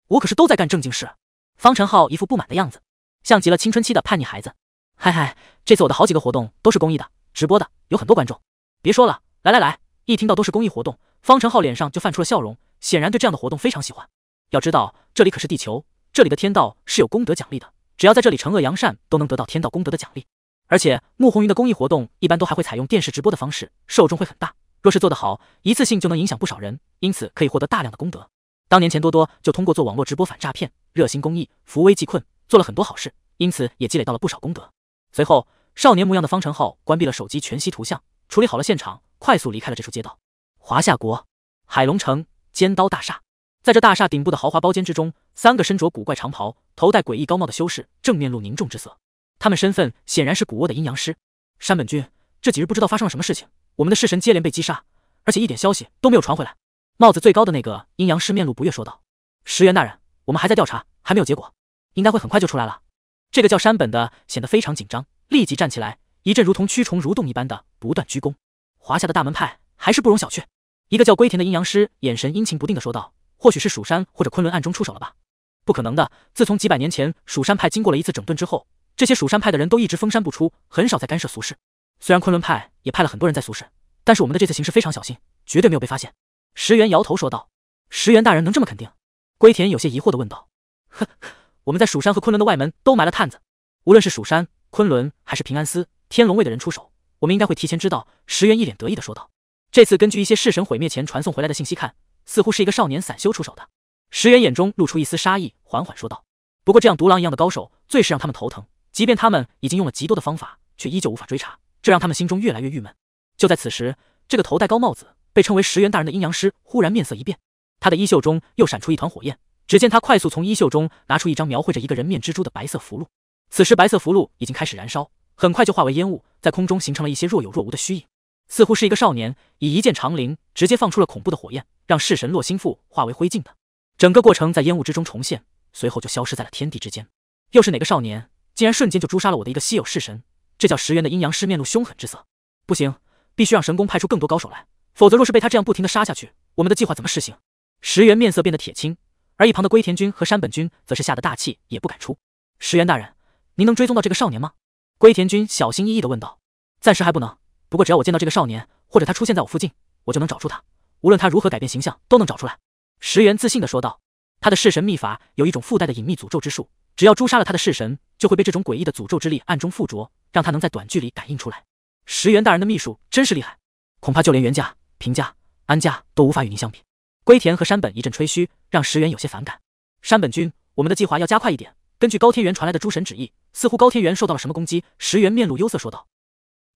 我可是都在干正经事。方程浩一副不满的样子，像极了青春期的叛逆孩子。嗨嗨，这次我的好几个活动都是公益的，直播的有很多观众。别说了，来来来，一听到都是公益活动，方程浩脸上就泛出了笑容，显然对这样的活动非常喜欢。要知道，这里可是地球，这里的天道是有功德奖励的，只要在这里惩恶扬善，都能得到天道功德的奖励。而且穆红云的公益活动一般都还会采用电视直播的方式，受众会很大，若是做得好，一次性就能影响不少人，因此可以获得大量的功德。当年钱多多就通过做网络直播反诈骗、热心公益、扶危济困，做了很多好事，因此也积累到了不少功德。随后，少年模样的方程浩关闭了手机全息图像，处理好了现场，快速离开了这处街道。华夏国海龙城尖刀大厦，在这大厦顶部的豪华包间之中，三个身着古怪长袍、头戴诡异高帽的修士正面露凝重之色。他们身份显然是古沃的阴阳师山本君。这几日不知道发生了什么事情，我们的式神接连被击杀，而且一点消息都没有传回来。帽子最高的那个阴阳师面露不悦说道：“石原大人，我们还在调查，还没有结果，应该会很快就出来了。”这个叫山本的显得非常紧张，立即站起来，一阵如同蛆虫蠕动一般的不断鞠躬。华夏的大门派还是不容小觑。一个叫龟田的阴阳师眼神阴晴不定的说道：“或许是蜀山或者昆仑暗中出手了吧？不可能的，自从几百年前蜀山派经过了一次整顿之后，这些蜀山派的人都一直封山不出，很少再干涉俗世。虽然昆仑派也派了很多人在俗世，但是我们的这次行事非常小心，绝对没有被发现。”石原摇头说道：“石原大人能这么肯定？”龟田有些疑惑的问道：“呵我们在蜀山和昆仑的外门都埋了探子，无论是蜀山、昆仑还是平安司、天龙卫的人出手，我们应该会提前知道。”石原一脸得意的说道：“这次根据一些弑神毁灭前传送回来的信息看，似乎是一个少年散修出手的。”石原眼中露出一丝杀意，缓缓说道：“不过这样独狼一样的高手，最是让他们头疼。即便他们已经用了极多的方法，却依旧无法追查，这让他们心中越来越郁闷。”就在此时，这个头戴高帽子。被称为石原大人的阴阳师忽然面色一变，他的衣袖中又闪出一团火焰。只见他快速从衣袖中拿出一张描绘着一个人面蜘蛛的白色符箓，此时白色符箓已经开始燃烧，很快就化为烟雾，在空中形成了一些若有若无的虚影，似乎是一个少年以一剑长灵直接放出了恐怖的火焰，让弑神洛心腹化为灰烬的。整个过程在烟雾之中重现，随后就消失在了天地之间。又是哪个少年，竟然瞬间就诛杀了我的一个稀有式神？这叫石原的阴阳师面露凶狠之色，不行，必须让神宫派出更多高手来。否则，若是被他这样不停的杀下去，我们的计划怎么实行？石原面色变得铁青，而一旁的龟田君和山本君则是吓得大气也不敢出。石原大人，您能追踪到这个少年吗？龟田君小心翼翼的问道。暂时还不能，不过只要我见到这个少年，或者他出现在我附近，我就能找出他。无论他如何改变形象，都能找出来。石原自信的说道。他的式神秘法有一种附带的隐秘诅咒之术，只要诛杀了他的式神，就会被这种诡异的诅咒之力暗中附着，让他能在短距离感应出来。石原大人的秘术真是厉害，恐怕就连袁家。平价、安家都无法与您相比。龟田和山本一阵吹嘘，让石原有些反感。山本君，我们的计划要加快一点。根据高天原传来的诸神旨意，似乎高天原受到了什么攻击。石原面露忧色说道。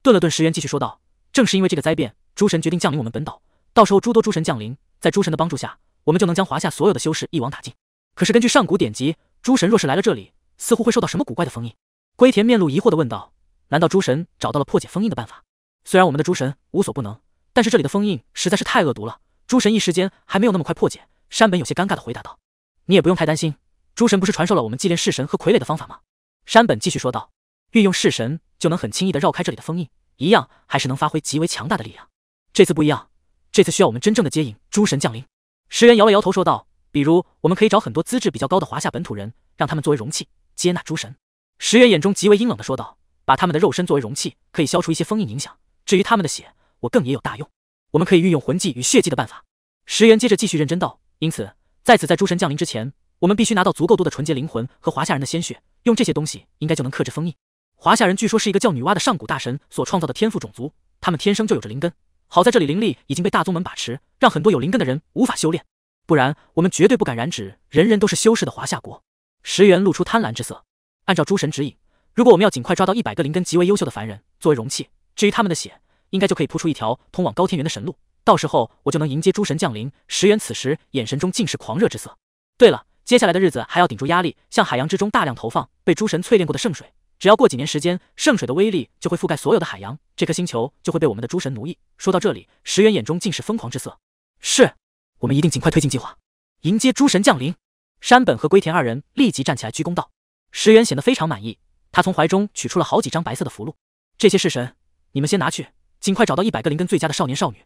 顿了顿，石原继续说道：“正是因为这个灾变，诸神决定降临我们本岛。到时候诸多诸神降临，在诸神的帮助下，我们就能将华夏所有的修士一网打尽。”可是根据上古典籍，诸神若是来了这里，似乎会受到什么古怪的封印。龟田面露疑惑的问道：“难道诸神找到了破解封印的办法？”虽然我们的诸神无所不能。但是这里的封印实在是太恶毒了，诸神一时间还没有那么快破解。山本有些尴尬的回答道：“你也不用太担心，诸神不是传授了我们祭炼式神和傀儡的方法吗？”山本继续说道：“运用式神就能很轻易的绕开这里的封印，一样还是能发挥极为强大的力量。这次不一样，这次需要我们真正的接引诸神降临。”石原摇了摇头说道：“比如我们可以找很多资质比较高的华夏本土人，让他们作为容器接纳诸神。”石原眼中极为阴冷的说道：“把他们的肉身作为容器，可以消除一些封印影响。至于他们的血……”我更也有大用，我们可以运用魂技与血技的办法。石原接着继续认真道：“因此，在此在诸神降临之前，我们必须拿到足够多的纯洁灵魂和华夏人的鲜血，用这些东西应该就能克制封印。华夏人据说是一个叫女娲的上古大神所创造的天赋种族，他们天生就有着灵根。好在这里灵力已经被大宗门把持，让很多有灵根的人无法修炼，不然我们绝对不敢染指人人都是修士的华夏国。”石原露出贪婪之色。按照诸神指引，如果我们要尽快抓到一百个灵根极为优秀的凡人作为容器，至于他们的血……应该就可以铺出一条通往高天原的神路，到时候我就能迎接诸神降临。石原此时眼神中尽是狂热之色。对了，接下来的日子还要顶住压力，向海洋之中大量投放被诸神淬炼过的圣水，只要过几年时间，圣水的威力就会覆盖所有的海洋，这颗星球就会被我们的诸神奴役。说到这里，石原眼中尽是疯狂之色。是，我们一定尽快推进计划，迎接诸神降临。山本和龟田二人立即站起来鞠躬道。石原显得非常满意，他从怀中取出了好几张白色的符箓，这些是神，你们先拿去。尽快找到一百个灵根最佳的少年少女，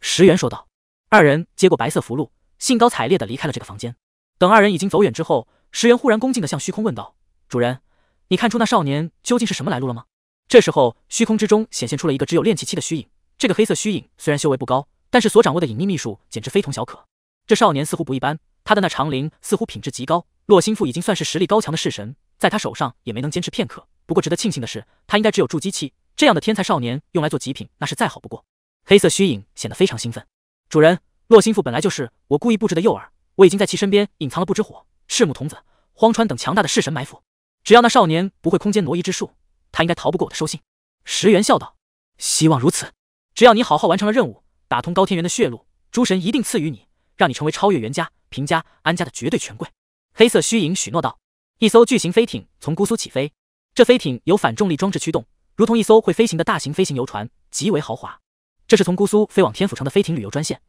石原说道。二人接过白色符箓，兴高采烈的离开了这个房间。等二人已经走远之后，石原忽然恭敬的向虚空问道：“主人，你看出那少年究竟是什么来路了吗？”这时候，虚空之中显现出了一个只有炼气期的虚影。这个黑色虚影虽然修为不高，但是所掌握的隐匿秘术简直非同小可。这少年似乎不一般，他的那长灵似乎品质极高。洛心腹已经算是实力高强的式神，在他手上也没能坚持片刻。不过值得庆幸的是，他应该只有筑基期。这样的天才少年用来做极品，那是再好不过。黑色虚影显得非常兴奋。主人，洛心腹本来就是我故意布置的诱饵，我已经在其身边隐藏了不知火、赤木童子、荒川等强大的式神埋伏。只要那少年不会空间挪移之术，他应该逃不过我的收信。石原笑道：“希望如此。只要你好好完成了任务，打通高天元的血路，诸神一定赐予你，让你成为超越袁家、平家、安家的绝对权贵。”黑色虚影许诺道。一艘巨型飞艇从姑苏起飞，这飞艇由反重力装置驱动。如同一艘会飞行的大型飞行游船，极为豪华。这是从姑苏飞往天府城的飞艇旅游专线。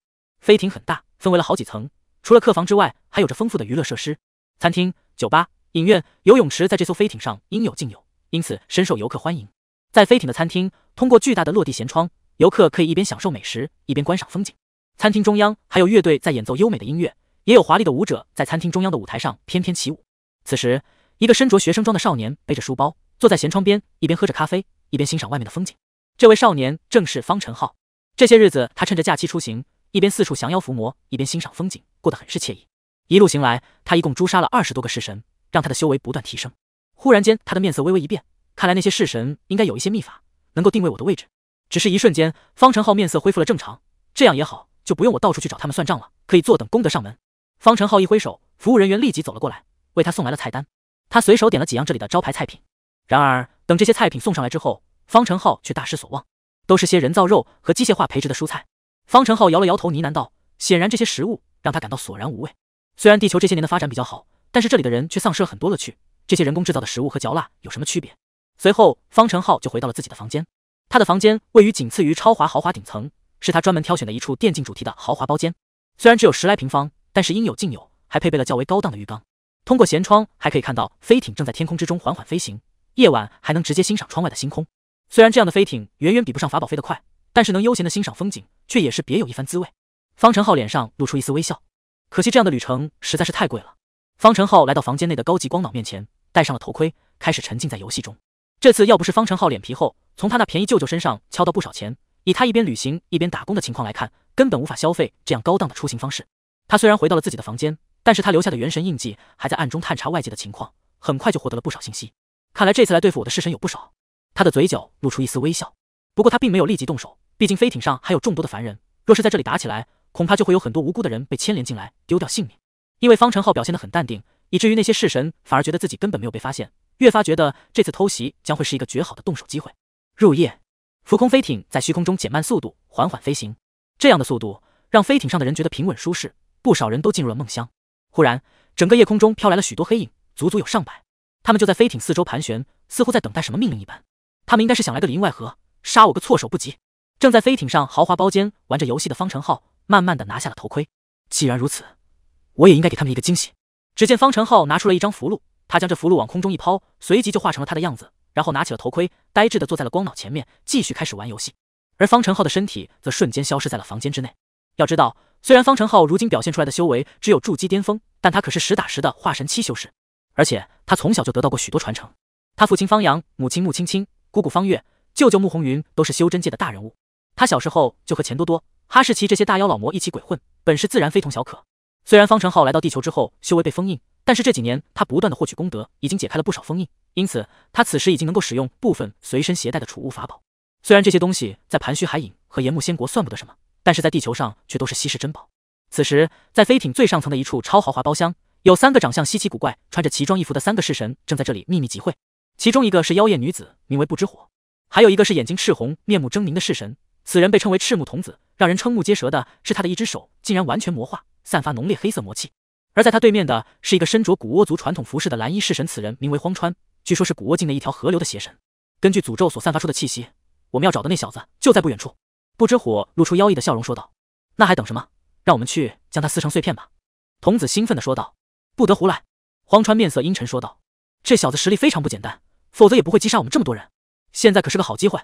飞艇很大，分为了好几层，除了客房之外，还有着丰富的娱乐设施、餐厅、酒吧、影院、游泳池，在这艘飞艇上应有尽有，因此深受游客欢迎。在飞艇的餐厅，通过巨大的落地舷窗，游客可以一边享受美食，一边观赏风景。餐厅中央还有乐队在演奏优美的音乐，也有华丽的舞者在餐厅中央的舞台上翩翩起舞。此时，一个身着学生装的少年背着书包，坐在舷窗边，一边喝着咖啡。一边欣赏外面的风景，这位少年正是方程浩。这些日子，他趁着假期出行，一边四处降妖伏魔，一边欣赏风景，过得很是惬意。一路行来，他一共诛杀了二十多个式神，让他的修为不断提升。忽然间，他的面色微微一变，看来那些式神应该有一些秘法，能够定位我的位置。只是一瞬间，方程浩面色恢复了正常。这样也好，就不用我到处去找他们算账了，可以坐等功德上门。方程浩一挥手，服务人员立即走了过来，为他送来了菜单。他随手点了几样这里的招牌菜品。然而，等这些菜品送上来之后，方程浩却大失所望，都是些人造肉和机械化培植的蔬菜。方程浩摇了摇头，呢喃道：“显然，这些食物让他感到索然无味。虽然地球这些年的发展比较好，但是这里的人却丧失了很多乐趣。这些人工制造的食物和嚼蜡有什么区别？”随后，方程浩就回到了自己的房间。他的房间位于仅次于超华豪华顶层，是他专门挑选的一处电竞主题的豪华包间。虽然只有十来平方，但是应有尽有，还配备了较为高档的浴缸。通过舷窗，还可以看到飞艇正在天空之中缓缓飞行。夜晚还能直接欣赏窗外的星空，虽然这样的飞艇远远比不上法宝飞得快，但是能悠闲的欣赏风景，却也是别有一番滋味。方程浩脸上露出一丝微笑，可惜这样的旅程实在是太贵了。方程浩来到房间内的高级光脑面前，戴上了头盔，开始沉浸在游戏中。这次要不是方程浩脸皮厚，从他那便宜舅舅身上敲到不少钱，以他一边旅行一边打工的情况来看，根本无法消费这样高档的出行方式。他虽然回到了自己的房间，但是他留下的元神印记还在暗中探查外界的情况，很快就获得了不少信息。看来这次来对付我的式神有不少，他的嘴角露出一丝微笑。不过他并没有立即动手，毕竟飞艇上还有众多的凡人，若是在这里打起来，恐怕就会有很多无辜的人被牵连进来，丢掉性命。因为方程浩表现得很淡定，以至于那些式神反而觉得自己根本没有被发现，越发觉得这次偷袭将会是一个绝好的动手机会。入夜，浮空飞艇在虚空中减慢速度，缓缓飞行。这样的速度让飞艇上的人觉得平稳舒适，不少人都进入了梦乡。忽然，整个夜空中飘来了许多黑影，足足有上百。他们就在飞艇四周盘旋，似乎在等待什么命令一般。他们应该是想来个里应外合，杀我个措手不及。正在飞艇上豪华包间玩着游戏的方程浩，慢慢的拿下了头盔。既然如此，我也应该给他们一个惊喜。只见方程浩拿出了一张符箓，他将这符箓往空中一抛，随即就化成了他的样子，然后拿起了头盔，呆滞的坐在了光脑前面，继续开始玩游戏。而方程浩的身体则瞬间消失在了房间之内。要知道，虽然方程浩如今表现出来的修为只有筑基巅峰，但他可是实打实的化神期修士。而且他从小就得到过许多传承，他父亲方阳，母亲穆青青，姑姑方月，舅舅穆红云都是修真界的大人物。他小时候就和钱多多、哈士奇这些大妖老魔一起鬼混，本事自然非同小可。虽然方程浩来到地球之后修为被封印，但是这几年他不断的获取功德，已经解开了不少封印，因此他此时已经能够使用部分随身携带的储物法宝。虽然这些东西在盘虚海影和炎木仙国算不得什么，但是在地球上却都是稀世珍宝。此时，在飞艇最上层的一处超豪华包厢。有三个长相稀奇古怪、穿着奇装异服的三个式神正在这里秘密集会，其中一个是妖艳女子，名为不知火；还有一个是眼睛赤红、面目狰狞的式神，此人被称为赤目童子。让人瞠目结舌的是，他的一只手竟然完全魔化，散发浓烈黑色魔气。而在他对面的是一个身着古倭族传统服饰的蓝衣式神，此人名为荒川，据说是古倭境内一条河流的邪神。根据诅咒所散发出的气息，我们要找的那小子就在不远处。不知火露出妖异的笑容说道：“那还等什么？让我们去将他撕成碎片吧！”童子兴奋地说道。不得胡来！荒川面色阴沉说道：“这小子实力非常不简单，否则也不会击杀我们这么多人。现在可是个好机会。”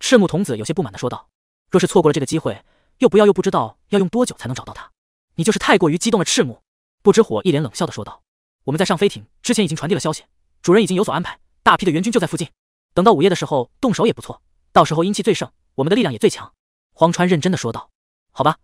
赤木童子有些不满的说道：“若是错过了这个机会，又不要又不知道要用多久才能找到他。你就是太过于激动了。”赤木不知火一脸冷笑的说道：“我们在上飞艇之前已经传递了消息，主人已经有所安排，大批的援军就在附近。等到午夜的时候动手也不错，到时候阴气最盛，我们的力量也最强。”荒川认真的说道：“好吧，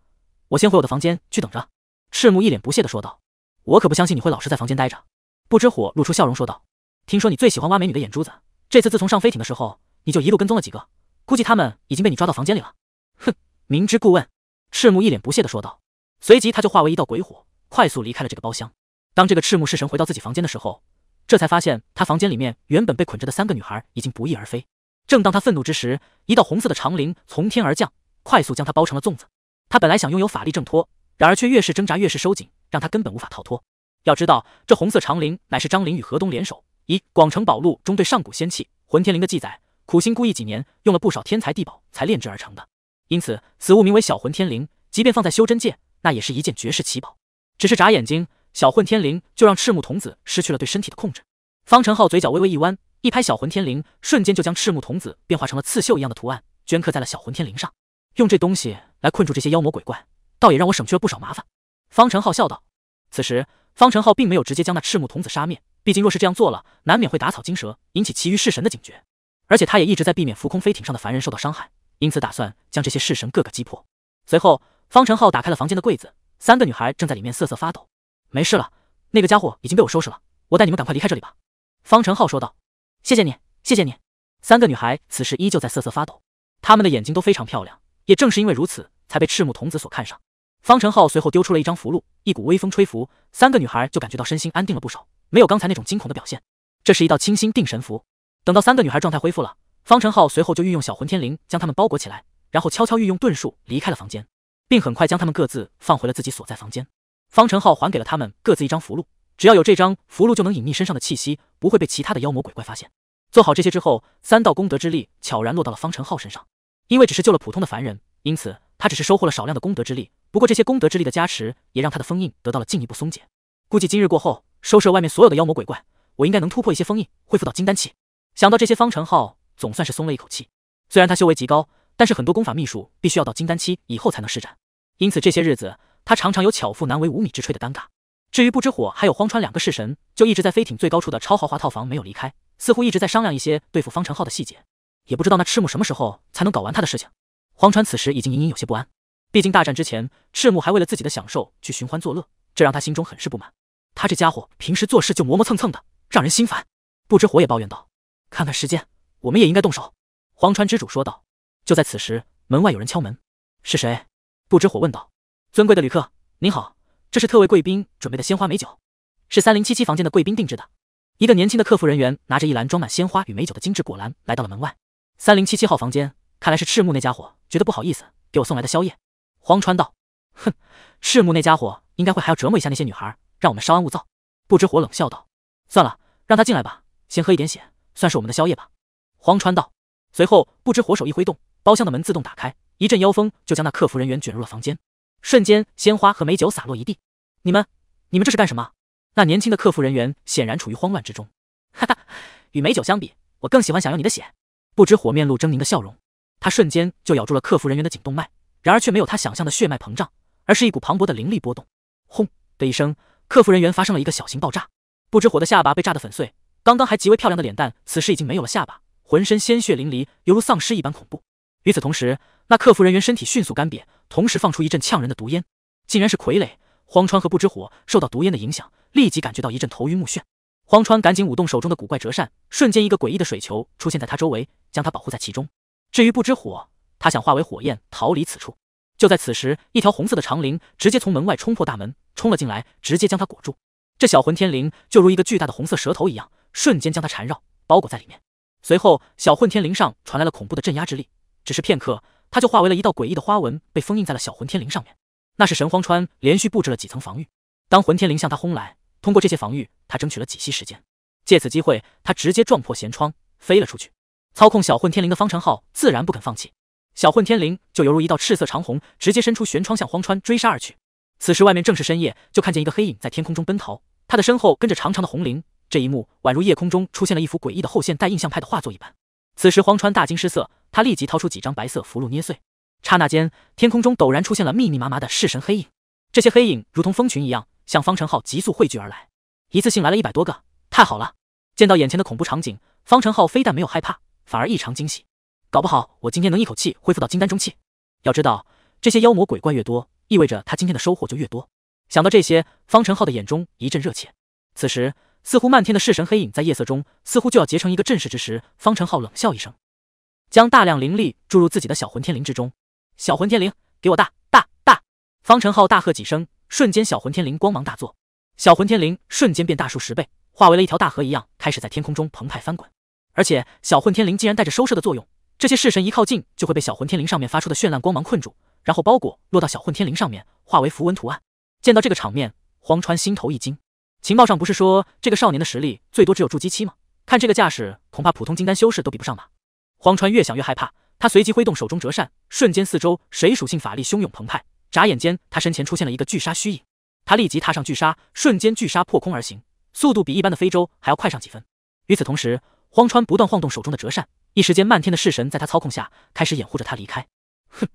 我先回我的房间去等着。”赤木一脸不屑的说道。我可不相信你会老实在房间待着。”不知火露出笑容说道，“听说你最喜欢挖美女的眼珠子，这次自从上飞艇的时候，你就一路跟踪了几个，估计他们已经被你抓到房间里了。”“哼，明知故问。”赤木一脸不屑的说道，随即他就化为一道鬼火，快速离开了这个包厢。当这个赤木式神回到自己房间的时候，这才发现他房间里面原本被捆着的三个女孩已经不翼而飞。正当他愤怒之时，一道红色的长绫从天而降，快速将他包成了粽子。他本来想拥有法力挣脱，然而却越是挣扎越是收紧。让他根本无法逃脱。要知道，这红色长绫乃是张灵与河东联手，以《广成宝录》中对上古仙器混天灵的记载，苦心孤诣几年，用了不少天才地宝才炼制而成的。因此，此物名为小混天灵。即便放在修真界，那也是一件绝世奇宝。只是眨眼睛，小混天灵就让赤木童子失去了对身体的控制。方程浩嘴角微微一弯，一拍小混天灵，瞬间就将赤木童子变化成了刺绣一样的图案，镌刻在了小混天灵上。用这东西来困住这些妖魔鬼怪，倒也让我省去了不少麻烦。方程浩笑道：“此时，方程浩并没有直接将那赤木童子杀灭，毕竟若是这样做了，难免会打草惊蛇，引起其余式神的警觉。而且他也一直在避免浮空飞艇上的凡人受到伤害，因此打算将这些式神各个击破。”随后，方程浩打开了房间的柜子，三个女孩正在里面瑟瑟发抖。“没事了，那个家伙已经被我收拾了，我带你们赶快离开这里吧。”方程浩说道。“谢谢你，谢谢你。”三个女孩此时依旧在瑟瑟发抖，她们的眼睛都非常漂亮，也正是因为如此，才被赤木童子所看上。方程浩随后丢出了一张符箓，一股微风吹拂，三个女孩就感觉到身心安定了不少，没有刚才那种惊恐的表现。这是一道清心定神符。等到三个女孩状态恢复了，方程浩随后就运用小混天绫将他们包裹起来，然后悄悄运用遁术离开了房间，并很快将他们各自放回了自己所在房间。方程浩还给了他们各自一张符箓，只要有这张符箓就能隐匿身上的气息，不会被其他的妖魔鬼怪发现。做好这些之后，三道功德之力悄然落到了方程浩身上，因为只是救了普通的凡人，因此他只是收获了少量的功德之力。不过这些功德之力的加持，也让他的封印得到了进一步松解。估计今日过后，收摄外面所有的妖魔鬼怪，我应该能突破一些封印，恢复到金丹期。想到这些，方程浩总算是松了一口气。虽然他修为极高，但是很多功法秘术必须要到金丹期以后才能施展，因此这些日子他常常有巧妇难为无米之炊的尴尬。至于不知火还有荒川两个式神，就一直在飞艇最高处的超豪华套房没有离开，似乎一直在商量一些对付方程浩的细节。也不知道那赤木什么时候才能搞完他的事情。荒川此时已经隐隐有些不安。毕竟大战之前，赤木还为了自己的享受去寻欢作乐，这让他心中很是不满。他这家伙平时做事就磨磨蹭蹭的，让人心烦。不知火也抱怨道：“看看时间，我们也应该动手。”荒川之主说道。就在此时，门外有人敲门。“是谁？”不知火问道。“尊贵的旅客，您好，这是特为贵宾准备的鲜花美酒，是三零七七房间的贵宾定制的。”一个年轻的客服人员拿着一篮装满鲜花与美酒的精致果篮来到了门外。三零七七号房间，看来是赤木那家伙觉得不好意思，给我送来的宵夜。荒川道，哼，赤木那家伙应该会还要折磨一下那些女孩，让我们稍安勿躁。不知火冷笑道，算了，让他进来吧，先喝一点血，算是我们的宵夜吧。荒川道，随后不知火手一挥动，包厢的门自动打开，一阵妖风就将那客服人员卷入了房间，瞬间鲜花和美酒洒落一地。你们，你们这是干什么？那年轻的客服人员显然处于慌乱之中。哈哈，与美酒相比，我更喜欢享用你的血。不知火面露狰狞的笑容，他瞬间就咬住了客服人员的颈动脉。然而却没有他想象的血脉膨胀，而是一股磅礴的灵力波动。轰的一声，客服人员发生了一个小型爆炸，不知火的下巴被炸得粉碎，刚刚还极为漂亮的脸蛋，此时已经没有了下巴，浑身鲜血淋漓，犹如丧尸一般恐怖。与此同时，那客服人员身体迅速干瘪，同时放出一阵呛人的毒烟，竟然是傀儡。荒川和不知火受到毒烟的影响，立即感觉到一阵头晕目眩。荒川赶紧舞动手中的古怪折扇，瞬间一个诡异的水球出现在他周围，将他保护在其中。至于不知火，他想化为火焰逃离此处，就在此时，一条红色的长灵直接从门外冲破大门冲了进来，直接将他裹住。这小混天灵就如一个巨大的红色蛇头一样，瞬间将他缠绕包裹在里面。随后，小混天灵上传来了恐怖的镇压之力，只是片刻，他就化为了一道诡异的花纹，被封印在了小混天灵上面。那是神荒川连续布置了几层防御，当混天灵向他轰来，通过这些防御，他争取了几息时间，借此机会，他直接撞破舷窗飞了出去。操控小混天灵的方程浩自然不肯放弃。小混天绫就犹如一道赤色长虹，直接伸出玄窗向荒川追杀而去。此时外面正是深夜，就看见一个黑影在天空中奔逃，他的身后跟着长长的红绫。这一幕宛如夜空中出现了一幅诡异的后现代印象派的画作一般。此时荒川大惊失色，他立即掏出几张白色符箓捏碎。刹那间，天空中陡然出现了密密麻麻的弑神黑影，这些黑影如同蜂群一样向方程浩急速汇聚而来，一次性来了一百多个。太好了！见到眼前的恐怖场景，方程浩非但没有害怕，反而异常惊喜。搞不好我今天能一口气恢复到金丹中期。要知道，这些妖魔鬼怪越多，意味着他今天的收获就越多。想到这些，方程浩的眼中一阵热切。此时，似乎漫天的弑神黑影在夜色中似乎就要结成一个阵势之时，方程浩冷笑一声，将大量灵力注入自己的小魂天灵之中。小魂天灵，给我大大大！方程浩大喝几声，瞬间小魂天灵光芒大作，小魂天灵瞬间变大数十倍，化为了一条大河一样开始在天空中澎湃翻滚。而且，小混天灵竟然带着收摄的作用。这些式神一靠近，就会被小混天灵上面发出的绚烂光芒困住，然后包裹落到小混天灵上面，化为符文图案。见到这个场面，荒川心头一惊。情报上不是说这个少年的实力最多只有筑基期吗？看这个架势，恐怕普通金丹修士都比不上吧？荒川越想越害怕，他随即挥动手中折扇，瞬间四周水属性法力汹涌澎湃，眨眼间他身前出现了一个巨鲨虚影。他立即踏上巨鲨，瞬间巨鲨破空而行，速度比一般的飞舟还要快上几分。与此同时，荒川不断晃动手中的折扇。一时间，漫天的弑神在他操控下开始掩护着他离开。哼，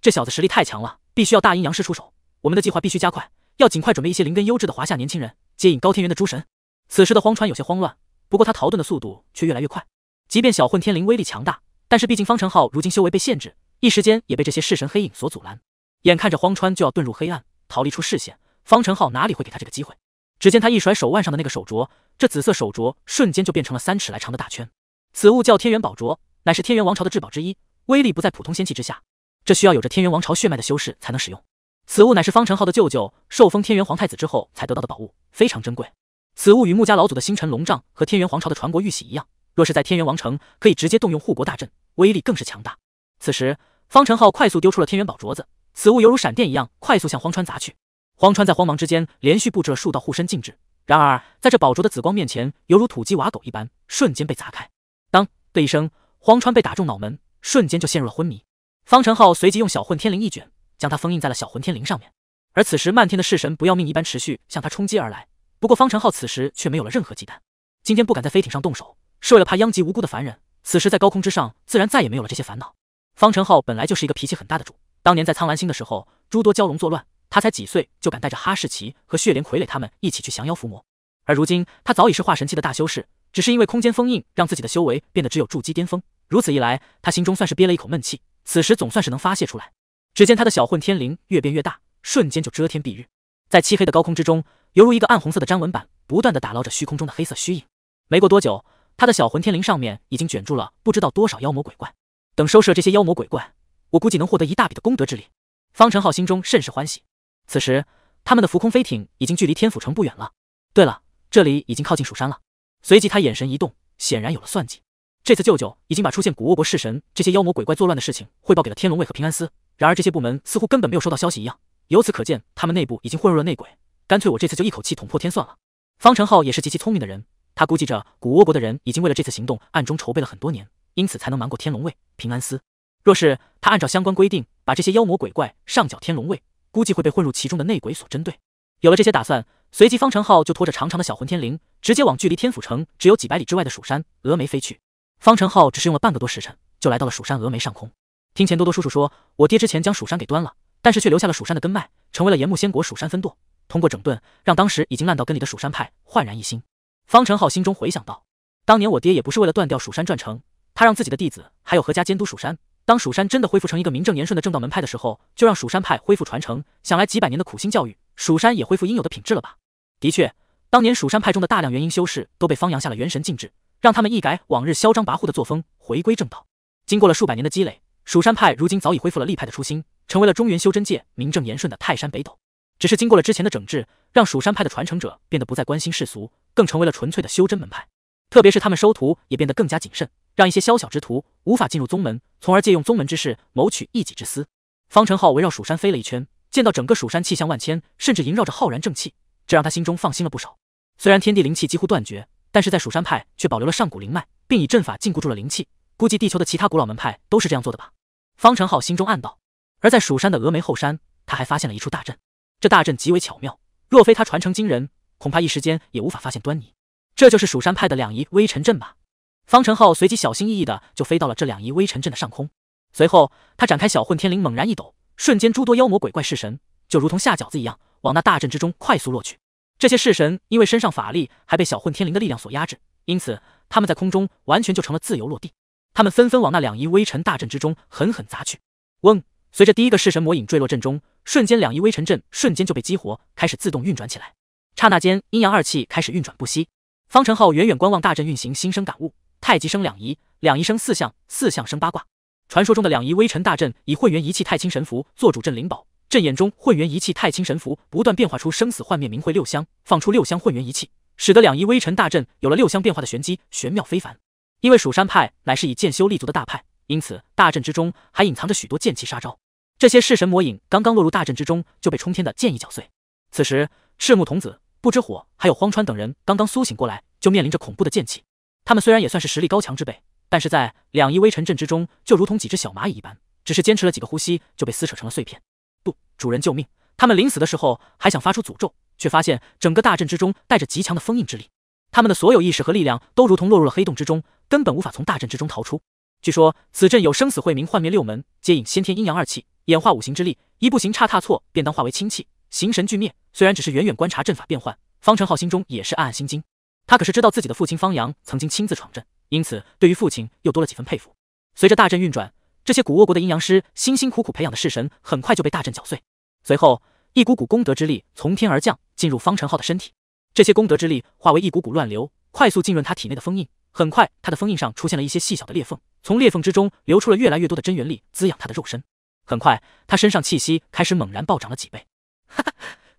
这小子实力太强了，必须要大阴阳师出手。我们的计划必须加快，要尽快准备一些灵根优质的华夏年轻人接引高天元的诸神。此时的荒川有些慌乱，不过他逃遁的速度却越来越快。即便小混天绫威力强大，但是毕竟方程浩如今修为被限制，一时间也被这些弑神黑影所阻拦。眼看着荒川就要遁入黑暗，逃离出视线，方程浩哪里会给他这个机会？只见他一甩手腕上的那个手镯，这紫色手镯瞬间就变成了三尺来长的大圈。此物叫天元宝镯，乃是天元王朝的至宝之一，威力不在普通仙器之下。这需要有着天元王朝血脉的修士才能使用。此物乃是方辰浩的舅舅受封天元皇太子之后才得到的宝物，非常珍贵。此物与穆家老祖的星辰龙杖和天元皇朝的传国玉玺一样，若是在天元王城，可以直接动用护国大阵，威力更是强大。此时，方辰浩快速丢出了天元宝镯子，此物犹如闪电一样快速向荒川砸去。荒川在慌忙之间连续布置了数道护身禁制，然而在这宝镯的紫光面前，犹如土鸡瓦狗一般，瞬间被砸开。的一声，荒川被打中脑门，瞬间就陷入了昏迷。方程浩随即用小混天绫一卷将他封印在了小混天绫上面。而此时，漫天的弑神不要命一般持续向他冲击而来。不过，方程浩此时却没有了任何忌惮。今天不敢在飞艇上动手，是为了怕殃及无辜的凡人。此时在高空之上，自然再也没有了这些烦恼。方程浩本来就是一个脾气很大的主，当年在苍兰星的时候，诸多蛟龙作乱，他才几岁就敢带着哈士奇和血莲傀儡他们一起去降妖伏魔。而如今，他早已是化神器的大修士。只是因为空间封印让自己的修为变得只有筑基巅峰，如此一来，他心中算是憋了一口闷气，此时总算是能发泄出来。只见他的小混天灵越变越大，瞬间就遮天蔽日，在漆黑的高空之中，犹如一个暗红色的粘纹板，不断的打捞着虚空中的黑色虚影。没过多久，他的小混天灵上面已经卷住了不知道多少妖魔鬼怪。等收了这些妖魔鬼怪，我估计能获得一大笔的功德之力。方程浩心中甚是欢喜。此时，他们的浮空飞艇已经距离天府城不远了。对了，这里已经靠近蜀山了。随即他眼神一动，显然有了算计。这次舅舅已经把出现古倭国式神这些妖魔鬼怪作乱的事情汇报给了天龙卫和平安司，然而这些部门似乎根本没有收到消息一样。由此可见，他们内部已经混入了内鬼。干脆我这次就一口气捅破天算了。方程浩也是极其聪明的人，他估计着古倭国的人已经为了这次行动暗中筹备了很多年，因此才能瞒过天龙卫、平安司。若是他按照相关规定把这些妖魔鬼怪上缴天龙卫，估计会被混入其中的内鬼所针对。有了这些打算。随即，方程浩就拖着长长的小混天绫，直接往距离天府城只有几百里之外的蜀山峨眉飞去。方程浩只是用了半个多时辰，就来到了蜀山峨眉上空。听钱多多叔叔说，我爹之前将蜀山给端了，但是却留下了蜀山的根脉，成为了炎木仙国蜀山分舵。通过整顿，让当时已经烂到根里的蜀山派焕然一新。方程浩心中回想到，当年我爹也不是为了断掉蜀山传承，他让自己的弟子还有何家监督蜀山。当蜀山真的恢复成一个名正言顺的正道门派的时候，就让蜀山派恢复传承。想来几百年的苦心教育，蜀山也恢复应有的品质了吧。的确，当年蜀山派中的大量元婴修士都被方阳下了元神禁制，让他们一改往日嚣张跋扈的作风，回归正道。经过了数百年的积累，蜀山派如今早已恢复了立派的初心，成为了中原修真界名正言顺的泰山北斗。只是经过了之前的整治，让蜀山派的传承者变得不再关心世俗，更成为了纯粹的修真门派。特别是他们收徒也变得更加谨慎，让一些宵小之徒无法进入宗门，从而借用宗门之势谋取一己之私。方程浩围绕蜀山飞了一圈，见到整个蜀山气象万千，甚至萦绕着浩然正气。这让他心中放心了不少。虽然天地灵气几乎断绝，但是在蜀山派却保留了上古灵脉，并以阵法禁锢住了灵气。估计地球的其他古老门派都是这样做的吧？方程浩心中暗道。而在蜀山的峨眉后山，他还发现了一处大阵。这大阵极为巧妙，若非他传承惊人，恐怕一时间也无法发现端倪。这就是蜀山派的两仪微尘阵吧？方程浩随即小心翼翼的就飞到了这两仪微尘阵的上空，随后他展开小混天绫，猛然一抖，瞬间诸多妖魔鬼怪、弑神就如同下饺子一样。往那大阵之中快速落去，这些式神因为身上法力还被小混天灵的力量所压制，因此他们在空中完全就成了自由落地。他们纷纷往那两仪微尘大阵之中狠狠砸去。嗡，随着第一个式神魔影坠落阵中，瞬间两仪微尘阵瞬间就被激活，开始自动运转起来。刹那间，阴阳二气开始运转不息。方程浩远远观望大阵运行，心生感悟：太极生两仪，两仪生四象，四象生八卦。传说中的两仪微尘大阵以混元一气太清神符做主阵灵宝。阵眼中混元一气太清神符不断变化出生死幻灭明慧六香，放出六香混元一气，使得两仪微尘大阵有了六香变化的玄机，玄妙非凡。因为蜀山派乃是以剑修立足的大派，因此大阵之中还隐藏着许多剑气杀招。这些弑神魔影刚刚落入大阵之中，就被冲天的剑意搅碎。此时，赤木童子、不知火还有荒川等人刚刚苏醒过来，就面临着恐怖的剑气。他们虽然也算是实力高强之辈，但是在两仪微尘阵之中，就如同几只小蚂蚁一般，只是坚持了几个呼吸就被撕扯成了碎片。不，主人救命！他们临死的时候还想发出诅咒，却发现整个大阵之中带着极强的封印之力，他们的所有意识和力量都如同落入了黑洞之中，根本无法从大阵之中逃出。据说此阵有生死会明、幻灭六门，接引先天阴阳二气，演化五行之力，一步行差踏错，便当化为清气，形神俱灭。虽然只是远远观察阵法变幻，方程浩心中也是暗暗心惊。他可是知道自己的父亲方阳曾经亲自闯阵，因此对于父亲又多了几分佩服。随着大阵运转。这些古倭国的阴阳师辛辛苦苦培养的式神，很快就被大阵搅碎。随后，一股股功德之力从天而降，进入方程浩的身体。这些功德之力化为一股股乱流，快速浸润他体内的封印。很快，他的封印上出现了一些细小的裂缝，从裂缝之中流出了越来越多的真元力，滋养他的肉身。很快，他身上气息开始猛然暴涨了几倍。哈哈，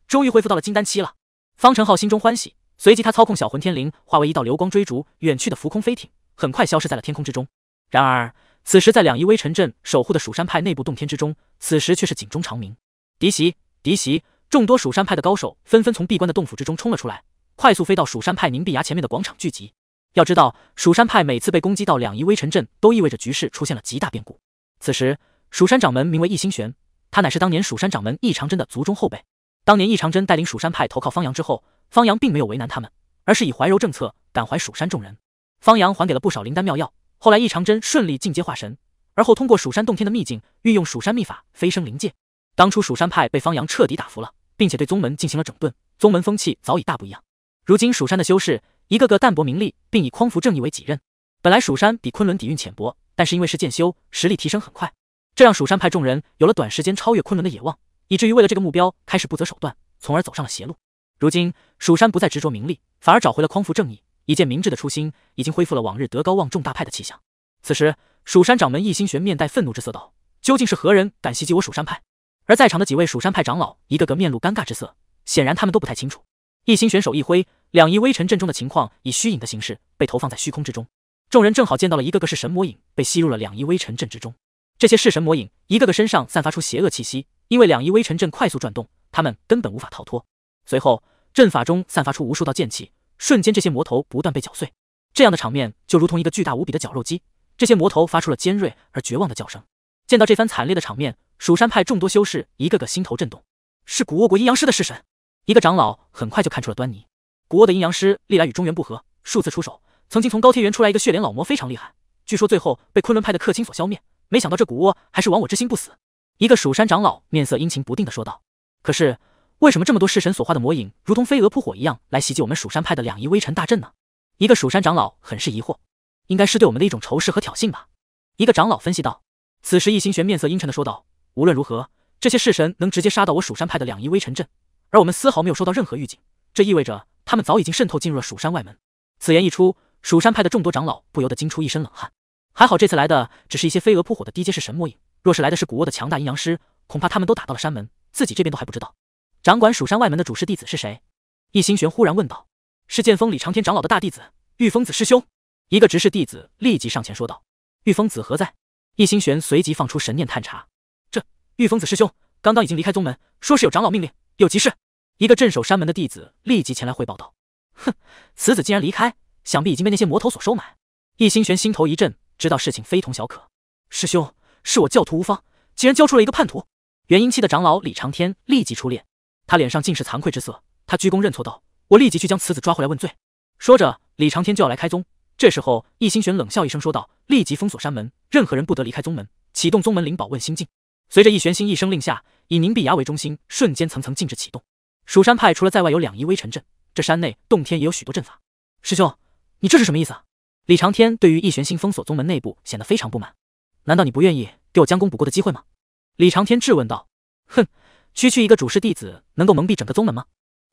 终于恢复到了金丹期了！方程浩心中欢喜，随即他操控小魂天灵化为一道流光，追逐远去的浮空飞艇，很快消失在了天空之中。然而，此时，在两仪微尘镇守护的蜀山派内部洞天之中，此时却是警钟长鸣。敌袭！敌袭！众多蜀山派的高手纷纷从闭关的洞府之中冲了出来，快速飞到蜀山派凝碧崖前面的广场聚集。要知道，蜀山派每次被攻击到两仪微尘镇，都意味着局势出现了极大变故。此时，蜀山掌门名为易星玄，他乃是当年蜀山掌门易长真的族中后辈。当年易长真带领蜀山派投靠方阳之后，方阳并没有为难他们，而是以怀柔政策感怀蜀山众人，方阳还给了不少灵丹妙药。后来，易长真顺利进阶化神，而后通过蜀山洞天的秘境，运用蜀山秘法飞升灵界。当初蜀山派被方阳彻底打服了，并且对宗门进行了整顿，宗门风气早已大不一样。如今蜀山的修士一个个淡泊名利，并以匡扶正义为己任。本来蜀山比昆仑底蕴浅薄，但是因为是剑修，实力提升很快，这让蜀山派众人有了短时间超越昆仑的野望，以至于为了这个目标开始不择手段，从而走上了邪路。如今蜀山不再执着名利，反而找回了匡扶正义。一见明智的初心，已经恢复了往日德高望重大派的气象。此时，蜀山掌门易心玄面带愤怒之色道：“究竟是何人敢袭击我蜀山派？”而在场的几位蜀山派长老，一个个面露尴尬之色，显然他们都不太清楚。易心玄手一挥，两仪微尘阵中的情况以虚影的形式被投放在虚空之中，众人正好见到了一个个是神魔影被吸入了两仪微尘阵之中。这些弑神魔影一个个身上散发出邪恶气息，因为两仪微尘阵快速转动，他们根本无法逃脱。随后，阵法中散发出无数道剑气。瞬间，这些魔头不断被搅碎，这样的场面就如同一个巨大无比的绞肉机。这些魔头发出了尖锐而绝望的叫声。见到这番惨烈的场面，蜀山派众多修士一个个心头震动。是古窝国阴阳师的式神，一个长老很快就看出了端倪。古窝的阴阳师历来与中原不和，数次出手。曾经从高天原出来一个血莲老魔，非常厉害，据说最后被昆仑派的客卿所消灭。没想到这古窝还是亡我之心不死。一个蜀山长老面色阴晴不定的说道：“可是。”为什么这么多弑神所化的魔影，如同飞蛾扑火一样来袭击我们蜀山派的两仪微尘大阵呢？一个蜀山长老很是疑惑，应该是对我们的一种仇视和挑衅吧？一个长老分析道。此时易星玄面色阴沉的说道：“无论如何，这些弑神能直接杀到我蜀山派的两仪微尘阵，而我们丝毫没有收到任何预警，这意味着他们早已经渗透进入了蜀山外门。”此言一出，蜀山派的众多长老不由得惊出一身冷汗。还好这次来的只是一些飞蛾扑火的低阶式神魔影，若是来的是古沃的强大阴阳师，恐怕他们都打到了山门，自己这边都还不知道。掌管蜀山外门的主事弟子是谁？易星玄忽然问道。是剑锋李长天长老的大弟子玉峰子师兄。一个执事弟子立即上前说道：“玉峰子何在？”易星玄随即放出神念探查。这玉峰子师兄刚刚已经离开宗门，说是有长老命令，有急事。一个镇守山门的弟子立即前来汇报道：“哼，此子竟然离开，想必已经被那些魔头所收买。”易星玄心头一震，知道事情非同小可。师兄，是我教徒无方，竟然教出了一个叛徒。元婴期的长老李长天立即出列。他脸上尽是惭愧之色，他鞠躬认错道：“我立即去将此子抓回来问罪。”说着，李长天就要来开宗。这时候，易星玄冷笑一声说道：“立即封锁山门，任何人不得离开宗门，启动宗门灵宝问心镜。”随着易玄心一声令下，以凝碧崖为中心，瞬间层层禁制启动。蜀山派除了在外有两仪微尘阵，这山内洞天也有许多阵法。师兄，你这是什么意思？啊？李长天对于易玄心封锁宗门内部显得非常不满。难道你不愿意给我将功补过的机会吗？李长天质问道。哼。区区一个主事弟子，能够蒙蔽整个宗门吗？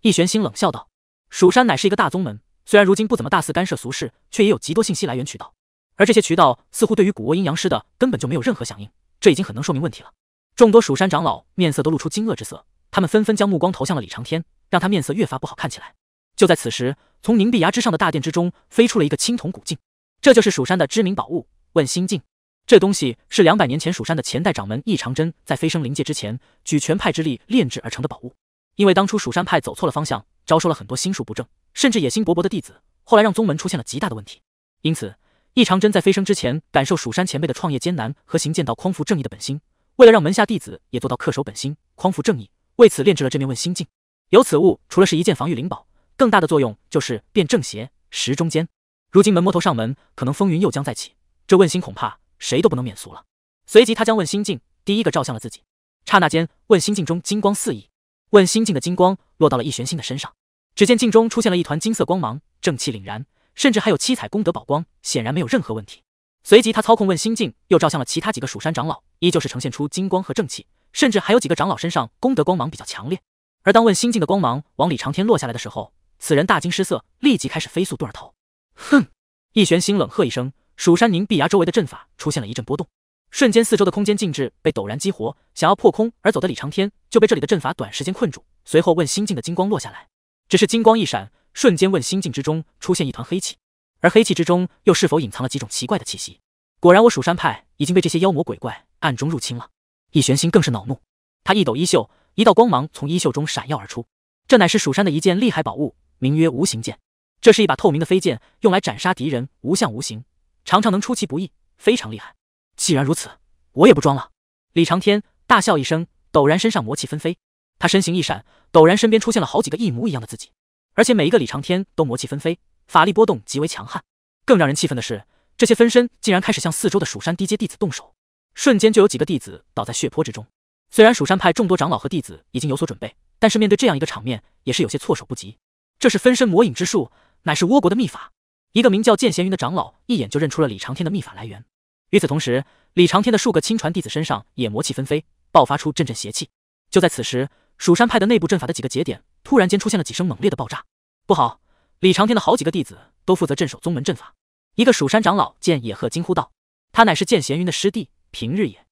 易玄心冷笑道：“蜀山乃是一个大宗门，虽然如今不怎么大肆干涉俗世，却也有极多信息来源渠道。而这些渠道似乎对于古惑阴阳师的，根本就没有任何响应，这已经很能说明问题了。”众多蜀山长老面色都露出惊愕之色，他们纷纷将目光投向了李长天，让他面色越发不好看起来。就在此时，从凝碧崖之上的大殿之中飞出了一个青铜古镜，这就是蜀山的知名宝物——问心镜。这东西是两百年前蜀山的前代掌门易长真在飞升灵界之前，举全派之力炼制而成的宝物。因为当初蜀山派走错了方向，招收了很多心术不正，甚至野心勃勃的弟子，后来让宗门出现了极大的问题。因此，易长真在飞升之前，感受蜀山前辈的创业艰难和行剑道匡扶正义的本心，为了让门下弟子也做到恪守本心，匡扶正义，为此炼制了这面问心镜。有此物，除了是一件防御灵宝，更大的作用就是辨正邪、识中间。如今门魔头上门，可能风云又将再起，这问心恐怕。谁都不能免俗了。随即，他将问心镜第一个照向了自己。刹那间，问心镜中金光四溢。问心镜的金光落到了易玄心的身上，只见镜中出现了一团金色光芒，正气凛然，甚至还有七彩功德宝光，显然没有任何问题。随即，他操控问心镜又照向了其他几个蜀山长老，依旧是呈现出金光和正气，甚至还有几个长老身上功德光芒比较强烈。而当问心镜的光芒往李长天落下来的时候，此人大惊失色，立即开始飞速遁逃。哼！易玄心冷喝一声。蜀山凝碧崖周围的阵法出现了一阵波动，瞬间四周的空间静制被陡然激活，想要破空而走的李长天就被这里的阵法短时间困住。随后问心境的金光落下来，只是金光一闪，瞬间问心境之中出现一团黑气，而黑气之中又是否隐藏了几种奇怪的气息？果然，我蜀山派已经被这些妖魔鬼怪暗中入侵了。易玄心更是恼怒，他一抖衣袖，一道光芒从衣袖中闪耀而出，这乃是蜀山的一件厉害宝物，名曰无形剑。这是一把透明的飞剑，用来斩杀敌人，无相无形。常常能出其不意，非常厉害。既然如此，我也不装了。李长天大笑一声，陡然身上魔气纷飞，他身形一闪，陡然身边出现了好几个一模一样的自己，而且每一个李长天都魔气纷飞，法力波动极为强悍。更让人气愤的是，这些分身竟然开始向四周的蜀山低阶弟子动手，瞬间就有几个弟子倒在血泊之中。虽然蜀山派众多长老和弟子已经有所准备，但是面对这样一个场面，也是有些措手不及。这是分身魔影之术，乃是倭国的秘法。一个名叫剑闲云的长老一眼就认出了李长天的秘法来源。与此同时，李长天的数个亲传弟子身上也魔气纷飞，爆发出阵阵邪气。就在此时，蜀山派的内部阵法的几个节点突然间出现了几声猛烈的爆炸。不好！李长天的好几个弟子都负责镇守宗门阵法。一个蜀山长老见野鹤惊呼道：“他乃是剑闲云的师弟，平日也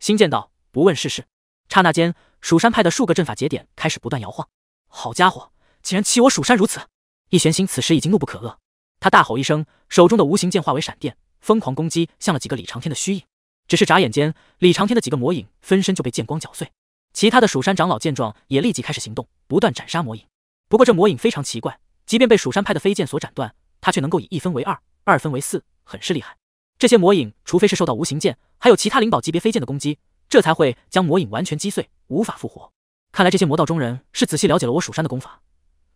星剑道不问世事。”刹那间，蜀山派的数个阵法节点开始不断摇晃。好家伙，竟然欺我蜀山如此！易玄心此时已经怒不可遏。他大吼一声，手中的无形剑化为闪电，疯狂攻击向了几个李长天的虚影。只是眨眼间，李长天的几个魔影分身就被剑光搅碎。其他的蜀山长老见状，也立即开始行动，不断斩杀魔影。不过这魔影非常奇怪，即便被蜀山派的飞剑所斩断，他却能够以一分为二，二分为四，很是厉害。这些魔影，除非是受到无形剑还有其他灵宝级别飞剑的攻击，这才会将魔影完全击碎，无法复活。看来这些魔道中人是仔细了解了我蜀山的功法，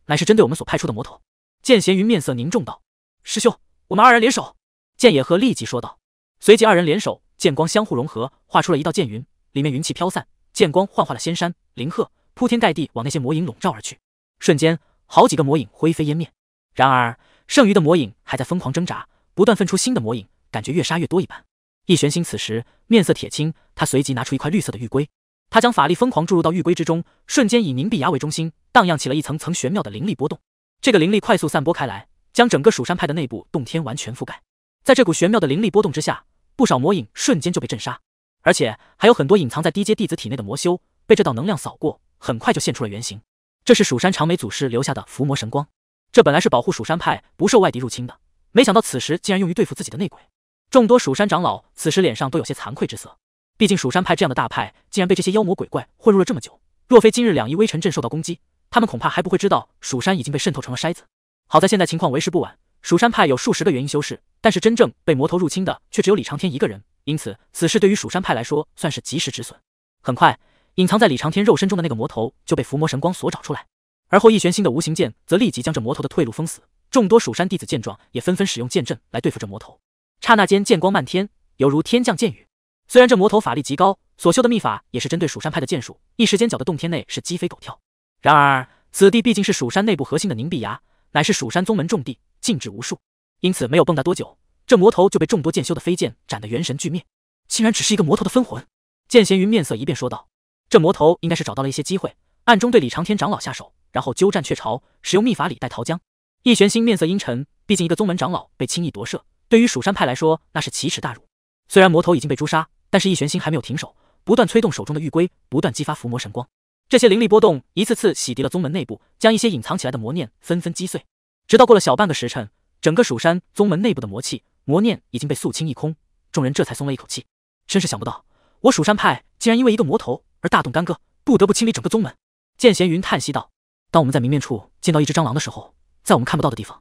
乃是针对我们所派出的魔头。剑闲云面色凝重道。师兄，我们二人联手。”剑野鹤立即说道。随即，二人联手，剑光相互融合，画出了一道剑云，里面云气飘散，剑光幻化了仙山。林鹤铺天盖地往那些魔影笼罩而去，瞬间好几个魔影灰飞烟灭。然而，剩余的魔影还在疯狂挣扎，不断分出新的魔影，感觉越杀越多一般。易玄心此时面色铁青，他随即拿出一块绿色的玉龟，他将法力疯狂注入到玉龟之中，瞬间以凝碧崖为中心，荡漾起了一层层玄妙的灵力波动。这个灵力快速散播开来。将整个蜀山派的内部洞天完全覆盖，在这股玄妙的灵力波动之下，不少魔影瞬间就被震杀，而且还有很多隐藏在低阶弟子体内的魔修被这道能量扫过，很快就现出了原形。这是蜀山长眉祖师留下的伏魔神光，这本来是保护蜀山派不受外敌入侵的，没想到此时竟然用于对付自己的内鬼。众多蜀山长老此时脸上都有些惭愧之色，毕竟蜀山派这样的大派竟然被这些妖魔鬼怪混入了这么久，若非今日两仪微尘阵受到攻击，他们恐怕还不会知道蜀山已经被渗透成了筛子。好在现在情况为时不晚，蜀山派有数十个元婴修士，但是真正被魔头入侵的却只有李长天一个人，因此此事对于蜀山派来说算是及时止损。很快，隐藏在李长天肉身中的那个魔头就被伏魔神光所找出来，而后易玄心的无形剑则立即将这魔头的退路封死。众多蜀山弟子见状，也纷纷使用剑阵来对付这魔头。刹那间，剑光漫天，犹如天降剑雨。虽然这魔头法力极高，所修的秘法也是针对蜀山派的剑术，一时间搅得洞天内是鸡飞狗跳。然而此地毕竟是蜀山内部核心的凝碧崖。乃是蜀山宗门重地，禁止无数，因此没有蹦跶多久，这魔头就被众多剑修的飞剑斩得元神俱灭，竟然只是一个魔头的分魂。剑闲云面色一变，说道：“这魔头应该是找到了一些机会，暗中对李长天长老下手，然后鸠占鹊巢，使用秘法李代桃僵。”易玄心面色阴沉，毕竟一个宗门长老被轻易夺舍，对于蜀山派来说那是奇耻大辱。虽然魔头已经被诛杀，但是易玄心还没有停手，不断催动手中的玉龟，不断激发伏魔神光。这些灵力波动一次次洗涤了宗门内部，将一些隐藏起来的魔念纷纷击碎。直到过了小半个时辰，整个蜀山宗门内部的魔气、魔念已经被肃清一空，众人这才松了一口气。真是想不到，我蜀山派竟然因为一个魔头而大动干戈，不得不清理整个宗门。剑闲云叹息道：“当我们在明面处见到一只蟑螂的时候，在我们看不到的地方，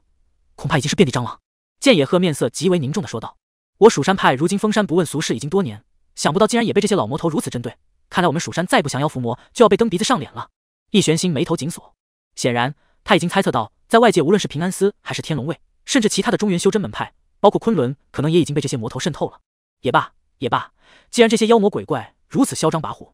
恐怕已经是遍地蟑螂。”剑野鹤面色极为凝重的说道：“我蜀山派如今封山不问俗事已经多年，想不到竟然也被这些老魔头如此针对。”看来我们蜀山再不降妖伏魔，就要被蹬鼻子上脸了。易玄心眉头紧锁，显然他已经猜测到，在外界无论是平安司还是天龙卫，甚至其他的中原修真门派，包括昆仑，可能也已经被这些魔头渗透了。也罢，也罢，既然这些妖魔鬼怪如此嚣张跋扈，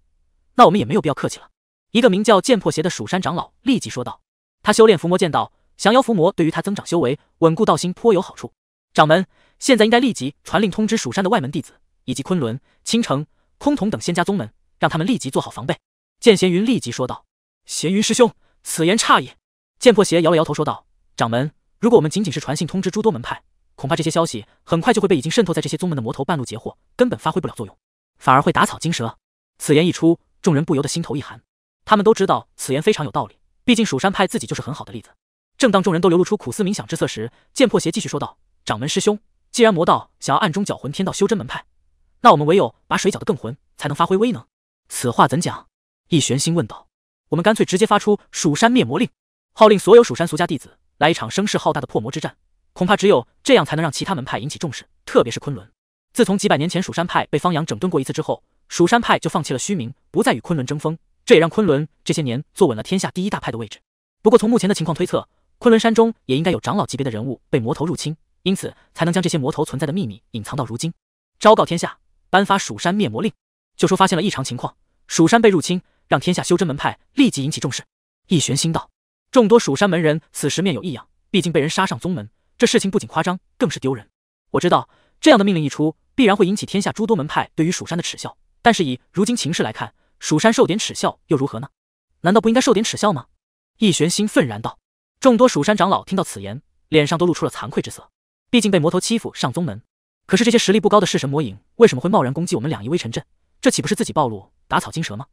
那我们也没有必要客气了。一个名叫剑破邪的蜀山长老立即说道：“他修炼伏魔剑道，降妖伏魔对于他增长修为、稳固道心颇有好处。掌门，现在应该立即传令通知蜀山的外门弟子，以及昆仑、青城、崆峒等仙家宗门。”让他们立即做好防备。剑闲云立即说道：“闲云师兄，此言差矣。”剑破邪摇了摇头说道：“掌门，如果我们仅仅是传信通知诸多门派，恐怕这些消息很快就会被已经渗透在这些宗门的魔头半路截获，根本发挥不了作用，反而会打草惊蛇。”此言一出，众人不由得心头一寒。他们都知道此言非常有道理，毕竟蜀山派自己就是很好的例子。正当众人都流露出苦思冥想之色时，剑破邪继续说道：“掌门师兄，既然魔道想要暗中搅浑天道修真门派，那我们唯有把水搅得更浑，才能发挥威能。”此话怎讲？易玄心问道。我们干脆直接发出蜀山灭魔令，号令所有蜀山俗家弟子来一场声势浩大的破魔之战。恐怕只有这样才能让其他门派引起重视，特别是昆仑。自从几百年前蜀山派被方阳整顿过一次之后，蜀山派就放弃了虚名，不再与昆仑争锋。这也让昆仑这些年坐稳了天下第一大派的位置。不过从目前的情况推测，昆仑山中也应该有长老级别的人物被魔头入侵，因此才能将这些魔头存在的秘密隐藏到如今。昭告天下，颁发蜀山灭魔令。就说发现了异常情况，蜀山被入侵，让天下修真门派立即引起重视。易玄心道，众多蜀山门人此时面有异样，毕竟被人杀上宗门，这事情不仅夸张，更是丢人。我知道这样的命令一出，必然会引起天下诸多门派对于蜀山的耻笑。但是以如今情势来看，蜀山受点耻笑又如何呢？难道不应该受点耻笑吗？易玄心愤然道。众多蜀山长老听到此言，脸上都露出了惭愧之色。毕竟被魔头欺负上宗门，可是这些实力不高的弑神魔影为什么会贸然攻击我们两仪微尘阵？这岂不是自己暴露，打草惊蛇吗？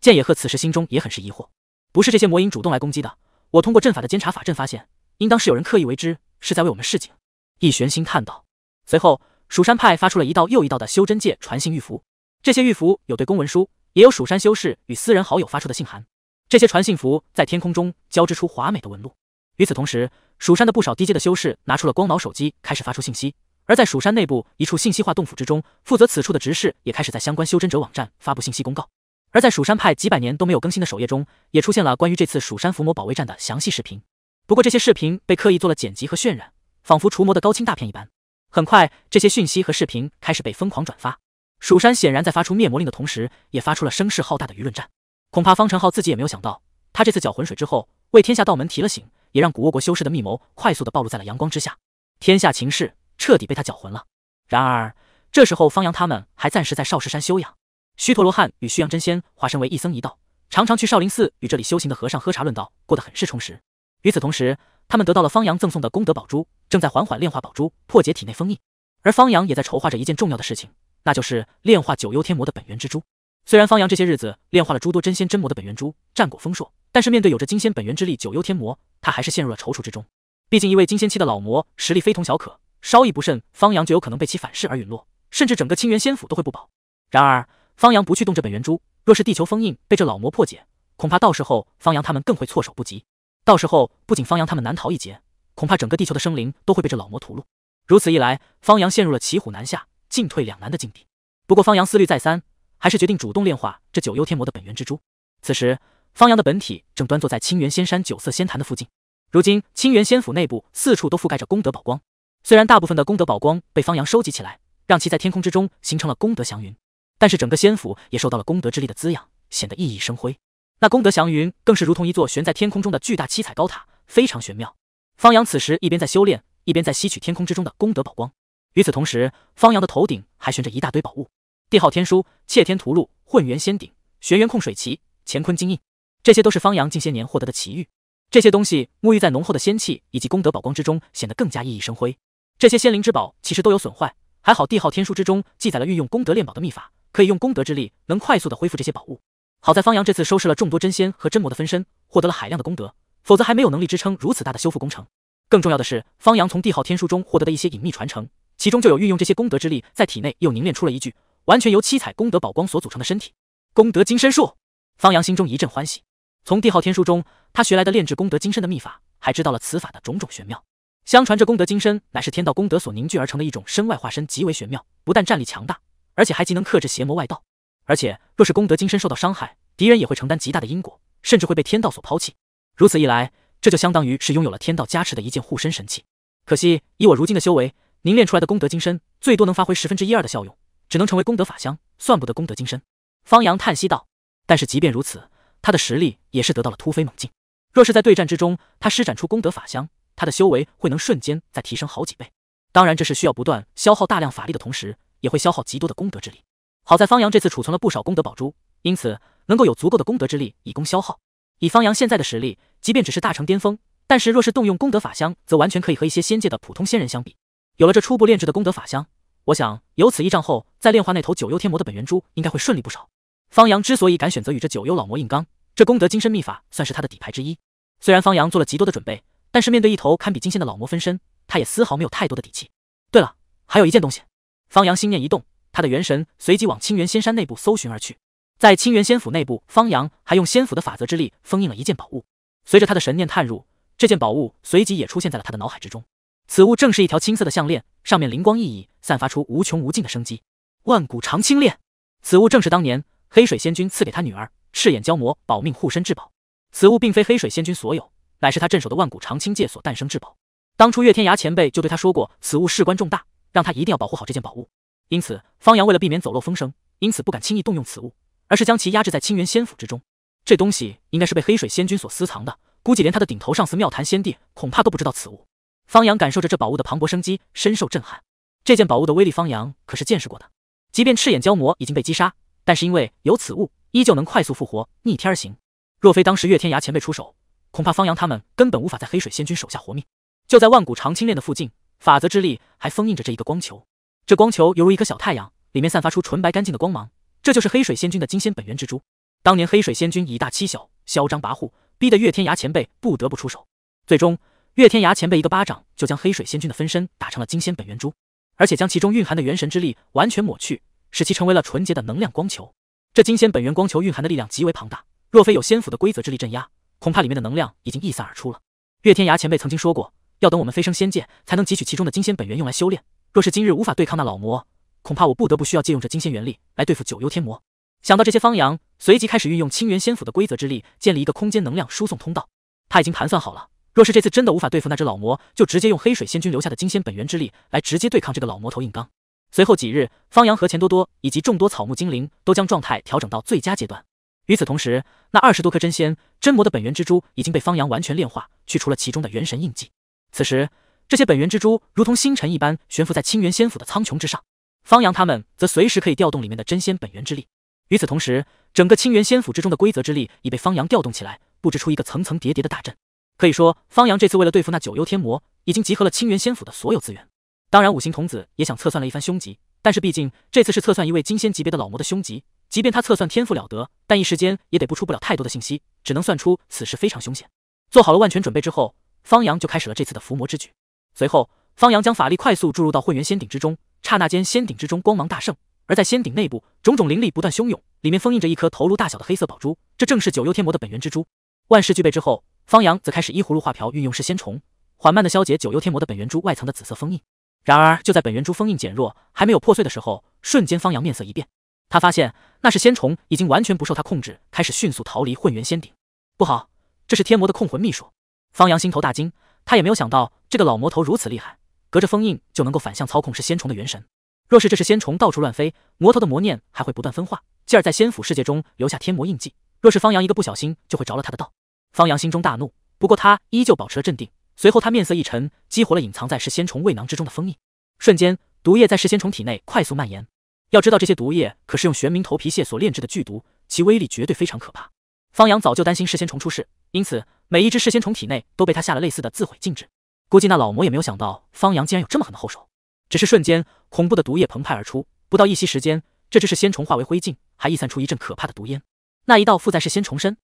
剑野鹤此时心中也很是疑惑。不是这些魔影主动来攻击的，我通过阵法的监察法阵发现，应当是有人刻意为之，是在为我们示警。易玄心叹道。随后，蜀山派发出了一道又一道的修真界传信玉符，这些玉符有对公文书，也有蜀山修士与私人好友发出的信函。这些传信符在天空中交织出华美的纹路。与此同时，蜀山的不少低阶的修士拿出了光脑手机，开始发出信息。而在蜀山内部一处信息化洞府之中，负责此处的执事也开始在相关修真者网站发布信息公告。而在蜀山派几百年都没有更新的首页中，也出现了关于这次蜀山伏魔保卫战的详细视频。不过这些视频被刻意做了剪辑和渲染，仿佛除魔的高清大片一般。很快，这些讯息和视频开始被疯狂转发。蜀山显然在发出灭魔令的同时，也发出了声势浩大的舆论战。恐怕方程浩自己也没有想到，他这次搅浑水之后，为天下道门提了醒，也让古沃国修士的密谋快速的暴露在了阳光之下。天下情势。彻底被他搅浑了。然而，这时候方阳他们还暂时在少室山修养。虚陀罗汉与虚阳真仙化身为一僧一道，常常去少林寺与这里修行的和尚喝茶论道，过得很是充实。与此同时，他们得到了方阳赠送的功德宝珠，正在缓缓炼化宝珠，破解体内封印。而方阳也在筹划着一件重要的事情，那就是炼化九幽天魔的本源之珠。虽然方阳这些日子炼化了诸多真仙真魔的本源珠，战果丰硕，但是面对有着金仙本源之力九幽天魔，他还是陷入了踌躇之中。毕竟一位金仙期的老魔，实力非同小可。稍一不慎，方阳就有可能被其反噬而陨落，甚至整个清源仙府都会不保。然而，方阳不去动这本源珠，若是地球封印被这老魔破解，恐怕到时候方阳他们更会措手不及。到时候不仅方阳他们难逃一劫，恐怕整个地球的生灵都会被这老魔屠戮。如此一来，方阳陷入了骑虎难下、进退两难的境地。不过，方阳思虑再三，还是决定主动炼化这九幽天魔的本源之珠。此时，方阳的本体正端坐在清源仙山九色仙潭的附近。如今，清源仙府内部四处都覆盖着功德宝光。虽然大部分的功德宝光被方阳收集起来，让其在天空之中形成了功德祥云，但是整个仙府也受到了功德之力的滋养，显得熠熠生辉。那功德祥云更是如同一座悬在天空中的巨大七彩高塔，非常玄妙。方阳此时一边在修炼，一边在吸取天空之中的功德宝光。与此同时，方阳的头顶还悬着一大堆宝物：帝号天书、窃天屠戮、混元仙鼎、玄元控水旗、乾坤金印，这些都是方阳近些年获得的奇遇。这些东西沐浴在浓厚的仙气以及功德宝光之中，显得更加熠熠生辉。这些仙灵之宝其实都有损坏，还好帝昊天书之中记载了运用功德炼宝的秘法，可以用功德之力能快速的恢复这些宝物。好在方阳这次收拾了众多真仙和真魔的分身，获得了海量的功德，否则还没有能力支撑如此大的修复工程。更重要的是，方阳从帝昊天书中获得的一些隐秘传承，其中就有运用这些功德之力在体内又凝练出了一具完全由七彩功德宝光所组成的身体——功德金身术。方阳心中一阵欢喜，从帝昊天书中他学来的炼制功德金身的秘法，还知道了此法的种种玄妙。相传这功德金身乃是天道功德所凝聚而成的一种身外化身，极为玄妙。不但战力强大，而且还极能克制邪魔外道。而且若是功德金身受到伤害，敌人也会承担极大的因果，甚至会被天道所抛弃。如此一来，这就相当于是拥有了天道加持的一件护身神器。可惜以我如今的修为，凝练出来的功德金身最多能发挥十分之一二的效用，只能成为功德法香，算不得功德金身。方阳叹息道：“但是即便如此，他的实力也是得到了突飞猛进。若是在对战之中，他施展出功德法香。”他的修为会能瞬间再提升好几倍，当然这是需要不断消耗大量法力的同时，也会消耗极多的功德之力。好在方阳这次储存了不少功德宝珠，因此能够有足够的功德之力以供消耗。以方阳现在的实力，即便只是大成巅峰，但是若是动用功德法相，则完全可以和一些仙界的普通仙人相比。有了这初步炼制的功德法箱，我想由此依仗后，再炼化那头九幽天魔的本源珠，应该会顺利不少。方阳之所以敢选择与这九幽老魔硬刚，这功德金身秘法算是他的底牌之一。虽然方阳做了极多的准备。但是面对一头堪比金仙的老魔分身，他也丝毫没有太多的底气。对了，还有一件东西。方阳心念一动，他的元神随即往青源仙山内部搜寻而去。在青源仙府内部，方阳还用仙府的法则之力封印了一件宝物。随着他的神念探入，这件宝物随即也出现在了他的脑海之中。此物正是一条青色的项链，上面灵光熠熠，散发出无穷无尽的生机。万古长青链，此物正是当年黑水仙君赐给他女儿赤眼蛟魔保命护身至宝。此物并非黑水仙君所有。乃是他镇守的万古长青界所诞生至宝。当初岳天涯前辈就对他说过，此物事关重大，让他一定要保护好这件宝物。因此，方阳为了避免走漏风声，因此不敢轻易动用此物，而是将其压制在青源仙府之中。这东西应该是被黑水仙君所私藏的，估计连他的顶头上司妙坛仙帝恐怕都不知道此物。方阳感受着这宝物的磅礴生机，深受震撼。这件宝物的威力，方阳可是见识过的。即便赤眼蛟魔已经被击杀，但是因为有此物，依旧能快速复活，逆天而行。若非当时岳天涯前辈出手。恐怕方阳他们根本无法在黑水仙君手下活命。就在万古长青链的附近，法则之力还封印着这一个光球。这光球犹如一颗小太阳，里面散发出纯白干净的光芒。这就是黑水仙君的金仙本源之珠。当年黑水仙君以大欺小，嚣张跋扈，逼得月天涯前辈不得不出手。最终，月天涯前辈一个巴掌就将黑水仙君的分身打成了金仙本源珠，而且将其中蕴含的元神之力完全抹去，使其成为了纯洁的能量光球。这金仙本源光球蕴含的力量极为庞大，若非有仙府的规则之力镇压。恐怕里面的能量已经一散而出了。月天涯前辈曾经说过，要等我们飞升仙界才能汲取其中的金仙本源用来修炼。若是今日无法对抗那老魔，恐怕我不得不需要借用这金仙元力来对付九幽天魔。想到这些，方阳随即开始运用清源仙府的规则之力，建立一个空间能量输送通道。他已经盘算好了，若是这次真的无法对付那只老魔，就直接用黑水仙君留下的金仙本源之力来直接对抗这个老魔头硬刚。随后几日，方阳和钱多多以及众多草木精灵都将状态调整到最佳阶段。与此同时，那二十多颗真仙真魔的本源之珠已经被方阳完全炼化，去除了其中的元神印记。此时，这些本源之珠如同星辰一般悬浮在清源仙府的苍穹之上，方阳他们则随时可以调动里面的真仙本源之力。与此同时，整个清源仙府之中的规则之力已被方阳调动起来，布置出一个层层叠叠的大阵。可以说，方阳这次为了对付那九幽天魔，已经集合了清源仙府的所有资源。当然，五行童子也想测算了一番凶吉，但是毕竟这次是测算一位金仙级别的老魔的凶吉。即便他测算天赋了得，但一时间也得不出不了太多的信息，只能算出此事非常凶险。做好了万全准备之后，方阳就开始了这次的伏魔之举。随后，方阳将法力快速注入到混元仙鼎之中，刹那间仙鼎之中光芒大盛。而在仙鼎内部，种种灵力不断汹涌，里面封印着一颗头颅大小的黑色宝珠，这正是九幽天魔的本源之珠。万事俱备之后，方阳则开始依葫芦画瓢，运用噬仙虫缓慢的消解九幽天魔的本源珠外层的紫色封印。然而就在本源珠封印减弱还没有破碎的时候，瞬间方阳面色一变。他发现那是仙虫已经完全不受他控制，开始迅速逃离混元仙顶。不好，这是天魔的控魂秘术。方阳心头大惊，他也没有想到这个老魔头如此厉害，隔着封印就能够反向操控是仙虫的元神。若是这是仙虫到处乱飞，魔头的魔念还会不断分化，继而在仙府世界中留下天魔印记。若是方阳一个不小心，就会着了他的道。方阳心中大怒，不过他依旧保持了镇定。随后他面色一沉，激活了隐藏在噬仙虫胃囊之中的封印，瞬间毒液在噬仙虫体内快速蔓延。要知道这些毒液可是用玄冥头皮屑所炼制的剧毒，其威力绝对非常可怕。方阳早就担心噬仙虫出事，因此每一只噬仙虫体内都被他下了类似的自毁禁制。估计那老魔也没有想到方阳竟然有这么狠的后手。只是瞬间，恐怖的毒液澎湃而出，不到一息时间，这只噬仙虫化为灰烬，还溢散出一阵可怕的毒烟。那一道附在噬仙虫身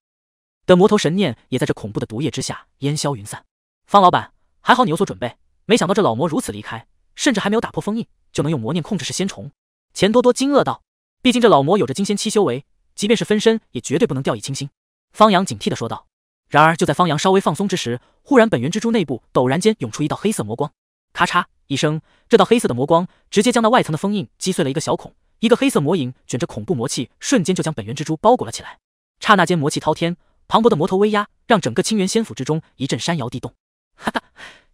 的魔头神念也在这恐怖的毒液之下烟消云散。方老板，还好你有所准备，没想到这老魔如此离开，甚至还没有打破封印，就能用魔念控制噬仙虫。钱多多惊愕道：“毕竟这老魔有着金仙期修为，即便是分身，也绝对不能掉以轻心。”方阳警惕的说道。然而就在方阳稍微放松之时，忽然本源蜘蛛内部陡然间涌出一道黑色魔光，咔嚓一声，这道黑色的魔光直接将那外层的封印击碎了一个小孔，一个黑色魔影卷着恐怖魔气，瞬间就将本源蜘蛛包裹了起来。刹那间，魔气滔天，磅礴的魔头威压让整个清源仙府之中一阵山摇地动。哈哈，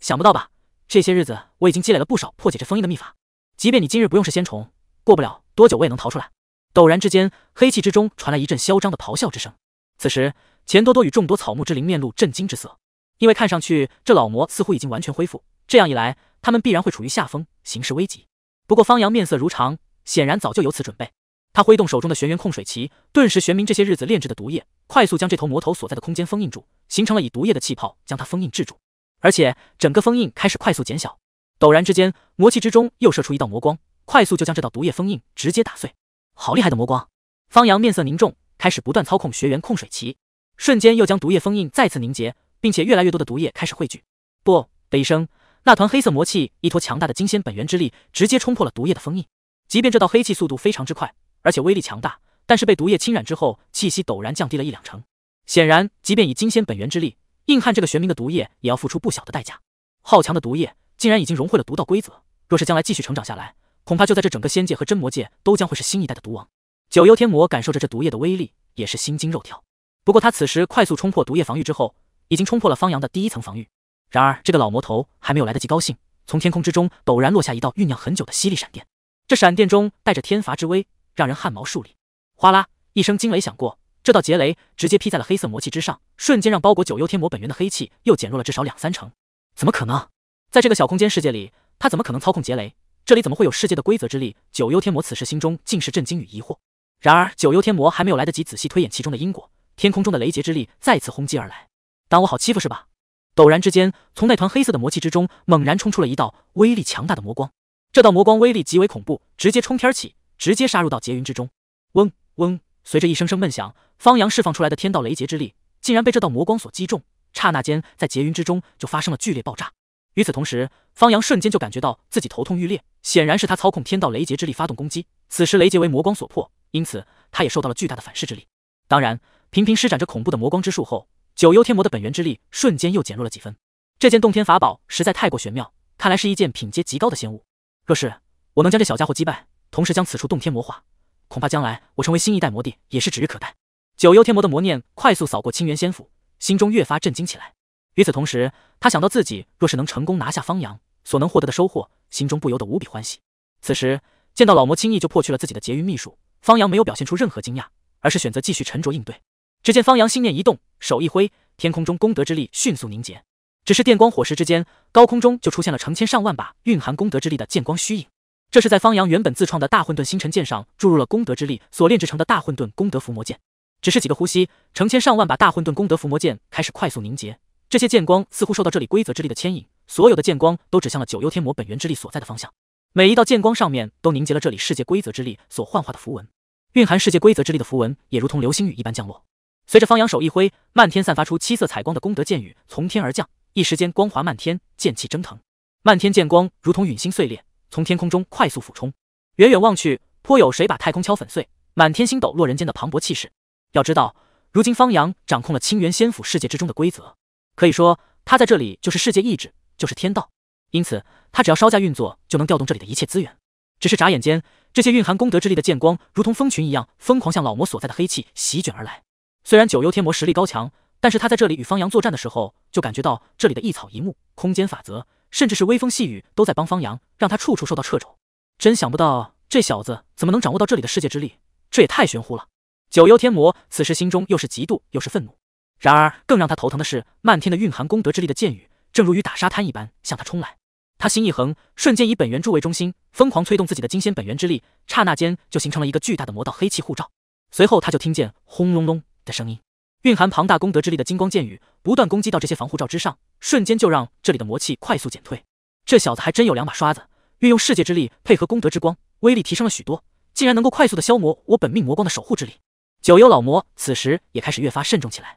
想不到吧？这些日子我已经积累了不少破解这封印的秘法，即便你今日不用是仙虫。过不了多久，我也能逃出来。陡然之间，黑气之中传来一阵嚣张的咆哮之声。此时，钱多多与众多草木之灵面露震惊之色，因为看上去这老魔似乎已经完全恢复。这样一来，他们必然会处于下风，形势危急。不过方阳面色如常，显然早就有此准备。他挥动手中的玄元控水旗，顿时玄冥这些日子炼制的毒液快速将这头魔头所在的空间封印住，形成了以毒液的气泡将它封印制住。而且整个封印开始快速减小。陡然之间，魔气之中又射出一道魔光。快速就将这道毒液封印直接打碎，好厉害的魔光！方阳面色凝重，开始不断操控学员控水旗，瞬间又将毒液封印再次凝结，并且越来越多的毒液开始汇聚。不的一声，那团黑色魔气依托强大的金仙本源之力，直接冲破了毒液的封印。即便这道黑气速度非常之快，而且威力强大，但是被毒液侵染之后，气息陡然降低了一两成。显然，即便以金仙本源之力，硬撼这个玄冥的毒液，也要付出不小的代价。好强的毒液，竟然已经融汇了毒道规则。若是将来继续成长下来，恐怕就在这整个仙界和真魔界都将会是新一代的毒王。九幽天魔感受着这毒液的威力，也是心惊肉跳。不过他此时快速冲破毒液防御之后，已经冲破了方阳的第一层防御。然而这个老魔头还没有来得及高兴，从天空之中陡然落下一道酝酿很久的犀利闪电。这闪电中带着天罚之威，让人汗毛竖立。哗啦一声惊雷响过，这道劫雷直接劈在了黑色魔气之上，瞬间让包裹九幽天魔本源的黑气又减弱了至少两三成。怎么可能？在这个小空间世界里，他怎么可能操控劫雷？这里怎么会有世界的规则之力？九幽天魔此时心中尽是震惊与疑惑。然而九幽天魔还没有来得及仔细推演其中的因果，天空中的雷劫之力再次轰击而来。当我好欺负是吧？陡然之间，从那团黑色的魔气之中猛然冲出了一道威力强大的魔光。这道魔光威力极为恐怖，直接冲天起，直接杀入到劫云之中。嗡嗡，随着一声声闷响，方阳释放出来的天道雷劫之力竟然被这道魔光所击中，刹那间在劫云之中就发生了剧烈爆炸。与此同时，方阳瞬间就感觉到自己头痛欲裂，显然是他操控天道雷劫之力发动攻击。此时雷劫为魔光所破，因此他也受到了巨大的反噬之力。当然，频频施展着恐怖的魔光之术后，九幽天魔的本源之力瞬间又减弱了几分。这件洞天法宝实在太过玄妙，看来是一件品阶极高的仙物。若是我能将这小家伙击败，同时将此处洞天魔化，恐怕将来我成为新一代魔帝也是指日可待。九幽天魔的魔念快速扫过青源仙府，心中越发震惊起来。与此同时，他想到自己若是能成功拿下方阳所能获得的收获，心中不由得无比欢喜。此时见到老魔轻易就破去了自己的劫云秘术，方阳没有表现出任何惊讶，而是选择继续沉着应对。只见方阳心念一动，手一挥，天空中功德之力迅速凝结。只是电光火石之间，高空中就出现了成千上万把蕴含功德之力的剑光虚影。这是在方阳原本自创的大混沌星辰剑上注入了功德之力所炼制成的大混沌功德伏魔剑。只是几个呼吸，成千上万把大混沌功德伏魔剑开始快速凝结。这些剑光似乎受到这里规则之力的牵引，所有的剑光都指向了九幽天魔本源之力所在的方向。每一道剑光上面都凝结了这里世界规则之力所幻化的符文，蕴含世界规则之力的符文也如同流星雨一般降落。随着方阳手一挥，漫天散发出七色彩光的功德剑雨从天而降，一时间光华漫天，剑气蒸腾，漫天剑光如同陨星碎裂，从天空中快速俯冲。远远望去，颇有谁把太空敲粉碎，满天星斗落人间的磅礴气势。要知道，如今方阳掌控了清源仙府世界之中的规则。可以说，他在这里就是世界意志，就是天道，因此他只要稍加运作，就能调动这里的一切资源。只是眨眼间，这些蕴含功德之力的剑光，如同蜂群一样，疯狂向老魔所在的黑气席卷而来。虽然九幽天魔实力高强，但是他在这里与方阳作战的时候，就感觉到这里的一草一木、空间法则，甚至是微风细雨，都在帮方阳，让他处处受到掣肘。真想不到这小子怎么能掌握到这里的世界之力，这也太玄乎了！九幽天魔此时心中又是嫉妒又是愤怒。然而，更让他头疼的是，漫天的蕴含功德之力的剑雨，正如雨打沙滩一般向他冲来。他心一横，瞬间以本源珠为中心，疯狂催动自己的金仙本源之力，刹那间就形成了一个巨大的魔道黑气护罩。随后，他就听见轰隆隆的声音，蕴含庞大功德之力的金光剑雨不断攻击到这些防护罩之上，瞬间就让这里的魔气快速减退。这小子还真有两把刷子，运用世界之力配合功德之光，威力提升了许多，竟然能够快速的消磨我本命魔光的守护之力。九幽老魔此时也开始越发慎重起来。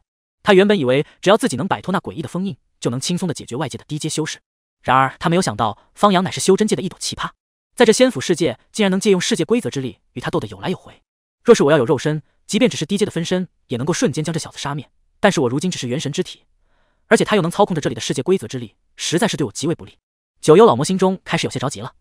他原本以为只要自己能摆脱那诡异的封印，就能轻松的解决外界的低阶修士。然而他没有想到方阳乃是修真界的一朵奇葩，在这仙府世界竟然能借用世界规则之力与他斗得有来有回。若是我要有肉身，即便只是低阶的分身，也能够瞬间将这小子杀灭。但是我如今只是元神之体，而且他又能操控着这里的世界规则之力，实在是对我极为不利。九幽老魔心中开始有些着急了。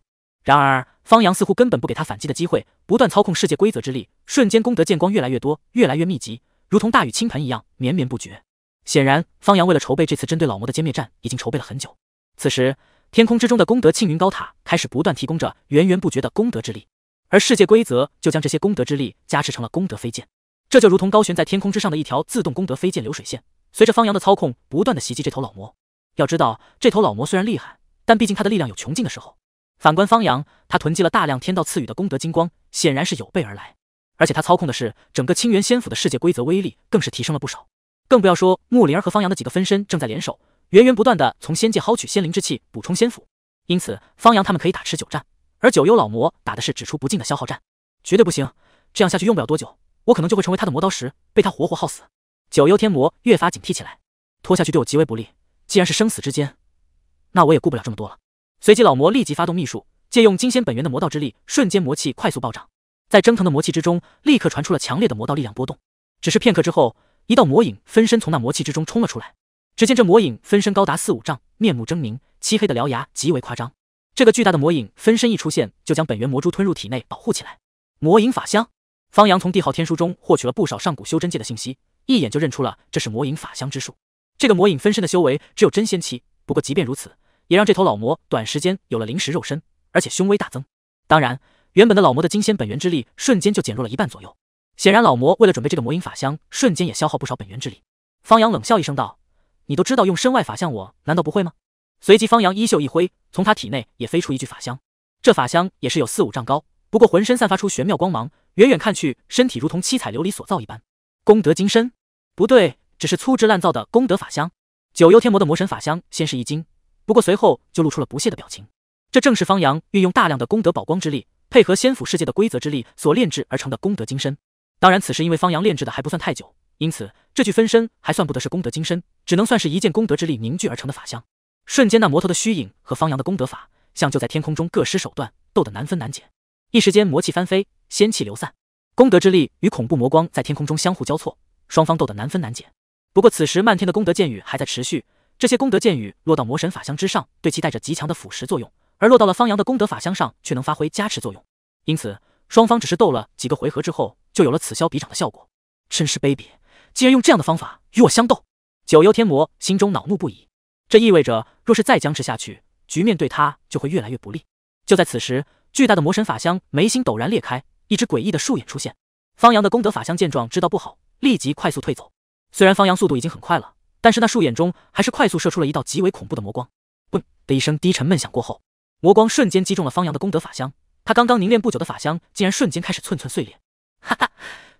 然而方阳似乎根本不给他反击的机会，不断操控世界规则之力，瞬间功德剑光越来越多，越来越密集。如同大雨倾盆一样绵绵不绝。显然，方阳为了筹备这次针对老魔的歼灭战，已经筹备了很久。此时，天空之中的功德庆云高塔开始不断提供着源源不绝的功德之力，而世界规则就将这些功德之力加持成了功德飞剑。这就如同高悬在天空之上的一条自动功德飞剑流水线，随着方阳的操控，不断的袭击这头老魔。要知道，这头老魔虽然厉害，但毕竟他的力量有穷尽的时候。反观方阳，他囤积了大量天道赐予的功德金光，显然是有备而来。而且他操控的是整个清源仙府的世界规则，威力更是提升了不少。更不要说木灵儿和方洋的几个分身正在联手，源源不断的从仙界薅取仙灵之气补充仙府，因此方洋他们可以打持久战，而九幽老魔打的是只出不进的消耗战，绝对不行。这样下去用不了多久，我可能就会成为他的磨刀石，被他活活耗死。九幽天魔越发警惕起来，拖下去对我极为不利。既然是生死之间，那我也顾不了这么多了。随即老魔立即发动秘术，借用金仙本源的魔道之力，瞬间魔气快速暴涨。在蒸腾的魔气之中，立刻传出了强烈的魔道力量波动。只是片刻之后，一道魔影分身从那魔气之中冲了出来。只见这魔影分身高达四五丈，面目狰狞，漆黑的獠牙极为夸张。这个巨大的魔影分身一出现，就将本源魔珠吞入体内保护起来。魔影法香，方阳从帝昊天书中获取了不少上古修真界的信息，一眼就认出了这是魔影法香之术。这个魔影分身的修为只有真仙期，不过即便如此，也让这头老魔短时间有了临时肉身，而且凶威大增。当然。原本的老魔的金仙本源之力瞬间就减弱了一半左右，显然老魔为了准备这个魔影法箱，瞬间也消耗不少本源之力。方阳冷笑一声道：“你都知道用身外法相，我难道不会吗？”随即方阳衣袖一挥，从他体内也飞出一具法香。这法香也是有四五丈高，不过浑身散发出玄妙光芒，远远看去，身体如同七彩琉璃所造一般。功德金身？不对，只是粗制滥造的功德法箱。九幽天魔的魔神法箱先是一惊，不过随后就露出了不屑的表情。这正是方阳运用大量的功德宝光之力。配合仙府世界的规则之力所炼制而成的功德金身，当然此时因为方阳炼制的还不算太久，因此这具分身还算不得是功德金身，只能算是一件功德之力凝聚而成的法相。瞬间，那魔头的虚影和方阳的功德法像就在天空中各施手段，斗得难分难解。一时间，魔气翻飞，仙气流散，功德之力与恐怖魔光在天空中相互交错，双方斗得难分难解。不过此时漫天的功德剑雨还在持续，这些功德剑雨落到魔神法相之上，对其带着极强的腐蚀作用。而落到了方阳的功德法箱上，却能发挥加持作用。因此，双方只是斗了几个回合之后，就有了此消彼长的效果。真是卑鄙，竟然用这样的方法与我相斗！九幽天魔心中恼怒不已。这意味着，若是再僵持下去，局面对他就会越来越不利。就在此时，巨大的魔神法箱眉心陡然裂开，一只诡异的树眼出现。方阳的功德法箱见状，知道不好，立即快速退走。虽然方阳速度已经很快了，但是那树眼中还是快速射出了一道极为恐怖的魔光。嘣的一声低沉闷响过后。魔光瞬间击中了方阳的功德法香，他刚刚凝练不久的法香竟然瞬间开始寸寸碎裂。哈哈，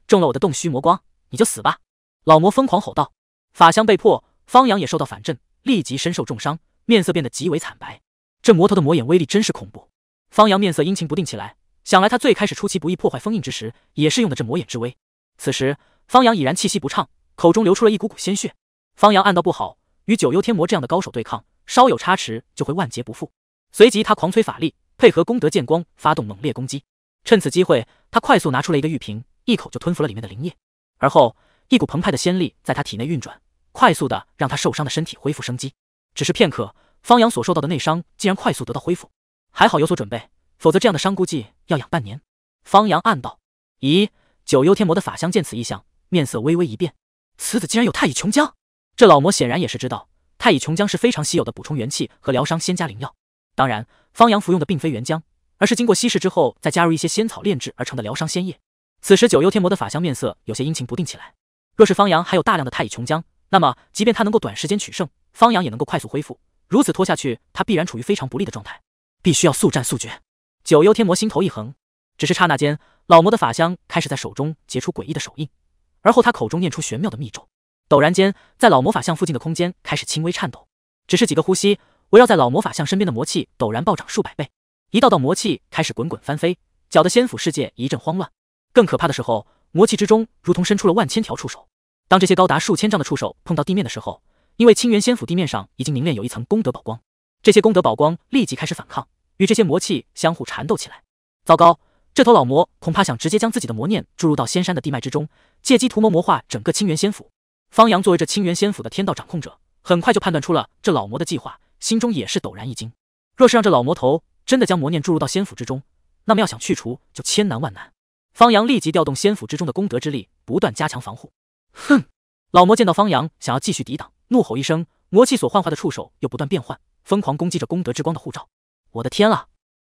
中了我的洞虚魔光，你就死吧！老魔疯狂吼道。法香被破，方阳也受到反震，立即身受重伤，面色变得极为惨白。这魔头的魔眼威力真是恐怖。方阳面色阴晴不定起来，想来他最开始出其不意破坏封印之时，也是用的这魔眼之威。此时方阳已然气息不畅，口中流出了一股股鲜血。方阳暗道不好，与九幽天魔这样的高手对抗，稍有差池就会万劫不复。随即他狂催法力，配合功德剑光发动猛烈攻击。趁此机会，他快速拿出了一个玉瓶，一口就吞服了里面的灵液。而后，一股澎湃的仙力在他体内运转，快速的让他受伤的身体恢复生机。只是片刻，方阳所受到的内伤竟然快速得到恢复。还好有所准备，否则这样的伤估计要养半年。方阳暗道：“咦，九幽天魔的法相见此异象，面色微微一变，此子竟然有太乙琼浆。这老魔显然也是知道太乙琼浆是非常稀有的补充元气和疗伤仙家灵药。”当然，方阳服用的并非原浆，而是经过稀释之后再加入一些仙草炼制而成的疗伤仙液。此时九幽天魔的法相面色有些阴晴不定起来。若是方阳还有大量的太乙琼浆，那么即便他能够短时间取胜，方阳也能够快速恢复。如此拖下去，他必然处于非常不利的状态，必须要速战速决。九幽天魔心头一横，只是刹那间，老魔的法相开始在手中结出诡异的手印，而后他口中念出玄妙的密咒，陡然间，在老魔法相附近的空间开始轻微颤抖。只是几个呼吸。围绕在老魔法像身边的魔气陡然暴涨数百倍，一道道魔气开始滚滚翻飞，搅得仙府世界一阵慌乱。更可怕的时候魔气之中如同伸出了万千条触手。当这些高达数千丈的触手碰到地面的时候，因为清源仙府地面上已经凝练有一层功德宝光，这些功德宝光立即开始反抗，与这些魔气相互缠斗起来。糟糕，这头老魔恐怕想直接将自己的魔念注入到仙山的地脉之中，借机图谋魔化整个清源仙府。方阳作为这清源仙府的天道掌控者，很快就判断出了这老魔的计划。心中也是陡然一惊，若是让这老魔头真的将魔念注入到仙府之中，那么要想去除就千难万难。方阳立即调动仙府之中的功德之力，不断加强防护。哼！老魔见到方阳想要继续抵挡，怒吼一声，魔气所幻化的触手又不断变换，疯狂攻击着功德之光的护罩。我的天啊！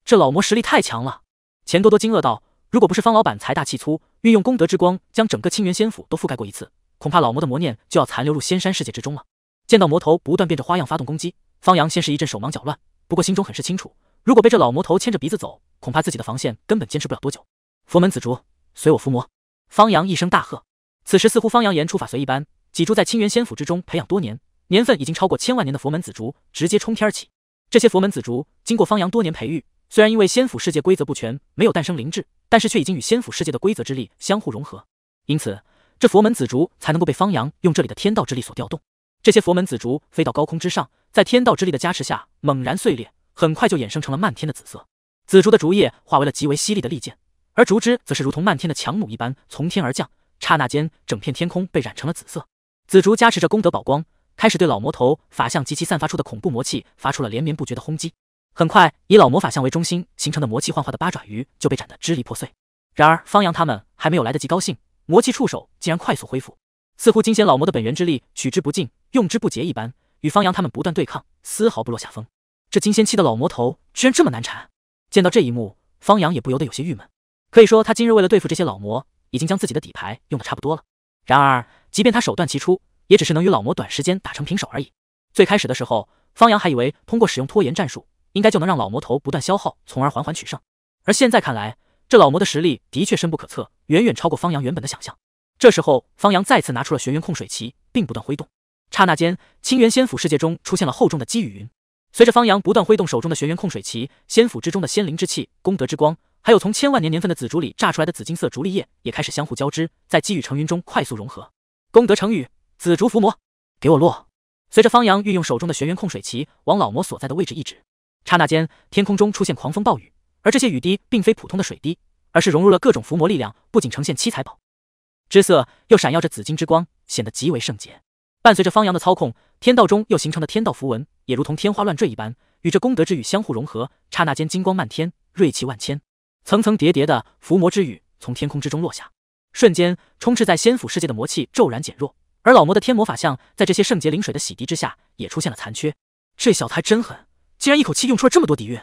这老魔实力太强了！钱多多惊愕道：“如果不是方老板财大气粗，运用功德之光将整个清源仙府都覆盖过一次，恐怕老魔的魔念就要残留入仙山世界之中了。”见到魔头不断变着花样发动攻击。方阳先是一阵手忙脚乱，不过心中很是清楚，如果被这老魔头牵着鼻子走，恐怕自己的防线根本坚持不了多久。佛门紫竹，随我伏魔！方阳一声大喝，此时似乎方阳言出法随一般，几株在清源仙府之中培养多年，年份已经超过千万年的佛门紫竹，直接冲天而起。这些佛门紫竹经过方阳多年培育，虽然因为仙府世界规则不全，没有诞生灵智，但是却已经与仙府世界的规则之力相互融合，因此这佛门紫竹才能够被方阳用这里的天道之力所调动。这些佛门紫竹飞到高空之上。在天道之力的加持下，猛然碎裂，很快就衍生成了漫天的紫色。紫竹的竹叶化为了极为犀利的利剑，而竹枝则是如同漫天的强弩一般从天而降，刹那间，整片天空被染成了紫色。紫竹加持着功德宝光，开始对老魔头法相及其散发出的恐怖魔气发出了连绵不绝的轰击。很快，以老魔法相为中心形成的魔气幻化的八爪鱼就被斩得支离破碎。然而，方阳他们还没有来得及高兴，魔气触手竟然快速恢复，似乎惊险老魔的本源之力取之不尽，用之不竭一般。与方洋他们不断对抗，丝毫不落下风。这金仙期的老魔头居然这么难缠！见到这一幕，方洋也不由得有些郁闷。可以说，他今日为了对付这些老魔，已经将自己的底牌用得差不多了。然而，即便他手段齐出，也只是能与老魔短时间打成平手而已。最开始的时候，方洋还以为通过使用拖延战术，应该就能让老魔头不断消耗，从而缓缓取胜。而现在看来，这老魔的实力的确深不可测，远远超过方洋原本的想象。这时候，方洋再次拿出了玄元控水旗，并不断挥动。刹那间，清源仙府世界中出现了厚重的积雨云。随着方阳不断挥动手中的玄元控水旗，仙府之中的仙灵之气、功德之光，还有从千万年年份的紫竹里榨出来的紫金色竹立叶，也开始相互交织，在积雨成云中快速融合。功德成雨，紫竹伏魔，给我落！随着方阳运用手中的玄元控水旗往老魔所在的位置一指，刹那间天空中出现狂风暴雨，而这些雨滴并非普通的水滴，而是融入了各种伏魔力量，不仅呈现七彩宝之色，又闪耀着紫金之光，显得极为圣洁。伴随着方阳的操控，天道中又形成的天道符文也如同天花乱坠一般，与这功德之雨相互融合。刹那间，金光漫天，锐气万千，层层叠叠的伏魔之雨从天空之中落下，瞬间充斥在仙府世界的魔气骤然减弱，而老魔的天魔法相在这些圣洁灵水的洗涤之下也出现了残缺。这小子还真狠，竟然一口气用出了这么多底蕴。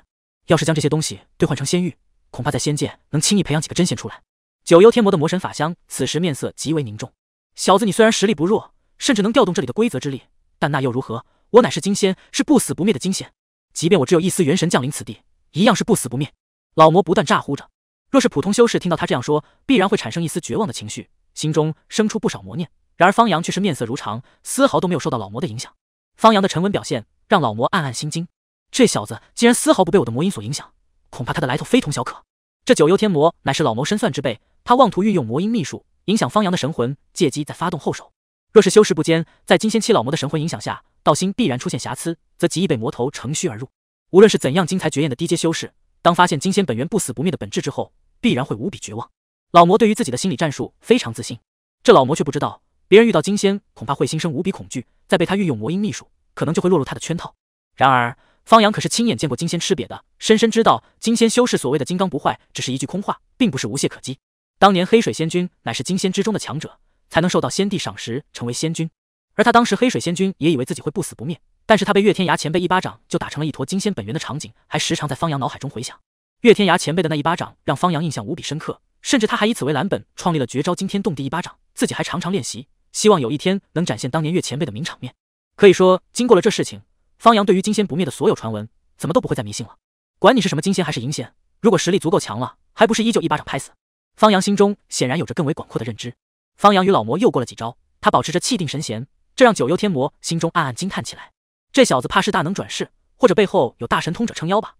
要是将这些东西兑换成仙玉，恐怕在仙界能轻易培养几个真仙出来。九幽天魔的魔神法相此时面色极为凝重。小子，你虽然实力不弱。甚至能调动这里的规则之力，但那又如何？我乃是金仙，是不死不灭的金仙。即便我只有一丝元神降临此地，一样是不死不灭。老魔不断咋呼着，若是普通修士听到他这样说，必然会产生一丝绝望的情绪，心中生出不少魔念。然而方阳却是面色如常，丝毫都没有受到老魔的影响。方阳的沉稳表现让老魔暗暗心惊，这小子竟然丝毫不被我的魔音所影响，恐怕他的来头非同小可。这九幽天魔乃是老魔深算之辈，他妄图运用魔音秘术影响方阳的神魂，借机再发动后手。若是修士不坚，在金仙七老魔的神魂影响下，道心必然出现瑕疵，则极易被魔头乘虚而入。无论是怎样精彩绝艳的低阶修士，当发现金仙本源不死不灭的本质之后，必然会无比绝望。老魔对于自己的心理战术非常自信，这老魔却不知道，别人遇到金仙，恐怕会心生无比恐惧，再被他运用魔音秘术，可能就会落入他的圈套。然而方阳可是亲眼见过金仙吃瘪的，深深知道金仙修士所谓的金刚不坏只是一句空话，并不是无懈可击。当年黑水仙君乃是金仙之中的强者。才能受到先帝赏识，成为仙君。而他当时黑水仙君也以为自己会不死不灭，但是他被月天涯前辈一巴掌就打成了一坨金仙本源的场景，还时常在方阳脑海中回响。月天涯前辈的那一巴掌让方阳印象无比深刻，甚至他还以此为蓝本创立了绝招惊天动地一巴掌，自己还常常练习，希望有一天能展现当年月前辈的名场面。可以说，经过了这事情，方阳对于金仙不灭的所有传闻，怎么都不会再迷信了。管你是什么金仙还是银仙，如果实力足够强了，还不是依旧一巴掌拍死？方阳心中显然有着更为广阔的认知。方阳与老魔又过了几招，他保持着气定神闲，这让九幽天魔心中暗暗惊叹起来。这小子怕是大能转世，或者背后有大神通者撑腰吧？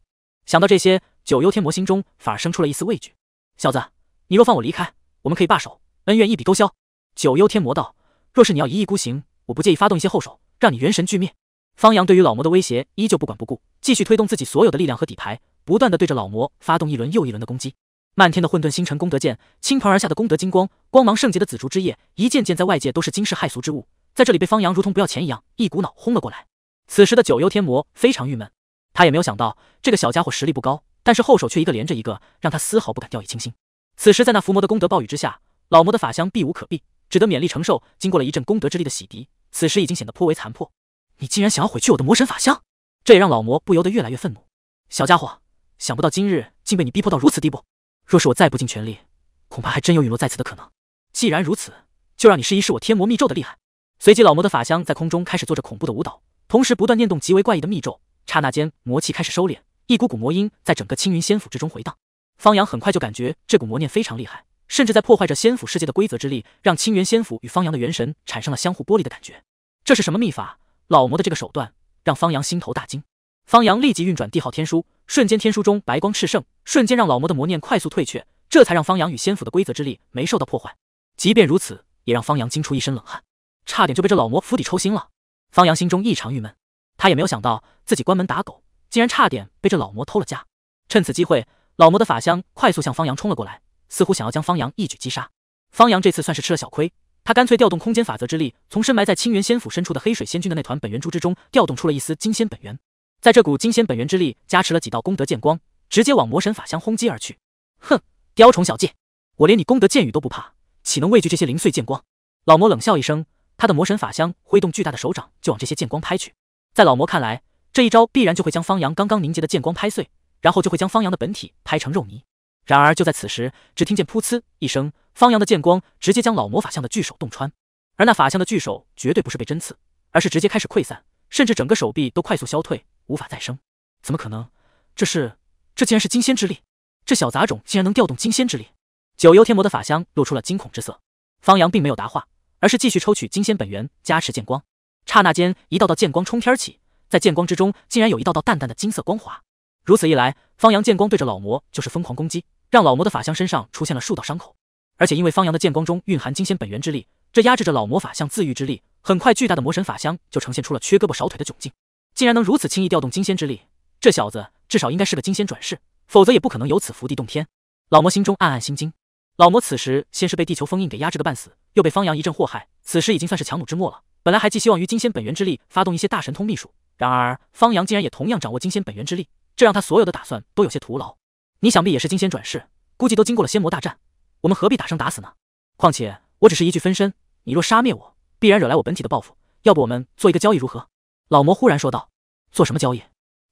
想到这些，九幽天魔心中反而生出了一丝畏惧。小子，你若放我离开，我们可以罢手，恩怨一笔勾销。九幽天魔道，若是你要一意孤行，我不介意发动一些后手，让你元神俱灭。方阳对于老魔的威胁依旧不管不顾，继续推动自己所有的力量和底牌，不断的对着老魔发动一轮又一轮的攻击。漫天的混沌星辰功德剑，倾盆而下的功德金光，光芒圣洁的紫竹之叶，一件件在外界都是惊世骇俗之物，在这里被方阳如同不要钱一样一股脑轰了过来。此时的九幽天魔非常郁闷，他也没有想到这个小家伙实力不高，但是后手却一个连着一个，让他丝毫不敢掉以轻心。此时在那伏魔的功德暴雨之下，老魔的法相避无可避，只得勉力承受。经过了一阵功德之力的洗涤，此时已经显得颇为残破。你竟然想要毁去我的魔神法相，这也让老魔不由得越来越愤怒。小家伙，想不到今日竟被你逼迫到如此地步。若是我再不尽全力，恐怕还真有陨落在此的可能。既然如此，就让你试一试我天魔秘咒的厉害。随即，老魔的法箱在空中开始做着恐怖的舞蹈，同时不断念动极为怪异的秘咒。刹那间，魔气开始收敛，一股股魔音在整个青云仙府之中回荡。方阳很快就感觉这股魔念非常厉害，甚至在破坏着仙府世界的规则之力，让青云仙府与方阳的元神产生了相互剥离的感觉。这是什么秘法？老魔的这个手段让方阳心头大惊。方阳立即运转帝昊天书。瞬间，天书中白光炽盛，瞬间让老魔的魔念快速退却，这才让方阳与仙府的规则之力没受到破坏。即便如此，也让方阳惊出一身冷汗，差点就被这老魔釜底抽薪了。方阳心中异常郁闷，他也没有想到自己关门打狗，竟然差点被这老魔偷了家。趁此机会，老魔的法相快速向方阳冲了过来，似乎想要将方阳一举击杀。方阳这次算是吃了小亏，他干脆调动空间法则之力，从深埋在清源仙府深处的黑水仙君的那团本源珠之中调动出了一丝金仙本源。在这股金仙本源之力加持了几道功德剑光，直接往魔神法相轰击而去。哼，雕虫小技，我连你功德剑雨都不怕，岂能畏惧这些零碎剑光？老魔冷笑一声，他的魔神法相挥动巨大的手掌，就往这些剑光拍去。在老魔看来，这一招必然就会将方阳刚刚凝结的剑光拍碎，然后就会将方阳的本体拍成肉泥。然而就在此时，只听见噗呲一声，方阳的剑光直接将老魔法相的巨手洞穿，而那法相的巨手绝对不是被针刺，而是直接开始溃散，甚至整个手臂都快速消退。无法再生，怎么可能？这是，这竟然是金仙之力！这小杂种竟然能调动金仙之力！九幽天魔的法相露出了惊恐之色。方阳并没有答话，而是继续抽取金仙本源加持剑光。刹那间，一道道剑光冲天起，在剑光之中竟然有一道道淡淡的金色光华。如此一来，方阳剑光对着老魔就是疯狂攻击，让老魔的法相身上出现了数道伤口。而且因为方阳的剑光中蕴含金仙本源之力，这压制着老魔法相自愈之力，很快巨大的魔神法相就呈现出了缺胳膊少腿的窘境。竟然能如此轻易调动金仙之力，这小子至少应该是个金仙转世，否则也不可能有此福地洞天。老魔心中暗暗心惊。老魔此时先是被地球封印给压制个半死，又被方洋一阵祸害，此时已经算是强弩之末了。本来还寄希望于金仙本源之力发动一些大神通秘术，然而方洋竟然也同样掌握金仙本源之力，这让他所有的打算都有些徒劳。你想必也是金仙转世，估计都经过了仙魔大战，我们何必打生打死呢？况且我只是一具分身，你若杀灭我，必然惹来我本体的报复。要不我们做一个交易如何？老魔忽然说道：“做什么交易？”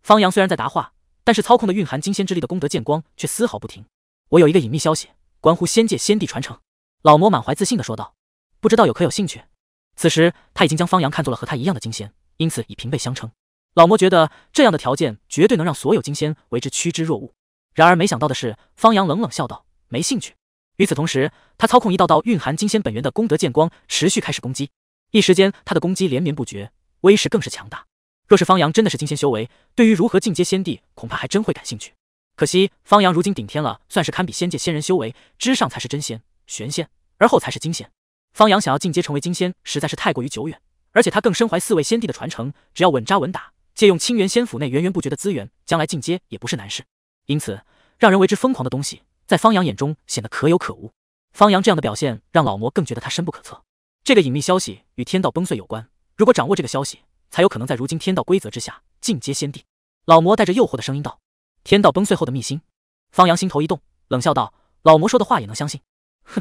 方阳虽然在答话，但是操控的蕴含金仙之力的功德剑光却丝毫不停。我有一个隐秘消息，关乎仙界仙帝传承。”老魔满怀自信的说道，“不知道有可有兴趣？”此时他已经将方阳看作了和他一样的金仙，因此以平辈相称。老魔觉得这样的条件绝对能让所有金仙为之趋之若鹜。然而没想到的是，方阳冷冷笑道：“没兴趣。”与此同时，他操控一道道蕴含金仙本源的功德剑光，持续开始攻击。一时间，他的攻击连绵不绝。威势更是强大。若是方阳真的是金仙修为，对于如何进阶仙帝，恐怕还真会感兴趣。可惜方阳如今顶天了，算是堪比仙界仙人修为之上才是真仙、玄仙，而后才是金仙。方阳想要进阶成为金仙，实在是太过于久远。而且他更身怀四位先帝的传承，只要稳扎稳打，借用清源仙府内源源不绝的资源，将来进阶也不是难事。因此，让人为之疯狂的东西，在方阳眼中显得可有可无。方阳这样的表现，让老魔更觉得他深不可测。这个隐秘消息与天道崩碎有关。如果掌握这个消息，才有可能在如今天道规则之下进阶仙帝。老魔带着诱惑的声音道：“天道崩碎后的秘心。”方阳心头一动，冷笑道：“老魔说的话也能相信？”哼，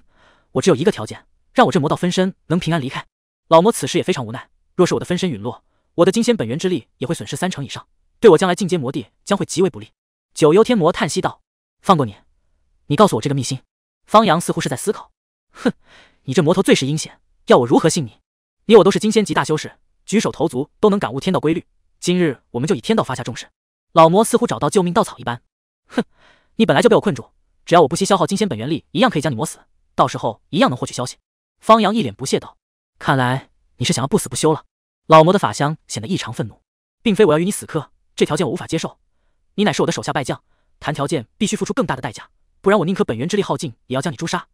我只有一个条件，让我这魔道分身能平安离开。老魔此时也非常无奈，若是我的分身陨落，我的金仙本源之力也会损失三成以上，对我将来进阶魔帝将会极为不利。九幽天魔叹息道：“放过你，你告诉我这个秘心。”方阳似乎是在思考。哼，你这魔头最是阴险，要我如何信你？你我都是金仙级大修士，举手投足都能感悟天道规律。今日我们就以天道发下重誓。老魔似乎找到救命稻草一般，哼，你本来就被我困住，只要我不惜消耗金仙本源力，一样可以将你磨死，到时候一样能获取消息。方阳一脸不屑道：“看来你是想要不死不休了。”老魔的法相显得异常愤怒，并非我要与你死磕，这条件我无法接受。你乃是我的手下败将，谈条件必须付出更大的代价，不然我宁可本源之力耗尽也要将你诛杀。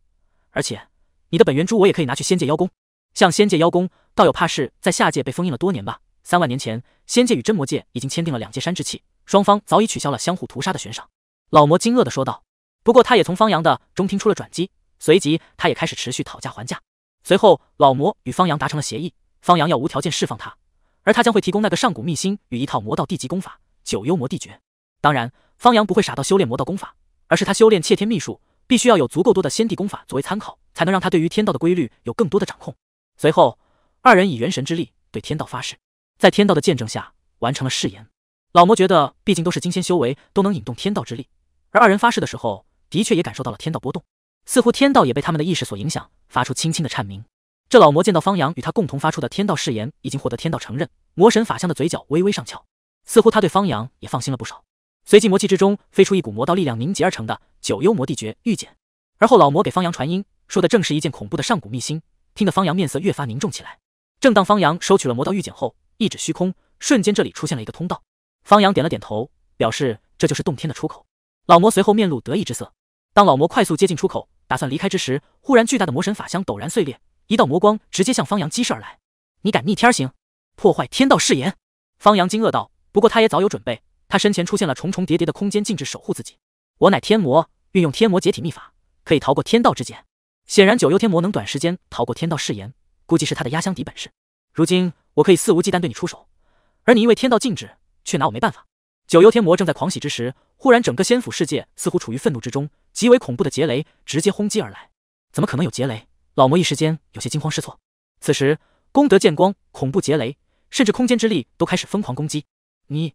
而且你的本源珠我也可以拿去仙界邀功，向仙界邀功。道友怕是在下界被封印了多年吧？三万年前，仙界与真魔界已经签订了两界山之契，双方早已取消了相互屠杀的悬赏。老魔惊愕地说道。不过他也从方阳的中听出了转机，随即他也开始持续讨价还价。随后，老魔与方阳达成了协议，方阳要无条件释放他，而他将会提供那个上古秘心与一套魔道地级功法九幽魔帝诀。当然，方阳不会傻到修炼魔道功法，而是他修炼窃天秘术，必须要有足够多的先帝功法作为参考，才能让他对于天道的规律有更多的掌控。随后。二人以元神之力对天道发誓，在天道的见证下完成了誓言。老魔觉得，毕竟都是金仙修为，都能引动天道之力。而二人发誓的时候，的确也感受到了天道波动，似乎天道也被他们的意识所影响，发出轻轻的颤鸣。这老魔见到方阳与他共同发出的天道誓言已经获得天道承认，魔神法相的嘴角微微上翘，似乎他对方阳也放心了不少。随即魔气之中飞出一股魔道力量凝结而成的九幽魔帝诀御剑，而后老魔给方阳传音，说的正是一件恐怖的上古秘心，听得方阳面色越发凝重起来。正当方阳收取了魔道玉简后，一指虚空，瞬间这里出现了一个通道。方阳点了点头，表示这就是洞天的出口。老魔随后面露得意之色。当老魔快速接近出口，打算离开之时，忽然巨大的魔神法箱陡然碎裂，一道魔光直接向方阳激射而来。你敢逆天行，破坏天道誓言？方阳惊愕道。不过他也早有准备，他身前出现了重重叠叠的空间禁制，守护自己。我乃天魔，运用天魔解体秘法，可以逃过天道之劫。显然九幽天魔能短时间逃过天道誓言。估计是他的压箱底本事。如今我可以肆无忌惮对你出手，而你因为天道禁止却拿我没办法。九幽天魔正在狂喜之时，忽然整个仙府世界似乎处于愤怒之中，极为恐怖的劫雷直接轰击而来。怎么可能有劫雷？老魔一时间有些惊慌失措。此时功德剑光、恐怖劫雷，甚至空间之力都开始疯狂攻击你。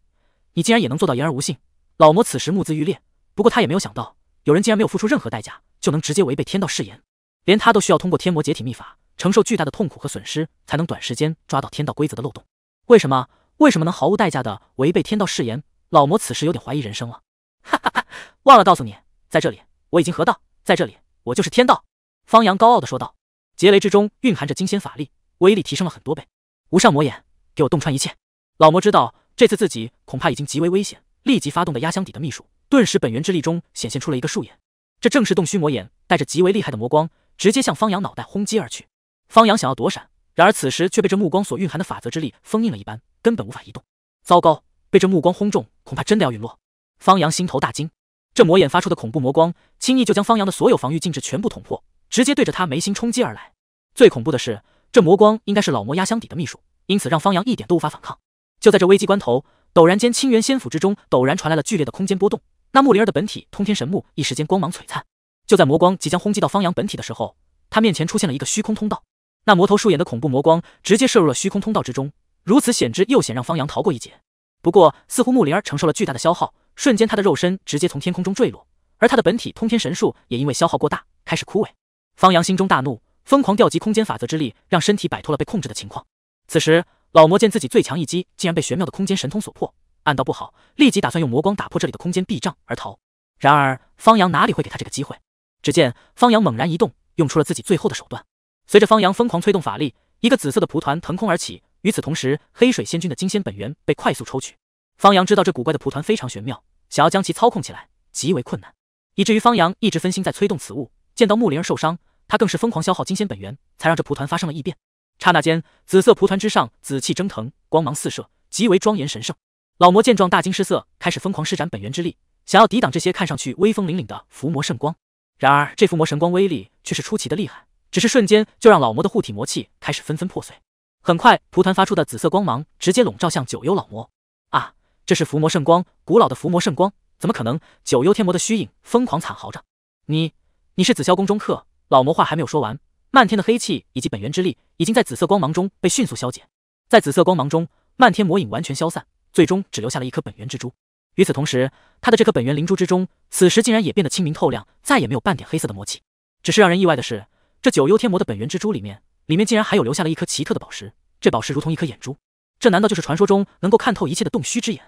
你竟然也能做到言而无信！老魔此时目眦欲裂。不过他也没有想到，有人竟然没有付出任何代价就能直接违背天道誓言，连他都需要通过天魔解体秘法。承受巨大的痛苦和损失，才能短时间抓到天道规则的漏洞。为什么？为什么能毫无代价的违背天道誓言？老魔此时有点怀疑人生了。哈哈哈，忘了告诉你，在这里我已经合道，在这里我就是天道。方阳高傲的说道。劫雷之中蕴含着惊仙法力，威力提升了很多倍。无上魔眼，给我洞穿一切！老魔知道这次自己恐怕已经极为危险，立即发动的压箱底的秘术，顿时本源之力中显现出了一个树眼，这正是洞虚魔眼，带着极为厉害的魔光，直接向方阳脑袋轰击而去。方阳想要躲闪，然而此时却被这目光所蕴含的法则之力封印了一般，根本无法移动。糟糕，被这目光轰中，恐怕真的要陨落。方阳心头大惊，这魔眼发出的恐怖魔光，轻易就将方阳的所有防御禁制全部捅破，直接对着他眉心冲击而来。最恐怖的是，这魔光应该是老魔压箱底的秘术，因此让方阳一点都无法反抗。就在这危机关头，陡然间，清源仙府之中陡然传来了剧烈的空间波动，那木灵儿的本体通天神木一时间光芒璀璨。就在魔光即将轰击到方阳本体的时候，他面前出现了一个虚空通道。那魔头树眼的恐怖魔光直接射入了虚空通道之中，如此险之又险，让方阳逃过一劫。不过，似乎木灵儿承受了巨大的消耗，瞬间他的肉身直接从天空中坠落，而他的本体通天神术也因为消耗过大开始枯萎。方阳心中大怒，疯狂调集空间法则之力，让身体摆脱了被控制的情况。此时，老魔见自己最强一击竟然被玄妙的空间神通所破，暗道不好，立即打算用魔光打破这里的空间壁障而逃。然而，方阳哪里会给他这个机会？只见方阳猛然一动，用出了自己最后的手段。随着方阳疯狂催动法力，一个紫色的蒲团腾空而起。与此同时，黑水仙君的金仙本源被快速抽取。方阳知道这古怪的蒲团非常玄妙，想要将其操控起来极为困难，以至于方阳一直分心在催动此物。见到木灵儿受伤，他更是疯狂消耗金仙本源，才让这蒲团发生了异变。刹那间，紫色蒲团之上紫气蒸腾，光芒四射，极为庄严神圣。老魔见状大惊失色，开始疯狂施展本源之力，想要抵挡这些看上去威风凛凛的伏魔圣光。然而，这伏魔神光威力却是出奇的厉害。只是瞬间，就让老魔的护体魔气开始纷纷破碎。很快，蒲团发出的紫色光芒直接笼罩向九幽老魔。啊！这是伏魔圣光，古老的伏魔圣光，怎么可能？九幽天魔的虚影疯狂惨嚎着：“你，你是紫霄宫中客！”老魔话还没有说完，漫天的黑气以及本源之力已经在紫色光芒中被迅速消减。在紫色光芒中，漫天魔影完全消散，最终只留下了一颗本源之珠。与此同时，他的这颗本源灵珠之中，此时竟然也变得清明透亮，再也没有半点黑色的魔气。只是让人意外的是。这九幽天魔的本源之珠里面，里面竟然还有留下了一颗奇特的宝石。这宝石如同一颗眼珠，这难道就是传说中能够看透一切的洞虚之眼？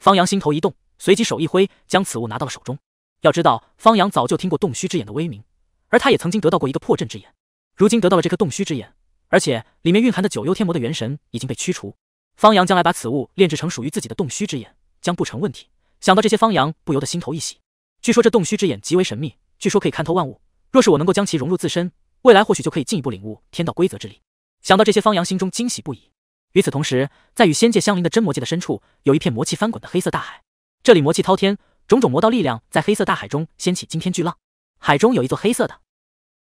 方阳心头一动，随即手一挥，将此物拿到了手中。要知道，方阳早就听过洞虚之眼的威名，而他也曾经得到过一个破阵之眼。如今得到了这颗洞虚之眼，而且里面蕴含的九幽天魔的元神已经被驱除，方阳将来把此物炼制成属于自己的洞虚之眼，将不成问题。想到这些，方阳不由得心头一喜。据说这洞虚之眼极为神秘，据说可以看透万物。若是我能够将其融入自身，未来或许就可以进一步领悟天道规则之力。想到这些，方阳心中惊喜不已。与此同时，在与仙界相邻的真魔界的深处，有一片魔气翻滚的黑色大海，这里魔气滔天，种种魔道力量在黑色大海中掀起惊天巨浪。海中有一座黑色的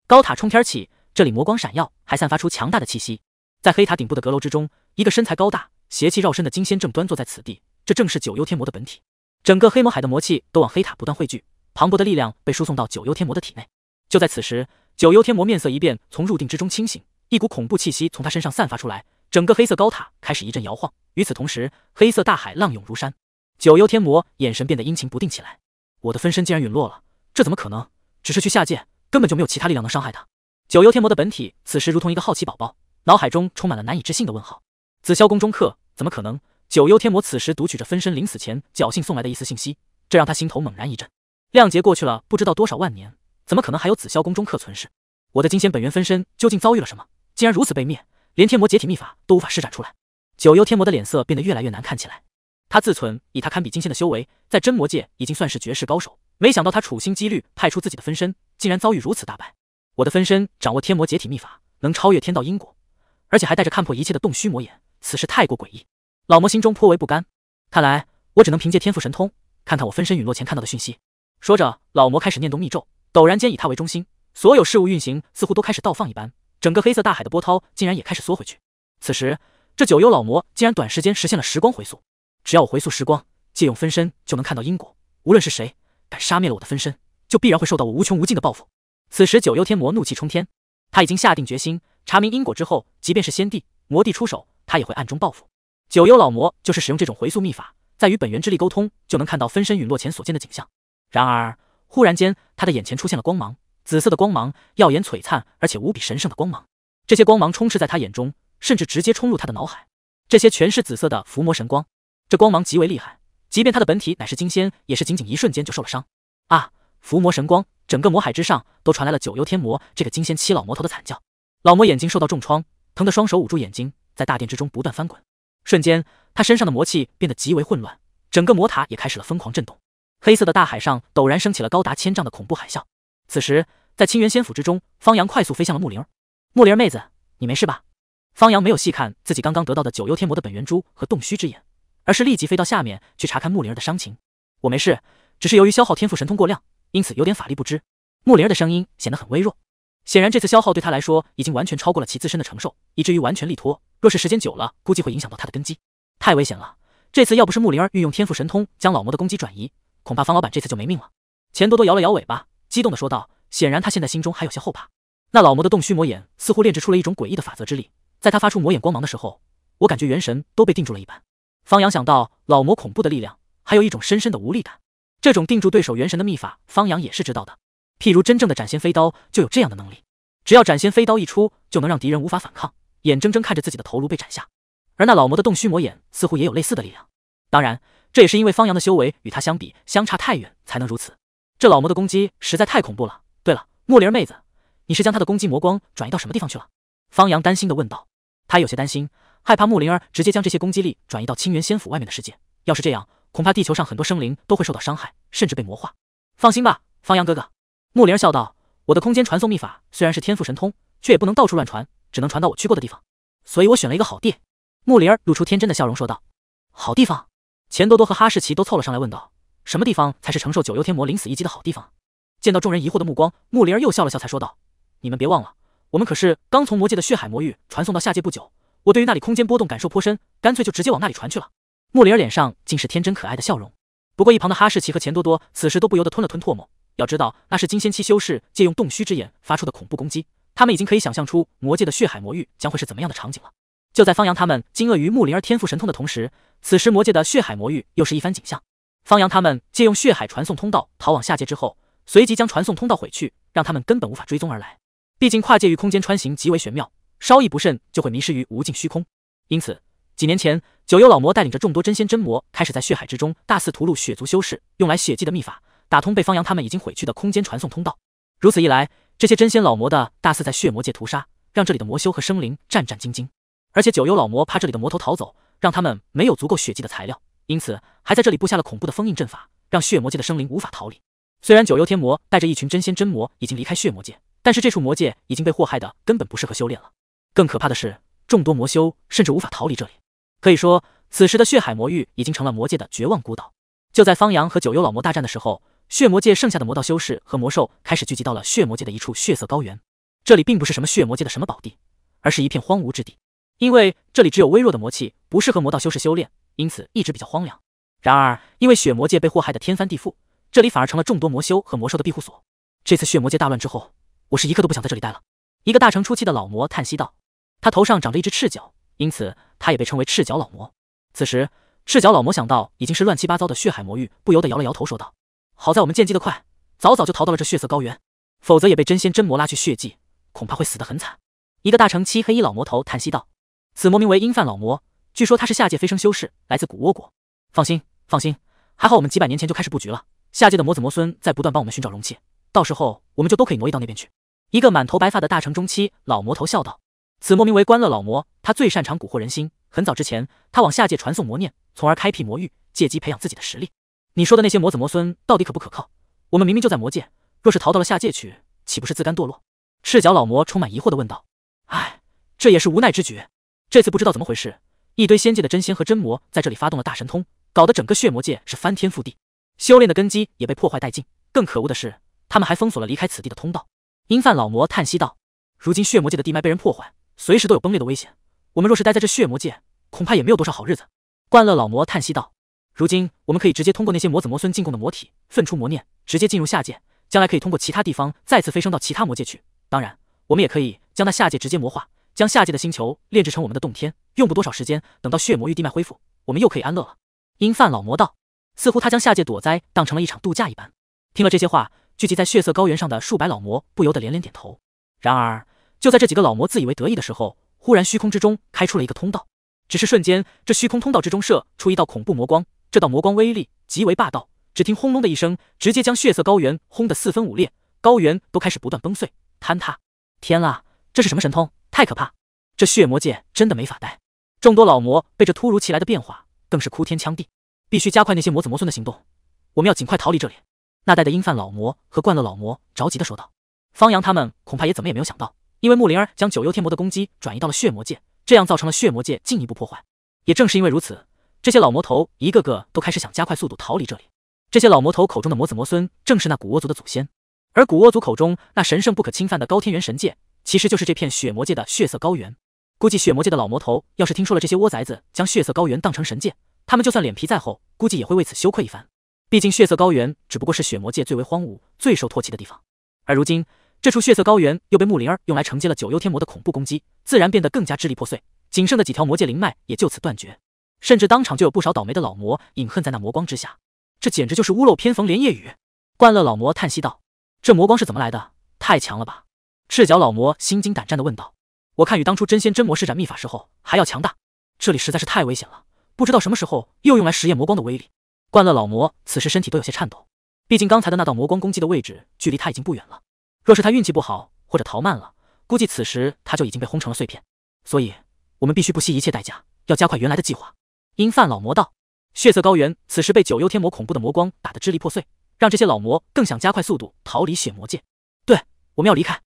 高塔冲天而起，这里魔光闪耀，还散发出强大的气息。在黑塔顶部的阁楼之中，一个身材高大、邪气绕身的金仙正端坐在此地，这正是九幽天魔的本体。整个黑魔海的魔气都往黑塔不断汇聚，磅礴的力量被输送到九幽天魔的体内。就在此时。九幽天魔面色一变，从入定之中清醒，一股恐怖气息从他身上散发出来，整个黑色高塔开始一阵摇晃。与此同时，黑色大海浪涌如山。九幽天魔眼神变得阴晴不定起来。我的分身竟然陨落了，这怎么可能？只是去下界，根本就没有其他力量能伤害他。九幽天魔的本体此时如同一个好奇宝宝，脑海中充满了难以置信的问号。紫霄宫中客，怎么可能？九幽天魔此时读取着分身临死前侥幸送来的一丝信息，这让他心头猛然一震。谅劫过去了，不知道多少万年。怎么可能还有紫霄宫中客存世？我的金仙本源分身究竟遭遇了什么？竟然如此被灭，连天魔解体秘法都无法施展出来。九幽天魔的脸色变得越来越难看，起来。他自存以他堪比金仙的修为，在真魔界已经算是绝世高手，没想到他处心积虑派出自己的分身，竟然遭遇如此大败。我的分身掌握天魔解体秘法，能超越天道因果，而且还带着看破一切的洞虚魔眼，此事太过诡异。老魔心中颇为不甘，看来我只能凭借天赋神通，看看我分身陨落前看到的讯息。说着，老魔开始念动密咒。陡然间，以他为中心，所有事物运行似乎都开始倒放一般，整个黑色大海的波涛竟然也开始缩回去。此时，这九幽老魔竟然短时间实现了时光回溯。只要我回溯时光，借用分身就能看到因果。无论是谁敢杀灭了我的分身，就必然会受到我无穷无尽的报复。此时，九幽天魔怒气冲天，他已经下定决心，查明因果之后，即便是先帝、魔帝出手，他也会暗中报复。九幽老魔就是使用这种回溯秘法，在与本源之力沟通，就能看到分身陨落前所见的景象。然而。忽然间，他的眼前出现了光芒，紫色的光芒，耀眼璀璨，而且无比神圣的光芒。这些光芒充斥在他眼中，甚至直接冲入他的脑海。这些全是紫色的伏魔神光，这光芒极为厉害，即便他的本体乃是金仙，也是仅仅一瞬间就受了伤。啊！伏魔神光，整个魔海之上都传来了九幽天魔这个金仙七老魔头的惨叫，老魔眼睛受到重创，疼的双手捂住眼睛，在大殿之中不断翻滚。瞬间，他身上的魔气变得极为混乱，整个魔塔也开始了疯狂震动。黑色的大海上陡然升起了高达千丈的恐怖海啸。此时，在清源仙府之中，方阳快速飞向了木灵儿。木灵儿妹子，你没事吧？方阳没有细看自己刚刚得到的九幽天魔的本源珠和洞虚之眼，而是立即飞到下面去查看木灵儿的伤情。我没事，只是由于消耗天赋神通过量，因此有点法力不支。木灵儿的声音显得很微弱，显然这次消耗对她来说已经完全超过了其自身的承受，以至于完全力脱。若是时间久了，估计会影响到她的根基。太危险了，这次要不是木灵儿运用天赋神通将老魔的攻击转移。恐怕方老板这次就没命了。钱多多摇了摇尾巴，激动地说道。显然他现在心中还有些后怕。那老魔的洞虚魔眼似乎炼制出了一种诡异的法则之力，在他发出魔眼光芒的时候，我感觉元神都被定住了一般。方阳想到老魔恐怖的力量，还有一种深深的无力感。这种定住对手元神的秘法，方阳也是知道的。譬如真正的斩仙飞刀就有这样的能力，只要斩仙飞刀一出，就能让敌人无法反抗，眼睁睁看着自己的头颅被斩下。而那老魔的洞虚魔眼似乎也有类似的力量。当然。这也是因为方阳的修为与他相比相差太远，才能如此。这老魔的攻击实在太恐怖了。对了，木灵儿妹子，你是将他的攻击魔光转移到什么地方去了？方阳担心的问道。他有些担心，害怕木灵儿直接将这些攻击力转移到清源仙府外面的世界。要是这样，恐怕地球上很多生灵都会受到伤害，甚至被魔化。放心吧，方阳哥哥。木灵儿笑道：“我的空间传送秘法虽然是天赋神通，却也不能到处乱传，只能传到我去过的地方。所以我选了一个好地。”木灵儿露出天真的笑容说道：“好地方。”钱多多和哈士奇都凑了上来，问道：“什么地方才是承受九幽天魔临死一击的好地方？”见到众人疑惑的目光，穆灵儿又笑了笑，才说道：“你们别忘了，我们可是刚从魔界的血海魔域传送到下界不久，我对于那里空间波动感受颇深，干脆就直接往那里传去了。”穆灵儿脸上尽是天真可爱的笑容。不过一旁的哈士奇和钱多多此时都不由得吞了吞唾沫，要知道那是金仙期修士借用洞虚之眼发出的恐怖攻击，他们已经可以想象出魔界的血海魔域将会是怎么样的场景了。就在方洋他们惊愕于木灵儿天赋神通的同时，此时魔界的血海魔域又是一番景象。方洋他们借用血海传送通道逃往下界之后，随即将传送通道毁去，让他们根本无法追踪而来。毕竟跨界域空间穿行极为玄妙，稍一不慎就会迷失于无尽虚空。因此，几年前九幽老魔带领着众多真仙真魔，开始在血海之中大肆屠戮血族修士，用来血祭的秘法，打通被方洋他们已经毁去的空间传送通道。如此一来，这些真仙老魔的大肆在血魔界屠杀，让这里的魔修和生灵战战兢兢。而且九幽老魔怕这里的魔头逃走，让他们没有足够血迹的材料，因此还在这里布下了恐怖的封印阵法，让血魔界的生灵无法逃离。虽然九幽天魔带着一群真仙真魔已经离开血魔界，但是这处魔界已经被祸害的根本不适合修炼了。更可怕的是，众多魔修甚至无法逃离这里。可以说，此时的血海魔域已经成了魔界的绝望孤岛。就在方阳和九幽老魔大战的时候，血魔界剩下的魔道修士和魔兽开始聚集到了血魔界的一处血色高原。这里并不是什么血魔界的什么宝地，而是一片荒芜之地。因为这里只有微弱的魔气，不适合魔道修士修炼，因此一直比较荒凉。然而，因为血魔界被祸害得天翻地覆，这里反而成了众多魔修和魔兽的庇护所。这次血魔界大乱之后，我是一刻都不想在这里待了。”一个大成初期的老魔叹息道，他头上长着一只赤脚，因此他也被称为赤脚老魔。此时，赤脚老魔想到已经是乱七八糟的血海魔域，不由得摇了摇头说道：“好在我们剑击的快，早早就逃到了这血色高原，否则也被真仙真魔拉去血祭，恐怕会死得很惨。”一个大成期黑衣老魔头叹息道。此魔名为阴犯老魔，据说他是下界飞升修士，来自古倭国。放心，放心，还好我们几百年前就开始布局了。下界的魔子魔孙在不断帮我们寻找容器，到时候我们就都可以挪移到那边去。一个满头白发的大成中期老魔头笑道：“此魔名为关乐老魔，他最擅长蛊惑人心。很早之前，他往下界传送魔念，从而开辟魔域，借机培养自己的实力。你说的那些魔子魔孙到底可不可靠？我们明明就在魔界，若是逃到了下界去，岂不是自甘堕落？”赤脚老魔充满疑惑的问道：“哎，这也是无奈之举。”这次不知道怎么回事，一堆仙界的真仙和真魔在这里发动了大神通，搞得整个血魔界是翻天覆地，修炼的根基也被破坏殆尽。更可恶的是，他们还封锁了离开此地的通道。阴犯老魔叹息道：“如今血魔界的地脉被人破坏，随时都有崩裂的危险。我们若是待在这血魔界，恐怕也没有多少好日子。”冠乐老魔叹息道：“如今我们可以直接通过那些魔子魔孙进贡的魔体，分出魔念，直接进入下界，将来可以通过其他地方再次飞升到其他魔界去。当然，我们也可以将那下界直接魔化。”将下界的星球炼制成我们的洞天，用不多少时间。等到血魔域地脉恢复，我们又可以安乐了。因范老魔道，似乎他将下界躲灾当成了一场度假一般。听了这些话，聚集在血色高原上的数百老魔不由得连连点头。然而，就在这几个老魔自以为得意的时候，忽然虚空之中开出了一个通道。只是瞬间，这虚空通道之中射出一道恐怖魔光，这道魔光威力极为霸道。只听轰隆的一声，直接将血色高原轰得四分五裂，高原都开始不断崩碎坍塌。天啊，这是什么神通？太可怕，这血魔界真的没法待。众多老魔被这突如其来的变化，更是哭天抢地，必须加快那些魔子魔孙的行动，我们要尽快逃离这里。那带的阴犯老魔和惯了老魔着急的说道：“方阳他们恐怕也怎么也没有想到，因为木灵儿将九幽天魔的攻击转移到了血魔界，这样造成了血魔界进一步破坏。也正是因为如此，这些老魔头一个个都开始想加快速度逃离这里。这些老魔头口中的魔子魔孙，正是那古窝族的祖先，而古窝族口中那神圣不可侵犯的高天元神界。”其实就是这片血魔界的血色高原，估计血魔界的老魔头要是听说了这些窝崽子将血色高原当成神界，他们就算脸皮再厚，估计也会为此羞愧一番。毕竟血色高原只不过是血魔界最为荒芜、最受唾弃的地方，而如今这处血色高原又被木灵儿用来承接了九幽天魔的恐怖攻击，自然变得更加支离破碎，仅剩的几条魔界灵脉也就此断绝，甚至当场就有不少倒霉的老魔隐恨在那魔光之下。这简直就是屋漏偏逢连夜雨。冠乐老魔叹息道：“这魔光是怎么来的？太强了吧！”赤脚老魔心惊胆战的问道：“我看与当初真仙真魔施展秘法时候还要强大，这里实在是太危险了，不知道什么时候又用来实验魔光的威力。”灌乐老魔此时身体都有些颤抖，毕竟刚才的那道魔光攻击的位置距离他已经不远了，若是他运气不好或者逃慢了，估计此时他就已经被轰成了碎片。所以，我们必须不惜一切代价，要加快原来的计划。阴犯老魔道：“血色高原此时被九幽天魔恐怖的魔光打得支离破碎，让这些老魔更想加快速度逃离血魔界。”对，我们要离开。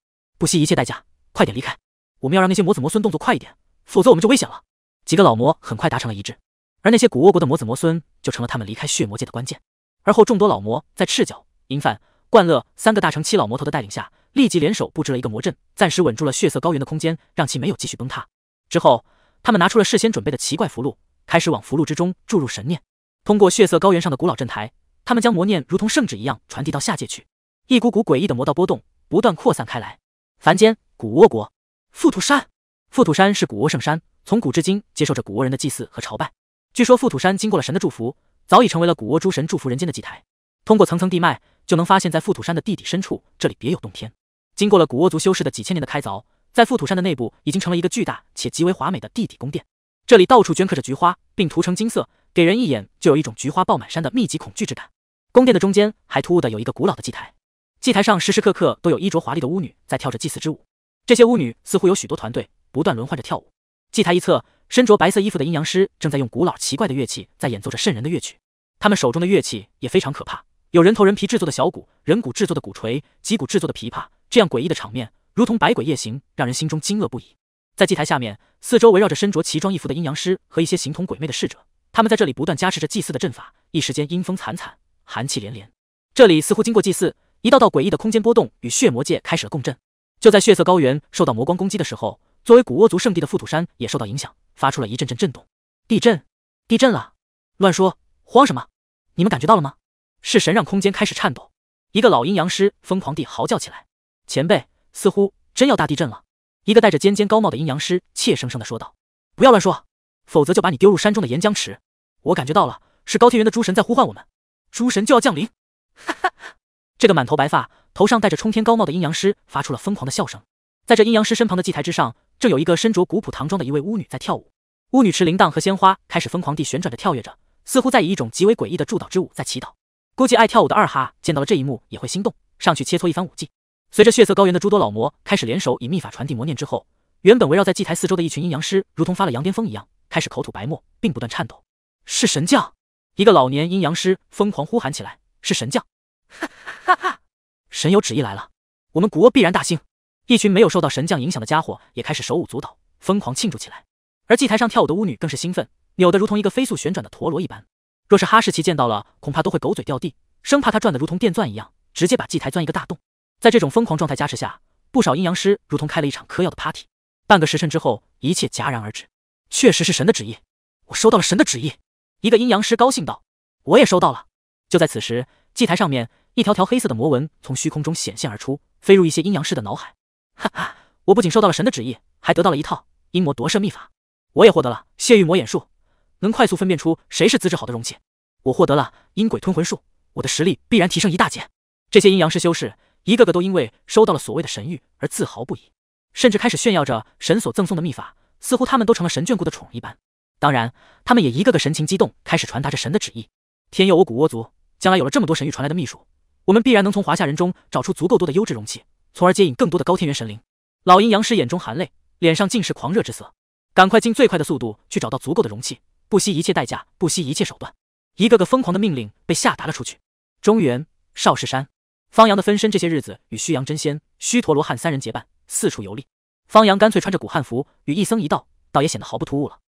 不惜一切代价，快点离开！我们要让那些魔子魔孙动作快一点，否则我们就危险了。几个老魔很快达成了一致，而那些古沃国的魔子魔孙就成了他们离开血魔界的关键。而后，众多老魔在赤脚、银范、冠乐三个大乘七老魔头的带领下，立即联手布置了一个魔阵，暂时稳住了血色高原的空间，让其没有继续崩塌。之后，他们拿出了事先准备的奇怪符箓，开始往符箓之中注入神念。通过血色高原上的古老阵台，他们将魔念如同圣旨一样传递到下界去。一股股诡异的魔道波动不断扩散开来。凡间，古倭国，富土山。富土山是古倭圣山，从古至今接受着古倭人的祭祀和朝拜。据说富土山经过了神的祝福，早已成为了古倭诸神祝福人间的祭台。通过层层地脉，就能发现，在富土山的地底深处，这里别有洞天。经过了古倭族修士的几千年的开凿，在富土山的内部已经成了一个巨大且极为华美的地底宫殿。这里到处镌刻着菊花，并涂成金色，给人一眼就有一种菊花爆满山的密集恐惧之感。宫殿的中间还突兀的有一个古老的祭台。祭台上时时刻刻都有衣着华丽的巫女在跳着祭祀之舞，这些巫女似乎有许多团队，不断轮换着跳舞。祭台一侧，身着白色衣服的阴阳师正在用古老奇怪的乐器在演奏着渗人的乐曲，他们手中的乐器也非常可怕，有人头人皮制作的小鼓，人骨制作的鼓锤，脊骨制作的琵琶，这样诡异的场面如同百鬼夜行，让人心中惊愕不已。在祭台下面，四周围绕着身着奇装异服的阴阳师和一些形同鬼魅的侍者，他们在这里不断加持着祭祀的阵法，一时间阴风惨惨，寒气连连。这里似乎经过祭祀。一道道诡异的空间波动与血魔界开始了共振。就在血色高原受到魔光攻击的时候，作为古沃族圣地的覆土山也受到影响，发出了一阵阵震动。地震！地震了！乱说！慌什么？你们感觉到了吗？是神让空间开始颤抖。一个老阴阳师疯狂地嚎叫起来：“前辈，似乎真要大地震了！”一个戴着尖尖高帽的阴阳师怯生生地说道：“不要乱说，否则就把你丢入山中的岩浆池。”我感觉到了，是高天元的诸神在呼唤我们，诸神就要降临。哈哈。这个满头白发、头上戴着冲天高帽的阴阳师发出了疯狂的笑声。在这阴阳师身旁的祭台之上，正有一个身着古朴唐装的一位巫女在跳舞。巫女持铃铛和鲜花，开始疯狂地旋转着、跳跃着，似乎在以一种极为诡异的祝祷之舞在祈祷。估计爱跳舞的二哈见到了这一幕也会心动，上去切磋一番舞技。随着血色高原的诸多老魔开始联手以秘法传递魔念之后，原本围绕在祭台四周的一群阴阳师如同发了羊癫疯一样，开始口吐白沫，并不断颤抖。是神将！一个老年阴阳师疯狂呼喊起来：“是神将！”哈哈哈！神有旨意来了，我们国必然大兴。一群没有受到神将影响的家伙也开始手舞足蹈，疯狂庆祝起来。而祭台上跳舞的巫女更是兴奋，扭得如同一个飞速旋转的陀螺一般。若是哈士奇见到了，恐怕都会狗嘴掉地，生怕它转得如同电钻一样，直接把祭台钻一个大洞。在这种疯狂状态加持下，不少阴阳师如同开了一场嗑药的 party。半个时辰之后，一切戛然而止。确实是神的旨意，我收到了神的旨意。一个阴阳师高兴道：“我也收到了。”就在此时，祭台上面。一条条黑色的魔纹从虚空中显现而出，飞入一些阴阳师的脑海。哈哈，我不仅收到了神的旨意，还得到了一套阴魔夺舍秘法。我也获得了谢玉魔眼术，能快速分辨出谁是资质好的容器。我获得了阴鬼吞魂术，我的实力必然提升一大截。这些阴阳师修士一个个都因为收到了所谓的神谕而自豪不已，甚至开始炫耀着神所赠送的秘法，似乎他们都成了神眷顾的宠一般。当然，他们也一个个神情激动，开始传达着神的旨意。天佑我古窝族，将来有了这么多神域传来的秘术。我们必然能从华夏人中找出足够多的优质容器，从而接引更多的高天元神灵。老阴阳师眼中含泪，脸上尽是狂热之色。赶快尽最快的速度去找到足够的容器，不惜一切代价，不惜一切手段。一个个疯狂的命令被下达了出去。中原少室山，方阳的分身这些日子与虚阳真仙、虚陀罗汉三人结伴四处游历。方阳干脆穿着古汉服，与一僧一道，倒也显得毫不突兀了。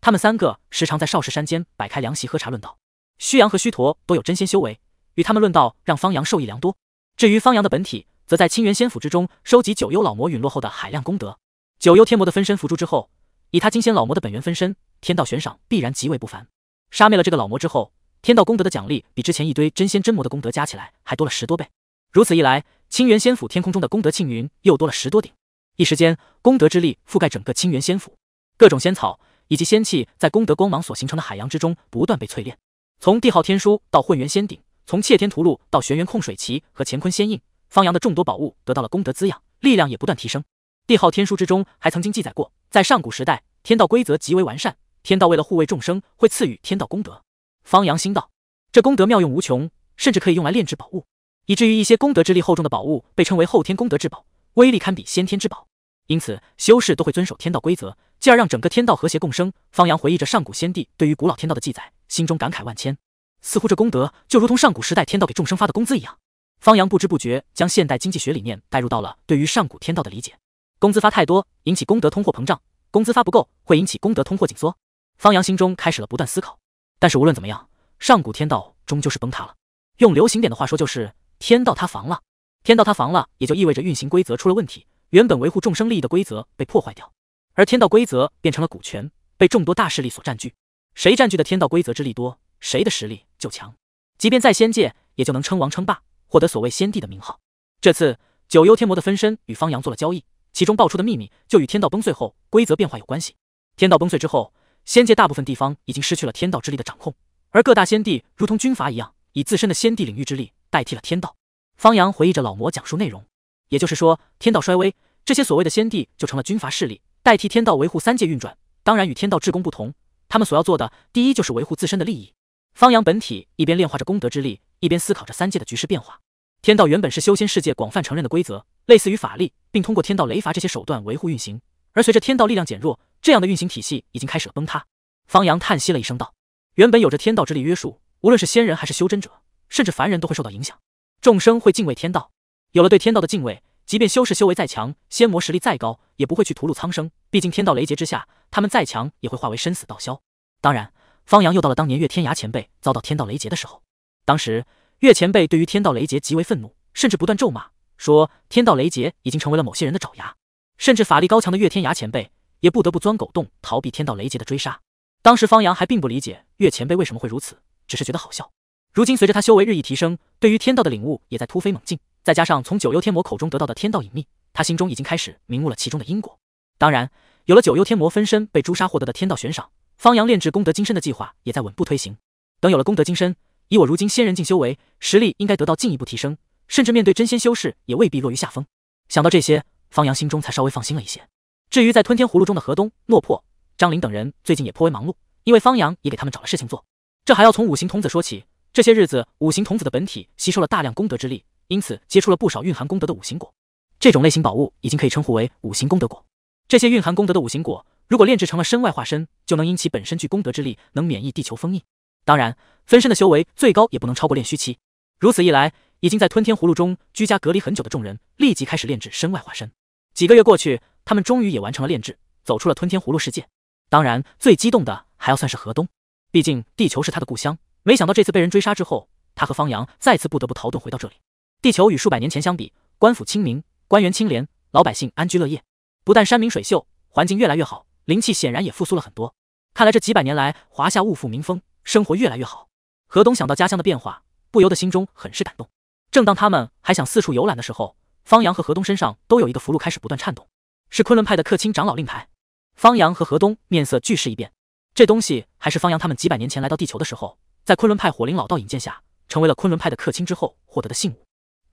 他们三个时常在少室山间摆开凉席喝茶论道。虚阳和虚陀都有真仙修为。与他们论道，让方阳受益良多。至于方阳的本体，则在清源仙府之中收集九幽老魔陨落后的海量功德。九幽天魔的分身辅助之后，以他金仙老魔的本源分身，天道悬赏必然极为不凡。杀灭了这个老魔之后，天道功德的奖励比之前一堆真仙真魔的功德加起来还多了十多倍。如此一来，清源仙府天空中的功德庆云又多了十多顶，一时间功德之力覆盖整个清源仙府，各种仙草以及仙气在功德光芒所形成的海洋之中不断被淬炼，从帝号天书到混元仙鼎。从窃天屠戮到玄元控水旗和乾坤仙印，方阳的众多宝物得到了功德滋养，力量也不断提升。帝号天书之中还曾经记载过，在上古时代，天道规则极为完善，天道为了护卫众生，会赐予天道功德。方阳心道，这功德妙用无穷，甚至可以用来炼制宝物，以至于一些功德之力厚重的宝物被称为后天功德至宝，威力堪比先天之宝。因此，修士都会遵守天道规则，进而让整个天道和谐共生。方阳回忆着上古先帝对于古老天道的记载，心中感慨万千。似乎这功德就如同上古时代天道给众生发的工资一样。方阳不知不觉将现代经济学理念带入到了对于上古天道的理解。工资发太多，引起功德通货膨胀；工资发不够，会引起功德通货紧缩。方阳心中开始了不断思考。但是无论怎么样，上古天道终究是崩塌了。用流行点的话说，就是天道塌房了。天道塌房了，也就意味着运行规则出了问题，原本维护众生利益的规则被破坏掉，而天道规则变成了股权，被众多大势力所占据。谁占据的天道规则之力多？谁的实力就强，即便在仙界也就能称王称霸，获得所谓先帝的名号。这次九幽天魔的分身与方洋做了交易，其中爆出的秘密就与天道崩碎后规则变化有关系。天道崩碎之后，仙界大部分地方已经失去了天道之力的掌控，而各大仙帝如同军阀一样，以自身的先帝领域之力代替了天道。方洋回忆着老魔讲述内容，也就是说，天道衰微，这些所谓的先帝就成了军阀势力，代替天道维护三界运转。当然，与天道至公不同，他们所要做的第一就是维护自身的利益。方阳本体一边炼化着功德之力，一边思考着三界的局势变化。天道原本是修仙世界广泛承认的规则，类似于法力，并通过天道雷罚这些手段维护运行。而随着天道力量减弱，这样的运行体系已经开始了崩塌。方阳叹息了一声，道：“原本有着天道之力约束，无论是仙人还是修真者，甚至凡人都会受到影响。众生会敬畏天道，有了对天道的敬畏，即便修士修为再强，仙魔实力再高，也不会去屠戮苍生。毕竟天道雷劫之下，他们再强也会化为生死道消。当然。”方阳又到了当年月天涯前辈遭到天道雷劫的时候。当时月前辈对于天道雷劫极为愤怒，甚至不断咒骂，说天道雷劫已经成为了某些人的爪牙，甚至法力高强的月天涯前辈也不得不钻狗洞逃避天道雷劫的追杀。当时方阳还并不理解月前辈为什么会如此，只是觉得好笑。如今随着他修为日益提升，对于天道的领悟也在突飞猛进，再加上从九幽天魔口中得到的天道隐秘，他心中已经开始明悟了其中的因果。当然，有了九幽天魔分身被诛杀获得的天道悬赏。方阳炼制功德金身的计划也在稳步推行。等有了功德金身，以我如今仙人境修为，实力应该得到进一步提升，甚至面对真仙修士也未必落于下风。想到这些，方阳心中才稍微放心了一些。至于在吞天葫芦中的河东、落魄、张林等人，最近也颇为忙碌，因为方阳也给他们找了事情做。这还要从五行童子说起。这些日子，五行童子的本体吸收了大量功德之力，因此接触了不少蕴含功德的五行果。这种类型宝物已经可以称呼为五行功德果。这些蕴含功德的五行果。如果炼制成了身外化身，就能因其本身具功德之力，能免疫地球封印。当然，分身的修为最高也不能超过炼虚期。如此一来，已经在吞天葫芦中居家隔离很久的众人，立即开始炼制身外化身。几个月过去，他们终于也完成了炼制，走出了吞天葫芦世界。当然，最激动的还要算是河东，毕竟地球是他的故乡。没想到这次被人追杀之后，他和方洋再次不得不逃遁回到这里。地球与数百年前相比，官府清明，官员清廉，老百姓安居乐业，不但山明水秀，环境越来越好。灵气显然也复苏了很多，看来这几百年来，华夏物阜民丰，生活越来越好。河东想到家乡的变化，不由得心中很是感动。正当他们还想四处游览的时候，方洋和河东身上都有一个符箓开始不断颤动，是昆仑派的客卿长老令牌。方洋和河东面色俱是一变，这东西还是方洋他们几百年前来到地球的时候，在昆仑派火灵老道引荐下，成为了昆仑派的客卿之后获得的信物。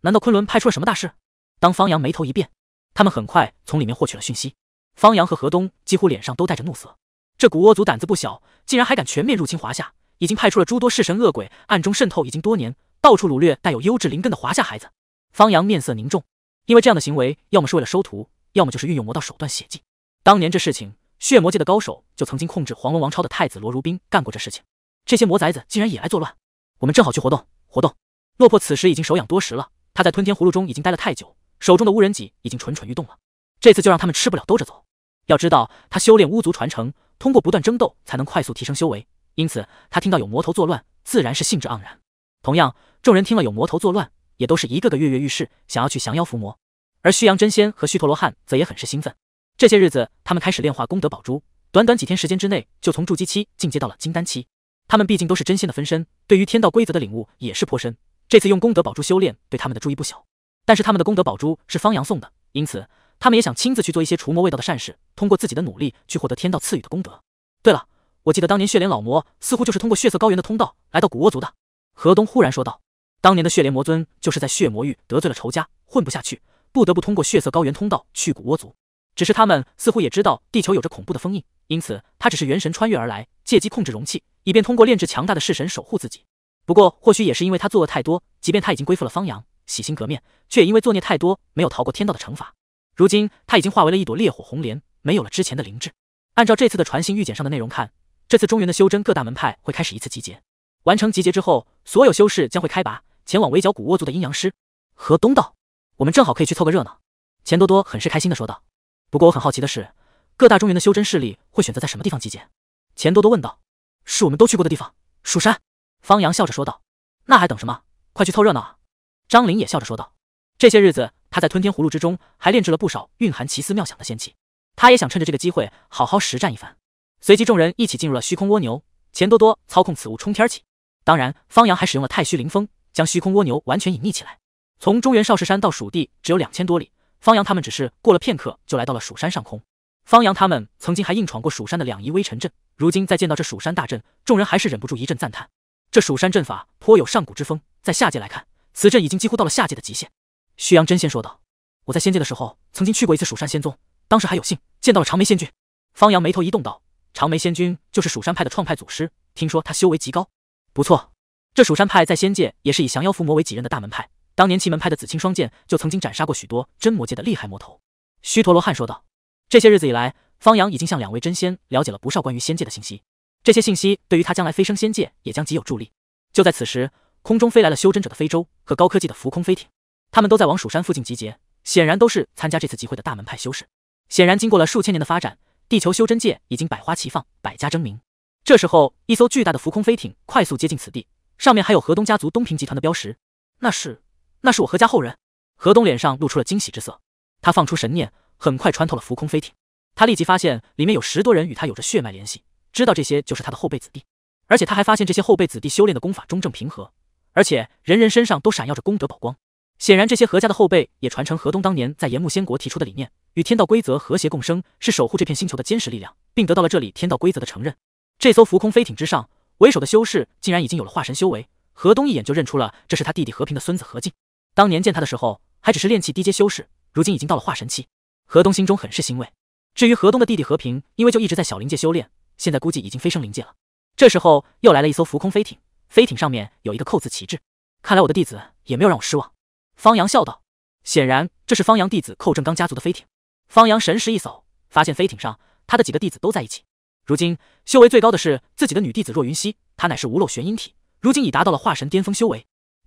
难道昆仑派出了什么大事？当方洋眉头一变，他们很快从里面获取了讯息。方洋和河东几乎脸上都带着怒色，这古倭族胆子不小，竟然还敢全面入侵华夏，已经派出了诸多弑神恶鬼暗中渗透，已经多年，到处掳掠带有优质灵根的华夏孩子。方洋面色凝重，因为这样的行为，要么是为了收徒，要么就是运用魔道手段血祭。当年这事情，血魔界的高手就曾经控制黄龙王朝的太子罗如冰干过这事情。这些魔崽子竟然也来作乱，我们正好去活动活动。落魄此时已经手痒多时了，他在吞天葫芦中已经待了太久，手中的乌人戟已经蠢蠢欲动了，这次就让他们吃不了兜着走。要知道，他修炼巫族传承，通过不断争斗才能快速提升修为。因此，他听到有魔头作乱，自然是兴致盎然。同样，众人听了有魔头作乱，也都是一个个跃跃欲试，想要去降妖伏魔。而虚阳真仙和虚陀罗汉则也很是兴奋。这些日子，他们开始炼化功德宝珠，短短几天时间之内，就从筑基期进阶到了金丹期。他们毕竟都是真仙的分身，对于天道规则的领悟也是颇深。这次用功德宝珠修炼，对他们的助益不小。但是他们的功德宝珠是方阳送的，因此。他们也想亲自去做一些除魔卫道的善事，通过自己的努力去获得天道赐予的功德。对了，我记得当年血莲老魔似乎就是通过血色高原的通道来到古倭族的。河东忽然说道：“当年的血莲魔尊就是在血魔域得罪了仇家，混不下去，不得不通过血色高原通道去古倭族。只是他们似乎也知道地球有着恐怖的封印，因此他只是元神穿越而来，借机控制容器，以便通过炼制强大的弑神守护自己。不过，或许也是因为他作恶太多，即便他已经归附了方阳，洗心革面，却也因为作孽太多，没有逃过天道的惩罚。”如今他已经化为了一朵烈火红莲，没有了之前的灵智。按照这次的传信预简上的内容看，这次中原的修真各大门派会开始一次集结。完成集结之后，所有修士将会开拔，前往围剿古沃族的阴阳师。河东道，我们正好可以去凑个热闹。”钱多多很是开心的说道。“不过我很好奇的是，各大中原的修真势力会选择在什么地方集结？”钱多多问道。“是我们都去过的地方，蜀山。”方阳笑着说道。“那还等什么？快去凑热闹啊！”张玲也笑着说道。“这些日子……”他在吞天葫芦之中还炼制了不少蕴含奇思妙想的仙气，他也想趁着这个机会好好实战一番。随即众人一起进入了虚空蜗牛，钱多多操控此物冲天起。当然，方阳还使用了太虚灵风，将虚空蜗牛完全隐匿起来。从中原少室山到蜀地只有两千多里，方阳他们只是过了片刻就来到了蜀山上空。方阳他们曾经还硬闯过蜀山的两仪微尘阵，如今再见到这蜀山大阵，众人还是忍不住一阵赞叹。这蜀山阵法颇有上古之风，在下界来看，此阵已经几乎到了下界的极限。虚阳真仙说道：“我在仙界的时候，曾经去过一次蜀山仙宗，当时还有幸见到了长眉仙君。”方阳眉头一动道：“长眉仙君就是蜀山派的创派祖师，听说他修为极高。”“不错，这蜀山派在仙界也是以降妖伏魔为己任的大门派。当年其门派的紫青双剑就曾经斩杀过许多真魔界的厉害魔头。”虚陀罗汉说道：“这些日子以来，方阳已经向两位真仙了解了不少关于仙界的信息，这些信息对于他将来飞升仙界也将极有助力。”就在此时，空中飞来了修真者的飞舟和高科技的浮空飞艇。他们都在往蜀山附近集结，显然都是参加这次集会的大门派修士。显然，经过了数千年的发展，地球修真界已经百花齐放，百家争鸣。这时候，一艘巨大的浮空飞艇快速接近此地，上面还有河东家族东平集团的标识。那是，那是我何家后人。河东脸上露出了惊喜之色，他放出神念，很快穿透了浮空飞艇。他立即发现里面有十多人与他有着血脉联系，知道这些就是他的后辈子弟。而且他还发现这些后辈子弟修炼的功法中正平和，而且人人身上都闪耀着功德宝光。显然，这些何家的后辈也传承何东当年在炎木仙国提出的理念，与天道规则和谐共生，是守护这片星球的坚实力量，并得到了这里天道规则的承认。这艘浮空飞艇之上，为首的修士竟然已经有了化神修为。何东一眼就认出了这是他弟弟和平的孙子何进。当年见他的时候还只是炼气低阶修士，如今已经到了化神期。何东心中很是欣慰。至于何东的弟弟和平，因为就一直在小灵界修炼，现在估计已经飞升灵界了。这时候又来了一艘浮空飞艇，飞艇上面有一个扣字旗帜。看来我的弟子也没有让我失望。方阳笑道：“显然这是方阳弟子寇正刚家族的飞艇。”方阳神识一扫，发现飞艇上他的几个弟子都在一起。如今修为最高的是自己的女弟子若云溪，她乃是无漏玄阴体，如今已达到了化神巅峰修为。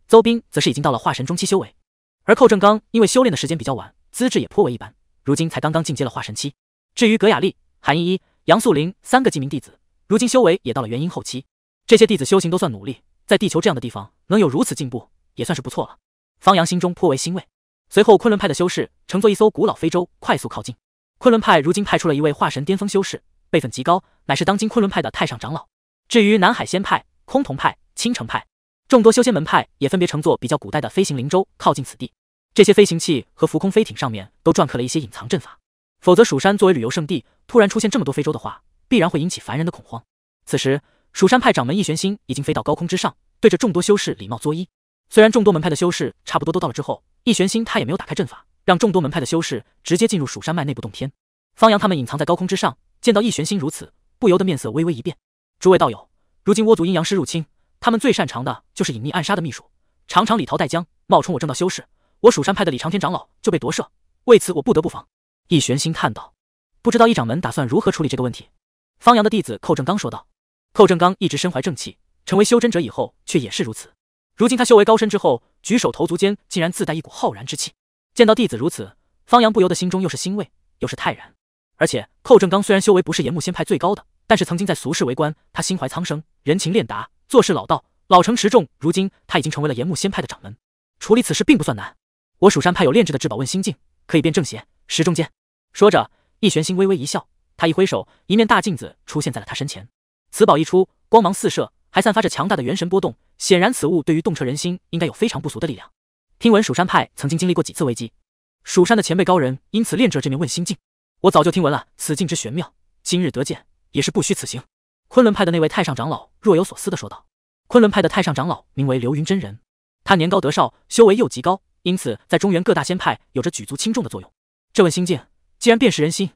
邹斌则是已经到了化神中期修为，而寇正刚因为修炼的时间比较晚，资质也颇为一般，如今才刚刚进阶了化神期。至于葛雅丽、韩依依、杨素林三个记名弟子，如今修为也到了元婴后期。这些弟子修行都算努力，在地球这样的地方能有如此进步，也算是不错了。方阳心中颇为欣慰。随后，昆仑派的修士乘坐一艘古老飞舟快速靠近。昆仑派如今派出了一位化神巅峰修士，辈分极高，乃是当今昆仑派的太上长老。至于南海仙派、崆峒派、青城派，众多修仙门派也分别乘坐比较古代的飞行灵舟靠近此地。这些飞行器和浮空飞艇上面都篆刻了一些隐藏阵法，否则蜀山作为旅游胜地，突然出现这么多飞舟的话，必然会引起凡人的恐慌。此时，蜀山派掌门易玄心已经飞到高空之上，对着众多修士礼貌作揖。虽然众多门派的修士差不多都到了之后，易玄心他也没有打开阵法，让众多门派的修士直接进入蜀山脉内部洞天。方阳他们隐藏在高空之上，见到易玄心如此，不由得面色微微一变。诸位道友，如今倭族阴阳师入侵，他们最擅长的就是隐秘暗杀的秘术，常常里逃带僵，冒充我正道修士。我蜀山派的李长天长老就被夺舍，为此我不得不防。易玄心叹道：“不知道易掌门打算如何处理这个问题？”方阳的弟子寇正刚说道：“寇正刚一直身怀正气，成为修真者以后却也是如此。”如今他修为高深之后，举手投足间竟然自带一股浩然之气。见到弟子如此，方阳不由得心中又是欣慰，又是泰然。而且寇正刚虽然修为不是炎木仙派最高的，但是曾经在俗世为官，他心怀苍生，人情练达，做事老道，老成持重。如今他已经成为了炎木仙派的掌门，处理此事并不算难。我蜀山派有炼制的至宝问心镜，可以辨正邪，识中间。说着，易玄心微微一笑，他一挥手，一面大镜子出现在了他身前。此宝一出，光芒四射。还散发着强大的元神波动，显然此物对于洞彻人心应该有非常不俗的力量。听闻蜀山派曾经经历过几次危机，蜀山的前辈高人因此炼制了这面问心镜。我早就听闻了此镜之玄妙，今日得见也是不虚此行。昆仑派的那位太上长老若有所思地说道：“昆仑派的太上长老名为流云真人，他年高德少，修为又极高，因此在中原各大仙派有着举足轻重的作用。这问心镜既然辨识人心，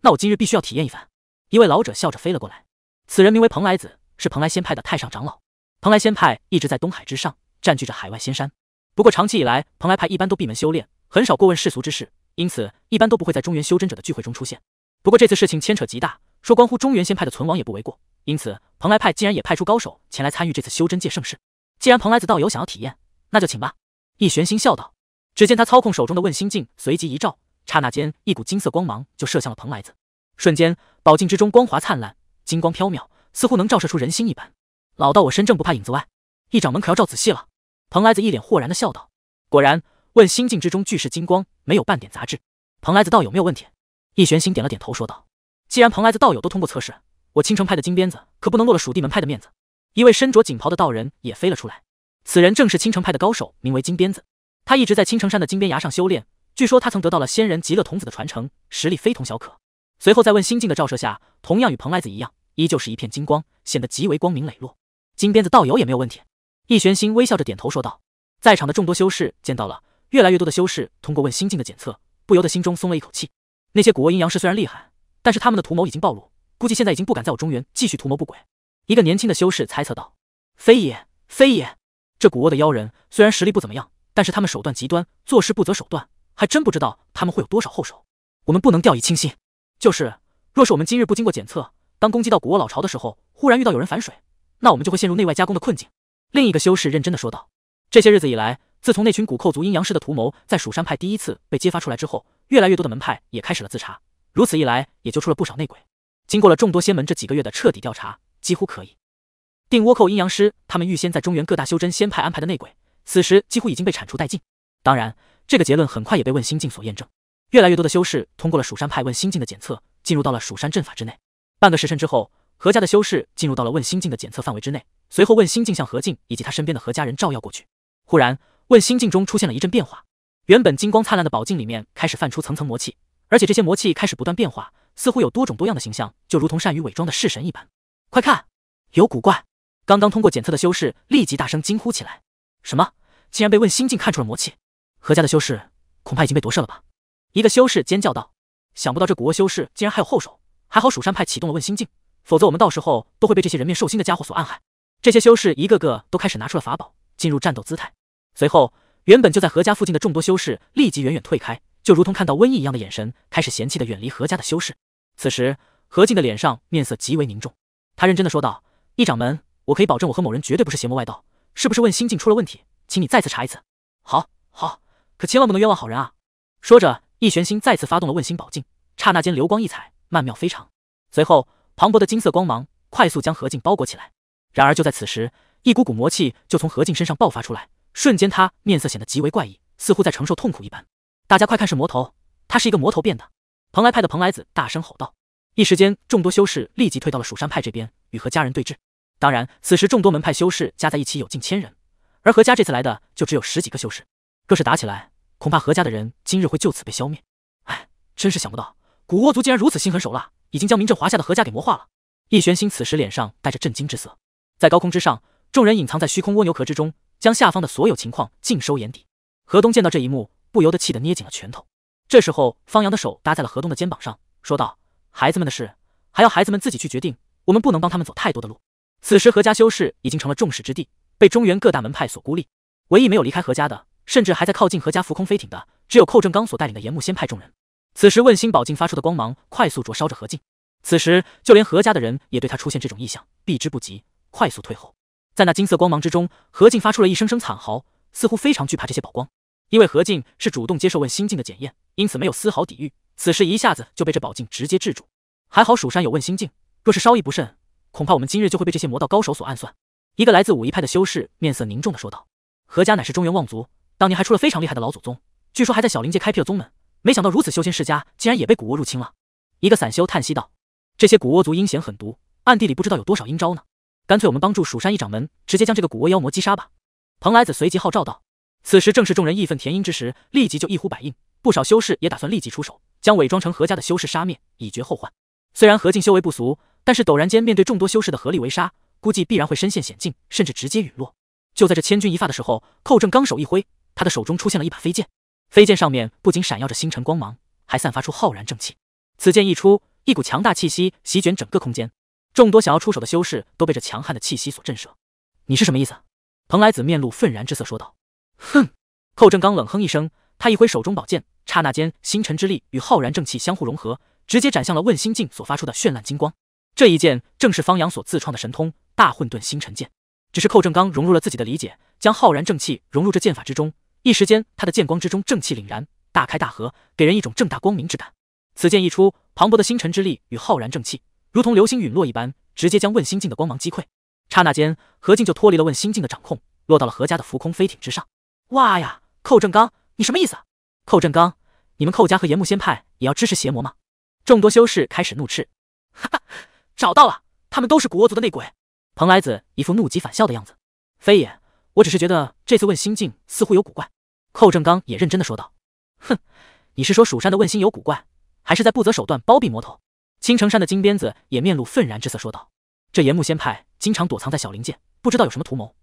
那我今日必须要体验一番。”一位老者笑着飞了过来，此人名为蓬莱子。是蓬莱仙派的太上长老。蓬莱仙派一直在东海之上占据着海外仙山，不过长期以来蓬莱派一般都闭门修炼，很少过问世俗之事，因此一般都不会在中原修真者的聚会中出现。不过这次事情牵扯极大，说关乎中原仙派的存亡也不为过，因此蓬莱派竟然也派出高手前来参与这次修真界盛世。既然蓬莱子道友想要体验，那就请吧。易玄心笑道。只见他操控手中的问心镜，随即一照，刹那间一股金色光芒就射向了蓬莱子。瞬间，宝镜之中光华灿烂，金光飘渺。似乎能照射出人心一般，老道我身正不怕影子歪，一掌门可要照仔细了。蓬莱子一脸豁然的笑道：“果然，问心境之中俱是金光，没有半点杂质。蓬莱子道友没有问题。”易玄心点了点头说道：“既然蓬莱子道友都通过测试，我青城派的金鞭子可不能落了蜀地门派的面子。”一位身着锦袍的道人也飞了出来，此人正是青城派的高手，名为金鞭子。他一直在青城山的金鞭崖上修炼，据说他曾得到了仙人极乐童子的传承，实力非同小可。随后在问心境的照射下，同样与蓬莱子一样。依旧是一片金光，显得极为光明磊落。金鞭子道友也没有问题。易玄心微笑着点头说道。在场的众多修士见到了越来越多的修士通过问心境的检测，不由得心中松了一口气。那些古窝阴阳师虽然厉害，但是他们的图谋已经暴露，估计现在已经不敢在我中原继续图谋不轨。一个年轻的修士猜测道：“非也，非也。这古窝的妖人虽然实力不怎么样，但是他们手段极端，做事不择手段，还真不知道他们会有多少后手。我们不能掉以轻心。就是，若是我们今日不经过检测。”当攻击到古窝老巢的时候，忽然遇到有人反水，那我们就会陷入内外夹攻的困境。另一个修士认真的说道：“这些日子以来，自从那群古寇族阴阳师的图谋在蜀山派第一次被揭发出来之后，越来越多的门派也开始了自查，如此一来，也揪出了不少内鬼。经过了众多仙门这几个月的彻底调查，几乎可以定倭寇阴阳师他们预先在中原各大修真仙派安排的内鬼，此时几乎已经被铲除殆尽。当然，这个结论很快也被问心境所验证。越来越多的修士通过了蜀山派问心境的检测，进入到了蜀山阵法之内。”半个时辰之后，何家的修士进入到了问心镜的检测范围之内，随后问心镜向何静以及他身边的何家人照耀过去。忽然，问心镜中出现了一阵变化，原本金光灿烂的宝镜里面开始泛出层层魔气，而且这些魔气开始不断变化，似乎有多种多样的形象，就如同善于伪装的弑神一般。快看，有古怪！刚刚通过检测的修士立即大声惊呼起来：“什么？竟然被问心镜看出了魔气？何家的修士恐怕已经被夺舍了吧！”一个修士尖叫道：“想不到这古窝修士竟然还有后手！”还好蜀山派启动了问心镜，否则我们到时候都会被这些人面兽心的家伙所暗害。这些修士一个个都开始拿出了法宝，进入战斗姿态。随后，原本就在何家附近的众多修士立即远远退开，就如同看到瘟疫一样的眼神，开始嫌弃的远离何家的修士。此时，何静的脸上面色极为凝重，他认真的说道：“一掌门，我可以保证我和某人绝对不是邪魔外道，是不是问心镜出了问题？请你再次查一次。”“好好，可千万不能冤枉好人啊！”说着，易玄心再次发动了问心宝镜，刹那间流光溢彩。曼妙非常，随后磅礴的金色光芒快速将何静包裹起来。然而就在此时，一股股魔气就从何静身上爆发出来，瞬间他面色显得极为怪异，似乎在承受痛苦一般。大家快看，是魔头！他是一个魔头变的。蓬莱派的蓬莱子大声吼道。一时间，众多修士立即退到了蜀山派这边，与何家人对峙。当然，此时众多门派修士加在一起有近千人，而何家这次来的就只有十几个修士。若是打起来，恐怕何家的人今日会就此被消灭。哎，真是想不到。古倭族竟然如此心狠手辣，已经将名震华夏的何家给魔化了。易玄心此时脸上带着震惊之色，在高空之上，众人隐藏在虚空蜗牛壳之中，将下方的所有情况尽收眼底。何东见到这一幕，不由得气得捏紧了拳头。这时候，方洋的手搭在了何东的肩膀上，说道：“孩子们的事，还要孩子们自己去决定，我们不能帮他们走太多的路。”此时，何家修士已经成了众矢之的，被中原各大门派所孤立。唯一没有离开何家的，甚至还在靠近何家浮空飞艇的，只有寇正刚所带领的炎木仙派众人。此时，问心宝镜发出的光芒快速灼烧着何静，此时，就连何家的人也对他出现这种异象避之不及，快速退后。在那金色光芒之中，何静发出了一声声惨嚎，似乎非常惧怕这些宝光。因为何静是主动接受问心镜的检验，因此没有丝毫抵御。此时一下子就被这宝镜直接制住。还好蜀山有问心镜，若是稍一不慎，恐怕我们今日就会被这些魔道高手所暗算。一个来自武夷派的修士面色凝重的说道：“何家乃是中原望族，当年还出了非常厉害的老祖宗，据说还在小灵界开辟了宗门。”没想到如此修仙世家竟然也被古窝入侵了。一个散修叹息道：“这些古窝族阴险狠毒，暗地里不知道有多少阴招呢。干脆我们帮助蜀山一掌门，直接将这个古窝妖魔击杀吧。”蓬莱子随即号召道：“此时正是众人义愤填膺之时，立即就一呼百应，不少修士也打算立即出手，将伪装成何家的修士杀灭，以绝后患。虽然何静修为不俗，但是陡然间面对众多修士的合力围杀，估计必然会身陷险境，甚至直接陨落。”就在这千钧一发的时候，寇正刚手一挥，他的手中出现了一把飞剑。飞剑上面不仅闪耀着星辰光芒，还散发出浩然正气。此剑一出，一股强大气息席卷整个空间，众多想要出手的修士都被这强悍的气息所震慑。你是什么意思？蓬莱子面露愤然之色说道。哼！寇正刚冷哼一声，他一挥手中宝剑，刹那间星辰之力与浩然正气相互融合，直接斩向了问心镜所发出的绚烂金光。这一剑正是方阳所自创的神通——大混沌星辰剑。只是寇正刚融入了自己的理解，将浩然正气融入这剑法之中。一时间，他的剑光之中正气凛然，大开大合，给人一种正大光明之感。此剑一出，磅礴的星辰之力与浩然正气，如同流星陨落一般，直接将问心境的光芒击溃。刹那间，何静就脱离了问心境的掌控，落到了何家的浮空飞艇之上。哇呀，寇正刚，你什么意思？寇正刚，你们寇家和炎木仙派也要支持邪魔吗？众多修士开始怒斥。哈哈，找到了，他们都是国族的内鬼。蓬莱子一副怒极反笑的样子。非也，我只是觉得这次问心境似乎有古怪。寇正刚也认真的说道：“哼，你是说蜀山的问心有古怪，还是在不择手段包庇魔头？”青城山的金鞭子也面露愤然之色说道：“这炎木仙派经常躲藏在小灵界，不知道有什么图谋，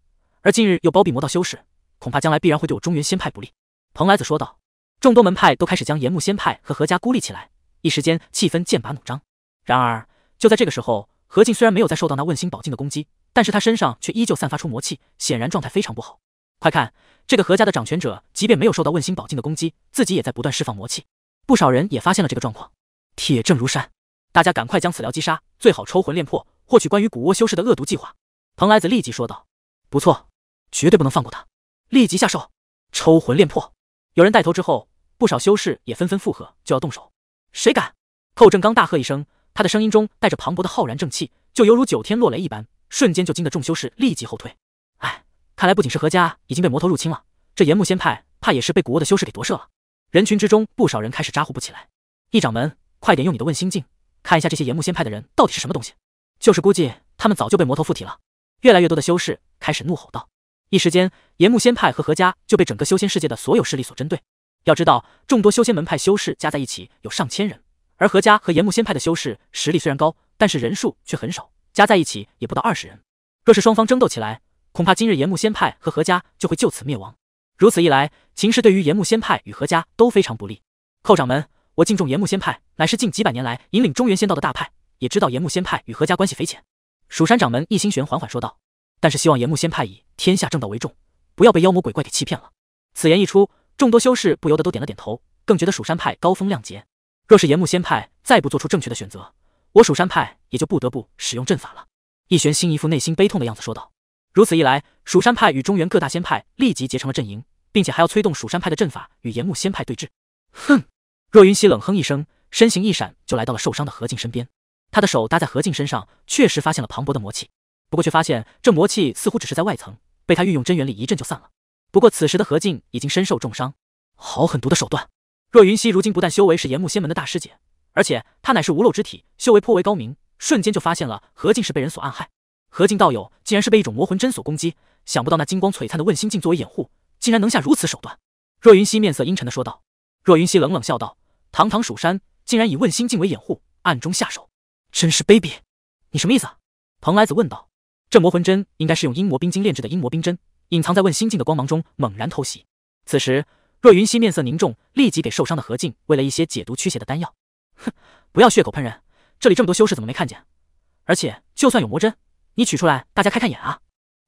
而近日又包庇魔道修士，恐怕将来必然会对我中原仙派不利。”蓬莱子说道。众多门派都开始将炎木仙派和何家孤立起来，一时间气氛剑拔弩张。然而就在这个时候，何静虽然没有再受到那问心宝镜的攻击，但是他身上却依旧散发出魔气，显然状态非常不好。快看，这个何家的掌权者，即便没有受到问心宝镜的攻击，自己也在不断释放魔气。不少人也发现了这个状况，铁证如山。大家赶快将此疗击杀，最好抽魂炼魄，获取关于古窝修士的恶毒计划。蓬莱子立即说道：“不错，绝对不能放过他，立即下手，抽魂炼魄。”有人带头之后，不少修士也纷纷附和，就要动手。谁敢？寇正刚大喝一声，他的声音中带着磅礴的浩然正气，就犹如九天落雷一般，瞬间就惊得众修士立即后退。看来不仅是何家已经被魔头入侵了，这炎木仙派怕也是被古窝的修士给夺舍了。人群之中，不少人开始咋呼不起来。一掌门，快点用你的问心镜看一下这些炎木仙派的人到底是什么东西。就是估计他们早就被魔头附体了。越来越多的修士开始怒吼道。一时间，炎木仙派和何家就被整个修仙世界的所有势力所针对。要知道，众多修仙门派修士加在一起有上千人，而何家和炎木仙派的修士实力虽然高，但是人数却很少，加在一起也不到二十人。若是双方争斗起来，恐怕今日炎木仙派和何家就会就此灭亡。如此一来，秦氏对于炎木仙派与何家都非常不利。寇掌门，我敬重炎木仙派，乃是近几百年来引领中原仙道的大派，也知道炎木仙派与何家关系匪浅。蜀山掌门易心玄缓缓说道：“但是希望炎木仙派以天下正道为重，不要被妖魔鬼怪给欺骗了。”此言一出，众多修士不由得都点了点头，更觉得蜀山派高风亮节。若是炎木仙派再不做出正确的选择，我蜀山派也就不得不使用阵法了。易玄心一副内心悲痛的样子说道。如此一来，蜀山派与中原各大仙派立即结成了阵营，并且还要催动蜀山派的阵法与炎木仙派对峙。哼！若云溪冷哼一声，身形一闪就来到了受伤的何静身边，他的手搭在何静身上，确实发现了磅礴的魔气，不过却发现这魔气似乎只是在外层，被他运用真元力一震就散了。不过此时的何静已经身受重伤，好狠毒的手段！若云溪如今不但修为是炎木仙门的大师姐，而且她乃是无漏之体，修为颇为高明，瞬间就发现了何静是被人所暗害。何静道友竟然是被一种魔魂针所攻击，想不到那金光璀璨的问心镜作为掩护，竟然能下如此手段。若云溪面色阴沉的说道。若云溪冷冷笑道：“堂堂蜀山，竟然以问心镜为掩护，暗中下手，真是卑鄙。”你什么意思？蓬莱子问道。这魔魂针应该是用阴魔冰晶炼制的阴魔冰针，隐藏在问心镜的光芒中，猛然偷袭。此时若云溪面色凝重，立即给受伤的何静喂了一些解毒驱邪的丹药。哼，不要血口喷人，这里这么多修士，怎么没看见？而且就算有魔针。你取出来，大家开开眼啊！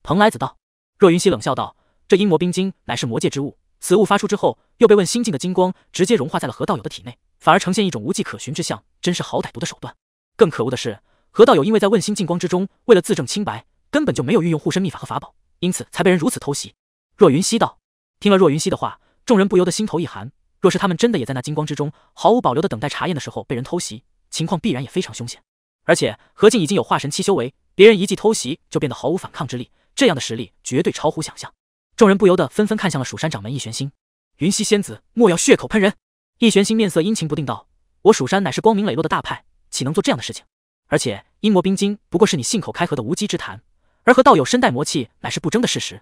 蓬莱子道。若云溪冷笑道：“这阴魔冰晶乃是魔界之物，此物发出之后，又被问心境的金光直接融化在了何道友的体内，反而呈现一种无迹可寻之象，真是好歹毒的手段。更可恶的是，何道友因为在问心境光之中，为了自证清白，根本就没有运用护身秘法和法宝，因此才被人如此偷袭。”若云溪道。听了若云溪的话，众人不由得心头一寒。若是他们真的也在那金光之中，毫无保留的等待查验的时候被人偷袭，情况必然也非常凶险。而且何静已经有化神期修为。别人一记偷袭就变得毫无反抗之力，这样的实力绝对超乎想象。众人不由得纷纷看向了蜀山掌门易玄心。云溪仙子，莫要血口喷人。易玄心面色阴晴不定道：“我蜀山乃是光明磊落的大派，岂能做这样的事情？而且阴魔冰晶不过是你信口开河的无稽之谈，而和道友身带魔气乃是不争的事实。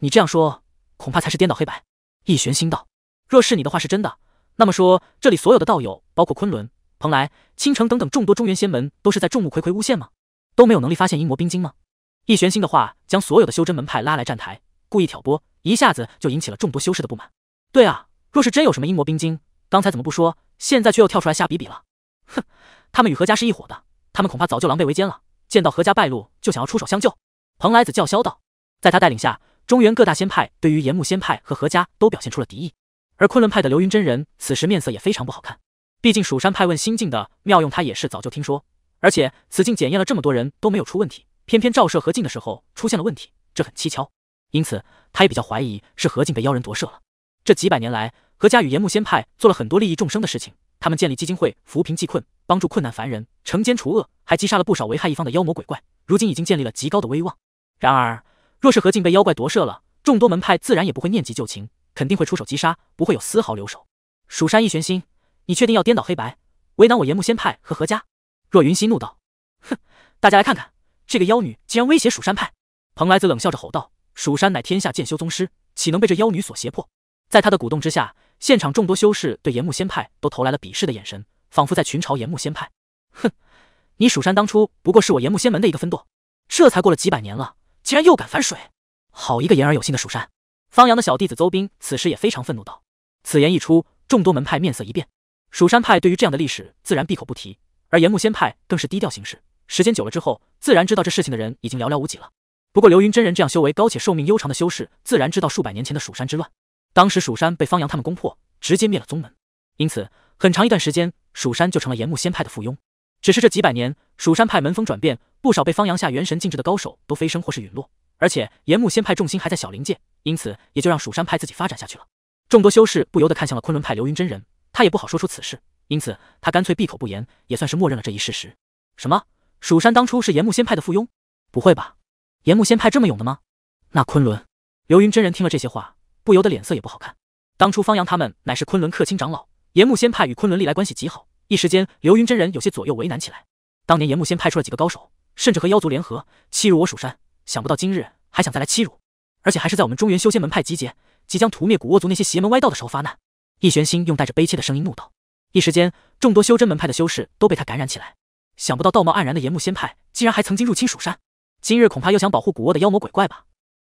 你这样说，恐怕才是颠倒黑白。”易玄心道：“若是你的话是真的，那么说这里所有的道友，包括昆仑、蓬莱、青城等等众多中原仙门，都是在众目睽睽诬陷吗？”都没有能力发现阴魔冰晶吗？易玄心的话将所有的修真门派拉来站台，故意挑拨，一下子就引起了众多修士的不满。对啊，若是真有什么阴魔冰晶，刚才怎么不说？现在却又跳出来瞎比比了。哼，他们与何家是一伙的，他们恐怕早就狼狈为奸了。见到何家败露，就想要出手相救。蓬莱子叫嚣道，在他带领下，中原各大仙派对于炎木仙派和何家都表现出了敌意。而昆仑派的流云真人此时面色也非常不好看，毕竟蜀山派问心境的妙用，他也是早就听说。而且此镜检验了这么多人都没有出问题，偏偏照射何靖的时候出现了问题，这很蹊跷。因此，他也比较怀疑是何靖被妖人夺舍了。这几百年来，何家与炎木仙派做了很多利益众生的事情，他们建立基金会扶贫济困，帮助困难凡人，惩奸除恶，还击杀了不少危害一方的妖魔鬼怪。如今已经建立了极高的威望。然而，若是何靖被妖怪夺舍了，众多门派自然也不会念及旧情，肯定会出手击杀，不会有丝毫留守。蜀山一玄心，你确定要颠倒黑白，为难我炎木仙派和何家？若云溪怒道：“哼，大家来看看，这个妖女竟然威胁蜀山派！”蓬莱子冷笑着吼道：“蜀山乃天下剑修宗师，岂能被这妖女所胁迫？”在他的鼓动之下，现场众多修士对炎木仙派都投来了鄙视的眼神，仿佛在群嘲炎木仙派。哼，你蜀山当初不过是我炎木仙门的一个分舵，这才过了几百年了，竟然又敢反水！好一个言而有信的蜀山！方阳的小弟子邹斌此时也非常愤怒道：“此言一出，众多门派面色一变。蜀山派对于这样的历史自然闭口不提。”而延木仙派更是低调行事，时间久了之后，自然知道这事情的人已经寥寥无几了。不过流云真人这样修为高且寿命悠长的修士，自然知道数百年前的蜀山之乱。当时蜀山被方洋他们攻破，直接灭了宗门，因此很长一段时间，蜀山就成了延木仙派的附庸。只是这几百年，蜀山派门风转变，不少被方洋下元神禁制的高手都飞升或是陨落，而且炎木仙派重心还在小灵界，因此也就让蜀山派自己发展下去了。众多修士不由得看向了昆仑派流云真人，他也不好说出此事。因此，他干脆闭口不言，也算是默认了这一事实。什么？蜀山当初是炎木仙派的附庸？不会吧？炎木仙派这么勇的吗？那昆仑……流云真人听了这些话，不由得脸色也不好看。当初方阳他们乃是昆仑客卿长老，炎木仙派与昆仑历来关系极好，一时间流云真人有些左右为难起来。当年炎木仙派出了几个高手，甚至和妖族联合欺辱我蜀山，想不到今日还想再来欺辱，而且还是在我们中原修仙门派集结，即将屠灭古沃族那些邪门歪道的时候发难。易玄心用带着悲切的声音怒道。一时间，众多修真门派的修士都被他感染起来。想不到道貌岸然的炎木仙派竟然还曾经入侵蜀山，今日恐怕又想保护古沃的妖魔鬼怪吧？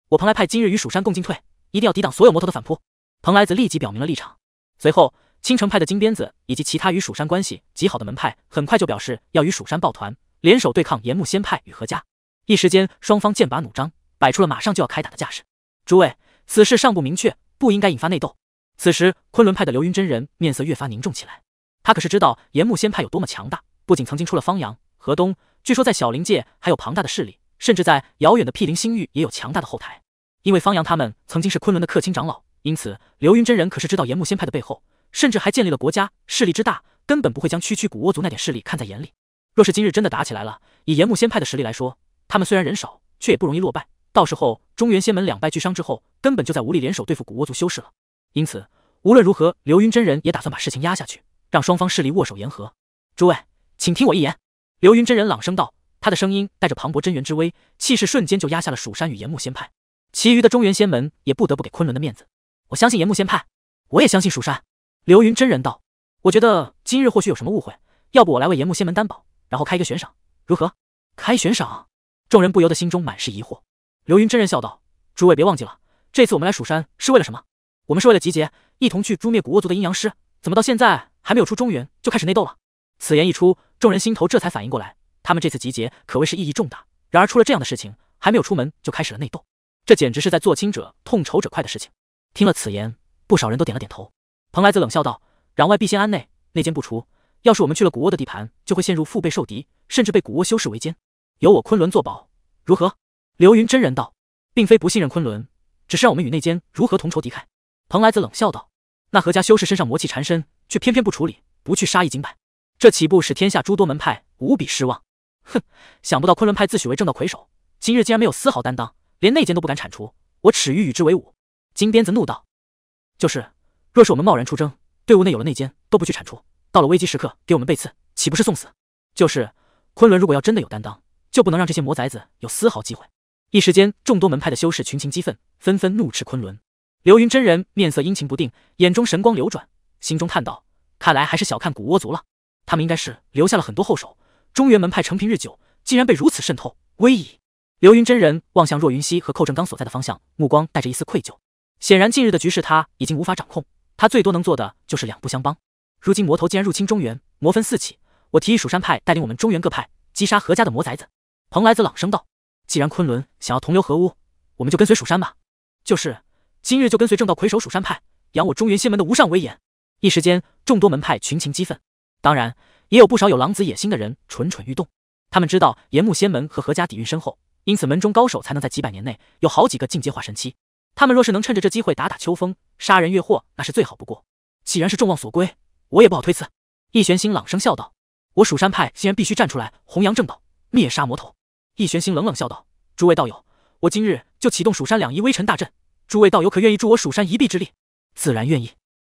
我蓬莱派今日与蜀山共进退，一定要抵挡所有魔头的反扑。蓬莱子立即表明了立场。随后，青城派的金鞭子以及其他与蜀山关系极好的门派很快就表示要与蜀山抱团，联手对抗炎木仙派与何家。一时间，双方剑拔弩张，摆出了马上就要开打的架势。诸位，此事尚不明确，不应该引发内斗。此时，昆仑派的流云真人面色越发凝重起来。他可是知道炎木仙派有多么强大，不仅曾经出了方洋、河东，据说在小灵界还有庞大的势力，甚至在遥远的毗邻星域也有强大的后台。因为方洋他们曾经是昆仑的客卿长老，因此流云真人可是知道炎木仙派的背后，甚至还建立了国家，势力之大，根本不会将区区古窝族那点势力看在眼里。若是今日真的打起来了，以炎木仙派的实力来说，他们虽然人少，却也不容易落败。到时候中原仙门两败俱伤之后，根本就在无力联手对付古窝族修士了。因此，无论如何，流云真人也打算把事情压下去。让双方势力握手言和，诸位，请听我一言。”流云真人朗声道，他的声音带着磅礴真元之威，气势瞬间就压下了蜀山与炎木仙派。其余的中原仙门也不得不给昆仑的面子。我相信炎木仙派，我也相信蜀山。”流云真人道，“我觉得今日或许有什么误会，要不我来为炎木仙门担保，然后开一个悬赏，如何？开悬赏？”众人不由得心中满是疑惑。流云真人笑道：“诸位别忘记了，这次我们来蜀山是为了什么？我们是为了集结，一同去诛灭古沃族的阴阳师。怎么到现在？”还没有出中原就开始内斗了。此言一出，众人心头这才反应过来，他们这次集结可谓是意义重大。然而出了这样的事情，还没有出门就开始了内斗，这简直是在做亲者痛仇者快的事情。听了此言，不少人都点了点头。蓬莱子冷笑道：“攘外必先安内，内奸不除，要是我们去了古窝的地盘，就会陷入腹背受敌，甚至被古窝修士围歼。有我昆仑做保，如何？”流云真人道：“并非不信任昆仑，只是让我们与内奸如何同仇敌忾。”蓬莱子冷笑道：“那何家修士身上魔气缠身。”却偏偏不处理，不去杀一儆百，这岂不使天下诸多门派无比失望？哼，想不到昆仑派自诩为正道魁首，今日竟然没有丝毫担当，连内奸都不敢铲除，我耻于与之为伍。金鞭子怒道：“就是，若是我们贸然出征，队伍内有了内奸都不去铲除，到了危机时刻给我们背刺，岂不是送死？就是，昆仑如果要真的有担当，就不能让这些魔崽子有丝毫机会。”一时间，众多门派的修士群情激愤，纷纷怒斥昆仑。流云真人面色阴晴不定，眼中神光流转。心中叹道：“看来还是小看古窝族了，他们应该是留下了很多后手。中原门派成平日久，竟然被如此渗透，危矣。”流云真人望向若云溪和寇正刚所在的方向，目光带着一丝愧疚。显然，近日的局势他已经无法掌控，他最多能做的就是两不相帮。如今魔头竟然入侵中原，魔分四起。我提议蜀山派带领我们中原各派击杀何家的魔崽子。蓬莱子朗声道：“既然昆仑想要同流合污，我们就跟随蜀山吧。就是今日就跟随正道魁首蜀山派，扬我中原仙门的无上威严。”一时间，众多门派群情激愤，当然也有不少有狼子野心的人蠢蠢欲动。他们知道炎木仙门和何家底蕴深厚，因此门中高手才能在几百年内有好几个进阶化神期。他们若是能趁着这机会打打秋风，杀人越货，那是最好不过。既然是众望所归，我也不好推辞。易玄星朗声笑道：“我蜀山派既然必须站出来弘扬正道，灭杀魔头。”易玄星冷冷笑道：“诸位道友，我今日就启动蜀山两仪微尘大阵，诸位道友可愿意助我蜀山一臂之力？”“自然愿意。”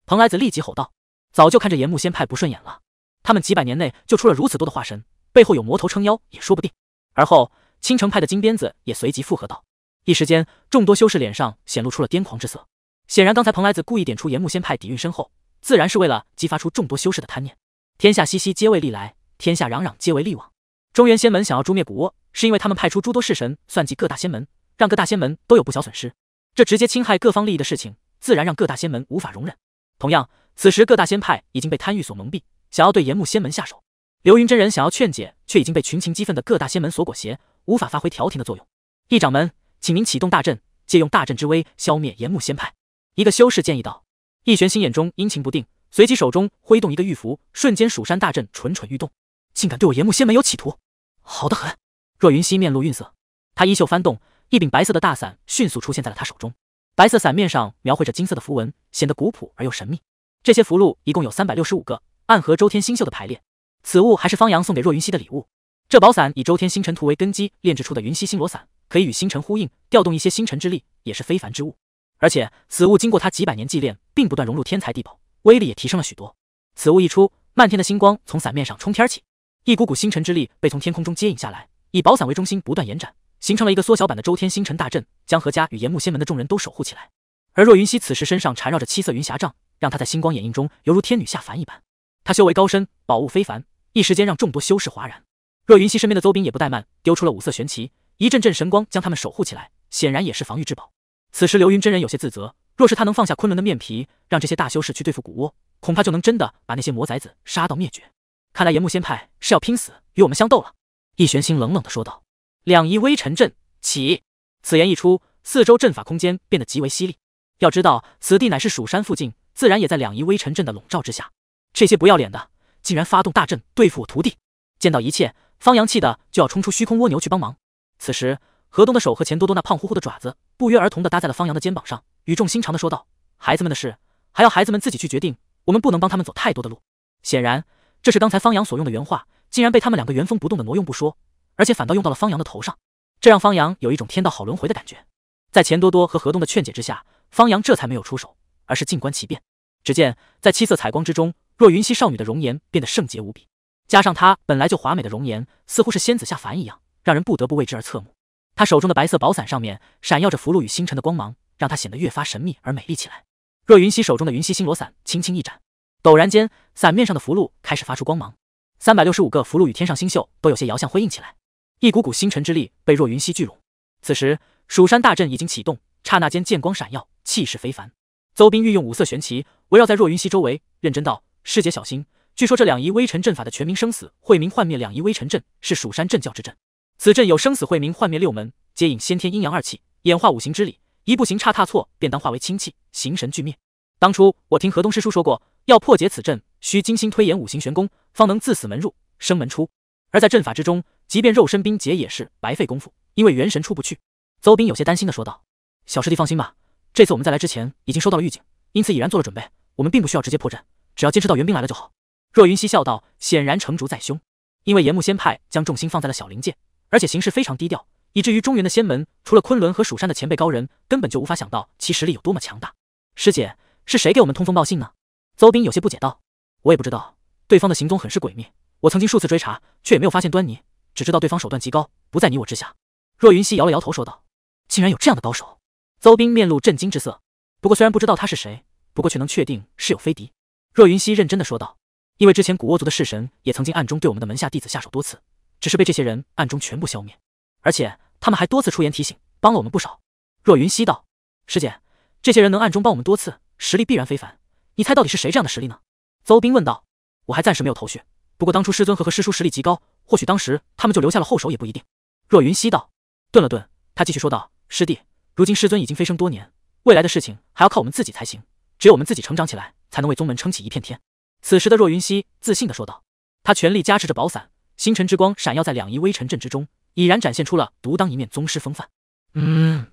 蓬莱子立即吼道：“早就看着炎木仙派不顺眼了，他们几百年内就出了如此多的化神，背后有魔头撑腰也说不定。”而后，青城派的金鞭子也随即附和道：“一时间，众多修士脸上显露出了癫狂之色。显然，刚才蓬莱子故意点出炎木仙派底蕴深厚，自然是为了激发出众多修士的贪念。天下熙熙皆为利来，天下攘攘皆为利往。中原仙门想要诛灭古窝，是因为他们派出诸多式神算计各大仙门，让各大仙门都有不小损失。这直接侵害各方利益的事情，自然让各大仙门无法容忍。”同样，此时各大仙派已经被贪欲所蒙蔽，想要对炎木仙门下手。流云真人想要劝解，却已经被群情激愤的各大仙门所裹挟，无法发挥调停的作用。一掌门，请您启动大阵，借用大阵之威消灭炎木仙派。一个修士建议道。逸玄心眼中阴晴不定，随即手中挥动一个玉符，瞬间蜀山大阵蠢蠢欲动。竟敢对我炎木仙门有企图？好的很。若云溪面露愠色，他衣袖翻动，一柄白色的大伞迅速出现在了他手中。白色伞面上描绘着金色的符文，显得古朴而又神秘。这些符箓一共有三百六十五个，暗合周天星宿的排列。此物还是方阳送给若云溪的礼物。这宝伞以周天星辰图为根基炼制出的云溪星罗伞，可以与星辰呼应，调动一些星辰之力，也是非凡之物。而且此物经过他几百年祭炼，并不断融入天材地宝，威力也提升了许多。此物一出，漫天的星光从伞面上冲天起，一股股星辰之力被从天空中接引下来，以宝伞为中心不断延展。形成了一个缩小版的周天星辰大阵，将何家与炎木仙门的众人都守护起来。而若云溪此时身上缠绕着七色云霞杖，让她在星光掩映中犹如天女下凡一般。她修为高深，宝物非凡，一时间让众多修士哗然。若云溪身边的邹斌也不怠慢，丢出了五色玄旗，一阵阵神光将他们守护起来，显然也是防御至宝。此时流云真人有些自责，若是他能放下昆仑的面皮，让这些大修士去对付古窝，恐怕就能真的把那些魔崽子杀到灭绝。看来炎木仙派是要拼死与我们相斗了。易玄心冷冷地说道。两仪微尘阵起，此言一出，四周阵法空间变得极为犀利。要知道，此地乃是蜀山附近，自然也在两仪微尘阵的笼罩之下。这些不要脸的，竟然发动大阵对付我徒弟！见到一切，方阳气的就要冲出虚空蜗牛去帮忙。此时，河东的手和钱多多那胖乎乎的爪子不约而同的搭在了方阳的肩膀上，语重心长的说道：“孩子们的事，还要孩子们自己去决定。我们不能帮他们走太多的路。”显然，这是刚才方阳所用的原话，竟然被他们两个原封不动的挪用不说。而且反倒用到了方洋的头上，这让方洋有一种天道好轮回的感觉。在钱多多和何东的劝解之下，方洋这才没有出手，而是静观其变。只见在七色彩光之中，若云溪少女的容颜变得圣洁无比，加上她本来就华美的容颜，似乎是仙子下凡一样，让人不得不为之而侧目。她手中的白色宝伞上面闪耀着福禄与星辰的光芒，让她显得越发神秘而美丽起来。若云溪手中的云溪星罗伞轻轻一展，陡然间伞面上的福禄开始发出光芒，三百六十五个福禄与天上星宿都有些遥相辉映起来。一股股星辰之力被若云溪聚拢，此时蜀山大阵已经启动，刹那间剑光闪耀，气势非凡。邹斌运用五色玄旗围绕在若云溪周围，认真道：“师姐小心！据说这两仪微尘阵法的全名生死慧明幻灭两仪微尘阵是蜀山阵教之阵，此阵有生死慧明幻灭六门，皆引先天阴阳二气，演化五行之理。一步行差踏错，便当化为清气，形神俱灭。当初我听河东师叔说过，要破解此阵，需精心推演五行玄功，方能自死门入生门出。而在阵法之中。”即便肉身冰结也是白费功夫，因为元神出不去。邹斌有些担心的说道：“小师弟放心吧，这次我们在来之前已经收到了预警，因此已然做了准备。我们并不需要直接破阵，只要坚持到援兵来了就好。”若云溪笑道，显然成竹在胸。因为炎木仙派将重心放在了小灵界，而且行事非常低调，以至于中原的仙门除了昆仑和蜀山的前辈高人，根本就无法想到其实力有多么强大。师姐是谁给我们通风报信呢？邹斌有些不解道：“我也不知道，对方的行踪很是诡秘，我曾经数次追查，却也没有发现端倪。”只知道对方手段极高，不在你我之下。若云溪摇了摇头说道：“竟然有这样的高手。”邹兵面露震惊之色。不过虽然不知道他是谁，不过却能确定是有非敌。若云溪认真的说道：“因为之前古沃族的式神也曾经暗中对我们的门下弟子下手多次，只是被这些人暗中全部消灭。而且他们还多次出言提醒，帮了我们不少。”若云溪道：“师姐，这些人能暗中帮我们多次，实力必然非凡。你猜到底是谁这样的实力呢？”邹兵问道：“我还暂时没有头绪。”不过当初师尊和和师叔实力极高，或许当时他们就留下了后手也不一定。若云溪道，顿了顿，他继续说道：“师弟，如今师尊已经飞升多年，未来的事情还要靠我们自己才行。只有我们自己成长起来，才能为宗门撑起一片天。”此时的若云溪自信的说道，他全力加持着宝伞，星辰之光闪耀在两仪微尘阵之中，已然展现出了独当一面宗师风范。嗯，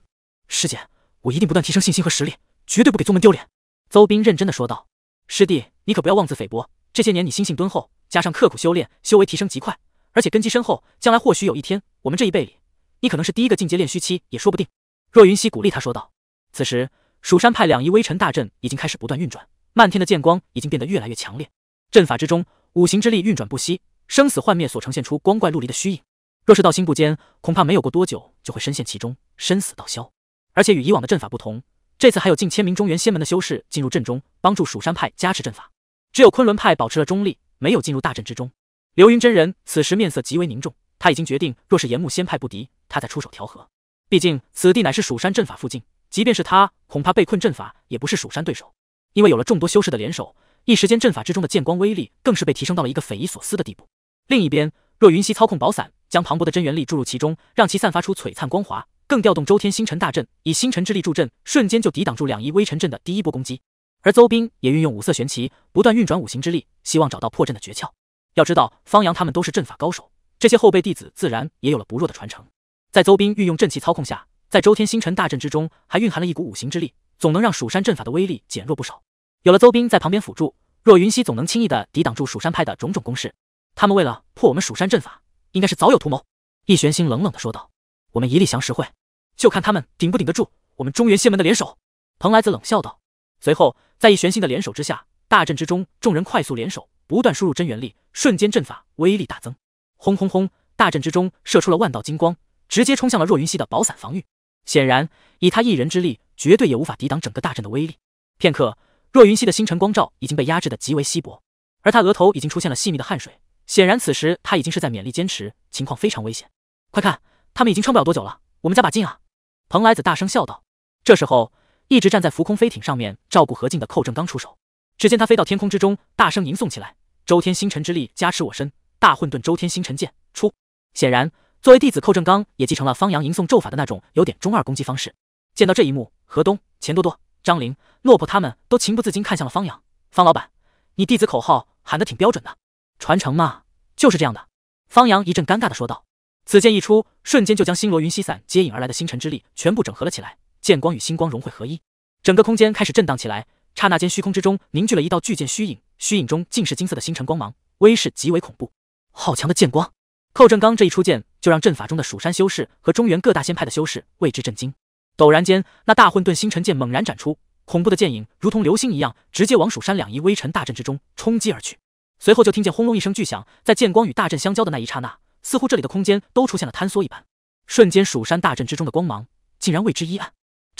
师姐，我一定不断提升信心和实力，绝对不给宗门丢脸。”邹斌认真的说道：“师弟，你可不要妄自菲薄，这些年你心性敦厚。”加上刻苦修炼，修为提升极快，而且根基深厚，将来或许有一天，我们这一辈里，你可能是第一个进阶炼虚期，也说不定。若云溪鼓励他说道。此时，蜀山派两仪微尘大阵已经开始不断运转，漫天的剑光已经变得越来越强烈，阵法之中，五行之力运转不息，生死幻灭所呈现出光怪陆离的虚影。若是道心不坚，恐怕没有过多久就会深陷其中，生死道消。而且与以往的阵法不同，这次还有近千名中原仙门的修士进入阵中，帮助蜀山派加持阵法，只有昆仑派保持了中立。没有进入大阵之中，流云真人此时面色极为凝重，他已经决定，若是炎木仙派不敌，他再出手调和。毕竟此地乃是蜀山阵法附近，即便是他，恐怕被困阵法也不是蜀山对手。因为有了众多修士的联手，一时间阵法之中的剑光威力更是被提升到了一个匪夷所思的地步。另一边，若云溪操控宝伞，将磅礴的真元力注入其中，让其散发出璀璨光华，更调动周天星辰大阵，以星辰之力助阵，瞬间就抵挡住两仪微尘阵的第一波攻击。而邹斌也运用五色玄旗，不断运转五行之力，希望找到破阵的诀窍。要知道，方阳他们都是阵法高手，这些后辈弟子自然也有了不弱的传承。在邹斌运用阵气操控下，在周天星辰大阵之中，还蕴含了一股五行之力，总能让蜀山阵法的威力减弱不少。有了邹斌在旁边辅助，若云溪总能轻易的抵挡住蜀山派的种种攻势。他们为了破我们蜀山阵法，应该是早有图谋。易玄星冷冷的说道：“我们一力降十会，就看他们顶不顶得住我们中原仙门的联手。”蓬莱子冷笑道。随后，在一玄星的联手之下，大阵之中众人快速联手，不断输入真元力，瞬间阵法威力大增。轰轰轰！大阵之中射出了万道金光，直接冲向了若云溪的宝伞防御。显然，以他一人之力，绝对也无法抵挡整个大阵的威力。片刻，若云溪的星辰光照已经被压制得极为稀薄，而他额头已经出现了细密的汗水。显然，此时他已经是在勉力坚持，情况非常危险。快看，他们已经撑不了多久了，我们加把劲啊！蓬莱子大声笑道。这时候。一直站在浮空飞艇上面照顾何进的寇正刚出手，只见他飞到天空之中，大声吟诵起来：“周天星辰之力加持我身，大混沌周天星辰剑出。”显然，作为弟子，寇正刚也继承了方洋吟诵咒法的那种有点中二攻击方式。见到这一幕，何东、钱多多、张玲、落魄他们都情不自禁看向了方洋：“方老板，你弟子口号喊得挺标准的，传承嘛，就是这样的。”方洋一阵尴尬的说道。此剑一出，瞬间就将星罗云溪散接引而来的星辰之力全部整合了起来。剑光与星光融汇合一，整个空间开始震荡起来。刹那间，虚空之中凝聚了一道巨剑虚影，虚影中尽是金色的星辰光芒，威势极为恐怖。好强的剑光！寇正刚这一出剑，就让阵法中的蜀山修士和中原各大仙派的修士为之震惊。陡然间，那大混沌星辰剑猛然斩出，恐怖的剑影如同流星一样，直接往蜀山两仪微尘大阵之中冲击而去。随后就听见轰隆一声巨响，在剑光与大阵相交的那一刹那，似乎这里的空间都出现了坍缩一般。瞬间，蜀山大阵之中的光芒竟然为之一暗。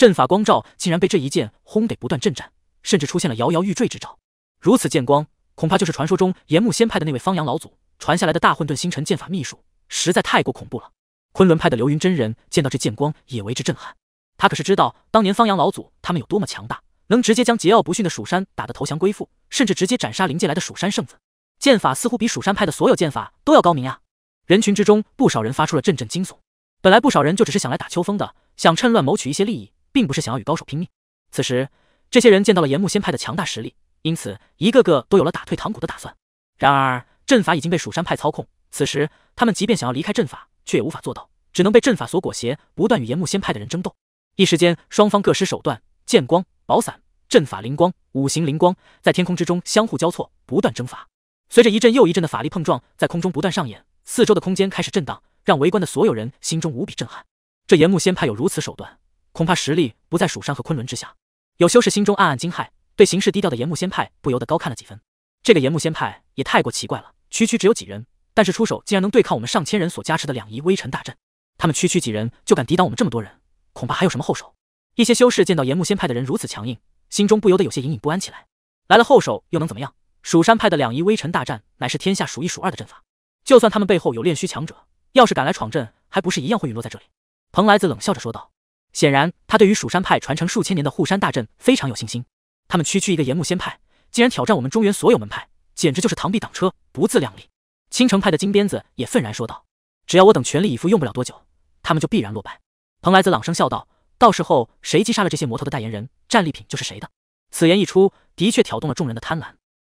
阵法光照竟然被这一剑轰得不断震颤，甚至出现了摇摇欲坠之兆。如此剑光，恐怕就是传说中炎木仙派的那位方阳老祖传下来的大混沌星辰剑法秘术，实在太过恐怖了。昆仑派的流云真人见到这剑光，也为之震撼。他可是知道当年方阳老祖他们有多么强大，能直接将桀骜不驯的蜀山打得投降归附，甚至直接斩杀灵界来的蜀山圣子。剑法似乎比蜀山派的所有剑法都要高明啊！人群之中，不少人发出了阵阵惊悚。本来不少人就只是想来打秋风的，想趁乱谋取一些利益。并不是想要与高手拼命。此时，这些人见到了岩木仙派的强大实力，因此一个个都有了打退堂鼓的打算。然而，阵法已经被蜀山派操控，此时他们即便想要离开阵法，却也无法做到，只能被阵法所裹挟，不断与岩木仙派的人争斗。一时间，双方各施手段，剑光、宝伞、阵法灵光、五行灵光，在天空之中相互交错，不断征伐。随着一阵又一阵的法力碰撞，在空中不断上演，四周的空间开始震荡，让围观的所有人心中无比震撼。这岩木仙派有如此手段！恐怕实力不在蜀山和昆仑之下。有修士心中暗暗惊骇，对行事低调的炎木仙派不由得高看了几分。这个炎木仙派也太过奇怪了，区区只有几人，但是出手竟然能对抗我们上千人所加持的两仪微尘大阵。他们区区几人就敢抵挡我们这么多人，恐怕还有什么后手。一些修士见到炎木仙派的人如此强硬，心中不由得有些隐隐不安起来。来了后手又能怎么样？蜀山派的两仪微尘大战乃是天下数一数二的阵法，就算他们背后有炼虚强者，要是敢来闯阵，还不是一样会陨落在这里？蓬莱子冷笑着说道。显然，他对于蜀山派传承数千年的护山大阵非常有信心。他们区区一个炎木仙派，竟然挑战我们中原所有门派，简直就是螳臂挡车，不自量力。青城派的金鞭子也愤然说道：“只要我等全力以赴，用不了多久，他们就必然落败。”蓬莱子朗声笑道：“到时候谁击杀了这些魔头的代言人，战利品就是谁的。”此言一出，的确挑动了众人的贪婪。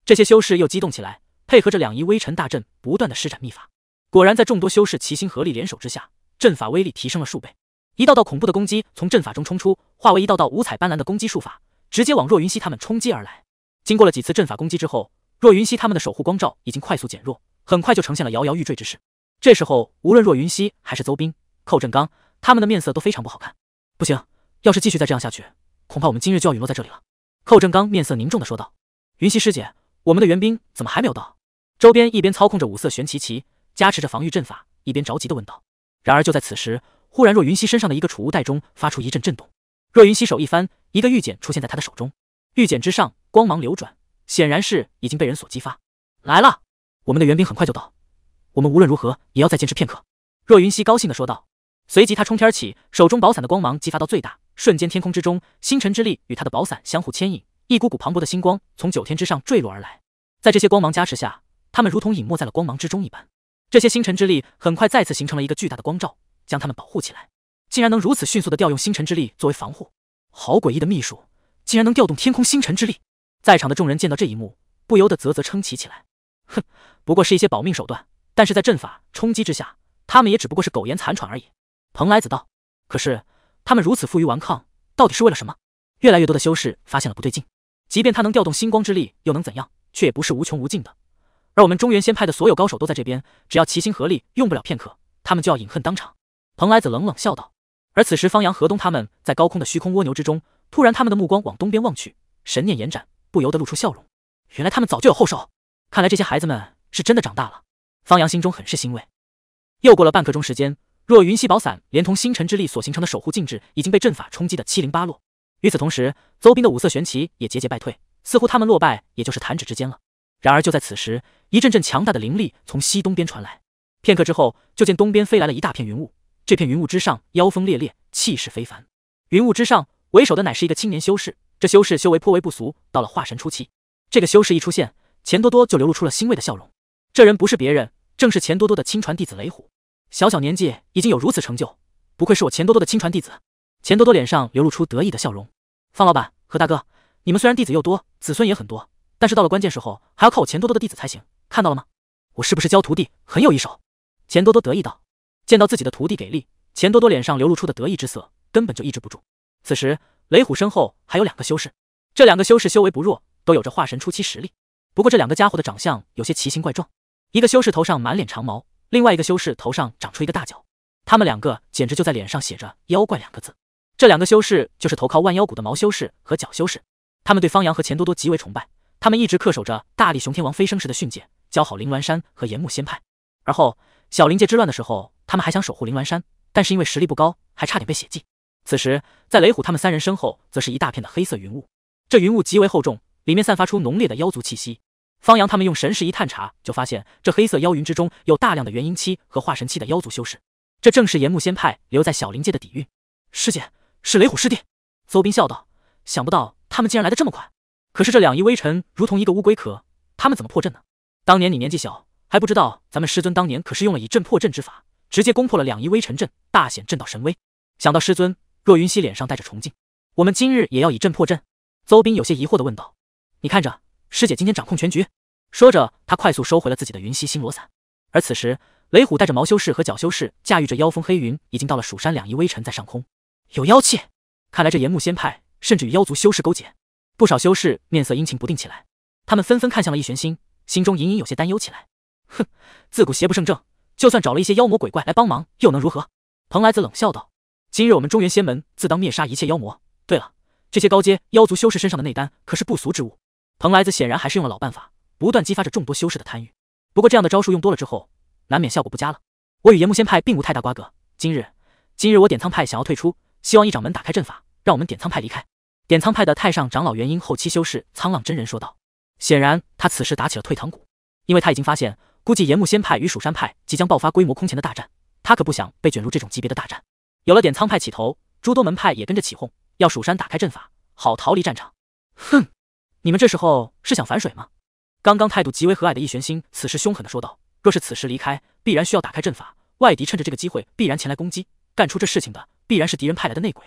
这些修士又激动起来，配合着两仪微尘大阵，不断的施展秘法。果然，在众多修士齐心合力联手之下，阵法威力提升了数倍。一道道恐怖的攻击从阵法中冲出，化为一道道五彩斑斓的攻击术法，直接往若云溪他们冲击而来。经过了几次阵法攻击之后，若云溪他们的守护光照已经快速减弱，很快就呈现了摇摇欲坠之势。这时候，无论若云溪还是邹斌、寇振刚，他们的面色都非常不好看。不行，要是继续再这样下去，恐怕我们今日就要陨落在这里了。寇振刚面色凝重的说道：“云溪师姐，我们的援兵怎么还没有到？”周边一边操控着五色玄奇旗加持着防御阵法，一边着急的问道。然而就在此时。忽然，若云溪身上的一个储物袋中发出一阵震动。若云溪手一翻，一个玉简出现在他的手中。玉简之上光芒流转，显然是已经被人所激发。来了，我们的援兵很快就到，我们无论如何也要再坚持片刻。若云溪高兴地说道。随即，他冲天起，手中宝伞的光芒激发到最大，瞬间天空之中星辰之力与他的宝伞相互牵引，一股股磅礴的星光从九天之上坠落而来。在这些光芒加持下，他们如同隐没在了光芒之中一般。这些星辰之力很快再次形成了一个巨大的光罩。将他们保护起来，竟然能如此迅速的调用星辰之力作为防护，好诡异的秘术，竟然能调动天空星辰之力。在场的众人见到这一幕，不由得啧啧称奇起来。哼，不过是一些保命手段，但是在阵法冲击之下，他们也只不过是苟延残喘而已。蓬莱子道，可是他们如此负隅顽抗，到底是为了什么？越来越多的修士发现了不对劲，即便他能调动星光之力，又能怎样？却也不是无穷无尽的。而我们中原仙派的所有高手都在这边，只要齐心合力，用不了片刻，他们就要饮恨当场。蓬莱子冷冷笑道。而此时，方阳、河东他们在高空的虚空蜗牛之中，突然，他们的目光往东边望去，神念延展，不由得露出笑容。原来他们早就有后手，看来这些孩子们是真的长大了。方阳心中很是欣慰。又过了半刻钟时间，若云溪宝伞连同星辰之力所形成的守护禁制已经被阵法冲击的七零八落。与此同时，邹斌的五色玄旗也节节败退，似乎他们落败也就是弹指之间了。然而，就在此时，一阵阵强大的灵力从西东边传来，片刻之后，就见东边飞来了一大片云雾。这片云雾之上，妖风烈烈，气势非凡。云雾之上，为首的乃是一个青年修士。这修士修为颇为不俗，到了化神初期。这个修士一出现，钱多多就流露出了欣慰的笑容。这人不是别人，正是钱多多的亲传弟子雷虎。小小年纪已经有如此成就，不愧是我钱多多的亲传弟子。钱多多脸上流露出得意的笑容。方老板和大哥，你们虽然弟子又多，子孙也很多，但是到了关键时候还要靠我钱多多的弟子才行。看到了吗？我是不是教徒弟很有一手？钱多多得意道。见到自己的徒弟给力，钱多多脸上流露出的得意之色根本就抑制不住。此时，雷虎身后还有两个修士，这两个修士修为不弱，都有着化神初期实力。不过，这两个家伙的长相有些奇形怪状，一个修士头上满脸长毛，另外一个修士头上长出一个大角，他们两个简直就在脸上写着“妖怪”两个字。这两个修士就是投靠万妖谷的毛修士和角修士，他们对方阳和钱多多极为崇拜，他们一直恪守着大力雄天王飞升时的训诫，教好灵鸾山和岩木仙派。而后，小林界之乱的时候。他们还想守护灵乱山，但是因为实力不高，还差点被血祭。此时，在雷虎他们三人身后，则是一大片的黑色云雾。这云雾极为厚重，里面散发出浓烈的妖族气息。方阳他们用神识一探查，就发现这黑色妖云之中有大量的元婴期和化神期的妖族修士。这正是炎木仙派留在小灵界的底蕴。师姐，是雷虎师弟。邹斌笑道：“想不到他们竟然来得这么快。可是这两仪微尘如同一个乌龟壳，他们怎么破阵呢？”当年你年纪小，还不知道咱们师尊当年可是用了以阵破阵之法。直接攻破了两仪微尘阵，大显阵道神威。想到师尊，若云溪脸上带着崇敬。我们今日也要以阵破阵。邹斌有些疑惑的问道：“你看着，师姐今天掌控全局。”说着，他快速收回了自己的云溪星罗伞。而此时，雷虎带着毛修士和角修士驾驭着妖风黑云，已经到了蜀山两仪微尘在上空。有妖气，看来这炎木仙派甚至与妖族修士勾结。不少修士面色阴晴不定起来，他们纷纷看向了易玄心，心中隐隐有些担忧起来。哼，自古邪不胜正。就算找了一些妖魔鬼怪来帮忙，又能如何？蓬莱子冷笑道：“今日我们中原仙门自当灭杀一切妖魔。对了，这些高阶妖族修士身上的内丹可是不俗之物。”蓬莱子显然还是用了老办法，不断激发着众多修士的贪欲。不过这样的招数用多了之后，难免效果不佳了。我与炎木仙派并无太大瓜葛，今日今日我点苍派想要退出，希望一掌门打开阵法，让我们点苍派离开。”点苍派的太上长老元婴后期修士苍浪真人说道，显然他此时打起了退堂鼓，因为他已经发现。估计炎木仙派与蜀山派即将爆发规模空前的大战，他可不想被卷入这种级别的大战。有了点苍派起头，诸多门派也跟着起哄，要蜀山打开阵法，好逃离战场。哼，你们这时候是想反水吗？刚刚态度极为和蔼的易玄心此时凶狠地说道：“若是此时离开，必然需要打开阵法，外敌趁着这个机会必然前来攻击。干出这事情的，必然是敌人派来的内鬼。”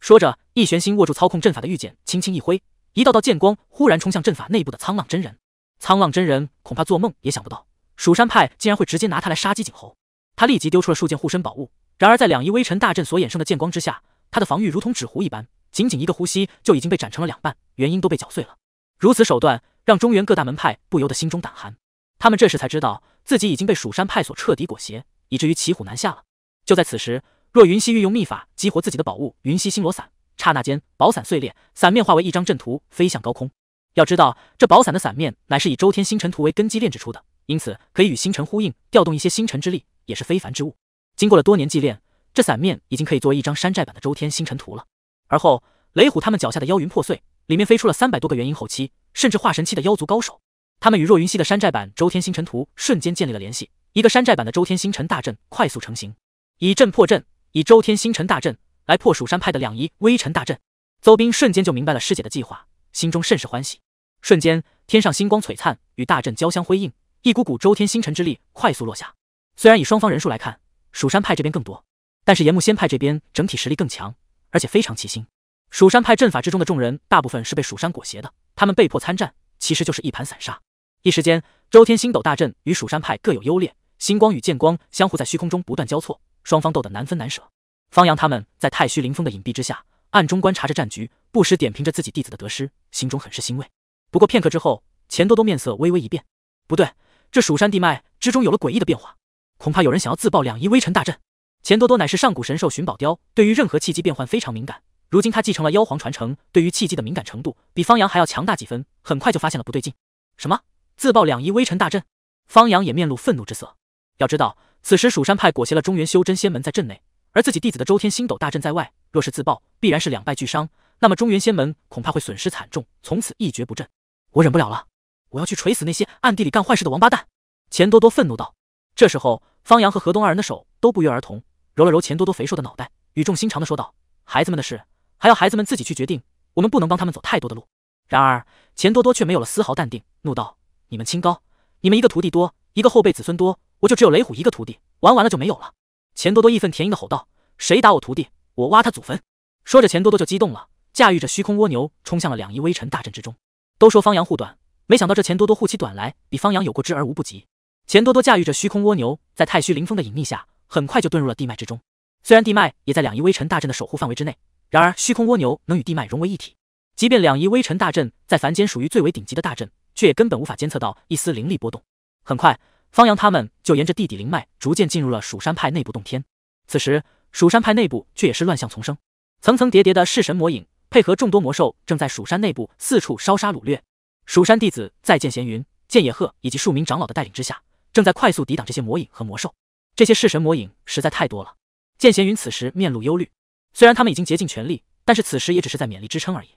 说着，易玄心握住操控阵法的玉剑，轻轻一挥，一道道剑光忽然冲向阵法内部的沧浪真人。沧浪真人恐怕做梦也想不到。蜀山派竟然会直接拿他来杀鸡儆猴，他立即丢出了数件护身宝物。然而在两仪微尘大阵所衍生的剑光之下，他的防御如同纸糊一般，仅仅一个呼吸就已经被斩成了两半，元婴都被搅碎了。如此手段，让中原各大门派不由得心中胆寒。他们这时才知道自己已经被蜀山派所彻底裹挟，以至于骑虎难下了。就在此时，若云溪运用秘法激活自己的宝物云溪星罗伞，刹那间宝伞碎裂，伞面化为一张阵图飞向高空。要知道这宝伞的伞面乃是以周天星辰图为根基炼制出的。因此，可以与星辰呼应，调动一些星辰之力，也是非凡之物。经过了多年祭炼，这伞面已经可以作为一张山寨版的周天星辰图了。而后，雷虎他们脚下的妖云破碎，里面飞出了三百多个元婴后期，甚至化神期的妖族高手。他们与若云溪的山寨版周天星辰图瞬间建立了联系，一个山寨版的周天星辰大阵快速成型。以阵破阵，以周天星辰大阵来破蜀山派的两仪微尘大阵。邹斌瞬间就明白了师姐的计划，心中甚是欢喜。瞬间，天上星光璀璨，与大阵交相辉映。一股股周天星辰之力快速落下。虽然以双方人数来看，蜀山派这边更多，但是炎木仙派这边整体实力更强，而且非常齐心。蜀山派阵法之中的众人大部分是被蜀山裹挟的，他们被迫参战，其实就是一盘散沙。一时间，周天星斗大阵与蜀山派各有优劣，星光与剑光相互在虚空中不断交错，双方斗得难分难舍。方阳他们在太虚灵峰的隐蔽之下，暗中观察着战局，不时点评着自己弟子的得失，心中很是欣慰。不过片刻之后，钱多多面色微微一变，不对。这蜀山地脉之中有了诡异的变化，恐怕有人想要自爆两仪微尘大阵。钱多多乃是上古神兽寻宝雕，对于任何契机变换非常敏感。如今他继承了妖皇传承，对于契机的敏感程度比方阳还要强大几分，很快就发现了不对劲。什么？自爆两仪微尘大阵？方阳也面露愤怒之色。要知道，此时蜀山派裹挟了中原修真仙门在阵内，而自己弟子的周天星斗大阵在外，若是自爆，必然是两败俱伤。那么中原仙门恐怕会损失惨重，从此一蹶不振。我忍不了了！我要去锤死那些暗地里干坏事的王八蛋！”钱多多愤怒道。这时候，方阳和河东二人的手都不约而同揉了揉钱多多肥硕的脑袋，语重心长的说道：“孩子们的事，还要孩子们自己去决定，我们不能帮他们走太多的路。”然而，钱多多却没有了丝毫淡定，怒道：“你们清高！你们一个徒弟多，一个后辈子孙多，我就只有雷虎一个徒弟，玩完了就没有了！”钱多多义愤填膺的吼道：“谁打我徒弟，我挖他祖坟！”说着，钱多多就激动了，驾驭着虚空蜗牛冲向了两仪微尘大阵之中。都说方阳护短。没想到这钱多多护妻短来，比方阳有过之而无不及。钱多多驾驭着虚空蜗牛，在太虚灵风的隐匿下，很快就遁入了地脉之中。虽然地脉也在两仪微尘大阵的守护范围之内，然而虚空蜗牛能与地脉融为一体，即便两仪微尘大阵在凡间属于最为顶级的大阵，却也根本无法监测到一丝灵力波动。很快，方阳他们就沿着地底灵脉，逐渐进入了蜀山派内部洞天。此时，蜀山派内部却也是乱象丛生，层层叠叠的弑神魔影配合众多魔兽，正在蜀山内部四处烧杀掳掠。蜀山弟子在剑闲云、剑野鹤以及数名长老的带领之下，正在快速抵挡这些魔影和魔兽。这些弑神魔影实在太多了。剑闲云此时面露忧虑，虽然他们已经竭尽全力，但是此时也只是在勉力支撑而已。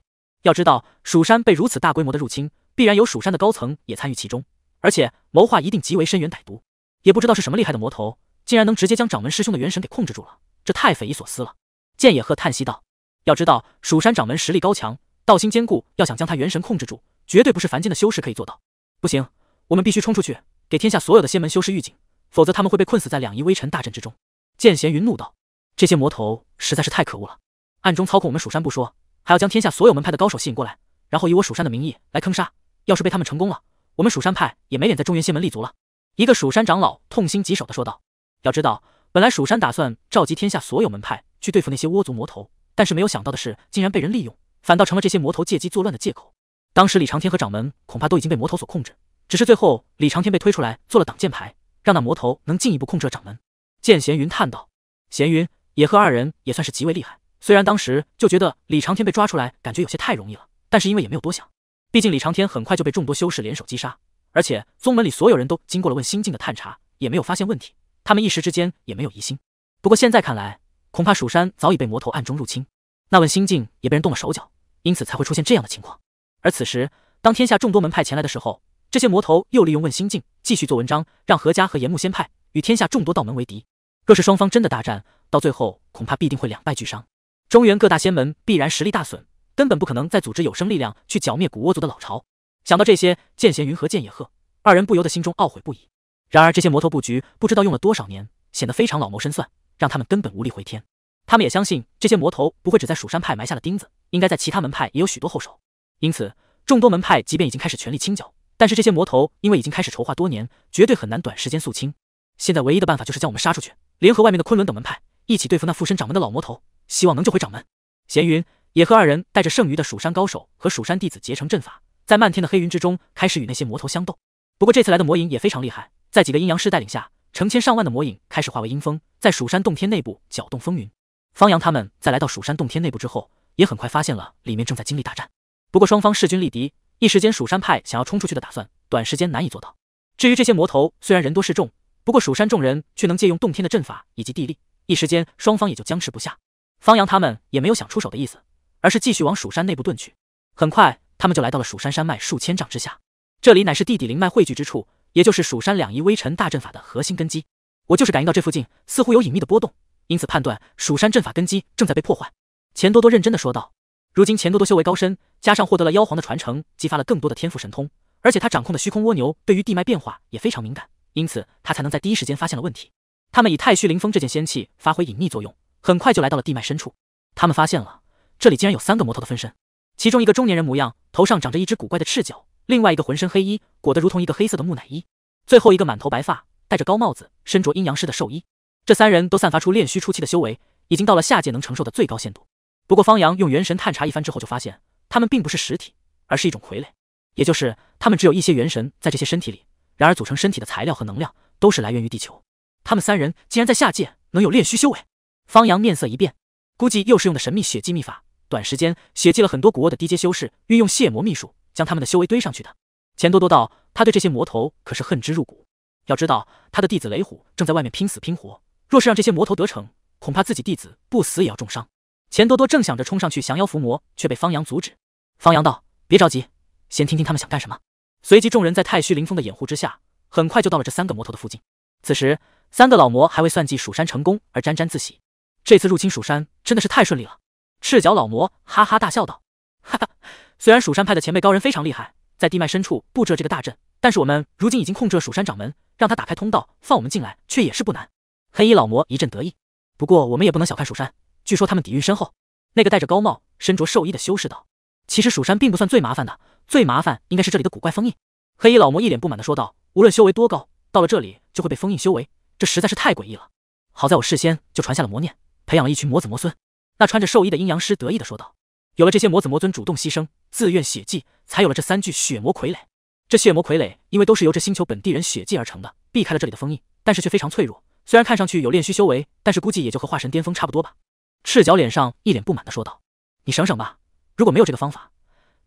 要知道，蜀山被如此大规模的入侵，必然有蜀山的高层也参与其中，而且谋划一定极为深远歹毒。也不知道是什么厉害的魔头，竟然能直接将掌门师兄的元神给控制住了，这太匪夷所思了。剑野鹤叹息道：“要知道，蜀山掌门实力高强，道心坚固，要想将他元神控制住。”绝对不是凡间的修士可以做到。不行，我们必须冲出去，给天下所有的仙门修士预警，否则他们会被困死在两仪微尘大阵之中。剑贤云怒道：“这些魔头实在是太可恶了，暗中操控我们蜀山不说，还要将天下所有门派的高手吸引过来，然后以我蜀山的名义来坑杀。要是被他们成功了，我们蜀山派也没脸在中原仙门立足了。”一个蜀山长老痛心疾首地说道：“要知道，本来蜀山打算召集天下所有门派去对付那些倭族魔头，但是没有想到的是，竟然被人利用，反倒成了这些魔头借机作乱的借口。”当时李长天和掌门恐怕都已经被魔头所控制，只是最后李长天被推出来做了挡箭牌，让那魔头能进一步控制了掌门。见贤云叹道：“贤云、野鹤二人也算是极为厉害，虽然当时就觉得李长天被抓出来感觉有些太容易了，但是因为也没有多想，毕竟李长天很快就被众多修士联手击杀，而且宗门里所有人都经过了问心境的探查，也没有发现问题，他们一时之间也没有疑心。不过现在看来，恐怕蜀山早已被魔头暗中入侵，那问心境也被人动了手脚，因此才会出现这样的情况。”而此时，当天下众多门派前来的时候，这些魔头又利用问心境继续做文章，让何家和炎木仙派与天下众多道门为敌。若是双方真的大战，到最后恐怕必定会两败俱伤，中原各大仙门必然实力大损，根本不可能再组织有生力量去剿灭古倭族的老巢。想到这些，剑贤云和剑野鹤二人不由得心中懊悔不已。然而这些魔头布局不知道用了多少年，显得非常老谋深算，让他们根本无力回天。他们也相信这些魔头不会只在蜀山派埋下了钉子，应该在其他门派也有许多后手。因此，众多门派即便已经开始全力清剿，但是这些魔头因为已经开始筹划多年，绝对很难短时间肃清。现在唯一的办法就是将我们杀出去，联合外面的昆仑等门派一起对付那附身掌门的老魔头，希望能救回掌门。闲云、野鹤二人带着剩余的蜀山高手和蜀山弟子结成阵法，在漫天的黑云之中开始与那些魔头相斗。不过这次来的魔影也非常厉害，在几个阴阳师带领下，成千上万的魔影开始化为阴风，在蜀山洞天内部搅动风云。方阳他们在来到蜀山洞天内部之后，也很快发现了里面正在经历大战。不过双方势均力敌，一时间蜀山派想要冲出去的打算，短时间难以做到。至于这些魔头，虽然人多势众，不过蜀山众人却能借用洞天的阵法以及地利，一时间双方也就僵持不下。方阳他们也没有想出手的意思，而是继续往蜀山内部遁去。很快，他们就来到了蜀山山脉数千丈之下，这里乃是地底灵脉汇聚之处，也就是蜀山两仪微尘大阵法的核心根基。我就是感应到这附近似乎有隐秘的波动，因此判断蜀山阵法根基正在被破坏。钱多多认真的说道。如今钱多多修为高深，加上获得了妖皇的传承，激发了更多的天赋神通。而且他掌控的虚空蜗牛对于地脉变化也非常敏感，因此他才能在第一时间发现了问题。他们以太虚灵风这件仙器发挥隐匿作用，很快就来到了地脉深处。他们发现了，这里竟然有三个魔头的分身。其中一个中年人模样，头上长着一只古怪的赤脚；另外一个浑身黑衣，裹得如同一个黑色的木乃伊；最后一个满头白发，戴着高帽子，身着阴阳师的寿衣。这三人都散发出炼虚初期的修为，已经到了下界能承受的最高限度。不过，方洋用元神探查一番之后，就发现他们并不是实体，而是一种傀儡，也就是他们只有一些元神在这些身体里。然而，组成身体的材料和能量都是来源于地球。他们三人竟然在下界能有炼虚修为，方洋面色一变，估计又是用的神秘血祭秘法，短时间血祭了很多古沃的低阶修士，运用血魔秘术将他们的修为堆上去的。钱多多道，他对这些魔头可是恨之入骨，要知道他的弟子雷虎正在外面拼死拼活，若是让这些魔头得逞，恐怕自己弟子不死也要重伤。钱多多正想着冲上去降妖伏魔，却被方洋阻止。方洋道：“别着急，先听听他们想干什么。”随即众人在太虚灵风的掩护之下，很快就到了这三个魔头的附近。此时，三个老魔还未算计蜀山成功而沾沾自喜。这次入侵蜀山真的是太顺利了。赤脚老魔哈哈大笑道：“哈哈，虽然蜀山派的前辈高人非常厉害，在地脉深处布置了这个大阵，但是我们如今已经控制了蜀山掌门，让他打开通道放我们进来，却也是不难。”黑衣老魔一阵得意。不过我们也不能小看蜀山。据说他们底蕴深厚。那个戴着高帽、身着寿衣的修士道：“其实蜀山并不算最麻烦的，最麻烦应该是这里的古怪封印。”黑衣老魔一脸不满的说道：“无论修为多高，到了这里就会被封印修为，这实在是太诡异了。好在我事先就传下了魔念，培养了一群魔子魔孙。”那穿着寿衣的阴阳师得意的说道：“有了这些魔子魔尊主动牺牲、自愿血祭，才有了这三具血魔傀儡。这血魔傀儡因为都是由这星球本地人血祭而成的，避开了这里的封印，但是却非常脆弱。虽然看上去有炼虚修为，但是估计也就和化神巅峰差不多吧。”赤脚脸上一脸不满的说道：“你省省吧，如果没有这个方法，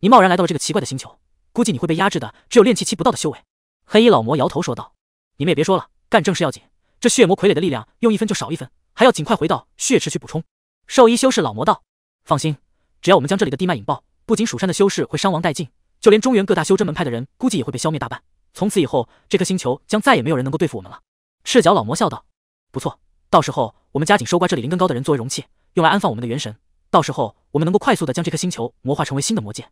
你贸然来到了这个奇怪的星球，估计你会被压制的只有炼气期不到的修为。”黑衣老魔摇头说道：“你们也别说了，干正事要紧。这血魔傀儡的力量用一分就少一分，还要尽快回到血池去补充。”兽医修士老魔道：“放心，只要我们将这里的地脉引爆，不仅蜀山的修士会伤亡殆尽，就连中原各大修真门派的人估计也会被消灭大半。从此以后，这颗星球将再也没有人能够对付我们了。”赤脚老魔笑道：“不错，到时候我们加紧收刮这里灵根高的人作为容器。”用来安放我们的元神，到时候我们能够快速的将这颗星球魔化成为新的魔界，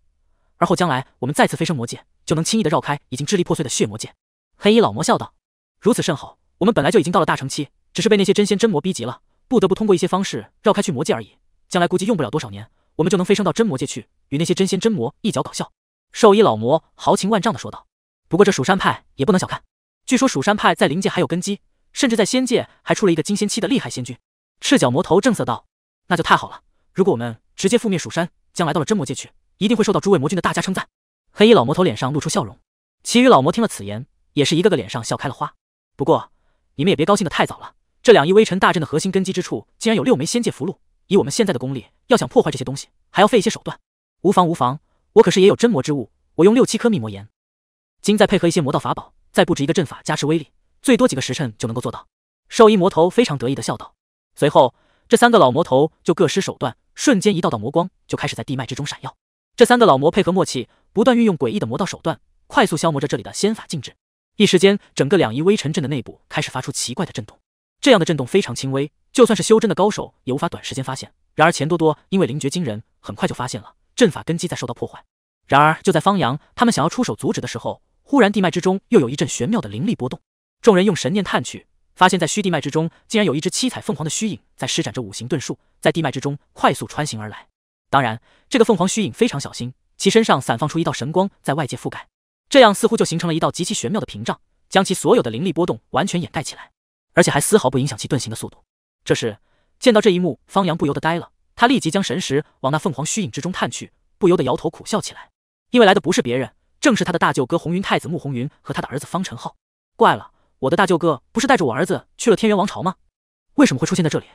而后将来我们再次飞升魔界，就能轻易的绕开已经支离破碎的血魔界。黑衣老魔笑道：“如此甚好，我们本来就已经到了大成期，只是被那些真仙真魔逼急了，不得不通过一些方式绕开去魔界而已。将来估计用不了多少年，我们就能飞升到真魔界去，与那些真仙真魔一脚搞笑。”兽医老魔豪情万丈的说道：“不过这蜀山派也不能小看，据说蜀山派在灵界还有根基，甚至在仙界还出了一个金仙期的厉害仙君。”赤脚魔头正色道。那就太好了！如果我们直接覆灭蜀山，将来到了真魔界去，一定会受到诸位魔君的大家称赞。黑衣老魔头脸上露出笑容，其余老魔听了此言，也是一个个脸上笑开了花。不过，你们也别高兴的太早了。这两亿微尘大阵的核心根基之处，竟然有六枚仙界符箓。以我们现在的功力，要想破坏这些东西，还要费一些手段。无妨无妨，我可是也有真魔之物，我用六七颗秘魔岩，今再配合一些魔道法宝，再布置一个阵法加持威力，最多几个时辰就能够做到。兽医魔头非常得意的笑道，随后。这三个老魔头就各施手段，瞬间一道道魔光就开始在地脉之中闪耀。这三个老魔配合默契，不断运用诡异的魔道手段，快速消磨着这里的仙法禁制。一时间，整个两仪微尘阵的内部开始发出奇怪的震动。这样的震动非常轻微，就算是修真的高手也无法短时间发现。然而钱多多因为灵觉惊人，很快就发现了阵法根基在受到破坏。然而就在方阳他们想要出手阻止的时候，忽然地脉之中又有一阵玄妙的灵力波动，众人用神念探去。发现，在虚地脉之中，竟然有一只七彩凤凰的虚影在施展着五行遁术，在地脉之中快速穿行而来。当然，这个凤凰虚影非常小心，其身上散放出一道神光，在外界覆盖，这样似乎就形成了一道极其玄妙的屏障，将其所有的灵力波动完全掩盖起来，而且还丝毫不影响其遁形的速度。这时，见到这一幕，方阳不由得呆了，他立即将神识往那凤凰虚影之中探去，不由得摇头苦笑起来，因为来的不是别人，正是他的大舅哥红云太子穆红云和他的儿子方辰浩。怪了。我的大舅哥不是带着我儿子去了天元王朝吗？为什么会出现在这里？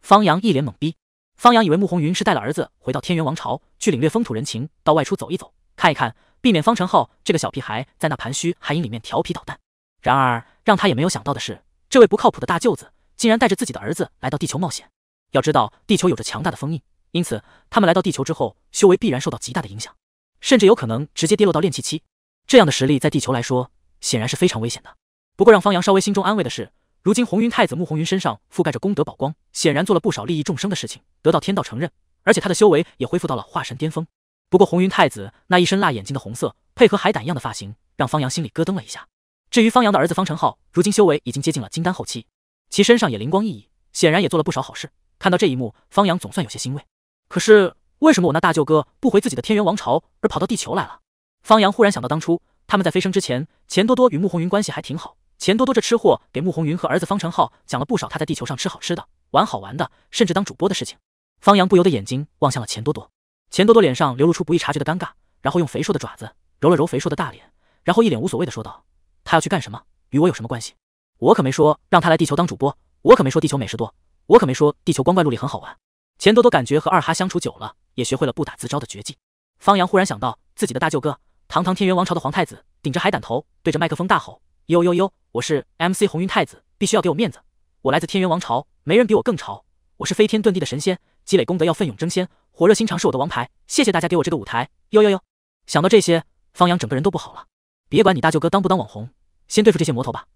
方阳一脸懵逼。方阳以为穆红云是带了儿子回到天元王朝去领略风土人情，到外出走一走，看一看，避免方程浩这个小屁孩在那盘虚海影里面调皮捣蛋。然而让他也没有想到的是，这位不靠谱的大舅子竟然带着自己的儿子来到地球冒险。要知道，地球有着强大的封印，因此他们来到地球之后，修为必然受到极大的影响，甚至有可能直接跌落到炼气期。这样的实力在地球来说，显然是非常危险的。不过让方洋稍微心中安慰的是，如今红云太子穆红云身上覆盖着功德宝光，显然做了不少利益众生的事情，得到天道承认，而且他的修为也恢复到了化神巅峰。不过红云太子那一身辣眼睛的红色，配合海胆一样的发型，让方洋心里咯噔了一下。至于方洋的儿子方程浩，如今修为已经接近了金丹后期，其身上也灵光熠熠，显然也做了不少好事。看到这一幕，方洋总算有些欣慰。可是为什么我那大舅哥不回自己的天元王朝，而跑到地球来了？方洋忽然想到，当初他们在飞升之前，钱多多与穆红云关系还挺好。钱多多这吃货给穆红云和儿子方程浩讲了不少他在地球上吃好吃的、玩好玩的，甚至当主播的事情。方阳不由得眼睛望向了钱多多，钱多多脸上流露出不易察觉的尴尬，然后用肥硕的爪子揉了揉肥硕的大脸，然后一脸无所谓的说道：“他要去干什么？与我有什么关系？我可没说让他来地球当主播，我可没说地球美食多，我可没说地球光怪陆离很好玩。”钱多多感觉和二哈相处久了，也学会了不打自招的绝技。方阳忽然想到自己的大舅哥，堂堂天元王朝的皇太子，顶着海胆头，对着麦克风大吼。呦呦呦，我是 MC 红云太子，必须要给我面子。我来自天元王朝，没人比我更潮。我是飞天遁地的神仙，积累功德要奋勇争先，火热心肠是我的王牌。谢谢大家给我这个舞台。呦呦呦，想到这些，方洋整个人都不好了。别管你大舅哥当不当网红，先对付这些魔头吧。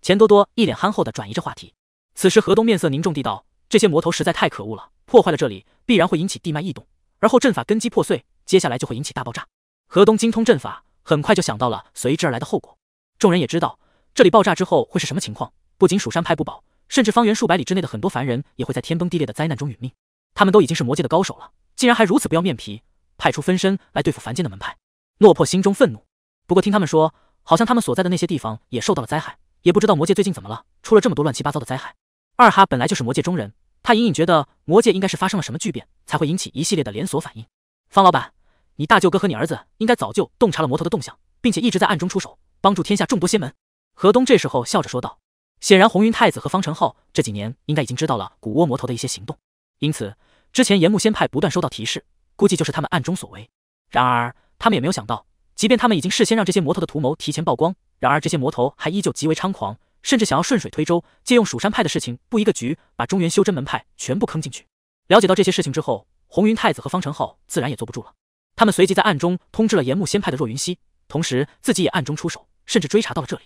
钱多多一脸憨厚的转移着话题。此时河东面色凝重地道：“这些魔头实在太可恶了，破坏了这里，必然会引起地脉异动，而后阵法根基破碎，接下来就会引起大爆炸。”河东精通阵法，很快就想到了随之而来的后果。众人也知道。这里爆炸之后会是什么情况？不仅蜀山派不保，甚至方圆数百里之内的很多凡人也会在天崩地裂的灾难中殒命。他们都已经是魔界的高手了，竟然还如此不要面皮，派出分身来对付凡间的门派。落魄心中愤怒。不过听他们说，好像他们所在的那些地方也受到了灾害，也不知道魔界最近怎么了，出了这么多乱七八糟的灾害。二哈本来就是魔界中人，他隐隐觉得魔界应该是发生了什么巨变，才会引起一系列的连锁反应。方老板，你大舅哥和你儿子应该早就洞察了魔头的动向，并且一直在暗中出手帮助天下众多仙门。河东这时候笑着说道：“显然，红云太子和方承浩这几年应该已经知道了古窝魔头的一些行动，因此之前炎木仙派不断收到提示，估计就是他们暗中所为。然而，他们也没有想到，即便他们已经事先让这些魔头的图谋提前曝光，然而这些魔头还依旧极为猖狂，甚至想要顺水推舟，借用蜀山派的事情布一个局，把中原修真门派全部坑进去。了解到这些事情之后，红云太子和方承浩自然也坐不住了，他们随即在暗中通知了炎木仙派的若云溪，同时自己也暗中出手，甚至追查到了这里。”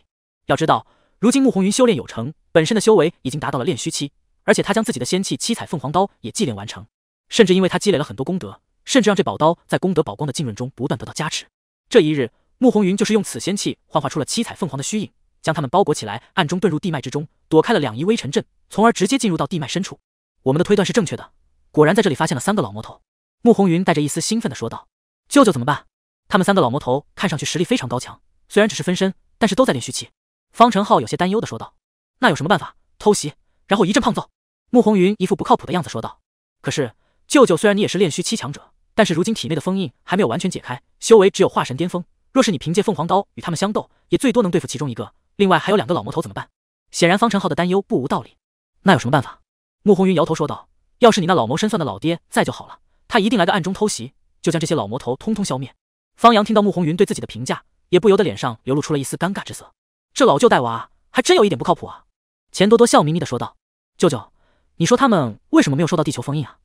要知道，如今穆红云修炼有成，本身的修为已经达到了炼虚期，而且他将自己的仙器七彩凤凰刀也祭炼完成，甚至因为他积累了很多功德，甚至让这宝刀在功德宝光的浸润中不断得到加持。这一日，穆红云就是用此仙器幻化出了七彩凤凰的虚影，将他们包裹起来，暗中遁入地脉之中，躲开了两仪微尘阵，从而直接进入到地脉深处。我们的推断是正确的，果然在这里发现了三个老魔头。穆红云带着一丝兴奋的说道：“舅舅怎么办？他们三个老魔头看上去实力非常高强，虽然只是分身，但是都在炼虚气。”方程浩有些担忧的说道：“那有什么办法？偷袭，然后一阵胖揍。”穆红云一副不靠谱的样子说道：“可是舅舅，虽然你也是炼虚七强者，但是如今体内的封印还没有完全解开，修为只有化神巅峰。若是你凭借凤凰刀与他们相斗，也最多能对付其中一个。另外还有两个老魔头怎么办？”显然方程浩的担忧不无道理。那有什么办法？穆红云摇头说道：“要是你那老谋深算的老爹在就好了，他一定来个暗中偷袭，就将这些老魔头通通消灭。”方阳听到穆红云对自己的评价，也不由得脸上流露出了一丝尴尬之色。这老舅带娃还真有一点不靠谱啊！钱多多笑眯眯的说道：“舅舅，你说他们为什么没有受到地球封印啊？”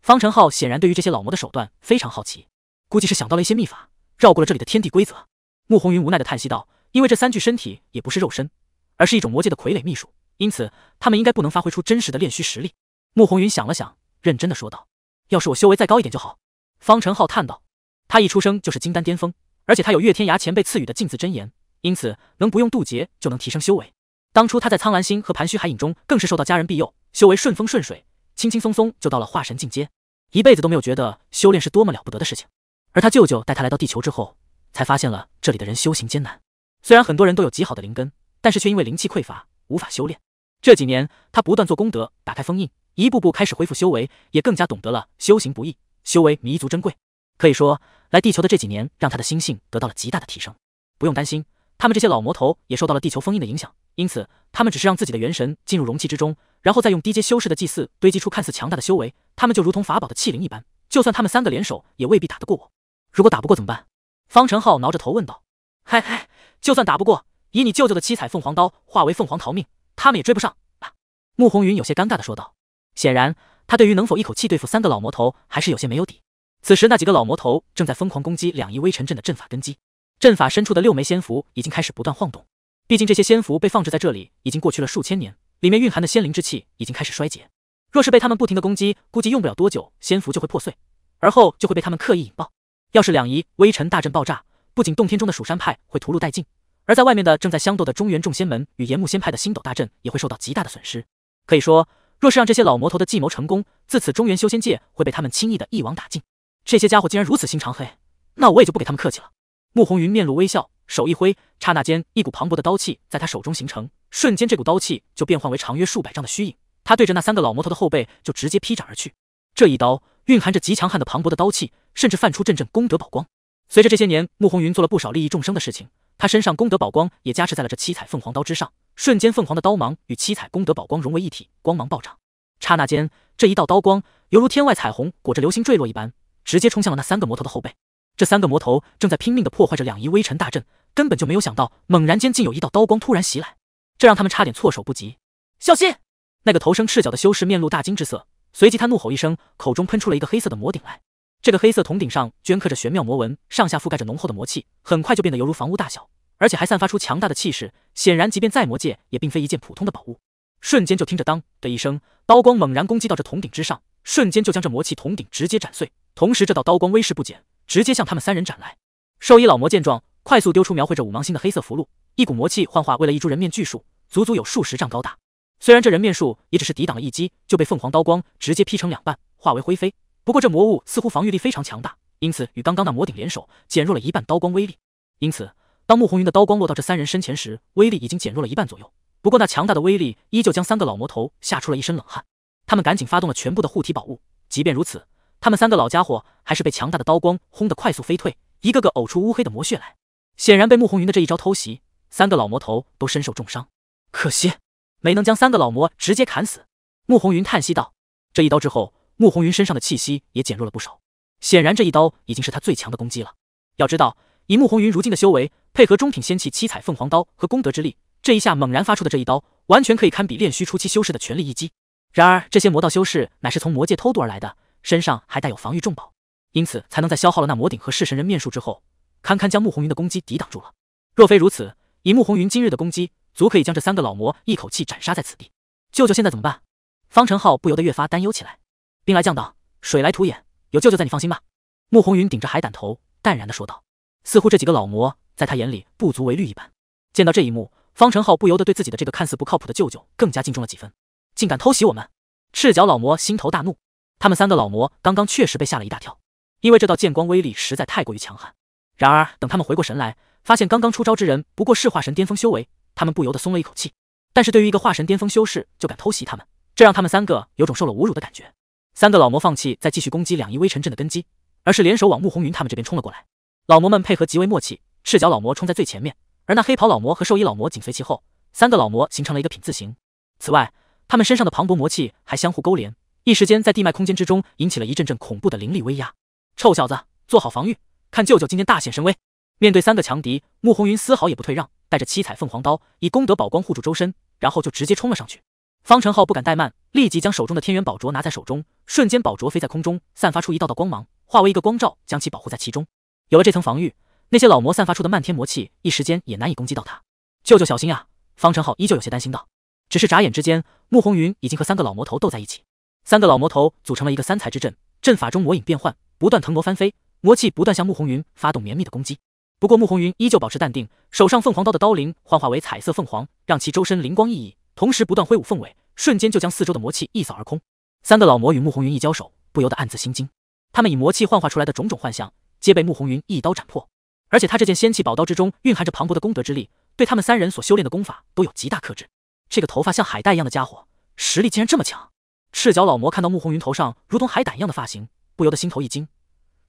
方程浩显然对于这些老魔的手段非常好奇，估计是想到了一些秘法，绕过了这里的天地规则。穆红云无奈的叹息道：“因为这三具身体也不是肉身，而是一种魔界的傀儡秘术，因此他们应该不能发挥出真实的炼虚实力。”穆红云想了想，认真的说道：“要是我修为再高一点就好。”方程浩叹道：“他一出生就是金丹巅峰，而且他有月天涯前辈赐予的‘净字真言’。”因此，能不用渡劫就能提升修为。当初他在苍兰星和盘虚海影中，更是受到家人庇佑，修为顺风顺水，轻轻松松就到了化神境界，一辈子都没有觉得修炼是多么了不得的事情。而他舅舅带他来到地球之后，才发现了这里的人修行艰难。虽然很多人都有极好的灵根，但是却因为灵气匮乏无法修炼。这几年，他不断做功德，打开封印，一步步开始恢复修为，也更加懂得了修行不易，修为弥足珍贵。可以说，来地球的这几年，让他的心性得到了极大的提升。不用担心。他们这些老魔头也受到了地球封印的影响，因此他们只是让自己的元神进入容器之中，然后再用低阶修士的祭祀堆积出看似强大的修为。他们就如同法宝的器灵一般，就算他们三个联手，也未必打得过我。如果打不过怎么办？方程浩挠着头问道。嗨嗨，就算打不过，以你舅舅的七彩凤凰刀化为凤凰逃命，他们也追不上。啊、穆红云有些尴尬的说道，显然他对于能否一口气对付三个老魔头还是有些没有底。此时那几个老魔头正在疯狂攻击两仪微尘阵的阵法根基。阵法深处的六枚仙符已经开始不断晃动，毕竟这些仙符被放置在这里已经过去了数千年，里面蕴含的仙灵之气已经开始衰竭。若是被他们不停的攻击，估计用不了多久仙符就会破碎，而后就会被他们刻意引爆。要是两仪微尘大阵爆炸，不仅洞天中的蜀山派会屠戮殆尽，而在外面的正在相斗的中原众仙门与炎木仙派的星斗大阵也会受到极大的损失。可以说，若是让这些老魔头的计谋成功，自此中原修仙界会被他们轻易的一网打尽。这些家伙竟然如此心肠黑，那我也就不给他们客气了。穆红云面露微笑，手一挥，刹那间一股磅礴的刀气在他手中形成，瞬间这股刀气就变换为长约数百丈的虚影。他对着那三个老魔头的后背就直接劈斩而去。这一刀蕴含着极强悍的磅礴的刀气，甚至泛出阵阵功德宝光。随着这些年穆红云做了不少利益众生的事情，他身上功德宝光也加持在了这七彩凤凰刀之上。瞬间，凤凰的刀芒与七彩功德宝光融为一体，光芒暴涨。刹那间，这一道刀光犹如天外彩虹裹着流星坠落一般，直接冲向了那三个魔头的后背。这三个魔头正在拼命地破坏着两仪微尘大阵，根本就没有想到，猛然间竟有一道刀光突然袭来，这让他们差点措手不及。小心！那个头生赤脚的修士面露大惊之色，随即他怒吼一声，口中喷出了一个黑色的魔鼎来。这个黑色铜鼎上镌刻着玄妙魔纹，上下覆盖着浓厚的魔气，很快就变得犹如房屋大小，而且还散发出强大的气势。显然，即便在魔界，也并非一件普通的宝物。瞬间就听着当的一声，刀光猛然攻击到这铜鼎之上，瞬间就将这魔气铜鼎直接斩碎。同时，这道刀光威势不减。直接向他们三人斩来。兽医老魔见状，快速丢出描绘着五芒星的黑色符箓，一股魔气幻化为了一株人面巨树，足足有数十丈高大。虽然这人面树也只是抵挡了一击，就被凤凰刀光直接劈成两半，化为灰飞。不过这魔物似乎防御力非常强大，因此与刚刚那魔鼎联手，减弱了一半刀光威力。因此，当穆红云的刀光落到这三人身前时，威力已经减弱了一半左右。不过那强大的威力依旧将三个老魔头吓出了一身冷汗，他们赶紧发动了全部的护体宝物。即便如此。他们三个老家伙还是被强大的刀光轰得快速飞退，一个个呕出乌黑的魔血来。显然被穆红云的这一招偷袭，三个老魔头都身受重伤，可惜没能将三个老魔直接砍死。穆红云叹息道：“这一刀之后，穆红云身上的气息也减弱了不少。显然这一刀已经是他最强的攻击了。要知道，以穆红云如今的修为，配合中品仙器七彩凤凰刀和功德之力，这一下猛然发出的这一刀，完全可以堪比炼虚初期修士的全力一击。然而这些魔道修士乃是从魔界偷渡而来的。”身上还带有防御重宝，因此才能在消耗了那魔顶和弑神人面术之后，堪堪将穆红云的攻击抵挡住了。若非如此，以穆红云今日的攻击，足可以将这三个老魔一口气斩杀在此地。舅舅现在怎么办？方程浩不由得越发担忧起来。兵来将挡，水来土掩，有舅舅在，你放心吧。穆红云顶着海胆头，淡然的说道，似乎这几个老魔在他眼里不足为虑一般。见到这一幕，方程浩不由得对自己的这个看似不靠谱的舅舅更加敬重了几分。竟敢偷袭我们！赤脚老魔心头大怒。他们三个老魔刚刚确实被吓了一大跳，因为这道剑光威力实在太过于强悍。然而等他们回过神来，发现刚刚出招之人不过是化神巅峰修为，他们不由得松了一口气。但是，对于一个化神巅峰修士就敢偷袭他们，这让他们三个有种受了侮辱的感觉。三个老魔放弃再继续攻击两仪微尘阵的根基，而是联手往穆红云他们这边冲了过来。老魔们配合极为默契，赤脚老魔冲在最前面，而那黑袍老魔和兽医老魔紧随其后，三个老魔形成了一个品字形。此外，他们身上的磅礴魔气还相互勾连。一时间，在地脉空间之中引起了一阵阵恐怖的灵力威压。臭小子，做好防御，看舅舅今天大显神威！面对三个强敌，穆红云丝毫也不退让，带着七彩凤凰刀，以功德宝光护住周身，然后就直接冲了上去。方程浩不敢怠慢，立即将手中的天元宝镯拿在手中，瞬间宝镯飞在空中，散发出一道道光芒，化为一个光照，将其保护在其中。有了这层防御，那些老魔散发出的漫天魔气，一时间也难以攻击到他。舅舅小心啊！方程浩依旧有些担心道。只是眨眼之间，穆红云已经和三个老魔头斗在一起。三个老魔头组成了一个三才之阵，阵法中魔影变幻，不断腾挪翻飞，魔气不断向穆红云发动绵密的攻击。不过穆红云依旧保持淡定，手上凤凰刀的刀灵幻化为彩色凤凰，让其周身灵光熠熠，同时不断挥舞凤尾，瞬间就将四周的魔气一扫而空。三个老魔与穆红云一交手，不由得暗自心惊，他们以魔气幻化出来的种种幻象，皆被穆红云一刀斩破。而且他这件仙器宝刀之中蕴含着磅礴的功德之力，对他们三人所修炼的功法都有极大克制。这个头发像海带一样的家伙，实力竟然这么强！赤脚老魔看到穆红云头上如同海胆一样的发型，不由得心头一惊。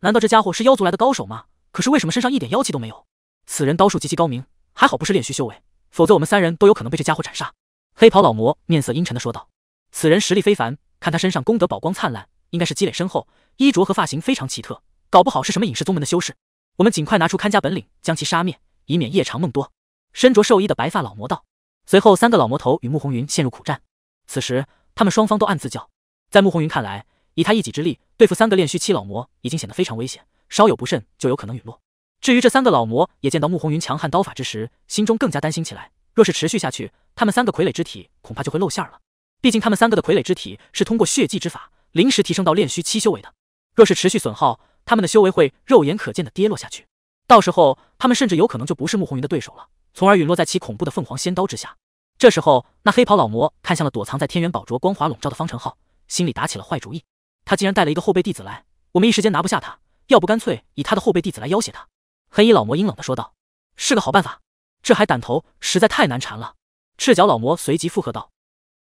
难道这家伙是妖族来的高手吗？可是为什么身上一点妖气都没有？此人刀术极其高明，还好不是练虚修为，否则我们三人都有可能被这家伙斩杀。黑袍老魔面色阴沉的说道：“此人实力非凡，看他身上功德宝光灿烂，应该是积累深厚。衣着和发型非常奇特，搞不好是什么隐世宗门的修士。我们尽快拿出看家本领，将其杀灭，以免夜长梦多。”身着寿衣的白发老魔道。随后，三个老魔头与穆红云陷入苦战。此时。他们双方都暗自叫，在穆红云看来，以他一己之力对付三个炼虚七老魔，已经显得非常危险，稍有不慎就有可能陨落。至于这三个老魔，也见到穆红云强悍刀法之时，心中更加担心起来。若是持续下去，他们三个傀儡之体恐怕就会露馅了。毕竟他们三个的傀儡之体是通过血祭之法临时提升到炼虚七修为的，若是持续损耗，他们的修为会肉眼可见的跌落下去，到时候他们甚至有可能就不是穆云的对手了，从而陨落在其恐怖的凤凰仙刀之下。这时候，那黑袍老魔看向了躲藏在天元宝镯光华笼罩的方程浩，心里打起了坏主意。他竟然带了一个后辈弟子来，我们一时间拿不下他，要不干脆以他的后辈弟子来要挟他。黑衣老魔阴冷的说道：“是个好办法，这海胆头实在太难缠了。”赤脚老魔随即附和道。